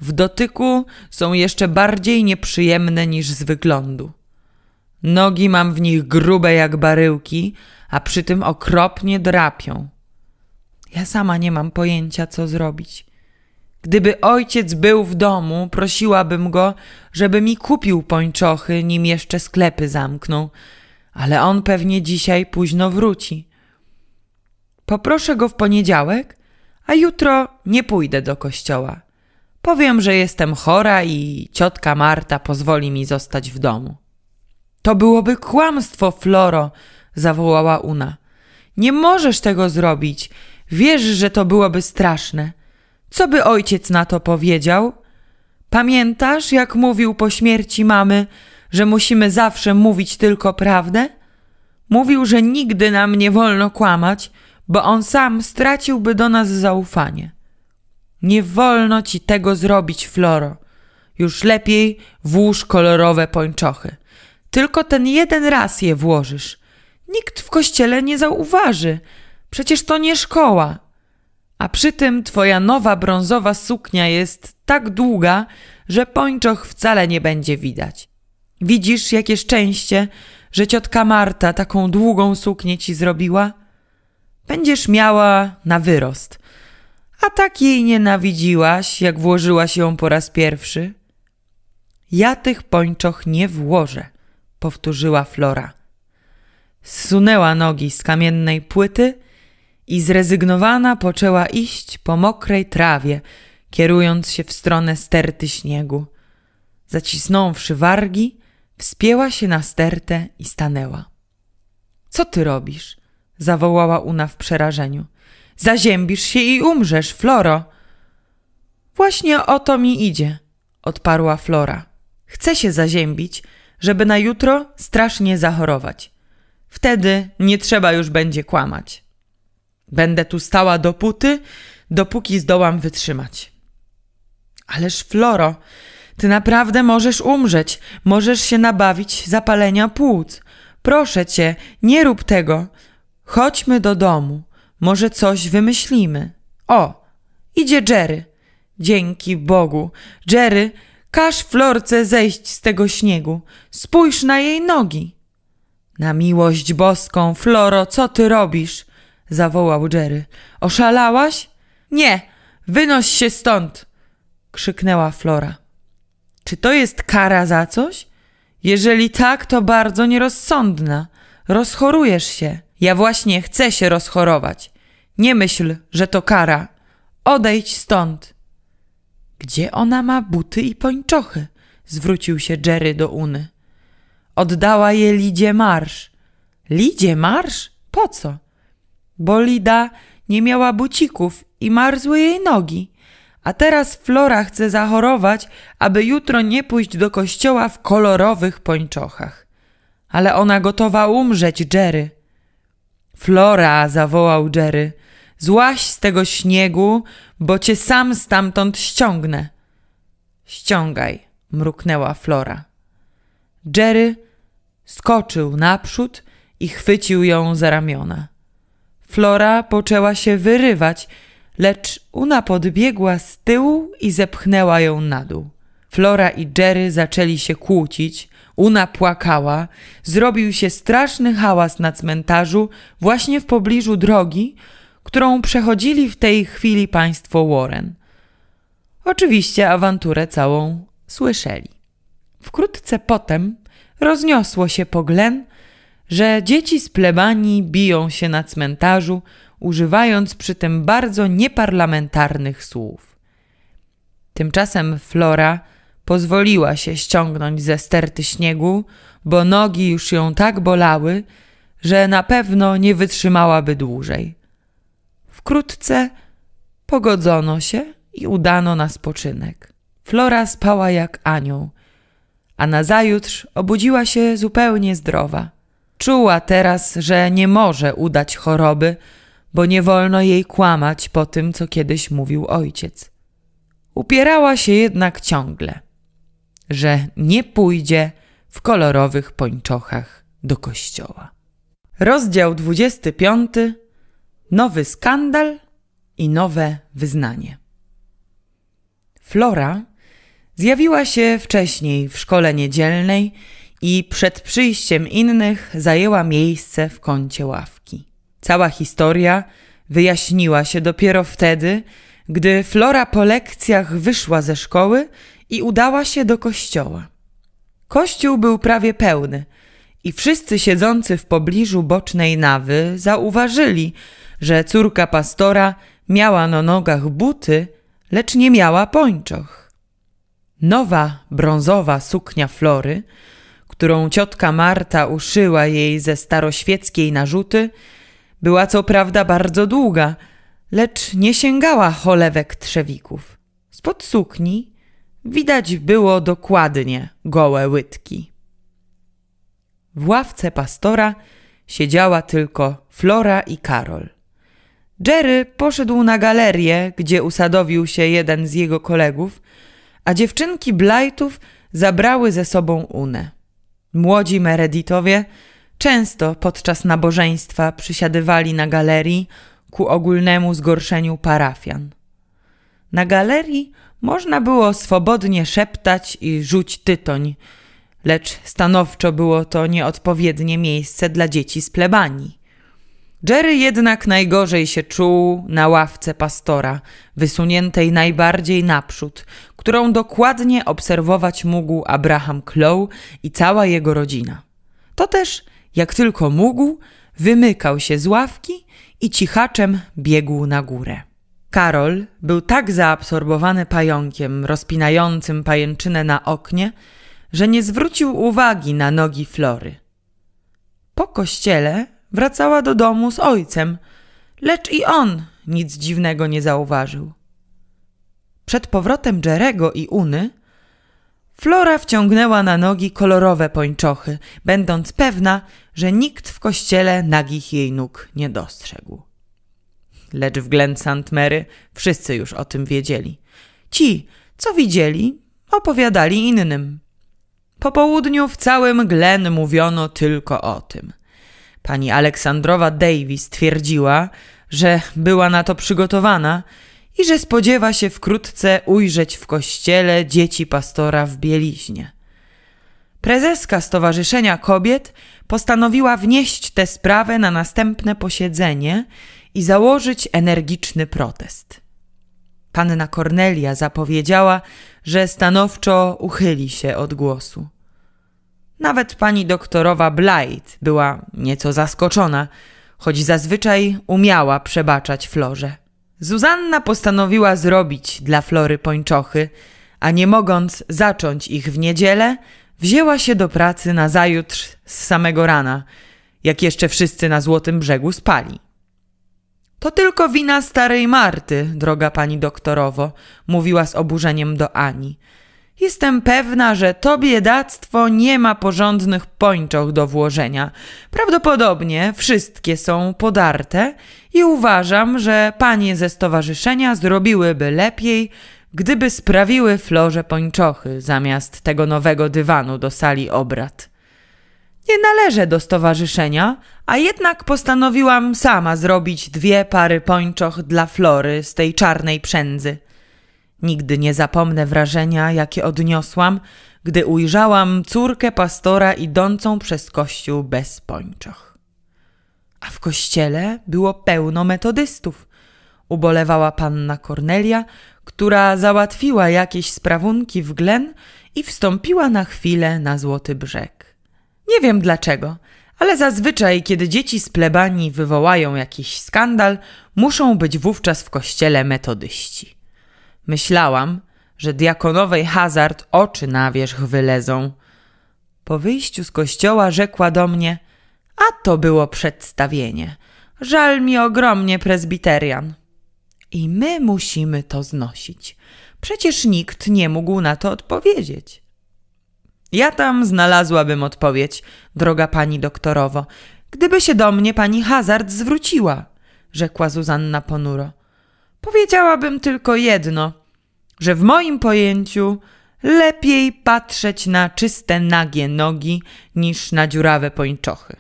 Speaker 1: W dotyku są jeszcze bardziej nieprzyjemne niż z wyglądu. Nogi mam w nich grube jak baryłki, a przy tym okropnie drapią. Ja sama nie mam pojęcia, co zrobić. Gdyby ojciec był w domu, prosiłabym go, żeby mi kupił pończochy, nim jeszcze sklepy zamknął, ale on pewnie dzisiaj późno wróci. Poproszę go w poniedziałek, a jutro nie pójdę do kościoła. Powiem, że jestem chora i ciotka Marta pozwoli mi zostać w domu. To byłoby kłamstwo, Floro, zawołała Una. Nie możesz tego zrobić. Wiesz, że to byłoby straszne. Co by ojciec na to powiedział? Pamiętasz, jak mówił po śmierci mamy, że musimy zawsze mówić tylko prawdę? Mówił, że nigdy nam nie wolno kłamać, bo on sam straciłby do nas zaufanie. Nie wolno ci tego zrobić, Floro. Już lepiej włóż kolorowe pończochy. Tylko ten jeden raz je włożysz. Nikt w kościele nie zauważy. Przecież to nie szkoła. A przy tym twoja nowa brązowa suknia jest tak długa, że pończoch wcale nie będzie widać. Widzisz, jakie szczęście, że ciotka Marta taką długą suknię ci zrobiła? Będziesz miała na wyrost. A tak jej nienawidziłaś, jak włożyłaś ją po raz pierwszy? Ja tych pończoch nie włożę, powtórzyła Flora. Zsunęła nogi z kamiennej płyty i zrezygnowana poczęła iść po mokrej trawie, kierując się w stronę sterty śniegu. Zacisnąwszy wargi, wspięła się na stertę i stanęła. Co ty robisz? zawołała Una w przerażeniu. Zaziębisz się i umrzesz, Floro. Właśnie o to mi idzie, odparła Flora. Chcę się zaziębić, żeby na jutro strasznie zachorować. Wtedy nie trzeba już będzie kłamać. Będę tu stała dopóty, dopóki zdołam wytrzymać. Ależ Floro, ty naprawdę możesz umrzeć, możesz się nabawić zapalenia płuc. Proszę cię, nie rób tego. Chodźmy do domu, może coś wymyślimy. O, idzie Jerry. Dzięki Bogu. Jerry, każ Florce zejść z tego śniegu. Spójrz na jej nogi. Na miłość boską, Floro, co ty robisz? zawołał Jerry. Oszalałaś? Nie! Wynoś się stąd! krzyknęła Flora. Czy to jest kara za coś? Jeżeli tak, to bardzo nierozsądna. Rozchorujesz się. Ja właśnie chcę się rozchorować. Nie myśl, że to kara. Odejdź stąd. Gdzie ona ma buty i pończochy? zwrócił się Jerry do Uny. Oddała je Lidzie Marsz. Lidzie Marsz? Po co? Bolida nie miała bucików i marzły jej nogi. A teraz Flora chce zachorować, aby jutro nie pójść do kościoła w kolorowych pończochach. Ale ona gotowa umrzeć, Jerry. Flora, zawołał Jerry, złaś z tego śniegu, bo cię sam stamtąd ściągnę. Ściągaj, mruknęła Flora. Jerry skoczył naprzód i chwycił ją za ramiona. Flora poczęła się wyrywać, lecz Una podbiegła z tyłu i zepchnęła ją na dół. Flora i Jerry zaczęli się kłócić, Una płakała, zrobił się straszny hałas na cmentarzu właśnie w pobliżu drogi, którą przechodzili w tej chwili państwo Warren. Oczywiście awanturę całą słyszeli. Wkrótce potem rozniosło się po Glen, że dzieci z plebanii biją się na cmentarzu, używając przy tym bardzo nieparlamentarnych słów. Tymczasem Flora pozwoliła się ściągnąć ze sterty śniegu, bo nogi już ją tak bolały, że na pewno nie wytrzymałaby dłużej. Wkrótce pogodzono się i udano na spoczynek. Flora spała jak anioł, a nazajutrz obudziła się zupełnie zdrowa. Czuła teraz, że nie może udać choroby, bo nie wolno jej kłamać po tym, co kiedyś mówił ojciec. Upierała się jednak ciągle, że nie pójdzie w kolorowych pończochach do kościoła. Rozdział 25. Nowy skandal i nowe wyznanie. Flora zjawiła się wcześniej w szkole niedzielnej i przed przyjściem innych zajęła miejsce w kącie ławki. Cała historia wyjaśniła się dopiero wtedy, gdy Flora po lekcjach wyszła ze szkoły i udała się do kościoła. Kościół był prawie pełny i wszyscy siedzący w pobliżu bocznej nawy zauważyli, że córka pastora miała na nogach buty, lecz nie miała pończoch. Nowa brązowa suknia Flory którą ciotka Marta uszyła jej ze staroświeckiej narzuty, była co prawda bardzo długa, lecz nie sięgała cholewek trzewików. Spod sukni widać było dokładnie gołe łydki. W ławce pastora siedziała tylko Flora i Karol. Jerry poszedł na galerię, gdzie usadowił się jeden z jego kolegów, a dziewczynki Blightów zabrały ze sobą Unę. Młodzi mereditowie często podczas nabożeństwa przysiadywali na galerii ku ogólnemu zgorszeniu parafian. Na galerii można było swobodnie szeptać i rzuć tytoń, lecz stanowczo było to nieodpowiednie miejsce dla dzieci z plebanii. Jerry jednak najgorzej się czuł na ławce pastora, wysuniętej najbardziej naprzód, którą dokładnie obserwować mógł Abraham Clow i cała jego rodzina. To też, jak tylko mógł, wymykał się z ławki i cichaczem biegł na górę. Karol był tak zaabsorbowany pająkiem rozpinającym pajęczynę na oknie, że nie zwrócił uwagi na nogi Flory. Po kościele wracała do domu z ojcem, lecz i on nic dziwnego nie zauważył. Przed powrotem Jerego i Uny Flora wciągnęła na nogi kolorowe pończochy, będąc pewna, że nikt w kościele nagich jej nóg nie dostrzegł. Lecz w Glen St. Mary wszyscy już o tym wiedzieli. Ci, co widzieli, opowiadali innym. Po południu w całym Glen mówiono tylko o tym. Pani Aleksandrowa Davis twierdziła, że była na to przygotowana – i że spodziewa się wkrótce ujrzeć w kościele dzieci pastora w bieliźnie. Prezeska Stowarzyszenia Kobiet postanowiła wnieść tę sprawę na następne posiedzenie i założyć energiczny protest. Panna Kornelia zapowiedziała, że stanowczo uchyli się od głosu. Nawet pani doktorowa Blight była nieco zaskoczona, choć zazwyczaj umiała przebaczać Florze. Zuzanna postanowiła zrobić dla Flory pończochy, a nie mogąc zacząć ich w niedzielę, wzięła się do pracy na zajutrz z samego rana, jak jeszcze wszyscy na Złotym Brzegu spali. To tylko wina starej Marty, droga pani doktorowo, mówiła z oburzeniem do Ani. Jestem pewna, że to biedactwo nie ma porządnych pończoch do włożenia. Prawdopodobnie wszystkie są podarte i uważam, że panie ze stowarzyszenia zrobiłyby lepiej, gdyby sprawiły Florze pończochy zamiast tego nowego dywanu do sali obrad. Nie należę do stowarzyszenia, a jednak postanowiłam sama zrobić dwie pary pończoch dla Flory z tej czarnej przędzy – Nigdy nie zapomnę wrażenia, jakie odniosłam, gdy ujrzałam córkę pastora idącą przez kościół bez pończoch. A w kościele było pełno metodystów. Ubolewała panna Kornelia, która załatwiła jakieś sprawunki w Glen i wstąpiła na chwilę na Złoty Brzeg. Nie wiem dlaczego, ale zazwyczaj, kiedy dzieci z plebanii wywołają jakiś skandal, muszą być wówczas w kościele metodyści. Myślałam, że diakonowej hazard oczy na wierzch wylezą. Po wyjściu z kościoła rzekła do mnie, a to było przedstawienie. Żal mi ogromnie prezbiterian. I my musimy to znosić. Przecież nikt nie mógł na to odpowiedzieć. Ja tam znalazłabym odpowiedź, droga pani doktorowo, gdyby się do mnie pani Hazard zwróciła, rzekła Zuzanna ponuro. Powiedziałabym tylko jedno, że w moim pojęciu lepiej patrzeć na czyste nagie nogi niż na dziurawe pończochy.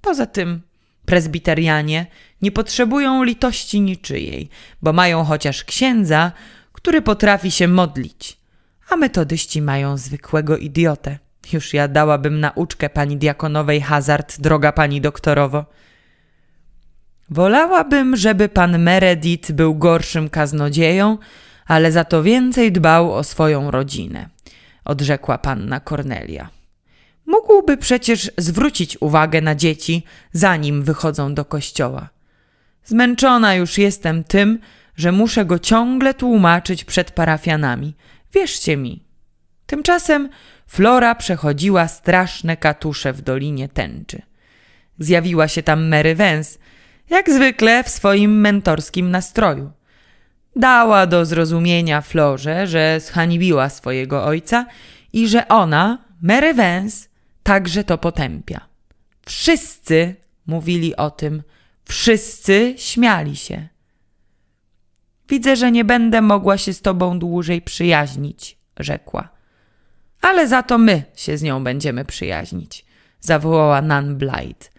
Speaker 1: Poza tym prezbiterianie nie potrzebują litości niczyjej, bo mają chociaż księdza, który potrafi się modlić, a metodyści mają zwykłego idiotę. Już ja dałabym nauczkę pani diakonowej hazard, droga pani doktorowo. Wolałabym, żeby pan Meredith był gorszym kaznodzieją, ale za to więcej dbał o swoją rodzinę, odrzekła panna Cornelia. Mógłby przecież zwrócić uwagę na dzieci, zanim wychodzą do kościoła. Zmęczona już jestem tym, że muszę go ciągle tłumaczyć przed parafianami. Wierzcie mi. Tymczasem Flora przechodziła straszne katusze w Dolinie Tęczy. Zjawiła się tam Mary Vance, jak zwykle w swoim mentorskim nastroju. Dała do zrozumienia Florze, że zhanibiła swojego ojca i że ona, Mary Vance, także to potępia. Wszyscy mówili o tym, wszyscy śmiali się. Widzę, że nie będę mogła się z tobą dłużej przyjaźnić, rzekła. Ale za to my się z nią będziemy przyjaźnić, zawołała Nan Blight.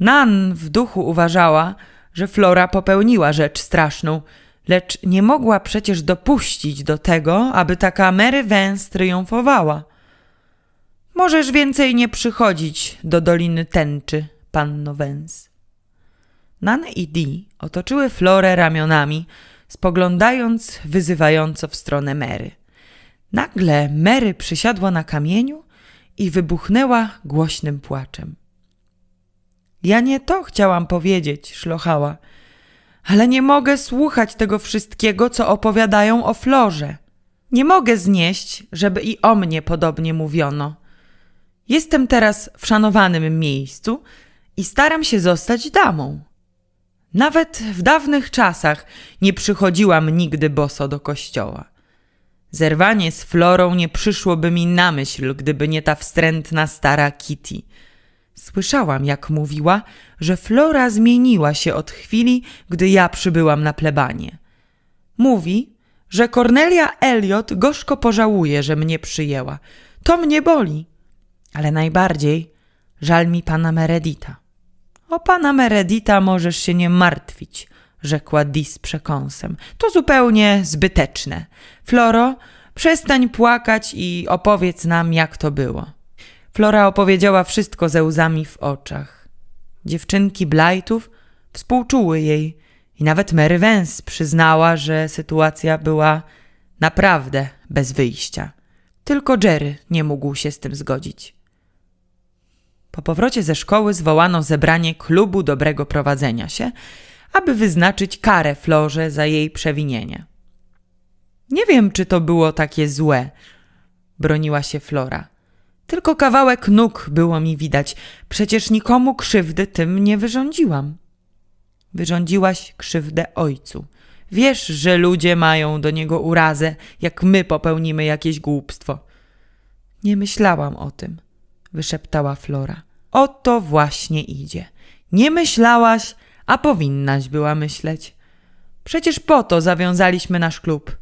Speaker 1: Nan w duchu uważała, że Flora popełniła rzecz straszną, lecz nie mogła przecież dopuścić do tego, aby taka Mary Vance triumfowała. Możesz więcej nie przychodzić do Doliny Tęczy, panno Vance. Nan i Dee otoczyły Florę ramionami, spoglądając wyzywająco w stronę Mary. Nagle Mary przysiadła na kamieniu i wybuchnęła głośnym płaczem. Ja nie to chciałam powiedzieć, szlochała. Ale nie mogę słuchać tego wszystkiego, co opowiadają o Florze. Nie mogę znieść, żeby i o mnie podobnie mówiono. Jestem teraz w szanowanym miejscu i staram się zostać damą. Nawet w dawnych czasach nie przychodziłam nigdy boso do kościoła. Zerwanie z Florą nie przyszłoby mi na myśl, gdyby nie ta wstrętna stara Kitty. Słyszałam, jak mówiła, że Flora zmieniła się od chwili, gdy ja przybyłam na plebanie. Mówi, że Cornelia Elliot gorzko pożałuje, że mnie przyjęła. To mnie boli. Ale najbardziej żal mi pana Meredita. O pana Meredita możesz się nie martwić, rzekła Dee z przekąsem. To zupełnie zbyteczne. Floro, przestań płakać i opowiedz nam, jak to było. Flora opowiedziała wszystko ze łzami w oczach. Dziewczynki Blightów współczuły jej i nawet Mary Vance przyznała, że sytuacja była naprawdę bez wyjścia. Tylko Jerry nie mógł się z tym zgodzić. Po powrocie ze szkoły zwołano zebranie klubu dobrego prowadzenia się, aby wyznaczyć karę Florze za jej przewinienie. Nie wiem, czy to było takie złe, broniła się Flora. Tylko kawałek nóg było mi widać. Przecież nikomu krzywdy tym nie wyrządziłam. Wyrządziłaś krzywdę ojcu. Wiesz, że ludzie mają do niego urazę, jak my popełnimy jakieś głupstwo. Nie myślałam o tym, wyszeptała Flora. O to właśnie idzie. Nie myślałaś, a powinnaś była myśleć. Przecież po to zawiązaliśmy nasz klub.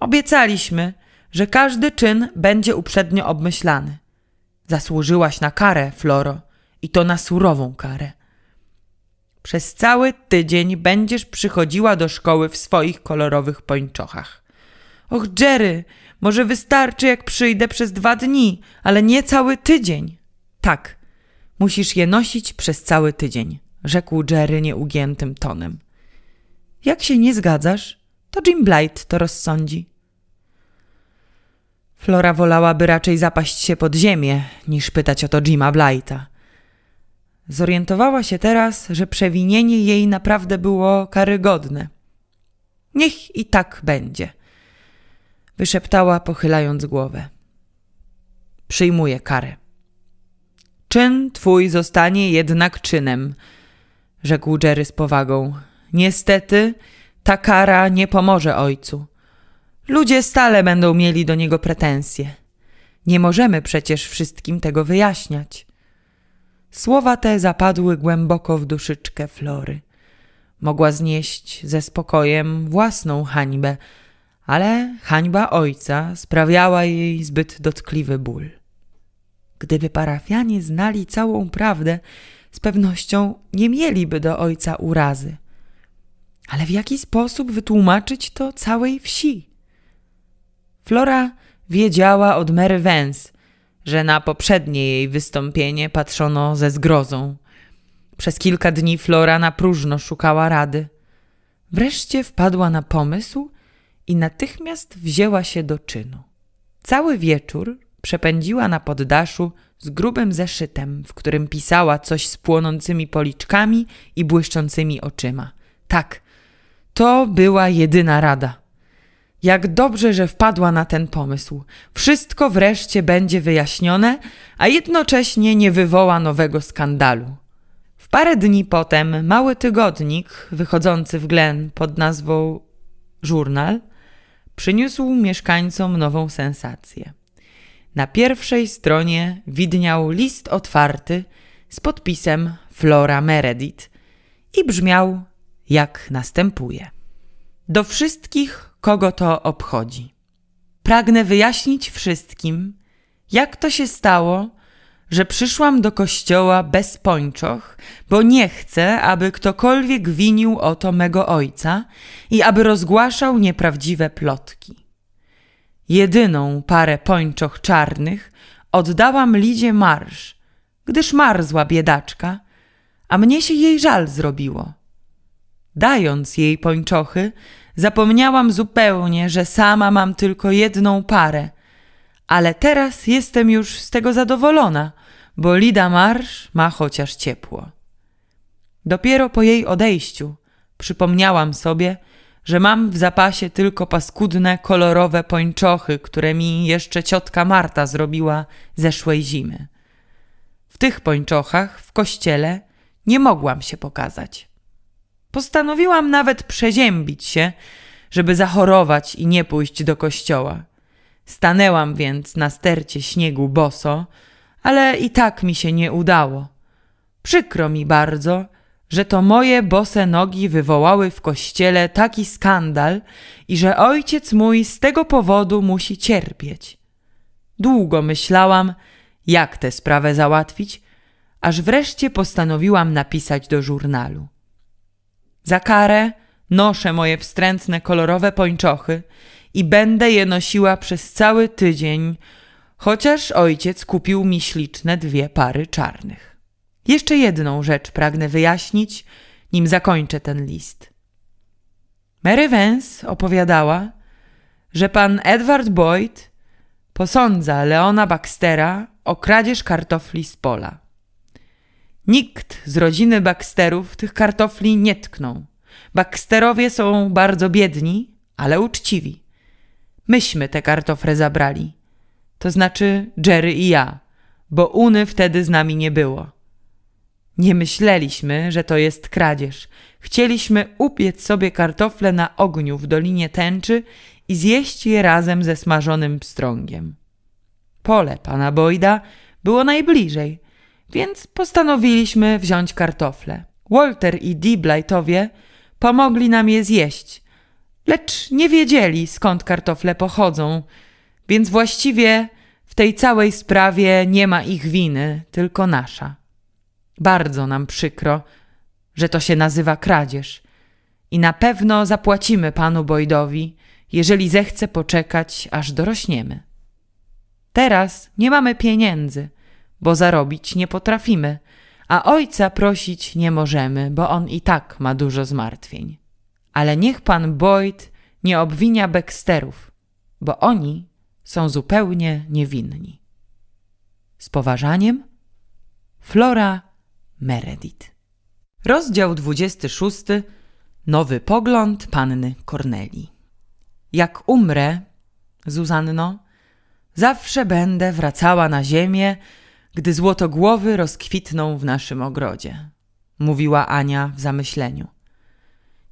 Speaker 1: Obiecaliśmy, że każdy czyn będzie uprzednio obmyślany. Zasłużyłaś na karę, Floro, i to na surową karę. Przez cały tydzień będziesz przychodziła do szkoły w swoich kolorowych pończochach. Och, Jerry, może wystarczy, jak przyjdę przez dwa dni, ale nie cały tydzień. Tak, musisz je nosić przez cały tydzień, rzekł Jerry nieugiętym tonem. Jak się nie zgadzasz, to Jim Blight to rozsądzi. Flora wolałaby raczej zapaść się pod ziemię, niż pytać o to Jima Blighta. Zorientowała się teraz, że przewinienie jej naprawdę było karygodne. Niech i tak będzie, wyszeptała, pochylając głowę. Przyjmuję karę. Czyn twój zostanie jednak czynem, rzekł Jerry z powagą. Niestety, ta kara nie pomoże ojcu. Ludzie stale będą mieli do niego pretensje. Nie możemy przecież wszystkim tego wyjaśniać. Słowa te zapadły głęboko w duszyczkę Flory. Mogła znieść ze spokojem własną hańbę, ale hańba ojca sprawiała jej zbyt dotkliwy ból. Gdyby parafianie znali całą prawdę, z pewnością nie mieliby do ojca urazy. Ale w jaki sposób wytłumaczyć to całej wsi? Flora wiedziała od Mary Vance, że na poprzednie jej wystąpienie patrzono ze zgrozą. Przez kilka dni Flora na próżno szukała rady. Wreszcie wpadła na pomysł i natychmiast wzięła się do czynu. Cały wieczór przepędziła na poddaszu z grubym zeszytem, w którym pisała coś z płonącymi policzkami i błyszczącymi oczyma. Tak, to była jedyna rada. Jak dobrze, że wpadła na ten pomysł. Wszystko wreszcie będzie wyjaśnione, a jednocześnie nie wywoła nowego skandalu. W parę dni potem mały tygodnik, wychodzący w Glen pod nazwą Żurnal, przyniósł mieszkańcom nową sensację. Na pierwszej stronie widniał list otwarty z podpisem Flora Meredith i brzmiał jak następuje. Do wszystkich kogo to obchodzi. Pragnę wyjaśnić wszystkim, jak to się stało, że przyszłam do kościoła bez pończoch, bo nie chcę, aby ktokolwiek winił o to mego ojca i aby rozgłaszał nieprawdziwe plotki. Jedyną parę pończoch czarnych oddałam Lidzie Marsz, gdyż marzła biedaczka, a mnie się jej żal zrobiło. Dając jej pończochy, Zapomniałam zupełnie, że sama mam tylko jedną parę. Ale teraz jestem już z tego zadowolona, bo Lida Marsz ma chociaż ciepło. Dopiero po jej odejściu przypomniałam sobie, że mam w zapasie tylko paskudne, kolorowe pończochy, które mi jeszcze ciotka Marta zrobiła zeszłej zimy. W tych pończochach w kościele nie mogłam się pokazać. Postanowiłam nawet przeziębić się, żeby zachorować i nie pójść do kościoła. Stanęłam więc na stercie śniegu boso, ale i tak mi się nie udało. Przykro mi bardzo, że to moje bose nogi wywołały w kościele taki skandal i że ojciec mój z tego powodu musi cierpieć. Długo myślałam, jak tę sprawę załatwić, aż wreszcie postanowiłam napisać do żurnalu. Za karę noszę moje wstrętne kolorowe pończochy i będę je nosiła przez cały tydzień, chociaż ojciec kupił mi śliczne dwie pary czarnych. Jeszcze jedną rzecz pragnę wyjaśnić, nim zakończę ten list. Mary Vance opowiadała, że pan Edward Boyd posądza Leona Baxtera o kradzież kartofli z pola. Nikt z rodziny Baxterów tych kartofli nie tknął. Baxterowie są bardzo biedni, ale uczciwi. Myśmy te kartofle zabrali. To znaczy Jerry i ja, bo Uny wtedy z nami nie było. Nie myśleliśmy, że to jest kradzież. Chcieliśmy upiec sobie kartofle na ogniu w Dolinie Tęczy i zjeść je razem ze smażonym pstrągiem. Pole pana Boyda było najbliżej – więc postanowiliśmy wziąć kartofle. Walter i Dee Blightowie pomogli nam je zjeść, lecz nie wiedzieli skąd kartofle pochodzą, więc właściwie w tej całej sprawie nie ma ich winy, tylko nasza. Bardzo nam przykro, że to się nazywa kradzież i na pewno zapłacimy panu Boydowi, jeżeli zechce poczekać, aż dorośniemy. Teraz nie mamy pieniędzy – bo zarobić nie potrafimy, a Ojca prosić nie możemy, bo On i tak ma dużo zmartwień. Ale niech Pan Boyd nie obwinia Baxterów, bo oni są zupełnie niewinni. Z poważaniem Flora Meredith. Rozdział 26. Nowy pogląd panny Korneli. Jak umrę, Zuzanno, zawsze będę wracała na ziemię, gdy złotogłowy rozkwitną w naszym ogrodzie, mówiła Ania w zamyśleniu.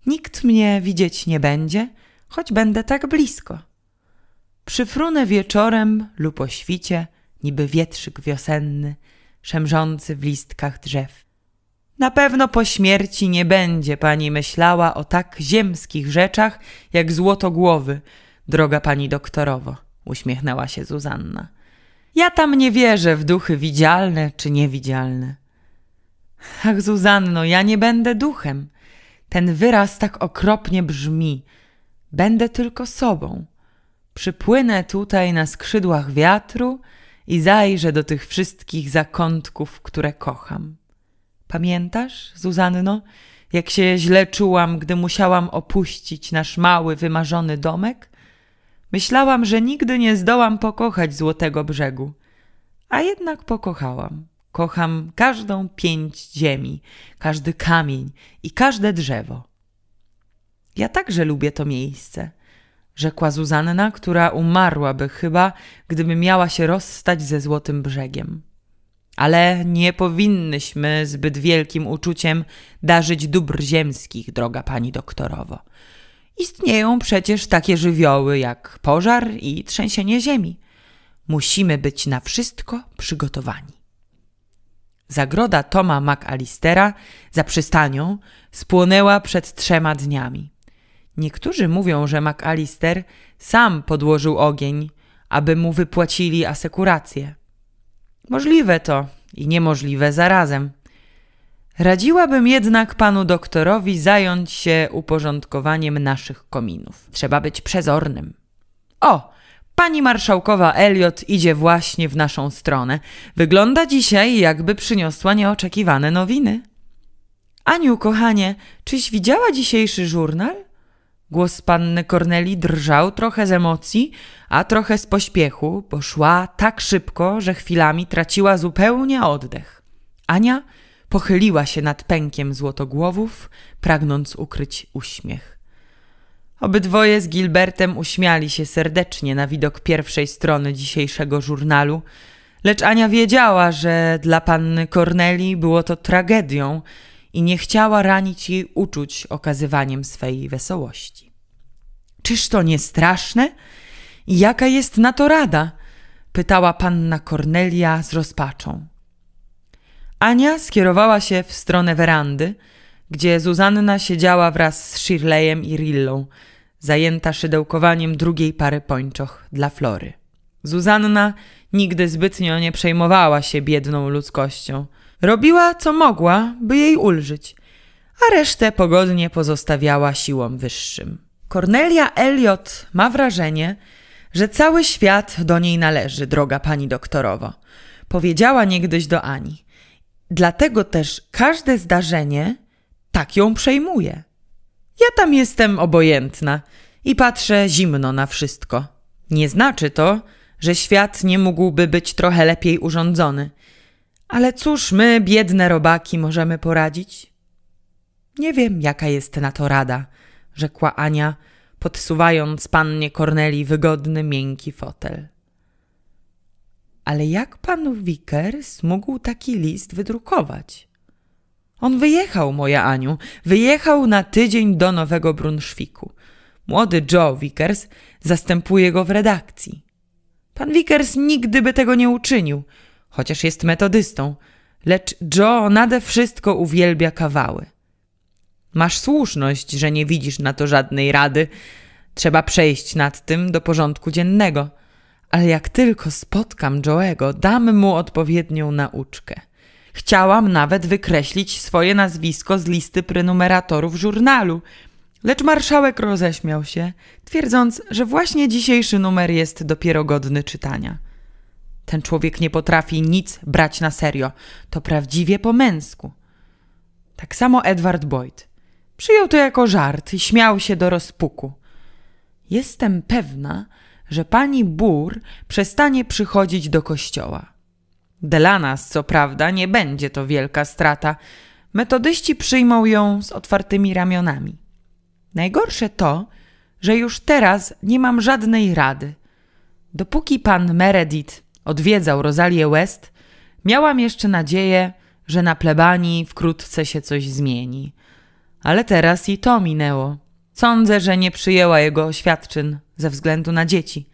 Speaker 1: Nikt mnie widzieć nie będzie, choć będę tak blisko. Przyfrunę wieczorem lub o świcie, niby wietrzyk wiosenny, szemrzący w listkach drzew. Na pewno po śmierci nie będzie pani myślała o tak ziemskich rzeczach jak złotogłowy, droga pani doktorowo, uśmiechnęła się Zuzanna. Ja tam nie wierzę w duchy widzialne czy niewidzialne. Ach, Zuzanno, ja nie będę duchem. Ten wyraz tak okropnie brzmi. Będę tylko sobą. Przypłynę tutaj na skrzydłach wiatru i zajrzę do tych wszystkich zakątków, które kocham. Pamiętasz, Zuzanno, jak się źle czułam, gdy musiałam opuścić nasz mały, wymarzony domek? Myślałam, że nigdy nie zdołam pokochać Złotego Brzegu. A jednak pokochałam. Kocham każdą pięć ziemi, każdy kamień i każde drzewo. Ja także lubię to miejsce, rzekła Zuzanna, która umarłaby chyba, gdyby miała się rozstać ze Złotym Brzegiem. Ale nie powinnyśmy zbyt wielkim uczuciem darzyć dóbr ziemskich, droga pani doktorowo. Istnieją przecież takie żywioły jak pożar i trzęsienie ziemi. Musimy być na wszystko przygotowani. Zagroda Toma McAllistera za przystanią spłonęła przed trzema dniami. Niektórzy mówią, że McAllister sam podłożył ogień, aby mu wypłacili asekurację. Możliwe to i niemożliwe zarazem. Radziłabym jednak panu doktorowi zająć się uporządkowaniem naszych kominów. Trzeba być przezornym. O, pani marszałkowa Elliot idzie właśnie w naszą stronę. Wygląda dzisiaj, jakby przyniosła nieoczekiwane nowiny. Aniu, kochanie, czyś widziała dzisiejszy żurnal? Głos panny Korneli drżał trochę z emocji, a trochę z pośpiechu, bo szła tak szybko, że chwilami traciła zupełnie oddech. Ania pochyliła się nad pękiem złotogłowów, pragnąc ukryć uśmiech. Obydwoje z Gilbertem uśmiali się serdecznie na widok pierwszej strony dzisiejszego żurnalu, lecz Ania wiedziała, że dla panny Korneli było to tragedią i nie chciała ranić jej uczuć okazywaniem swej wesołości. Czyż to nie straszne? Jaka jest na to rada? pytała panna Kornelia z rozpaczą. Ania skierowała się w stronę werandy, gdzie Zuzanna siedziała wraz z Shirleyem i Rillą, zajęta szydełkowaniem drugiej pary pończoch dla Flory. Zuzanna nigdy zbytnio nie przejmowała się biedną ludzkością. Robiła, co mogła, by jej ulżyć, a resztę pogodnie pozostawiała siłom wyższym. Cornelia Elliot ma wrażenie, że cały świat do niej należy, droga pani doktorowo. Powiedziała niegdyś do Ani – Dlatego też każde zdarzenie tak ją przejmuje. Ja tam jestem obojętna i patrzę zimno na wszystko. Nie znaczy to, że świat nie mógłby być trochę lepiej urządzony. Ale cóż my, biedne robaki, możemy poradzić? Nie wiem, jaka jest na to rada, rzekła Ania, podsuwając pannie Korneli wygodny, miękki fotel. Ale jak pan Wikers mógł taki list wydrukować? On wyjechał, moja Aniu, wyjechał na tydzień do Nowego Brunszwiku. Młody Joe Vickers zastępuje go w redakcji. Pan Vickers nigdy by tego nie uczynił, chociaż jest metodystą, lecz Joe nade wszystko uwielbia kawały. Masz słuszność, że nie widzisz na to żadnej rady. Trzeba przejść nad tym do porządku dziennego – ale jak tylko spotkam Joego, dam mu odpowiednią nauczkę. Chciałam nawet wykreślić swoje nazwisko z listy prenumeratorów żurnalu, lecz marszałek roześmiał się, twierdząc, że właśnie dzisiejszy numer jest dopiero godny czytania. Ten człowiek nie potrafi nic brać na serio, to prawdziwie po męsku. Tak samo Edward Boyd. Przyjął to jako żart i śmiał się do rozpuku. Jestem pewna, że pani Bur przestanie przychodzić do kościoła. Dla nas, co prawda, nie będzie to wielka strata. Metodyści przyjmą ją z otwartymi ramionami. Najgorsze to, że już teraz nie mam żadnej rady. Dopóki pan Meredith odwiedzał Rosalię West, miałam jeszcze nadzieję, że na plebanii wkrótce się coś zmieni. Ale teraz i to minęło. Sądzę, że nie przyjęła jego oświadczyn ze względu na dzieci.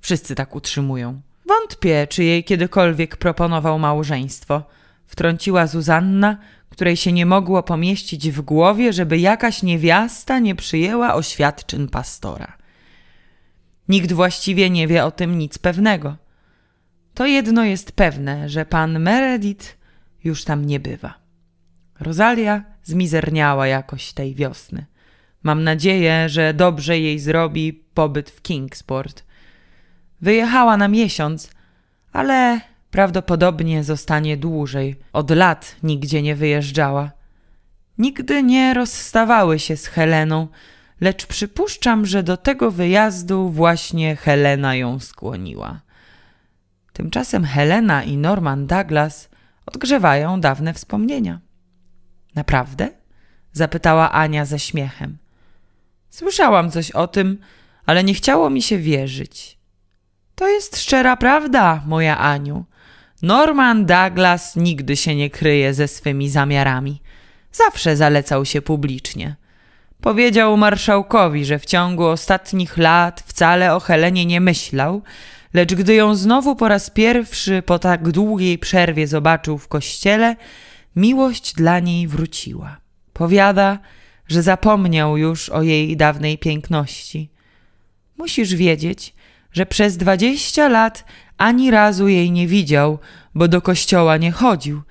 Speaker 1: Wszyscy tak utrzymują. Wątpię, czy jej kiedykolwiek proponował małżeństwo. Wtrąciła Zuzanna, której się nie mogło pomieścić w głowie, żeby jakaś niewiasta nie przyjęła oświadczyn pastora. Nikt właściwie nie wie o tym nic pewnego. To jedno jest pewne, że pan Meredith już tam nie bywa. Rosalia zmizerniała jakoś tej wiosny. Mam nadzieję, że dobrze jej zrobi pobyt w Kingsport. Wyjechała na miesiąc, ale prawdopodobnie zostanie dłużej. Od lat nigdzie nie wyjeżdżała. Nigdy nie rozstawały się z Heleną, lecz przypuszczam, że do tego wyjazdu właśnie Helena ją skłoniła. Tymczasem Helena i Norman Douglas odgrzewają dawne wspomnienia. Naprawdę? zapytała Ania ze śmiechem. Słyszałam coś o tym, ale nie chciało mi się wierzyć. To jest szczera prawda, moja Aniu. Norman Douglas nigdy się nie kryje ze swymi zamiarami. Zawsze zalecał się publicznie. Powiedział marszałkowi, że w ciągu ostatnich lat wcale o Helenie nie myślał, lecz gdy ją znowu po raz pierwszy po tak długiej przerwie zobaczył w kościele, miłość dla niej wróciła. Powiada, że zapomniał już o jej dawnej piękności. Musisz wiedzieć, że przez dwadzieścia lat ani razu jej nie widział, bo do kościoła nie chodził.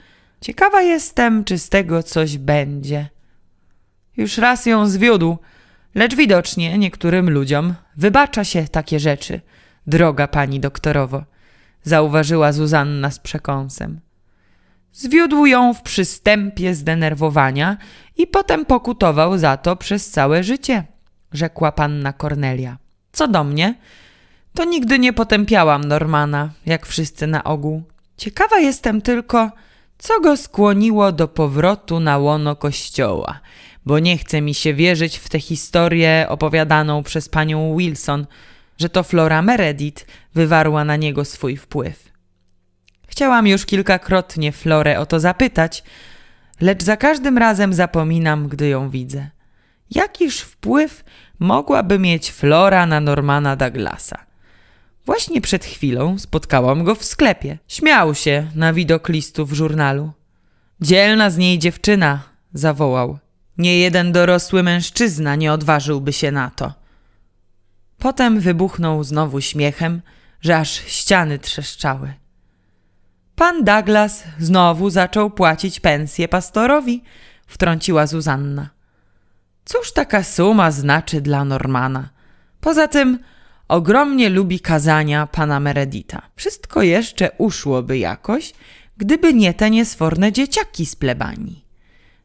Speaker 1: Ciekawa jestem, czy z tego coś będzie. Już raz ją zwiódł, lecz widocznie niektórym ludziom wybacza się takie rzeczy, droga pani doktorowo, zauważyła Zuzanna z przekąsem. Zwiódł ją w przystępie zdenerwowania i potem pokutował za to przez całe życie, rzekła panna Kornelia. Co do mnie, to nigdy nie potępiałam Normana, jak wszyscy na ogół. Ciekawa jestem tylko, co go skłoniło do powrotu na łono kościoła, bo nie chce mi się wierzyć w tę historię opowiadaną przez panią Wilson, że to Flora Meredith wywarła na niego swój wpływ. Chciałam już kilkakrotnie Florę o to zapytać, lecz za każdym razem zapominam, gdy ją widzę. Jakiż wpływ mogłaby mieć Flora na Normana Douglasa? Właśnie przed chwilą spotkałam go w sklepie. Śmiał się na widok listu w żurnalu. Dzielna z niej dziewczyna, zawołał. Nie jeden dorosły mężczyzna nie odważyłby się na to. Potem wybuchnął znowu śmiechem, że aż ściany trzeszczały. Pan Douglas znowu zaczął płacić pensję pastorowi, wtrąciła Zuzanna. Cóż taka suma znaczy dla Normana? Poza tym ogromnie lubi kazania pana Meredita. Wszystko jeszcze uszłoby jakoś, gdyby nie te niesforne dzieciaki z plebanii.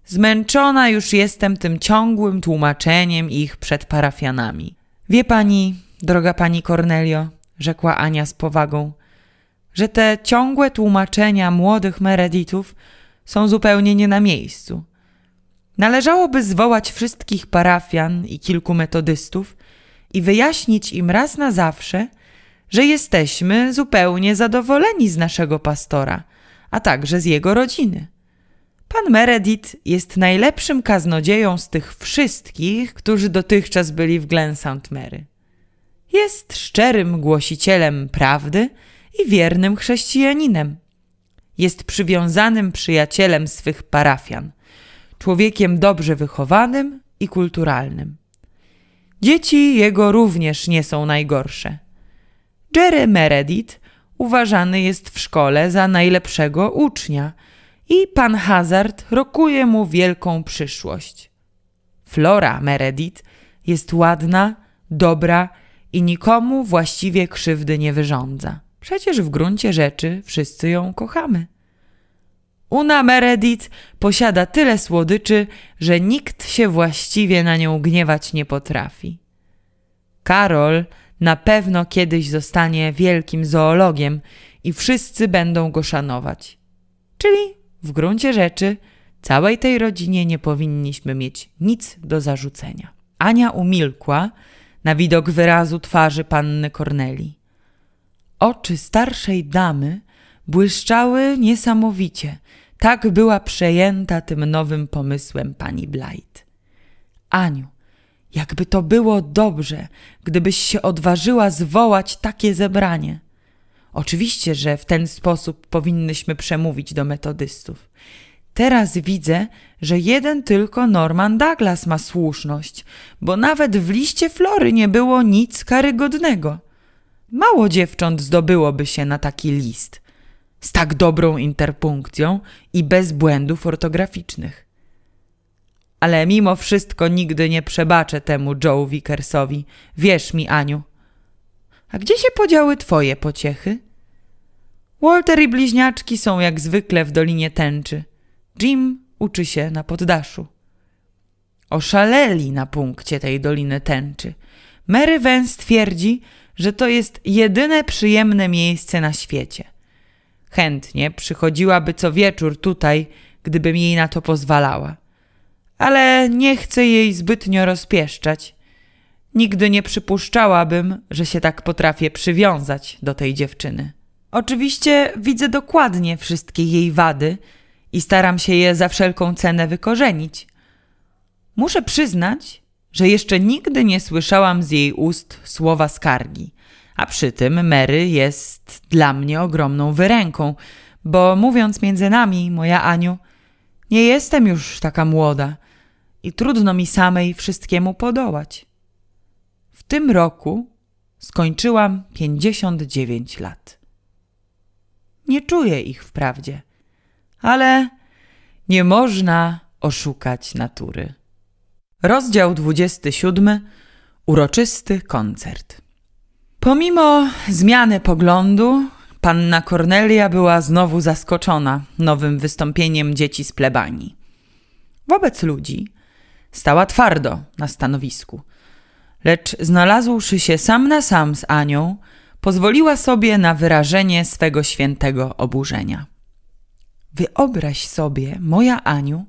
Speaker 1: Zmęczona już jestem tym ciągłym tłumaczeniem ich przed parafianami. Wie pani, droga pani Cornelio, rzekła Ania z powagą – że te ciągłe tłumaczenia młodych mereditów są zupełnie nie na miejscu. Należałoby zwołać wszystkich parafian i kilku metodystów i wyjaśnić im raz na zawsze, że jesteśmy zupełnie zadowoleni z naszego pastora, a także z jego rodziny. Pan Meredith jest najlepszym kaznodzieją z tych wszystkich, którzy dotychczas byli w Glen St. Mary. Jest szczerym głosicielem prawdy i wiernym chrześcijaninem. Jest przywiązanym przyjacielem swych parafian, człowiekiem dobrze wychowanym i kulturalnym. Dzieci jego również nie są najgorsze. Jerry Meredith uważany jest w szkole za najlepszego ucznia i pan Hazard rokuje mu wielką przyszłość. Flora Meredith jest ładna, dobra i nikomu właściwie krzywdy nie wyrządza. Przecież w gruncie rzeczy wszyscy ją kochamy. Una Meredith posiada tyle słodyczy, że nikt się właściwie na nią gniewać nie potrafi. Karol na pewno kiedyś zostanie wielkim zoologiem i wszyscy będą go szanować. Czyli w gruncie rzeczy całej tej rodzinie nie powinniśmy mieć nic do zarzucenia. Ania umilkła na widok wyrazu twarzy panny Korneli. Oczy starszej damy błyszczały niesamowicie. Tak była przejęta tym nowym pomysłem pani Blight. Aniu, jakby to było dobrze, gdybyś się odważyła zwołać takie zebranie. Oczywiście, że w ten sposób powinnyśmy przemówić do metodystów. Teraz widzę, że jeden tylko Norman Douglas ma słuszność, bo nawet w liście Flory nie było nic karygodnego. Mało dziewcząt zdobyłoby się na taki list z tak dobrą interpunkcją i bez błędów ortograficznych. Ale mimo wszystko nigdy nie przebaczę temu Joe Wickersowi. Wierz mi, Aniu. A gdzie się podziały twoje pociechy? Walter i bliźniaczki są jak zwykle w Dolinie Tęczy. Jim uczy się na poddaszu. Oszaleli na punkcie tej Doliny Tęczy. Mary Vance twierdzi, że to jest jedyne przyjemne miejsce na świecie. Chętnie przychodziłaby co wieczór tutaj, gdybym jej na to pozwalała. Ale nie chcę jej zbytnio rozpieszczać. Nigdy nie przypuszczałabym, że się tak potrafię przywiązać do tej dziewczyny. Oczywiście widzę dokładnie wszystkie jej wady i staram się je za wszelką cenę wykorzenić. Muszę przyznać, że jeszcze nigdy nie słyszałam z jej ust słowa skargi. A przy tym Mary jest dla mnie ogromną wyręką, bo mówiąc między nami, moja Aniu, nie jestem już taka młoda i trudno mi samej wszystkiemu podołać. W tym roku skończyłam 59 lat. Nie czuję ich wprawdzie, ale nie można oszukać natury. Rozdział 27. Uroczysty koncert. Pomimo zmiany poglądu, panna Cornelia była znowu zaskoczona nowym wystąpieniem dzieci z plebanii. Wobec ludzi stała twardo na stanowisku, lecz znalazłszy się sam na sam z Anią, pozwoliła sobie na wyrażenie swego świętego oburzenia. Wyobraź sobie, moja Aniu,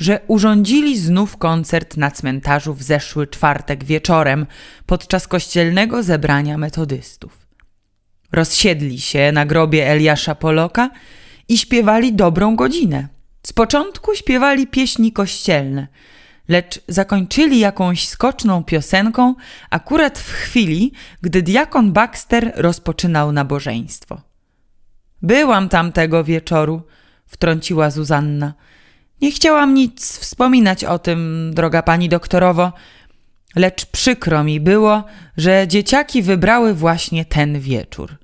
Speaker 1: że urządzili znów koncert na cmentarzu w zeszły czwartek wieczorem podczas kościelnego zebrania metodystów. Rozsiedli się na grobie Eliasza Poloka i śpiewali dobrą godzinę. Z początku śpiewali pieśni kościelne, lecz zakończyli jakąś skoczną piosenką akurat w chwili, gdy diakon Baxter rozpoczynał nabożeństwo. Byłam tam tego wieczoru, wtrąciła Zuzanna. Nie chciałam nic wspominać o tym, droga pani doktorowo, lecz przykro mi było, że dzieciaki wybrały właśnie ten wieczór.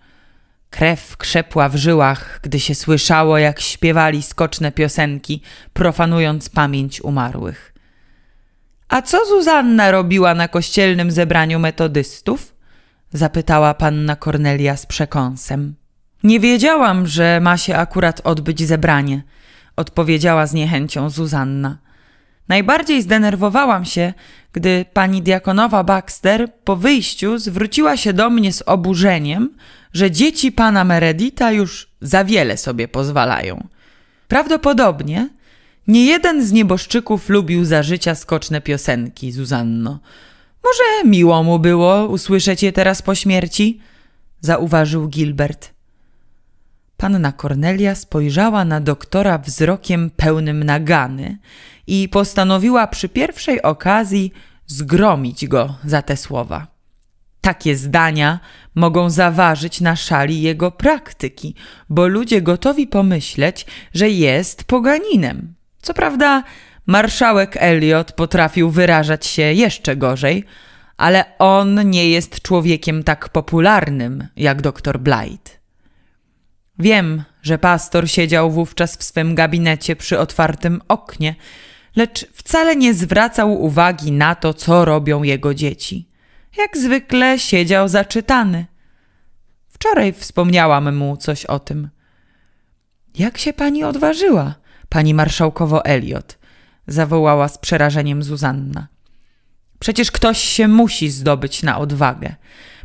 Speaker 1: Krew krzepła w żyłach, gdy się słyszało, jak śpiewali skoczne piosenki, profanując pamięć umarłych. A co Zuzanna robiła na kościelnym zebraniu metodystów? zapytała panna Kornelia z przekąsem. Nie wiedziałam, że ma się akurat odbyć zebranie – odpowiedziała z niechęcią Zuzanna. Najbardziej zdenerwowałam się, gdy pani diakonowa Baxter po wyjściu zwróciła się do mnie z oburzeniem, że dzieci pana Meredita już za wiele sobie pozwalają. Prawdopodobnie nie jeden z nieboszczyków lubił za życia skoczne piosenki, Zuzanno. Może miło mu było usłyszeć je teraz po śmierci? Zauważył Gilbert. Panna Kornelia spojrzała na doktora wzrokiem pełnym nagany i postanowiła przy pierwszej okazji zgromić go za te słowa. Takie zdania mogą zaważyć na szali jego praktyki, bo ludzie gotowi pomyśleć, że jest poganinem. Co prawda, marszałek Eliot potrafił wyrażać się jeszcze gorzej, ale on nie jest człowiekiem tak popularnym jak dr Blight. Wiem, że pastor siedział wówczas w swym gabinecie przy otwartym oknie, lecz wcale nie zwracał uwagi na to, co robią jego dzieci. Jak zwykle siedział zaczytany. Wczoraj wspomniałam mu coś o tym. Jak się pani odważyła, pani marszałkowo Eliot? zawołała z przerażeniem Zuzanna. Przecież ktoś się musi zdobyć na odwagę.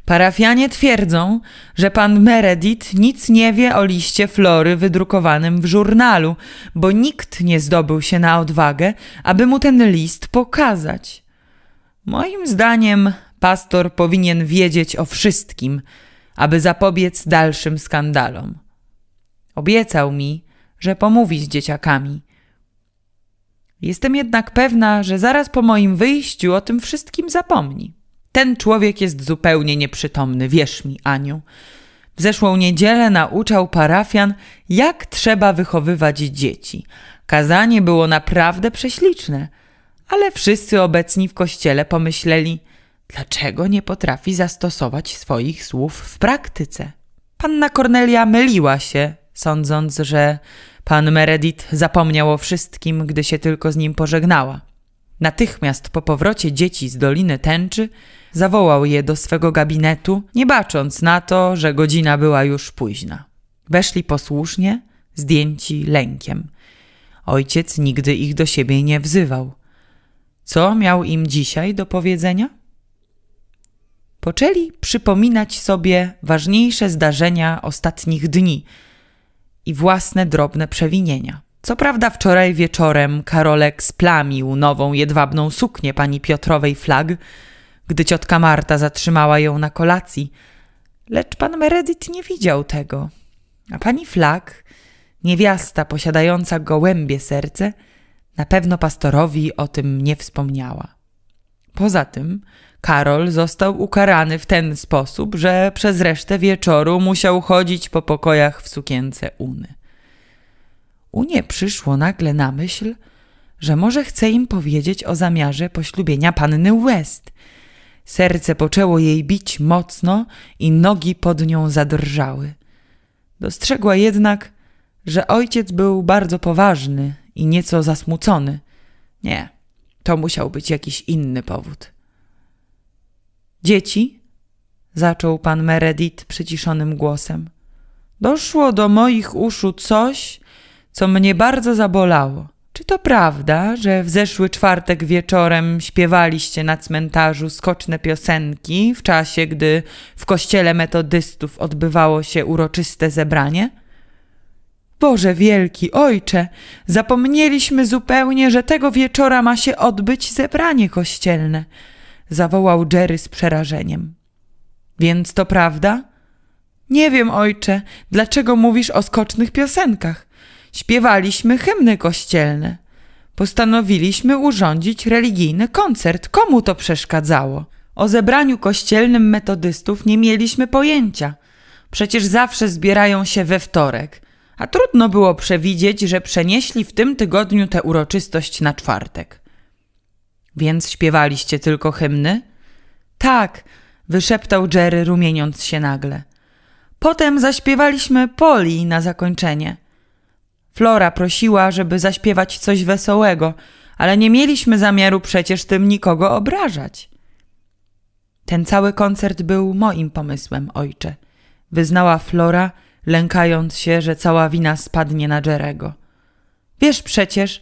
Speaker 1: Parafianie twierdzą, że pan Meredith nic nie wie o liście Flory wydrukowanym w żurnalu, bo nikt nie zdobył się na odwagę, aby mu ten list pokazać. Moim zdaniem pastor powinien wiedzieć o wszystkim, aby zapobiec dalszym skandalom. Obiecał mi, że pomówi z dzieciakami. Jestem jednak pewna, że zaraz po moim wyjściu o tym wszystkim zapomni. Ten człowiek jest zupełnie nieprzytomny, wierz mi, Aniu. W zeszłą niedzielę nauczał parafian, jak trzeba wychowywać dzieci. Kazanie było naprawdę prześliczne, ale wszyscy obecni w kościele pomyśleli, dlaczego nie potrafi zastosować swoich słów w praktyce. Panna Kornelia myliła się, sądząc, że pan Meredith zapomniał o wszystkim, gdy się tylko z nim pożegnała. Natychmiast po powrocie dzieci z Doliny Tęczy Zawołał je do swego gabinetu, nie bacząc na to, że godzina była już późna. Weszli posłusznie, zdjęci lękiem. Ojciec nigdy ich do siebie nie wzywał. Co miał im dzisiaj do powiedzenia? Poczęli przypominać sobie ważniejsze zdarzenia ostatnich dni i własne drobne przewinienia. Co prawda wczoraj wieczorem Karolek splamił nową jedwabną suknię pani Piotrowej Flag, gdy ciotka Marta zatrzymała ją na kolacji, lecz pan Meredith nie widział tego. A pani Flak, niewiasta posiadająca gołębie serce, na pewno pastorowi o tym nie wspomniała. Poza tym Karol został ukarany w ten sposób, że przez resztę wieczoru musiał chodzić po pokojach w sukience Uny. Unie przyszło nagle na myśl, że może chce im powiedzieć o zamiarze poślubienia panny West Serce poczęło jej bić mocno i nogi pod nią zadrżały. Dostrzegła jednak, że ojciec był bardzo poważny i nieco zasmucony. Nie, to musiał być jakiś inny powód. Dzieci, zaczął pan Meredith przyciszonym głosem, doszło do moich uszu coś, co mnie bardzo zabolało. Czy to prawda, że w zeszły czwartek wieczorem śpiewaliście na cmentarzu skoczne piosenki w czasie, gdy w kościele metodystów odbywało się uroczyste zebranie? Boże wielki, ojcze, zapomnieliśmy zupełnie, że tego wieczora ma się odbyć zebranie kościelne, zawołał Jerry z przerażeniem. Więc to prawda? Nie wiem, ojcze, dlaczego mówisz o skocznych piosenkach. Śpiewaliśmy hymny kościelne. Postanowiliśmy urządzić religijny koncert. Komu to przeszkadzało? O zebraniu kościelnym metodystów nie mieliśmy pojęcia. Przecież zawsze zbierają się we wtorek, a trudno było przewidzieć, że przenieśli w tym tygodniu tę uroczystość na czwartek. Więc śpiewaliście tylko hymny? Tak, wyszeptał Jerry, rumieniąc się nagle. Potem zaśpiewaliśmy Poli na zakończenie. Flora prosiła, żeby zaśpiewać coś wesołego, ale nie mieliśmy zamiaru przecież tym nikogo obrażać. Ten cały koncert był moim pomysłem, ojcze, wyznała Flora, lękając się, że cała wina spadnie na Jerego. Wiesz przecież,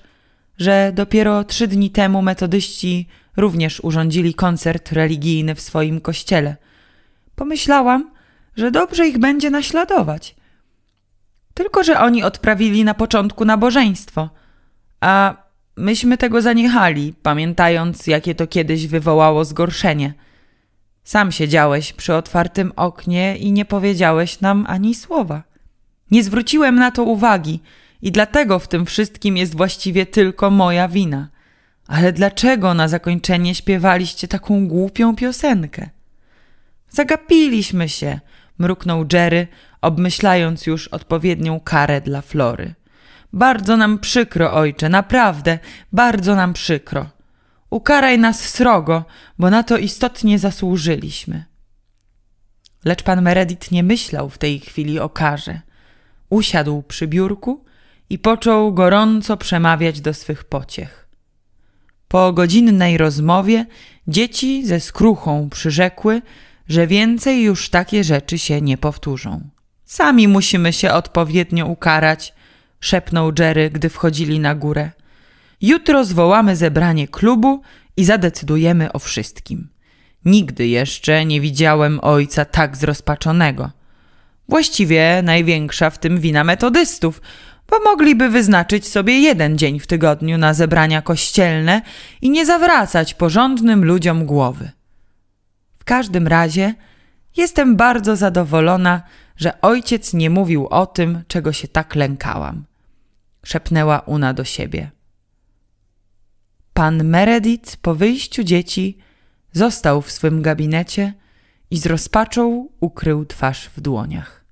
Speaker 1: że dopiero trzy dni temu metodyści również urządzili koncert religijny w swoim kościele. Pomyślałam, że dobrze ich będzie naśladować. Tylko, że oni odprawili na początku nabożeństwo. A myśmy tego zaniechali, pamiętając, jakie to kiedyś wywołało zgorszenie. Sam siedziałeś przy otwartym oknie i nie powiedziałeś nam ani słowa. Nie zwróciłem na to uwagi i dlatego w tym wszystkim jest właściwie tylko moja wina. Ale dlaczego na zakończenie śpiewaliście taką głupią piosenkę? Zagapiliśmy się mruknął Jerry, obmyślając już odpowiednią karę dla Flory. Bardzo nam przykro, ojcze, naprawdę, bardzo nam przykro. Ukaraj nas srogo, bo na to istotnie zasłużyliśmy. Lecz pan Meredith nie myślał w tej chwili o karze. Usiadł przy biurku i począł gorąco przemawiać do swych pociech. Po godzinnej rozmowie dzieci ze skruchą przyrzekły, że więcej już takie rzeczy się nie powtórzą. Sami musimy się odpowiednio ukarać, szepnął Jerry, gdy wchodzili na górę. Jutro zwołamy zebranie klubu i zadecydujemy o wszystkim. Nigdy jeszcze nie widziałem ojca tak zrozpaczonego. Właściwie największa w tym wina metodystów, bo mogliby wyznaczyć sobie jeden dzień w tygodniu na zebrania kościelne i nie zawracać porządnym ludziom głowy każdym razie jestem bardzo zadowolona, że ojciec nie mówił o tym, czego się tak lękałam. Szepnęła Una do siebie. Pan Meredith po wyjściu dzieci został w swym gabinecie i z rozpaczą ukrył twarz w dłoniach.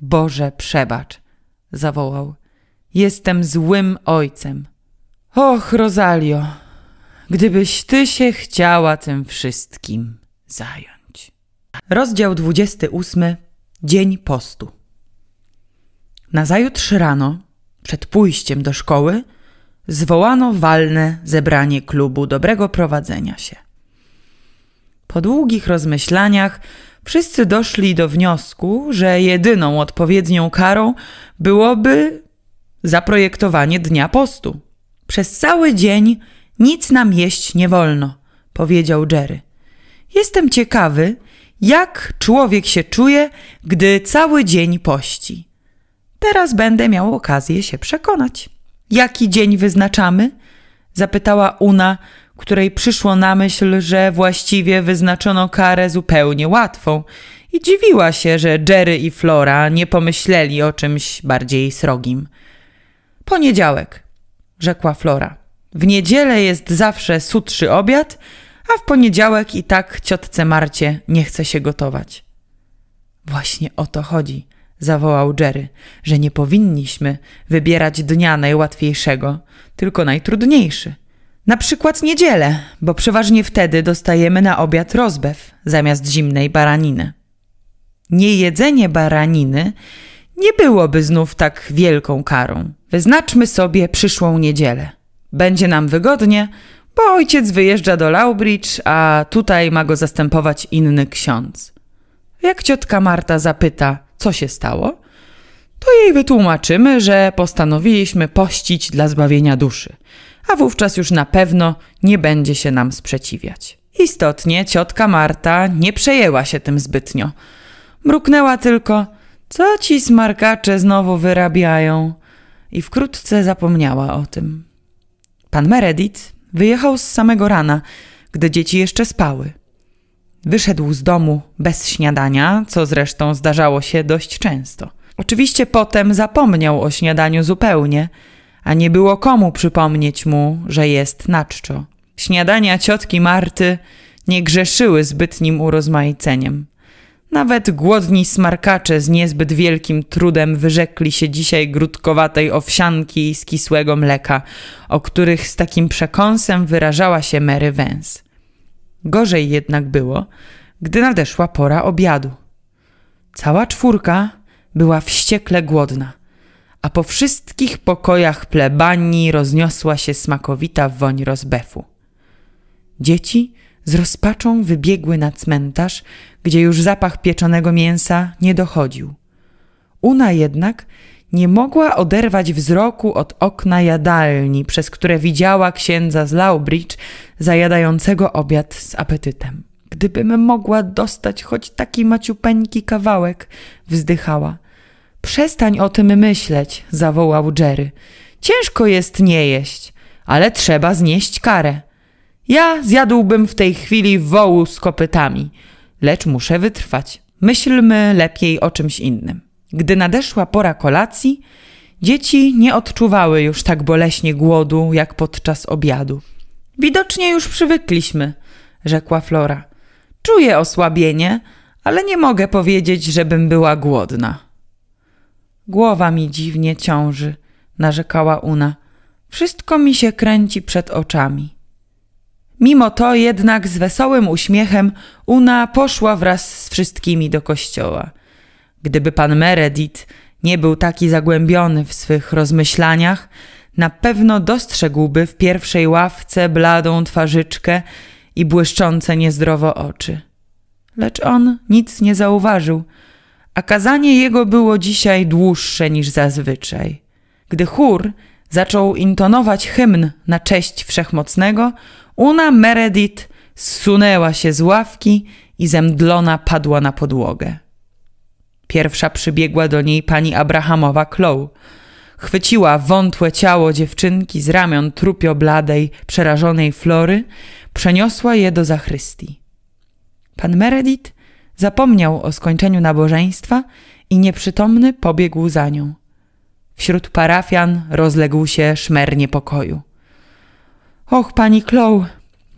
Speaker 1: Boże, przebacz, zawołał. Jestem złym ojcem. Och, Rosalio, gdybyś ty się chciała tym wszystkim zająć. Rozdział 28. Dzień postu. Nazajutrz rano, przed pójściem do szkoły, zwołano walne zebranie klubu dobrego prowadzenia się. Po długich rozmyślaniach wszyscy doszli do wniosku, że jedyną odpowiednią karą byłoby zaprojektowanie dnia postu. Przez cały dzień nic nam jeść nie wolno, powiedział Jerry. Jestem ciekawy, jak człowiek się czuje, gdy cały dzień pości. Teraz będę miał okazję się przekonać. Jaki dzień wyznaczamy? Zapytała Una, której przyszło na myśl, że właściwie wyznaczono karę zupełnie łatwą i dziwiła się, że Jerry i Flora nie pomyśleli o czymś bardziej srogim. Poniedziałek, rzekła Flora. W niedzielę jest zawsze sutrzy obiad, a w poniedziałek i tak ciotce Marcie nie chce się gotować. Właśnie o to chodzi, zawołał Jerry, że nie powinniśmy wybierać dnia najłatwiejszego, tylko najtrudniejszy. Na przykład niedzielę, bo przeważnie wtedy dostajemy na obiad rozbew zamiast zimnej baraniny. Niejedzenie baraniny nie byłoby znów tak wielką karą. Wyznaczmy sobie przyszłą niedzielę. Będzie nam wygodnie, bo ojciec wyjeżdża do Lowbridge, a tutaj ma go zastępować inny ksiądz. Jak ciotka Marta zapyta, co się stało, to jej wytłumaczymy, że postanowiliśmy pościć dla zbawienia duszy, a wówczas już na pewno nie będzie się nam sprzeciwiać. Istotnie ciotka Marta nie przejęła się tym zbytnio. Mruknęła tylko, co ci smarkacze znowu wyrabiają, i wkrótce zapomniała o tym. Pan Meredith Wyjechał z samego rana, gdy dzieci jeszcze spały. Wyszedł z domu bez śniadania, co zresztą zdarzało się dość często. Oczywiście potem zapomniał o śniadaniu zupełnie, a nie było komu przypomnieć mu, że jest na czczo. Śniadania ciotki Marty nie grzeszyły zbytnim urozmaiceniem. Nawet głodni smarkacze z niezbyt wielkim trudem wyrzekli się dzisiaj grudkowatej owsianki i skisłego mleka, o których z takim przekąsem wyrażała się Mary Vance. Gorzej jednak było, gdy nadeszła pora obiadu. Cała czwórka była wściekle głodna, a po wszystkich pokojach plebanii rozniosła się smakowita woń rozbefu. Dzieci z rozpaczą wybiegły na cmentarz, gdzie już zapach pieczonego mięsa nie dochodził. Una jednak nie mogła oderwać wzroku od okna jadalni, przez które widziała księdza z Laubridge zajadającego obiad z apetytem. Gdybym mogła dostać choć taki maciupeńki kawałek, wzdychała. Przestań o tym myśleć, zawołał Jerry. Ciężko jest nie jeść, ale trzeba znieść karę. Ja zjadłbym w tej chwili wołu z kopytami, lecz muszę wytrwać. Myślmy lepiej o czymś innym. Gdy nadeszła pora kolacji, dzieci nie odczuwały już tak boleśnie głodu jak podczas obiadu. Widocznie już przywykliśmy, rzekła Flora. Czuję osłabienie, ale nie mogę powiedzieć, żebym była głodna. Głowa mi dziwnie ciąży, narzekała Una. Wszystko mi się kręci przed oczami. Mimo to jednak z wesołym uśmiechem Una poszła wraz z wszystkimi do kościoła. Gdyby pan Meredith nie był taki zagłębiony w swych rozmyślaniach, na pewno dostrzegłby w pierwszej ławce bladą twarzyczkę i błyszczące niezdrowo oczy. Lecz on nic nie zauważył, a kazanie jego było dzisiaj dłuższe niż zazwyczaj. Gdy chór zaczął intonować hymn na cześć wszechmocnego, Una Meredith zsunęła się z ławki i zemdlona padła na podłogę. Pierwsza przybiegła do niej pani Abrahamowa Klow, Chwyciła wątłe ciało dziewczynki z ramion trupio bladej, przerażonej Flory, przeniosła je do zachrystii. Pan Meredith zapomniał o skończeniu nabożeństwa i nieprzytomny pobiegł za nią. Wśród parafian rozległ się szmer niepokoju. Och, pani Chloe,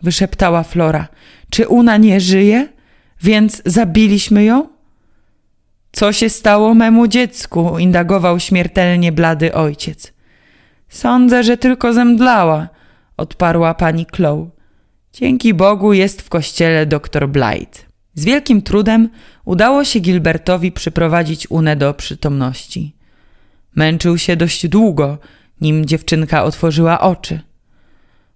Speaker 1: wyszeptała Flora, czy Una nie żyje? Więc zabiliśmy ją? Co się stało memu dziecku? indagował śmiertelnie blady ojciec. Sądzę, że tylko zemdlała, odparła pani Chloe. Dzięki Bogu jest w kościele doktor Blythe. Z wielkim trudem udało się Gilbertowi przyprowadzić Unę do przytomności. Męczył się dość długo, nim dziewczynka otworzyła oczy.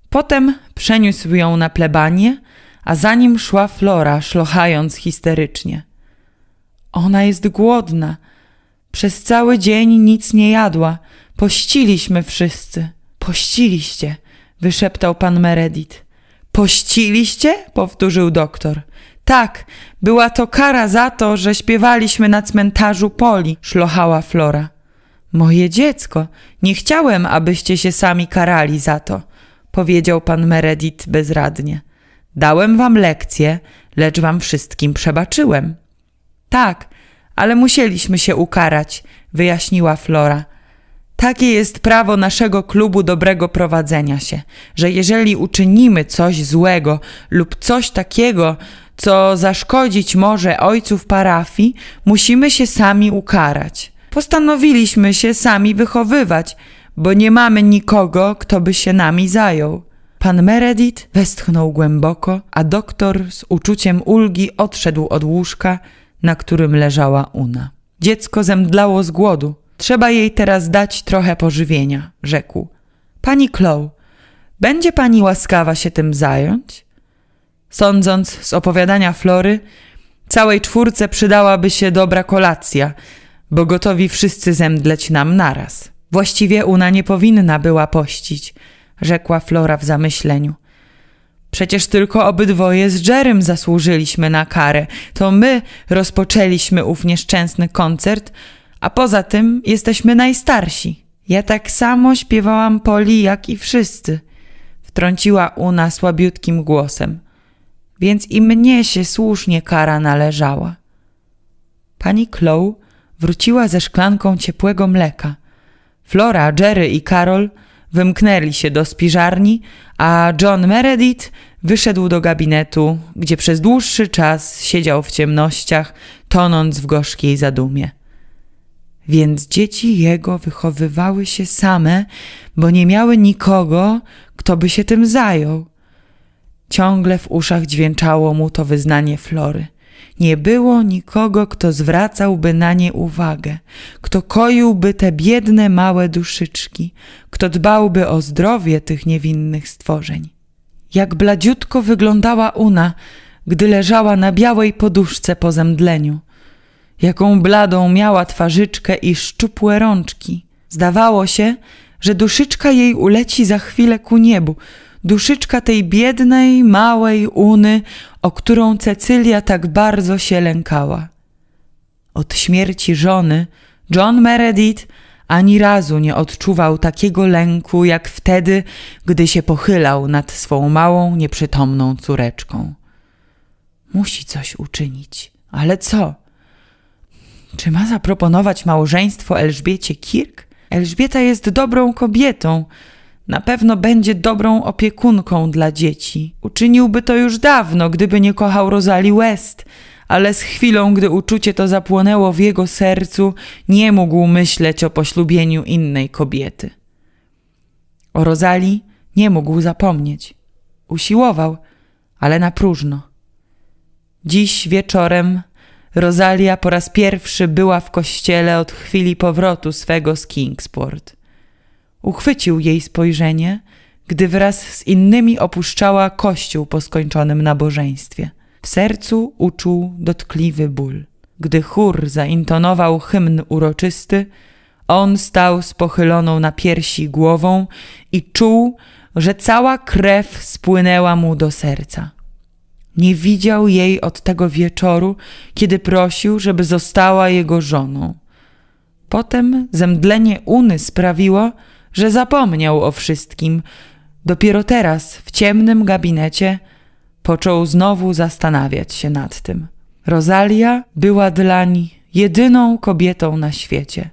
Speaker 1: Potem przeniósł ją na plebanię, a za nim szła Flora, szlochając histerycznie. Ona jest głodna. Przez cały dzień nic nie jadła. Pościliśmy wszyscy. Pościliście, wyszeptał pan Meredith. Pościliście? powtórzył doktor. Tak, była to kara za to, że śpiewaliśmy na cmentarzu poli, szlochała Flora. Moje dziecko, nie chciałem, abyście się sami karali za to powiedział pan Meredith bezradnie. Dałem wam lekcję, lecz wam wszystkim przebaczyłem. Tak, ale musieliśmy się ukarać, wyjaśniła Flora. Takie jest prawo naszego klubu dobrego prowadzenia się, że jeżeli uczynimy coś złego lub coś takiego, co zaszkodzić może ojców parafii, musimy się sami ukarać. Postanowiliśmy się sami wychowywać, bo nie mamy nikogo, kto by się nami zajął. Pan Meredith westchnął głęboko, a doktor z uczuciem ulgi odszedł od łóżka, na którym leżała Una. Dziecko zemdlało z głodu. Trzeba jej teraz dać trochę pożywienia, rzekł. Pani Chloe, będzie pani łaskawa się tym zająć? Sądząc z opowiadania Flory, całej czwórce przydałaby się dobra kolacja, bo gotowi wszyscy zemdleć nam naraz. Właściwie Una nie powinna była pościć, rzekła Flora w zamyśleniu. Przecież tylko obydwoje z Jerem zasłużyliśmy na karę. To my rozpoczęliśmy ów nieszczęsny koncert, a poza tym jesteśmy najstarsi. Ja tak samo śpiewałam Poli jak i wszyscy, wtrąciła Una słabiutkim głosem. Więc i mnie się słusznie kara należała. Pani Chloe wróciła ze szklanką ciepłego mleka – Flora, Jerry i Karol wymknęli się do spiżarni, a John Meredith wyszedł do gabinetu, gdzie przez dłuższy czas siedział w ciemnościach, tonąc w gorzkiej zadumie. Więc dzieci jego wychowywały się same, bo nie miały nikogo, kto by się tym zajął. Ciągle w uszach dźwięczało mu to wyznanie Flory – nie było nikogo, kto zwracałby na nie uwagę, kto koiłby te biedne małe duszyczki, kto dbałby o zdrowie tych niewinnych stworzeń. Jak bladziutko wyglądała Una, gdy leżała na białej poduszce po zemdleniu. Jaką bladą miała twarzyczkę i szczupłe rączki. Zdawało się, że duszyczka jej uleci za chwilę ku niebu, duszyczka tej biednej, małej Uny, o którą Cecylia tak bardzo się lękała. Od śmierci żony John Meredith ani razu nie odczuwał takiego lęku jak wtedy, gdy się pochylał nad swą małą, nieprzytomną córeczką. Musi coś uczynić, ale co? Czy ma zaproponować małżeństwo Elżbiecie Kirk? Elżbieta jest dobrą kobietą, na pewno będzie dobrą opiekunką dla dzieci. Uczyniłby to już dawno, gdyby nie kochał Rosalie West, ale z chwilą, gdy uczucie to zapłonęło w jego sercu, nie mógł myśleć o poślubieniu innej kobiety. O Rosalie nie mógł zapomnieć. Usiłował, ale na próżno. Dziś wieczorem Rosalia po raz pierwszy była w kościele od chwili powrotu swego z Kingsport. Uchwycił jej spojrzenie, gdy wraz z innymi opuszczała kościół po skończonym nabożeństwie. W sercu uczuł dotkliwy ból. Gdy chór zaintonował hymn uroczysty, on stał z pochyloną na piersi głową i czuł, że cała krew spłynęła mu do serca. Nie widział jej od tego wieczoru, kiedy prosił, żeby została jego żoną. Potem zemdlenie Uny sprawiło, że zapomniał o wszystkim. Dopiero teraz, w ciemnym gabinecie, począł znowu zastanawiać się nad tym. Rosalia była dlań jedyną kobietą na świecie.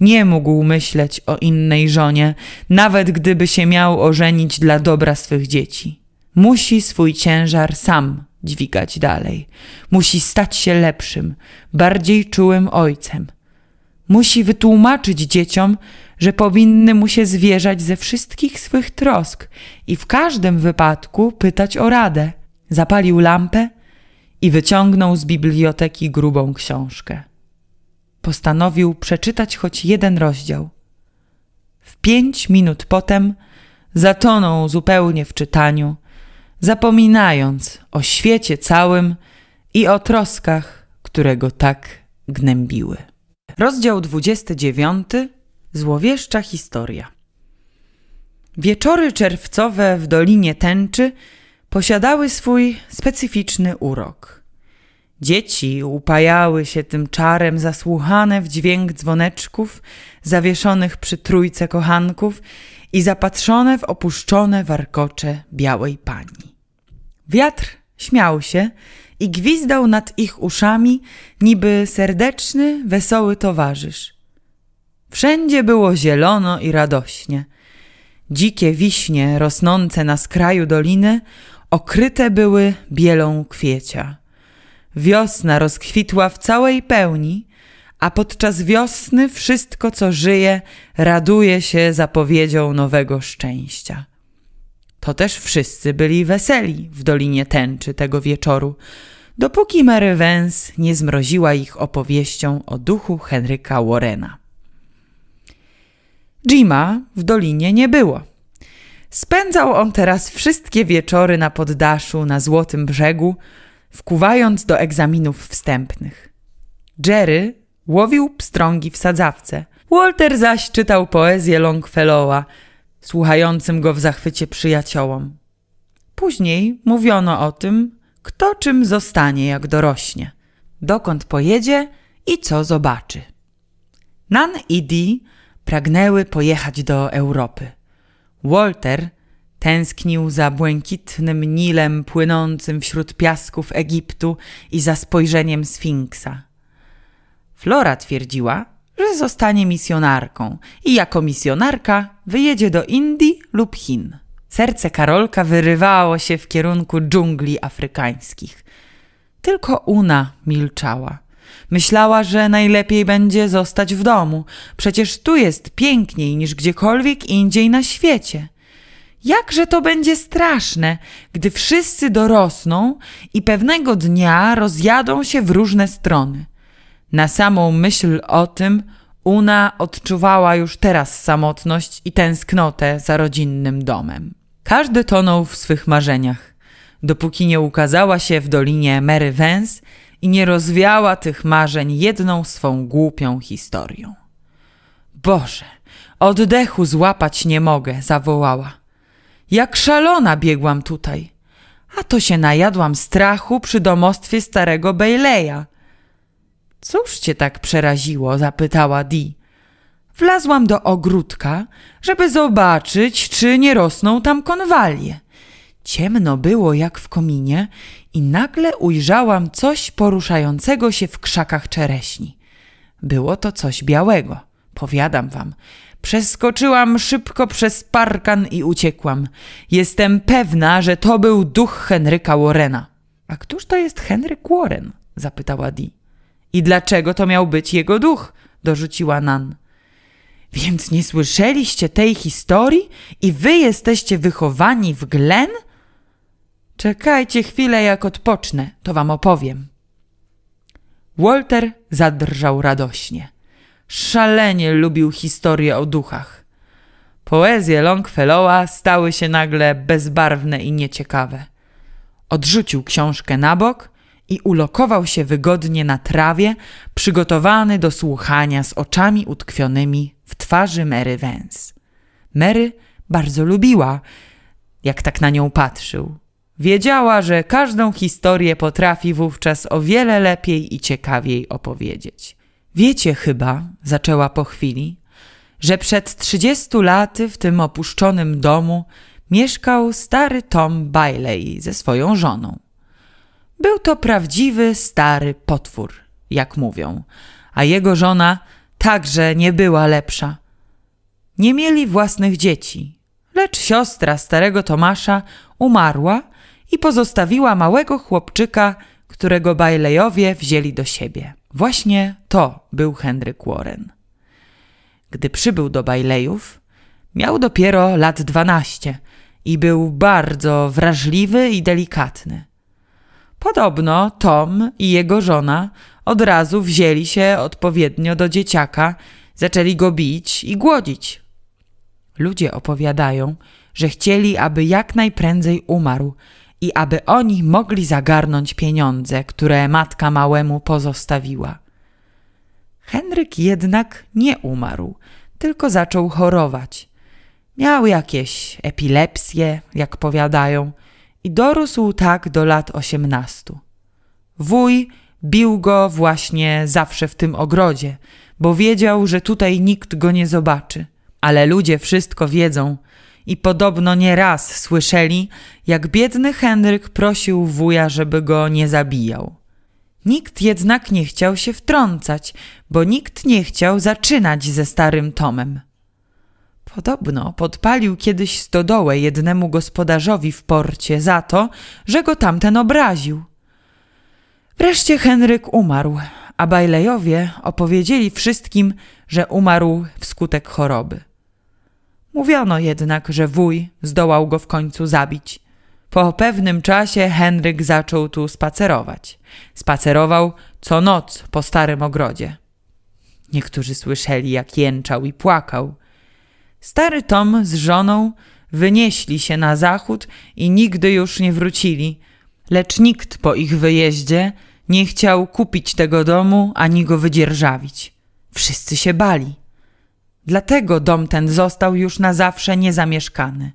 Speaker 1: Nie mógł myśleć o innej żonie, nawet gdyby się miał ożenić dla dobra swych dzieci. Musi swój ciężar sam dźwigać dalej. Musi stać się lepszym, bardziej czułym ojcem, Musi wytłumaczyć dzieciom, że powinny mu się zwierzać ze wszystkich swych trosk i w każdym wypadku pytać o radę. Zapalił lampę i wyciągnął z biblioteki grubą książkę. Postanowił przeczytać choć jeden rozdział. W pięć minut potem zatonął zupełnie w czytaniu, zapominając o świecie całym i o troskach, które go tak gnębiły. Rozdział 29. Złowieszcza historia. Wieczory czerwcowe w Dolinie Tęczy posiadały swój specyficzny urok. Dzieci upajały się tym czarem zasłuchane w dźwięk dzwoneczków zawieszonych przy trójce kochanków i zapatrzone w opuszczone warkocze białej pani. Wiatr śmiał się, i gwizdał nad ich uszami, niby serdeczny, wesoły towarzysz. Wszędzie było zielono i radośnie. Dzikie wiśnie rosnące na skraju doliny okryte były bielą kwiecia. Wiosna rozkwitła w całej pełni, a podczas wiosny wszystko, co żyje, raduje się zapowiedzią nowego szczęścia. To też wszyscy byli weseli w Dolinie Tęczy tego wieczoru, dopóki Mary Vance nie zmroziła ich opowieścią o duchu Henryka Warrena. Jima w dolinie nie było. Spędzał on teraz wszystkie wieczory na poddaszu na Złotym Brzegu, wkuwając do egzaminów wstępnych. Jerry łowił pstrągi w sadzawce, Walter zaś czytał poezję Longfellowa, słuchającym go w zachwycie przyjaciołom. Później mówiono o tym, kto czym zostanie, jak dorośnie, dokąd pojedzie i co zobaczy. Nan i Dee pragnęły pojechać do Europy. Walter tęsknił za błękitnym Nilem płynącym wśród piasków Egiptu i za spojrzeniem Sfinksa. Flora twierdziła, że zostanie misjonarką i jako misjonarka wyjedzie do Indii lub Chin. Serce Karolka wyrywało się w kierunku dżungli afrykańskich. Tylko Una milczała. Myślała, że najlepiej będzie zostać w domu. Przecież tu jest piękniej niż gdziekolwiek indziej na świecie. Jakże to będzie straszne, gdy wszyscy dorosną i pewnego dnia rozjadą się w różne strony. Na samą myśl o tym Una odczuwała już teraz samotność i tęsknotę za rodzinnym domem. Każdy tonął w swych marzeniach, dopóki nie ukazała się w dolinie Mary Vance i nie rozwiała tych marzeń jedną swą głupią historią. Boże, oddechu złapać nie mogę, zawołała. Jak szalona biegłam tutaj. A to się najadłam strachu przy domostwie starego Bejleja. Cóż cię tak przeraziło? zapytała Dee. Wlazłam do ogródka, żeby zobaczyć, czy nie rosną tam konwalie. Ciemno było jak w kominie i nagle ujrzałam coś poruszającego się w krzakach czereśni. Było to coś białego, powiadam wam. Przeskoczyłam szybko przez parkan i uciekłam. Jestem pewna, że to był duch Henryka Warrena. A któż to jest Henryk Warren? zapytała Dee. I dlaczego to miał być jego duch? dorzuciła Nan. Więc nie słyszeliście tej historii i wy jesteście wychowani w Glen? Czekajcie chwilę, jak odpocznę, to wam opowiem. Walter zadrżał radośnie. Szalenie lubił historie o duchach. Poezje Longfellowa stały się nagle bezbarwne i nieciekawe. Odrzucił książkę na bok i ulokował się wygodnie na trawie, przygotowany do słuchania z oczami utkwionymi w twarzy Mary Vance. Mary bardzo lubiła, jak tak na nią patrzył. Wiedziała, że każdą historię potrafi wówczas o wiele lepiej i ciekawiej opowiedzieć. Wiecie chyba, zaczęła po chwili, że przed trzydziestu laty w tym opuszczonym domu mieszkał stary Tom Bailey ze swoją żoną. Był to prawdziwy stary potwór, jak mówią, a jego żona także nie była lepsza. Nie mieli własnych dzieci, lecz siostra starego Tomasza umarła i pozostawiła małego chłopczyka, którego Bajlejowie wzięli do siebie. Właśnie to był Henryk Warren. Gdy przybył do Bajlejów, miał dopiero lat dwanaście i był bardzo wrażliwy i delikatny. Podobno Tom i jego żona od razu wzięli się odpowiednio do dzieciaka, zaczęli go bić i głodzić. Ludzie opowiadają, że chcieli, aby jak najprędzej umarł i aby oni mogli zagarnąć pieniądze, które matka małemu pozostawiła. Henryk jednak nie umarł, tylko zaczął chorować. Miał jakieś epilepsje, jak powiadają, i dorósł tak do lat osiemnastu. Wuj Bił go właśnie zawsze w tym ogrodzie, bo wiedział, że tutaj nikt go nie zobaczy. Ale ludzie wszystko wiedzą i podobno nie raz słyszeli, jak biedny Henryk prosił wuja, żeby go nie zabijał. Nikt jednak nie chciał się wtrącać, bo nikt nie chciał zaczynać ze starym Tomem. Podobno podpalił kiedyś stodołę jednemu gospodarzowi w porcie za to, że go tamten obraził. Wreszcie Henryk umarł, a Bajlejowie opowiedzieli wszystkim, że umarł wskutek choroby. Mówiono jednak, że wuj zdołał go w końcu zabić. Po pewnym czasie Henryk zaczął tu spacerować. Spacerował co noc po starym ogrodzie. Niektórzy słyszeli, jak jęczał i płakał. Stary Tom z żoną wynieśli się na zachód i nigdy już nie wrócili – Lecz nikt po ich wyjeździe nie chciał kupić tego domu ani go wydzierżawić. Wszyscy się bali. Dlatego dom ten został już na zawsze niezamieszkany.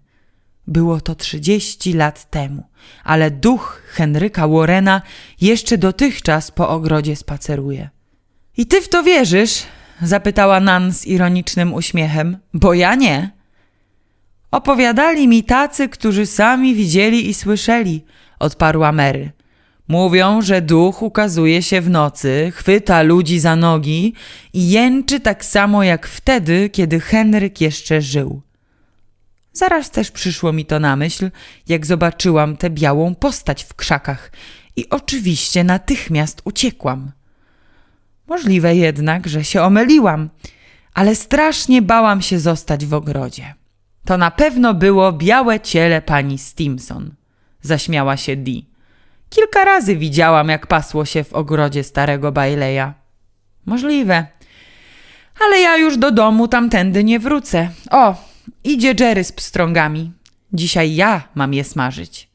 Speaker 1: Było to trzydzieści lat temu, ale duch Henryka Warrena jeszcze dotychczas po ogrodzie spaceruje. I ty w to wierzysz? zapytała Nan z ironicznym uśmiechem, bo ja nie. Opowiadali mi tacy, którzy sami widzieli i słyszeli, odparła Mary. Mówią, że duch ukazuje się w nocy, chwyta ludzi za nogi i jęczy tak samo jak wtedy, kiedy Henryk jeszcze żył. Zaraz też przyszło mi to na myśl, jak zobaczyłam tę białą postać w krzakach i oczywiście natychmiast uciekłam. Możliwe jednak, że się omyliłam, ale strasznie bałam się zostać w ogrodzie. To na pewno było białe ciele pani Stimson zaśmiała się Di. Kilka razy widziałam, jak pasło się w ogrodzie starego Bajleja. Możliwe. Ale ja już do domu tamtędy nie wrócę. O, idzie Jerry z pstrągami. Dzisiaj ja mam je smażyć.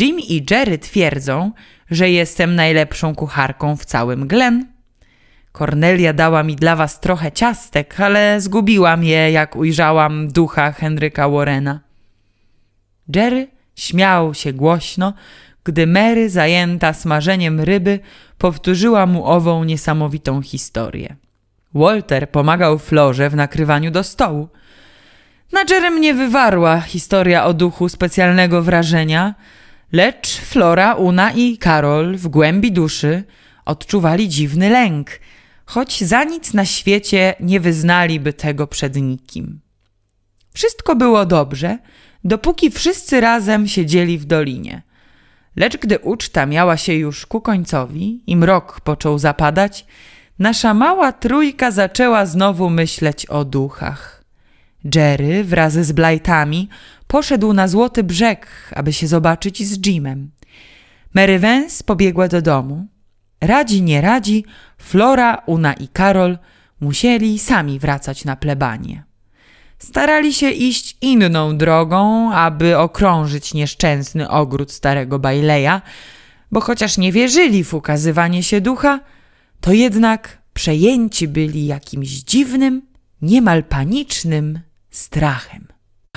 Speaker 1: Jim i Jerry twierdzą, że jestem najlepszą kucharką w całym Glen. Kornelia dała mi dla was trochę ciastek, ale zgubiłam je, jak ujrzałam ducha Henryka Warrena. Jerry Śmiał się głośno, gdy Mary, zajęta smażeniem ryby, powtórzyła mu ową niesamowitą historię. Walter pomagał Florze w nakrywaniu do stołu. Na Jerem nie wywarła historia o duchu specjalnego wrażenia, lecz Flora, Una i Karol w głębi duszy odczuwali dziwny lęk, choć za nic na świecie nie wyznaliby tego przed nikim. Wszystko było dobrze – dopóki wszyscy razem siedzieli w dolinie. Lecz gdy uczta miała się już ku końcowi i mrok począł zapadać, nasza mała trójka zaczęła znowu myśleć o duchach. Jerry wraz z Blightami poszedł na Złoty Brzeg, aby się zobaczyć z Jimem. Mary Vance pobiegła do domu. Radzi nie radzi, Flora, Una i Karol musieli sami wracać na plebanie starali się iść inną drogą, aby okrążyć nieszczęsny ogród starego Bajleja, bo chociaż nie wierzyli w ukazywanie się ducha, to jednak przejęci byli jakimś dziwnym, niemal panicznym strachem.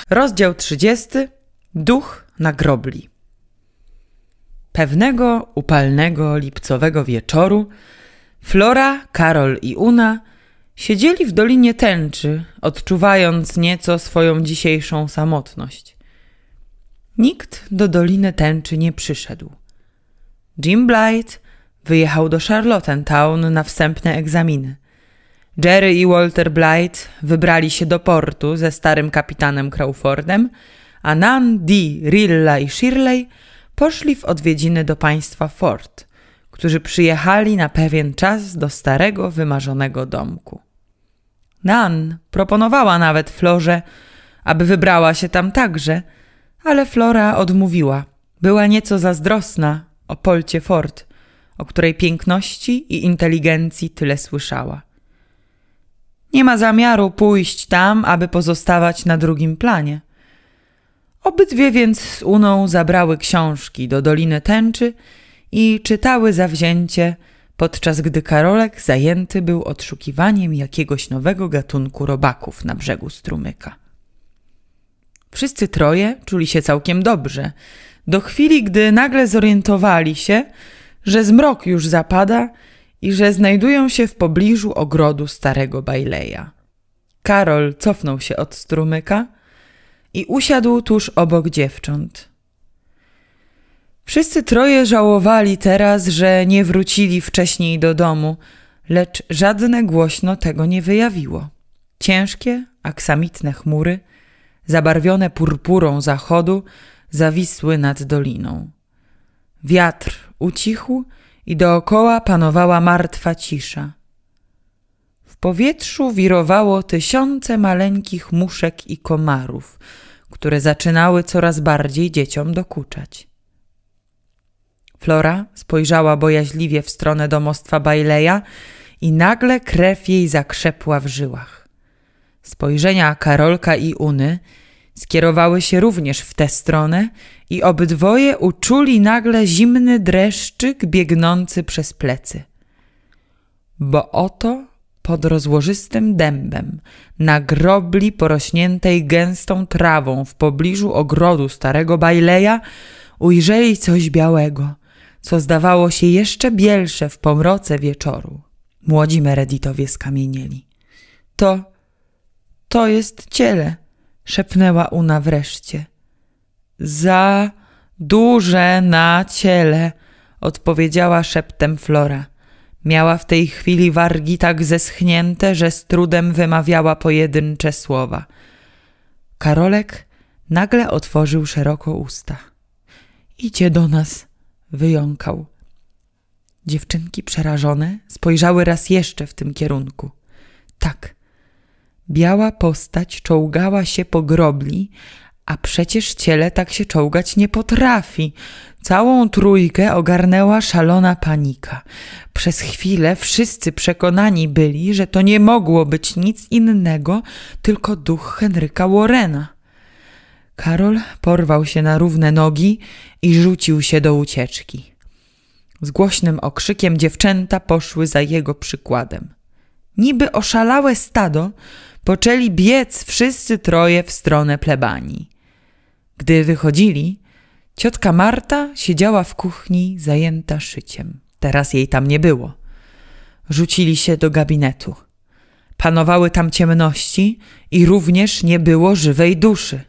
Speaker 1: Rozdział 30. Duch na grobli. Pewnego upalnego lipcowego wieczoru Flora, Karol i Una – Siedzieli w Dolinie Tęczy, odczuwając nieco swoją dzisiejszą samotność. Nikt do Doliny Tęczy nie przyszedł. Jim Blight wyjechał do Charlottetown na wstępne egzaminy. Jerry i Walter Blight wybrali się do portu ze starym kapitanem Crawfordem, a Nan, Dee, Rilla i Shirley poszli w odwiedziny do państwa Ford, którzy przyjechali na pewien czas do starego, wymarzonego domku. Nan proponowała nawet Florze, aby wybrała się tam także, ale Flora odmówiła. Była nieco zazdrosna o Polcie Ford, o której piękności i inteligencji tyle słyszała. Nie ma zamiaru pójść tam, aby pozostawać na drugim planie. Obydwie więc z Uną zabrały książki do Doliny Tęczy i czytały zawzięcie – podczas gdy Karolek zajęty był odszukiwaniem jakiegoś nowego gatunku robaków na brzegu strumyka. Wszyscy troje czuli się całkiem dobrze, do chwili, gdy nagle zorientowali się, że zmrok już zapada i że znajdują się w pobliżu ogrodu starego Bajleja. Karol cofnął się od strumyka i usiadł tuż obok dziewcząt. Wszyscy troje żałowali teraz, że nie wrócili wcześniej do domu, lecz żadne głośno tego nie wyjawiło. Ciężkie, aksamitne chmury, zabarwione purpurą zachodu, zawisły nad doliną. Wiatr ucichł i dookoła panowała martwa cisza. W powietrzu wirowało tysiące maleńkich muszek i komarów, które zaczynały coraz bardziej dzieciom dokuczać. Flora spojrzała bojaźliwie w stronę domostwa Baileya i nagle krew jej zakrzepła w żyłach. Spojrzenia Karolka i Uny skierowały się również w tę stronę i obydwoje uczuli nagle zimny dreszczyk biegnący przez plecy. Bo oto pod rozłożystym dębem, na grobli porośniętej gęstą trawą w pobliżu ogrodu starego Baileya, ujrzeli coś białego – co zdawało się jeszcze bielsze w pomroce wieczoru. Młodzi Mereditowie skamienieli. To, to jest ciele, szepnęła Una wreszcie. Za duże na ciele, odpowiedziała szeptem Flora. Miała w tej chwili wargi tak zeschnięte, że z trudem wymawiała pojedyncze słowa. Karolek nagle otworzył szeroko usta. Idzie do nas, wyjąkał. Dziewczynki przerażone spojrzały raz jeszcze w tym kierunku. Tak, biała postać czołgała się po grobli, a przecież ciele tak się czołgać nie potrafi. Całą trójkę ogarnęła szalona panika. Przez chwilę wszyscy przekonani byli, że to nie mogło być nic innego, tylko duch Henryka Warrena. Karol porwał się na równe nogi i rzucił się do ucieczki. Z głośnym okrzykiem dziewczęta poszły za jego przykładem. Niby oszalałe stado poczęli biec wszyscy troje w stronę plebanii. Gdy wychodzili, ciotka Marta siedziała w kuchni zajęta szyciem. Teraz jej tam nie było. Rzucili się do gabinetu. Panowały tam ciemności i również nie było żywej duszy.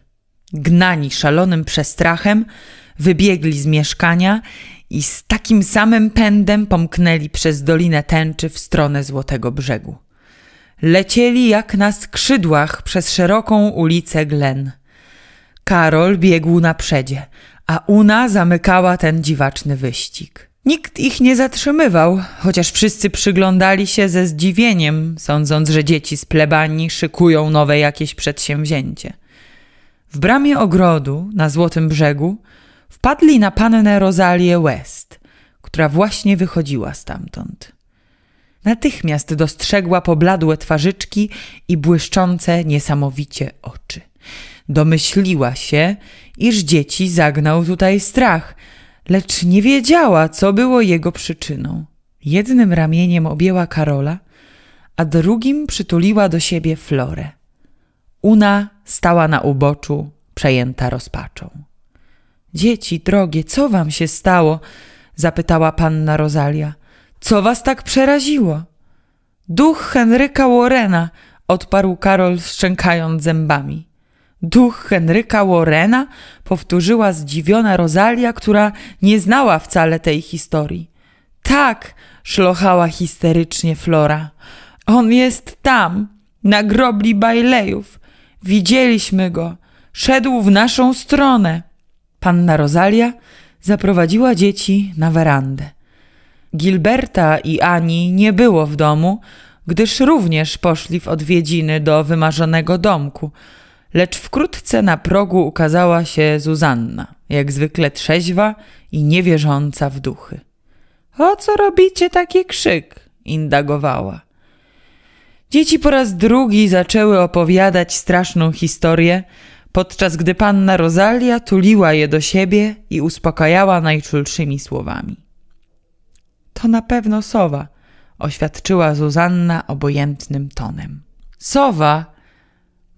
Speaker 1: Gnani szalonym przestrachem, wybiegli z mieszkania i z takim samym pędem pomknęli przez Dolinę Tęczy w stronę Złotego Brzegu. Lecieli jak na skrzydłach przez szeroką ulicę Glen. Karol biegł na a Una zamykała ten dziwaczny wyścig. Nikt ich nie zatrzymywał, chociaż wszyscy przyglądali się ze zdziwieniem, sądząc, że dzieci z plebanii szykują nowe jakieś przedsięwzięcie. W bramie ogrodu na Złotym Brzegu wpadli na pannę Rosalię West, która właśnie wychodziła stamtąd. Natychmiast dostrzegła pobladłe twarzyczki i błyszczące niesamowicie oczy. Domyśliła się, iż dzieci zagnał tutaj strach, lecz nie wiedziała, co było jego przyczyną. Jednym ramieniem objęła Karola, a drugim przytuliła do siebie Florę. Una stała na uboczu, przejęta rozpaczą. Dzieci drogie, co wam się stało? zapytała panna Rosalia. Co was tak przeraziło? Duch Henryka Warrena, odparł Karol, szczękając zębami. Duch Henryka Warrena? powtórzyła zdziwiona Rosalia, która nie znała wcale tej historii. Tak, szlochała histerycznie Flora. On jest tam, na grobli Bajlejów. Widzieliśmy go. Szedł w naszą stronę. Panna Rosalia zaprowadziła dzieci na werandę. Gilberta i Ani nie było w domu, gdyż również poszli w odwiedziny do wymarzonego domku, lecz wkrótce na progu ukazała się Zuzanna, jak zwykle trzeźwa i niewierząca w duchy. O co robicie taki krzyk? indagowała. Dzieci po raz drugi zaczęły opowiadać straszną historię, podczas gdy panna Rosalia tuliła je do siebie i uspokajała najczulszymi słowami. To na pewno sowa, oświadczyła Zuzanna obojętnym tonem. Sowa!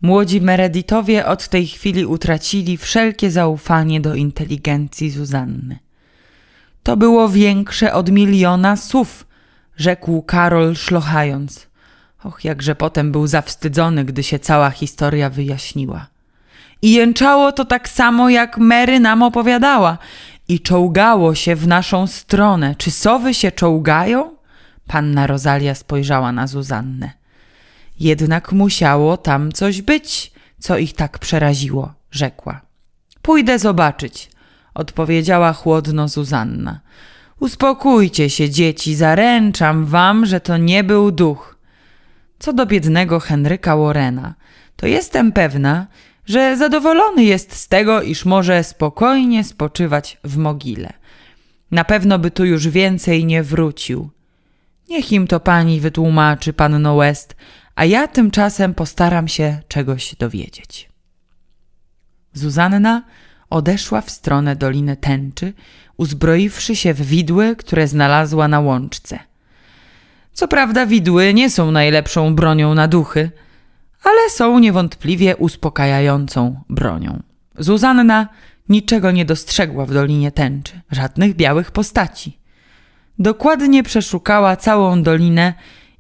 Speaker 1: Młodzi Mereditowie od tej chwili utracili wszelkie zaufanie do inteligencji Zuzanny. To było większe od miliona słów, rzekł Karol szlochając. Och, jakże potem był zawstydzony, gdy się cała historia wyjaśniła. I jęczało to tak samo, jak Mary nam opowiadała. I czołgało się w naszą stronę. Czy sowy się czołgają? Panna Rosalia spojrzała na Zuzannę. Jednak musiało tam coś być, co ich tak przeraziło, rzekła. Pójdę zobaczyć, odpowiedziała chłodno Zuzanna. Uspokójcie się, dzieci, zaręczam wam, że to nie był duch. Co do biednego Henryka Warrena, to jestem pewna, że zadowolony jest z tego, iż może spokojnie spoczywać w mogile. Na pewno by tu już więcej nie wrócił. Niech im to pani wytłumaczy, panno West, a ja tymczasem postaram się czegoś dowiedzieć. Zuzanna odeszła w stronę Doliny Tęczy, uzbroiwszy się w widły, które znalazła na łączce – co prawda widły nie są najlepszą bronią na duchy, ale są niewątpliwie uspokajającą bronią. Zuzanna niczego nie dostrzegła w Dolinie Tęczy, żadnych białych postaci. Dokładnie przeszukała całą dolinę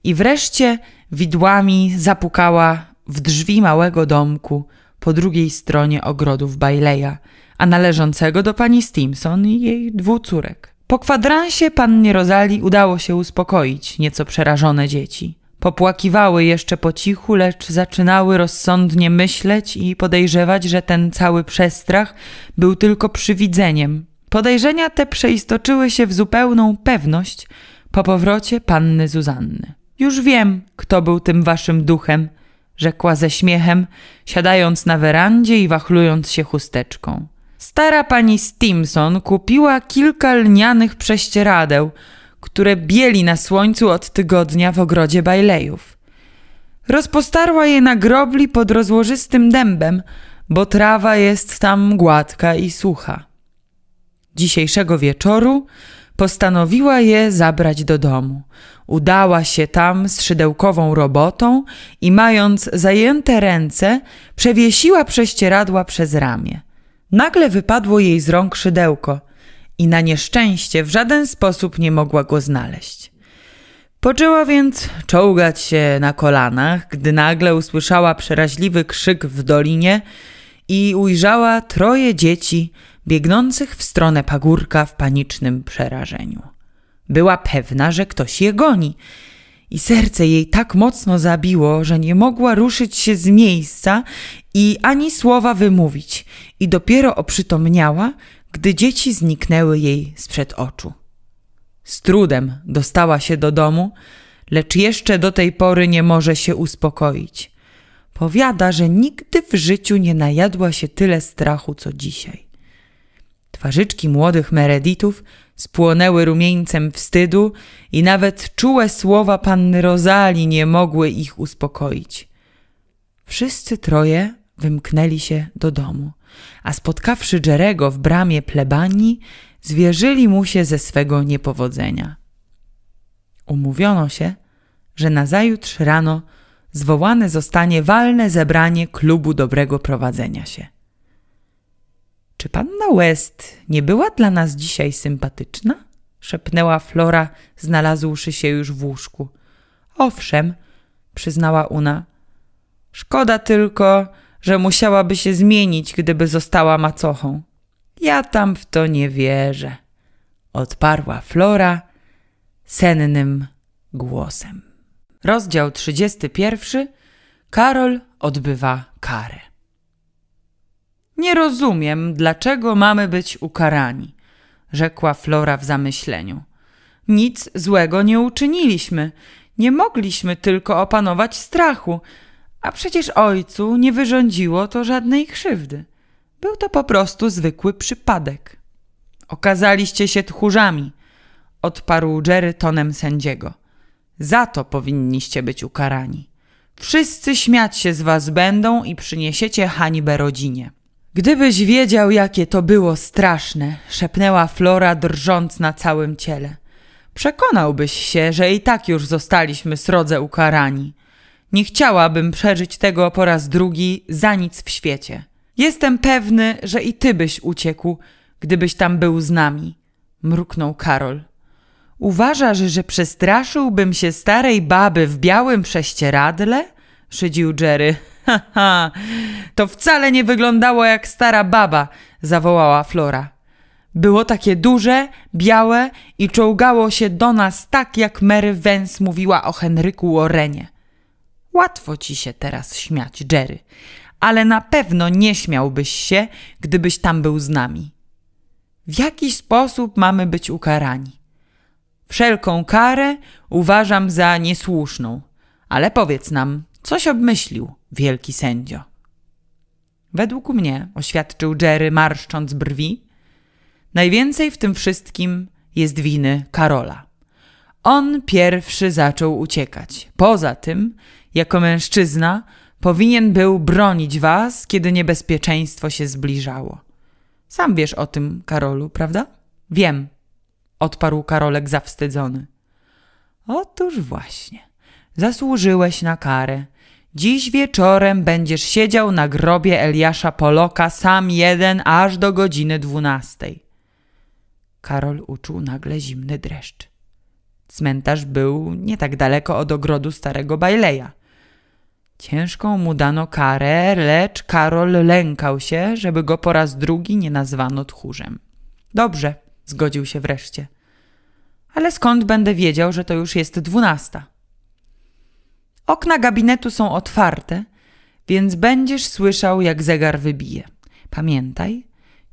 Speaker 1: i wreszcie widłami zapukała w drzwi małego domku po drugiej stronie ogrodów Baileya, a należącego do pani Stimson i jej dwóch córek. Po kwadransie pannie Rozali udało się uspokoić nieco przerażone dzieci. Popłakiwały jeszcze po cichu, lecz zaczynały rozsądnie myśleć i podejrzewać, że ten cały przestrach był tylko przywidzeniem. Podejrzenia te przeistoczyły się w zupełną pewność po powrocie panny Zuzanny. Już wiem, kto był tym waszym duchem, rzekła ze śmiechem, siadając na werandzie i wachlując się chusteczką. Stara pani Stimson kupiła kilka lnianych prześcieradeł, które bieli na słońcu od tygodnia w ogrodzie Bajlejów. Rozpostarła je na grobli pod rozłożystym dębem, bo trawa jest tam gładka i sucha. Dzisiejszego wieczoru postanowiła je zabrać do domu. Udała się tam z szydełkową robotą i mając zajęte ręce, przewiesiła prześcieradła przez ramię. Nagle wypadło jej z rąk szydełko i na nieszczęście w żaden sposób nie mogła go znaleźć. Poczęła więc czołgać się na kolanach, gdy nagle usłyszała przeraźliwy krzyk w dolinie i ujrzała troje dzieci biegnących w stronę pagórka w panicznym przerażeniu. Była pewna, że ktoś je goni i serce jej tak mocno zabiło, że nie mogła ruszyć się z miejsca i ani słowa wymówić, i dopiero oprzytomniała, gdy dzieci zniknęły jej sprzed oczu. Z trudem dostała się do domu, lecz jeszcze do tej pory nie może się uspokoić. Powiada, że nigdy w życiu nie najadła się tyle strachu, co dzisiaj. Twarzyczki młodych Mereditów spłonęły rumieńcem wstydu i nawet czułe słowa panny Rozali nie mogły ich uspokoić. Wszyscy troje wymknęli się do domu, a spotkawszy Jerego w bramie plebanii, zwierzyli mu się ze swego niepowodzenia. Umówiono się, że nazajutrz rano zwołane zostanie walne zebranie klubu dobrego prowadzenia się. Czy panna West nie była dla nas dzisiaj sympatyczna? szepnęła Flora, znalazłszy się już w łóżku. Owszem, przyznała Una. Szkoda tylko, że musiałaby się zmienić, gdyby została macochą. Ja tam w to nie wierzę, odparła Flora sennym głosem. Rozdział 31. Karol odbywa karę. Nie rozumiem, dlaczego mamy być ukarani, rzekła Flora w zamyśleniu. Nic złego nie uczyniliśmy. Nie mogliśmy tylko opanować strachu, a przecież ojcu nie wyrządziło to żadnej krzywdy. Był to po prostu zwykły przypadek. Okazaliście się tchórzami, odparł Jerry tonem sędziego. Za to powinniście być ukarani. Wszyscy śmiać się z was będą i przyniesiecie hańbę rodzinie. Gdybyś wiedział, jakie to było straszne, szepnęła Flora, drżąc na całym ciele. Przekonałbyś się, że i tak już zostaliśmy srodze ukarani. Nie chciałabym przeżyć tego po raz drugi za nic w świecie. Jestem pewny, że i ty byś uciekł, gdybyś tam był z nami, mruknął Karol. Uważasz, że przestraszyłbym się starej baby w białym prześcieradle? szydził Jerry. Ha, to wcale nie wyglądało jak stara baba, zawołała Flora. Było takie duże, białe i czołgało się do nas tak, jak Mary Vance mówiła o Henryku Warrenie. Łatwo ci się teraz śmiać, Jerry, ale na pewno nie śmiałbyś się, gdybyś tam był z nami. W jaki sposób mamy być ukarani? Wszelką karę uważam za niesłuszną, ale powiedz nam, coś obmyślił – wielki sędzio. Według mnie, oświadczył Jerry, marszcząc brwi, najwięcej w tym wszystkim jest winy Karola. On pierwszy zaczął uciekać. Poza tym, jako mężczyzna, powinien był bronić was, kiedy niebezpieczeństwo się zbliżało. Sam wiesz o tym, Karolu, prawda? Wiem, odparł Karolek zawstydzony. Otóż właśnie, zasłużyłeś na karę Dziś wieczorem będziesz siedział na grobie Eliasza Poloka sam jeden aż do godziny dwunastej. Karol uczuł nagle zimny dreszcz. Cmentarz był nie tak daleko od ogrodu starego Bajleja. Ciężką mu dano karę, lecz Karol lękał się, żeby go po raz drugi nie nazwano tchórzem. Dobrze, zgodził się wreszcie. Ale skąd będę wiedział, że to już jest dwunasta? Okna gabinetu są otwarte, więc będziesz słyszał, jak zegar wybije. Pamiętaj,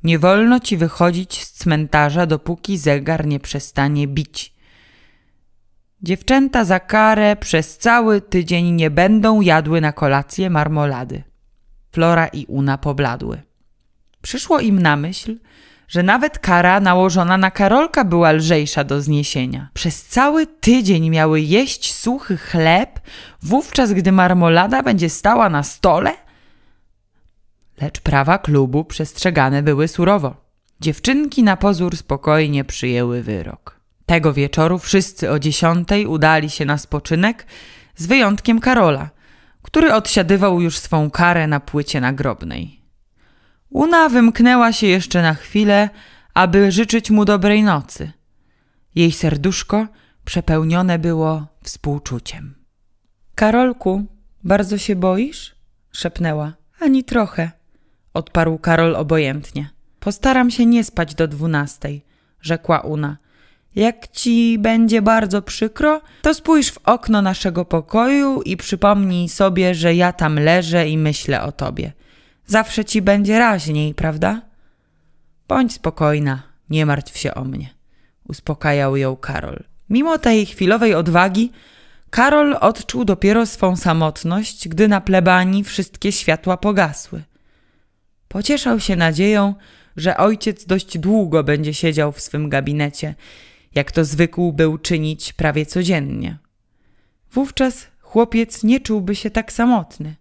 Speaker 1: nie wolno ci wychodzić z cmentarza, dopóki zegar nie przestanie bić. Dziewczęta za karę przez cały tydzień nie będą jadły na kolację marmolady. Flora i Una pobladły. Przyszło im na myśl, że nawet kara nałożona na Karolka była lżejsza do zniesienia. Przez cały tydzień miały jeść suchy chleb, wówczas gdy marmolada będzie stała na stole? Lecz prawa klubu przestrzegane były surowo. Dziewczynki na pozór spokojnie przyjęły wyrok. Tego wieczoru wszyscy o dziesiątej udali się na spoczynek, z wyjątkiem Karola, który odsiadywał już swą karę na płycie nagrobnej. Una wymknęła się jeszcze na chwilę, aby życzyć mu dobrej nocy. Jej serduszko przepełnione było współczuciem. Karolku, bardzo się boisz? szepnęła. Ani trochę, odparł Karol obojętnie. Postaram się nie spać do dwunastej, rzekła Una. Jak ci będzie bardzo przykro, to spójrz w okno naszego pokoju i przypomnij sobie, że ja tam leżę i myślę o tobie. Zawsze ci będzie raźniej, prawda? Bądź spokojna, nie martw się o mnie, uspokajał ją Karol. Mimo tej chwilowej odwagi, Karol odczuł dopiero swą samotność, gdy na plebanii wszystkie światła pogasły. Pocieszał się nadzieją, że ojciec dość długo będzie siedział w swym gabinecie, jak to zwykł był czynić prawie codziennie. Wówczas chłopiec nie czułby się tak samotny.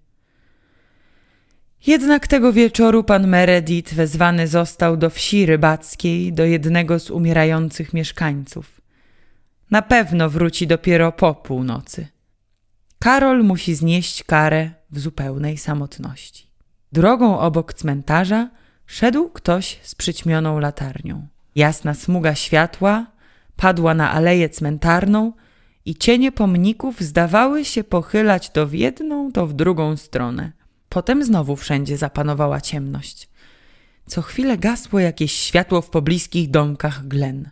Speaker 1: Jednak tego wieczoru pan Meredith wezwany został do wsi rybackiej, do jednego z umierających mieszkańców. Na pewno wróci dopiero po północy. Karol musi znieść karę w zupełnej samotności. Drogą obok cmentarza szedł ktoś z przyćmioną latarnią. Jasna smuga światła padła na aleję cmentarną i cienie pomników zdawały się pochylać to w jedną, to w drugą stronę. Potem znowu wszędzie zapanowała ciemność. Co chwilę gasło jakieś światło w pobliskich domkach Glen.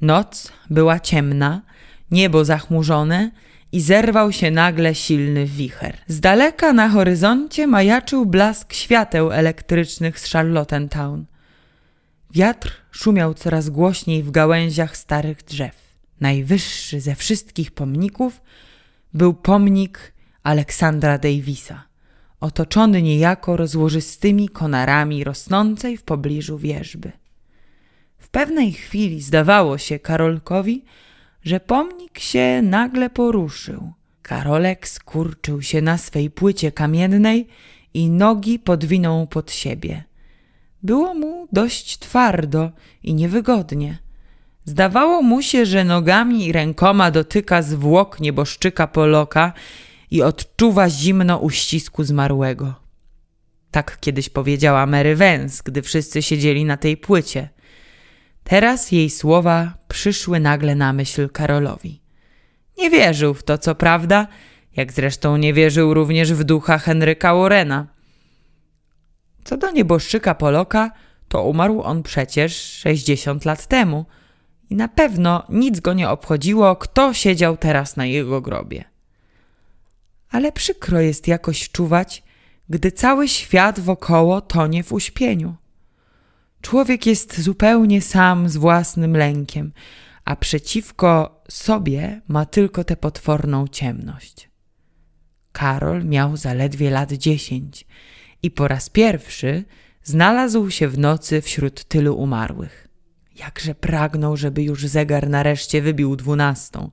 Speaker 1: Noc była ciemna, niebo zachmurzone i zerwał się nagle silny wicher. Z daleka na horyzoncie majaczył blask świateł elektrycznych z Charlottentown. Wiatr szumiał coraz głośniej w gałęziach starych drzew. Najwyższy ze wszystkich pomników był pomnik Aleksandra Davisa otoczony niejako rozłożystymi konarami rosnącej w pobliżu wierzby. W pewnej chwili zdawało się Karolkowi, że pomnik się nagle poruszył. Karolek skurczył się na swej płycie kamiennej i nogi podwinął pod siebie. Było mu dość twardo i niewygodnie. Zdawało mu się, że nogami i rękoma dotyka zwłok nieboszczyka Poloka i odczuwa zimno uścisku zmarłego. Tak kiedyś powiedziała Mary Wens, gdy wszyscy siedzieli na tej płycie. Teraz jej słowa przyszły nagle na myśl Karolowi. Nie wierzył w to, co prawda, jak zresztą nie wierzył również w ducha Henryka Warrena. Co do nieboszczyka Poloka, to umarł on przecież 60 lat temu i na pewno nic go nie obchodziło, kto siedział teraz na jego grobie ale przykro jest jakoś czuwać, gdy cały świat wokoło tonie w uśpieniu. Człowiek jest zupełnie sam z własnym lękiem, a przeciwko sobie ma tylko tę potworną ciemność. Karol miał zaledwie lat dziesięć i po raz pierwszy znalazł się w nocy wśród tylu umarłych. Jakże pragnął, żeby już zegar nareszcie wybił dwunastą.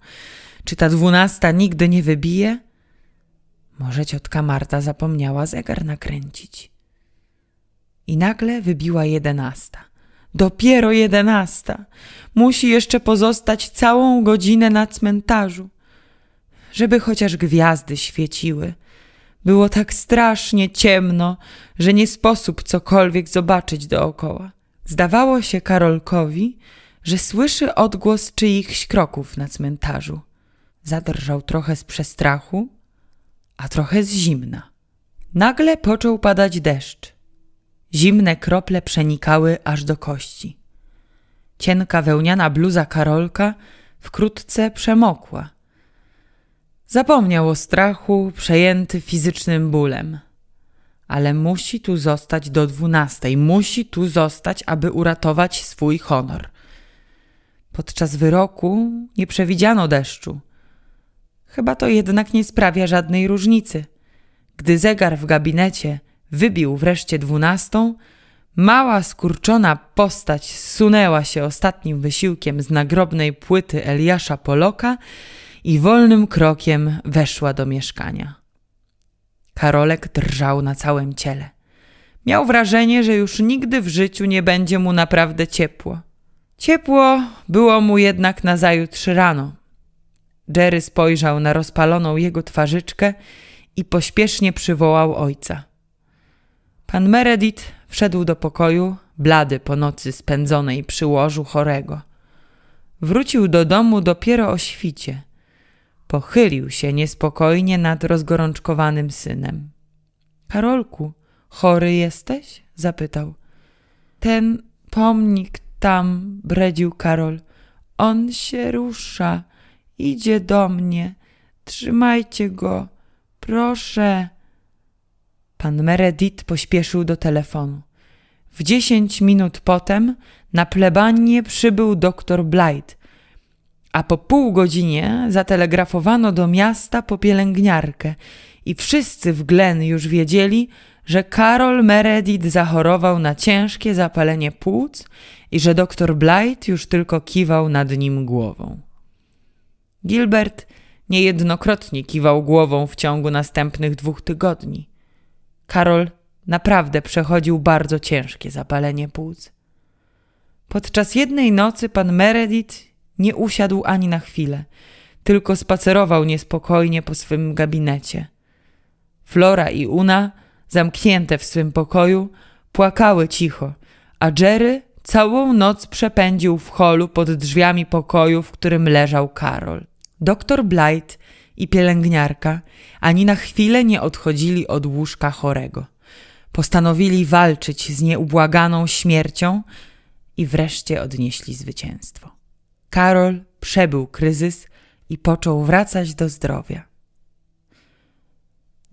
Speaker 1: Czy ta dwunasta nigdy nie wybije? Może ciotka Marta zapomniała zegar nakręcić. I nagle wybiła jedenasta. Dopiero jedenasta. Musi jeszcze pozostać całą godzinę na cmentarzu. Żeby chociaż gwiazdy świeciły. Było tak strasznie ciemno, że nie sposób cokolwiek zobaczyć dookoła. Zdawało się Karolkowi, że słyszy odgłos czyichś kroków na cmentarzu. Zadrżał trochę z przestrachu a trochę z zimna. Nagle począł padać deszcz. Zimne krople przenikały aż do kości. Cienka wełniana bluza Karolka wkrótce przemokła. Zapomniał o strachu, przejęty fizycznym bólem. Ale musi tu zostać do dwunastej, musi tu zostać, aby uratować swój honor. Podczas wyroku nie przewidziano deszczu. Chyba to jednak nie sprawia żadnej różnicy. Gdy zegar w gabinecie wybił wreszcie dwunastą, mała skurczona postać sunęła się ostatnim wysiłkiem z nagrobnej płyty Eliasza Poloka i wolnym krokiem weszła do mieszkania. Karolek drżał na całym ciele. Miał wrażenie, że już nigdy w życiu nie będzie mu naprawdę ciepło. Ciepło było mu jednak nazajutrz rano, Jerry spojrzał na rozpaloną jego twarzyczkę i pośpiesznie przywołał ojca. Pan Meredith wszedł do pokoju, blady po nocy spędzonej przy łożu chorego. Wrócił do domu dopiero o świcie. Pochylił się niespokojnie nad rozgorączkowanym synem. Karolku, chory jesteś? zapytał. Ten pomnik tam, bredził Karol. On się rusza. Idzie do mnie. Trzymajcie go. Proszę. Pan Meredith pośpieszył do telefonu. W dziesięć minut potem na plebanie przybył doktor Blight, a po pół godzinie zatelegrafowano do miasta po pielęgniarkę i wszyscy w Glen już wiedzieli, że Karol Meredith zachorował na ciężkie zapalenie płuc i że doktor Blight już tylko kiwał nad nim głową. Gilbert niejednokrotnie kiwał głową w ciągu następnych dwóch tygodni. Karol naprawdę przechodził bardzo ciężkie zapalenie płuc. Podczas jednej nocy pan Meredith nie usiadł ani na chwilę, tylko spacerował niespokojnie po swym gabinecie. Flora i Una, zamknięte w swym pokoju, płakały cicho, a Jerry całą noc przepędził w holu pod drzwiami pokoju, w którym leżał Karol. Doktor Blight i pielęgniarka ani na chwilę nie odchodzili od łóżka chorego. Postanowili walczyć z nieubłaganą śmiercią i wreszcie odnieśli zwycięstwo. Karol przebył kryzys i począł wracać do zdrowia.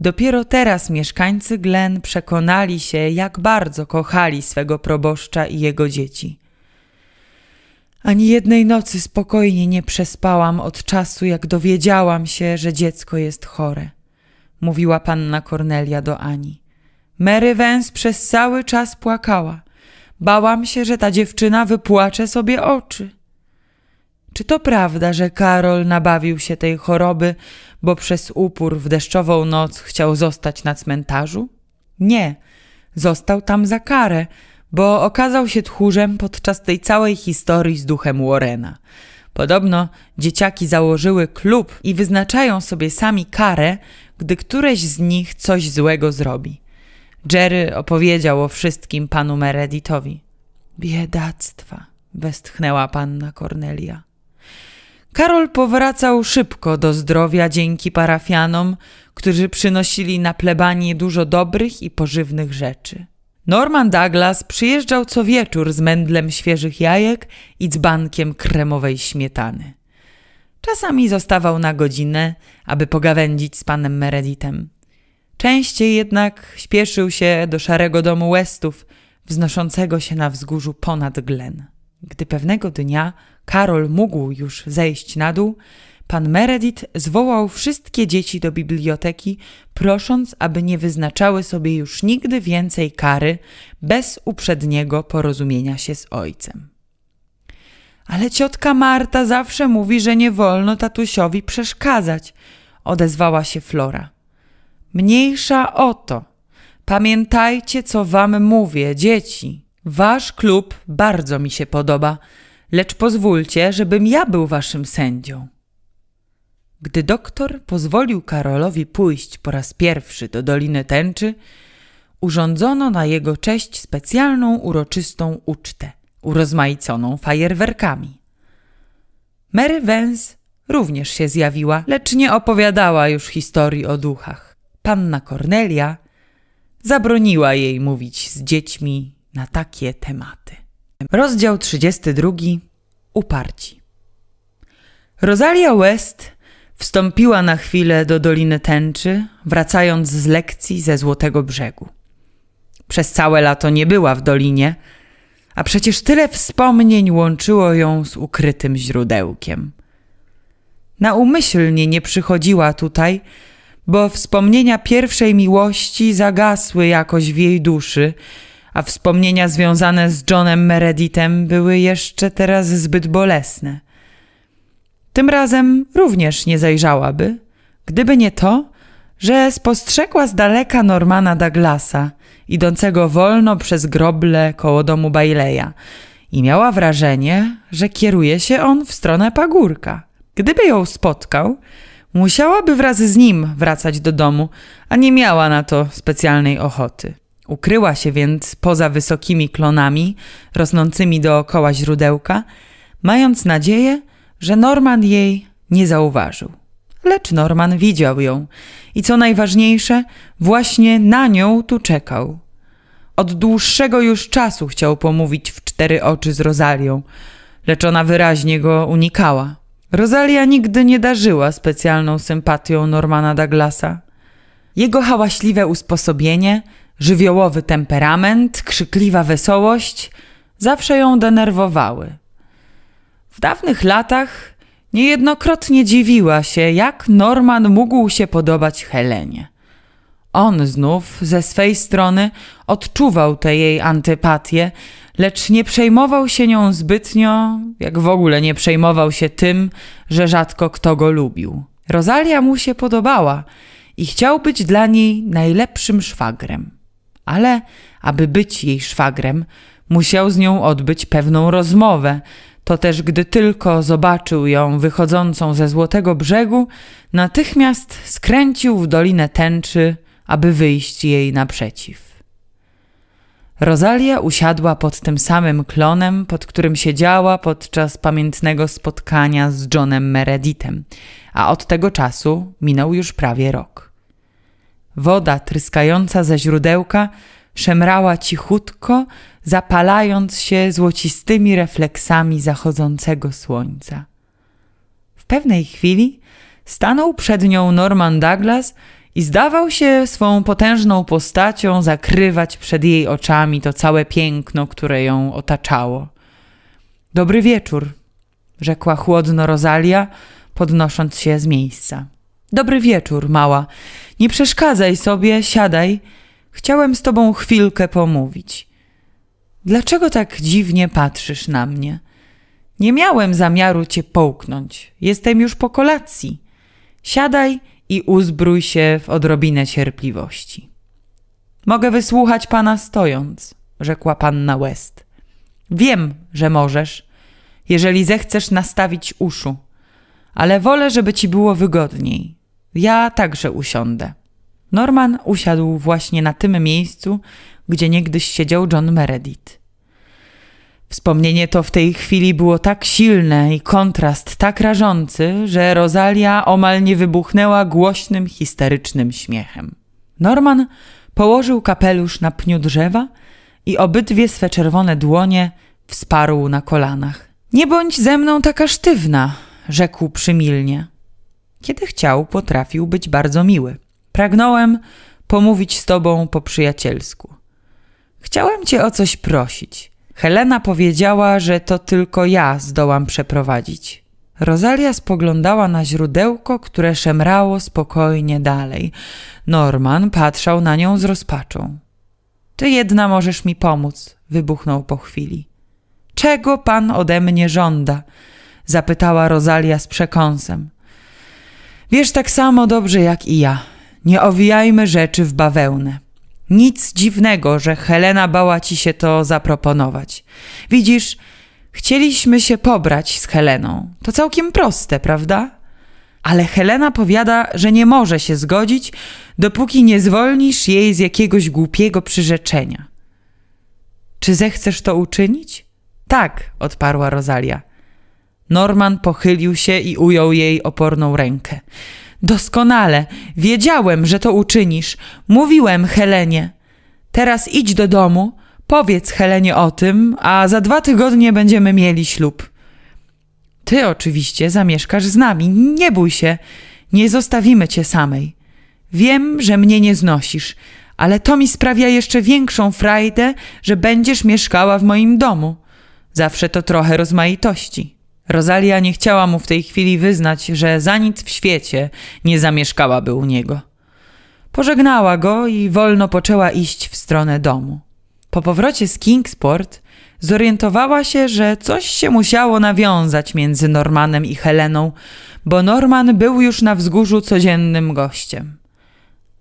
Speaker 1: Dopiero teraz mieszkańcy Glen przekonali się, jak bardzo kochali swego proboszcza i jego dzieci – ani jednej nocy spokojnie nie przespałam od czasu, jak dowiedziałam się, że dziecko jest chore, mówiła panna Kornelia do Ani. Mary Wens przez cały czas płakała. Bałam się, że ta dziewczyna wypłacze sobie oczy. Czy to prawda, że Karol nabawił się tej choroby, bo przez upór w deszczową noc chciał zostać na cmentarzu? Nie, został tam za karę – bo okazał się tchórzem podczas tej całej historii z duchem Warrena. Podobno dzieciaki założyły klub i wyznaczają sobie sami karę, gdy któreś z nich coś złego zrobi. Jerry opowiedział o wszystkim panu Meredithowi. Biedactwa, westchnęła panna Cornelia. Karol powracał szybko do zdrowia dzięki parafianom, którzy przynosili na plebanie dużo dobrych i pożywnych rzeczy. Norman Douglas przyjeżdżał co wieczór z mędlem świeżych jajek i dzbankiem kremowej śmietany. Czasami zostawał na godzinę, aby pogawędzić z panem Meredithem. Częściej jednak śpieszył się do szarego domu Westów, wznoszącego się na wzgórzu ponad Glen. Gdy pewnego dnia Karol mógł już zejść na dół, pan Meredith zwołał wszystkie dzieci do biblioteki, prosząc, aby nie wyznaczały sobie już nigdy więcej kary bez uprzedniego porozumienia się z ojcem. Ale ciotka Marta zawsze mówi, że nie wolno tatusiowi przeszkadzać, odezwała się Flora. Mniejsza o to. Pamiętajcie, co wam mówię, dzieci. Wasz klub bardzo mi się podoba, lecz pozwólcie, żebym ja był waszym sędzią. Gdy doktor pozwolił Karolowi pójść po raz pierwszy do Doliny Tęczy, urządzono na jego cześć specjalną uroczystą ucztę, urozmaiconą fajerwerkami. Mary Wens również się zjawiła, lecz nie opowiadała już historii o duchach. Panna Kornelia zabroniła jej mówić z dziećmi na takie tematy. Rozdział 32. Uparci. Rosalia West Wstąpiła na chwilę do Doliny Tęczy, wracając z lekcji ze Złotego Brzegu. Przez całe lato nie była w Dolinie, a przecież tyle wspomnień łączyło ją z ukrytym źródełkiem. Naumyślnie nie przychodziła tutaj, bo wspomnienia pierwszej miłości zagasły jakoś w jej duszy, a wspomnienia związane z Johnem Meredithem były jeszcze teraz zbyt bolesne tym razem również nie zajrzałaby, gdyby nie to, że spostrzegła z daleka Normana Douglasa, idącego wolno przez groble koło domu Baileya i miała wrażenie, że kieruje się on w stronę pagórka. Gdyby ją spotkał, musiałaby wraz z nim wracać do domu, a nie miała na to specjalnej ochoty. Ukryła się więc poza wysokimi klonami rosnącymi dookoła źródełka, mając nadzieję, że Norman jej nie zauważył. Lecz Norman widział ją i co najważniejsze, właśnie na nią tu czekał. Od dłuższego już czasu chciał pomówić w cztery oczy z Rozalią, lecz ona wyraźnie go unikała. Rosalia nigdy nie darzyła specjalną sympatią Normana Douglasa. Jego hałaśliwe usposobienie, żywiołowy temperament, krzykliwa wesołość zawsze ją denerwowały. W dawnych latach niejednokrotnie dziwiła się, jak Norman mógł się podobać Helenie. On znów ze swej strony odczuwał tę jej antypatię, lecz nie przejmował się nią zbytnio, jak w ogóle nie przejmował się tym, że rzadko kto go lubił. Rosalia mu się podobała i chciał być dla niej najlepszym szwagrem. Ale aby być jej szwagrem, musiał z nią odbyć pewną rozmowę, to też gdy tylko zobaczył ją wychodzącą ze złotego brzegu, natychmiast skręcił w dolinę tęczy, aby wyjść jej naprzeciw. Rosalia usiadła pod tym samym klonem, pod którym siedziała podczas pamiętnego spotkania z Johnem Meredithem, a od tego czasu minął już prawie rok. Woda tryskająca ze źródełka szemrała cichutko, zapalając się złocistymi refleksami zachodzącego słońca. W pewnej chwili stanął przed nią Norman Douglas i zdawał się swą potężną postacią zakrywać przed jej oczami to całe piękno, które ją otaczało. Dobry wieczór, rzekła chłodno Rosalia, podnosząc się z miejsca. Dobry wieczór, mała. Nie przeszkadzaj sobie, siadaj. Chciałem z tobą chwilkę pomówić. Dlaczego tak dziwnie patrzysz na mnie? Nie miałem zamiaru cię połknąć. Jestem już po kolacji. Siadaj i uzbrój się w odrobinę cierpliwości. Mogę wysłuchać pana stojąc, rzekła panna West. Wiem, że możesz, jeżeli zechcesz nastawić uszu, ale wolę, żeby ci było wygodniej. Ja także usiądę. Norman usiadł właśnie na tym miejscu, gdzie niegdyś siedział John Meredith. Wspomnienie to w tej chwili było tak silne i kontrast tak rażący, że Rosalia omal nie wybuchnęła głośnym, histerycznym śmiechem. Norman położył kapelusz na pniu drzewa i obydwie swe czerwone dłonie wsparł na kolanach. Nie bądź ze mną taka sztywna, rzekł przymilnie. Kiedy chciał, potrafił być bardzo miły. Pragnąłem pomówić z tobą po przyjacielsku. Chciałem cię o coś prosić. Helena powiedziała, że to tylko ja zdołam przeprowadzić. Rosalia spoglądała na źródełko, które szemrało spokojnie dalej. Norman patrzał na nią z rozpaczą. Ty jedna możesz mi pomóc, wybuchnął po chwili. Czego pan ode mnie żąda? zapytała Rosalia z przekąsem. Wiesz tak samo dobrze jak i ja, nie owijajmy rzeczy w bawełnę. Nic dziwnego, że Helena bała ci się to zaproponować. Widzisz, chcieliśmy się pobrać z Heleną. To całkiem proste, prawda? Ale Helena powiada, że nie może się zgodzić, dopóki nie zwolnisz jej z jakiegoś głupiego przyrzeczenia. Czy zechcesz to uczynić? Tak, odparła Rosalia. Norman pochylił się i ujął jej oporną rękę. Doskonale, wiedziałem, że to uczynisz. Mówiłem Helenie. Teraz idź do domu, powiedz Helenie o tym, a za dwa tygodnie będziemy mieli ślub. Ty oczywiście zamieszkasz z nami, nie bój się, nie zostawimy cię samej. Wiem, że mnie nie znosisz, ale to mi sprawia jeszcze większą frajdę, że będziesz mieszkała w moim domu. Zawsze to trochę rozmaitości. Rosalia nie chciała mu w tej chwili wyznać, że za nic w świecie nie zamieszkałaby u niego. Pożegnała go i wolno poczęła iść w stronę domu. Po powrocie z Kingsport zorientowała się, że coś się musiało nawiązać między Normanem i Heleną, bo Norman był już na wzgórzu codziennym gościem.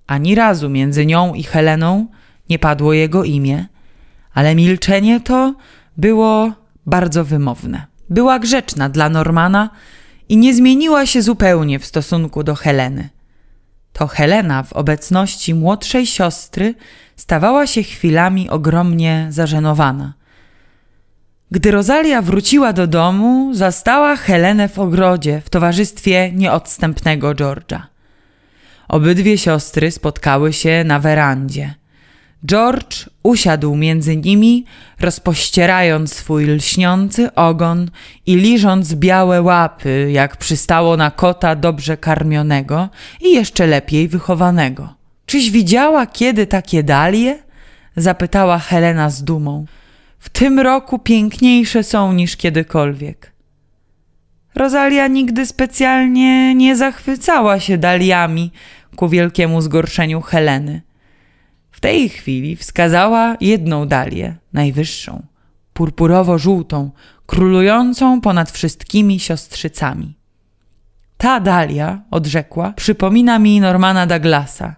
Speaker 1: Ani razu między nią i Heleną nie padło jego imię, ale milczenie to było bardzo wymowne. Była grzeczna dla Normana i nie zmieniła się zupełnie w stosunku do Heleny. To Helena w obecności młodszej siostry stawała się chwilami ogromnie zażenowana. Gdy Rosalia wróciła do domu, zastała Helenę w ogrodzie w towarzystwie nieodstępnego George'a. Obydwie siostry spotkały się na werandzie – George usiadł między nimi, rozpościerając swój lśniący ogon i liżąc białe łapy, jak przystało na kota dobrze karmionego i jeszcze lepiej wychowanego. Czyś widziała kiedy takie dalie? zapytała Helena z dumą. W tym roku piękniejsze są niż kiedykolwiek. Rosalia nigdy specjalnie nie zachwycała się daliami ku wielkiemu zgorszeniu Heleny. W tej chwili wskazała jedną dalię, najwyższą, purpurowo-żółtą, królującą ponad wszystkimi siostrzycami. Ta dalia, odrzekła, przypomina mi Normana Douglasa.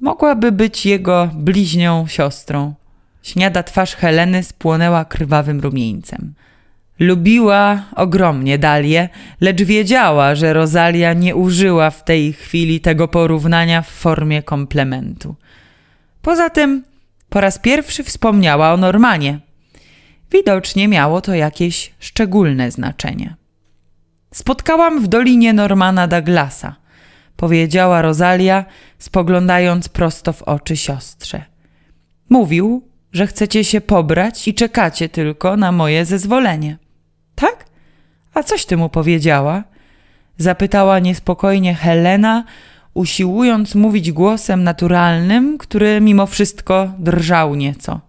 Speaker 1: Mogłaby być jego bliźnią siostrą. Śniada twarz Heleny spłonęła krwawym rumieńcem. Lubiła ogromnie Dalię, lecz wiedziała, że Rosalia nie użyła w tej chwili tego porównania w formie komplementu. Poza tym po raz pierwszy wspomniała o Normanie. Widocznie miało to jakieś szczególne znaczenie. Spotkałam w dolinie Normana Douglasa, powiedziała Rosalia, spoglądając prosto w oczy siostrze. Mówił, że chcecie się pobrać i czekacie tylko na moje zezwolenie. Tak? A coś ty mu powiedziała? Zapytała niespokojnie Helena, usiłując mówić głosem naturalnym, który mimo wszystko drżał nieco.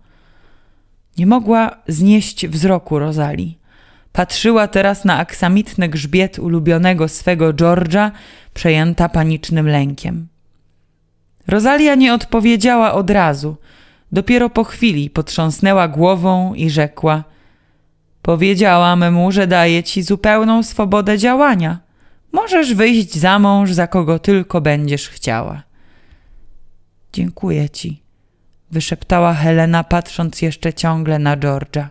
Speaker 1: Nie mogła znieść wzroku Rozali. Patrzyła teraz na aksamitny grzbiet ulubionego swego George'a, przejęta panicznym lękiem. Rosalia nie odpowiedziała od razu. Dopiero po chwili potrząsnęła głową i rzekła: Powiedziałam mu, że daje ci zupełną swobodę działania. Możesz wyjść za mąż za kogo tylko będziesz chciała. Dziękuję ci, wyszeptała Helena, patrząc jeszcze ciągle na Georgia.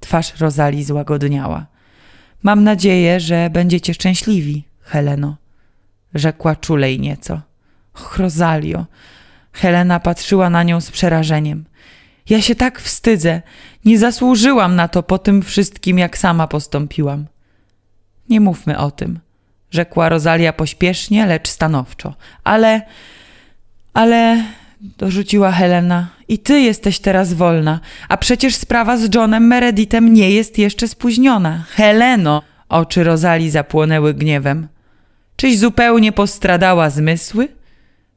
Speaker 1: Twarz Rozali złagodniała. Mam nadzieję, że będziecie szczęśliwi, Heleno, rzekła czulej nieco. Och, Rosalio. Helena patrzyła na nią z przerażeniem. Ja się tak wstydzę. Nie zasłużyłam na to po tym wszystkim, jak sama postąpiłam. Nie mówmy o tym rzekła Rosalia pośpiesznie, lecz stanowczo. Ale, ale, dorzuciła Helena, i ty jesteś teraz wolna, a przecież sprawa z Johnem Meredithem nie jest jeszcze spóźniona. Heleno! Oczy Rosali zapłonęły gniewem. Czyś zupełnie postradała zmysły?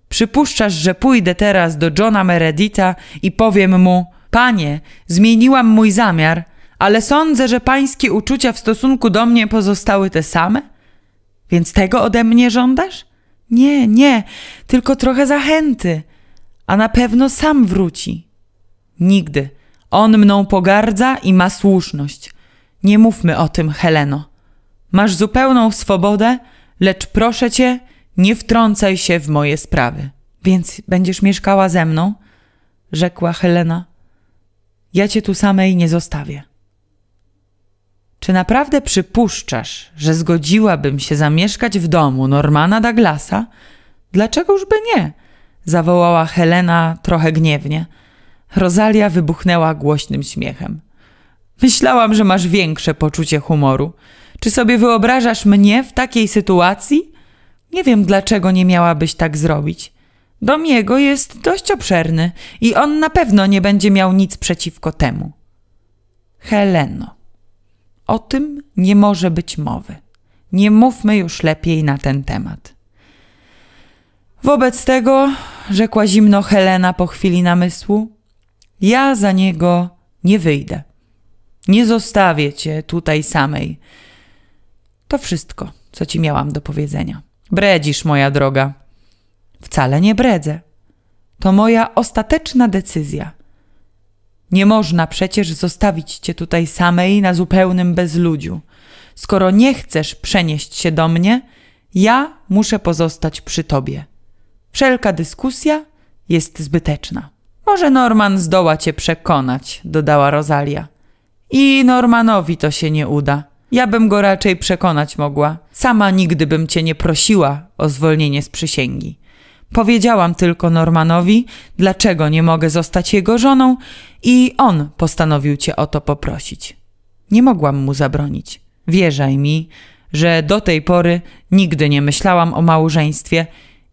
Speaker 1: Przypuszczasz, że pójdę teraz do Johna Mereditha i powiem mu: Panie, zmieniłam mój zamiar, ale sądzę, że pańskie uczucia w stosunku do mnie pozostały te same? Więc tego ode mnie żądasz? Nie, nie, tylko trochę zachęty, a na pewno sam wróci. Nigdy. On mną pogardza i ma słuszność. Nie mówmy o tym, Heleno. Masz zupełną swobodę, lecz proszę cię, nie wtrącaj się w moje sprawy. Więc będziesz mieszkała ze mną? rzekła Helena. Ja cię tu samej nie zostawię. Czy naprawdę przypuszczasz, że zgodziłabym się zamieszkać w domu Normana Douglasa? Dlaczegoż by nie? zawołała Helena trochę gniewnie. Rosalia wybuchnęła głośnym śmiechem. Myślałam, że masz większe poczucie humoru. Czy sobie wyobrażasz mnie w takiej sytuacji? Nie wiem, dlaczego nie miałabyś tak zrobić. Dom jego jest dość obszerny i on na pewno nie będzie miał nic przeciwko temu. Heleno. O tym nie może być mowy. Nie mówmy już lepiej na ten temat. Wobec tego, rzekła zimno Helena po chwili namysłu, ja za niego nie wyjdę. Nie zostawię cię tutaj samej. To wszystko, co ci miałam do powiedzenia. Bredzisz, moja droga. Wcale nie bredzę. To moja ostateczna decyzja. Nie można przecież zostawić cię tutaj samej na zupełnym bezludziu. Skoro nie chcesz przenieść się do mnie, ja muszę pozostać przy tobie. Wszelka dyskusja jest zbyteczna. Może Norman zdoła cię przekonać, dodała Rosalia. I Normanowi to się nie uda. Ja bym go raczej przekonać mogła. Sama nigdy bym cię nie prosiła o zwolnienie z przysięgi. Powiedziałam tylko Normanowi, dlaczego nie mogę zostać jego żoną i on postanowił cię o to poprosić. Nie mogłam mu zabronić. Wierzaj mi, że do tej pory nigdy nie myślałam o małżeństwie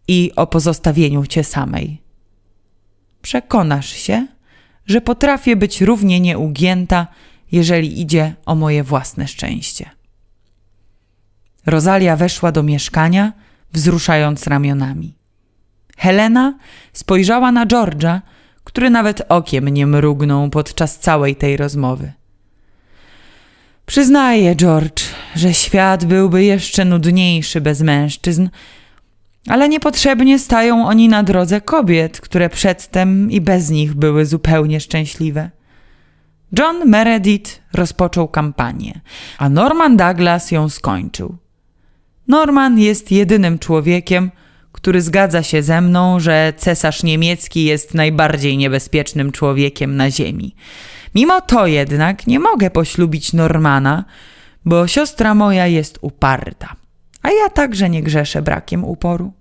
Speaker 1: i o pozostawieniu cię samej. Przekonasz się, że potrafię być równie nieugięta, jeżeli idzie o moje własne szczęście. Rosalia weszła do mieszkania, wzruszając ramionami. Helena spojrzała na George'a, który nawet okiem nie mrugnął podczas całej tej rozmowy. Przyznaję, George, że świat byłby jeszcze nudniejszy bez mężczyzn, ale niepotrzebnie stają oni na drodze kobiet, które przedtem i bez nich były zupełnie szczęśliwe. John Meredith rozpoczął kampanię, a Norman Douglas ją skończył. Norman jest jedynym człowiekiem, który zgadza się ze mną, że cesarz niemiecki jest najbardziej niebezpiecznym człowiekiem na ziemi. Mimo to jednak nie mogę poślubić Normana, bo siostra moja jest uparta, a ja także nie grzeszę brakiem uporu.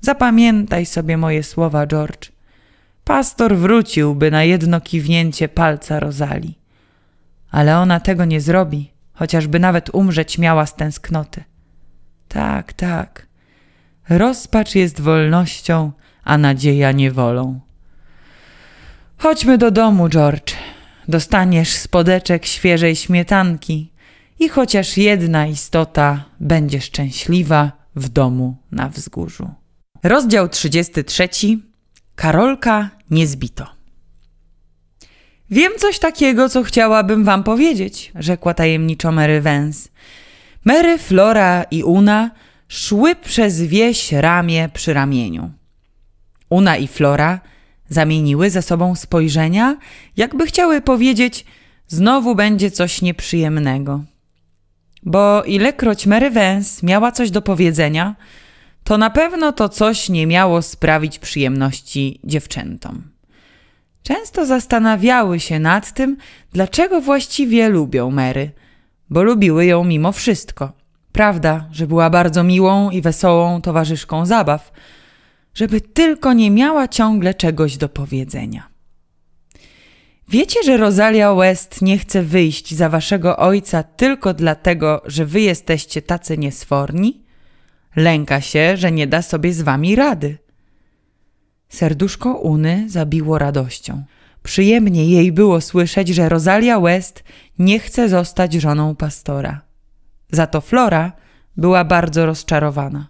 Speaker 1: Zapamiętaj sobie moje słowa, George. Pastor wróciłby na jedno kiwnięcie palca Rozali. Ale ona tego nie zrobi, chociażby nawet umrzeć miała z tęsknoty. Tak, tak. Rozpacz jest wolnością, a nadzieja niewolą. Chodźmy do domu, George. Dostaniesz spodeczek świeżej śmietanki i chociaż jedna istota będzie szczęśliwa w domu na wzgórzu. Rozdział 33. Karolka nie zbito. Wiem coś takiego, co chciałabym wam powiedzieć, rzekła tajemniczo Mary Vance. Mary, Flora i Una – szły przez wieś ramię przy ramieniu. Una i Flora zamieniły ze sobą spojrzenia, jakby chciały powiedzieć: Znowu będzie coś nieprzyjemnego. Bo ilekroć Mary Vance miała coś do powiedzenia, to na pewno to coś nie miało sprawić przyjemności dziewczętom. Często zastanawiały się nad tym, dlaczego właściwie lubią Mary, bo lubiły ją mimo wszystko. Prawda, że była bardzo miłą i wesołą towarzyszką zabaw, żeby tylko nie miała ciągle czegoś do powiedzenia. Wiecie, że Rosalia West nie chce wyjść za waszego ojca tylko dlatego, że wy jesteście tacy niesforni? Lęka się, że nie da sobie z wami rady. Serduszko Uny zabiło radością. Przyjemnie jej było słyszeć, że Rosalia West nie chce zostać żoną pastora. Za to Flora była bardzo rozczarowana.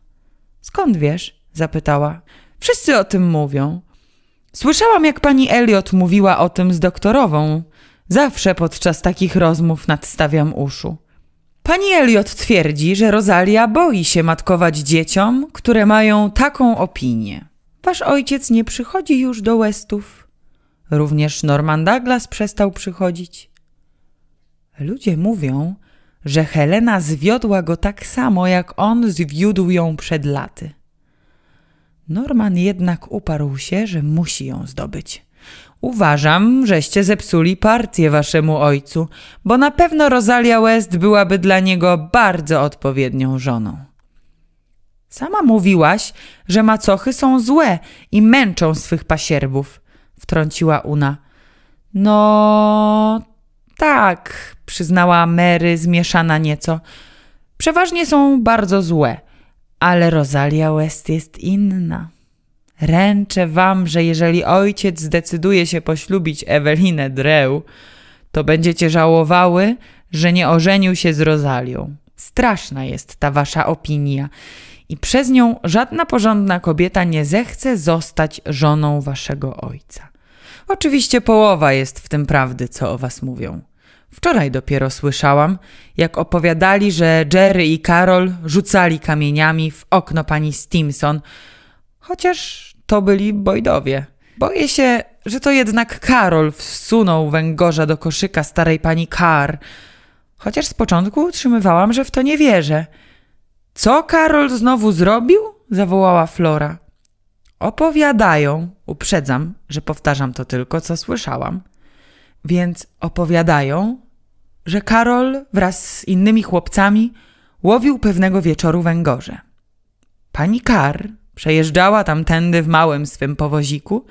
Speaker 1: Skąd wiesz? zapytała. Wszyscy o tym mówią. Słyszałam, jak pani Elliot mówiła o tym z doktorową. Zawsze podczas takich rozmów nadstawiam uszu. Pani Elliot twierdzi, że Rosalia boi się matkować dzieciom, które mają taką opinię. Wasz ojciec nie przychodzi już do Westów. Również Norman Douglas przestał przychodzić. Ludzie mówią, że Helena zwiodła go tak samo, jak on zwiódł ją przed laty. Norman jednak uparł się, że musi ją zdobyć. Uważam, żeście zepsuli partię waszemu ojcu, bo na pewno Rosalia West byłaby dla niego bardzo odpowiednią żoną. Sama mówiłaś, że macochy są złe i męczą swych pasierbów, wtrąciła Una. No, tak, przyznała Mary zmieszana nieco. Przeważnie są bardzo złe, ale Rosalia West jest inna. Ręczę wam, że jeżeli ojciec zdecyduje się poślubić Ewelinę Dreu, to będziecie żałowały, że nie ożenił się z Rosalią. Straszna jest ta wasza opinia i przez nią żadna porządna kobieta nie zechce zostać żoną waszego ojca. Oczywiście połowa jest w tym prawdy, co o was mówią. Wczoraj dopiero słyszałam, jak opowiadali, że Jerry i Karol rzucali kamieniami w okno pani Stimson, chociaż to byli Boydowie. Boję się, że to jednak Karol wsunął węgorza do koszyka starej pani Carr, chociaż z początku utrzymywałam, że w to nie wierzę. Co Karol znowu zrobił? zawołała Flora. Opowiadają, uprzedzam, że powtarzam to tylko, co słyszałam, więc opowiadają, że Karol wraz z innymi chłopcami łowił pewnego wieczoru węgorze. Pani Kar przejeżdżała tamtędy w małym swym powoziku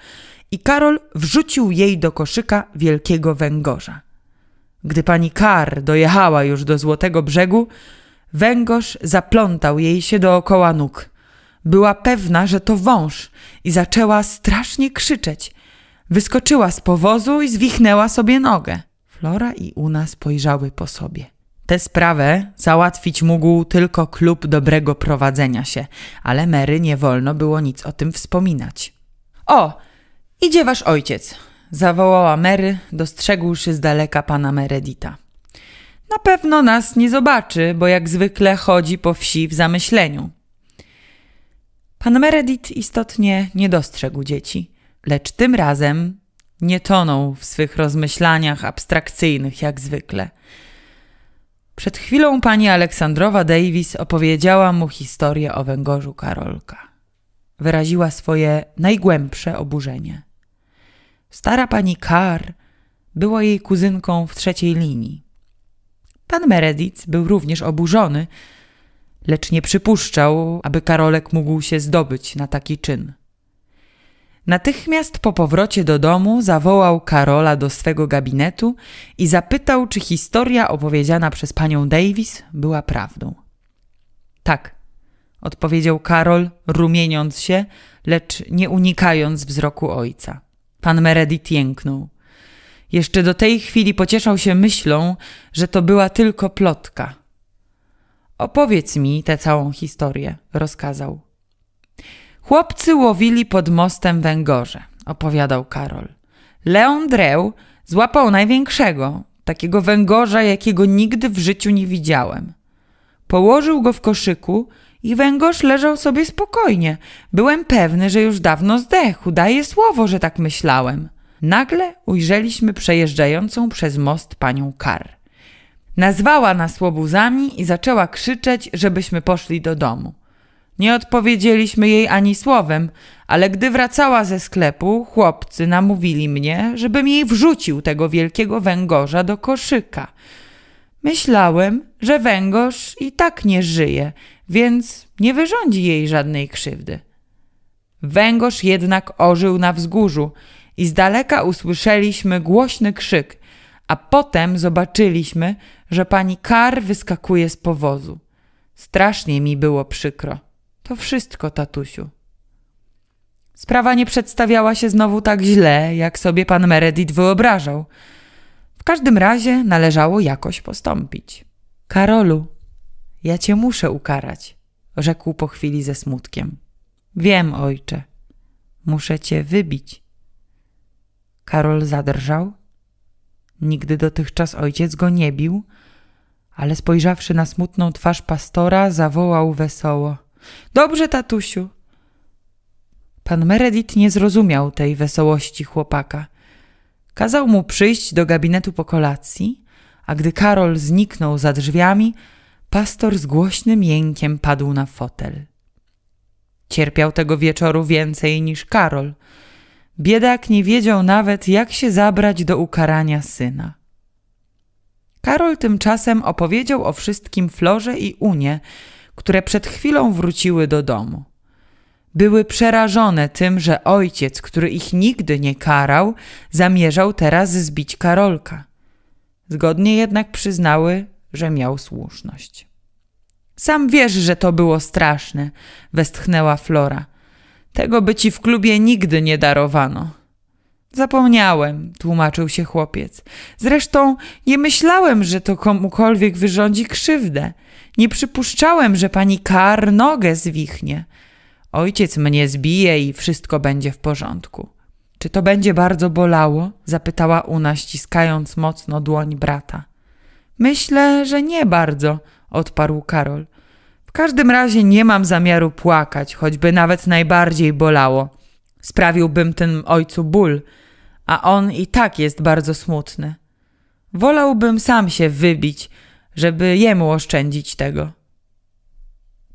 Speaker 1: i Karol wrzucił jej do koszyka wielkiego węgorza. Gdy pani Kar dojechała już do złotego brzegu, węgorz zaplątał jej się dookoła nóg. Była pewna, że to wąż i zaczęła strasznie krzyczeć – Wyskoczyła z powozu i zwichnęła sobie nogę. Flora i Una spojrzały po sobie. Tę sprawę załatwić mógł tylko klub dobrego prowadzenia się, ale Mary nie wolno było nic o tym wspominać. O, idzie wasz ojciec, zawołała Mary, dostrzegłszy z daleka pana Meredita. Na pewno nas nie zobaczy, bo jak zwykle chodzi po wsi w zamyśleniu. Pan Meredith istotnie nie dostrzegł dzieci lecz tym razem nie tonął w swych rozmyślaniach abstrakcyjnych jak zwykle. Przed chwilą pani Aleksandrowa Davis opowiedziała mu historię o węgorzu Karolka. Wyraziła swoje najgłębsze oburzenie. Stara pani Carr była jej kuzynką w trzeciej linii. Pan Meredith był również oburzony, lecz nie przypuszczał, aby Karolek mógł się zdobyć na taki czyn. Natychmiast po powrocie do domu zawołał Karola do swego gabinetu i zapytał, czy historia opowiedziana przez panią Davis była prawdą. Tak, odpowiedział Karol, rumieniąc się, lecz nie unikając wzroku ojca. Pan Meredith jęknął. Jeszcze do tej chwili pocieszał się myślą, że to była tylko plotka. Opowiedz mi tę całą historię, rozkazał. Chłopcy łowili pod mostem węgorze, opowiadał Karol. Leon Dreł złapał największego, takiego węgorza, jakiego nigdy w życiu nie widziałem. Położył go w koszyku i węgorz leżał sobie spokojnie. Byłem pewny, że już dawno zdechł, daję słowo, że tak myślałem. Nagle ujrzeliśmy przejeżdżającą przez most panią Kar. Nazwała nas łobuzami i zaczęła krzyczeć, żebyśmy poszli do domu. Nie odpowiedzieliśmy jej ani słowem, ale gdy wracała ze sklepu, chłopcy namówili mnie, żebym jej wrzucił tego wielkiego węgorza do koszyka. Myślałem, że węgorz i tak nie żyje, więc nie wyrządzi jej żadnej krzywdy. Węgorz jednak ożył na wzgórzu i z daleka usłyszeliśmy głośny krzyk, a potem zobaczyliśmy, że pani Kar wyskakuje z powozu. Strasznie mi było przykro. To wszystko, tatusiu. Sprawa nie przedstawiała się znowu tak źle, jak sobie pan Meredith wyobrażał. W każdym razie należało jakoś postąpić. Karolu, ja cię muszę ukarać, rzekł po chwili ze smutkiem. Wiem, ojcze, muszę cię wybić. Karol zadrżał. Nigdy dotychczas ojciec go nie bił, ale spojrzawszy na smutną twarz pastora, zawołał wesoło – Dobrze, tatusiu. Pan Meredith nie zrozumiał tej wesołości chłopaka. Kazał mu przyjść do gabinetu po kolacji, a gdy Karol zniknął za drzwiami, pastor z głośnym jękiem padł na fotel. Cierpiał tego wieczoru więcej niż Karol. Biedak nie wiedział nawet, jak się zabrać do ukarania syna. Karol tymczasem opowiedział o wszystkim Florze i Unie, które przed chwilą wróciły do domu. Były przerażone tym, że ojciec, który ich nigdy nie karał, zamierzał teraz zbić Karolka. Zgodnie jednak przyznały, że miał słuszność. Sam wiesz, że to było straszne, westchnęła Flora. Tego by ci w klubie nigdy nie darowano. Zapomniałem, tłumaczył się chłopiec. Zresztą nie myślałem, że to komukolwiek wyrządzi krzywdę. Nie przypuszczałem, że pani Kar nogę zwichnie. Ojciec mnie zbije i wszystko będzie w porządku. Czy to będzie bardzo bolało? zapytała Una, ściskając mocno dłoń brata. Myślę, że nie bardzo, odparł Karol. W każdym razie nie mam zamiaru płakać, choćby nawet najbardziej bolało. Sprawiłbym tym ojcu ból, a on i tak jest bardzo smutny. Wolałbym sam się wybić, żeby jemu oszczędzić tego.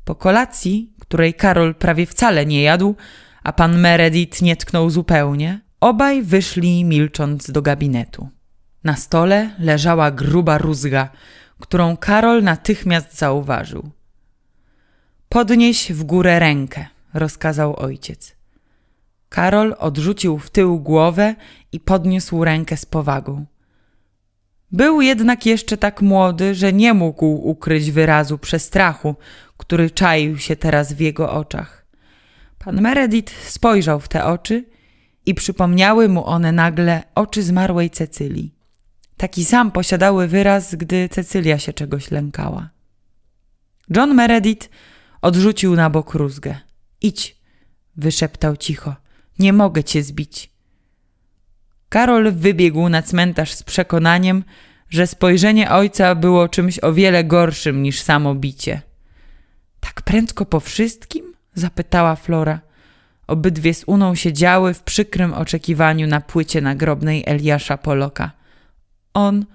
Speaker 1: Po kolacji, której Karol prawie wcale nie jadł, a pan Meredith nie tknął zupełnie, obaj wyszli milcząc do gabinetu. Na stole leżała gruba rózga, którą Karol natychmiast zauważył. Podnieś w górę rękę, rozkazał ojciec. Karol odrzucił w tył głowę i podniósł rękę z powagą. Był jednak jeszcze tak młody, że nie mógł ukryć wyrazu przestrachu, który czaił się teraz w jego oczach. Pan Meredith spojrzał w te oczy i przypomniały mu one nagle oczy zmarłej Cecylii. Taki sam posiadały wyraz, gdy Cecylia się czegoś lękała. John Meredith odrzucił na bok rózgę. Idź, wyszeptał cicho. Nie mogę cię zbić. Karol wybiegł na cmentarz z przekonaniem, że spojrzenie ojca było czymś o wiele gorszym niż samo bicie. Tak prędko po wszystkim? zapytała Flora. Obydwie z Uną siedziały w przykrym oczekiwaniu na płycie nagrobnej Eliasza Poloka. On.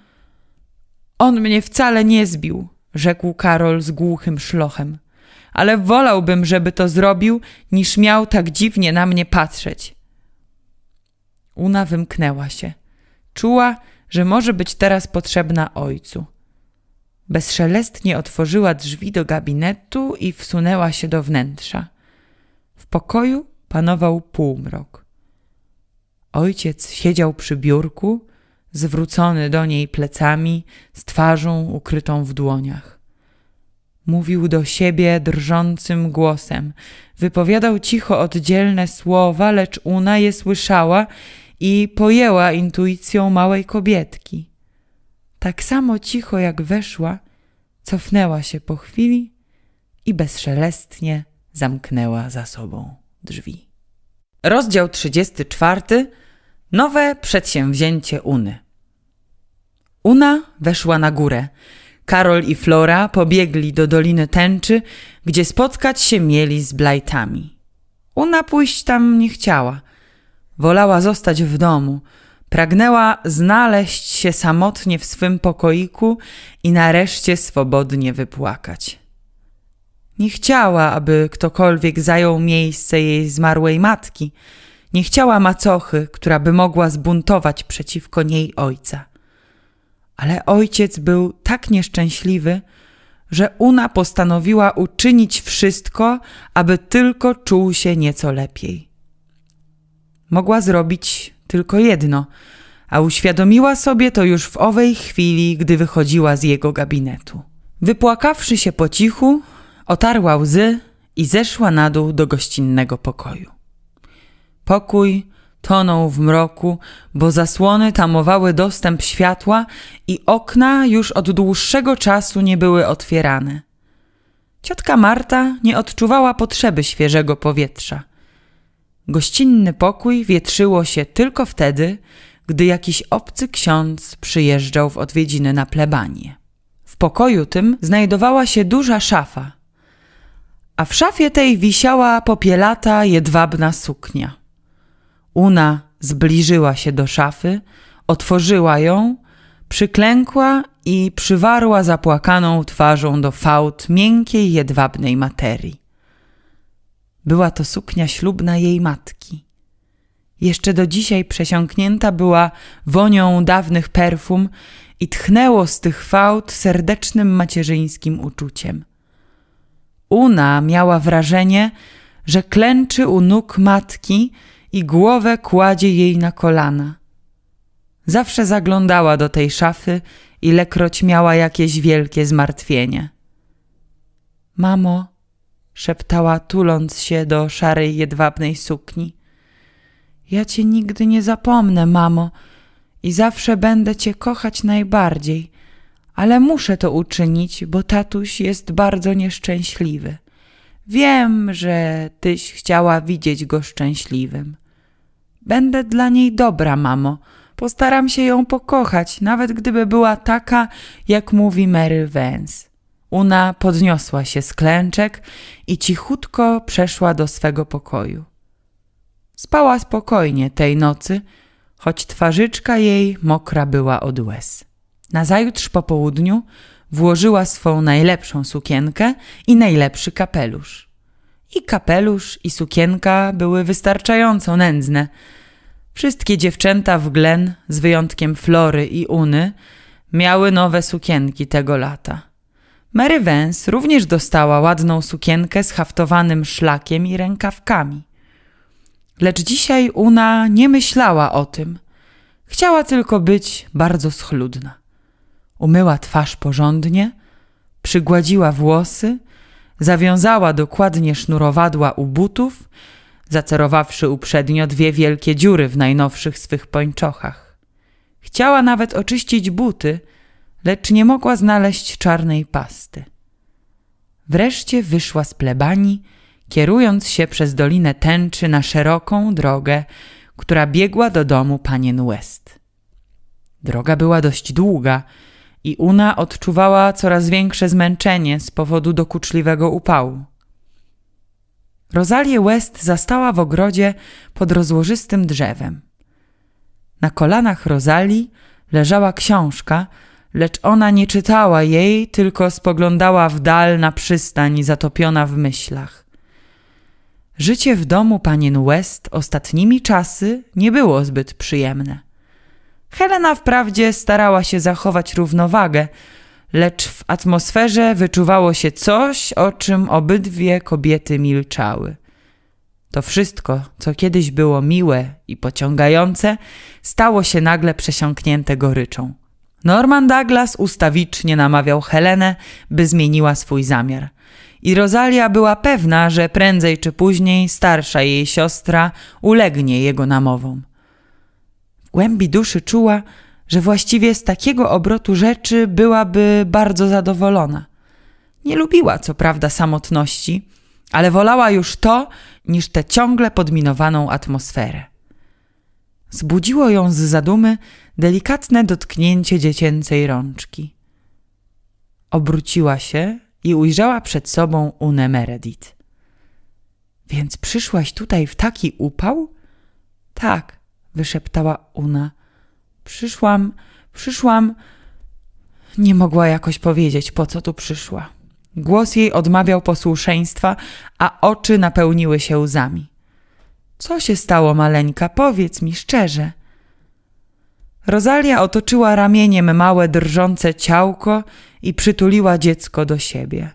Speaker 1: On mnie wcale nie zbił, rzekł Karol z głuchym szlochem. Ale wolałbym, żeby to zrobił, niż miał tak dziwnie na mnie patrzeć. Una wymknęła się. Czuła, że może być teraz potrzebna ojcu. Bezszelestnie otworzyła drzwi do gabinetu i wsunęła się do wnętrza. W pokoju panował półmrok. Ojciec siedział przy biurku, zwrócony do niej plecami, z twarzą ukrytą w dłoniach. Mówił do siebie drżącym głosem, wypowiadał cicho oddzielne słowa, lecz Una je słyszała i pojęła intuicją małej kobietki. Tak samo cicho jak weszła, cofnęła się po chwili i bezszelestnie zamknęła za sobą drzwi. Rozdział 34. Nowe przedsięwzięcie Uny. Una weszła na górę. Karol i Flora pobiegli do Doliny Tęczy, gdzie spotkać się mieli z Blajtami. Una pójść tam nie chciała – Wolała zostać w domu. Pragnęła znaleźć się samotnie w swym pokoiku i nareszcie swobodnie wypłakać. Nie chciała, aby ktokolwiek zajął miejsce jej zmarłej matki. Nie chciała macochy, która by mogła zbuntować przeciwko niej ojca. Ale ojciec był tak nieszczęśliwy, że Una postanowiła uczynić wszystko, aby tylko czuł się nieco lepiej mogła zrobić tylko jedno, a uświadomiła sobie to już w owej chwili, gdy wychodziła z jego gabinetu. Wypłakawszy się po cichu, otarła łzy i zeszła na dół do gościnnego pokoju. Pokój tonął w mroku, bo zasłony tamowały dostęp światła i okna już od dłuższego czasu nie były otwierane. Ciotka Marta nie odczuwała potrzeby świeżego powietrza. Gościnny pokój wietrzyło się tylko wtedy, gdy jakiś obcy ksiądz przyjeżdżał w odwiedziny na plebanię. W pokoju tym znajdowała się duża szafa, a w szafie tej wisiała popielata, jedwabna suknia. Una zbliżyła się do szafy, otworzyła ją, przyklękła i przywarła zapłakaną twarzą do fałd miękkiej, jedwabnej materii. Była to suknia ślubna jej matki. Jeszcze do dzisiaj przesiąknięta była wonią dawnych perfum i tchnęło z tych fałd serdecznym macierzyńskim uczuciem. Una miała wrażenie, że klęczy u nóg matki i głowę kładzie jej na kolana. Zawsze zaglądała do tej szafy, ilekroć miała jakieś wielkie zmartwienie. Mamo, szeptała, tuląc się do szarej jedwabnej sukni. Ja cię nigdy nie zapomnę, mamo, i zawsze będę cię kochać najbardziej, ale muszę to uczynić, bo tatuś jest bardzo nieszczęśliwy. Wiem, że tyś chciała widzieć go szczęśliwym. Będę dla niej dobra, mamo. Postaram się ją pokochać, nawet gdyby była taka, jak mówi Mary Vance. Una podniosła się z klęczek i cichutko przeszła do swego pokoju. Spała spokojnie tej nocy, choć twarzyczka jej mokra była od łez. Nazajutrz po południu włożyła swą najlepszą sukienkę i najlepszy kapelusz. I kapelusz, i sukienka były wystarczająco nędzne. Wszystkie dziewczęta w Glen, z wyjątkiem Flory i Uny, miały nowe sukienki tego lata. Mary Vance również dostała ładną sukienkę z haftowanym szlakiem i rękawkami. Lecz dzisiaj Una nie myślała o tym. Chciała tylko być bardzo schludna. Umyła twarz porządnie, przygładziła włosy, zawiązała dokładnie sznurowadła u butów, zacerowawszy uprzednio dwie wielkie dziury w najnowszych swych pończochach. Chciała nawet oczyścić buty – lecz nie mogła znaleźć czarnej pasty. Wreszcie wyszła z plebanii, kierując się przez Dolinę Tęczy na szeroką drogę, która biegła do domu panien West. Droga była dość długa i Una odczuwała coraz większe zmęczenie z powodu dokuczliwego upału. Rozalię West zastała w ogrodzie pod rozłożystym drzewem. Na kolanach Rozali leżała książka, Lecz ona nie czytała jej, tylko spoglądała w dal na przystań zatopiona w myślach. Życie w domu panien West ostatnimi czasy nie było zbyt przyjemne. Helena wprawdzie starała się zachować równowagę, lecz w atmosferze wyczuwało się coś, o czym obydwie kobiety milczały. To wszystko, co kiedyś było miłe i pociągające, stało się nagle przesiąknięte goryczą. Norman Douglas ustawicznie namawiał Helenę, by zmieniła swój zamiar. I Rosalia była pewna, że prędzej czy później starsza jej siostra ulegnie jego namowom. W głębi duszy czuła, że właściwie z takiego obrotu rzeczy byłaby bardzo zadowolona. Nie lubiła co prawda samotności, ale wolała już to niż tę ciągle podminowaną atmosferę. Zbudziło ją z zadumy delikatne dotknięcie dziecięcej rączki. Obróciła się i ujrzała przed sobą Unę Meredith. Więc przyszłaś tutaj w taki upał? Tak, wyszeptała Una. Przyszłam, przyszłam. Nie mogła jakoś powiedzieć, po co tu przyszła. Głos jej odmawiał posłuszeństwa, a oczy napełniły się łzami. Co się stało, maleńka? Powiedz mi szczerze. Rosalia otoczyła ramieniem małe drżące ciałko i przytuliła dziecko do siebie.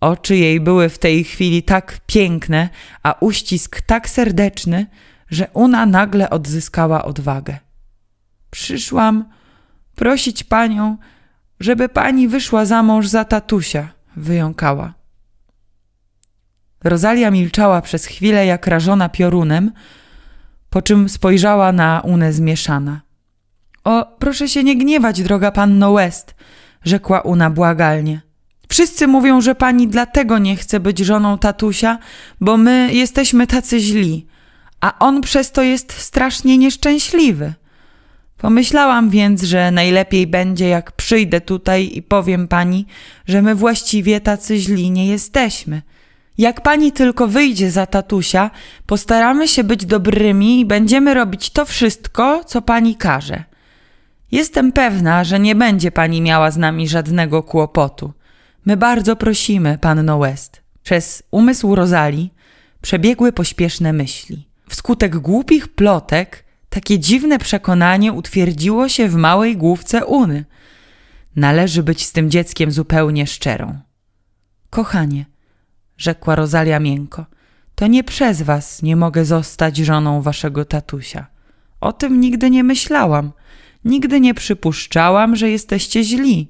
Speaker 1: Oczy jej były w tej chwili tak piękne, a uścisk tak serdeczny, że Una nagle odzyskała odwagę. Przyszłam prosić panią, żeby pani wyszła za mąż za tatusia, wyjąkała. Rosalia milczała przez chwilę jak rażona piorunem, po czym spojrzała na Unę zmieszana – o, proszę się nie gniewać, droga panno West, rzekła Una błagalnie. Wszyscy mówią, że pani dlatego nie chce być żoną tatusia, bo my jesteśmy tacy źli, a on przez to jest strasznie nieszczęśliwy. Pomyślałam więc, że najlepiej będzie, jak przyjdę tutaj i powiem pani, że my właściwie tacy źli nie jesteśmy. Jak pani tylko wyjdzie za tatusia, postaramy się być dobrymi i będziemy robić to wszystko, co pani każe. Jestem pewna, że nie będzie pani miała z nami żadnego kłopotu. My bardzo prosimy, panno West. Przez umysł Rozali przebiegły pośpieszne myśli. Wskutek głupich plotek takie dziwne przekonanie utwierdziło się w małej główce Uny. Należy być z tym dzieckiem zupełnie szczerą. Kochanie, rzekła Rosalia miękko, to nie przez was nie mogę zostać żoną waszego tatusia. O tym nigdy nie myślałam. Nigdy nie przypuszczałam, że jesteście źli.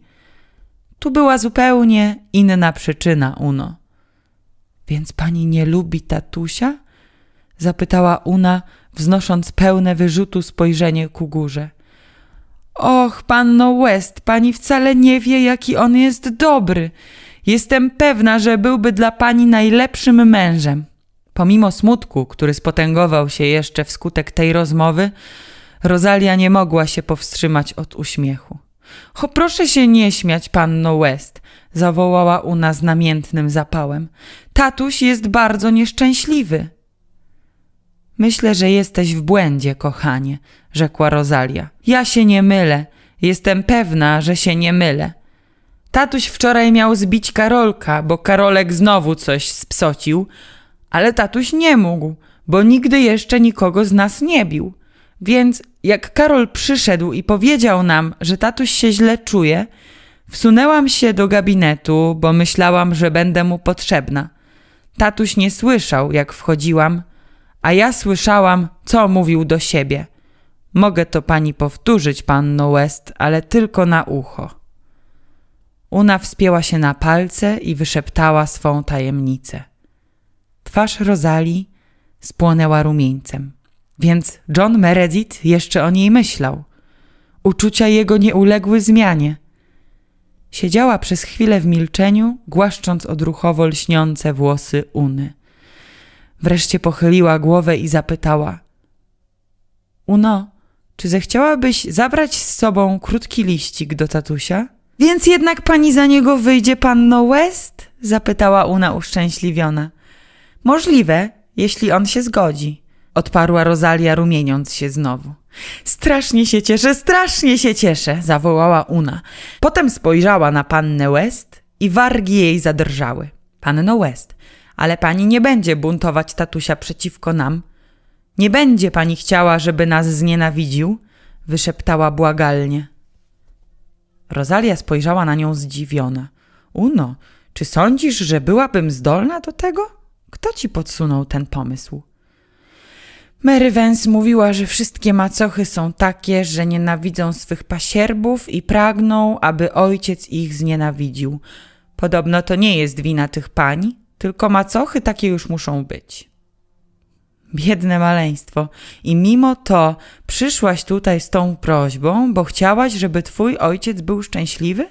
Speaker 1: Tu była zupełnie inna przyczyna, Uno. Więc pani nie lubi tatusia? Zapytała Una, wznosząc pełne wyrzutu spojrzenie ku górze. Och, panno West, pani wcale nie wie, jaki on jest dobry. Jestem pewna, że byłby dla pani najlepszym mężem. Pomimo smutku, który spotęgował się jeszcze wskutek tej rozmowy, Rosalia nie mogła się powstrzymać od uśmiechu. O, proszę się nie śmiać, panno West, zawołała Una z namiętnym zapałem. Tatuś jest bardzo nieszczęśliwy. Myślę, że jesteś w błędzie, kochanie, rzekła Rosalia. Ja się nie mylę. Jestem pewna, że się nie mylę. Tatuś wczoraj miał zbić Karolka, bo Karolek znowu coś spsocił, ale tatuś nie mógł, bo nigdy jeszcze nikogo z nas nie bił. Więc jak Karol przyszedł i powiedział nam, że tatuś się źle czuje, wsunęłam się do gabinetu, bo myślałam, że będę mu potrzebna. Tatuś nie słyszał, jak wchodziłam, a ja słyszałam, co mówił do siebie. Mogę to pani powtórzyć, panno West, ale tylko na ucho. Una wspięła się na palce i wyszeptała swą tajemnicę. Twarz Rozali spłonęła rumieńcem. Więc John Meredith jeszcze o niej myślał. Uczucia jego nie uległy zmianie. Siedziała przez chwilę w milczeniu, głaszcząc odruchowo lśniące włosy Uny. Wreszcie pochyliła głowę i zapytała: Uno, czy zechciałabyś zabrać z sobą krótki liścik do tatusia? Więc jednak pani za niego wyjdzie, panno West? zapytała Una uszczęśliwiona. Możliwe, jeśli on się zgodzi odparła Rosalia rumieniąc się znowu. Strasznie się cieszę, strasznie się cieszę, zawołała Una. Potem spojrzała na pannę West i wargi jej zadrżały. Panno West, ale pani nie będzie buntować tatusia przeciwko nam. Nie będzie pani chciała, żeby nas znienawidził? wyszeptała błagalnie. Rosalia spojrzała na nią zdziwiona. Uno, czy sądzisz, że byłabym zdolna do tego? Kto ci podsunął ten pomysł? Mary Vance mówiła, że wszystkie macochy są takie, że nienawidzą swych pasierbów i pragną, aby ojciec ich znienawidził. Podobno to nie jest wina tych pań, tylko macochy takie już muszą być. Biedne maleństwo. I mimo to przyszłaś tutaj z tą prośbą, bo chciałaś, żeby twój ojciec był szczęśliwy?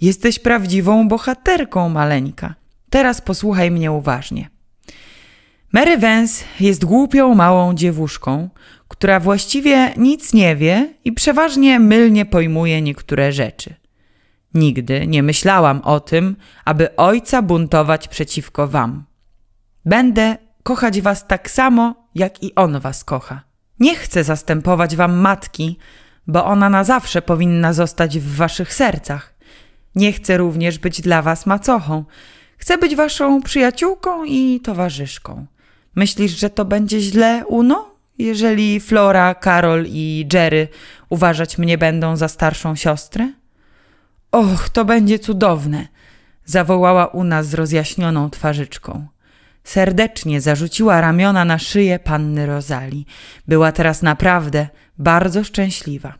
Speaker 1: Jesteś prawdziwą bohaterką, maleńka. Teraz posłuchaj mnie uważnie. Mary Vance jest głupią małą dziewuszką, która właściwie nic nie wie i przeważnie mylnie pojmuje niektóre rzeczy. Nigdy nie myślałam o tym, aby ojca buntować przeciwko wam. Będę kochać was tak samo, jak i on was kocha. Nie chcę zastępować wam matki, bo ona na zawsze powinna zostać w waszych sercach. Nie chcę również być dla was macochą. Chcę być waszą przyjaciółką i towarzyszką. Myślisz, że to będzie źle, Uno? Jeżeli Flora, Karol i Jerry uważać mnie będą za starszą siostrę? Och, to będzie cudowne! zawołała Una z rozjaśnioną twarzyczką. Serdecznie zarzuciła ramiona na szyję panny Rozali. Była teraz naprawdę bardzo szczęśliwa.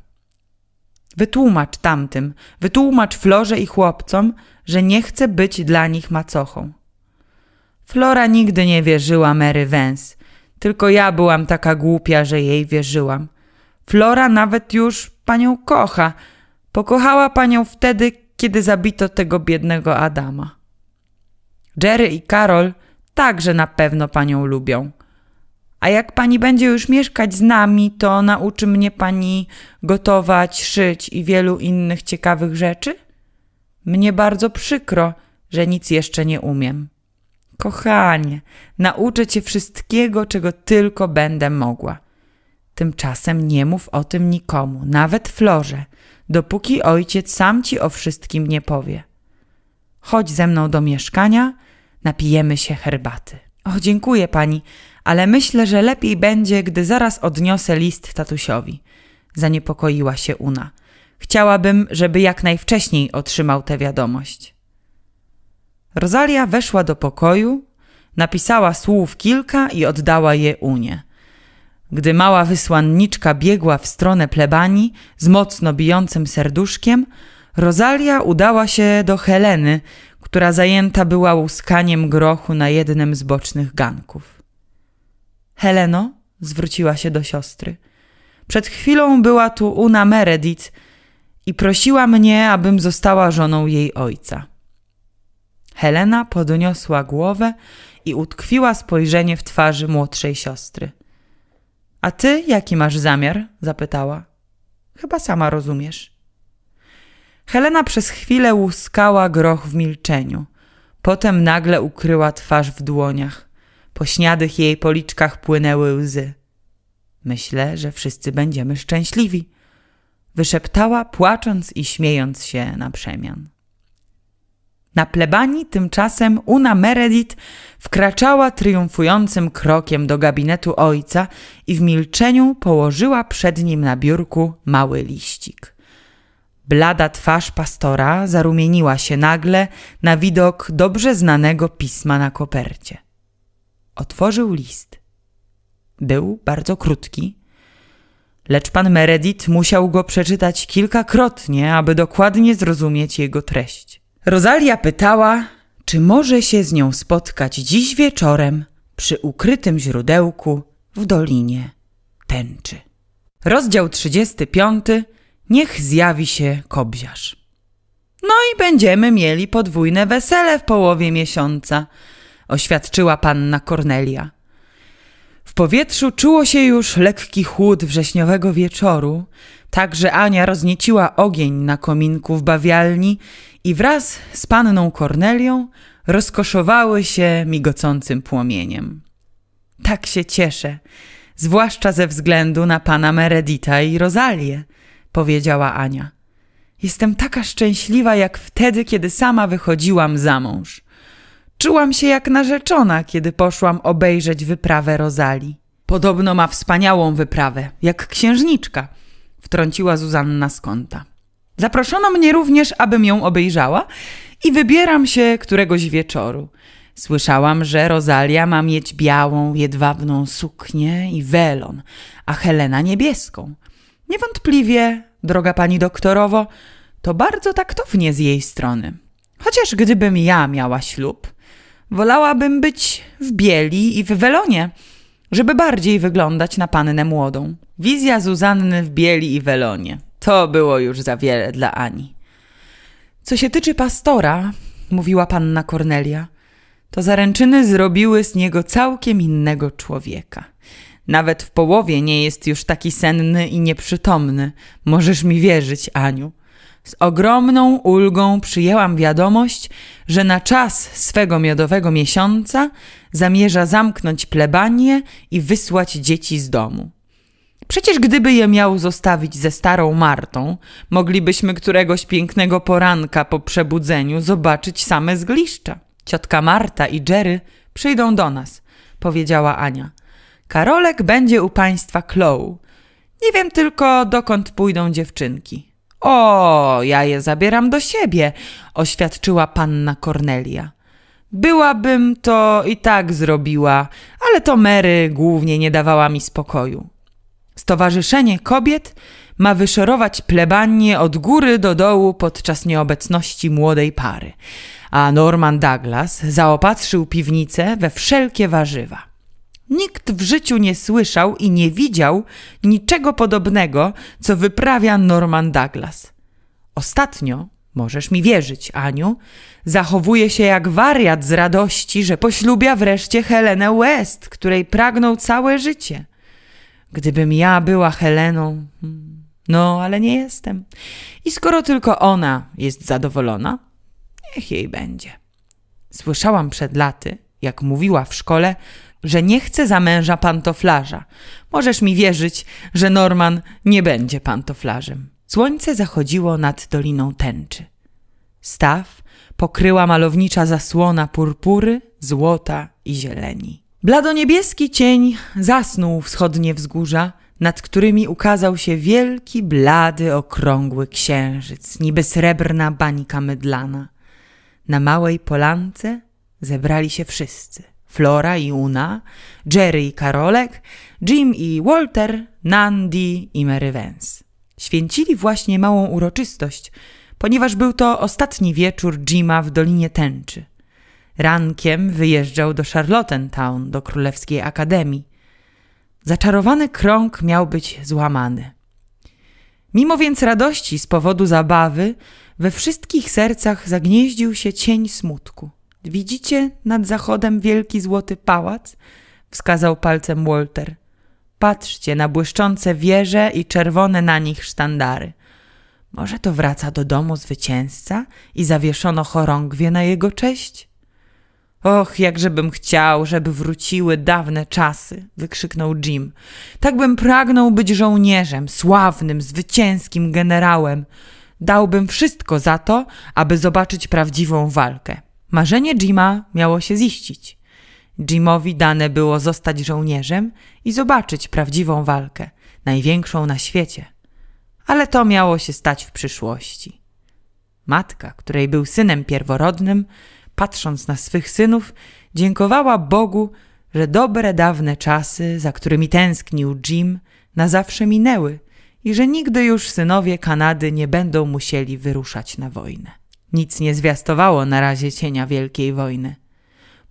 Speaker 1: Wytłumacz tamtym, wytłumacz Florze i chłopcom, że nie chcę być dla nich macochą. Flora nigdy nie wierzyła Mary Vance. Tylko ja byłam taka głupia, że jej wierzyłam. Flora nawet już panią kocha. Pokochała panią wtedy, kiedy zabito tego biednego Adama. Jerry i Karol także na pewno panią lubią. A jak pani będzie już mieszkać z nami, to nauczy mnie pani gotować, szyć i wielu innych ciekawych rzeczy? Mnie bardzo przykro, że nic jeszcze nie umiem. Kochanie, nauczę cię wszystkiego, czego tylko będę mogła. Tymczasem nie mów o tym nikomu, nawet Florze, dopóki ojciec sam ci o wszystkim nie powie. Chodź ze mną do mieszkania, napijemy się herbaty. O, dziękuję pani, ale myślę, że lepiej będzie, gdy zaraz odniosę list tatusiowi. Zaniepokoiła się Una. Chciałabym, żeby jak najwcześniej otrzymał tę wiadomość. Rosalia weszła do pokoju, napisała słów kilka i oddała je Unie. Gdy mała wysłanniczka biegła w stronę plebanii z mocno bijącym serduszkiem, Rosalia udała się do Heleny, która zajęta była łuskaniem grochu na jednym z bocznych ganków. Heleno, zwróciła się do siostry, przed chwilą była tu Una Meredith i prosiła mnie, abym została żoną jej ojca. Helena podniosła głowę i utkwiła spojrzenie w twarzy młodszej siostry. A ty jaki masz zamiar? zapytała. Chyba sama rozumiesz. Helena przez chwilę łuskała groch w milczeniu. Potem nagle ukryła twarz w dłoniach. Po śniadych jej policzkach płynęły łzy. Myślę, że wszyscy będziemy szczęśliwi, wyszeptała, płacząc i śmiejąc się na przemian. Na plebanii tymczasem Una Meredith wkraczała triumfującym krokiem do gabinetu ojca i w milczeniu położyła przed nim na biurku mały liścik. Blada twarz pastora zarumieniła się nagle na widok dobrze znanego pisma na kopercie. Otworzył list. Był bardzo krótki, lecz pan Meredith musiał go przeczytać kilkakrotnie, aby dokładnie zrozumieć jego treść. Rosalia pytała, czy może się z nią spotkać dziś wieczorem przy ukrytym źródełku w Dolinie Tęczy. Rozdział 35. Niech zjawi się kobziarz. No i będziemy mieli podwójne wesele w połowie miesiąca, oświadczyła panna Kornelia. W powietrzu czuło się już lekki chłód wrześniowego wieczoru, tak że Ania roznieciła ogień na kominku w bawialni i wraz z panną Kornelią rozkoszowały się migocącym płomieniem. Tak się cieszę, zwłaszcza ze względu na pana Meredita i Rosalię, powiedziała Ania. Jestem taka szczęśliwa jak wtedy, kiedy sama wychodziłam za mąż. Czułam się jak narzeczona, kiedy poszłam obejrzeć wyprawę Rosali. Podobno ma wspaniałą wyprawę, jak księżniczka, wtrąciła Zuzanna z kąta. Zaproszono mnie również, abym ją obejrzała i wybieram się któregoś wieczoru. Słyszałam, że Rosalia ma mieć białą, jedwabną suknię i welon, a Helena niebieską. Niewątpliwie, droga pani doktorowo, to bardzo taktownie z jej strony. Chociaż gdybym ja miała ślub, wolałabym być w bieli i w welonie, żeby bardziej wyglądać na pannę młodą. Wizja Zuzanny w bieli i welonie. To było już za wiele dla Ani. Co się tyczy pastora, mówiła panna Kornelia, to zaręczyny zrobiły z niego całkiem innego człowieka. Nawet w połowie nie jest już taki senny i nieprzytomny. Możesz mi wierzyć, Aniu. Z ogromną ulgą przyjęłam wiadomość, że na czas swego miodowego miesiąca zamierza zamknąć plebanię i wysłać dzieci z domu. Przecież gdyby je miał zostawić ze starą Martą, moglibyśmy któregoś pięknego poranka po przebudzeniu zobaczyć same zgliszcza. Ciotka Marta i Jerry przyjdą do nas, powiedziała Ania. Karolek będzie u państwa Chloe. Nie wiem tylko, dokąd pójdą dziewczynki. O, ja je zabieram do siebie, oświadczyła panna Cornelia. Byłabym to i tak zrobiła, ale to Mary głównie nie dawała mi spokoju. Stowarzyszenie Kobiet ma wyszorować plebanię od góry do dołu podczas nieobecności młodej pary, a Norman Douglas zaopatrzył piwnicę we wszelkie warzywa. Nikt w życiu nie słyszał i nie widział niczego podobnego, co wyprawia Norman Douglas. Ostatnio, możesz mi wierzyć, Aniu, zachowuje się jak wariat z radości, że poślubia wreszcie Helenę West, której pragnął całe życie – Gdybym ja była Heleną. Hmm, no, ale nie jestem. I skoro tylko ona jest zadowolona, niech jej będzie. Słyszałam przed laty, jak mówiła w szkole, że nie chce za męża pantoflarza. Możesz mi wierzyć, że Norman nie będzie pantoflarzem. Słońce zachodziło nad Doliną Tęczy. Staw pokryła malownicza zasłona purpury, złota i zieleni. Bladoniebieski cień zasnął wschodnie wzgórza, nad którymi ukazał się wielki, blady, okrągły księżyc, niby srebrna bańka mydlana. Na małej polance zebrali się wszyscy. Flora i Una, Jerry i Karolek, Jim i Walter, Nandi i Mary Vance. Święcili właśnie małą uroczystość, ponieważ był to ostatni wieczór Jima w Dolinie Tęczy – Rankiem wyjeżdżał do Charlottentown, do Królewskiej Akademii. Zaczarowany krąg miał być złamany. Mimo więc radości z powodu zabawy, we wszystkich sercach zagnieździł się cień smutku. Widzicie nad zachodem wielki złoty pałac? wskazał palcem Walter. Patrzcie na błyszczące wieże i czerwone na nich sztandary. Może to wraca do domu zwycięzca i zawieszono chorągwie na jego cześć? Och, jakżebym chciał, żeby wróciły dawne czasy, wykrzyknął Jim. Tak bym pragnął być żołnierzem, sławnym, zwycięskim generałem. Dałbym wszystko za to, aby zobaczyć prawdziwą walkę. Marzenie Jima miało się ziścić. Jimowi dane było zostać żołnierzem i zobaczyć prawdziwą walkę, największą na świecie. Ale to miało się stać w przyszłości. Matka, której był synem pierworodnym, patrząc na swych synów, dziękowała Bogu, że dobre dawne czasy, za którymi tęsknił Jim, na zawsze minęły i że nigdy już synowie Kanady nie będą musieli wyruszać na wojnę. Nic nie zwiastowało na razie cienia wielkiej wojny.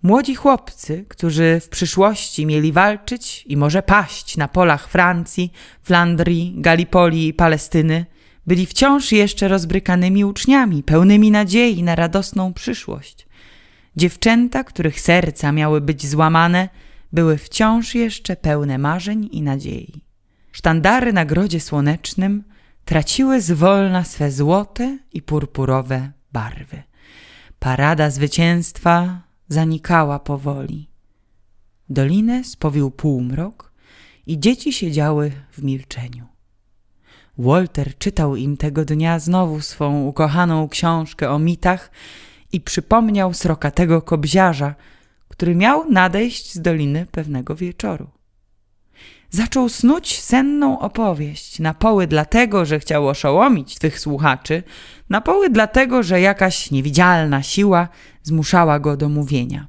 Speaker 1: Młodzi chłopcy, którzy w przyszłości mieli walczyć i może paść na polach Francji, Flandrii, Galipoli i Palestyny, byli wciąż jeszcze rozbrykanymi uczniami, pełnymi nadziei na radosną przyszłość. Dziewczęta, których serca miały być złamane, były wciąż jeszcze pełne marzeń i nadziei. Sztandary na grodzie słonecznym traciły zwolna swe złote i purpurowe barwy. Parada zwycięstwa zanikała powoli. Dolinę spowił półmrok i dzieci siedziały w milczeniu. Walter czytał im tego dnia znowu swą ukochaną książkę o mitach, i przypomniał srokatego kobziarza, który miał nadejść z doliny pewnego wieczoru. Zaczął snuć senną opowieść, na poły dlatego, że chciał oszołomić tych słuchaczy, na poły dlatego, że jakaś niewidzialna siła zmuszała go do mówienia.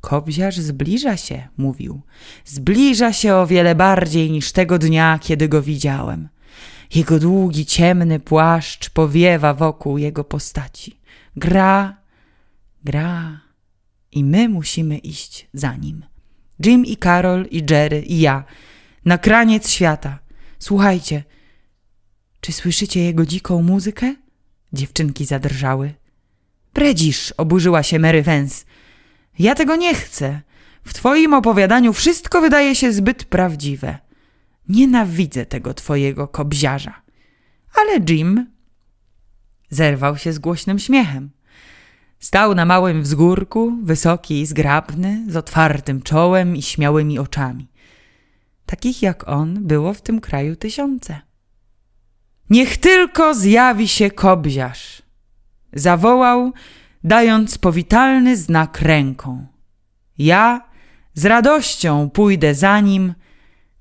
Speaker 1: Kobziarz zbliża się, mówił. Zbliża się o wiele bardziej niż tego dnia, kiedy go widziałem. Jego długi, ciemny płaszcz powiewa wokół jego postaci gra, gra i my musimy iść za nim. Jim i Karol i Jerry i ja. Na kraniec świata. Słuchajcie, czy słyszycie jego dziką muzykę? Dziewczynki zadrżały. Predzisz, oburzyła się Mary Vance. Ja tego nie chcę. W twoim opowiadaniu wszystko wydaje się zbyt prawdziwe. Nienawidzę tego twojego kobziarza. Ale Jim Zerwał się z głośnym śmiechem. Stał na małym wzgórku, wysoki i zgrabny, z otwartym czołem i śmiałymi oczami. Takich jak on było w tym kraju tysiące. Niech tylko zjawi się kobziarz! Zawołał, dając powitalny znak ręką. Ja z radością pójdę za nim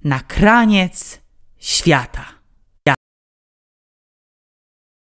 Speaker 1: na kraniec świata.